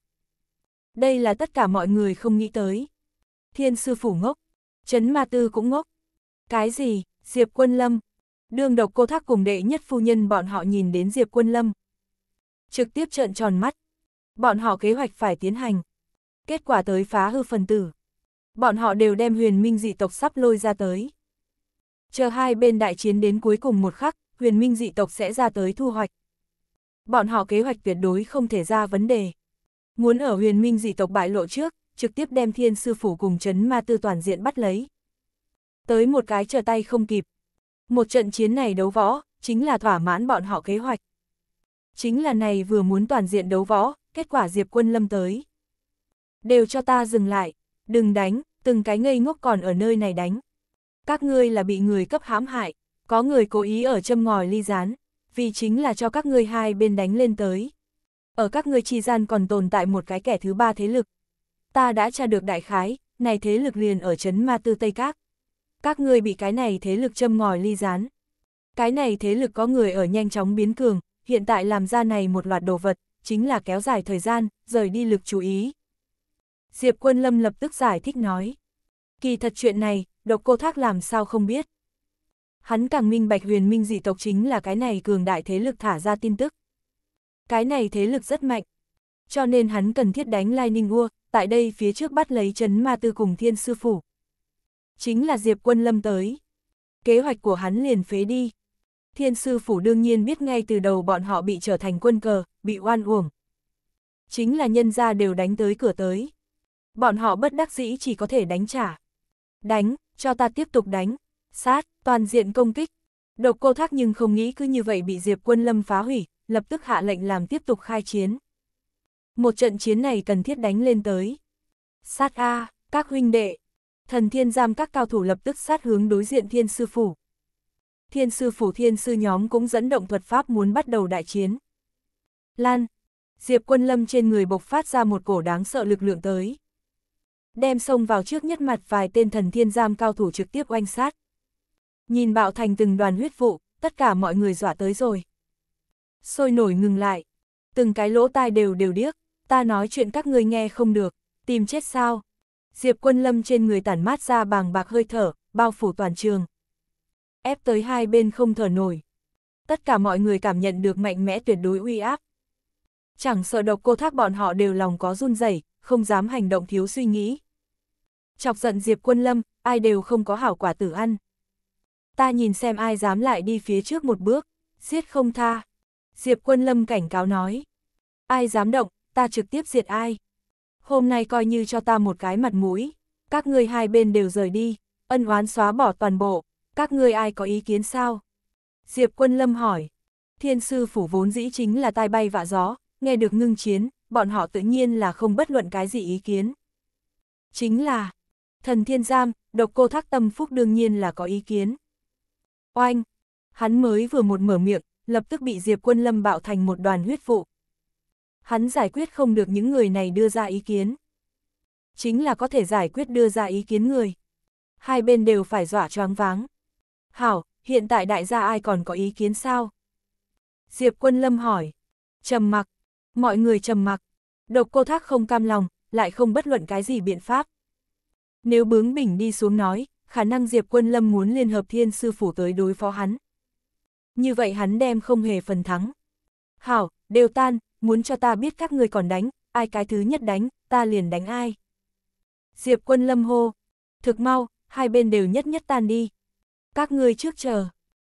S1: Đây là tất cả mọi người không nghĩ tới. Thiên Sư Phủ ngốc. Trấn Ma Tư cũng ngốc. Cái gì, Diệp Quân Lâm, đương độc cô thác cùng đệ nhất phu nhân bọn họ nhìn đến Diệp Quân Lâm. Trực tiếp trợn tròn mắt. Bọn họ kế hoạch phải tiến hành. Kết quả tới phá hư phần tử. Bọn họ đều đem huyền minh dị tộc sắp lôi ra tới. Chờ hai bên đại chiến đến cuối cùng một khắc, huyền minh dị tộc sẽ ra tới thu hoạch. Bọn họ kế hoạch tuyệt đối không thể ra vấn đề. Muốn ở huyền minh dị tộc bại lộ trước, trực tiếp đem thiên sư phủ cùng chấn ma tư toàn diện bắt lấy. Tới một cái trở tay không kịp, một trận chiến này đấu võ, chính là thỏa mãn bọn họ kế hoạch. Chính là này vừa muốn toàn diện đấu võ, kết quả Diệp Quân Lâm tới. Đều cho ta dừng lại, đừng đánh, từng cái ngây ngốc còn ở nơi này đánh. Các ngươi là bị người cấp hãm hại, có người cố ý ở châm ngòi ly gián vì chính là cho các ngươi hai bên đánh lên tới. Ở các ngươi chi gian còn tồn tại một cái kẻ thứ ba thế lực. Ta đã tra được đại khái, này thế lực liền ở chấn ma tư Tây Các các ngươi bị cái này thế lực châm ngòi ly rán. Cái này thế lực có người ở nhanh chóng biến cường, hiện tại làm ra này một loạt đồ vật, chính là kéo dài thời gian, rời đi lực chú ý. Diệp Quân Lâm lập tức giải thích nói. Kỳ thật chuyện này, độc cô thác làm sao không biết. Hắn càng minh bạch huyền minh dị tộc chính là cái này cường đại thế lực thả ra tin tức. Cái này thế lực rất mạnh. Cho nên hắn cần thiết đánh Lai Ninh Ua, tại đây phía trước bắt lấy chấn ma tư cùng thiên sư phủ, chính là Diệp Quân Lâm tới. Kế hoạch của hắn liền phế đi. Thiên sư phủ đương nhiên biết ngay từ đầu bọn họ bị trở thành quân cờ, bị oan uổng. Chính là nhân gia đều đánh tới cửa tới. Bọn họ bất đắc dĩ chỉ có thể đánh trả. Đánh, cho ta tiếp tục đánh. Sát, toàn diện công kích. Độc cô thác nhưng không nghĩ cứ như vậy bị Diệp Quân Lâm phá hủy, lập tức hạ lệnh làm tiếp tục khai chiến. Một trận chiến này cần thiết đánh lên tới. Sát A, các huynh đệ, Thần thiên giam các cao thủ lập tức sát hướng đối diện thiên sư phủ. Thiên sư phủ thiên sư nhóm cũng dẫn động thuật pháp muốn bắt đầu đại chiến. Lan, Diệp quân lâm trên người bộc phát ra một cổ đáng sợ lực lượng tới. Đem xông vào trước nhất mặt vài tên thần thiên giam cao thủ trực tiếp oanh sát. Nhìn bạo thành từng đoàn huyết vụ, tất cả mọi người dọa tới rồi. Sôi nổi ngừng lại, từng cái lỗ tai đều đều điếc, ta nói chuyện các ngươi nghe không được, tìm chết sao, Diệp Quân Lâm trên người tản mát ra bàng bạc hơi thở, bao phủ toàn trường. Ép tới hai bên không thở nổi. Tất cả mọi người cảm nhận được mạnh mẽ tuyệt đối uy áp. Chẳng sợ độc cô thác bọn họ đều lòng có run rẩy, không dám hành động thiếu suy nghĩ. Chọc giận Diệp Quân Lâm, ai đều không có hảo quả tử ăn. Ta nhìn xem ai dám lại đi phía trước một bước, giết không tha. Diệp Quân Lâm cảnh cáo nói. Ai dám động, ta trực tiếp diệt ai hôm nay coi như cho ta một cái mặt mũi, các ngươi hai bên đều rời đi, ân oán xóa bỏ toàn bộ, các ngươi ai có ý kiến sao? Diệp quân lâm hỏi, thiên sư phủ vốn dĩ chính là tai bay vạ gió, nghe được ngưng chiến, bọn họ tự nhiên là không bất luận cái gì ý kiến. Chính là, thần thiên giam, độc cô thác tâm phúc đương nhiên là có ý kiến. Oanh, hắn mới vừa một mở miệng, lập tức bị Diệp quân lâm bạo thành một đoàn huyết vụ, hắn giải quyết không được những người này đưa ra ý kiến. Chính là có thể giải quyết đưa ra ý kiến người. Hai bên đều phải dọa choáng váng. Hảo, hiện tại đại gia ai còn có ý kiến sao? Diệp Quân Lâm hỏi. Trầm mặc. Mọi người trầm mặc. Độc cô thác không cam lòng, lại không bất luận cái gì biện pháp. Nếu bướng bỉnh đi xuống nói, khả năng Diệp Quân Lâm muốn liên hợp thiên sư phủ tới đối phó hắn. Như vậy hắn đem không hề phần thắng. Hảo, đều tan, muốn cho ta biết các người còn đánh, ai cái thứ nhất đánh, ta liền đánh ai. Diệp quân lâm hô, thực mau, hai bên đều nhất nhất tan đi. Các ngươi trước chờ,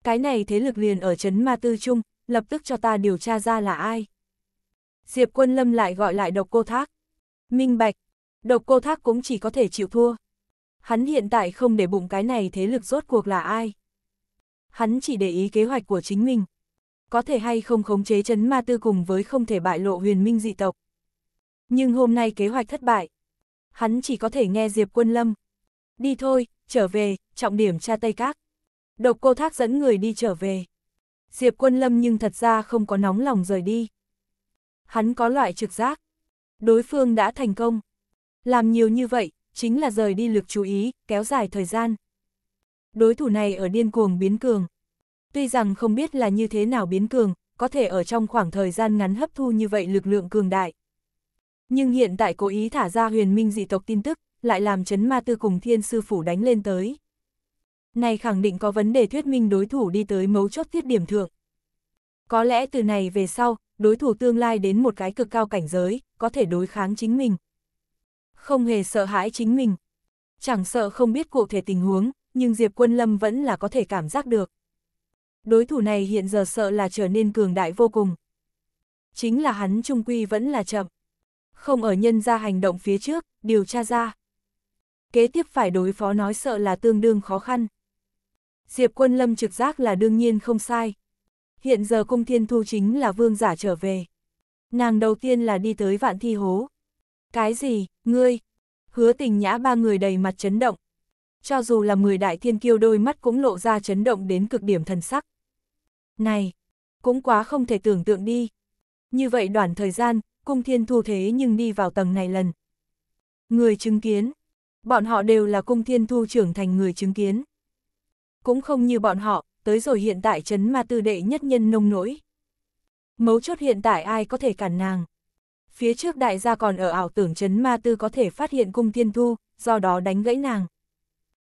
S1: cái này thế lực liền ở chấn Ma Tư Trung, lập tức cho ta điều tra ra là ai. Diệp quân lâm lại gọi lại độc cô thác. Minh bạch, độc cô thác cũng chỉ có thể chịu thua. Hắn hiện tại không để bụng cái này thế lực rốt cuộc là ai. Hắn chỉ để ý kế hoạch của chính mình, có thể hay không khống chế chấn ma tư cùng với không thể bại lộ huyền minh dị tộc. Nhưng hôm nay kế hoạch thất bại. Hắn chỉ có thể nghe Diệp Quân Lâm. Đi thôi, trở về, trọng điểm tra Tây Các. Độc cô thác dẫn người đi trở về. Diệp Quân Lâm nhưng thật ra không có nóng lòng rời đi. Hắn có loại trực giác. Đối phương đã thành công. Làm nhiều như vậy, chính là rời đi lực chú ý, kéo dài thời gian. Đối thủ này ở điên cuồng biến cường. Tuy rằng không biết là như thế nào biến cường, có thể ở trong khoảng thời gian ngắn hấp thu như vậy lực lượng cường đại. Nhưng hiện tại cố ý thả ra huyền minh dị tộc tin tức, lại làm chấn ma tư cùng thiên sư phủ đánh lên tới. Này khẳng định có vấn đề thuyết minh đối thủ đi tới mấu chốt thiết điểm thượng. Có lẽ từ này về sau, đối thủ tương lai đến một cái cực cao cảnh giới, có thể đối kháng chính mình. Không hề sợ hãi chính mình. Chẳng sợ không biết cụ thể tình huống, nhưng Diệp Quân Lâm vẫn là có thể cảm giác được đối thủ này hiện giờ sợ là trở nên cường đại vô cùng. Chính là hắn trung quy vẫn là chậm. Không ở nhân ra hành động phía trước, điều tra ra. Kế tiếp phải đối phó nói sợ là tương đương khó khăn. Diệp quân lâm trực giác là đương nhiên không sai. Hiện giờ cung thiên thu chính là vương giả trở về. Nàng đầu tiên là đi tới vạn thi hố. Cái gì, ngươi? Hứa tình nhã ba người đầy mặt chấn động. Cho dù là mười đại thiên kiêu đôi mắt cũng lộ ra chấn động đến cực điểm thần sắc này, cũng quá không thể tưởng tượng đi. Như vậy đoạn thời gian, cung thiên thu thế nhưng đi vào tầng này lần. Người chứng kiến, bọn họ đều là cung thiên thu trưởng thành người chứng kiến. Cũng không như bọn họ, tới rồi hiện tại chấn ma tư đệ nhất nhân nông nỗi. Mấu chốt hiện tại ai có thể cản nàng. Phía trước đại gia còn ở ảo tưởng chấn ma tư có thể phát hiện cung thiên thu, do đó đánh gãy nàng.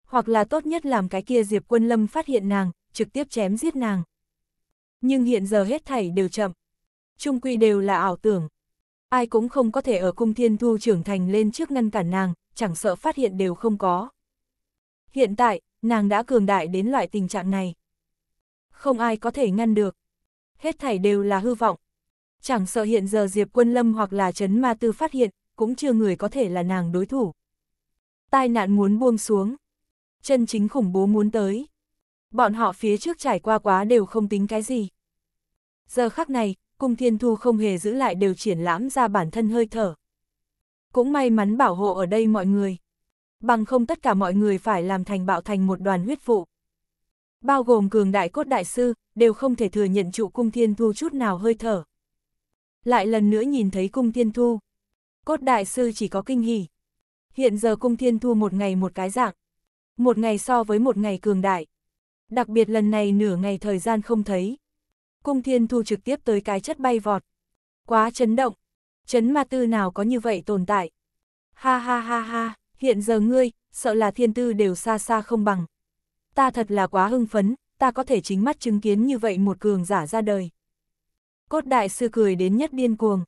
S1: Hoặc là tốt nhất làm cái kia Diệp Quân Lâm phát hiện nàng, trực tiếp chém giết nàng nhưng hiện giờ hết thảy đều chậm. Trung quy đều là ảo tưởng. Ai cũng không có thể ở cung thiên thu trưởng thành lên trước ngăn cản nàng, chẳng sợ phát hiện đều không có. Hiện tại, nàng đã cường đại đến loại tình trạng này. Không ai có thể ngăn được. Hết thảy đều là hư vọng. Chẳng sợ hiện giờ Diệp Quân Lâm hoặc là Trấn Ma Tư phát hiện, cũng chưa người có thể là nàng đối thủ. Tai nạn muốn buông xuống. Chân chính khủng bố muốn tới bọn họ phía trước trải qua quá đều không tính cái gì. Giờ khắc này, cung thiên thu không hề giữ lại đều triển lãm ra bản thân hơi thở. Cũng may mắn bảo hộ ở đây mọi người. Bằng không tất cả mọi người phải làm thành bạo thành một đoàn huyết vụ. Bao gồm cường đại cốt đại sư, đều không thể thừa nhận trụ cung thiên thu chút nào hơi thở. Lại lần nữa nhìn thấy cung thiên thu. Cốt đại sư chỉ có kinh hỉ. Hiện giờ cung thiên thu một ngày một cái dạng. Một ngày so với một ngày cường đại. Đặc biệt lần này nửa ngày thời gian không thấy. Cung thiên thu trực tiếp tới cái chất bay vọt. Quá chấn động. Chấn ma tư nào có như vậy tồn tại. Ha ha ha ha, hiện giờ ngươi, sợ là thiên tư đều xa xa không bằng. Ta thật là quá hưng phấn, ta có thể chính mắt chứng kiến như vậy một cường giả ra đời. Cốt đại sư cười đến nhất điên cuồng.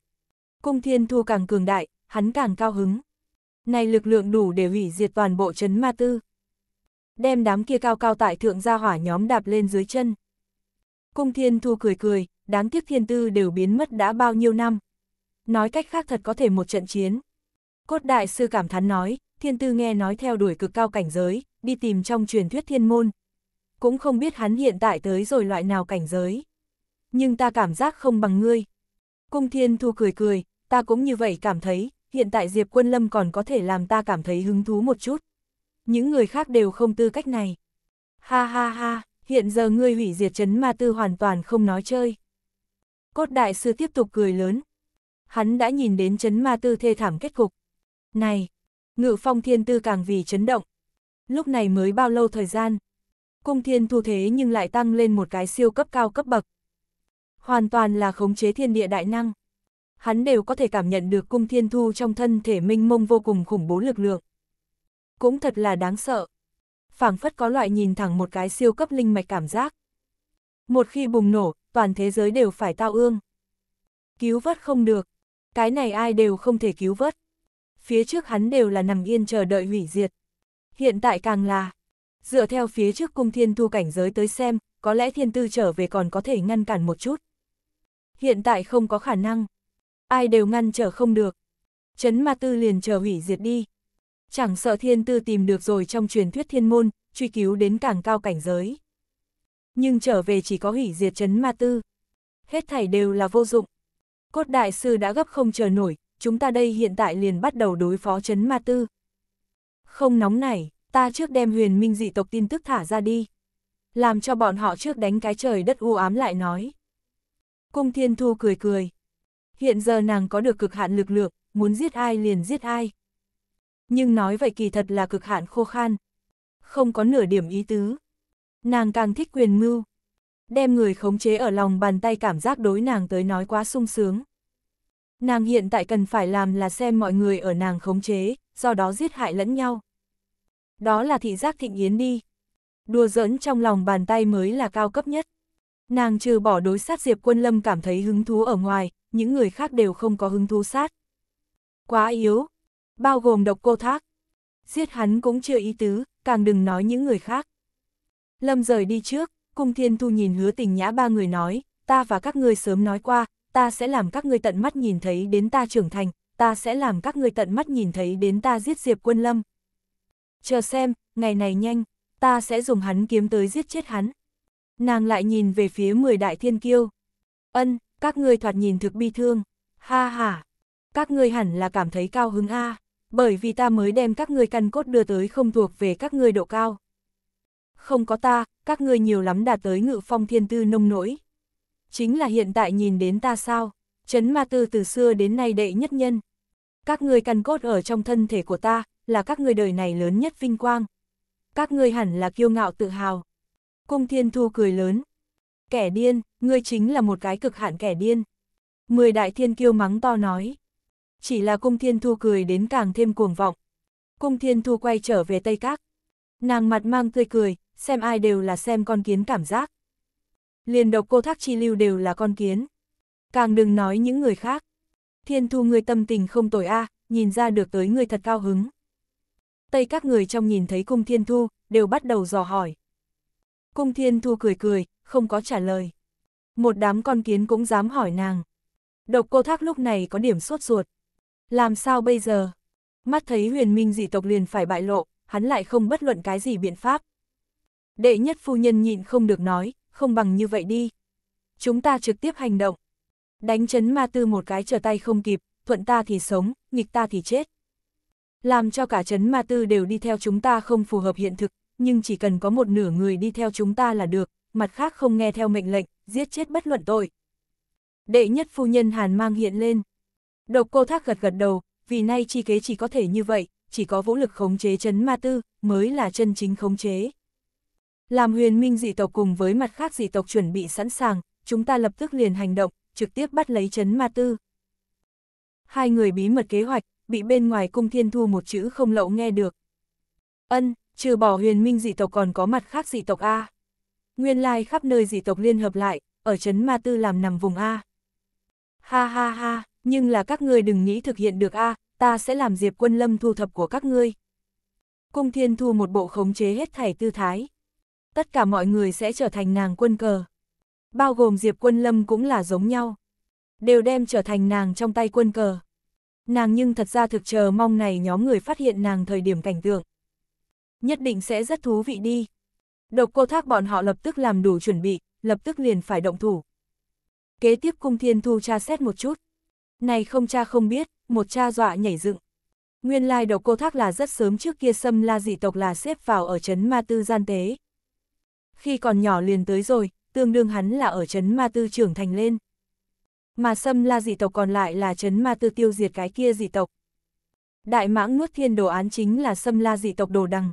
S1: Cung thiên thu càng cường đại, hắn càng cao hứng. Này lực lượng đủ để hủy diệt toàn bộ chấn ma tư đem đám kia cao cao tại thượng gia hỏa nhóm đạp lên dưới chân. Cung thiên thu cười cười, đáng tiếc thiên tư đều biến mất đã bao nhiêu năm. Nói cách khác thật có thể một trận chiến. Cốt đại sư cảm thán nói, thiên tư nghe nói theo đuổi cực cao cảnh giới, đi tìm trong truyền thuyết thiên môn. Cũng không biết hắn hiện tại tới rồi loại nào cảnh giới. Nhưng ta cảm giác không bằng ngươi. Cung thiên thu cười cười, ta cũng như vậy cảm thấy, hiện tại Diệp Quân Lâm còn có thể làm ta cảm thấy hứng thú một chút những người khác đều không tư cách này. Ha ha ha, hiện giờ ngươi hủy diệt chấn ma tư hoàn toàn không nói chơi. Cốt đại sư tiếp tục cười lớn. Hắn đã nhìn đến chấn ma tư thê thảm kết cục. Này, ngự phong thiên tư càng vì chấn động. Lúc này mới bao lâu thời gian. Cung thiên thu thế nhưng lại tăng lên một cái siêu cấp cao cấp bậc. Hoàn toàn là khống chế thiên địa đại năng. Hắn đều có thể cảm nhận được cung thiên thu trong thân thể minh mông vô cùng khủng bố lực lượng cũng thật là đáng sợ. phảng phất có loại nhìn thẳng một cái siêu cấp linh mạch cảm giác. Một khi bùng nổ, toàn thế giới đều phải tao ương. Cứu vớt không được, cái này ai đều không thể cứu vớt. Phía trước hắn đều là nằm yên chờ đợi hủy diệt. Hiện tại càng là, dựa theo phía trước cung thiên thu cảnh giới tới xem, có lẽ thiên tư trở về còn có thể ngăn cản một chút. Hiện tại không có khả năng, ai đều ngăn trở không được. Chấn ma tư liền chờ hủy diệt đi. Chẳng sợ thiên tư tìm được rồi trong truyền thuyết thiên môn, truy cứu đến càng cao cảnh giới. Nhưng trở về chỉ có hủy diệt chấn ma tư. Hết thảy đều là vô dụng. Cốt đại sư đã gấp không chờ nổi, chúng ta đây hiện tại liền bắt đầu đối phó chấn ma tư. Không nóng này, ta trước đem huyền minh dị tộc tin tức thả ra đi. Làm cho bọn họ trước đánh cái trời đất u ám lại nói. Cung thiên thu cười cười. Hiện giờ nàng có được cực hạn lực lượng, muốn giết ai liền giết ai. Nhưng nói vậy kỳ thật là cực hạn khô khan. Không có nửa điểm ý tứ. Nàng càng thích quyền mưu. Đem người khống chế ở lòng bàn tay cảm giác đối nàng tới nói quá sung sướng. Nàng hiện tại cần phải làm là xem mọi người ở nàng khống chế, do đó giết hại lẫn nhau. Đó là thị giác thịnh yến đi. Đùa giỡn trong lòng bàn tay mới là cao cấp nhất. Nàng trừ bỏ đối sát Diệp Quân Lâm cảm thấy hứng thú ở ngoài, những người khác đều không có hứng thú sát. Quá yếu, bao gồm độc cô thác. Giết hắn cũng chưa ý tứ, càng đừng nói những người khác. Lâm rời đi trước, cung thiên thu nhìn hứa tình nhã ba người nói, ta và các ngươi sớm nói qua, ta sẽ làm các ngươi tận mắt nhìn thấy đến ta trưởng thành, ta sẽ làm các ngươi tận mắt nhìn thấy đến ta giết diệp quân lâm. Chờ xem, ngày này nhanh, ta sẽ dùng hắn kiếm tới giết chết hắn. Nàng lại nhìn về phía 10 đại thiên kiêu. Ân, các ngươi thoạt nhìn thực bi thương. Ha ha, các ngươi hẳn là cảm thấy cao hứng a. À bởi vì ta mới đem các ngươi căn cốt đưa tới không thuộc về các ngươi độ cao. Không có ta, các ngươi nhiều lắm đạt tới ngự phong thiên tư nông nỗi. Chính là hiện tại nhìn đến ta sao, chấn ma tư từ xưa đến nay đệ nhất nhân. Các ngươi căn cốt ở trong thân thể của ta, là các ngươi đời này lớn nhất vinh quang. Các ngươi hẳn là kiêu ngạo tự hào. Cung thiên thu cười lớn. Kẻ điên, ngươi chính là một cái cực hạn kẻ điên. Mười đại thiên kiêu mắng to nói. Chỉ là cung thiên thu cười đến càng thêm cuồng vọng. Cung thiên thu quay trở về Tây Các. Nàng mặt mang tươi cười, xem ai đều là xem con kiến cảm giác. Liền độc cô thác chi lưu đều là con kiến. Càng đừng nói những người khác. Thiên thu người tâm tình không tồi a à, nhìn ra được tới người thật cao hứng. Tây các người trong nhìn thấy cung thiên thu, đều bắt đầu dò hỏi. Cung thiên thu cười cười, không có trả lời. Một đám con kiến cũng dám hỏi nàng. Độc cô thác lúc này có điểm sốt ruột. Làm sao bây giờ? Mắt thấy huyền minh dị tộc liền phải bại lộ, hắn lại không bất luận cái gì biện pháp. Đệ nhất phu nhân nhịn không được nói, không bằng như vậy đi. Chúng ta trực tiếp hành động. Đánh chấn ma tư một cái trở tay không kịp, thuận ta thì sống, nghịch ta thì chết. Làm cho cả chấn ma tư đều đi theo chúng ta không phù hợp hiện thực, nhưng chỉ cần có một nửa người đi theo chúng ta là được, mặt khác không nghe theo mệnh lệnh, giết chết bất luận tội. Đệ nhất phu nhân Hàn mang hiện lên, Độc cô thác gật gật đầu, vì nay chi kế chỉ có thể như vậy, chỉ có vũ lực khống chế chấn ma tư, mới là chân chính khống chế. Làm huyền minh dị tộc cùng với mặt khác dị tộc chuẩn bị sẵn sàng, chúng ta lập tức liền hành động, trực tiếp bắt lấy chấn ma tư. Hai người bí mật kế hoạch, bị bên ngoài cung thiên thu một chữ không lậu nghe được. Ân, trừ bỏ huyền minh dị tộc còn có mặt khác dị tộc A. Nguyên lai khắp nơi dị tộc liên hợp lại, ở chấn ma tư làm nằm vùng A. Ha ha ha, nhưng là các ngươi đừng nghĩ thực hiện được a à, ta sẽ làm diệp quân lâm thu thập của các ngươi. Cung thiên thu một bộ khống chế hết thảy tư thái. Tất cả mọi người sẽ trở thành nàng quân cờ. Bao gồm diệp quân lâm cũng là giống nhau. Đều đem trở thành nàng trong tay quân cờ. Nàng nhưng thật ra thực chờ mong này nhóm người phát hiện nàng thời điểm cảnh tượng. Nhất định sẽ rất thú vị đi. Độc cô thác bọn họ lập tức làm đủ chuẩn bị, lập tức liền phải động thủ. Kế tiếp cung thiên thu tra xét một chút. Này không cha không biết, một cha dọa nhảy dựng. Nguyên lai độc cô thác là rất sớm trước kia xâm la dị tộc là xếp vào ở trấn ma tư gian tế. Khi còn nhỏ liền tới rồi, tương đương hắn là ở trấn ma tư trưởng thành lên. Mà xâm la dị tộc còn lại là trấn ma tư tiêu diệt cái kia dị tộc. Đại mãng nuốt thiên đồ án chính là xâm la dị tộc đồ đằng.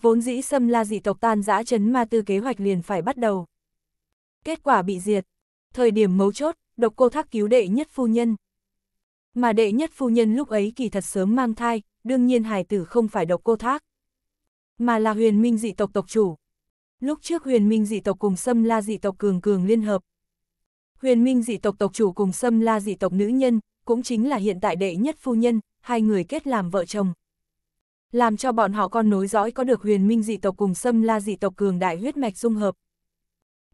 S1: Vốn dĩ xâm la dị tộc tan giã trấn ma tư kế hoạch liền phải bắt đầu. Kết quả bị diệt. Thời điểm mấu chốt, độc cô thác cứu đệ nhất phu nhân. Mà đệ nhất phu nhân lúc ấy kỳ thật sớm mang thai, đương nhiên hài tử không phải độc cô thác, mà là huyền minh dị tộc tộc chủ. Lúc trước huyền minh dị tộc cùng xâm la dị tộc cường cường liên hợp. Huyền minh dị tộc tộc chủ cùng xâm la dị tộc nữ nhân, cũng chính là hiện tại đệ nhất phu nhân, hai người kết làm vợ chồng. Làm cho bọn họ con nối dõi có được huyền minh dị tộc cùng xâm la dị tộc cường đại huyết mạch dung hợp,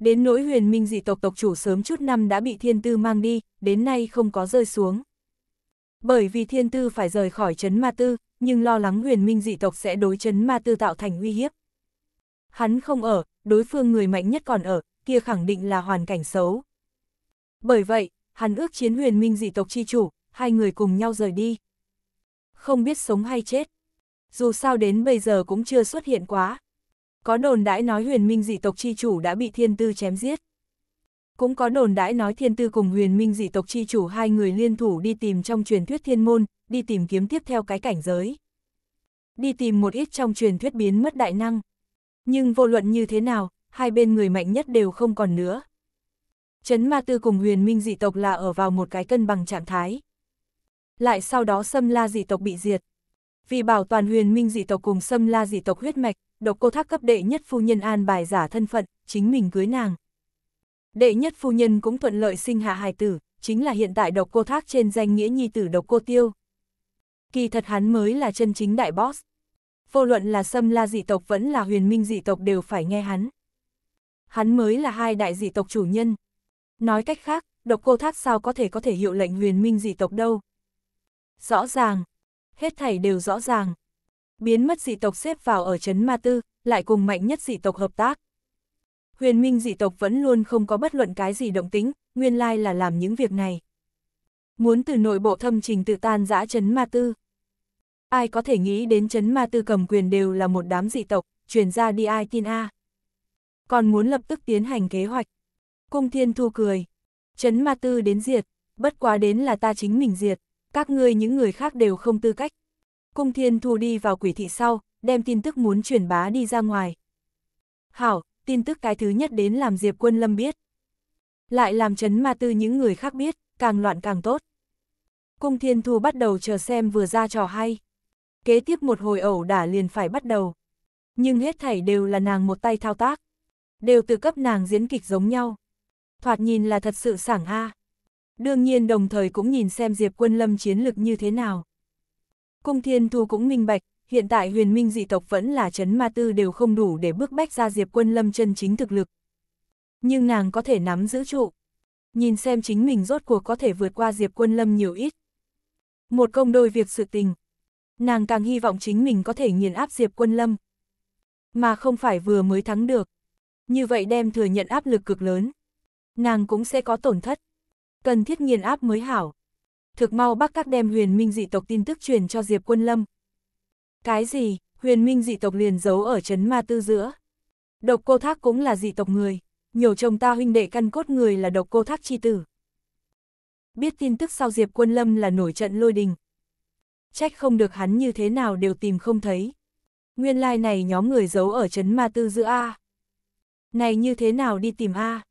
S1: Đến nỗi huyền minh dị tộc tộc chủ sớm chút năm đã bị thiên tư mang đi, đến nay không có rơi xuống. Bởi vì thiên tư phải rời khỏi chấn ma tư, nhưng lo lắng huyền minh dị tộc sẽ đối chấn ma tư tạo thành uy hiếp. Hắn không ở, đối phương người mạnh nhất còn ở, kia khẳng định là hoàn cảnh xấu. Bởi vậy, hắn ước chiến huyền minh dị tộc chi chủ, hai người cùng nhau rời đi. Không biết sống hay chết. Dù sao đến bây giờ cũng chưa xuất hiện quá, có đồn đãi nói huyền minh dị tộc chi chủ đã bị thiên tư chém giết. Cũng có đồn đãi nói thiên tư cùng huyền minh dị tộc chi chủ hai người liên thủ đi tìm trong truyền thuyết thiên môn, đi tìm kiếm tiếp theo cái cảnh giới. Đi tìm một ít trong truyền thuyết biến mất đại năng. Nhưng vô luận như thế nào, hai bên người mạnh nhất đều không còn nữa. Trấn ma tư cùng huyền minh dị tộc là ở vào một cái cân bằng trạng thái. Lại sau đó xâm la dị tộc bị diệt. Vì bảo toàn huyền minh dị tộc cùng xâm la dị tộc huyết mạch, độc cô thác cấp đệ nhất phu nhân an bài giả thân phận, chính mình cưới nàng. Đệ nhất phu nhân cũng thuận lợi sinh hạ hài tử, chính là hiện tại độc cô thác trên danh nghĩa nhi tử độc cô tiêu. Kỳ thật hắn mới là chân chính đại boss. Vô luận là xâm la dị tộc vẫn là huyền minh dị tộc đều phải nghe hắn. Hắn mới là hai đại dị tộc chủ nhân. Nói cách khác, độc cô thác sao có thể có thể hiệu lệnh huyền minh dị tộc đâu. Rõ ràng, hết thảy đều rõ ràng biến mất dị tộc xếp vào ở Trấn Ma Tư, lại cùng mạnh nhất dị tộc hợp tác. Huyền Minh dị tộc vẫn luôn không có bất luận cái gì động tính, nguyên lai là làm những việc này. Muốn từ nội bộ thâm trình tự tan giã Trấn Ma Tư. Ai có thể nghĩ đến Trấn Ma Tư cầm quyền đều là một đám dị tộc, truyền ra đi ai tin A. Còn muốn lập tức tiến hành kế hoạch. Cung Thiên Thu cười. Trấn Ma Tư đến diệt, bất quá đến là ta chính mình diệt, các ngươi những người khác đều không tư cách. Cung Thiên Thu đi vào quỷ thị sau, đem tin tức muốn truyền bá đi ra ngoài. Hảo, tin tức cái thứ nhất đến làm Diệp Quân Lâm biết. Lại làm chấn ma tư những người khác biết, càng loạn càng tốt. Cung Thiên Thu bắt đầu chờ xem vừa ra trò hay. Kế tiếp một hồi ẩu đả liền phải bắt đầu. Nhưng hết thảy đều là nàng một tay thao tác. Đều từ cấp nàng diễn kịch giống nhau. Thoạt nhìn là thật sự sảng a. Đương nhiên đồng thời cũng nhìn xem Diệp Quân Lâm chiến lực như thế nào. Cung Thiên Thu cũng minh bạch, hiện tại huyền minh dị tộc vẫn là chấn ma tư đều không đủ để bước bách ra diệp quân lâm chân chính thực lực. Nhưng nàng có thể nắm giữ trụ. Nhìn xem chính mình rốt cuộc có thể vượt qua diệp quân lâm nhiều ít. Một công đôi việc sự tình. Nàng càng hy vọng chính mình có thể nghiền áp diệp quân lâm. Mà không phải vừa mới thắng được. Như vậy đem thừa nhận áp lực cực lớn. Nàng cũng sẽ có tổn thất. Cần thiết nghiền áp mới hảo thực mau bắt các đem huyền minh dị tộc tin tức truyền cho Diệp Quân Lâm. Cái gì, huyền minh dị tộc liền giấu ở chấn ma tư giữa. Độc cô thác cũng là dị tộc người, nhiều chồng ta huynh đệ căn cốt người là độc cô thác chi tử. Biết tin tức sau Diệp Quân Lâm là nổi trận lôi đình. Trách không được hắn như thế nào đều tìm không thấy. Nguyên lai này nhóm người giấu ở chấn ma tư giữa A. Này như thế nào đi tìm A.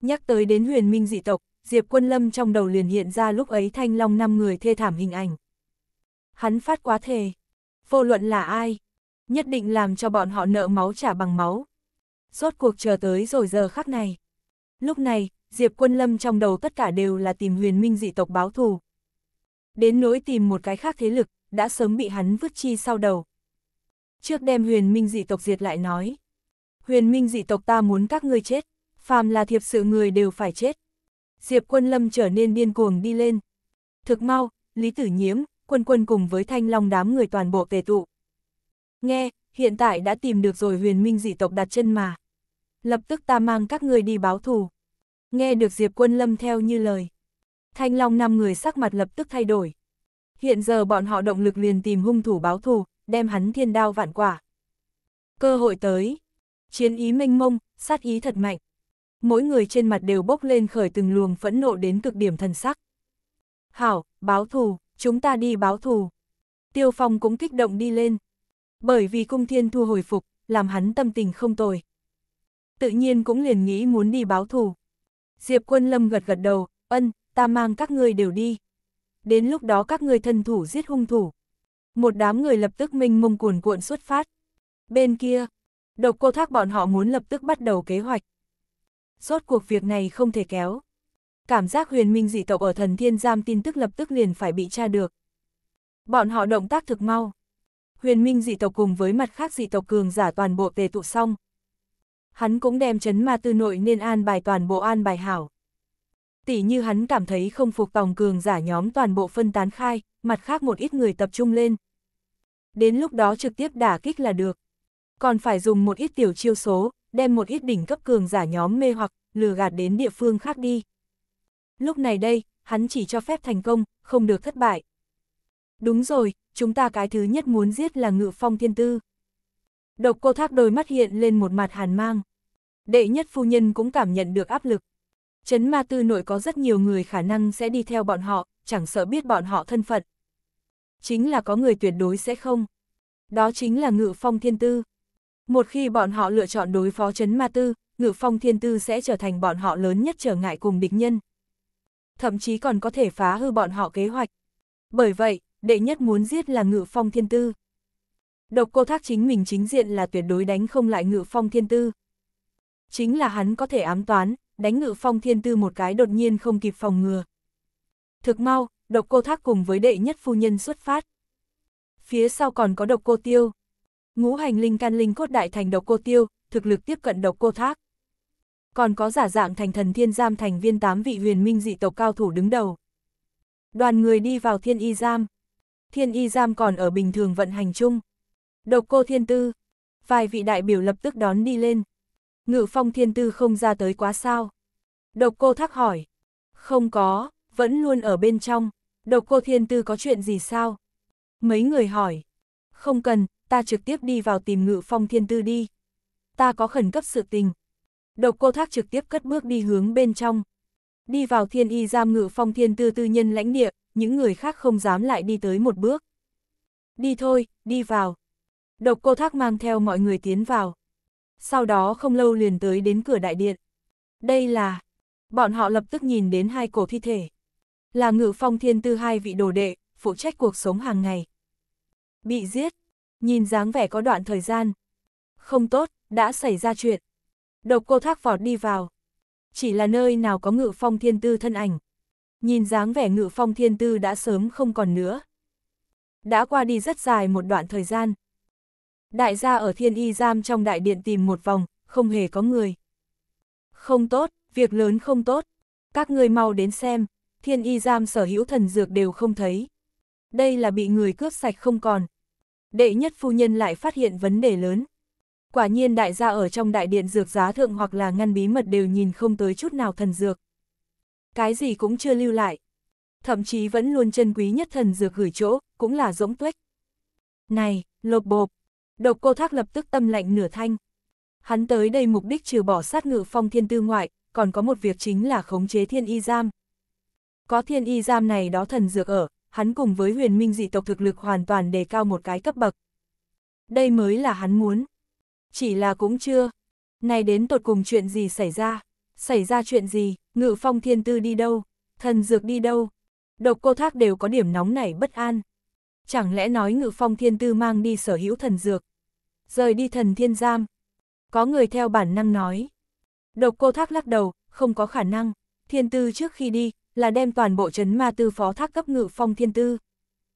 S1: Nhắc tới đến huyền minh dị tộc, Diệp Quân Lâm trong đầu liền hiện ra lúc ấy thanh long năm người thê thảm hình ảnh. Hắn phát quá thề, vô luận là ai, nhất định làm cho bọn họ nợ máu trả bằng máu. Rốt cuộc chờ tới rồi giờ khắc này. Lúc này, Diệp Quân Lâm trong đầu tất cả đều là tìm huyền minh dị tộc báo thù. Đến nỗi tìm một cái khác thế lực, đã sớm bị hắn vứt chi sau đầu. Trước đem huyền minh dị tộc diệt lại nói. Huyền minh dị tộc ta muốn các ngươi chết, phàm là thiệp sự người đều phải chết. Diệp Quân Lâm trở nên điên cuồng đi lên. Thực mau, Lý Tử Nhiễm, Quân Quân cùng với Thanh Long đám người toàn bộ tề tụ. Nghe, hiện tại đã tìm được rồi huyền minh dị tộc đặt chân mà. Lập tức ta mang các người đi báo thù. Nghe được Diệp Quân Lâm theo như lời. Thanh Long năm người sắc mặt lập tức thay đổi. Hiện giờ bọn họ động lực liền tìm hung thủ báo thù, đem hắn thiên đao vạn quả. Cơ hội tới. Chiến ý mênh mông, sát ý thật mạnh mỗi người trên mặt đều bốc lên khởi từng luồng phẫn nộ đến cực điểm thần sắc. Hảo, báo thù, chúng ta đi báo thù. Tiêu Phong cũng kích động đi lên. Bởi vì cung thiên thu hồi phục, làm hắn tâm tình không tồi. Tự nhiên cũng liền nghĩ muốn đi báo thù. Diệp quân lâm gật gật đầu, ân, ta mang các ngươi đều đi. Đến lúc đó các ngươi thân thủ giết hung thủ. Một đám người lập tức minh mông cuồn cuộn xuất phát. Bên kia, độc cô thác bọn họ muốn lập tức bắt đầu kế hoạch rốt cuộc việc này không thể kéo. Cảm giác huyền minh dị tộc ở thần thiên giam tin tức lập tức liền phải bị tra được. Bọn họ động tác thực mau. Huyền minh dị tộc cùng với mặt khác dị tộc cường giả toàn bộ tề tụ xong. Hắn cũng đem chấn ma tư nội nên an bài toàn bộ an bài hảo. Tỷ như hắn cảm thấy không phục tòng cường giả nhóm toàn bộ phân tán khai, mặt khác một ít người tập trung lên. Đến lúc đó trực tiếp đả kích là được. Còn phải dùng một ít tiểu chiêu số, đem một ít đỉnh cấp cường giả nhóm mê hoặc, lừa gạt đến địa phương khác đi. Lúc này đây, hắn chỉ cho phép thành công, không được thất bại. Đúng rồi, chúng ta cái thứ nhất muốn giết là ngự phong thiên tư. Độc cô thác đôi mắt hiện lên một mặt hàn mang. Đệ nhất phu nhân cũng cảm nhận được áp lực. Chấn ma tư nội có rất nhiều người khả năng sẽ đi theo bọn họ, chẳng sợ biết bọn họ thân phận. Chính là có người tuyệt đối sẽ không. Đó chính là ngự phong thiên tư. Một khi bọn họ lựa chọn đối phó chấn ma tư, ngự phong thiên tư sẽ trở thành bọn họ lớn nhất trở ngại cùng địch nhân. Thậm chí còn có thể phá hư bọn họ kế hoạch. Bởi vậy, đệ nhất muốn giết là ngự phong thiên tư. Độc cô thác chính mình chính diện là tuyệt đối đánh không lại ngự phong thiên tư. Chính là hắn có thể ám toán, đánh ngự phong thiên tư một cái đột nhiên không kịp phòng ngừa. Thực mau, độc cô thác cùng với đệ nhất phu nhân xuất phát. Phía sau còn có độc cô tiêu. Ngũ hành linh can linh cốt đại thành độc cô tiêu, thực lực tiếp cận độc cô thác. Còn có giả dạng thành thần thiên giam thành viên tám vị huyền minh dị tộc cao thủ đứng đầu. Đoàn người đi vào thiên y giam. Thiên y giam còn ở bình thường vận hành chung. Độc cô thiên tư. Vài vị đại biểu lập tức đón đi lên. Ngự phong thiên tư không ra tới quá sao. Độc cô thác hỏi. Không có, vẫn luôn ở bên trong. Độc cô thiên tư có chuyện gì sao? Mấy người hỏi. Không cần, ta trực tiếp đi vào tìm ngự phong thiên tư đi. Ta có khẩn cấp sự tình. Độc cô thác trực tiếp cất bước đi hướng bên trong. Đi vào thiên y giam ngự phong thiên tư tư nhân lãnh địa, những người khác không dám lại đi tới một bước. Đi thôi, đi vào. Độc cô thác mang theo mọi người tiến vào. Sau đó không lâu liền tới đến cửa đại điện. Đây là... Bọn họ lập tức nhìn đến hai cổ thi thể. Là ngự phong thiên tư hai vị đồ đệ, phụ trách cuộc sống hàng ngày. Bị giết, nhìn dáng vẻ có đoạn thời gian. Không tốt, đã xảy ra chuyện. Độc cô thác vọt đi vào. Chỉ là nơi nào có ngự phong thiên tư thân ảnh. Nhìn dáng vẻ ngự phong thiên tư đã sớm không còn nữa. Đã qua đi rất dài một đoạn thời gian. Đại gia ở thiên y giam trong đại điện tìm một vòng, không hề có người. Không tốt, việc lớn không tốt. Các người mau đến xem, thiên y giam sở hữu thần dược đều không thấy. Đây là bị người cướp sạch không còn, đệ nhất phu nhân lại phát hiện vấn đề lớn. Quả nhiên đại gia ở trong đại điện dược giá thượng hoặc là ngăn bí mật đều nhìn không tới chút nào thần dược. Cái gì cũng chưa lưu lại. Thậm chí vẫn luôn chân quý nhất thần dược gửi chỗ, cũng là rỗng tuếch. Này, lộp bộp. Độc cô thác lập tức tâm lạnh nửa thanh. Hắn tới đây mục đích trừ bỏ sát ngự phong thiên tư ngoại, còn có một việc chính là khống chế thiên y giam. Có thiên y giam này đó thần dược ở, hắn cùng với huyền minh dị tộc thực lực hoàn toàn đề cao một cái cấp bậc. Đây mới là hắn muốn. Chỉ là cũng chưa. Này đến tột cùng chuyện gì xảy ra? Xảy ra chuyện gì? Ngự phong thiên tư đi đâu? Thần dược đi đâu? Độc cô thác đều có điểm nóng nảy bất an. Chẳng lẽ nói ngự phong thiên tư mang đi sở hữu thần dược? Rời đi thần thiên giam. Có người theo bản năng nói. Độc cô thác lắc đầu, không có khả năng. Thiên tư trước khi đi, là đem toàn bộ chấn ma tư phó thác cấp ngự phong thiên tư.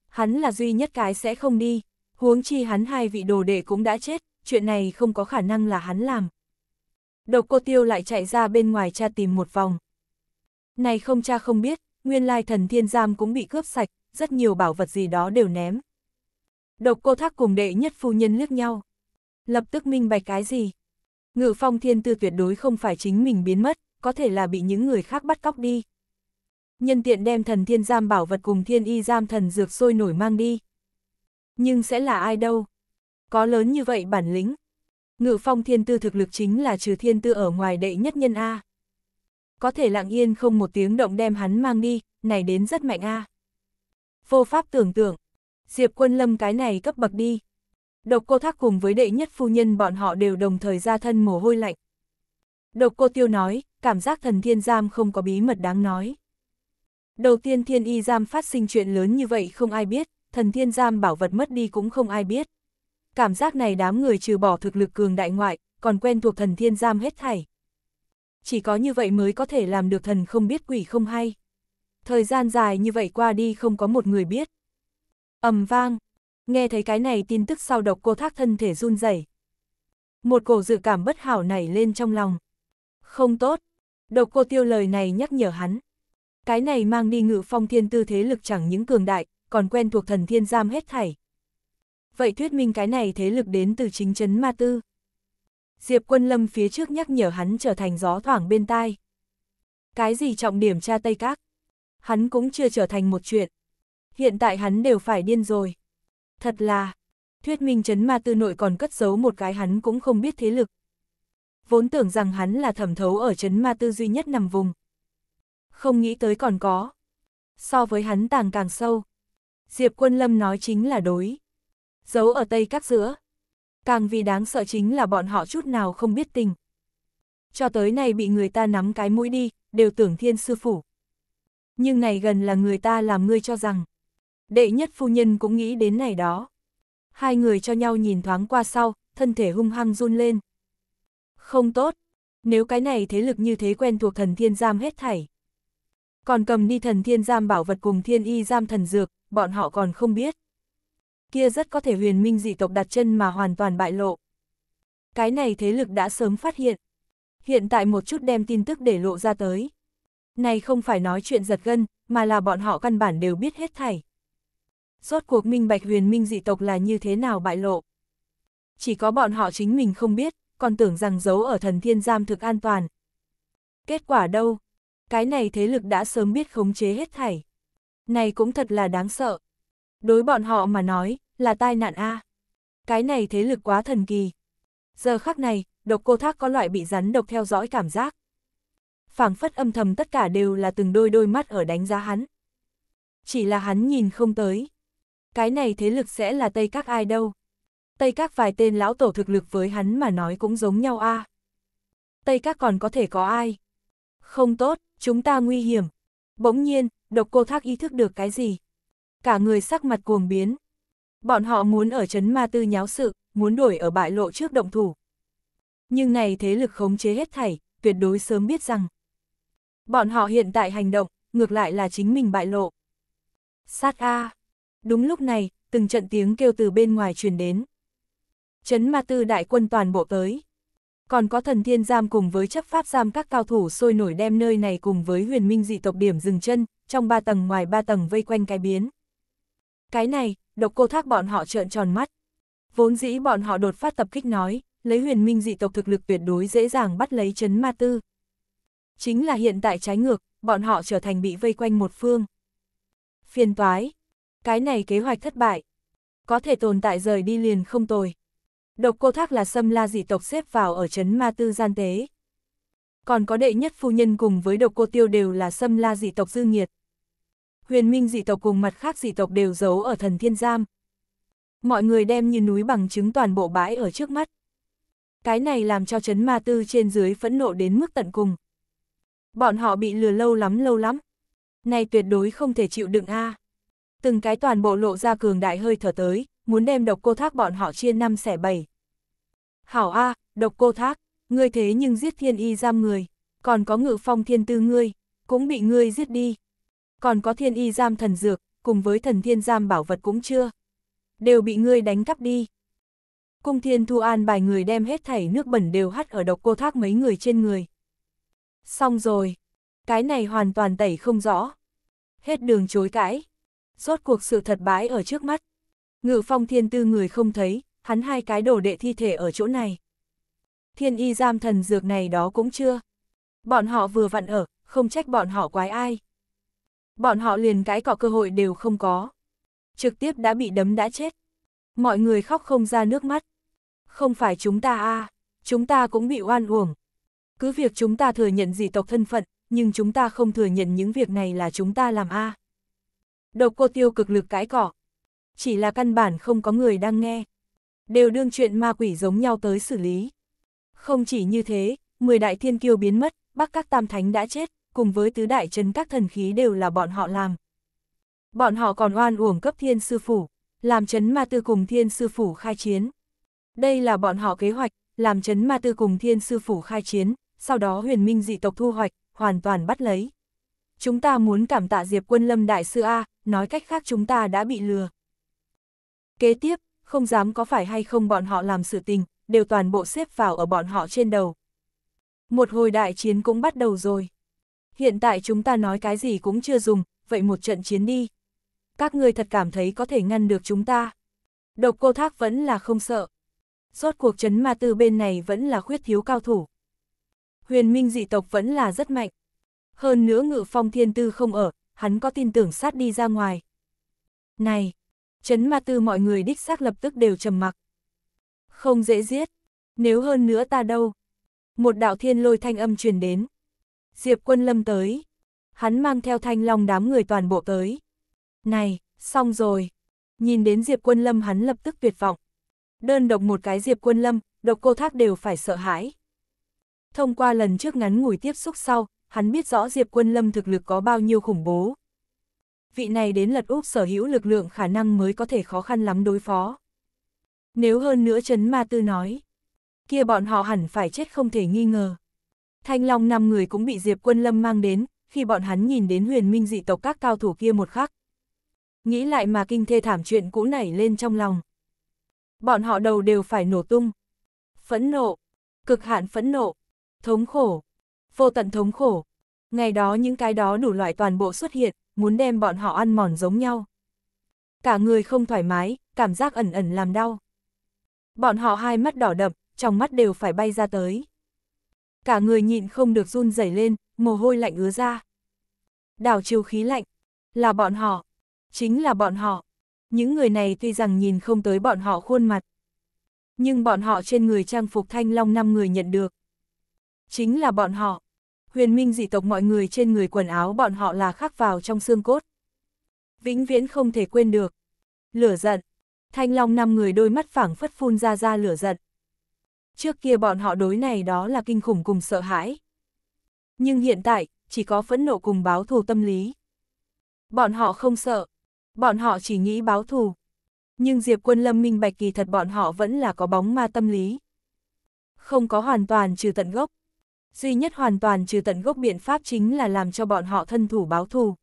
S1: Hắn là duy nhất cái sẽ không đi, huống chi hắn hai vị đồ đệ cũng đã chết, chuyện này không có khả năng là hắn làm. Độc cô tiêu lại chạy ra bên ngoài cha tìm một vòng. Này không cha không biết, nguyên lai thần thiên giam cũng bị cướp sạch, rất nhiều bảo vật gì đó đều ném. Độc cô thác cùng đệ nhất phu nhân liếc nhau. Lập tức minh bạch cái gì? Ngự phong thiên tư tuyệt đối không phải chính mình biến mất, có thể là bị những người khác bắt cóc đi nhân tiện đem thần thiên giam bảo vật cùng thiên y giam thần dược sôi nổi mang đi. Nhưng sẽ là ai đâu? Có lớn như vậy bản lĩnh. Ngự phong thiên tư thực lực chính là trừ thiên tư ở ngoài đệ nhất nhân A. Có thể lặng yên không một tiếng động đem hắn mang đi, này đến rất mạnh A. Vô pháp tưởng tượng, Diệp quân lâm cái này cấp bậc đi. Độc cô thác cùng với đệ nhất phu nhân bọn họ đều đồng thời ra thân mồ hôi lạnh. Độc cô tiêu nói, cảm giác thần thiên giam không có bí mật đáng nói. Đầu tiên thiên y giam phát sinh chuyện lớn như vậy không ai biết, thần thiên giam bảo vật mất đi cũng không ai biết. Cảm giác này đám người trừ bỏ thực lực cường đại ngoại, còn quen thuộc thần thiên giam hết thảy. Chỉ có như vậy mới có thể làm được thần không biết quỷ không hay. Thời gian dài như vậy qua đi không có một người biết. ầm vang, nghe thấy cái này tin tức sau độc cô thác thân thể run rẩy Một cổ dự cảm bất hảo nảy lên trong lòng. Không tốt, độc cô tiêu lời này nhắc nhở hắn cái này mang đi ngự phong thiên tư thế lực chẳng những cường đại, còn quen thuộc thần thiên giam hết thảy. Vậy thuyết minh cái này thế lực đến từ chính trấn ma tư. Diệp quân lâm phía trước nhắc nhở hắn trở thành gió thoảng bên tai. Cái gì trọng điểm tra Tây Các? Hắn cũng chưa trở thành một chuyện. Hiện tại hắn đều phải điên rồi. Thật là, thuyết minh trấn ma tư nội còn cất giấu một cái hắn cũng không biết thế lực. Vốn tưởng rằng hắn là thẩm thấu ở trấn ma tư duy nhất nằm vùng, không nghĩ tới còn có. So với hắn tàng càng sâu. Diệp Quân Lâm nói chính là đối. Giấu ở Tây Các giữa. Càng vì đáng sợ chính là bọn họ chút nào không biết tình. Cho tới này bị người ta nắm cái mũi đi, đều tưởng thiên sư phủ. Nhưng này gần là người ta làm ngươi cho rằng. Đệ nhất phu nhân cũng nghĩ đến này đó. Hai người cho nhau nhìn thoáng qua sau, thân thể hung hăng run lên. Không tốt, nếu cái này thế lực như thế quen thuộc thần thiên giam hết thảy còn cầm ni thần thiên giam bảo vật cùng thiên y giam thần dược, bọn họ còn không biết. Kia rất có thể huyền minh dị tộc đặt chân mà hoàn toàn bại lộ. Cái này thế lực đã sớm phát hiện. Hiện tại một chút đem tin tức để lộ ra tới. Này không phải nói chuyện giật gân, mà là bọn họ căn bản đều biết hết thảy. Rốt cuộc minh bạch huyền minh dị tộc là như thế nào bại lộ. Chỉ có bọn họ chính mình không biết, còn tưởng rằng giấu ở thần thiên giam thực an toàn. Kết quả đâu, cái này thế lực đã sớm biết khống chế hết thảy. Này cũng thật là đáng sợ. Đối bọn họ mà nói, là tai nạn A. Cái này thế lực quá thần kỳ. Giờ khắc này, độc cô thác có loại bị rắn độc theo dõi cảm giác. phảng phất âm thầm tất cả đều là từng đôi đôi mắt ở đánh giá hắn. Chỉ là hắn nhìn không tới. Cái này thế lực sẽ là Tây Các ai đâu. Tây Các vài tên lão tổ thực lực với hắn mà nói cũng giống nhau a Tây Các còn có thể có ai. Không tốt, chúng ta nguy hiểm. Bỗng nhiên, độc cô thác ý thức được cái gì? Cả người sắc mặt cuồng biến. Bọn họ muốn ở chấn ma tư nháo sự, muốn đổi ở bại lộ trước động thủ. Nhưng này thế lực khống chế hết thảy, tuyệt đối sớm biết rằng. Bọn họ hiện tại hành động, ngược lại là chính mình bại lộ. Sát A. Đúng lúc này, từng trận tiếng kêu từ bên ngoài truyền đến. Chấn ma tư đại quân toàn bộ tới. Còn có thần thiên giam cùng với chấp pháp giam các cao thủ sôi nổi đem nơi này cùng với huyền minh dị tộc điểm dừng chân, trong ba tầng ngoài ba tầng vây quanh cái biến. Cái này, độc cô thác bọn họ trợn tròn mắt. Vốn dĩ bọn họ đột phát tập kích nói, lấy huyền minh dị tộc thực lực tuyệt đối dễ dàng bắt lấy chấn ma tư. Chính là hiện tại trái ngược, bọn họ trở thành bị vây quanh một phương. Phiền toái. Cái này kế hoạch thất bại. Có thể tồn tại rời đi liền không tồi độc cô thác là xâm la dị tộc xếp vào ở chấn ma tư gian tế. Còn có đệ nhất phu nhân cùng với độc cô tiêu đều là xâm la dị tộc dư nghiệt. Huyền minh dị tộc cùng mặt khác dị tộc đều giấu ở thần thiên giam. Mọi người đem như núi bằng chứng toàn bộ bãi ở trước mắt. Cái này làm cho chấn ma tư trên dưới phẫn nộ đến mức tận cùng. Bọn họ bị lừa lâu lắm lâu lắm. Này tuyệt đối không thể chịu đựng a. À. Từng cái toàn bộ lộ ra cường đại hơi thở tới, muốn đem độc cô thác bọn họ chia năm xẻ bảy. Hảo A, độc cô thác, ngươi thế nhưng giết thiên y giam người, còn có ngự phong thiên tư ngươi, cũng bị ngươi giết đi. Còn có thiên y giam thần dược, cùng với thần thiên giam bảo vật cũng chưa. Đều bị ngươi đánh cắp đi. Cung thiên thu an bài người đem hết thảy nước bẩn đều hắt ở độc cô thác mấy người trên người. Xong rồi, cái này hoàn toàn tẩy không rõ. Hết đường chối cãi. Rốt cuộc sự thật bãi ở trước mắt. Ngự phong thiên tư người không thấy, hắn hai cái đổ đệ thi thể ở chỗ này. Thiên y giam thần dược này đó cũng chưa. Bọn họ vừa vặn ở, không trách bọn họ quái ai. Bọn họ liền cái cỏ cơ hội đều không có. Trực tiếp đã bị đấm đã chết. Mọi người khóc không ra nước mắt. Không phải chúng ta a chúng ta cũng bị oan uổng. Cứ việc chúng ta thừa nhận dị tộc thân phận, nhưng chúng ta không thừa nhận những việc này là chúng ta làm a à. Độc cô tiêu cực lực cái cỏ, chỉ là căn bản không có người đang nghe. Đều đương chuyện ma quỷ giống nhau tới xử lý. Không chỉ như thế, 10 đại thiên kiêu biến mất, bắc các tam thánh đã chết, cùng với tứ đại chân các thần khí đều là bọn họ làm. Bọn họ còn oan uổng cấp thiên sư phủ, làm chấn ma tư cùng thiên sư phủ khai chiến. Đây là bọn họ kế hoạch, làm chấn ma tư cùng thiên sư phủ khai chiến, sau đó huyền minh dị tộc thu hoạch, hoàn toàn bắt lấy. Chúng ta muốn cảm tạ Diệp quân lâm đại sư A, nói cách khác chúng ta đã bị lừa. Kế tiếp, không dám có phải hay không bọn họ làm sự tình, đều toàn bộ xếp vào ở bọn họ trên đầu. Một hồi đại chiến cũng bắt đầu rồi. Hiện tại chúng ta nói cái gì cũng chưa dùng, vậy một trận chiến đi. Các người thật cảm thấy có thể ngăn được chúng ta. Độc cô thác vẫn là không sợ. Rốt cuộc chấn ma tư bên này vẫn là khuyết thiếu cao thủ. Huyền minh dị tộc vẫn là rất mạnh. Hơn nữa ngự phong thiên tư không ở, hắn có tin tưởng sát đi ra ngoài. Này, chấn ma tư mọi người đích xác lập tức đều trầm mặc. Không dễ giết, nếu hơn nữa ta đâu. Một đạo thiên lôi thanh âm truyền đến. Diệp quân lâm tới. Hắn mang theo thanh long đám người toàn bộ tới. Này, xong rồi. Nhìn đến Diệp quân lâm hắn lập tức tuyệt vọng. Đơn độc một cái Diệp quân lâm, độc cô thác đều phải sợ hãi. Thông qua lần trước ngắn ngủi tiếp xúc sau, hắn biết rõ Diệp quân lâm thực lực có bao nhiêu khủng bố vị này đến lật úp sở hữu lực lượng khả năng mới có thể khó khăn lắm đối phó. Nếu hơn nữa Trấn Ma Tư nói, kia bọn họ hẳn phải chết không thể nghi ngờ. Thanh Long năm người cũng bị Diệp Quân Lâm mang đến, khi bọn hắn nhìn đến huyền minh dị tộc các cao thủ kia một khắc. Nghĩ lại mà kinh thê thảm chuyện cũ nảy lên trong lòng. Bọn họ đầu đều phải nổ tung. Phẫn nộ, cực hạn phẫn nộ, thống khổ, vô tận thống khổ, Ngày đó những cái đó đủ loại toàn bộ xuất hiện, muốn đem bọn họ ăn mòn giống nhau. Cả người không thoải mái, cảm giác ẩn ẩn làm đau. Bọn họ hai mắt đỏ đậm, trong mắt đều phải bay ra tới. Cả người nhịn không được run rẩy lên, mồ hôi lạnh ứa ra. Đảo chiều khí lạnh, là bọn họ, chính là bọn họ. Những người này tuy rằng nhìn không tới bọn họ khuôn mặt, nhưng bọn họ trên người trang phục thanh long năm người nhận được. Chính là bọn họ, huyền minh dị tộc mọi người trên người quần áo bọn họ là khắc vào trong xương cốt. Vĩnh viễn không thể quên được. Lửa giận. Thanh long năm người đôi mắt phảng phất phun ra ra lửa giận. Trước kia bọn họ đối này đó là kinh khủng cùng sợ hãi. Nhưng hiện tại, chỉ có phẫn nộ cùng báo thù tâm lý. Bọn họ không sợ. Bọn họ chỉ nghĩ báo thù. Nhưng Diệp quân lâm minh bạch kỳ thật bọn họ vẫn là có bóng ma tâm lý. Không có hoàn toàn trừ tận gốc, duy nhất hoàn toàn trừ tận gốc biện pháp chính là làm cho bọn họ thân thủ báo thù.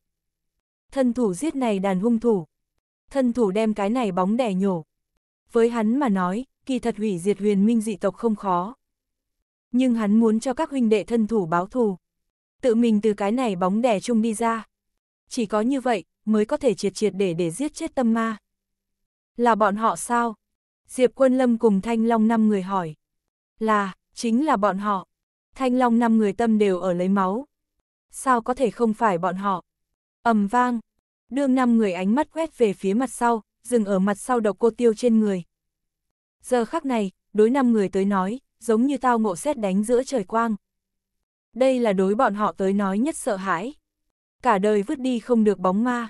S1: Thân thủ giết này đàn hung thủ. Thân thủ đem cái này bóng đẻ nhổ. Với hắn mà nói, kỳ thật hủy diệt huyền minh dị tộc không khó. Nhưng hắn muốn cho các huynh đệ thân thủ báo thù. Tự mình từ cái này bóng đẻ chung đi ra. Chỉ có như vậy, mới có thể triệt triệt để để giết chết tâm ma. Là bọn họ sao? Diệp Quân Lâm cùng Thanh Long năm người hỏi. Là, chính là bọn họ. Thanh Long năm người tâm đều ở lấy máu. Sao có thể không phải bọn họ? ầm vang. Đương năm người ánh mắt quét về phía mặt sau, dừng ở mặt sau độc cô tiêu trên người. Giờ khắc này, đối năm người tới nói, giống như tao ngộ xét đánh giữa trời quang. Đây là đối bọn họ tới nói nhất sợ hãi. Cả đời vứt đi không được bóng ma.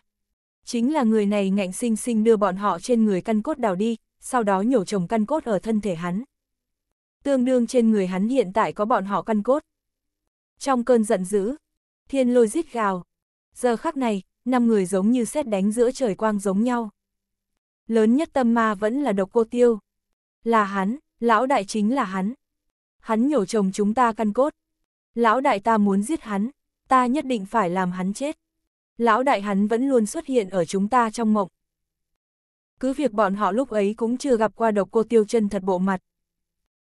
S1: Chính là người này ngạnh sinh sinh đưa bọn họ trên người căn cốt đào đi, sau đó nhổ trồng căn cốt ở thân thể hắn tương đương trên người hắn hiện tại có bọn họ căn cốt. Trong cơn giận dữ, thiên lôi giết gào. Giờ khắc này, năm người giống như xét đánh giữa trời quang giống nhau. Lớn nhất tâm ma vẫn là độc cô tiêu. Là hắn, lão đại chính là hắn. Hắn nhổ chồng chúng ta căn cốt. Lão đại ta muốn giết hắn, ta nhất định phải làm hắn chết. Lão đại hắn vẫn luôn xuất hiện ở chúng ta trong mộng. Cứ việc bọn họ lúc ấy cũng chưa gặp qua độc cô tiêu chân thật bộ mặt.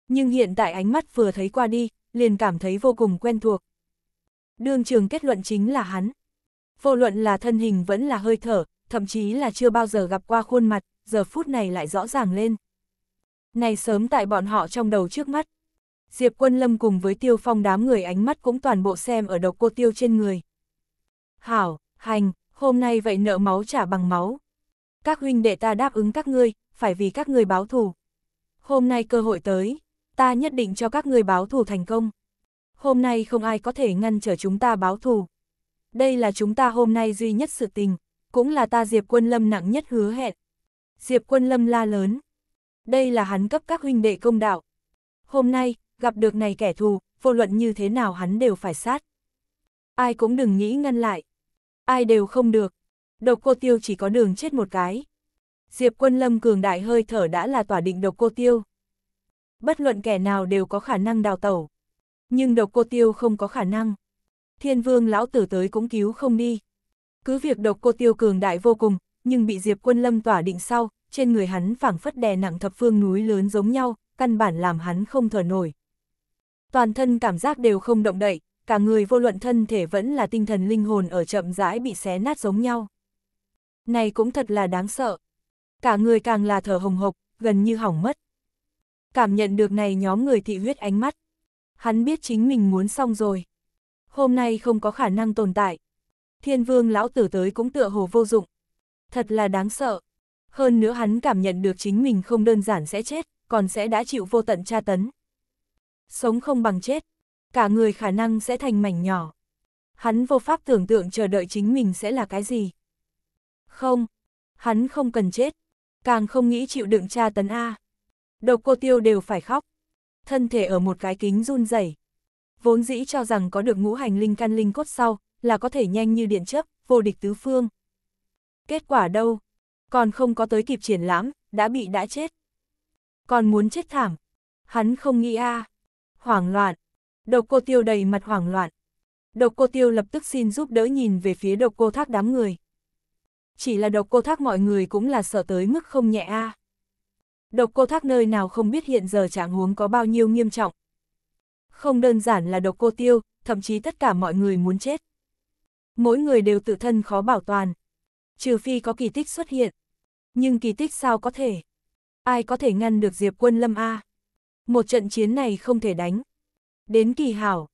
S1: Nhưng hiện tại ánh mắt vừa thấy qua đi, liền cảm thấy vô cùng quen thuộc. Đường trường kết luận chính là hắn. Vô luận là thân hình vẫn là hơi thở, thậm chí là chưa bao giờ gặp qua khuôn mặt, giờ phút này lại rõ ràng lên. Này sớm tại bọn họ trong đầu trước mắt. Diệp quân lâm cùng với tiêu phong đám người ánh mắt cũng toàn bộ xem ở độc cô tiêu trên người. Hảo, hành, hôm nay vậy nợ máu trả bằng máu. Các huynh đệ ta đáp ứng các ngươi, phải vì các ngươi báo thù. Hôm nay cơ hội tới ta nhất định cho các người báo thù thành công. Hôm nay không ai có thể ngăn trở chúng ta báo thù. Đây là chúng ta hôm nay duy nhất sự tình, cũng là ta Diệp Quân Lâm nặng nhất hứa hẹn. Diệp Quân Lâm la lớn. Đây là hắn cấp các huynh đệ công đạo. Hôm nay, gặp được này kẻ thù, vô luận như thế nào hắn đều phải sát. Ai cũng đừng nghĩ ngăn lại. Ai đều không được. Độc cô tiêu chỉ có đường chết một cái. Diệp quân lâm cường đại hơi thở đã là tỏa định độc cô tiêu bất luận kẻ nào đều có khả năng đào tẩu. Nhưng độc cô tiêu không có khả năng. Thiên vương lão tử tới cũng cứu không đi. Cứ việc độc cô tiêu cường đại vô cùng, nhưng bị Diệp quân lâm tỏa định sau, trên người hắn phảng phất đè nặng thập phương núi lớn giống nhau, căn bản làm hắn không thở nổi. Toàn thân cảm giác đều không động đậy, cả người vô luận thân thể vẫn là tinh thần linh hồn ở chậm rãi bị xé nát giống nhau. Này cũng thật là đáng sợ. Cả người càng là thở hồng hộc, gần như hỏng mất cảm nhận được này nhóm người thị huyết ánh mắt. Hắn biết chính mình muốn xong rồi. Hôm nay không có khả năng tồn tại. Thiên vương lão tử tới cũng tựa hồ vô dụng. Thật là đáng sợ. Hơn nữa hắn cảm nhận được chính mình không đơn giản sẽ chết, còn sẽ đã chịu vô tận tra tấn. Sống không bằng chết. Cả người khả năng sẽ thành mảnh nhỏ. Hắn vô pháp tưởng tượng chờ đợi chính mình sẽ là cái gì. Không. Hắn không cần chết. Càng không nghĩ chịu đựng tra tấn A. Độc cô tiêu đều phải khóc. Thân thể ở một cái kính run rẩy. Vốn dĩ cho rằng có được ngũ hành linh căn linh cốt sau, là có thể nhanh như điện chớp vô địch tứ phương. Kết quả đâu? Còn không có tới kịp triển lãm, đã bị đã chết. Còn muốn chết thảm. Hắn không nghĩ a à. Hoảng loạn. Độc cô tiêu đầy mặt hoảng loạn. Độc cô tiêu lập tức xin giúp đỡ nhìn về phía độc cô thác đám người. Chỉ là độc cô thác mọi người cũng là sợ tới mức không nhẹ a à. Độc cô thác nơi nào không biết hiện giờ trạng huống có bao nhiêu nghiêm trọng. Không đơn giản là độc cô tiêu, thậm chí tất cả mọi người muốn chết. Mỗi người đều tự thân khó bảo toàn. Trừ phi có kỳ tích xuất hiện. Nhưng kỳ tích sao có thể? Ai có thể ngăn được Diệp quân lâm A? Một trận chiến này không thể đánh. Đến kỳ hảo.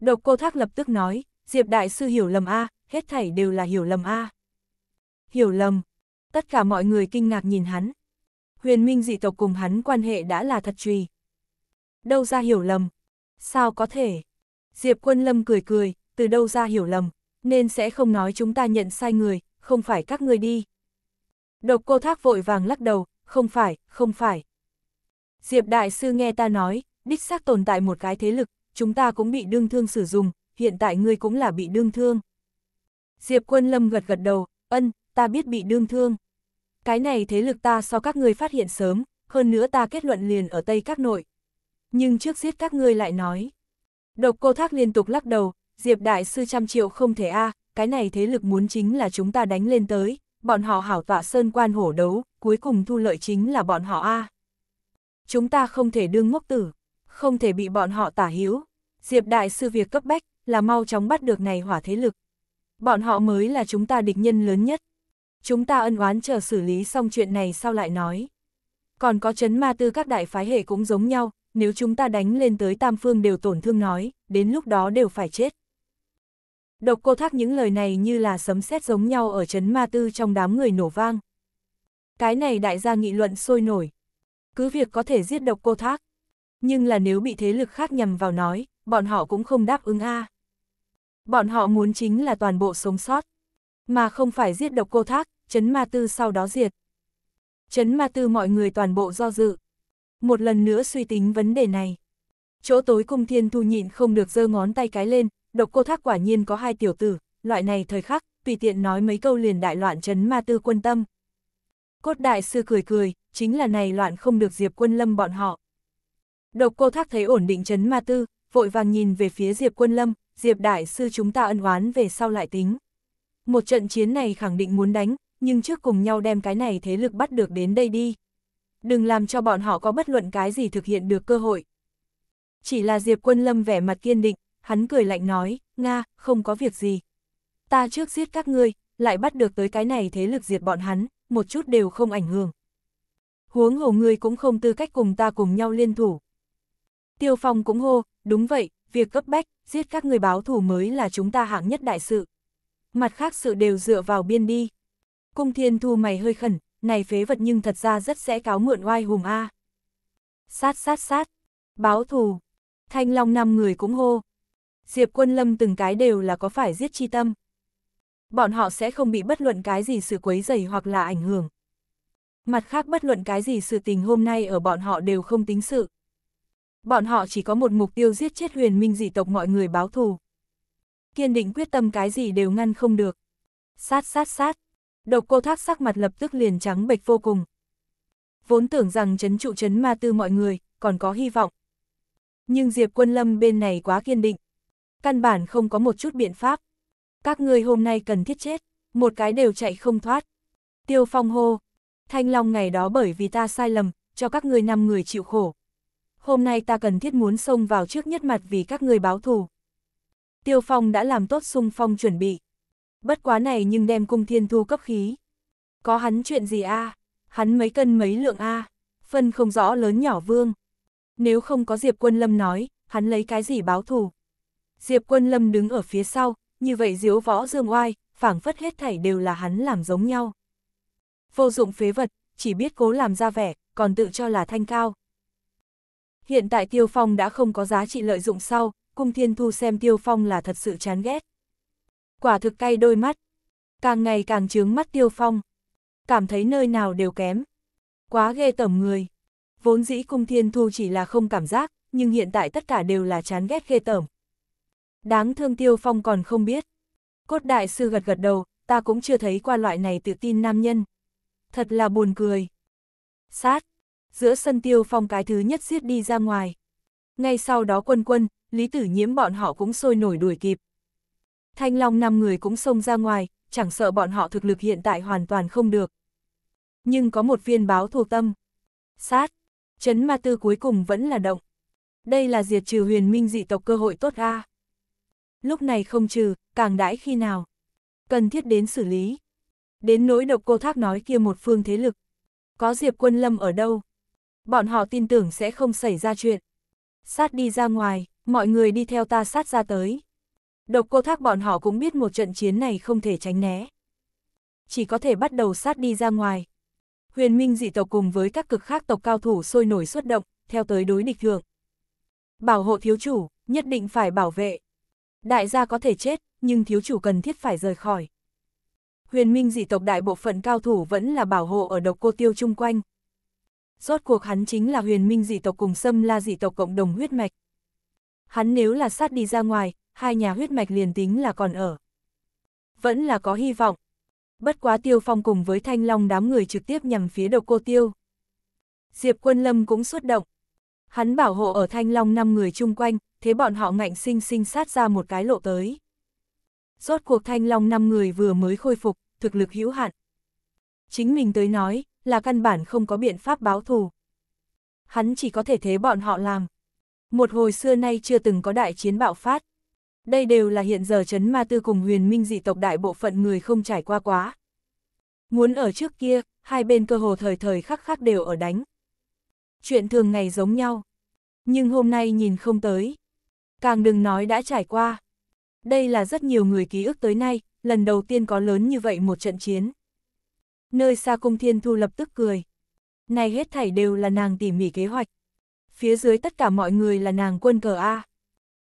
S1: Độc cô thác lập tức nói, Diệp đại sư hiểu lầm A, hết thảy đều là hiểu lầm A. Hiểu lầm. Tất cả mọi người kinh ngạc nhìn hắn huyền minh dị tộc cùng hắn quan hệ đã là thật trùy. Đâu ra hiểu lầm? Sao có thể? Diệp quân lâm cười cười, từ đâu ra hiểu lầm, nên sẽ không nói chúng ta nhận sai người, không phải các người đi. Độc cô thác vội vàng lắc đầu, không phải, không phải. Diệp đại sư nghe ta nói, đích xác tồn tại một cái thế lực, chúng ta cũng bị đương thương sử dụng, hiện tại ngươi cũng là bị đương thương. Diệp quân lâm gật gật đầu, ân, ta biết bị đương thương. Cái này thế lực ta so các ngươi phát hiện sớm, hơn nữa ta kết luận liền ở Tây các nội. Nhưng trước giết các ngươi lại nói. Độc cô thác liên tục lắc đầu, Diệp Đại Sư trăm triệu không thể a cái này thế lực muốn chính là chúng ta đánh lên tới, bọn họ hảo tọa sơn quan hổ đấu, cuối cùng thu lợi chính là bọn họ a Chúng ta không thể đương ngốc tử, không thể bị bọn họ tả hiếu. Diệp Đại Sư việc cấp bách là mau chóng bắt được này hỏa thế lực. Bọn họ mới là chúng ta địch nhân lớn nhất. Chúng ta ân oán chờ xử lý xong chuyện này sau lại nói. Còn có chấn ma tư các đại phái hệ cũng giống nhau, nếu chúng ta đánh lên tới tam phương đều tổn thương nói, đến lúc đó đều phải chết. Độc cô thác những lời này như là sấm sét giống nhau ở chấn ma tư trong đám người nổ vang. Cái này đại gia nghị luận sôi nổi. Cứ việc có thể giết độc cô thác. Nhưng là nếu bị thế lực khác nhầm vào nói, bọn họ cũng không đáp ứng a. À. Bọn họ muốn chính là toàn bộ sống sót mà không phải giết độc cô thác, chấn ma tư sau đó diệt. Chấn ma tư mọi người toàn bộ do dự. Một lần nữa suy tính vấn đề này. Chỗ tối cung thiên thu nhịn không được giơ ngón tay cái lên, độc cô thác quả nhiên có hai tiểu tử, loại này thời khắc, tùy tiện nói mấy câu liền đại loạn chấn ma tư quân tâm. Cốt đại sư cười cười, chính là này loạn không được diệp quân lâm bọn họ. Độc cô thác thấy ổn định chấn ma tư, vội vàng nhìn về phía diệp quân lâm, diệp đại sư chúng ta ân oán về sau lại tính. Một trận chiến này khẳng định muốn đánh, nhưng trước cùng nhau đem cái này thế lực bắt được đến đây đi. Đừng làm cho bọn họ có bất luận cái gì thực hiện được cơ hội. Chỉ là Diệp Quân Lâm vẻ mặt kiên định, hắn cười lạnh nói, Nga, không có việc gì. Ta trước giết các ngươi, lại bắt được tới cái này thế lực diệt bọn hắn, một chút đều không ảnh hưởng. Huống hồ ngươi cũng không tư cách cùng ta cùng nhau liên thủ. Tiêu Phong cũng hô, đúng vậy, việc cấp bách, giết các ngươi báo thù mới là chúng ta hạng nhất đại sự mặt khác sự đều dựa vào biên đi. Cung thiên thu mày hơi khẩn, này phế vật nhưng thật ra rất sẽ cáo mượn oai hùng A. Sát sát sát, báo thù, thanh long năm người cũng hô. Diệp quân lâm từng cái đều là có phải giết chi tâm. Bọn họ sẽ không bị bất luận cái gì sự quấy dày hoặc là ảnh hưởng. Mặt khác bất luận cái gì sự tình hôm nay ở bọn họ đều không tính sự. Bọn họ chỉ có một mục tiêu giết chết huyền minh dị tộc mọi người báo thù kiên định quyết tâm cái gì đều ngăn không được. Sát sát sát, độc cô thác sắc mặt lập tức liền trắng bệch vô cùng. Vốn tưởng rằng chấn trụ chấn ma tư mọi người, còn có hy vọng. Nhưng Diệp Quân Lâm bên này quá kiên định. Căn bản không có một chút biện pháp. Các người hôm nay cần thiết chết, một cái đều chạy không thoát. Tiêu phong hô, thanh long ngày đó bởi vì ta sai lầm, cho các người năm người chịu khổ. Hôm nay ta cần thiết muốn xông vào trước nhất mặt vì các người báo thù. Tiêu Phong đã làm tốt sung phong chuẩn bị. Bất quá này nhưng đem cung thiên thu cấp khí. Có hắn chuyện gì a à? Hắn mấy cân mấy lượng a à? Phân không rõ lớn nhỏ vương. Nếu không có Diệp Quân Lâm nói, hắn lấy cái gì báo thù. Diệp Quân Lâm đứng ở phía sau, như vậy diếu võ dương oai, phảng phất hết thảy đều là hắn làm giống nhau. Vô dụng phế vật, chỉ biết cố làm ra vẻ, còn tự cho là thanh cao. Hiện tại Tiêu Phong đã không có giá trị lợi dụng sau, Cung Thiên Thu xem Tiêu Phong là thật sự chán ghét. Quả thực cay đôi mắt, càng ngày càng trướng mắt Tiêu Phong, cảm thấy nơi nào đều kém. Quá ghê tởm người. Vốn dĩ Cung Thiên Thu chỉ là không cảm giác, nhưng hiện tại tất cả đều là chán ghét ghê tởm. Đáng thương Tiêu Phong còn không biết. Cốt đại sư gật gật đầu, ta cũng chưa thấy qua loại này tự tin nam nhân. Thật là buồn cười. Sát, giữa sân Tiêu Phong cái thứ nhất giết đi ra ngoài. Ngay sau đó quân quân, Lý Tử Nhiễm bọn họ cũng sôi nổi đuổi kịp. Thanh Long năm người cũng xông ra ngoài, chẳng sợ bọn họ thực lực hiện tại hoàn toàn không được. Nhưng có một viên báo thù tâm. Sát, chấn ma tư cuối cùng vẫn là động. Đây là diệt trừ huyền minh dị tộc cơ hội tốt a. Lúc này không trừ, càng đãi khi nào. Cần thiết đến xử lý. Đến nỗi độc cô thác nói kia một phương thế lực. Có diệp quân lâm ở đâu? Bọn họ tin tưởng sẽ không xảy ra chuyện. Sát đi ra ngoài mọi người đi theo ta sát ra tới. Độc cô thác bọn họ cũng biết một trận chiến này không thể tránh né. Chỉ có thể bắt đầu sát đi ra ngoài. Huyền Minh dị tộc cùng với các cực khác tộc cao thủ sôi nổi xuất động, theo tới đối địch thượng. Bảo hộ thiếu chủ, nhất định phải bảo vệ. Đại gia có thể chết, nhưng thiếu chủ cần thiết phải rời khỏi. Huyền Minh dị tộc đại bộ phận cao thủ vẫn là bảo hộ ở độc cô tiêu chung quanh. Rốt cuộc hắn chính là huyền Minh dị tộc cùng xâm la dị tộc cộng đồng huyết mạch, hắn nếu là sát đi ra ngoài, hai nhà huyết mạch liền tính là còn ở. Vẫn là có hy vọng. Bất quá tiêu phong cùng với thanh long đám người trực tiếp nhằm phía độc cô tiêu. Diệp quân lâm cũng xuất động. Hắn bảo hộ ở thanh long năm người chung quanh, thế bọn họ ngạnh sinh sinh sát ra một cái lộ tới. Rốt cuộc thanh long năm người vừa mới khôi phục, thực lực hữu hạn. Chính mình tới nói, là căn bản không có biện pháp báo thù. Hắn chỉ có thể thế bọn họ làm. Một hồi xưa nay chưa từng có đại chiến bạo phát. Đây đều là hiện giờ chấn ma tư cùng huyền minh dị tộc đại bộ phận người không trải qua quá. Muốn ở trước kia, hai bên cơ hồ thời thời khắc khắc đều ở đánh. Chuyện thường ngày giống nhau. Nhưng hôm nay nhìn không tới. Càng đừng nói đã trải qua. Đây là rất nhiều người ký ức tới nay, lần đầu tiên có lớn như vậy một trận chiến. Nơi xa cung thiên thu lập tức cười. Này hết thảy đều là nàng tỉ mỉ kế hoạch phía dưới tất cả mọi người là nàng quân cờ A.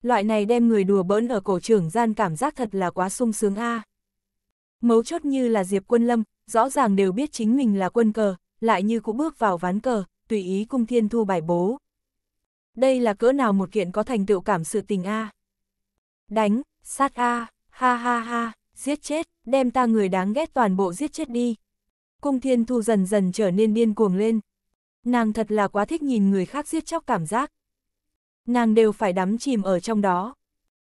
S1: Loại này đem người đùa bỡn ở cổ trưởng gian cảm giác thật là quá sung sướng A. Mấu chốt như là Diệp Quân Lâm, rõ ràng đều biết chính mình là quân cờ, lại như cũng bước vào ván cờ, tùy ý cung thiên thu bài bố. Đây là cỡ nào một kiện có thành tựu cảm sự tình A. Đánh, sát A, ha ha ha, giết chết, đem ta người đáng ghét toàn bộ giết chết đi. Cung thiên thu dần dần trở nên điên cuồng lên, Nàng thật là quá thích nhìn người khác giết chóc cảm giác. Nàng đều phải đắm chìm ở trong đó.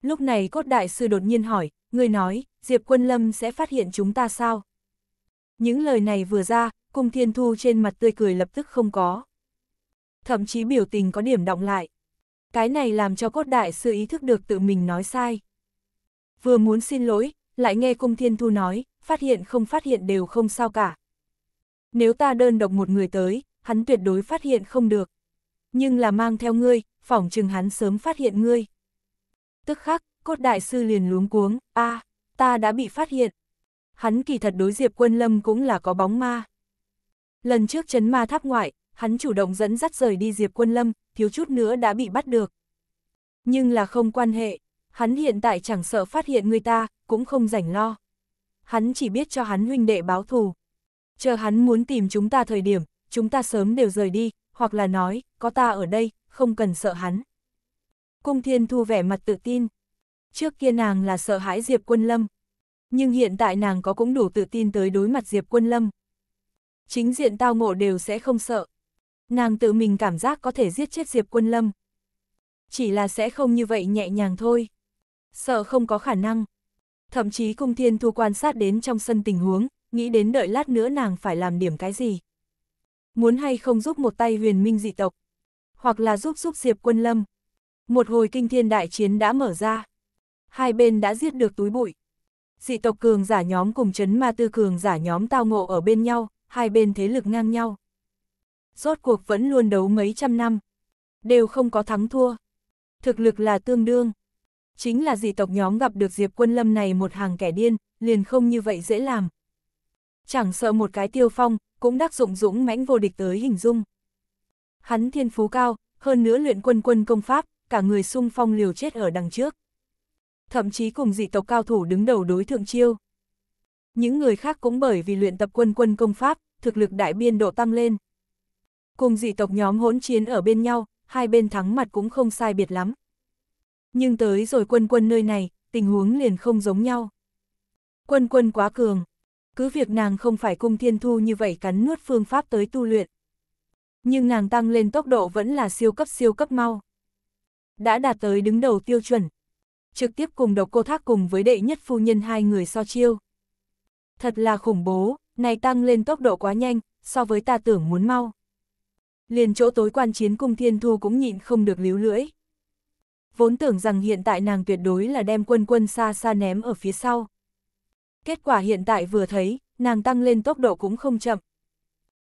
S1: Lúc này cốt đại sư đột nhiên hỏi, người nói, Diệp Quân Lâm sẽ phát hiện chúng ta sao? Những lời này vừa ra, cung thiên thu trên mặt tươi cười lập tức không có. Thậm chí biểu tình có điểm động lại. Cái này làm cho cốt đại sư ý thức được tự mình nói sai. Vừa muốn xin lỗi, lại nghe cung thiên thu nói, phát hiện không phát hiện đều không sao cả. Nếu ta đơn độc một người tới, hắn tuyệt đối phát hiện không được. Nhưng là mang theo ngươi, phỏng chừng hắn sớm phát hiện ngươi. Tức khắc, cốt đại sư liền luống cuống, a ta đã bị phát hiện. Hắn kỳ thật đối diệp quân lâm cũng là có bóng ma. Lần trước chấn ma tháp ngoại, hắn chủ động dẫn dắt rời đi diệp quân lâm, thiếu chút nữa đã bị bắt được. Nhưng là không quan hệ, hắn hiện tại chẳng sợ phát hiện người ta, cũng không rảnh lo. Hắn chỉ biết cho hắn huynh đệ báo thù. Chờ hắn muốn tìm chúng ta thời điểm, chúng ta sớm đều rời đi, hoặc là nói, có ta ở đây, không cần sợ hắn. Cung thiên thu vẻ mặt tự tin. Trước kia nàng là sợ hãi Diệp Quân Lâm. Nhưng hiện tại nàng có cũng đủ tự tin tới đối mặt Diệp Quân Lâm. Chính diện tao ngộ đều sẽ không sợ. Nàng tự mình cảm giác có thể giết chết Diệp Quân Lâm. Chỉ là sẽ không như vậy nhẹ nhàng thôi. Sợ không có khả năng. Thậm chí cung thiên thu quan sát đến trong sân tình huống, nghĩ đến đợi lát nữa nàng phải làm điểm cái gì muốn hay không giúp một tay huyền minh dị tộc, hoặc là giúp giúp Diệp Quân Lâm. Một hồi kinh thiên đại chiến đã mở ra, hai bên đã giết được túi bụi. Dị tộc cường giả nhóm cùng chấn ma tư cường giả nhóm tao ngộ ở bên nhau, hai bên thế lực ngang nhau. Rốt cuộc vẫn luôn đấu mấy trăm năm, đều không có thắng thua. Thực lực là tương đương. Chính là dị tộc nhóm gặp được Diệp Quân Lâm này một hàng kẻ điên, liền không như vậy dễ làm. Chẳng sợ một cái tiêu phong, cũng đắc dụng dũng mãnh vô địch tới hình dung. Hắn thiên phú cao, hơn nữa luyện quân quân công pháp, cả người sung phong liều chết ở đằng trước. Thậm chí cùng dị tộc cao thủ đứng đầu đối thượng chiêu. Những người khác cũng bởi vì luyện tập quân quân công pháp, thực lực đại biên độ tăng lên. Cùng dị tộc nhóm hỗn chiến ở bên nhau, hai bên thắng mặt cũng không sai biệt lắm. Nhưng tới rồi quân quân nơi này, tình huống liền không giống nhau. Quân quân quá cường, cứ việc nàng không phải cung thiên thu như vậy cắn nuốt phương pháp tới tu luyện. Nhưng nàng tăng lên tốc độ vẫn là siêu cấp siêu cấp mau. Đã đạt tới đứng đầu tiêu chuẩn. Trực tiếp cùng độc cô thác cùng với đệ nhất phu nhân hai người so chiêu. Thật là khủng bố, này tăng lên tốc độ quá nhanh, so với ta tưởng muốn mau. Liền chỗ tối quan chiến cung thiên thu cũng nhịn không được líu lưỡi. Vốn tưởng rằng hiện tại nàng tuyệt đối là đem quân quân xa xa ném ở phía sau kết quả hiện tại vừa thấy, nàng tăng lên tốc độ cũng không chậm.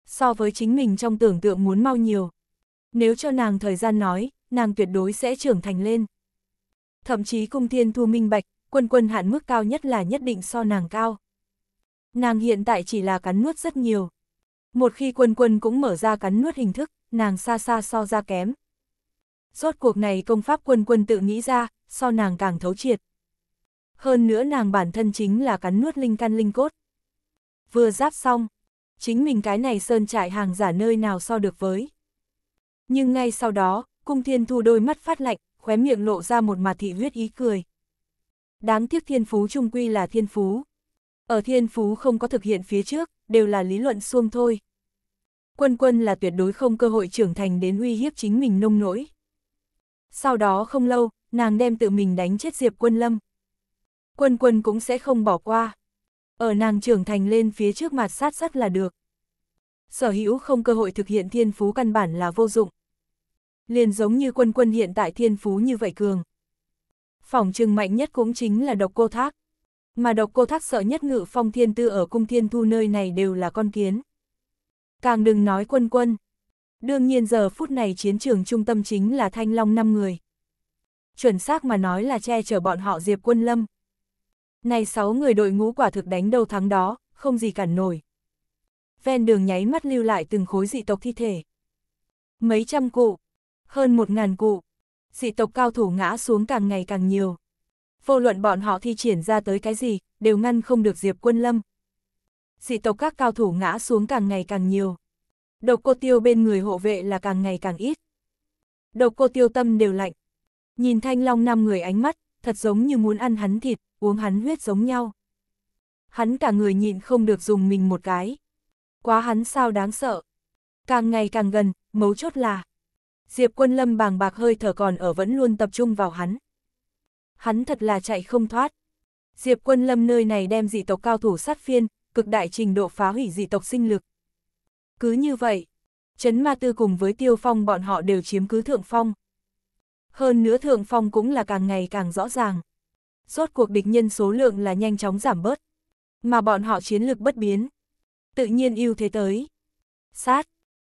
S1: So với chính mình trong tưởng tượng muốn mau nhiều. Nếu cho nàng thời gian nói, nàng tuyệt đối sẽ trưởng thành lên. Thậm chí cung thiên thu minh bạch, quân quân hạn mức cao nhất là nhất định so nàng cao. Nàng hiện tại chỉ là cắn nuốt rất nhiều. Một khi quân quân cũng mở ra cắn nuốt hình thức, nàng xa xa so ra kém. Rốt cuộc này công pháp quân quân tự nghĩ ra, so nàng càng thấu triệt hơn nữa nàng bản thân chính là cắn nuốt linh căn linh cốt. Vừa giáp xong, chính mình cái này sơn trại hàng giả nơi nào so được với. Nhưng ngay sau đó, cung thiên thu đôi mắt phát lạnh, khóe miệng lộ ra một mặt thị huyết ý cười. Đáng tiếc thiên phú trung quy là thiên phú. Ở thiên phú không có thực hiện phía trước, đều là lý luận xuông thôi. Quân quân là tuyệt đối không cơ hội trưởng thành đến uy hiếp chính mình nông nỗi. Sau đó không lâu, nàng đem tự mình đánh chết Diệp Quân Lâm quân quân cũng sẽ không bỏ qua. Ở nàng trưởng thành lên phía trước mặt sát sắt là được. Sở hữu không cơ hội thực hiện thiên phú căn bản là vô dụng. Liền giống như quân quân hiện tại thiên phú như vậy cường. Phòng trừng mạnh nhất cũng chính là độc cô thác. Mà độc cô thác sợ nhất ngự phong thiên tư ở cung thiên thu nơi này đều là con kiến. Càng đừng nói quân quân. Đương nhiên giờ phút này chiến trường trung tâm chính là Thanh Long 5 người. Chuẩn xác mà nói là che chở bọn họ Diệp Quân Lâm, này sáu người đội ngũ quả thực đánh đầu thắng đó, không gì cản nổi. Ven đường nháy mắt lưu lại từng khối dị tộc thi thể. Mấy trăm cụ, hơn một ngàn cụ, dị tộc cao thủ ngã xuống càng ngày càng nhiều. Vô luận bọn họ thi triển ra tới cái gì, đều ngăn không được Diệp Quân Lâm. Dị tộc các cao thủ ngã xuống càng ngày càng nhiều. Độc cô tiêu bên người hộ vệ là càng ngày càng ít. Độc cô tiêu tâm đều lạnh. Nhìn thanh long năm người ánh mắt, thật giống như muốn ăn hắn thịt, uống hắn huyết giống nhau. Hắn cả người nhịn không được dùng mình một cái. Quá hắn sao đáng sợ. Càng ngày càng gần, mấu chốt là. Diệp quân lâm bàng bạc hơi thở còn ở vẫn luôn tập trung vào hắn. Hắn thật là chạy không thoát. Diệp quân lâm nơi này đem dị tộc cao thủ sát phiên, cực đại trình độ phá hủy dị tộc sinh lực. Cứ như vậy, Trấn Ma Tư cùng với Tiêu Phong bọn họ đều chiếm cứ Thượng Phong. Hơn nữa Thượng Phong cũng là càng ngày càng rõ ràng rốt cuộc địch nhân số lượng là nhanh chóng giảm bớt. Mà bọn họ chiến lược bất biến. Tự nhiên ưu thế tới. Sát.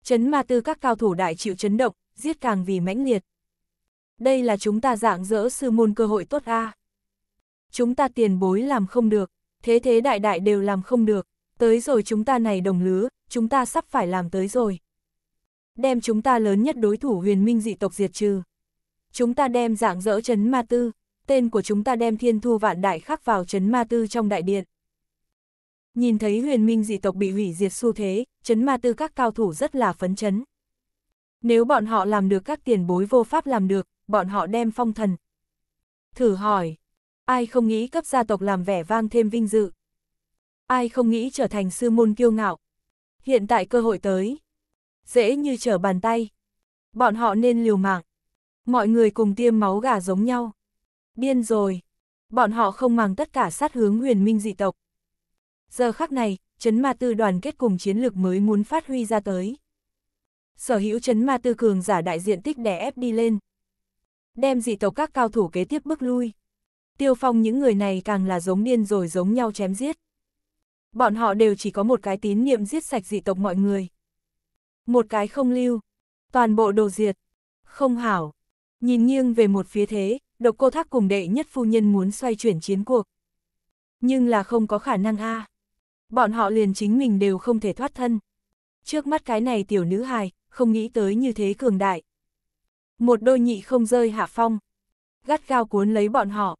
S1: Chấn ma tư các cao thủ đại chịu chấn động, giết càng vì mãnh liệt. Đây là chúng ta dạng dỡ sư môn cơ hội tốt a. À. Chúng ta tiền bối làm không được, thế thế đại đại đều làm không được, tới rồi chúng ta này đồng lứa, chúng ta sắp phải làm tới rồi. Đem chúng ta lớn nhất đối thủ huyền minh dị tộc diệt trừ. Chúng ta đem dạng dỡ chấn ma tư, tên của chúng ta đem thiên thu vạn đại khắc vào chấn ma tư trong đại điện. Nhìn thấy huyền minh dị tộc bị hủy diệt xu thế, chấn ma tư các cao thủ rất là phấn chấn. Nếu bọn họ làm được các tiền bối vô pháp làm được, bọn họ đem phong thần. Thử hỏi, ai không nghĩ cấp gia tộc làm vẻ vang thêm vinh dự? Ai không nghĩ trở thành sư môn kiêu ngạo? Hiện tại cơ hội tới. Dễ như trở bàn tay. Bọn họ nên liều mạng. Mọi người cùng tiêm máu gà giống nhau. Điên rồi! Bọn họ không màng tất cả sát hướng huyền minh dị tộc. Giờ khắc này, chấn ma tư đoàn kết cùng chiến lược mới muốn phát huy ra tới. Sở hữu chấn ma tư cường giả đại diện tích đè ép đi lên. Đem dị tộc các cao thủ kế tiếp bước lui. Tiêu phong những người này càng là giống điên rồi giống nhau chém giết. Bọn họ đều chỉ có một cái tín niệm giết sạch dị tộc mọi người. Một cái không lưu, toàn bộ đồ diệt, không hảo. Nhìn nghiêng về một phía thế, độc cô thác cùng đệ nhất phu nhân muốn xoay chuyển chiến cuộc. Nhưng là không có khả năng a à. Bọn họ liền chính mình đều không thể thoát thân. Trước mắt cái này tiểu nữ hài, không nghĩ tới như thế cường đại. Một đôi nhị không rơi hạ phong. Gắt gao cuốn lấy bọn họ.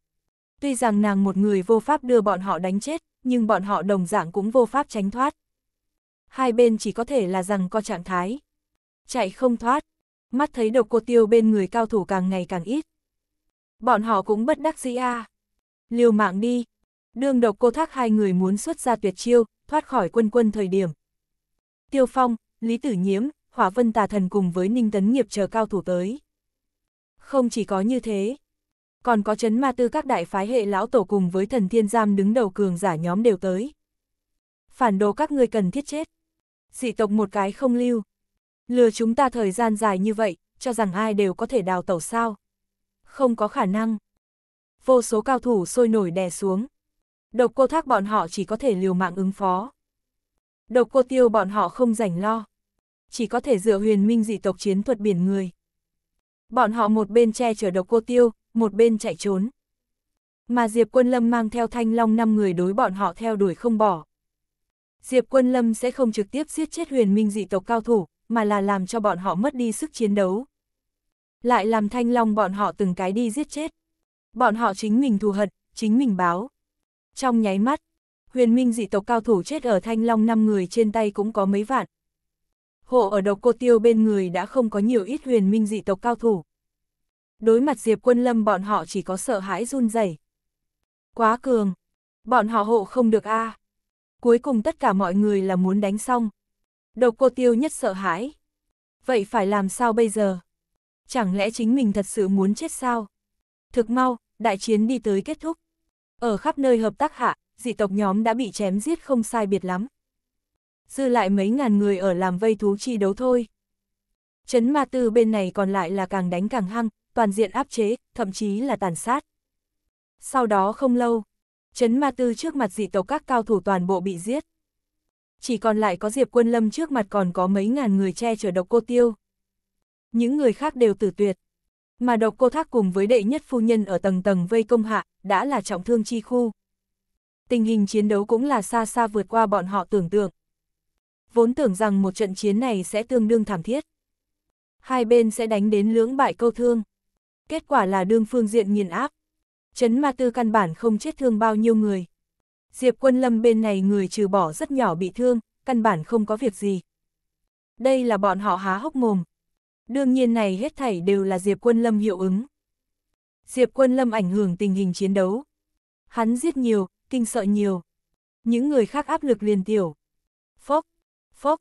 S1: Tuy rằng nàng một người vô pháp đưa bọn họ đánh chết, nhưng bọn họ đồng dạng cũng vô pháp tránh thoát. Hai bên chỉ có thể là rằng có trạng thái. Chạy không thoát. Mắt thấy độc cô tiêu bên người cao thủ càng ngày càng ít. Bọn họ cũng bất đắc dĩ a. À. Liều mạng đi. Đương độc cô thác hai người muốn xuất ra tuyệt chiêu, thoát khỏi quân quân thời điểm. Tiêu Phong, Lý Tử Nhiễm, Hỏa Vân Tà Thần cùng với Ninh Tấn Nghiệp chờ cao thủ tới. Không chỉ có như thế, còn có chấn ma tư các đại phái hệ lão tổ cùng với thần thiên giam đứng đầu cường giả nhóm đều tới. Phản đồ các người cần thiết chết. Dị tộc một cái không lưu. Lừa chúng ta thời gian dài như vậy, cho rằng ai đều có thể đào tẩu sao không có khả năng. Vô số cao thủ sôi nổi đè xuống. Độc cô thác bọn họ chỉ có thể liều mạng ứng phó. Độc cô tiêu bọn họ không rảnh lo. Chỉ có thể dựa huyền minh dị tộc chiến thuật biển người. Bọn họ một bên che chở độc cô tiêu, một bên chạy trốn. Mà Diệp Quân Lâm mang theo thanh long 5 người đối bọn họ theo đuổi không bỏ. Diệp Quân Lâm sẽ không trực tiếp giết chết huyền minh dị tộc cao thủ, mà là làm cho bọn họ mất đi sức chiến đấu lại làm thanh long bọn họ từng cái đi giết chết. Bọn họ chính mình thù hận, chính mình báo. Trong nháy mắt, huyền minh dị tộc cao thủ chết ở thanh long 5 người trên tay cũng có mấy vạn. Hộ ở độc cô tiêu bên người đã không có nhiều ít huyền minh dị tộc cao thủ. Đối mặt Diệp quân lâm bọn họ chỉ có sợ hãi run rẩy Quá cường, bọn họ hộ không được a à. Cuối cùng tất cả mọi người là muốn đánh xong. Độc cô tiêu nhất sợ hãi. Vậy phải làm sao bây giờ? Chẳng lẽ chính mình thật sự muốn chết sao? Thực mau, đại chiến đi tới kết thúc. Ở khắp nơi hợp tác hạ, dị tộc nhóm đã bị chém giết không sai biệt lắm. Dư lại mấy ngàn người ở làm vây thú chi đấu thôi. Chấn ma tư bên này còn lại là càng đánh càng hăng, toàn diện áp chế, thậm chí là tàn sát. Sau đó không lâu, chấn ma tư trước mặt dị tộc các cao thủ toàn bộ bị giết. Chỉ còn lại có Diệp Quân Lâm trước mặt còn có mấy ngàn người che chở độc cô tiêu những người khác đều tử tuyệt. Mà độc cô thác cùng với đệ nhất phu nhân ở tầng tầng vây công hạ, đã là trọng thương chi khu. Tình hình chiến đấu cũng là xa xa vượt qua bọn họ tưởng tượng. Vốn tưởng rằng một trận chiến này sẽ tương đương thảm thiết. Hai bên sẽ đánh đến lưỡng bại câu thương. Kết quả là đương phương diện nghiền áp. Chấn ma tư căn bản không chết thương bao nhiêu người. Diệp quân lâm bên này người trừ bỏ rất nhỏ bị thương, căn bản không có việc gì. Đây là bọn họ há hốc mồm, Đương nhiên này hết thảy đều là Diệp Quân Lâm hiệu ứng. Diệp Quân Lâm ảnh hưởng tình hình chiến đấu. Hắn giết nhiều, kinh sợ nhiều. Những người khác áp lực liền tiểu. Phốc, phốc.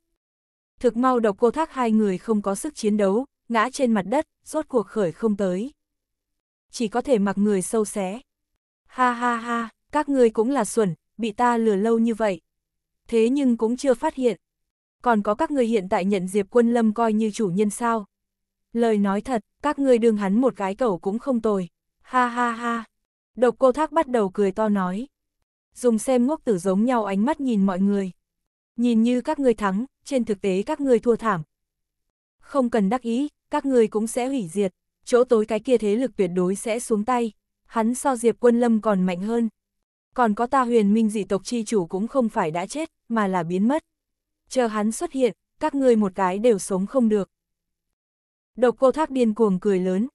S1: Thực mau độc cô thác hai người không có sức chiến đấu, ngã trên mặt đất, rốt cuộc khởi không tới. Chỉ có thể mặc người sâu xé. Ha ha ha, các ngươi cũng là xuẩn, bị ta lừa lâu như vậy. Thế nhưng cũng chưa phát hiện. Còn có các người hiện tại nhận Diệp Quân Lâm coi như chủ nhân sao? Lời nói thật, các ngươi đương hắn một gái cẩu cũng không tồi. Ha ha ha. Độc cô thác bắt đầu cười to nói. Dùng xem ngốc tử giống nhau ánh mắt nhìn mọi người. Nhìn như các ngươi thắng, trên thực tế các ngươi thua thảm. Không cần đắc ý, các ngươi cũng sẽ hủy diệt. Chỗ tối cái kia thế lực tuyệt đối sẽ xuống tay. Hắn so diệp quân lâm còn mạnh hơn. Còn có ta huyền minh dị tộc chi chủ cũng không phải đã chết, mà là biến mất. Chờ hắn xuất hiện, các ngươi một cái đều sống không được. Độc cô thác điên cuồng cười lớn.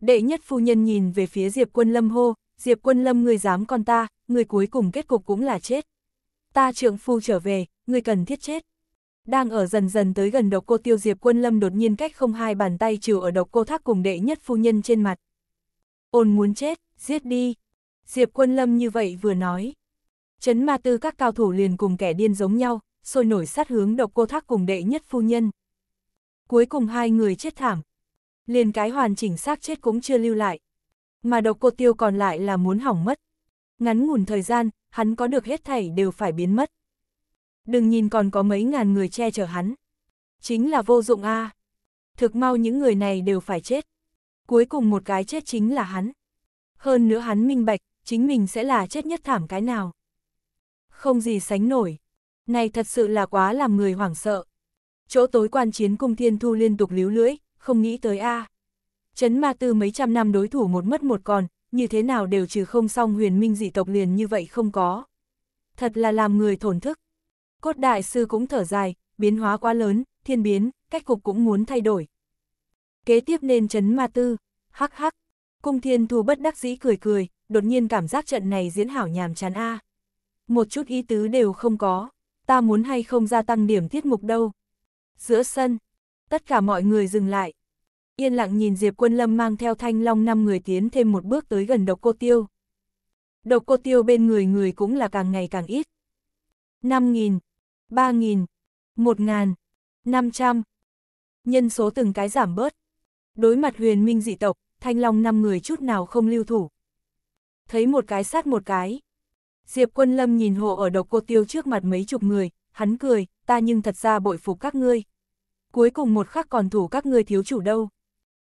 S1: Đệ nhất phu nhân nhìn về phía Diệp quân lâm hô, Diệp quân lâm người dám con ta, người cuối cùng kết cục cũng là chết. Ta trượng phu trở về, người cần thiết chết. Đang ở dần dần tới gần độc cô tiêu Diệp quân lâm đột nhiên cách không hai bàn tay trừ ở độc cô thác cùng đệ nhất phu nhân trên mặt. Ôn muốn chết, giết đi. Diệp quân lâm như vậy vừa nói. Chấn ma tư các cao thủ liền cùng kẻ điên giống nhau, sôi nổi sát hướng độc cô thác cùng đệ nhất phu nhân cuối cùng hai người chết thảm. Liền cái hoàn chỉnh xác chết cũng chưa lưu lại. Mà độc cô tiêu còn lại là muốn hỏng mất. Ngắn ngủn thời gian, hắn có được hết thảy đều phải biến mất. Đừng nhìn còn có mấy ngàn người che chở hắn. Chính là vô dụng a à. Thực mau những người này đều phải chết. Cuối cùng một cái chết chính là hắn. Hơn nữa hắn minh bạch, chính mình sẽ là chết nhất thảm cái nào. Không gì sánh nổi. Này thật sự là quá làm người hoảng sợ chỗ tối quan chiến cung thiên thu liên tục líu lưỡi, không nghĩ tới a Chấn ma tư mấy trăm năm đối thủ một mất một còn, như thế nào đều trừ không xong huyền minh dị tộc liền như vậy không có. Thật là làm người thổn thức. Cốt đại sư cũng thở dài, biến hóa quá lớn, thiên biến, cách cục cũng muốn thay đổi. Kế tiếp nên chấn ma tư, hắc hắc, cung thiên thu bất đắc dĩ cười cười, đột nhiên cảm giác trận này diễn hảo nhàm chán a Một chút ý tứ đều không có, ta muốn hay không gia tăng điểm tiết mục đâu, Giữa sân, tất cả mọi người dừng lại. Yên lặng nhìn Diệp Quân Lâm mang theo thanh long năm người tiến thêm một bước tới gần độc cô tiêu. Độc cô tiêu bên người người cũng là càng ngày càng ít. 5.000, 3.000, 1.000, 500. Nhân số từng cái giảm bớt. Đối mặt huyền minh dị tộc, thanh long năm người chút nào không lưu thủ. Thấy một cái sát một cái. Diệp quân lâm nhìn hộ ở độc cô tiêu trước mặt mấy chục người, hắn cười, ta nhưng thật ra bội phục các ngươi. Cuối cùng một khắc còn thủ các ngươi thiếu chủ đâu.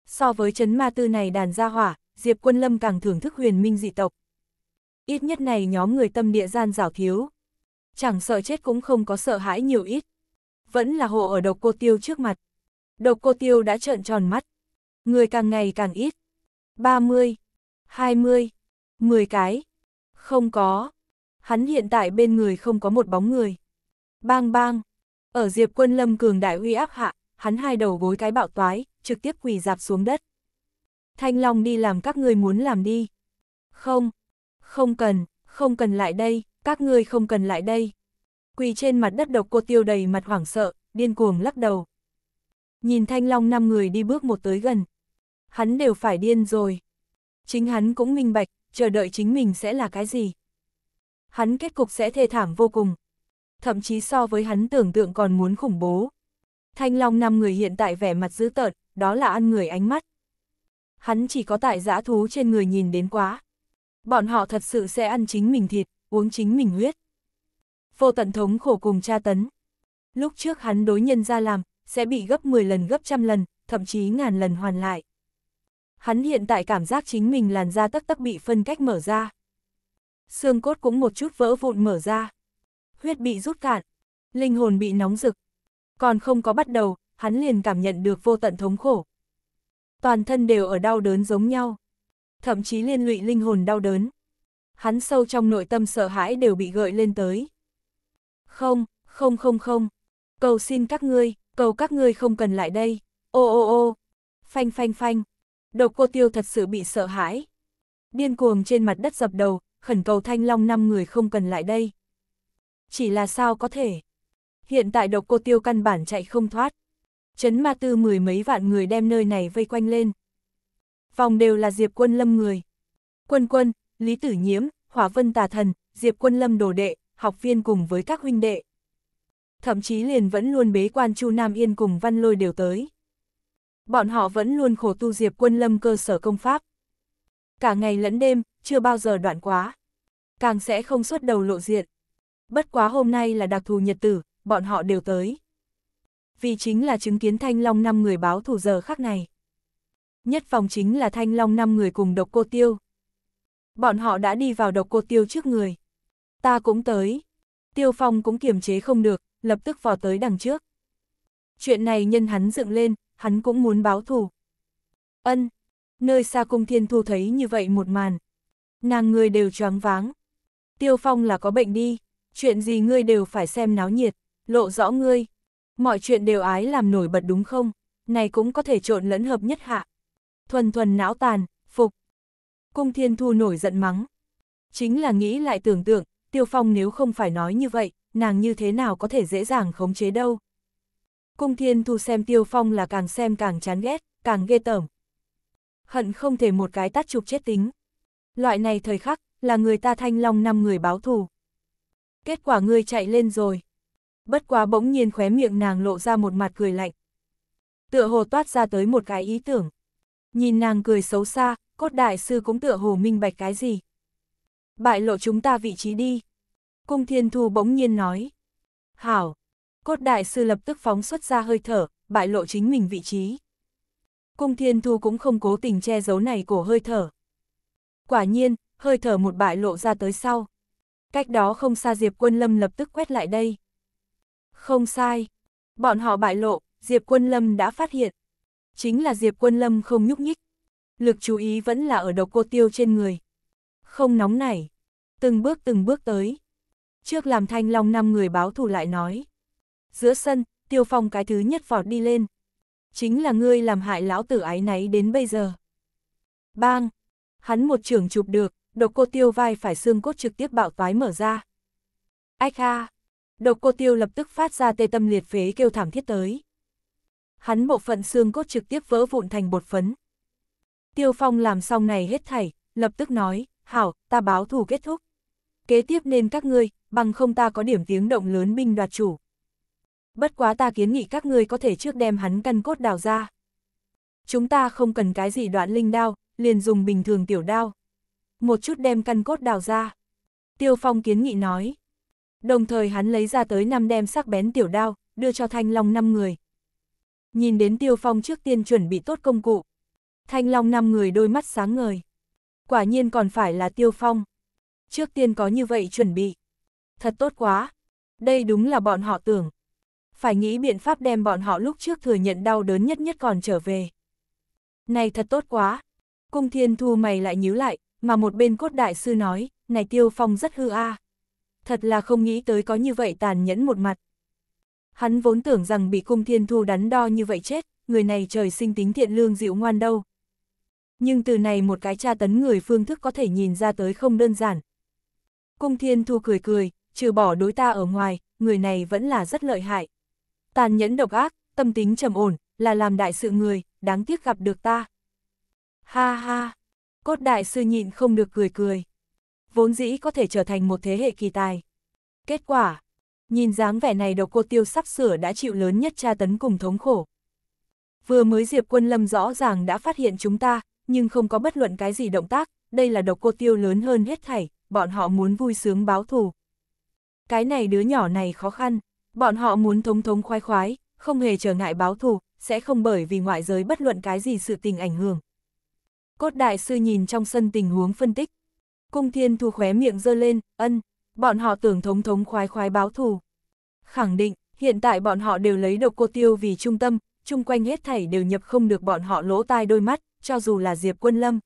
S1: So với chấn ma tư này đàn gia hỏa, Diệp Quân Lâm càng thưởng thức huyền minh dị tộc. Ít nhất này nhóm người tâm địa gian rảo thiếu. Chẳng sợ chết cũng không có sợ hãi nhiều ít. Vẫn là hộ ở độc cô tiêu trước mặt. Độc cô tiêu đã trợn tròn mắt. Người càng ngày càng ít. 30, 20, 10 cái. Không có. Hắn hiện tại bên người không có một bóng người. Bang bang. Ở Diệp Quân Lâm cường đại uy áp hạ, hắn hai đầu gối cái bạo toái, trực tiếp quỳ dạp xuống đất. Thanh Long đi làm các người muốn làm đi. Không, không cần, không cần lại đây, các người không cần lại đây. Quỳ trên mặt đất độc cô tiêu đầy mặt hoảng sợ, điên cuồng lắc đầu. Nhìn Thanh Long năm người đi bước một tới gần. Hắn đều phải điên rồi. Chính hắn cũng minh bạch, chờ đợi chính mình sẽ là cái gì. Hắn kết cục sẽ thê thảm vô cùng, thậm chí so với hắn tưởng tượng còn muốn khủng bố. Thanh Long năm người hiện tại vẻ mặt dữ tợn, đó là ăn người ánh mắt. Hắn chỉ có tại giã thú trên người nhìn đến quá. Bọn họ thật sự sẽ ăn chính mình thịt, uống chính mình huyết. Vô tận thống khổ cùng tra tấn. Lúc trước hắn đối nhân ra làm, sẽ bị gấp 10 lần gấp trăm lần, thậm chí ngàn lần hoàn lại. Hắn hiện tại cảm giác chính mình làn da tắc tắc bị phân cách mở ra. Xương cốt cũng một chút vỡ vụn mở ra huyết bị rút cạn, linh hồn bị nóng rực. Còn không có bắt đầu, hắn liền cảm nhận được vô tận thống khổ. Toàn thân đều ở đau đớn giống nhau, thậm chí liên lụy linh hồn đau đớn. Hắn sâu trong nội tâm sợ hãi đều bị gợi lên tới. Không, không không không, cầu xin các ngươi, cầu các ngươi không cần lại đây, ô ô ô, phanh phanh phanh, độc cô tiêu thật sự bị sợ hãi. Điên cuồng trên mặt đất dập đầu, khẩn cầu thanh long năm người không cần lại đây. Chỉ là sao có thể? Hiện tại độc cô tiêu căn bản chạy không thoát. Chấn ma tư mười mấy vạn người đem nơi này vây quanh lên. Vòng đều là Diệp quân lâm người. Quân quân, Lý Tử Nhiễm, Hỏa Vân Tà Thần, Diệp quân lâm đồ đệ, học viên cùng với các huynh đệ. Thậm chí liền vẫn luôn bế quan Chu Nam Yên cùng Văn Lôi đều tới. Bọn họ vẫn luôn khổ tu Diệp quân lâm cơ sở công pháp. Cả ngày lẫn đêm, chưa bao giờ đoạn quá. Càng sẽ không xuất đầu lộ diện. Bất quá hôm nay là đặc thù nhật tử, bọn họ đều tới. Vì chính là chứng kiến Thanh Long 5 người báo thù giờ khắc này. Nhất phòng chính là Thanh Long 5 người cùng độc cô tiêu. Bọn họ đã đi vào độc cô tiêu trước người. Ta cũng tới. Tiêu Phong cũng kiềm chế không được, lập tức vò tới đằng trước. Chuyện này nhân hắn dựng lên, hắn cũng muốn báo thù. Ân, nơi xa cung thiên thu thấy như vậy một màn. Nàng người đều choáng váng. Tiêu Phong là có bệnh đi chuyện gì ngươi đều phải xem náo nhiệt, lộ rõ ngươi. Mọi chuyện đều ái làm nổi bật đúng không? Này cũng có thể trộn lẫn hợp nhất hạ. Thuần thuần não tàn, phục. Cung thiên thu nổi giận mắng. Chính là nghĩ lại tưởng tượng, tiêu phong nếu không phải nói như vậy, nàng như thế nào có thể dễ dàng khống chế đâu. Cung thiên thu xem tiêu phong là càng xem càng chán ghét, càng ghê tởm. Hận không thể một cái tát chụp chết tính. Loại này thời khắc, là người ta thanh long năm người báo thù kết quả ngươi chạy lên rồi. Bất quá bỗng nhiên khóe miệng nàng lộ ra một mặt cười lạnh. Tựa hồ toát ra tới một cái ý tưởng. Nhìn nàng cười xấu xa, cốt đại sư cũng tựa hồ minh bạch cái gì. Bại lộ chúng ta vị trí đi. Cung thiên thu bỗng nhiên nói. Hảo. Cốt đại sư lập tức phóng xuất ra hơi thở, bại lộ chính mình vị trí. Cung thiên thu cũng không cố tình che giấu này của hơi thở. Quả nhiên, hơi thở một bại lộ ra tới sau, Cách đó không xa Diệp Quân Lâm lập tức quét lại đây. Không sai. Bọn họ bại lộ, Diệp Quân Lâm đã phát hiện. Chính là Diệp Quân Lâm không nhúc nhích. Lực chú ý vẫn là ở độc cô tiêu trên người. Không nóng nảy. Từng bước từng bước tới. Trước làm thanh long năm người báo thủ lại nói. Giữa sân, tiêu phong cái thứ nhất vọt đi lên. Chính là ngươi làm hại lão tử ái náy đến bây giờ. Bang! Hắn một trưởng chụp được, độc cô tiêu vai phải xương cốt trực tiếp bạo toái mở ra. Ách kha, Độc cô tiêu lập tức phát ra tê tâm liệt phế kêu thảm thiết tới. Hắn bộ phận xương cốt trực tiếp vỡ vụn thành bột phấn. Tiêu phong làm xong này hết thảy, lập tức nói, hảo, ta báo thù kết thúc. Kế tiếp nên các ngươi, bằng không ta có điểm tiếng động lớn binh đoạt chủ. Bất quá ta kiến nghị các ngươi có thể trước đem hắn căn cốt đào ra. Chúng ta không cần cái gì đoạn linh đao, liền dùng bình thường tiểu đao một chút đem căn cốt đào ra. Tiêu Phong kiến nghị nói. Đồng thời hắn lấy ra tới năm đem sắc bén tiểu đao, đưa cho Thanh Long năm người. Nhìn đến Tiêu Phong trước tiên chuẩn bị tốt công cụ. Thanh Long năm người đôi mắt sáng ngời. Quả nhiên còn phải là Tiêu Phong. Trước tiên có như vậy chuẩn bị. Thật tốt quá. Đây đúng là bọn họ tưởng. Phải nghĩ biện pháp đem bọn họ lúc trước thừa nhận đau đớn nhất nhất còn trở về. Này thật tốt quá. Cung thiên thu mày lại nhíu lại, mà một bên cốt đại sư nói, này tiêu phong rất hư a. À. Thật là không nghĩ tới có như vậy tàn nhẫn một mặt. Hắn vốn tưởng rằng bị cung thiên thu đắn đo như vậy chết, người này trời sinh tính thiện lương dịu ngoan đâu. Nhưng từ này một cái tra tấn người phương thức có thể nhìn ra tới không đơn giản. Cung thiên thu cười cười, trừ bỏ đối ta ở ngoài, người này vẫn là rất lợi hại. Tàn nhẫn độc ác, tâm tính trầm ổn, là làm đại sự người, đáng tiếc gặp được ta. Ha ha, cốt đại sư nhịn không được cười cười. Vốn dĩ có thể trở thành một thế hệ kỳ tài. Kết quả, nhìn dáng vẻ này độc cô tiêu sắp sửa đã chịu lớn nhất tra tấn cùng thống khổ. Vừa mới Diệp Quân Lâm rõ ràng đã phát hiện chúng ta, nhưng không có bất luận cái gì động tác, đây là độc cô tiêu lớn hơn hết thảy, bọn họ muốn vui sướng báo thù. Cái này đứa nhỏ này khó khăn, bọn họ muốn thống thống khoái khoái, không hề trở ngại báo thù, sẽ không bởi vì ngoại giới bất luận cái gì sự tình ảnh hưởng. Cốt đại sư nhìn trong sân tình huống phân tích. Cung thiên thu khóe miệng giơ lên, ân, bọn họ tưởng thống thống khoái khoái báo thù. Khẳng định, hiện tại bọn họ đều lấy độc cô tiêu vì trung tâm, chung quanh hết thảy đều nhập không được bọn họ lỗ tai đôi mắt, cho dù là Diệp Quân Lâm.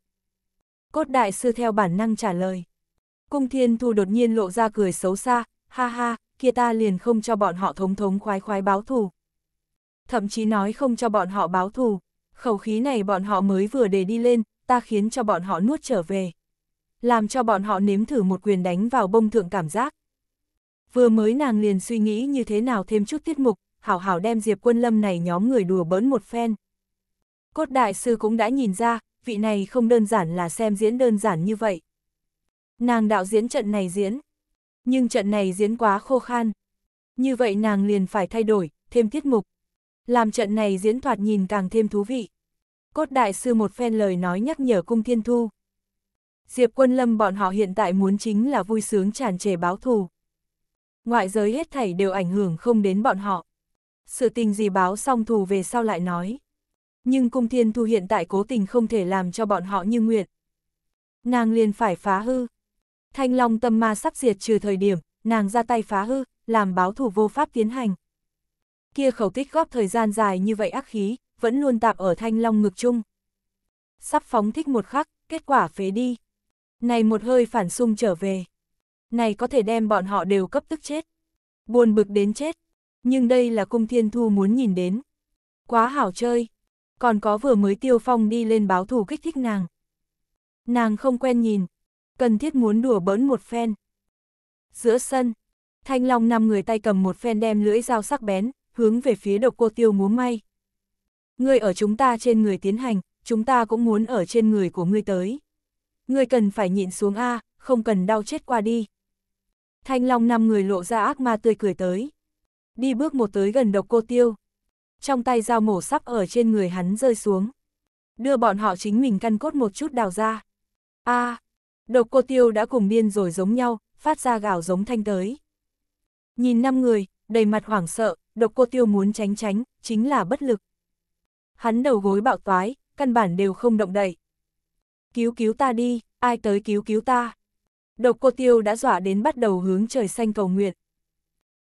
S1: Cốt đại sư theo bản năng trả lời. Cung thiên thu đột nhiên lộ ra cười xấu xa, ha ha, kia ta liền không cho bọn họ thống thống khoái khoái báo thù. Thậm chí nói không cho bọn họ báo thù, khẩu khí này bọn họ mới vừa đề đi lên, ta khiến cho bọn họ nuốt trở về. Làm cho bọn họ nếm thử một quyền đánh vào bông thượng cảm giác. Vừa mới nàng liền suy nghĩ như thế nào thêm chút tiết mục, hảo hảo đem Diệp Quân Lâm này nhóm người đùa bỡn một phen. Cốt đại sư cũng đã nhìn ra, vị này không đơn giản là xem diễn đơn giản như vậy. Nàng đạo diễn trận này diễn, nhưng trận này diễn quá khô khan. Như vậy nàng liền phải thay đổi, thêm tiết mục. Làm trận này diễn thoạt nhìn càng thêm thú vị cốt đại sư một phen lời nói nhắc nhở cung thiên thu. Diệp quân lâm bọn họ hiện tại muốn chính là vui sướng tràn trề báo thù. Ngoại giới hết thảy đều ảnh hưởng không đến bọn họ. Sự tình gì báo xong thù về sau lại nói. Nhưng cung thiên thu hiện tại cố tình không thể làm cho bọn họ như nguyện. Nàng liền phải phá hư. Thanh long tâm ma sắp diệt trừ thời điểm, nàng ra tay phá hư, làm báo thù vô pháp tiến hành. Kia khẩu tích góp thời gian dài như vậy ác khí, vẫn luôn tạp ở thanh long ngực chung. Sắp phóng thích một khắc, kết quả phế đi. Này một hơi phản xung trở về. Này có thể đem bọn họ đều cấp tức chết. Buồn bực đến chết. Nhưng đây là cung thiên thu muốn nhìn đến. Quá hảo chơi. Còn có vừa mới tiêu phong đi lên báo thù kích thích nàng. Nàng không quen nhìn. Cần thiết muốn đùa bỡn một phen. Giữa sân, thanh long năm người tay cầm một phen đem lưỡi dao sắc bén, hướng về phía độc cô tiêu múa may. Ngươi ở chúng ta trên người tiến hành, chúng ta cũng muốn ở trên người của ngươi tới. Ngươi cần phải nhịn xuống A, không cần đau chết qua đi. Thanh Long năm người lộ ra ác ma tươi cười tới. Đi bước một tới gần độc cô tiêu. Trong tay dao mổ sắp ở trên người hắn rơi xuống. Đưa bọn họ chính mình căn cốt một chút đào ra. A, à, độc cô tiêu đã cùng điên rồi giống nhau, phát ra gào giống thanh tới. Nhìn năm người, đầy mặt hoảng sợ, độc cô tiêu muốn tránh tránh, chính là bất lực hắn đầu gối bạo toái, căn bản đều không động đậy. Cứu cứu ta đi, ai tới cứu cứu ta? Độc cô tiêu đã dọa đến bắt đầu hướng trời xanh cầu nguyện.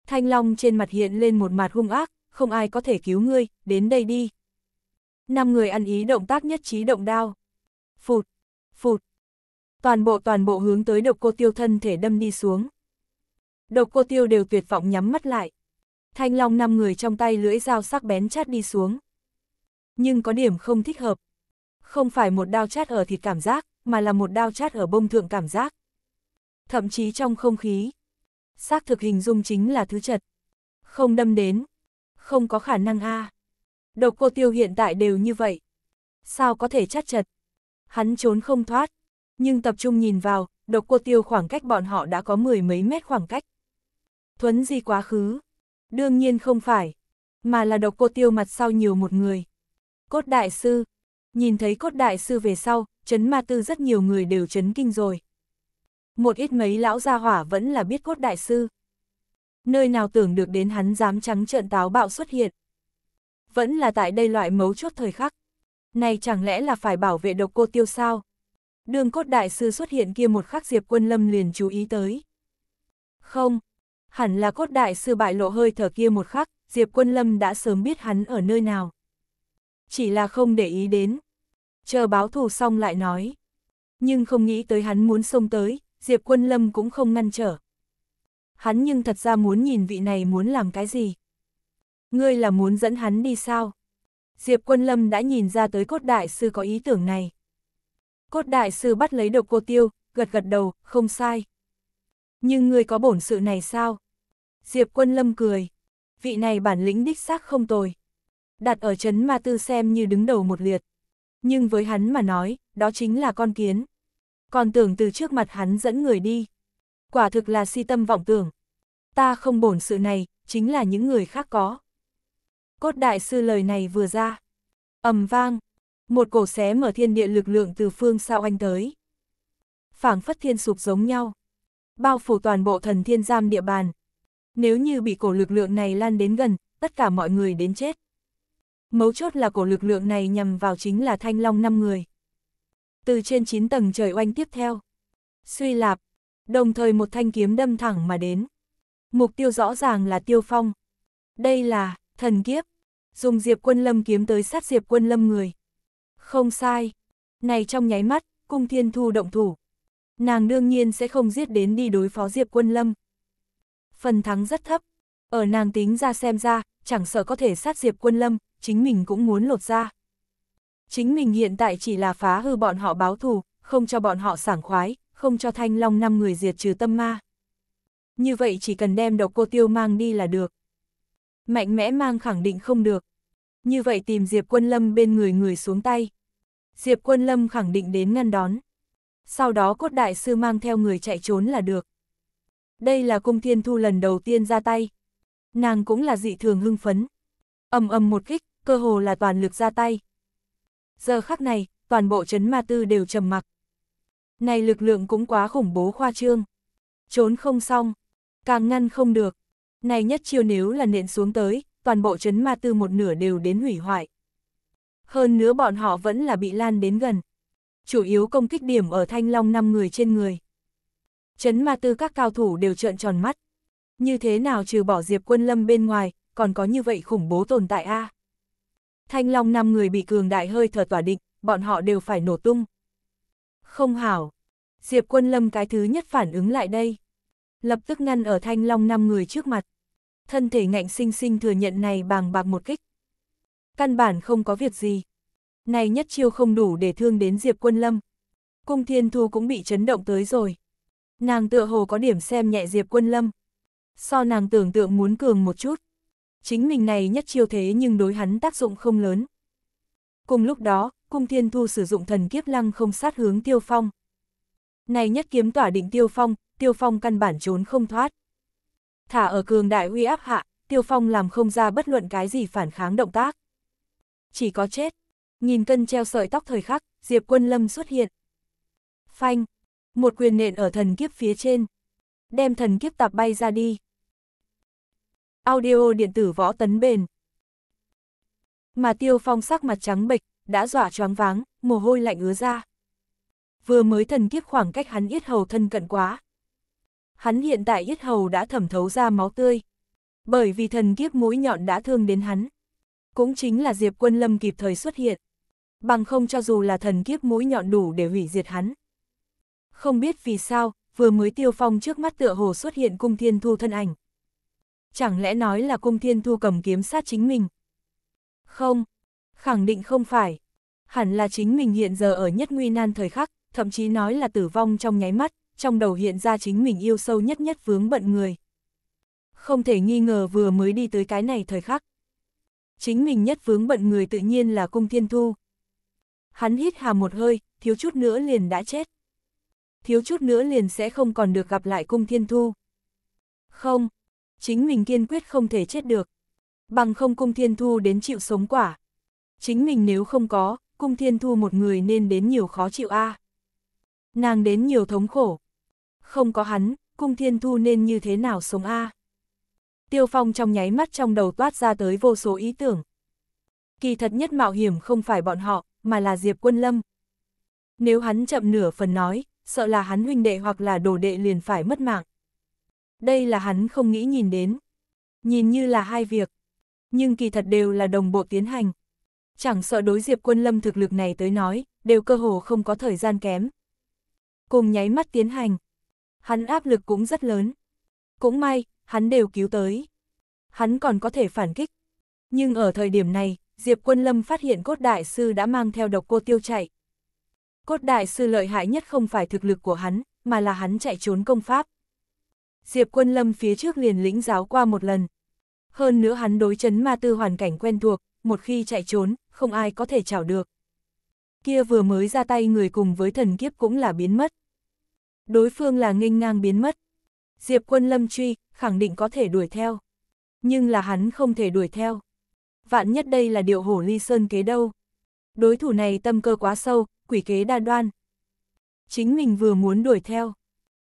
S1: Thanh Long trên mặt hiện lên một mặt hung ác, không ai có thể cứu ngươi, đến đây đi. Năm người ăn ý động tác nhất trí động đao. Phụt, phụt. Toàn bộ toàn bộ hướng tới độc cô tiêu thân thể đâm đi xuống. Độc cô tiêu đều tuyệt vọng nhắm mắt lại. Thanh Long năm người trong tay lưỡi dao sắc bén chát đi xuống nhưng có điểm không thích hợp. Không phải một đao chát ở thịt cảm giác, mà là một đao chát ở bông thượng cảm giác. Thậm chí trong không khí. Xác thực hình dung chính là thứ chật. Không đâm đến. Không có khả năng a. Độc cô tiêu hiện tại đều như vậy. Sao có thể chát chật? Hắn trốn không thoát. Nhưng tập trung nhìn vào, độc cô tiêu khoảng cách bọn họ đã có mười mấy mét khoảng cách. Thuấn di quá khứ. Đương nhiên không phải. Mà là độc cô tiêu mặt sau nhiều một người. Cốt đại sư. Nhìn thấy cốt đại sư về sau, chấn ma tư rất nhiều người đều chấn kinh rồi. Một ít mấy lão gia hỏa vẫn là biết cốt đại sư. Nơi nào tưởng được đến hắn dám trắng trợn táo bạo xuất hiện. Vẫn là tại đây loại mấu chốt thời khắc. Này chẳng lẽ là phải bảo vệ độc cô tiêu sao? Đường cốt đại sư xuất hiện kia một khắc diệp quân lâm liền chú ý tới. Không, hẳn là cốt đại sư bại lộ hơi thở kia một khắc, diệp quân lâm đã sớm biết hắn ở nơi nào chỉ là không để ý đến. Chờ báo thù xong lại nói. Nhưng không nghĩ tới hắn muốn xông tới, Diệp Quân Lâm cũng không ngăn trở. Hắn nhưng thật ra muốn nhìn vị này muốn làm cái gì. Ngươi là muốn dẫn hắn đi sao? Diệp Quân Lâm đã nhìn ra tới cốt đại sư có ý tưởng này. Cốt đại sư bắt lấy độc cô tiêu, gật gật đầu, không sai. Nhưng ngươi có bổn sự này sao? Diệp Quân Lâm cười. Vị này bản lĩnh đích xác không tồi đặt ở chấn ma tư xem như đứng đầu một liệt. Nhưng với hắn mà nói, đó chính là con kiến. Còn tưởng từ trước mặt hắn dẫn người đi. Quả thực là si tâm vọng tưởng. Ta không bổn sự này, chính là những người khác có. Cốt đại sư lời này vừa ra. ầm vang, một cổ xé mở thiên địa lực lượng từ phương sao anh tới. phảng phất thiên sụp giống nhau. Bao phủ toàn bộ thần thiên giam địa bàn. Nếu như bị cổ lực lượng này lan đến gần, tất cả mọi người đến chết mấu chốt là cổ lực lượng này nhằm vào chính là thanh long 5 người. Từ trên 9 tầng trời oanh tiếp theo, suy lạp, đồng thời một thanh kiếm đâm thẳng mà đến. Mục tiêu rõ ràng là tiêu phong. Đây là, thần kiếp, dùng diệp quân lâm kiếm tới sát diệp quân lâm người. Không sai, này trong nháy mắt, cung thiên thu động thủ. Nàng đương nhiên sẽ không giết đến đi đối phó diệp quân lâm. Phần thắng rất thấp, ở nàng tính ra xem ra, chẳng sợ có thể sát diệp quân lâm, chính mình cũng muốn lột ra. Chính mình hiện tại chỉ là phá hư bọn họ báo thù, không cho bọn họ sảng khoái, không cho thanh long năm người diệt trừ tâm ma. Như vậy chỉ cần đem độc cô tiêu mang đi là được. Mạnh mẽ mang khẳng định không được. Như vậy tìm Diệp Quân Lâm bên người người xuống tay. Diệp Quân Lâm khẳng định đến ngăn đón. Sau đó cốt đại sư mang theo người chạy trốn là được. Đây là cung thiên thu lần đầu tiên ra tay. Nàng cũng là dị thường hưng phấn. ầm ầm một kích, cơ hồ là toàn lực ra tay. Giờ khắc này, toàn bộ chấn ma tư đều trầm mặc. Này lực lượng cũng quá khủng bố khoa trương. Trốn không xong, càng ngăn không được. Này nhất chiêu nếu là nện xuống tới, toàn bộ chấn ma tư một nửa đều đến hủy hoại. Hơn nữa bọn họ vẫn là bị lan đến gần. Chủ yếu công kích điểm ở thanh long 5 người trên người. Chấn ma tư các cao thủ đều trợn tròn mắt. Như thế nào trừ bỏ diệp quân lâm bên ngoài, còn có như vậy khủng bố tồn tại a à? Thanh Long năm người bị cường đại hơi thở tỏa định, bọn họ đều phải nổ tung. Không hảo. Diệp quân lâm cái thứ nhất phản ứng lại đây. Lập tức ngăn ở Thanh Long năm người trước mặt. Thân thể ngạnh sinh sinh thừa nhận này bàng bạc một kích. Căn bản không có việc gì. Này nhất chiêu không đủ để thương đến Diệp quân lâm. Cung Thiên Thu cũng bị chấn động tới rồi. Nàng tựa hồ có điểm xem nhẹ Diệp quân lâm. So nàng tưởng tượng muốn cường một chút chính mình này nhất chiêu thế nhưng đối hắn tác dụng không lớn. Cùng lúc đó, Cung Thiên Thu sử dụng thần kiếp lăng không sát hướng Tiêu Phong. Này nhất kiếm tỏa định Tiêu Phong, Tiêu Phong căn bản trốn không thoát. Thả ở cường đại uy áp hạ, Tiêu Phong làm không ra bất luận cái gì phản kháng động tác. Chỉ có chết. Nhìn cân treo sợi tóc thời khắc, Diệp Quân Lâm xuất hiện. Phanh. Một quyền nện ở thần kiếp phía trên. Đem thần kiếp tạp bay ra đi. Audio điện tử võ tấn bền. Mà Tiêu Phong sắc mặt trắng bệch, đã dọa choáng váng, mồ hôi lạnh ứa ra. Vừa mới thần kiếp khoảng cách hắn yết hầu thân cận quá. Hắn hiện tại yết hầu đã thẩm thấu ra máu tươi. Bởi vì thần kiếp mũi nhọn đã thương đến hắn. Cũng chính là Diệp Quân Lâm kịp thời xuất hiện. Bằng không cho dù là thần kiếp mũi nhọn đủ để hủy diệt hắn. Không biết vì sao, vừa mới Tiêu Phong trước mắt tựa hồ xuất hiện cung thiên thu thân ảnh chẳng lẽ nói là cung thiên thu cầm kiếm sát chính mình? Không, khẳng định không phải. Hẳn là chính mình hiện giờ ở nhất nguy nan thời khắc, thậm chí nói là tử vong trong nháy mắt, trong đầu hiện ra chính mình yêu sâu nhất nhất vướng bận người. Không thể nghi ngờ vừa mới đi tới cái này thời khắc. Chính mình nhất vướng bận người tự nhiên là cung thiên thu. Hắn hít hà một hơi, thiếu chút nữa liền đã chết. Thiếu chút nữa liền sẽ không còn được gặp lại cung thiên thu. Không, chính mình kiên quyết không thể chết được. Bằng không cung thiên thu đến chịu sống quả. Chính mình nếu không có, cung thiên thu một người nên đến nhiều khó chịu a à. Nàng đến nhiều thống khổ. Không có hắn, cung thiên thu nên như thế nào sống a à. Tiêu phong trong nháy mắt trong đầu toát ra tới vô số ý tưởng. Kỳ thật nhất mạo hiểm không phải bọn họ, mà là Diệp Quân Lâm. Nếu hắn chậm nửa phần nói, sợ là hắn huynh đệ hoặc là đồ đệ liền phải mất mạng. Đây là hắn không nghĩ nhìn đến. Nhìn như là hai việc, nhưng kỳ thật đều là đồng bộ tiến hành. Chẳng sợ đối diệp quân lâm thực lực này tới nói, đều cơ hồ không có thời gian kém. Cùng nháy mắt tiến hành, hắn áp lực cũng rất lớn. Cũng may, hắn đều cứu tới. Hắn còn có thể phản kích. Nhưng ở thời điểm này, Diệp Quân Lâm phát hiện cốt đại sư đã mang theo độc cô tiêu chạy. Cốt đại sư lợi hại nhất không phải thực lực của hắn, mà là hắn chạy trốn công pháp. Diệp Quân Lâm phía trước liền lĩnh giáo qua một lần. Hơn nữa hắn đối chấn ma tư hoàn cảnh quen thuộc, một khi chạy trốn, không ai có thể chảo được. Kia vừa mới ra tay người cùng với thần kiếp cũng là biến mất. Đối phương là nghênh ngang biến mất. Diệp Quân Lâm truy, khẳng định có thể đuổi theo. Nhưng là hắn không thể đuổi theo. Vạn nhất đây là điệu hổ ly sơn kế đâu. Đối thủ này tâm cơ quá sâu, quỷ kế đa đoan. Chính mình vừa muốn đuổi theo,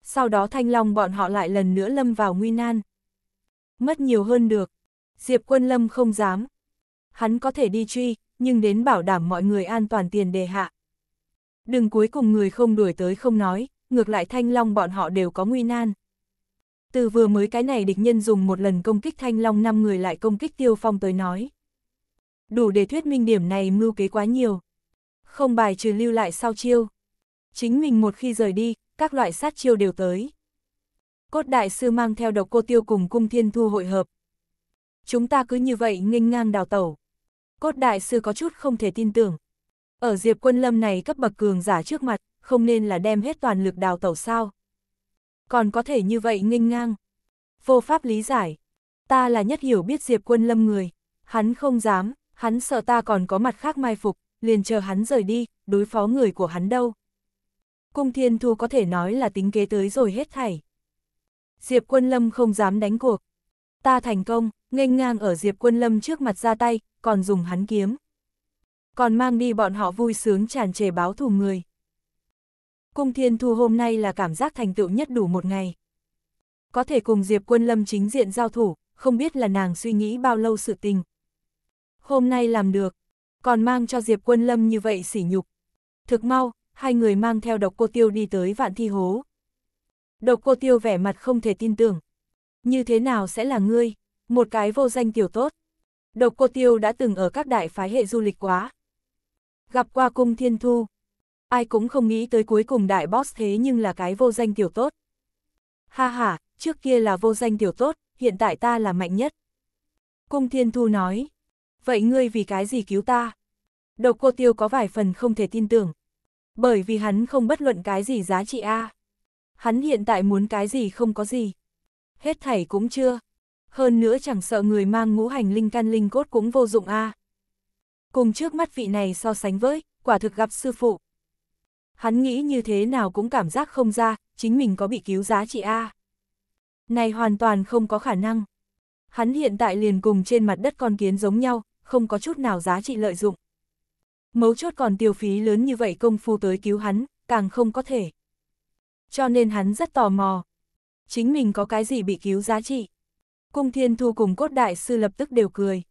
S1: sau đó thanh long bọn họ lại lần nữa lâm vào nguy nan. Mất nhiều hơn được. Diệp quân lâm không dám. Hắn có thể đi truy, nhưng đến bảo đảm mọi người an toàn tiền đề hạ. Đừng cuối cùng người không đuổi tới không nói, ngược lại thanh long bọn họ đều có nguy nan. Từ vừa mới cái này địch nhân dùng một lần công kích thanh long năm người lại công kích tiêu phong tới nói. Đủ để thuyết minh điểm này mưu kế quá nhiều. Không bài trừ lưu lại sau chiêu. Chính mình một khi rời đi, các loại sát chiêu đều tới. Cốt đại sư mang theo độc cô tiêu cùng cung thiên thu hội hợp. Chúng ta cứ như vậy nghênh ngang đào tẩu. Cốt đại sư có chút không thể tin tưởng. Ở diệp quân lâm này cấp bậc cường giả trước mặt, không nên là đem hết toàn lực đào tẩu sao. Còn có thể như vậy nghênh ngang. Vô pháp lý giải. Ta là nhất hiểu biết diệp quân lâm người. Hắn không dám, hắn sợ ta còn có mặt khác mai phục, liền chờ hắn rời đi, đối phó người của hắn đâu. Cung Thiên Thu có thể nói là tính kế tới rồi hết thảy. Diệp Quân Lâm không dám đánh cuộc. Ta thành công, nghênh ngang ở Diệp Quân Lâm trước mặt ra tay, còn dùng hắn kiếm. Còn mang đi bọn họ vui sướng tràn trề báo thù người. Cung Thiên Thu hôm nay là cảm giác thành tựu nhất đủ một ngày. Có thể cùng Diệp Quân Lâm chính diện giao thủ, không biết là nàng suy nghĩ bao lâu sự tình. Hôm nay làm được, còn mang cho Diệp Quân Lâm như vậy sỉ nhục. Thực mau, hai người mang theo độc cô tiêu đi tới vạn thi hố. Độc cô tiêu vẻ mặt không thể tin tưởng. Như thế nào sẽ là ngươi? Một cái vô danh tiểu tốt. Độc cô tiêu đã từng ở các đại phái hệ du lịch quá. Gặp qua cung thiên thu. Ai cũng không nghĩ tới cuối cùng đại boss thế nhưng là cái vô danh tiểu tốt. Ha ha, trước kia là vô danh tiểu tốt, hiện tại ta là mạnh nhất. Cung thiên thu nói. Vậy ngươi vì cái gì cứu ta? Độc cô tiêu có vài phần không thể tin tưởng, bởi vì hắn không bất luận cái gì giá trị A. Hắn hiện tại muốn cái gì không có gì. Hết thảy cũng chưa. Hơn nữa chẳng sợ người mang ngũ hành linh can linh cốt cũng vô dụng A. Cùng trước mắt vị này so sánh với, quả thực gặp sư phụ. Hắn nghĩ như thế nào cũng cảm giác không ra, chính mình có bị cứu giá trị A. Này hoàn toàn không có khả năng. Hắn hiện tại liền cùng trên mặt đất con kiến giống nhau, không có chút nào giá trị lợi dụng. Mấu chốt còn tiêu phí lớn như vậy công phu tới cứu hắn, càng không có thể. Cho nên hắn rất tò mò. Chính mình có cái gì bị cứu giá trị? Cung Thiên Thu cùng cốt đại sư lập tức đều cười.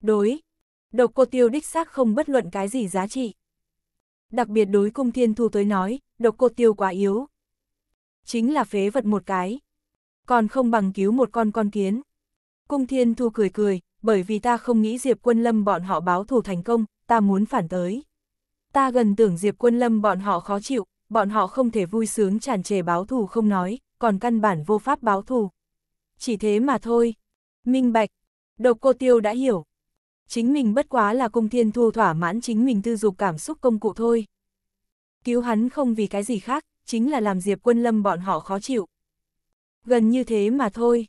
S1: Đối, độc cô tiêu đích xác không bất luận cái gì giá trị. Đặc biệt đối cung Thiên Thu tới nói, độc cô tiêu quá yếu. Chính là phế vật một cái. Còn không bằng cứu một con con kiến. Cung Thiên Thu cười cười, bởi vì ta không nghĩ Diệp Quân Lâm bọn họ báo thù thành công, ta muốn phản tới. Ta gần tưởng Diệp Quân Lâm bọn họ khó chịu, bọn họ không thể vui sướng tràn trề báo thù không nói, còn căn bản vô pháp báo thù. Chỉ thế mà thôi. Minh Bạch, độc cô tiêu đã hiểu. Chính mình bất quá là cung thiên thu thỏa mãn chính mình tư dục cảm xúc công cụ thôi. Cứu hắn không vì cái gì khác, chính là làm Diệp Quân Lâm bọn họ khó chịu. Gần như thế mà thôi.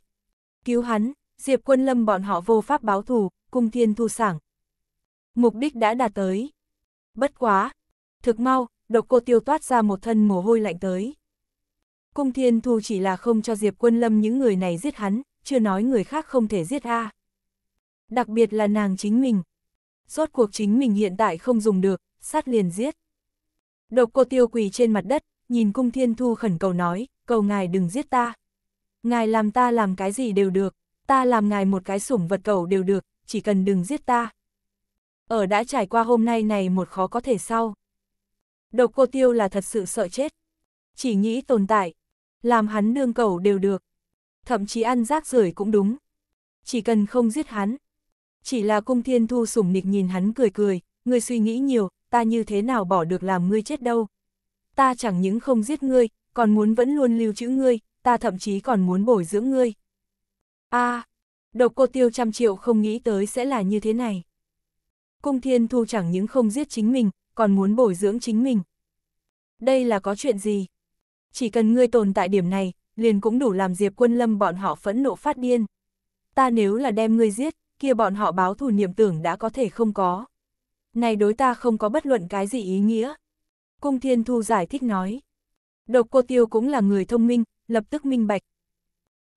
S1: Cứu hắn, Diệp Quân Lâm bọn họ vô pháp báo thù, cung thiên thu sảng, mục đích đã đạt tới. Bất quá, thực mau, độc cô tiêu toát ra một thân mồ hôi lạnh tới. Cung thiên thu chỉ là không cho Diệp quân lâm những người này giết hắn, chưa nói người khác không thể giết A. Đặc biệt là nàng chính mình. Rốt cuộc chính mình hiện tại không dùng được, sát liền giết. Độc cô tiêu quỳ trên mặt đất, nhìn cung thiên thu khẩn cầu nói, cầu ngài đừng giết ta. Ngài làm ta làm cái gì đều được, ta làm ngài một cái sủng vật cầu đều được, chỉ cần đừng giết ta. Ở đã trải qua hôm nay này một khó có thể sau. Độc cô tiêu là thật sự sợ chết. Chỉ nghĩ tồn tại. Làm hắn nương cầu đều được. Thậm chí ăn rác rưởi cũng đúng. Chỉ cần không giết hắn. Chỉ là cung thiên thu sủng nịch nhìn hắn cười cười. Ngươi suy nghĩ nhiều, ta như thế nào bỏ được làm ngươi chết đâu. Ta chẳng những không giết ngươi, còn muốn vẫn luôn lưu trữ ngươi, ta thậm chí còn muốn bồi dưỡng ngươi. a à, độc cô tiêu trăm triệu không nghĩ tới sẽ là như thế này. Cung Thiên Thu chẳng những không giết chính mình, còn muốn bồi dưỡng chính mình. Đây là có chuyện gì? Chỉ cần ngươi tồn tại điểm này, liền cũng đủ làm Diệp Quân Lâm bọn họ phẫn nộ phát điên. Ta nếu là đem ngươi giết, kia bọn họ báo thù niệm tưởng đã có thể không có. Này đối ta không có bất luận cái gì ý nghĩa. Cung Thiên Thu giải thích nói. Độc cô tiêu cũng là người thông minh, lập tức minh bạch.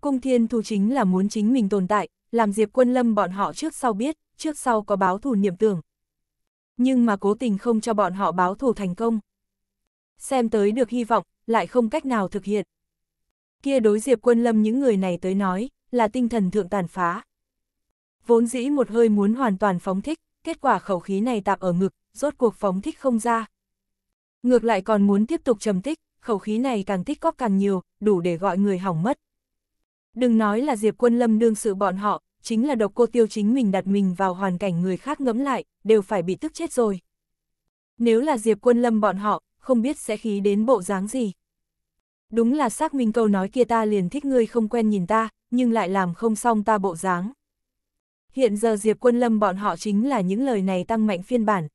S1: Cung Thiên Thu chính là muốn chính mình tồn tại, làm Diệp Quân Lâm bọn họ trước sau biết, trước sau có báo thù niệm tưởng. Nhưng mà cố tình không cho bọn họ báo thù thành công. Xem tới được hy vọng, lại không cách nào thực hiện. Kia đối diệp quân lâm những người này tới nói, là tinh thần thượng tàn phá. Vốn dĩ một hơi muốn hoàn toàn phóng thích, kết quả khẩu khí này tạp ở ngực, rốt cuộc phóng thích không ra. Ngược lại còn muốn tiếp tục trầm tích, khẩu khí này càng tích cóp càng nhiều, đủ để gọi người hỏng mất. Đừng nói là Diệp Quân Lâm đương sự bọn họ, chính là độc cô tiêu chính mình đặt mình vào hoàn cảnh người khác ngẫm lại, đều phải bị tức chết rồi. Nếu là Diệp Quân Lâm bọn họ, không biết sẽ khí đến bộ dáng gì. Đúng là xác minh câu nói kia ta liền thích ngươi không quen nhìn ta, nhưng lại làm không xong ta bộ dáng. Hiện giờ Diệp Quân Lâm bọn họ chính là những lời này tăng mạnh phiên bản.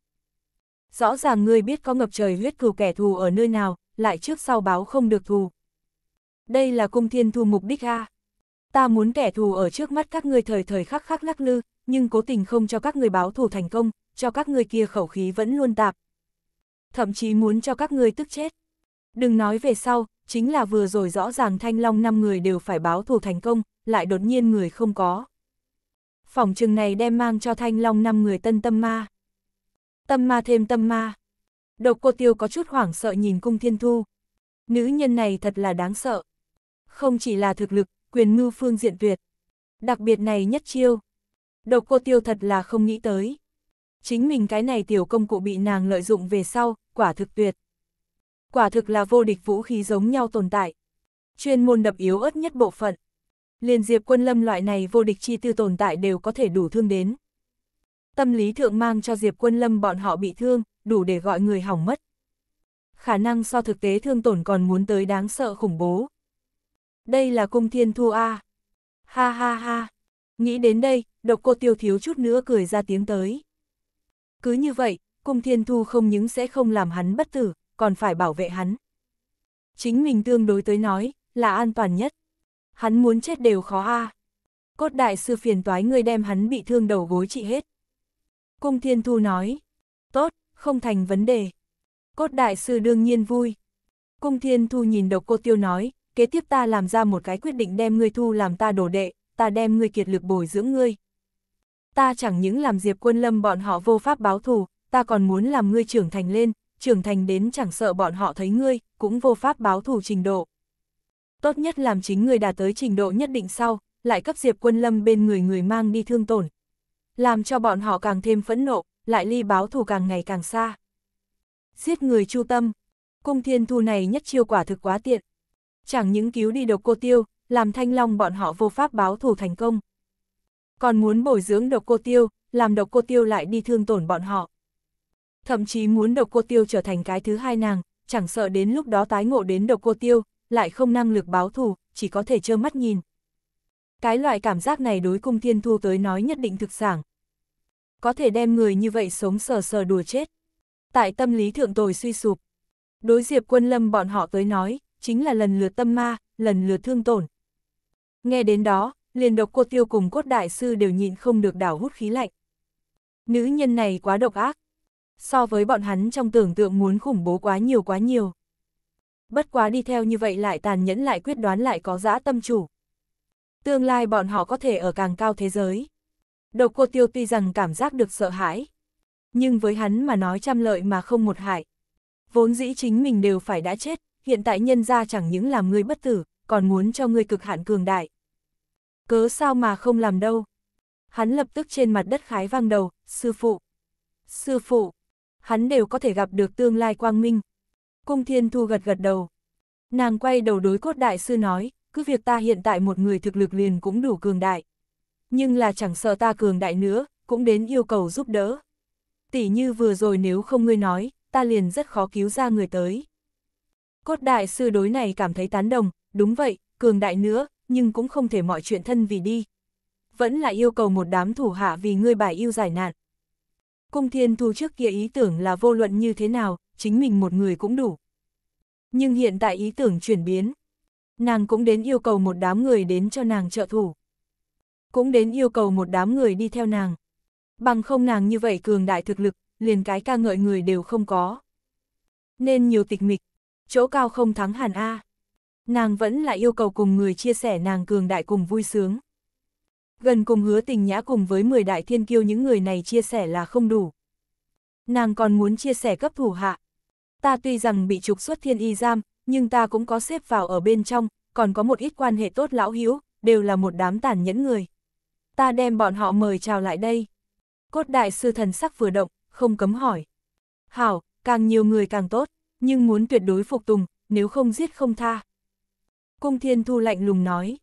S1: Rõ ràng ngươi biết có ngập trời huyết cừu kẻ thù ở nơi nào, lại trước sau báo không được thù. Đây là cung thiên thu mục đích a ta muốn kẻ thù ở trước mắt các ngươi thời thời khắc khắc lắc lư, nhưng cố tình không cho các ngươi báo thù thành công, cho các ngươi kia khẩu khí vẫn luôn tạp. Thậm chí muốn cho các ngươi tức chết. Đừng nói về sau, chính là vừa rồi rõ ràng thanh long năm người đều phải báo thù thành công, lại đột nhiên người không có. Phòng trừng này đem mang cho thanh long năm người tân tâm ma. Tâm ma thêm tâm ma. Độc cô tiêu có chút hoảng sợ nhìn cung thiên thu. Nữ nhân này thật là đáng sợ. Không chỉ là thực lực, quyền Ngư phương diện tuyệt. Đặc biệt này nhất chiêu. Độc cô tiêu thật là không nghĩ tới. Chính mình cái này tiểu công cụ bị nàng lợi dụng về sau, quả thực tuyệt. Quả thực là vô địch vũ khí giống nhau tồn tại. Chuyên môn đập yếu ớt nhất bộ phận. Liền diệp quân lâm loại này vô địch chi tư tồn tại đều có thể đủ thương đến. Tâm lý thượng mang cho diệp quân lâm bọn họ bị thương, đủ để gọi người hỏng mất. Khả năng so thực tế thương tổn còn muốn tới đáng sợ khủng bố đây là cung thiên thu a Ha ha ha, nghĩ đến đây, độc cô tiêu thiếu chút nữa cười ra tiếng tới. Cứ như vậy, cung thiên thu không những sẽ không làm hắn bất tử, còn phải bảo vệ hắn. Chính mình tương đối tới nói, là an toàn nhất. Hắn muốn chết đều khó a Cốt đại sư phiền toái người đem hắn bị thương đầu gối trị hết. Cung thiên thu nói, tốt, không thành vấn đề. Cốt đại sư đương nhiên vui. Cung thiên thu nhìn độc cô tiêu nói, kế tiếp ta làm ra một cái quyết định đem ngươi thu làm ta đổ đệ, ta đem ngươi kiệt lực bồi dưỡng ngươi. Ta chẳng những làm Diệp Quân Lâm bọn họ vô pháp báo thù, ta còn muốn làm ngươi trưởng thành lên, trưởng thành đến chẳng sợ bọn họ thấy ngươi, cũng vô pháp báo thù trình độ. Tốt nhất làm chính ngươi đạt tới trình độ nhất định sau, lại cấp Diệp Quân Lâm bên người người mang đi thương tổn. Làm cho bọn họ càng thêm phẫn nộ, lại ly báo thù càng ngày càng xa. Giết người chu tâm, cung thiên thu này nhất chiêu quả thực quá tiện, Chẳng những cứu đi độc cô tiêu, làm thanh long bọn họ vô pháp báo thù thành công. Còn muốn bồi dưỡng độc cô tiêu, làm độc cô tiêu lại đi thương tổn bọn họ. Thậm chí muốn độc cô tiêu trở thành cái thứ hai nàng, chẳng sợ đến lúc đó tái ngộ đến độc cô tiêu, lại không năng lực báo thù, chỉ có thể trơ mắt nhìn. Cái loại cảm giác này đối cung thiên thu tới nói nhất định thực sản. Có thể đem người như vậy sống sờ sờ đùa chết. Tại tâm lý thượng tồi suy sụp. Đối diệp quân lâm bọn họ tới nói, chính là lần lượt tâm ma, lần lượt thương tổn. Nghe đến đó, liền độc cô tiêu cùng cốt đại sư đều nhịn không được đảo hút khí lạnh. Nữ nhân này quá độc ác. So với bọn hắn trong tưởng tượng muốn khủng bố quá nhiều quá nhiều. Bất quá đi theo như vậy lại tàn nhẫn lại quyết đoán lại có dã tâm chủ. Tương lai bọn họ có thể ở càng cao thế giới. Độc cô tiêu tuy rằng cảm giác được sợ hãi. Nhưng với hắn mà nói trăm lợi mà không một hại. Vốn dĩ chính mình đều phải đã chết, hiện tại nhân gia chẳng những làm ngươi bất tử, còn muốn cho ngươi cực hạn cường đại. Cớ sao mà không làm đâu. Hắn lập tức trên mặt đất khái vang đầu, sư phụ. Sư phụ, hắn đều có thể gặp được tương lai quang minh. Cung thiên thu gật gật đầu. Nàng quay đầu đối cốt đại sư nói, cứ việc ta hiện tại một người thực lực liền cũng đủ cường đại. Nhưng là chẳng sợ ta cường đại nữa, cũng đến yêu cầu giúp đỡ. Tỷ như vừa rồi nếu không ngươi nói, ta liền rất khó cứu ra người tới. Cốt đại sư đối này cảm thấy tán đồng, đúng vậy, cường đại nữa, nhưng cũng không thể mọi chuyện thân vì đi. Vẫn là yêu cầu một đám thủ hạ vì ngươi bài yêu giải nạn. Cung thiên thu trước kia ý tưởng là vô luận như thế nào, chính mình một người cũng đủ. Nhưng hiện tại ý tưởng chuyển biến. Nàng cũng đến yêu cầu một đám người đến cho nàng trợ thủ. Cũng đến yêu cầu một đám người đi theo nàng. Bằng không nàng như vậy cường đại thực lực, liền cái ca ngợi người đều không có. Nên nhiều tịch mịch, chỗ cao không thắng hàn A. Nàng vẫn là yêu cầu cùng người chia sẻ nàng cường đại cùng vui sướng. Gần cùng hứa tình nhã cùng với 10 đại thiên kiêu những người này chia sẻ là không đủ. Nàng còn muốn chia sẻ cấp thủ hạ. Ta tuy rằng bị trục xuất thiên y giam, nhưng ta cũng có xếp vào ở bên trong, còn có một ít quan hệ tốt lão hữu đều là một đám tàn nhẫn người. Ta đem bọn họ mời chào lại đây. Cốt đại sư thần sắc vừa động, không cấm hỏi. Hảo, càng nhiều người càng tốt nhưng muốn tuyệt đối phục tùng, nếu không giết không tha. Cung Thiên Thu lạnh lùng nói.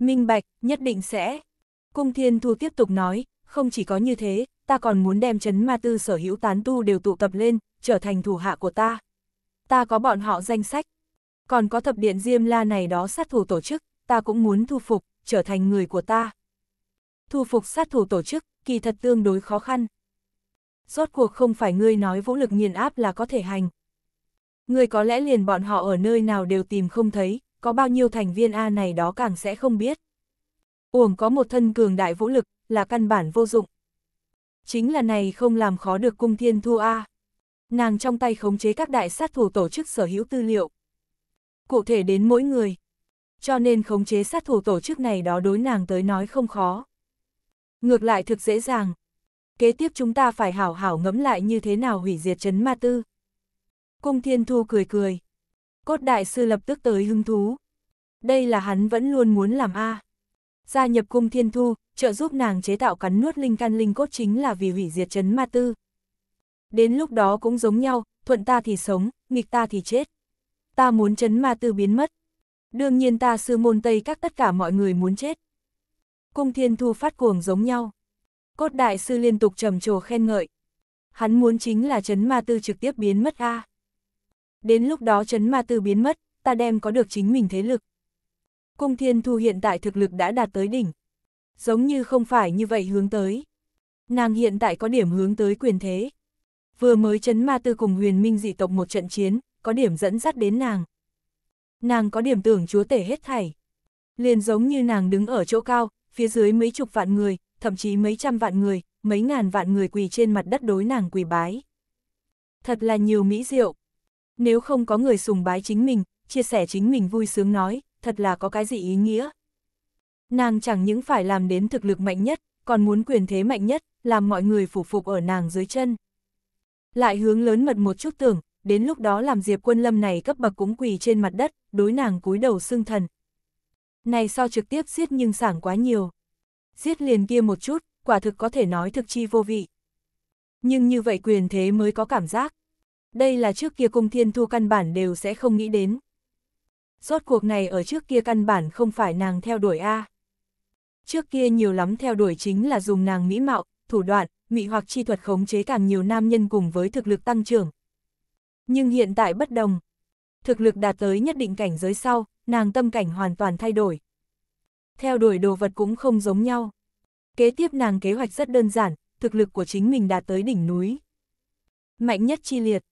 S1: Minh Bạch, nhất định sẽ. Cung Thiên Thu tiếp tục nói, không chỉ có như thế, ta còn muốn đem chấn ma tư sở hữu tán tu đều tụ tập lên, trở thành thủ hạ của ta. Ta có bọn họ danh sách. Còn có thập điện Diêm La này đó sát thủ tổ chức, ta cũng muốn thu phục, trở thành người của ta. Thu phục sát thủ tổ chức, kỳ thật tương đối khó khăn. Rốt cuộc không phải ngươi nói vũ lực nghiền áp là có thể hành. Người có lẽ liền bọn họ ở nơi nào đều tìm không thấy, có bao nhiêu thành viên A này đó càng sẽ không biết. Uổng có một thân cường đại vũ lực, là căn bản vô dụng. Chính là này không làm khó được cung thiên thu A. Nàng trong tay khống chế các đại sát thủ tổ chức sở hữu tư liệu. Cụ thể đến mỗi người. Cho nên khống chế sát thủ tổ chức này đó đối nàng tới nói không khó. Ngược lại thực dễ dàng. Kế tiếp chúng ta phải hảo hảo ngẫm lại như thế nào hủy diệt chấn ma tư. Cung Thiên Thu cười cười. Cốt đại sư lập tức tới hứng thú. Đây là hắn vẫn luôn muốn làm A. Gia nhập cung Thiên Thu, trợ giúp nàng chế tạo cắn nuốt linh can linh cốt chính là vì hủy diệt chấn ma tư. Đến lúc đó cũng giống nhau, thuận ta thì sống, nghịch ta thì chết. Ta muốn chấn ma tư biến mất. Đương nhiên ta sư môn Tây các tất cả mọi người muốn chết. Cung Thiên Thu phát cuồng giống nhau. Cốt đại sư liên tục trầm trồ khen ngợi. Hắn muốn chính là chấn ma tư trực tiếp biến mất A. À. Đến lúc đó chấn ma tư biến mất, ta đem có được chính mình thế lực. Cung Thiên Thu hiện tại thực lực đã đạt tới đỉnh. Giống như không phải như vậy hướng tới. Nàng hiện tại có điểm hướng tới quyền thế. Vừa mới chấn ma tư cùng huyền minh dị tộc một trận chiến, có điểm dẫn dắt đến nàng. Nàng có điểm tưởng chúa tể hết thảy. Liền giống như nàng đứng ở chỗ cao, phía dưới mấy chục vạn người, thậm chí mấy trăm vạn người, mấy ngàn vạn người quỳ trên mặt đất đối nàng quỳ bái. Thật là nhiều mỹ diệu, nếu không có người sùng bái chính mình, chia sẻ chính mình vui sướng nói, thật là có cái gì ý nghĩa. Nàng chẳng những phải làm đến thực lực mạnh nhất, còn muốn quyền thế mạnh nhất, làm mọi người phủ phục ở nàng dưới chân. Lại hướng lớn mật một chút tưởng, đến lúc đó làm Diệp Quân Lâm này cấp bậc cũng quỳ trên mặt đất, đối nàng cúi đầu xưng thần. Này so trực tiếp giết nhưng sảng quá nhiều. Giết liền kia một chút, quả thực có thể nói thực chi vô vị. Nhưng như vậy quyền thế mới có cảm giác. Đây là trước kia cung thiên thu căn bản đều sẽ không nghĩ đến. Rốt cuộc này ở trước kia căn bản không phải nàng theo đuổi A. Trước kia nhiều lắm theo đuổi chính là dùng nàng mỹ mạo, thủ đoạn, mị hoặc chi thuật khống chế càng nhiều nam nhân cùng với thực lực tăng trưởng. Nhưng hiện tại bất đồng. Thực lực đạt tới nhất định cảnh giới sau, nàng tâm cảnh hoàn toàn thay đổi. Theo đuổi đồ vật cũng không giống nhau. Kế tiếp nàng kế hoạch rất đơn giản, thực lực của chính mình đạt tới đỉnh núi. Mạnh nhất chi liệt,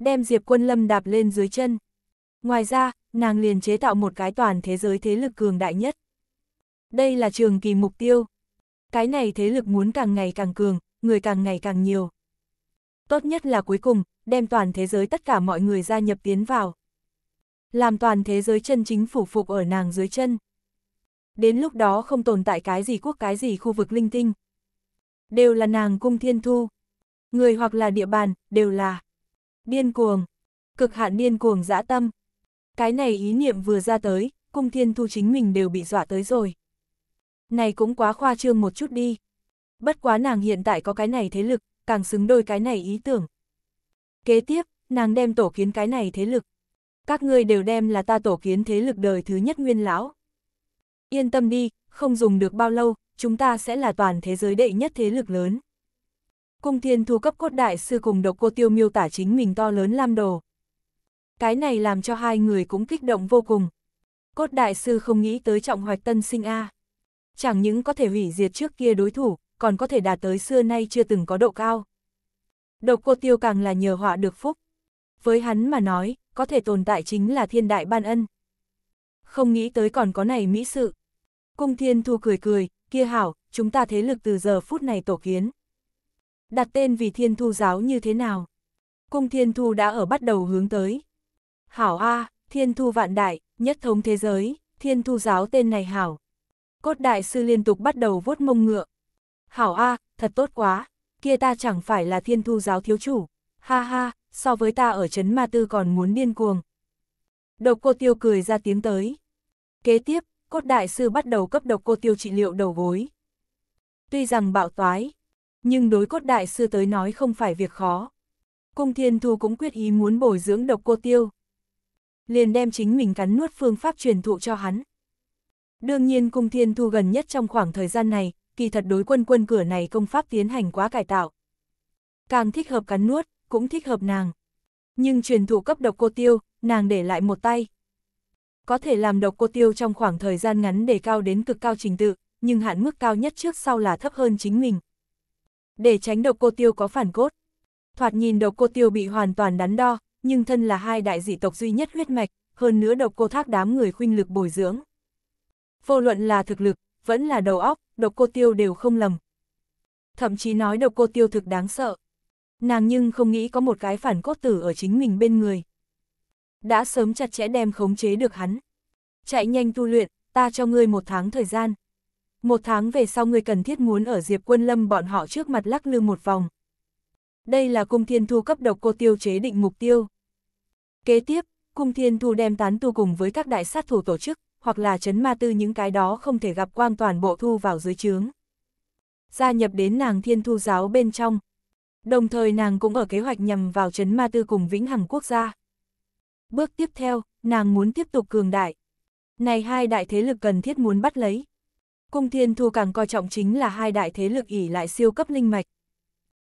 S1: đem Diệp Quân Lâm đạp lên dưới chân. Ngoài ra, nàng liền chế tạo một cái toàn thế giới thế lực cường đại nhất. Đây là trường kỳ mục tiêu. Cái này thế lực muốn càng ngày càng cường, người càng ngày càng nhiều. Tốt nhất là cuối cùng, đem toàn thế giới tất cả mọi người gia nhập tiến vào. Làm toàn thế giới chân chính phủ phục ở nàng dưới chân. Đến lúc đó không tồn tại cái gì quốc cái gì khu vực linh tinh. Đều là nàng cung thiên thu. Người hoặc là địa bàn, đều là điên cuồng, cực hạn điên cuồng dã tâm. Cái này ý niệm vừa ra tới, cung thiên thu chính mình đều bị dọa tới rồi. Này cũng quá khoa trương một chút đi. Bất quá nàng hiện tại có cái này thế lực, càng xứng đôi cái này ý tưởng. Kế tiếp, nàng đem tổ kiến cái này thế lực. Các ngươi đều đem là ta tổ kiến thế lực đời thứ nhất nguyên lão. Yên tâm đi, không dùng được bao lâu, chúng ta sẽ là toàn thế giới đệ nhất thế lực lớn. Cung thiên thu cấp cốt đại sư cùng độc cô tiêu miêu tả chính mình to lớn lam đồ. Cái này làm cho hai người cũng kích động vô cùng. Cốt đại sư không nghĩ tới trọng hoạch tân sinh A. Chẳng những có thể hủy diệt trước kia đối thủ, còn có thể đạt tới xưa nay chưa từng có độ cao. Độc cô tiêu càng là nhờ họa được phúc. Với hắn mà nói, có thể tồn tại chính là thiên đại ban ân. Không nghĩ tới còn có này mỹ sự. Cung thiên thu cười cười, kia hảo, chúng ta thế lực từ giờ phút này tổ kiến đặt tên vì thiên thu giáo như thế nào? Cung thiên thu đã ở bắt đầu hướng tới. Hảo A, thiên thu vạn đại, nhất thống thế giới, thiên thu giáo tên này hảo. Cốt đại sư liên tục bắt đầu vuốt mông ngựa. Hảo A, thật tốt quá, kia ta chẳng phải là thiên thu giáo thiếu chủ. Ha ha, so với ta ở chấn Ma Tư còn muốn điên cuồng. Độc cô tiêu cười ra tiếng tới. Kế tiếp, cốt đại sư bắt đầu cấp độc cô tiêu trị liệu đầu gối. Tuy rằng bạo toái, nhưng đối cốt đại sư tới nói không phải việc khó. Cung Thiên Thu cũng quyết ý muốn bồi dưỡng độc cô tiêu. Liền đem chính mình cắn nuốt phương pháp truyền thụ cho hắn. Đương nhiên Cung Thiên Thu gần nhất trong khoảng thời gian này, kỳ thật đối quân quân cửa này công pháp tiến hành quá cải tạo. Càng thích hợp cắn nuốt, cũng thích hợp nàng. Nhưng truyền thụ cấp độc cô tiêu, nàng để lại một tay. Có thể làm độc cô tiêu trong khoảng thời gian ngắn để cao đến cực cao trình tự, nhưng hạn mức cao nhất trước sau là thấp hơn chính mình, để tránh độc cô tiêu có phản cốt. Thoạt nhìn độc cô tiêu bị hoàn toàn đắn đo, nhưng thân là hai đại dị tộc duy nhất huyết mạch, hơn nữa độc cô thác đám người khuynh lực bồi dưỡng. Vô luận là thực lực, vẫn là đầu óc, độc cô tiêu đều không lầm. Thậm chí nói độc cô tiêu thực đáng sợ. Nàng nhưng không nghĩ có một cái phản cốt tử ở chính mình bên người. Đã sớm chặt chẽ đem khống chế được hắn. Chạy nhanh tu luyện, ta cho ngươi một tháng thời gian, một tháng về sau ngươi cần thiết muốn ở Diệp Quân Lâm bọn họ trước mặt lắc lư một vòng. Đây là cung thiên thu cấp độc cô tiêu chế định mục tiêu. Kế tiếp, cung thiên thu đem tán tu cùng với các đại sát thủ tổ chức, hoặc là chấn ma tư những cái đó không thể gặp quang toàn bộ thu vào dưới trướng. Gia nhập đến nàng thiên thu giáo bên trong. Đồng thời nàng cũng ở kế hoạch nhằm vào chấn ma tư cùng vĩnh hằng quốc gia. Bước tiếp theo, nàng muốn tiếp tục cường đại. Này hai đại thế lực cần thiết muốn bắt lấy, Cung Thiên Thu càng coi trọng chính là hai đại thế lực ỉ lại siêu cấp linh mạch.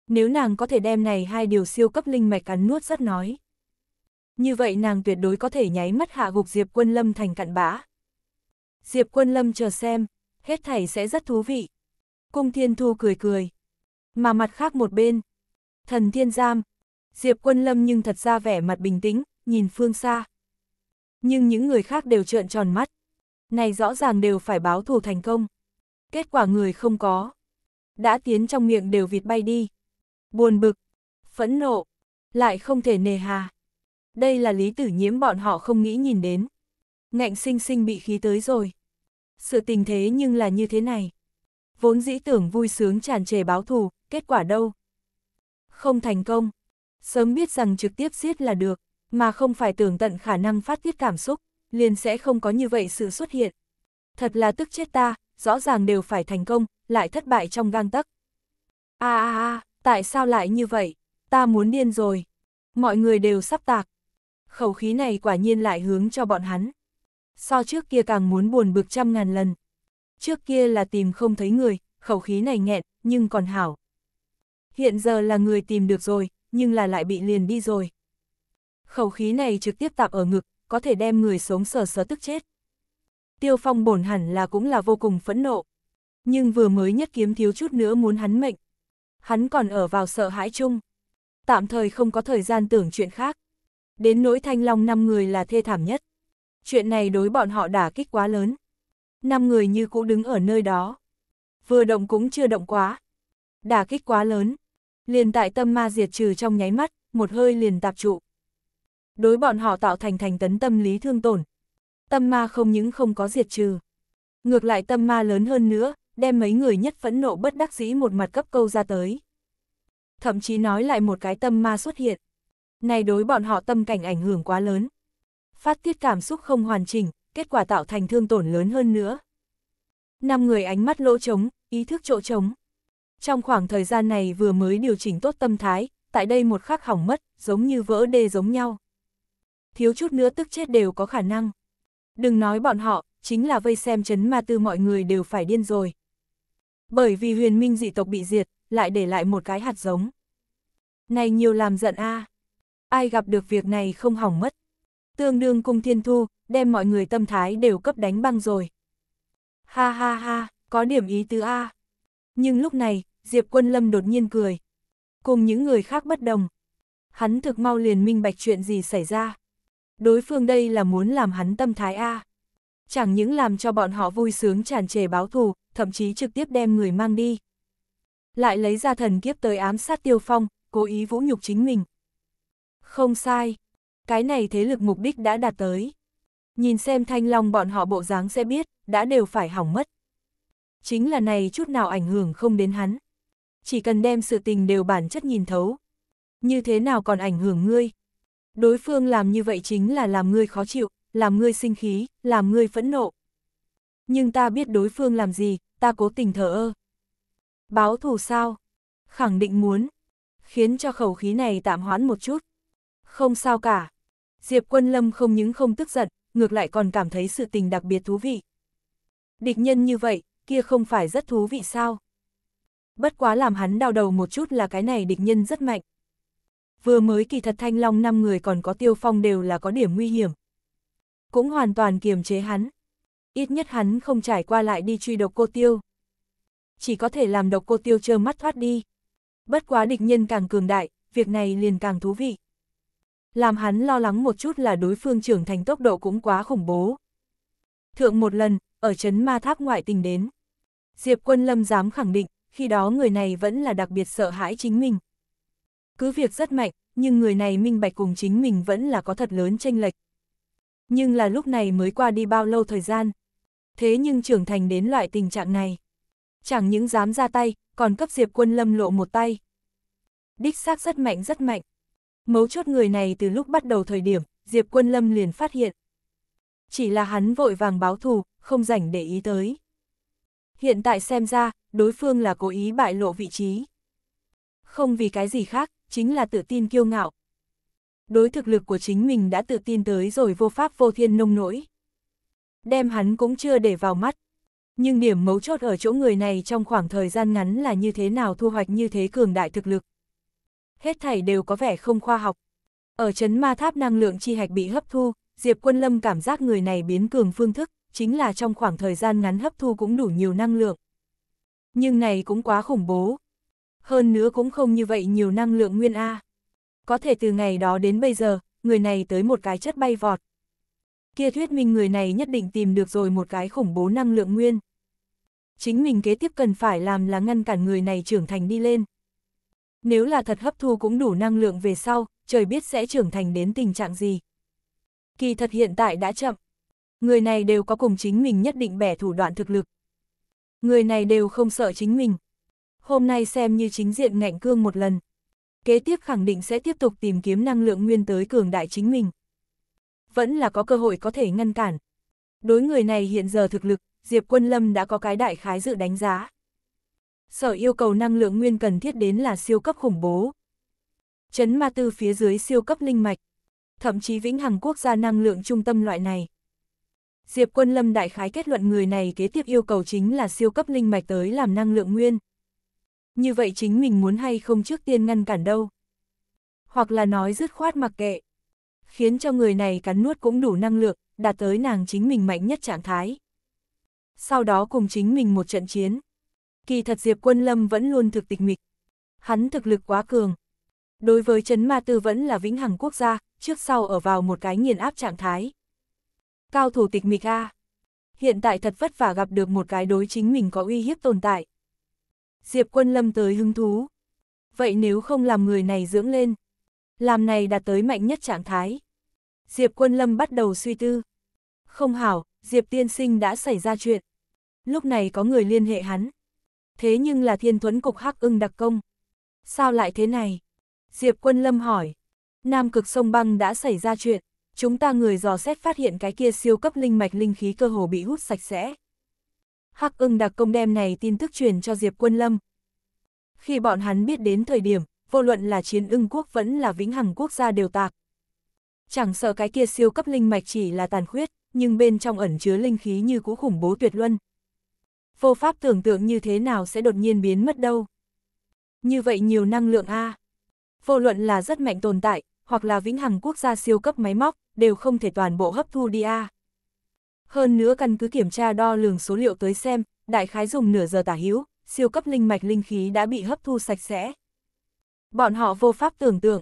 S1: Nếu nàng có thể đem này hai điều siêu cấp linh mạch cắn nuốt rất nói. Như vậy nàng tuyệt đối có thể nháy mắt hạ gục Diệp Quân Lâm thành cặn bã. Diệp Quân Lâm chờ xem, hết thảy sẽ rất thú vị. Cung Thiên Thu cười cười. Mà mặt khác một bên, thần thiên giam, Diệp Quân Lâm nhưng thật ra vẻ mặt bình tĩnh, nhìn phương xa. Nhưng những người khác đều trợn tròn mắt này rõ ràng đều phải báo thù thành công. Kết quả người không có. Đã tiến trong miệng đều vịt bay đi. Buồn bực, phẫn nộ, lại không thể nề hà. Đây là lý tử nhiễm bọn họ không nghĩ nhìn đến. Ngạnh sinh sinh bị khí tới rồi. Sự tình thế nhưng là như thế này. Vốn dĩ tưởng vui sướng tràn trề báo thù, kết quả đâu? Không thành công. Sớm biết rằng trực tiếp giết là được, mà không phải tưởng tận khả năng phát tiết cảm xúc liền sẽ không có như vậy sự xuất hiện. Thật là tức chết ta, rõ ràng đều phải thành công, lại thất bại trong gang tắc. a a a, tại sao lại như vậy? Ta muốn điên rồi. Mọi người đều sắp tạc. Khẩu khí này quả nhiên lại hướng cho bọn hắn. So trước kia càng muốn buồn bực trăm ngàn lần. Trước kia là tìm không thấy người, khẩu khí này nghẹn, nhưng còn hảo. Hiện giờ là người tìm được rồi, nhưng là lại bị liền đi rồi. Khẩu khí này trực tiếp tạp ở ngực, có thể đem người sống sờ sờ tức chết. Tiêu Phong bổn hẳn là cũng là vô cùng phẫn nộ. Nhưng vừa mới nhất kiếm thiếu chút nữa muốn hắn mệnh. Hắn còn ở vào sợ hãi chung. Tạm thời không có thời gian tưởng chuyện khác. Đến nỗi thanh long năm người là thê thảm nhất. Chuyện này đối bọn họ đả kích quá lớn. năm người như cũ đứng ở nơi đó. Vừa động cũng chưa động quá. Đả kích quá lớn. Liền tại tâm ma diệt trừ trong nháy mắt, một hơi liền tạp trụ đối bọn họ tạo thành thành tấn tâm lý thương tổn. Tâm ma không những không có diệt trừ. Ngược lại tâm ma lớn hơn nữa, đem mấy người nhất phẫn nộ bất đắc dĩ một mặt cấp câu ra tới. Thậm chí nói lại một cái tâm ma xuất hiện. Này đối bọn họ tâm cảnh ảnh hưởng quá lớn. Phát tiết cảm xúc không hoàn chỉnh, kết quả tạo thành thương tổn lớn hơn nữa. Năm người ánh mắt lỗ trống, ý thức chỗ trống. Trong khoảng thời gian này vừa mới điều chỉnh tốt tâm thái, tại đây một khắc hỏng mất, giống như vỡ đê giống nhau thiếu chút nữa tức chết đều có khả năng. Đừng nói bọn họ, chính là vây xem chấn ma tư mọi người đều phải điên rồi. Bởi vì huyền minh dị tộc bị diệt, lại để lại một cái hạt giống. Này nhiều làm giận a à. Ai gặp được việc này không hỏng mất. Tương đương cung thiên thu, đem mọi người tâm thái đều cấp đánh băng rồi. Ha ha ha, có điểm ý tứ A. À. Nhưng lúc này, Diệp Quân Lâm đột nhiên cười. Cùng những người khác bất đồng. Hắn thực mau liền minh bạch chuyện gì xảy ra. Đối phương đây là muốn làm hắn tâm thái A. Chẳng những làm cho bọn họ vui sướng tràn trề báo thù, thậm chí trực tiếp đem người mang đi. Lại lấy ra thần kiếp tới ám sát tiêu phong, cố ý vũ nhục chính mình. Không sai, cái này thế lực mục đích đã đạt tới. Nhìn xem thanh long bọn họ bộ dáng sẽ biết, đã đều phải hỏng mất. Chính là này chút nào ảnh hưởng không đến hắn. Chỉ cần đem sự tình đều bản chất nhìn thấu. Như thế nào còn ảnh hưởng ngươi, Đối phương làm như vậy chính là làm ngươi khó chịu, làm ngươi sinh khí, làm ngươi phẫn nộ. Nhưng ta biết đối phương làm gì, ta cố tình thở ơ. Báo thù sao? Khẳng định muốn. Khiến cho khẩu khí này tạm hoãn một chút. Không sao cả. Diệp Quân Lâm không những không tức giận, ngược lại còn cảm thấy sự tình đặc biệt thú vị. Địch nhân như vậy, kia không phải rất thú vị sao? Bất quá làm hắn đau đầu một chút là cái này địch nhân rất mạnh vừa mới kỳ thật thanh long 5 người còn có tiêu phong đều là có điểm nguy hiểm. Cũng hoàn toàn kiềm chế hắn. Ít nhất hắn không trải qua lại đi truy độc cô tiêu. Chỉ có thể làm độc cô tiêu trơ mắt thoát đi. Bất quá địch nhân càng cường đại, việc này liền càng thú vị. Làm hắn lo lắng một chút là đối phương trưởng thành tốc độ cũng quá khủng bố. Thượng một lần, ở chấn ma tháp ngoại tình đến. Diệp quân lâm dám khẳng định, khi đó người này vẫn là đặc biệt sợ hãi chính mình. Cứ việc rất mạnh, nhưng người này minh bạch cùng chính mình vẫn là có thật lớn tranh lệch. Nhưng là lúc này mới qua đi bao lâu thời gian. Thế nhưng trưởng thành đến loại tình trạng này. Chẳng những dám ra tay, còn cấp diệp quân lâm lộ một tay. Đích xác rất mạnh rất mạnh. Mấu chốt người này từ lúc bắt đầu thời điểm, diệp quân lâm liền phát hiện. Chỉ là hắn vội vàng báo thù, không rảnh để ý tới. Hiện tại xem ra, đối phương là cố ý bại lộ vị trí. Không vì cái gì khác, chính là tự tin kiêu ngạo. Đối thực lực của chính mình đã tự tin tới rồi vô pháp vô thiên nông nỗi. Đem hắn cũng chưa để vào mắt. Nhưng điểm mấu chốt ở chỗ người này trong khoảng thời gian ngắn là như thế nào thu hoạch như thế cường đại thực lực. Hết thảy đều có vẻ không khoa học. Ở chấn ma tháp năng lượng chi hạch bị hấp thu, Diệp Quân Lâm cảm giác người này biến cường phương thức, chính là trong khoảng thời gian ngắn hấp thu cũng đủ nhiều năng lượng. Nhưng này cũng quá khủng bố, hơn nữa cũng không như vậy nhiều năng lượng nguyên A. Có thể từ ngày đó đến bây giờ, người này tới một cái chất bay vọt. Kia thuyết minh người này nhất định tìm được rồi một cái khủng bố năng lượng nguyên. Chính mình kế tiếp cần phải làm là ngăn cản người này trưởng thành đi lên. Nếu là thật hấp thu cũng đủ năng lượng về sau, trời biết sẽ trưởng thành đến tình trạng gì. Kỳ thật hiện tại đã chậm. Người này đều có cùng chính mình nhất định bẻ thủ đoạn thực lực. Người này đều không sợ chính mình, hôm nay xem như chính diện ngạnh cương một lần. Kế tiếp khẳng định sẽ tiếp tục tìm kiếm năng lượng nguyên tới cường đại chính mình. Vẫn là có cơ hội có thể ngăn cản. Đối người này hiện giờ thực lực, Diệp Quân Lâm đã có cái đại khái dự đánh giá. Sở yêu cầu năng lượng nguyên cần thiết đến là siêu cấp khủng bố. Chấn ma tư phía dưới siêu cấp linh mạch. Thậm chí vĩnh hằng quốc gia năng lượng trung tâm loại này. Diệp Quân Lâm đại khái kết luận người này kế tiếp yêu cầu chính là siêu cấp linh mạch tới làm năng lượng nguyên. Như vậy chính mình muốn hay không trước tiên ngăn cản đâu. Hoặc là nói dứt khoát mặc kệ. Khiến cho người này cắn nuốt cũng đủ năng lượng, đạt tới nàng chính mình mạnh nhất trạng thái. Sau đó cùng chính mình một trận chiến. Kỳ thật Diệp Quân Lâm vẫn luôn thực tịch mịch. Hắn thực lực quá cường. Đối với chấn ma tư vẫn là vĩnh hằng quốc gia, trước sau ở vào một cái nghiền áp trạng thái. Cao thủ tịch mịch A. Hiện tại thật vất vả gặp được một cái đối chính mình có uy hiếp tồn tại. Diệp Quân Lâm tới hứng thú. Vậy nếu không làm người này dưỡng lên, làm này đạt tới mạnh nhất trạng thái. Diệp Quân Lâm bắt đầu suy tư. Không hảo, Diệp Tiên Sinh đã xảy ra chuyện. Lúc này có người liên hệ hắn. Thế nhưng là thiên thuẫn cục hắc ưng đặc công. Sao lại thế này? Diệp Quân Lâm hỏi. Nam cực sông băng đã xảy ra chuyện. Chúng ta người dò xét phát hiện cái kia siêu cấp linh mạch linh khí cơ hồ bị hút sạch sẽ. Hắc ưng đặc công đem này tin tức truyền cho Diệp Quân Lâm. Khi bọn hắn biết đến thời điểm, vô luận là chiến ưng quốc vẫn là vĩnh hằng quốc gia đều tạc. Chẳng sợ cái kia siêu cấp linh mạch chỉ là tàn khuyết, nhưng bên trong ẩn chứa linh khí như cũ khủng bố tuyệt luân. Vô pháp tưởng tượng như thế nào sẽ đột nhiên biến mất đâu. Như vậy nhiều năng lượng A. Vô luận là rất mạnh tồn tại, hoặc là vĩnh hằng quốc gia siêu cấp máy móc, đều không thể toàn bộ hấp thu đi A. À. Hơn nữa căn cứ kiểm tra đo lường số liệu tới xem, đại khái dùng nửa giờ tả hữu, siêu cấp linh mạch linh khí đã bị hấp thu sạch sẽ. Bọn họ vô pháp tưởng tượng,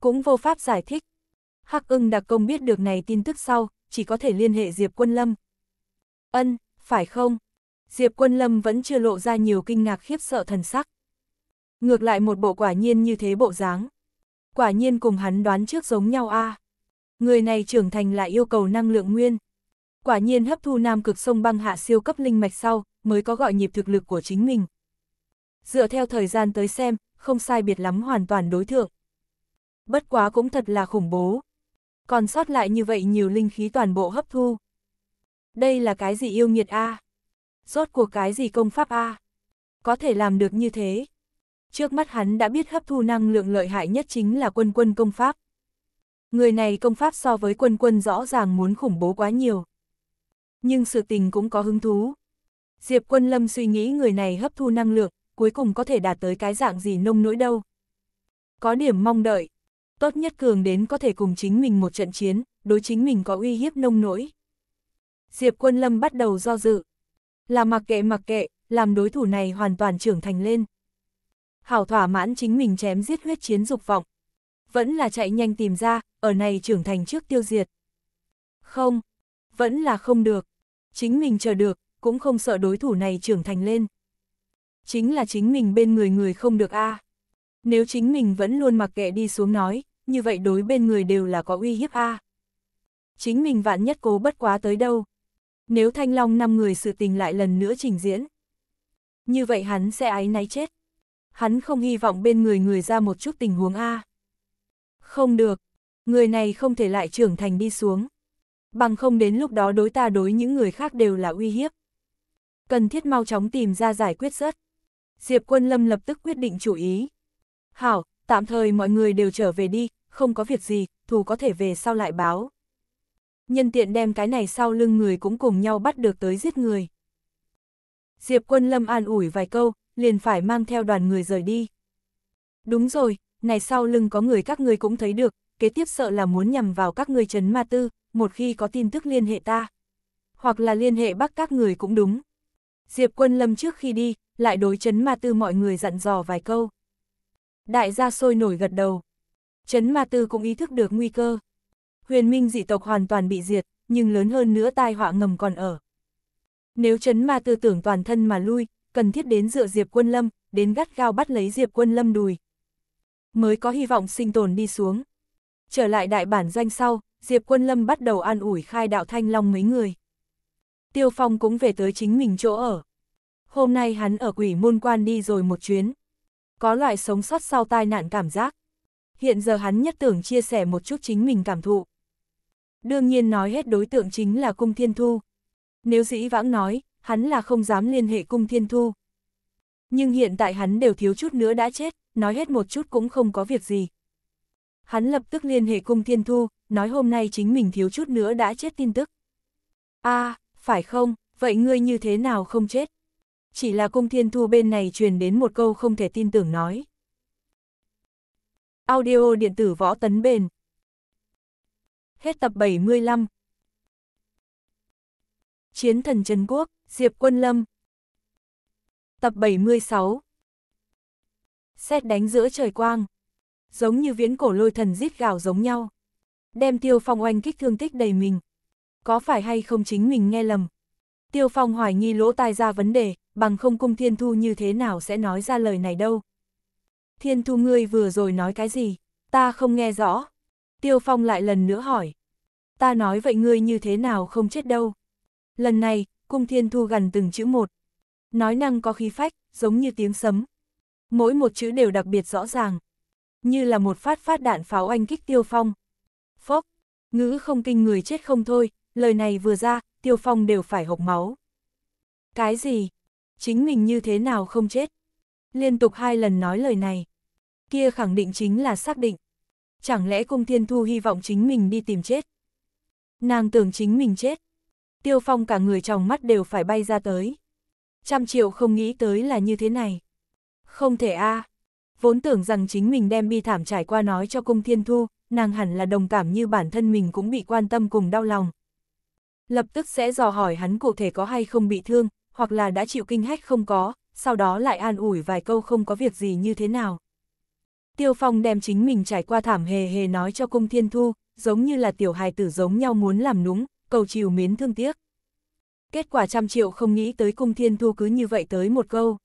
S1: cũng vô pháp giải thích. Hắc ưng đặc công biết được này tin tức sau, chỉ có thể liên hệ Diệp Quân Lâm. Ân, phải không? Diệp Quân Lâm vẫn chưa lộ ra nhiều kinh ngạc khiếp sợ thần sắc. Ngược lại một bộ quả nhiên như thế bộ dáng. Quả nhiên cùng hắn đoán trước giống nhau a. À. Người này trưởng thành lại yêu cầu năng lượng nguyên. Quả nhiên hấp thu nam cực sông băng hạ siêu cấp linh mạch sau, mới có gọi nhịp thực lực của chính mình. Dựa theo thời gian tới xem, không sai biệt lắm hoàn toàn đối thượng. Bất quá cũng thật là khủng bố. Còn sót lại như vậy nhiều linh khí toàn bộ hấp thu. Đây là cái gì yêu nghiệt a? Rốt cuộc cái gì công pháp a? Có thể làm được như thế. Trước mắt hắn đã biết hấp thu năng lượng lợi hại nhất chính là quân quân công pháp. Người này công pháp so với quân quân rõ ràng muốn khủng bố quá nhiều nhưng sự tình cũng có hứng thú. Diệp Quân Lâm suy nghĩ người này hấp thu năng lượng, cuối cùng có thể đạt tới cái dạng gì nông nỗi đâu. Có điểm mong đợi, tốt nhất cường đến có thể cùng chính mình một trận chiến, đối chính mình có uy hiếp nông nỗi. Diệp Quân Lâm bắt đầu do dự, là mặc kệ mặc kệ, làm đối thủ này hoàn toàn trưởng thành lên. Hảo thỏa mãn chính mình chém giết huyết chiến dục vọng. Vẫn là chạy nhanh tìm ra, ở này trưởng thành trước tiêu diệt. Không, vẫn là không được. Chính mình chờ được, cũng không sợ đối thủ này trưởng thành lên. Chính là chính mình bên người người không được a. À. Nếu chính mình vẫn luôn mặc kệ đi xuống nói, như vậy đối bên người đều là có uy hiếp a. À. Chính mình vạn nhất cố bất quá tới đâu. Nếu Thanh Long năm người sự tình lại lần nữa trình diễn. Như vậy hắn sẽ ái náy chết. Hắn không hy vọng bên người người ra một chút tình huống a. À. Không được, người này không thể lại trưởng thành đi xuống bằng không đến lúc đó đối ta đối những người khác đều là uy hiếp. Cần thiết mau chóng tìm ra giải quyết rất. Diệp quân lâm lập tức quyết định chủ ý. Hảo, tạm thời mọi người đều trở về đi, không có việc gì, thù có thể về sau lại báo. Nhân tiện đem cái này sau lưng người cũng cùng nhau bắt được tới giết người. Diệp quân lâm an ủi vài câu, liền phải mang theo đoàn người rời đi. Đúng rồi, này sau lưng có người các người cũng thấy được, kế tiếp sợ là muốn nhằm vào các người trấn ma tư, một khi có tin tức liên hệ ta, hoặc là liên hệ bắc các người cũng đúng. Diệp quân lâm trước khi đi, lại đối chấn ma tư mọi người dặn dò vài câu. Đại gia sôi nổi gật đầu. Chấn ma tư cũng ý thức được nguy cơ. Huyền minh dị tộc hoàn toàn bị diệt, nhưng lớn hơn nữa tai họa ngầm còn ở. Nếu chấn ma tư tưởng toàn thân mà lui, cần thiết đến dựa Diệp quân lâm, đến gắt gao bắt lấy Diệp quân lâm đùi. Mới có hy vọng sinh tồn đi xuống. Trở lại đại bản doanh sau, Diệp Quân Lâm bắt đầu an ủi khai đạo thanh long mấy người. Tiêu Phong cũng về tới chính mình chỗ ở. Hôm nay hắn ở quỷ môn quan đi rồi một chuyến. Có loại sống sót sau tai nạn cảm giác. Hiện giờ hắn nhất tưởng chia sẻ một chút chính mình cảm thụ. Đương nhiên nói hết đối tượng chính là Cung Thiên Thu. Nếu dĩ vãng nói, hắn là không dám liên hệ Cung Thiên Thu. Nhưng hiện tại hắn đều thiếu chút nữa đã chết, nói hết một chút cũng không có việc gì. Hắn lập tức liên hệ Cung Thiên Thu, nói hôm nay chính mình thiếu chút nữa đã chết tin tức. a à, phải không, vậy ngươi như thế nào không chết? Chỉ là cung thiên thu bên này truyền đến một câu không thể tin tưởng nói. Audio điện tử võ tấn bền. Hết tập 75. Chiến thần Trần Quốc, Diệp Quân Lâm. Tập 76. Xét đánh giữa trời quang. Giống như viễn cổ lôi thần giết gào giống nhau đem Tiêu Phong oanh kích thương tích đầy mình. Có phải hay không chính mình nghe lầm? Tiêu Phong hoài nghi lỗ tai ra vấn đề, bằng không cung Thiên Thu như thế nào sẽ nói ra lời này đâu. Thiên Thu ngươi vừa rồi nói cái gì? Ta không nghe rõ. Tiêu Phong lại lần nữa hỏi. Ta nói vậy ngươi như thế nào không chết đâu. Lần này, cung Thiên Thu gần từng chữ một. Nói năng có khí phách, giống như tiếng sấm. Mỗi một chữ đều đặc biệt rõ ràng. Như là một phát phát đạn pháo anh kích Tiêu Phong, Phốc, ngữ không kinh người chết không thôi, lời này vừa ra, Tiêu Phong đều phải hộc máu. Cái gì? Chính mình như thế nào không chết? Liên tục hai lần nói lời này. Kia khẳng định chính là xác định. Chẳng lẽ cung thiên thu hy vọng chính mình đi tìm chết? Nàng tưởng chính mình chết. Tiêu Phong cả người trong mắt đều phải bay ra tới. Trăm triệu không nghĩ tới là như thế này. Không thể a à. Vốn tưởng rằng chính mình đem bi thảm trải qua nói cho cung thiên thu, nàng hẳn là đồng cảm như bản thân mình cũng bị quan tâm cùng đau lòng. Lập tức sẽ dò hỏi hắn cụ thể có hay không bị thương, hoặc là đã chịu kinh hách không có, sau đó lại an ủi vài câu không có việc gì như thế nào. Tiêu Phong đem chính mình trải qua thảm hề hề nói cho cung thiên thu, giống như là tiểu hài tử giống nhau muốn làm núng, cầu chiều miến thương tiếc. Kết quả trăm triệu không nghĩ tới cung thiên thu cứ như vậy tới một câu.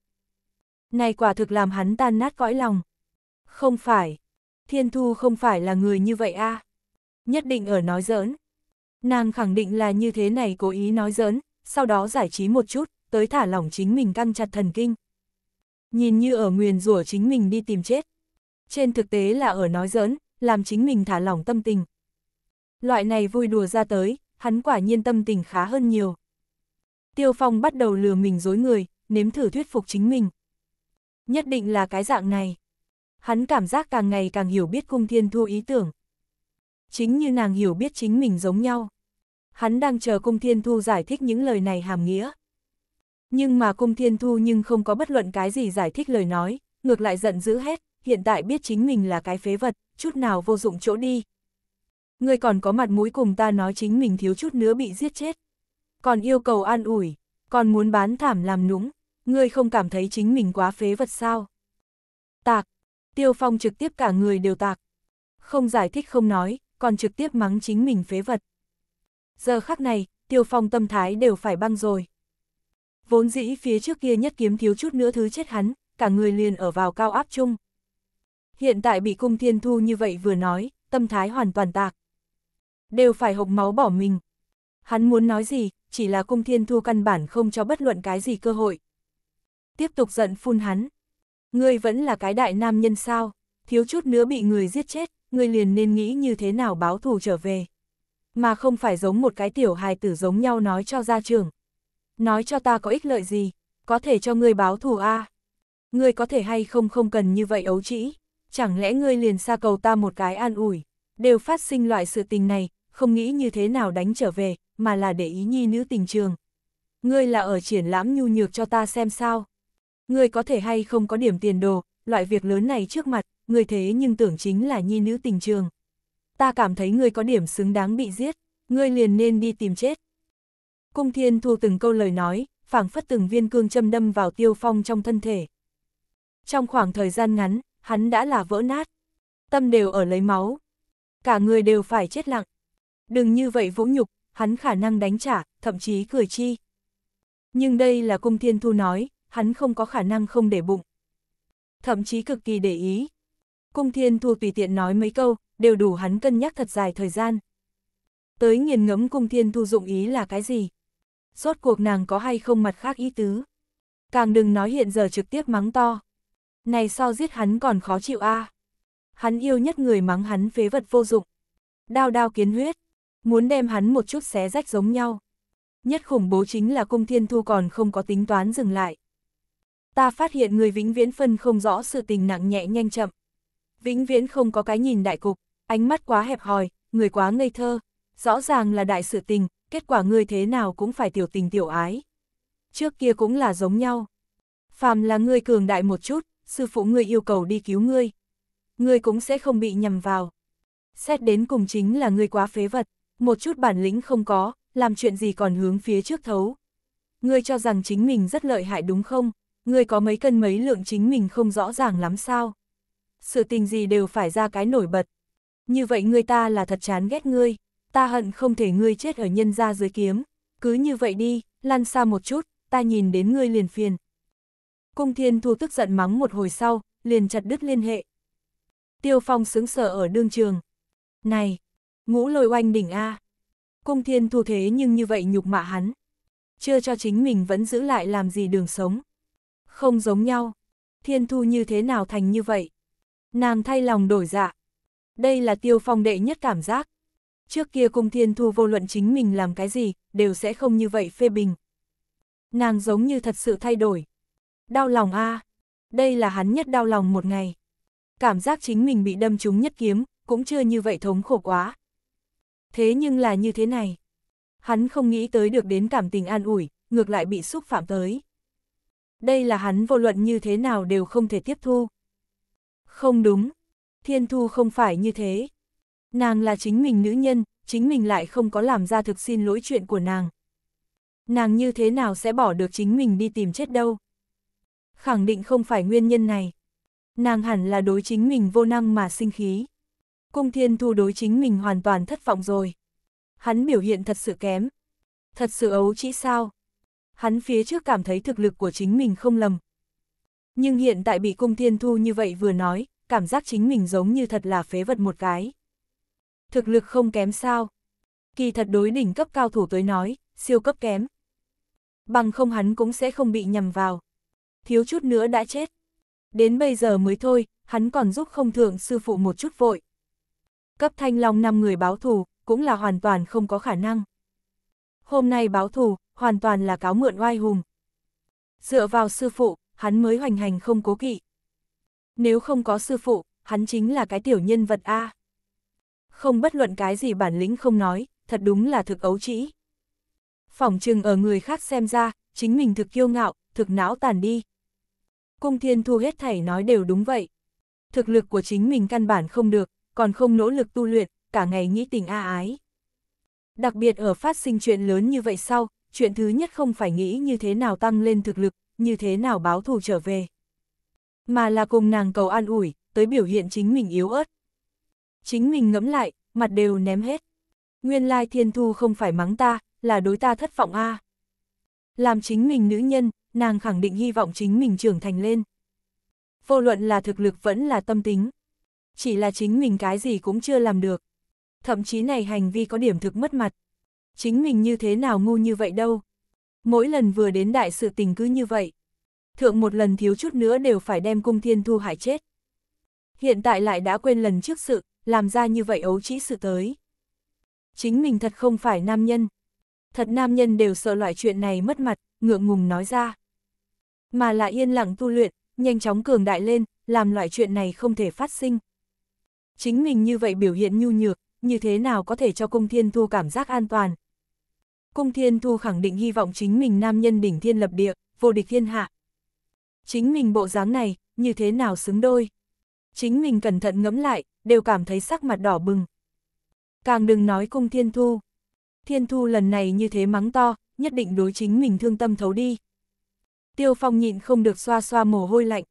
S1: Này quả thực làm hắn tan nát cõi lòng. Không phải, Thiên Thu không phải là người như vậy a à? Nhất định ở nói giỡn. Nàng khẳng định là như thế này cố ý nói giỡn, sau đó giải trí một chút, tới thả lỏng chính mình căng chặt thần kinh. Nhìn như ở nguyền rủa chính mình đi tìm chết. Trên thực tế là ở nói giỡn, làm chính mình thả lỏng tâm tình. Loại này vui đùa ra tới, hắn quả nhiên tâm tình khá hơn nhiều. Tiêu Phong bắt đầu lừa mình dối người, nếm thử thuyết phục chính mình. Nhất định là cái dạng này hắn cảm giác càng ngày càng hiểu biết cung thiên thu ý tưởng. Chính như nàng hiểu biết chính mình giống nhau. Hắn đang chờ cung thiên thu giải thích những lời này hàm nghĩa. Nhưng mà cung thiên thu nhưng không có bất luận cái gì giải thích lời nói, ngược lại giận dữ hết, hiện tại biết chính mình là cái phế vật, chút nào vô dụng chỗ đi. Người còn có mặt mũi cùng ta nói chính mình thiếu chút nữa bị giết chết. Còn yêu cầu an ủi, còn muốn bán thảm làm nũng, ngươi không cảm thấy chính mình quá phế vật sao? Tạc, Tiêu Phong trực tiếp cả người đều tạc. Không giải thích không nói, còn trực tiếp mắng chính mình phế vật. Giờ khắc này, Tiêu Phong tâm thái đều phải băng rồi. Vốn dĩ phía trước kia nhất kiếm thiếu chút nữa thứ chết hắn, cả người liền ở vào cao áp chung. Hiện tại bị cung thiên thu như vậy vừa nói, tâm thái hoàn toàn tạc. Đều phải hộc máu bỏ mình. Hắn muốn nói gì, chỉ là cung thiên thu căn bản không cho bất luận cái gì cơ hội. Tiếp tục giận phun hắn. Ngươi vẫn là cái đại nam nhân sao, thiếu chút nữa bị người giết chết, ngươi liền nên nghĩ như thế nào báo thù trở về. Mà không phải giống một cái tiểu hài tử giống nhau nói cho gia trưởng. Nói cho ta có ích lợi gì, có thể cho ngươi báo thù a à? Ngươi có thể hay không không cần như vậy ấu trĩ, chẳng lẽ ngươi liền xa cầu ta một cái an ủi, đều phát sinh loại sự tình này, không nghĩ như thế nào đánh trở về, mà là để ý nhi nữ tình trường. Ngươi là ở triển lãm nhu nhược cho ta xem sao ngươi có thể hay không có điểm tiền đồ, loại việc lớn này trước mặt, người thế nhưng tưởng chính là nhi nữ tình trường. Ta cảm thấy ngươi có điểm xứng đáng bị giết, ngươi liền nên đi tìm chết. Cung thiên thu từng câu lời nói, phảng phất từng viên cương châm đâm vào tiêu phong trong thân thể. Trong khoảng thời gian ngắn, hắn đã là vỡ nát. Tâm đều ở lấy máu. Cả người đều phải chết lặng. Đừng như vậy vũ nhục, hắn khả năng đánh trả, thậm chí cười chi. Nhưng đây là cung thiên thu nói, hắn không có khả năng không để bụng. Thậm chí cực kỳ để ý. Cung thiên thu tùy tiện nói mấy câu, đều đủ hắn cân nhắc thật dài thời gian. Tới nghiền ngẫm cung thiên thu dụng ý là cái gì? Rốt cuộc nàng có hay không mặt khác ý tứ? Càng đừng nói hiện giờ trực tiếp mắng to. Này so giết hắn còn khó chịu a à? Hắn yêu nhất người mắng hắn phế vật vô dụng. Đao đao kiến huyết. Muốn đem hắn một chút xé rách giống nhau. Nhất khủng bố chính là cung thiên thu còn không có tính toán dừng lại ta phát hiện người vĩnh viễn phân không rõ sự tình nặng nhẹ nhanh chậm. Vĩnh viễn không có cái nhìn đại cục, ánh mắt quá hẹp hòi, người quá ngây thơ, rõ ràng là đại sự tình, kết quả người thế nào cũng phải tiểu tình tiểu ái. Trước kia cũng là giống nhau. Phàm là người cường đại một chút, sư phụ người yêu cầu đi cứu ngươi. Ngươi cũng sẽ không bị nhầm vào. Xét đến cùng chính là ngươi quá phế vật, một chút bản lĩnh không có, làm chuyện gì còn hướng phía trước thấu. Ngươi cho rằng chính mình rất lợi hại đúng không? ngươi có mấy cân mấy lượng chính mình không rõ ràng lắm sao? Sự tình gì đều phải ra cái nổi bật. Như vậy ngươi ta là thật chán ghét ngươi, ta hận không thể ngươi chết ở nhân gia dưới kiếm, cứ như vậy đi, lăn xa một chút, ta nhìn đến ngươi liền phiền. Cung thiên thu tức giận mắng một hồi sau, liền chặt đứt liên hệ. Tiêu phong sướng sở ở đương trường. Này, ngũ lôi oanh đỉnh A. Cung thiên thu thế nhưng như vậy nhục mạ hắn. Chưa cho chính mình vẫn giữ lại làm gì đường sống. Không giống nhau. Thiên thu như thế nào thành như vậy? Nàng thay lòng đổi dạ. Đây là tiêu phong đệ nhất cảm giác. Trước kia cung thiên thu vô luận chính mình làm cái gì, đều sẽ không như vậy phê bình. Nàng giống như thật sự thay đổi. Đau lòng a à. Đây là hắn nhất đau lòng một ngày. Cảm giác chính mình bị đâm trúng nhất kiếm, cũng chưa như vậy thống khổ quá. Thế nhưng là như thế này. Hắn không nghĩ tới được đến cảm tình an ủi, ngược lại bị xúc phạm tới đây là hắn vô luận như thế nào đều không thể tiếp thu. Không đúng, thiên thu không phải như thế. Nàng là chính mình nữ nhân, chính mình lại không có làm ra thực xin lỗi chuyện của nàng. Nàng như thế nào sẽ bỏ được chính mình đi tìm chết đâu? Khẳng định không phải nguyên nhân này. Nàng hẳn là đối chính mình vô năng mà sinh khí. Cung thiên thu đối chính mình hoàn toàn thất vọng rồi. Hắn biểu hiện thật sự kém. Thật sự ấu chỉ sao? hắn phía trước cảm thấy thực lực của chính mình không lầm. Nhưng hiện tại bị cung thiên thu như vậy vừa nói, cảm giác chính mình giống như thật là phế vật một cái. Thực lực không kém sao. Kỳ thật đối đỉnh cấp cao thủ tới nói, siêu cấp kém. Bằng không hắn cũng sẽ không bị nhầm vào. Thiếu chút nữa đã chết. Đến bây giờ mới thôi, hắn còn giúp không thượng sư phụ một chút vội. Cấp thanh long năm người báo thù, cũng là hoàn toàn không có khả năng. Hôm nay báo thù, hoàn toàn là cáo mượn oai hùng. Dựa vào sư phụ, hắn mới hoành hành không cố kỵ. Nếu không có sư phụ, hắn chính là cái tiểu nhân vật A. Không bất luận cái gì bản lĩnh không nói, thật đúng là thực ấu trĩ. Phỏng chừng ở người khác xem ra, chính mình thực kiêu ngạo, thực não tàn đi. Cung thiên thu hết thảy nói đều đúng vậy. Thực lực của chính mình căn bản không được, còn không nỗ lực tu luyện, cả ngày nghĩ tình a ái. Đặc biệt ở phát sinh chuyện lớn như vậy sau, chuyện thứ nhất không phải nghĩ như thế nào tăng lên thực lực, như thế nào báo thù trở về. Mà là cùng nàng cầu an ủi, tới biểu hiện chính mình yếu ớt. Chính mình ngẫm lại, mặt đều ném hết. Nguyên lai thiên thu không phải mắng ta, là đối ta thất vọng a à. Làm chính mình nữ nhân, nàng khẳng định hy vọng chính mình trưởng thành lên. Vô luận là thực lực vẫn là tâm tính. Chỉ là chính mình cái gì cũng chưa làm được. Thậm chí này hành vi có điểm thực mất mặt. Chính mình như thế nào ngu như vậy đâu. Mỗi lần vừa đến đại sự tình cứ như vậy. Thượng một lần thiếu chút nữa đều phải đem cung thiên thu hại chết. Hiện tại lại đã quên lần trước sự, làm ra như vậy ấu trĩ sự tới. Chính mình thật không phải nam nhân. Thật nam nhân đều sợ loại chuyện này mất mặt, ngượng ngùng nói ra. Mà là yên lặng tu luyện, nhanh chóng cường đại lên, làm loại chuyện này không thể phát sinh. Chính mình như vậy biểu hiện nhu nhược, như thế nào có thể cho Cung Thiên Thu cảm giác an toàn. Cung Thiên Thu khẳng định hy vọng chính mình nam nhân đỉnh thiên lập địa, vô địch thiên hạ. Chính mình bộ dáng này, như thế nào xứng đôi. Chính mình cẩn thận ngẫm lại, đều cảm thấy sắc mặt đỏ bừng. Càng đừng nói Cung Thiên Thu. Thiên Thu lần này như thế mắng to, nhất định đối chính mình thương tâm thấu đi. Tiêu Phong nhịn không được xoa xoa mồ hôi lạnh.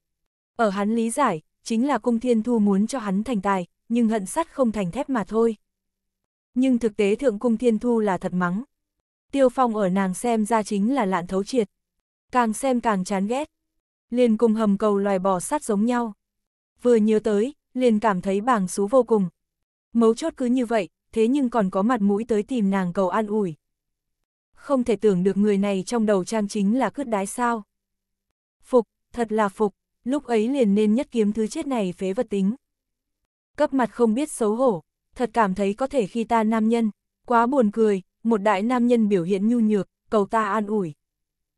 S1: Ở hắn lý giải, chính là Cung Thiên Thu muốn cho hắn thành tài, nhưng hận sắt không thành thép mà thôi. Nhưng thực tế thượng cung thiên thu là thật mắng. Tiêu phong ở nàng xem ra chính là lạn thấu triệt. Càng xem càng chán ghét. Liền cùng hầm cầu loài bò sắt giống nhau. Vừa nhớ tới, liền cảm thấy bàng xú vô cùng. Mấu chốt cứ như vậy, thế nhưng còn có mặt mũi tới tìm nàng cầu an ủi. Không thể tưởng được người này trong đầu trang chính là cướp đái sao. Phục, thật là phục, lúc ấy liền nên nhất kiếm thứ chết này phế vật tính cấp mặt không biết xấu hổ, thật cảm thấy có thể khi ta nam nhân, quá buồn cười, một đại nam nhân biểu hiện nhu nhược, cầu ta an ủi.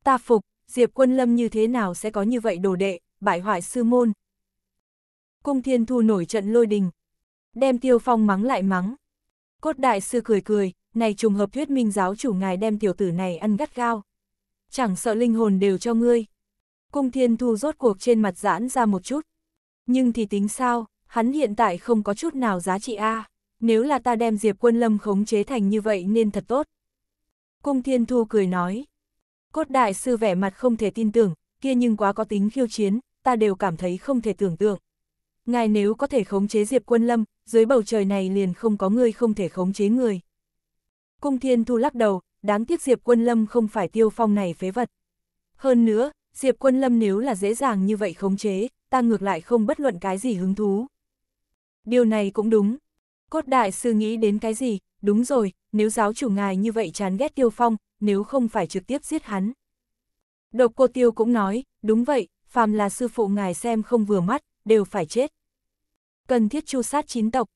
S1: Ta phục, Diệp Quân Lâm như thế nào sẽ có như vậy đồ đệ, bại hoại sư môn. Cung Thiên Thu nổi trận lôi đình, đem Tiêu Phong mắng lại mắng. Cốt đại sư cười cười, này trùng hợp thuyết minh giáo chủ ngài đem tiểu tử này ăn gắt gao. Chẳng sợ linh hồn đều cho ngươi. Cung Thiên Thu rốt cuộc trên mặt giãn ra một chút. Nhưng thì tính sao, hắn hiện tại không có chút nào giá trị a à. nếu là ta đem Diệp Quân Lâm khống chế thành như vậy nên thật tốt. Cung Thiên Thu cười nói, cốt đại sư vẻ mặt không thể tin tưởng, kia nhưng quá có tính khiêu chiến, ta đều cảm thấy không thể tưởng tượng. Ngài nếu có thể khống chế Diệp Quân Lâm, dưới bầu trời này liền không có người không thể khống chế người. Cung Thiên Thu lắc đầu, đáng tiếc Diệp Quân Lâm không phải tiêu phong này phế vật. Hơn nữa, Diệp Quân Lâm nếu là dễ dàng như vậy khống chế, ta ngược lại không bất luận cái gì hứng thú. Điều này cũng đúng. Cốt đại sư nghĩ đến cái gì, đúng rồi, nếu giáo chủ ngài như vậy chán ghét tiêu phong, nếu không phải trực tiếp giết hắn. Độc cô tiêu cũng nói, đúng vậy, phàm là sư phụ ngài xem không vừa mắt, đều phải chết. Cần thiết chu sát chín tộc.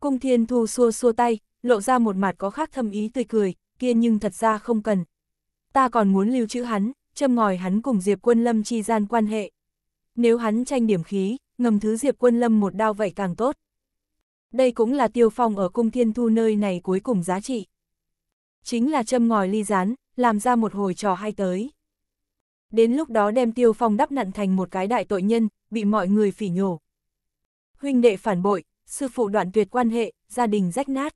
S1: Cung thiên thu xua xua tay, lộ ra một mặt có khác thâm ý tươi cười, kia nhưng thật ra không cần. Ta còn muốn lưu trữ hắn, châm ngòi hắn cùng Diệp Quân Lâm chi gian quan hệ. Nếu hắn tranh điểm khí, ngầm thứ Diệp Quân Lâm một đao vậy càng tốt đây cũng là tiêu phong ở cung thiên thu nơi này cuối cùng giá trị. Chính là châm ngòi ly rán, làm ra một hồi trò hay tới. Đến lúc đó đem tiêu phong đắp nặn thành một cái đại tội nhân, bị mọi người phỉ nhổ. Huynh đệ phản bội, sư phụ đoạn tuyệt quan hệ, gia đình rách nát.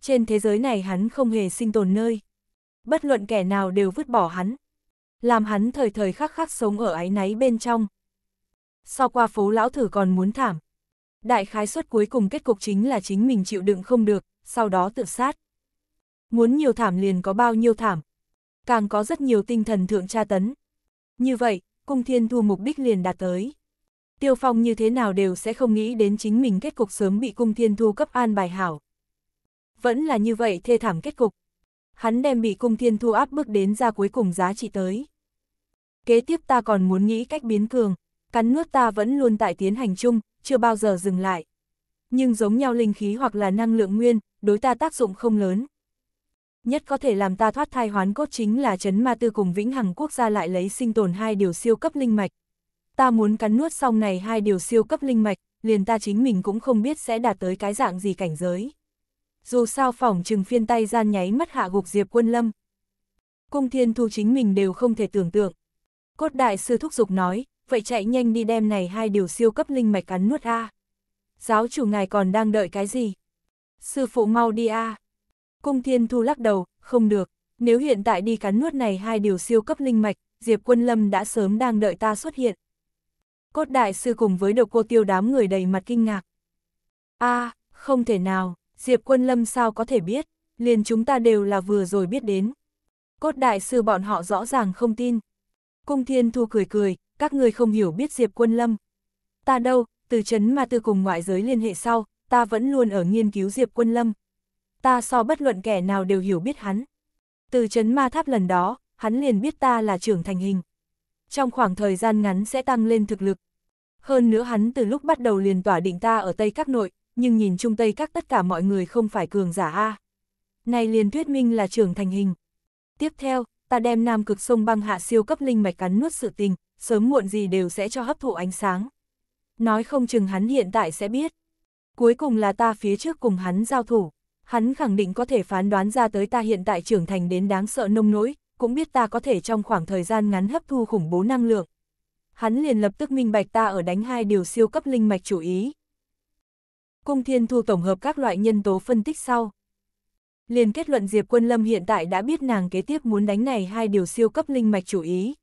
S1: Trên thế giới này hắn không hề sinh tồn nơi. Bất luận kẻ nào đều vứt bỏ hắn. Làm hắn thời thời khắc khắc sống ở ái náy bên trong. Sau qua phố lão thử còn muốn thảm, đại khái suất cuối cùng kết cục chính là chính mình chịu đựng không được, sau đó tự sát. Muốn nhiều thảm liền có bao nhiêu thảm, càng có rất nhiều tinh thần thượng tra tấn. Như vậy, cung thiên thu mục đích liền đạt tới. Tiêu Phong như thế nào đều sẽ không nghĩ đến chính mình kết cục sớm bị cung thiên thu cấp an bài hảo. Vẫn là như vậy thê thảm kết cục. Hắn đem bị cung thiên thu áp bức đến ra cuối cùng giá trị tới. Kế tiếp ta còn muốn nghĩ cách biến cường, cắn nuốt ta vẫn luôn tại tiến hành chung, chưa bao giờ dừng lại. Nhưng giống nhau linh khí hoặc là năng lượng nguyên, đối ta tác dụng không lớn. Nhất có thể làm ta thoát thai hoán cốt chính là chấn ma tư cùng vĩnh hằng quốc gia lại lấy sinh tồn hai điều siêu cấp linh mạch. Ta muốn cắn nuốt xong này hai điều siêu cấp linh mạch, liền ta chính mình cũng không biết sẽ đạt tới cái dạng gì cảnh giới. Dù sao phỏng trừng phiên tay gian nháy mắt hạ gục Diệp Quân Lâm. Cung Thiên Thu chính mình đều không thể tưởng tượng. Cốt Đại Sư Thúc Dục nói, vậy chạy nhanh đi đem này hai điều siêu cấp linh mạch cắn nuốt a. Giáo chủ ngài còn đang đợi cái gì? Sư phụ mau đi a. Cung Thiên Thu lắc đầu, không được, nếu hiện tại đi cắn nuốt này hai điều siêu cấp linh mạch, Diệp Quân Lâm đã sớm đang đợi ta xuất hiện. Cốt đại sư cùng với độc cô tiêu đám người đầy mặt kinh ngạc. a không thể nào, Diệp Quân Lâm sao có thể biết, liền chúng ta đều là vừa rồi biết đến. Cốt đại sư bọn họ rõ ràng không tin, Cung Thiên Thu cười cười, các người không hiểu biết Diệp Quân Lâm. Ta đâu, từ chấn mà từ cùng ngoại giới liên hệ sau, ta vẫn luôn ở nghiên cứu Diệp Quân Lâm. Ta so bất luận kẻ nào đều hiểu biết hắn. Từ chấn ma tháp lần đó, hắn liền biết ta là trưởng thành hình. Trong khoảng thời gian ngắn sẽ tăng lên thực lực. Hơn nữa hắn từ lúc bắt đầu liền tỏa định ta ở Tây Các nội, nhưng nhìn chung Tây Các tất cả mọi người không phải cường giả A. Này liền thuyết minh là trưởng thành hình. Tiếp theo, ta đem nam cực sông băng hạ siêu cấp linh mạch cắn nuốt sự tình, sớm muộn gì đều sẽ cho hấp thụ ánh sáng. Nói không chừng hắn hiện tại sẽ biết. Cuối cùng là ta phía trước cùng hắn giao thủ, hắn khẳng định có thể phán đoán ra tới ta hiện tại trưởng thành đến đáng sợ nông nỗi, cũng biết ta có thể trong khoảng thời gian ngắn hấp thu khủng bố năng lượng. Hắn liền lập tức minh bạch ta ở đánh hai điều siêu cấp linh mạch chủ ý. Cung Thiên Thu tổng hợp các loại nhân tố phân tích sau, Liền kết luận Diệp Quân Lâm hiện tại đã biết nàng kế tiếp muốn đánh này hai điều siêu cấp linh mạch chủ ý.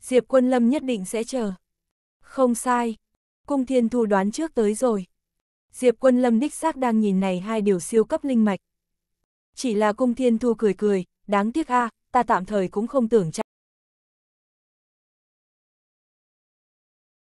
S1: Diệp Quân Lâm nhất định sẽ chờ. Không sai. Cung Thiên Thu đoán trước tới rồi. Diệp Quân Lâm đích xác đang nhìn này hai điều siêu cấp linh mạch. Chỉ là Cung Thiên Thu cười cười, đáng tiếc a, ta tạm thời cũng không tưởng chắc.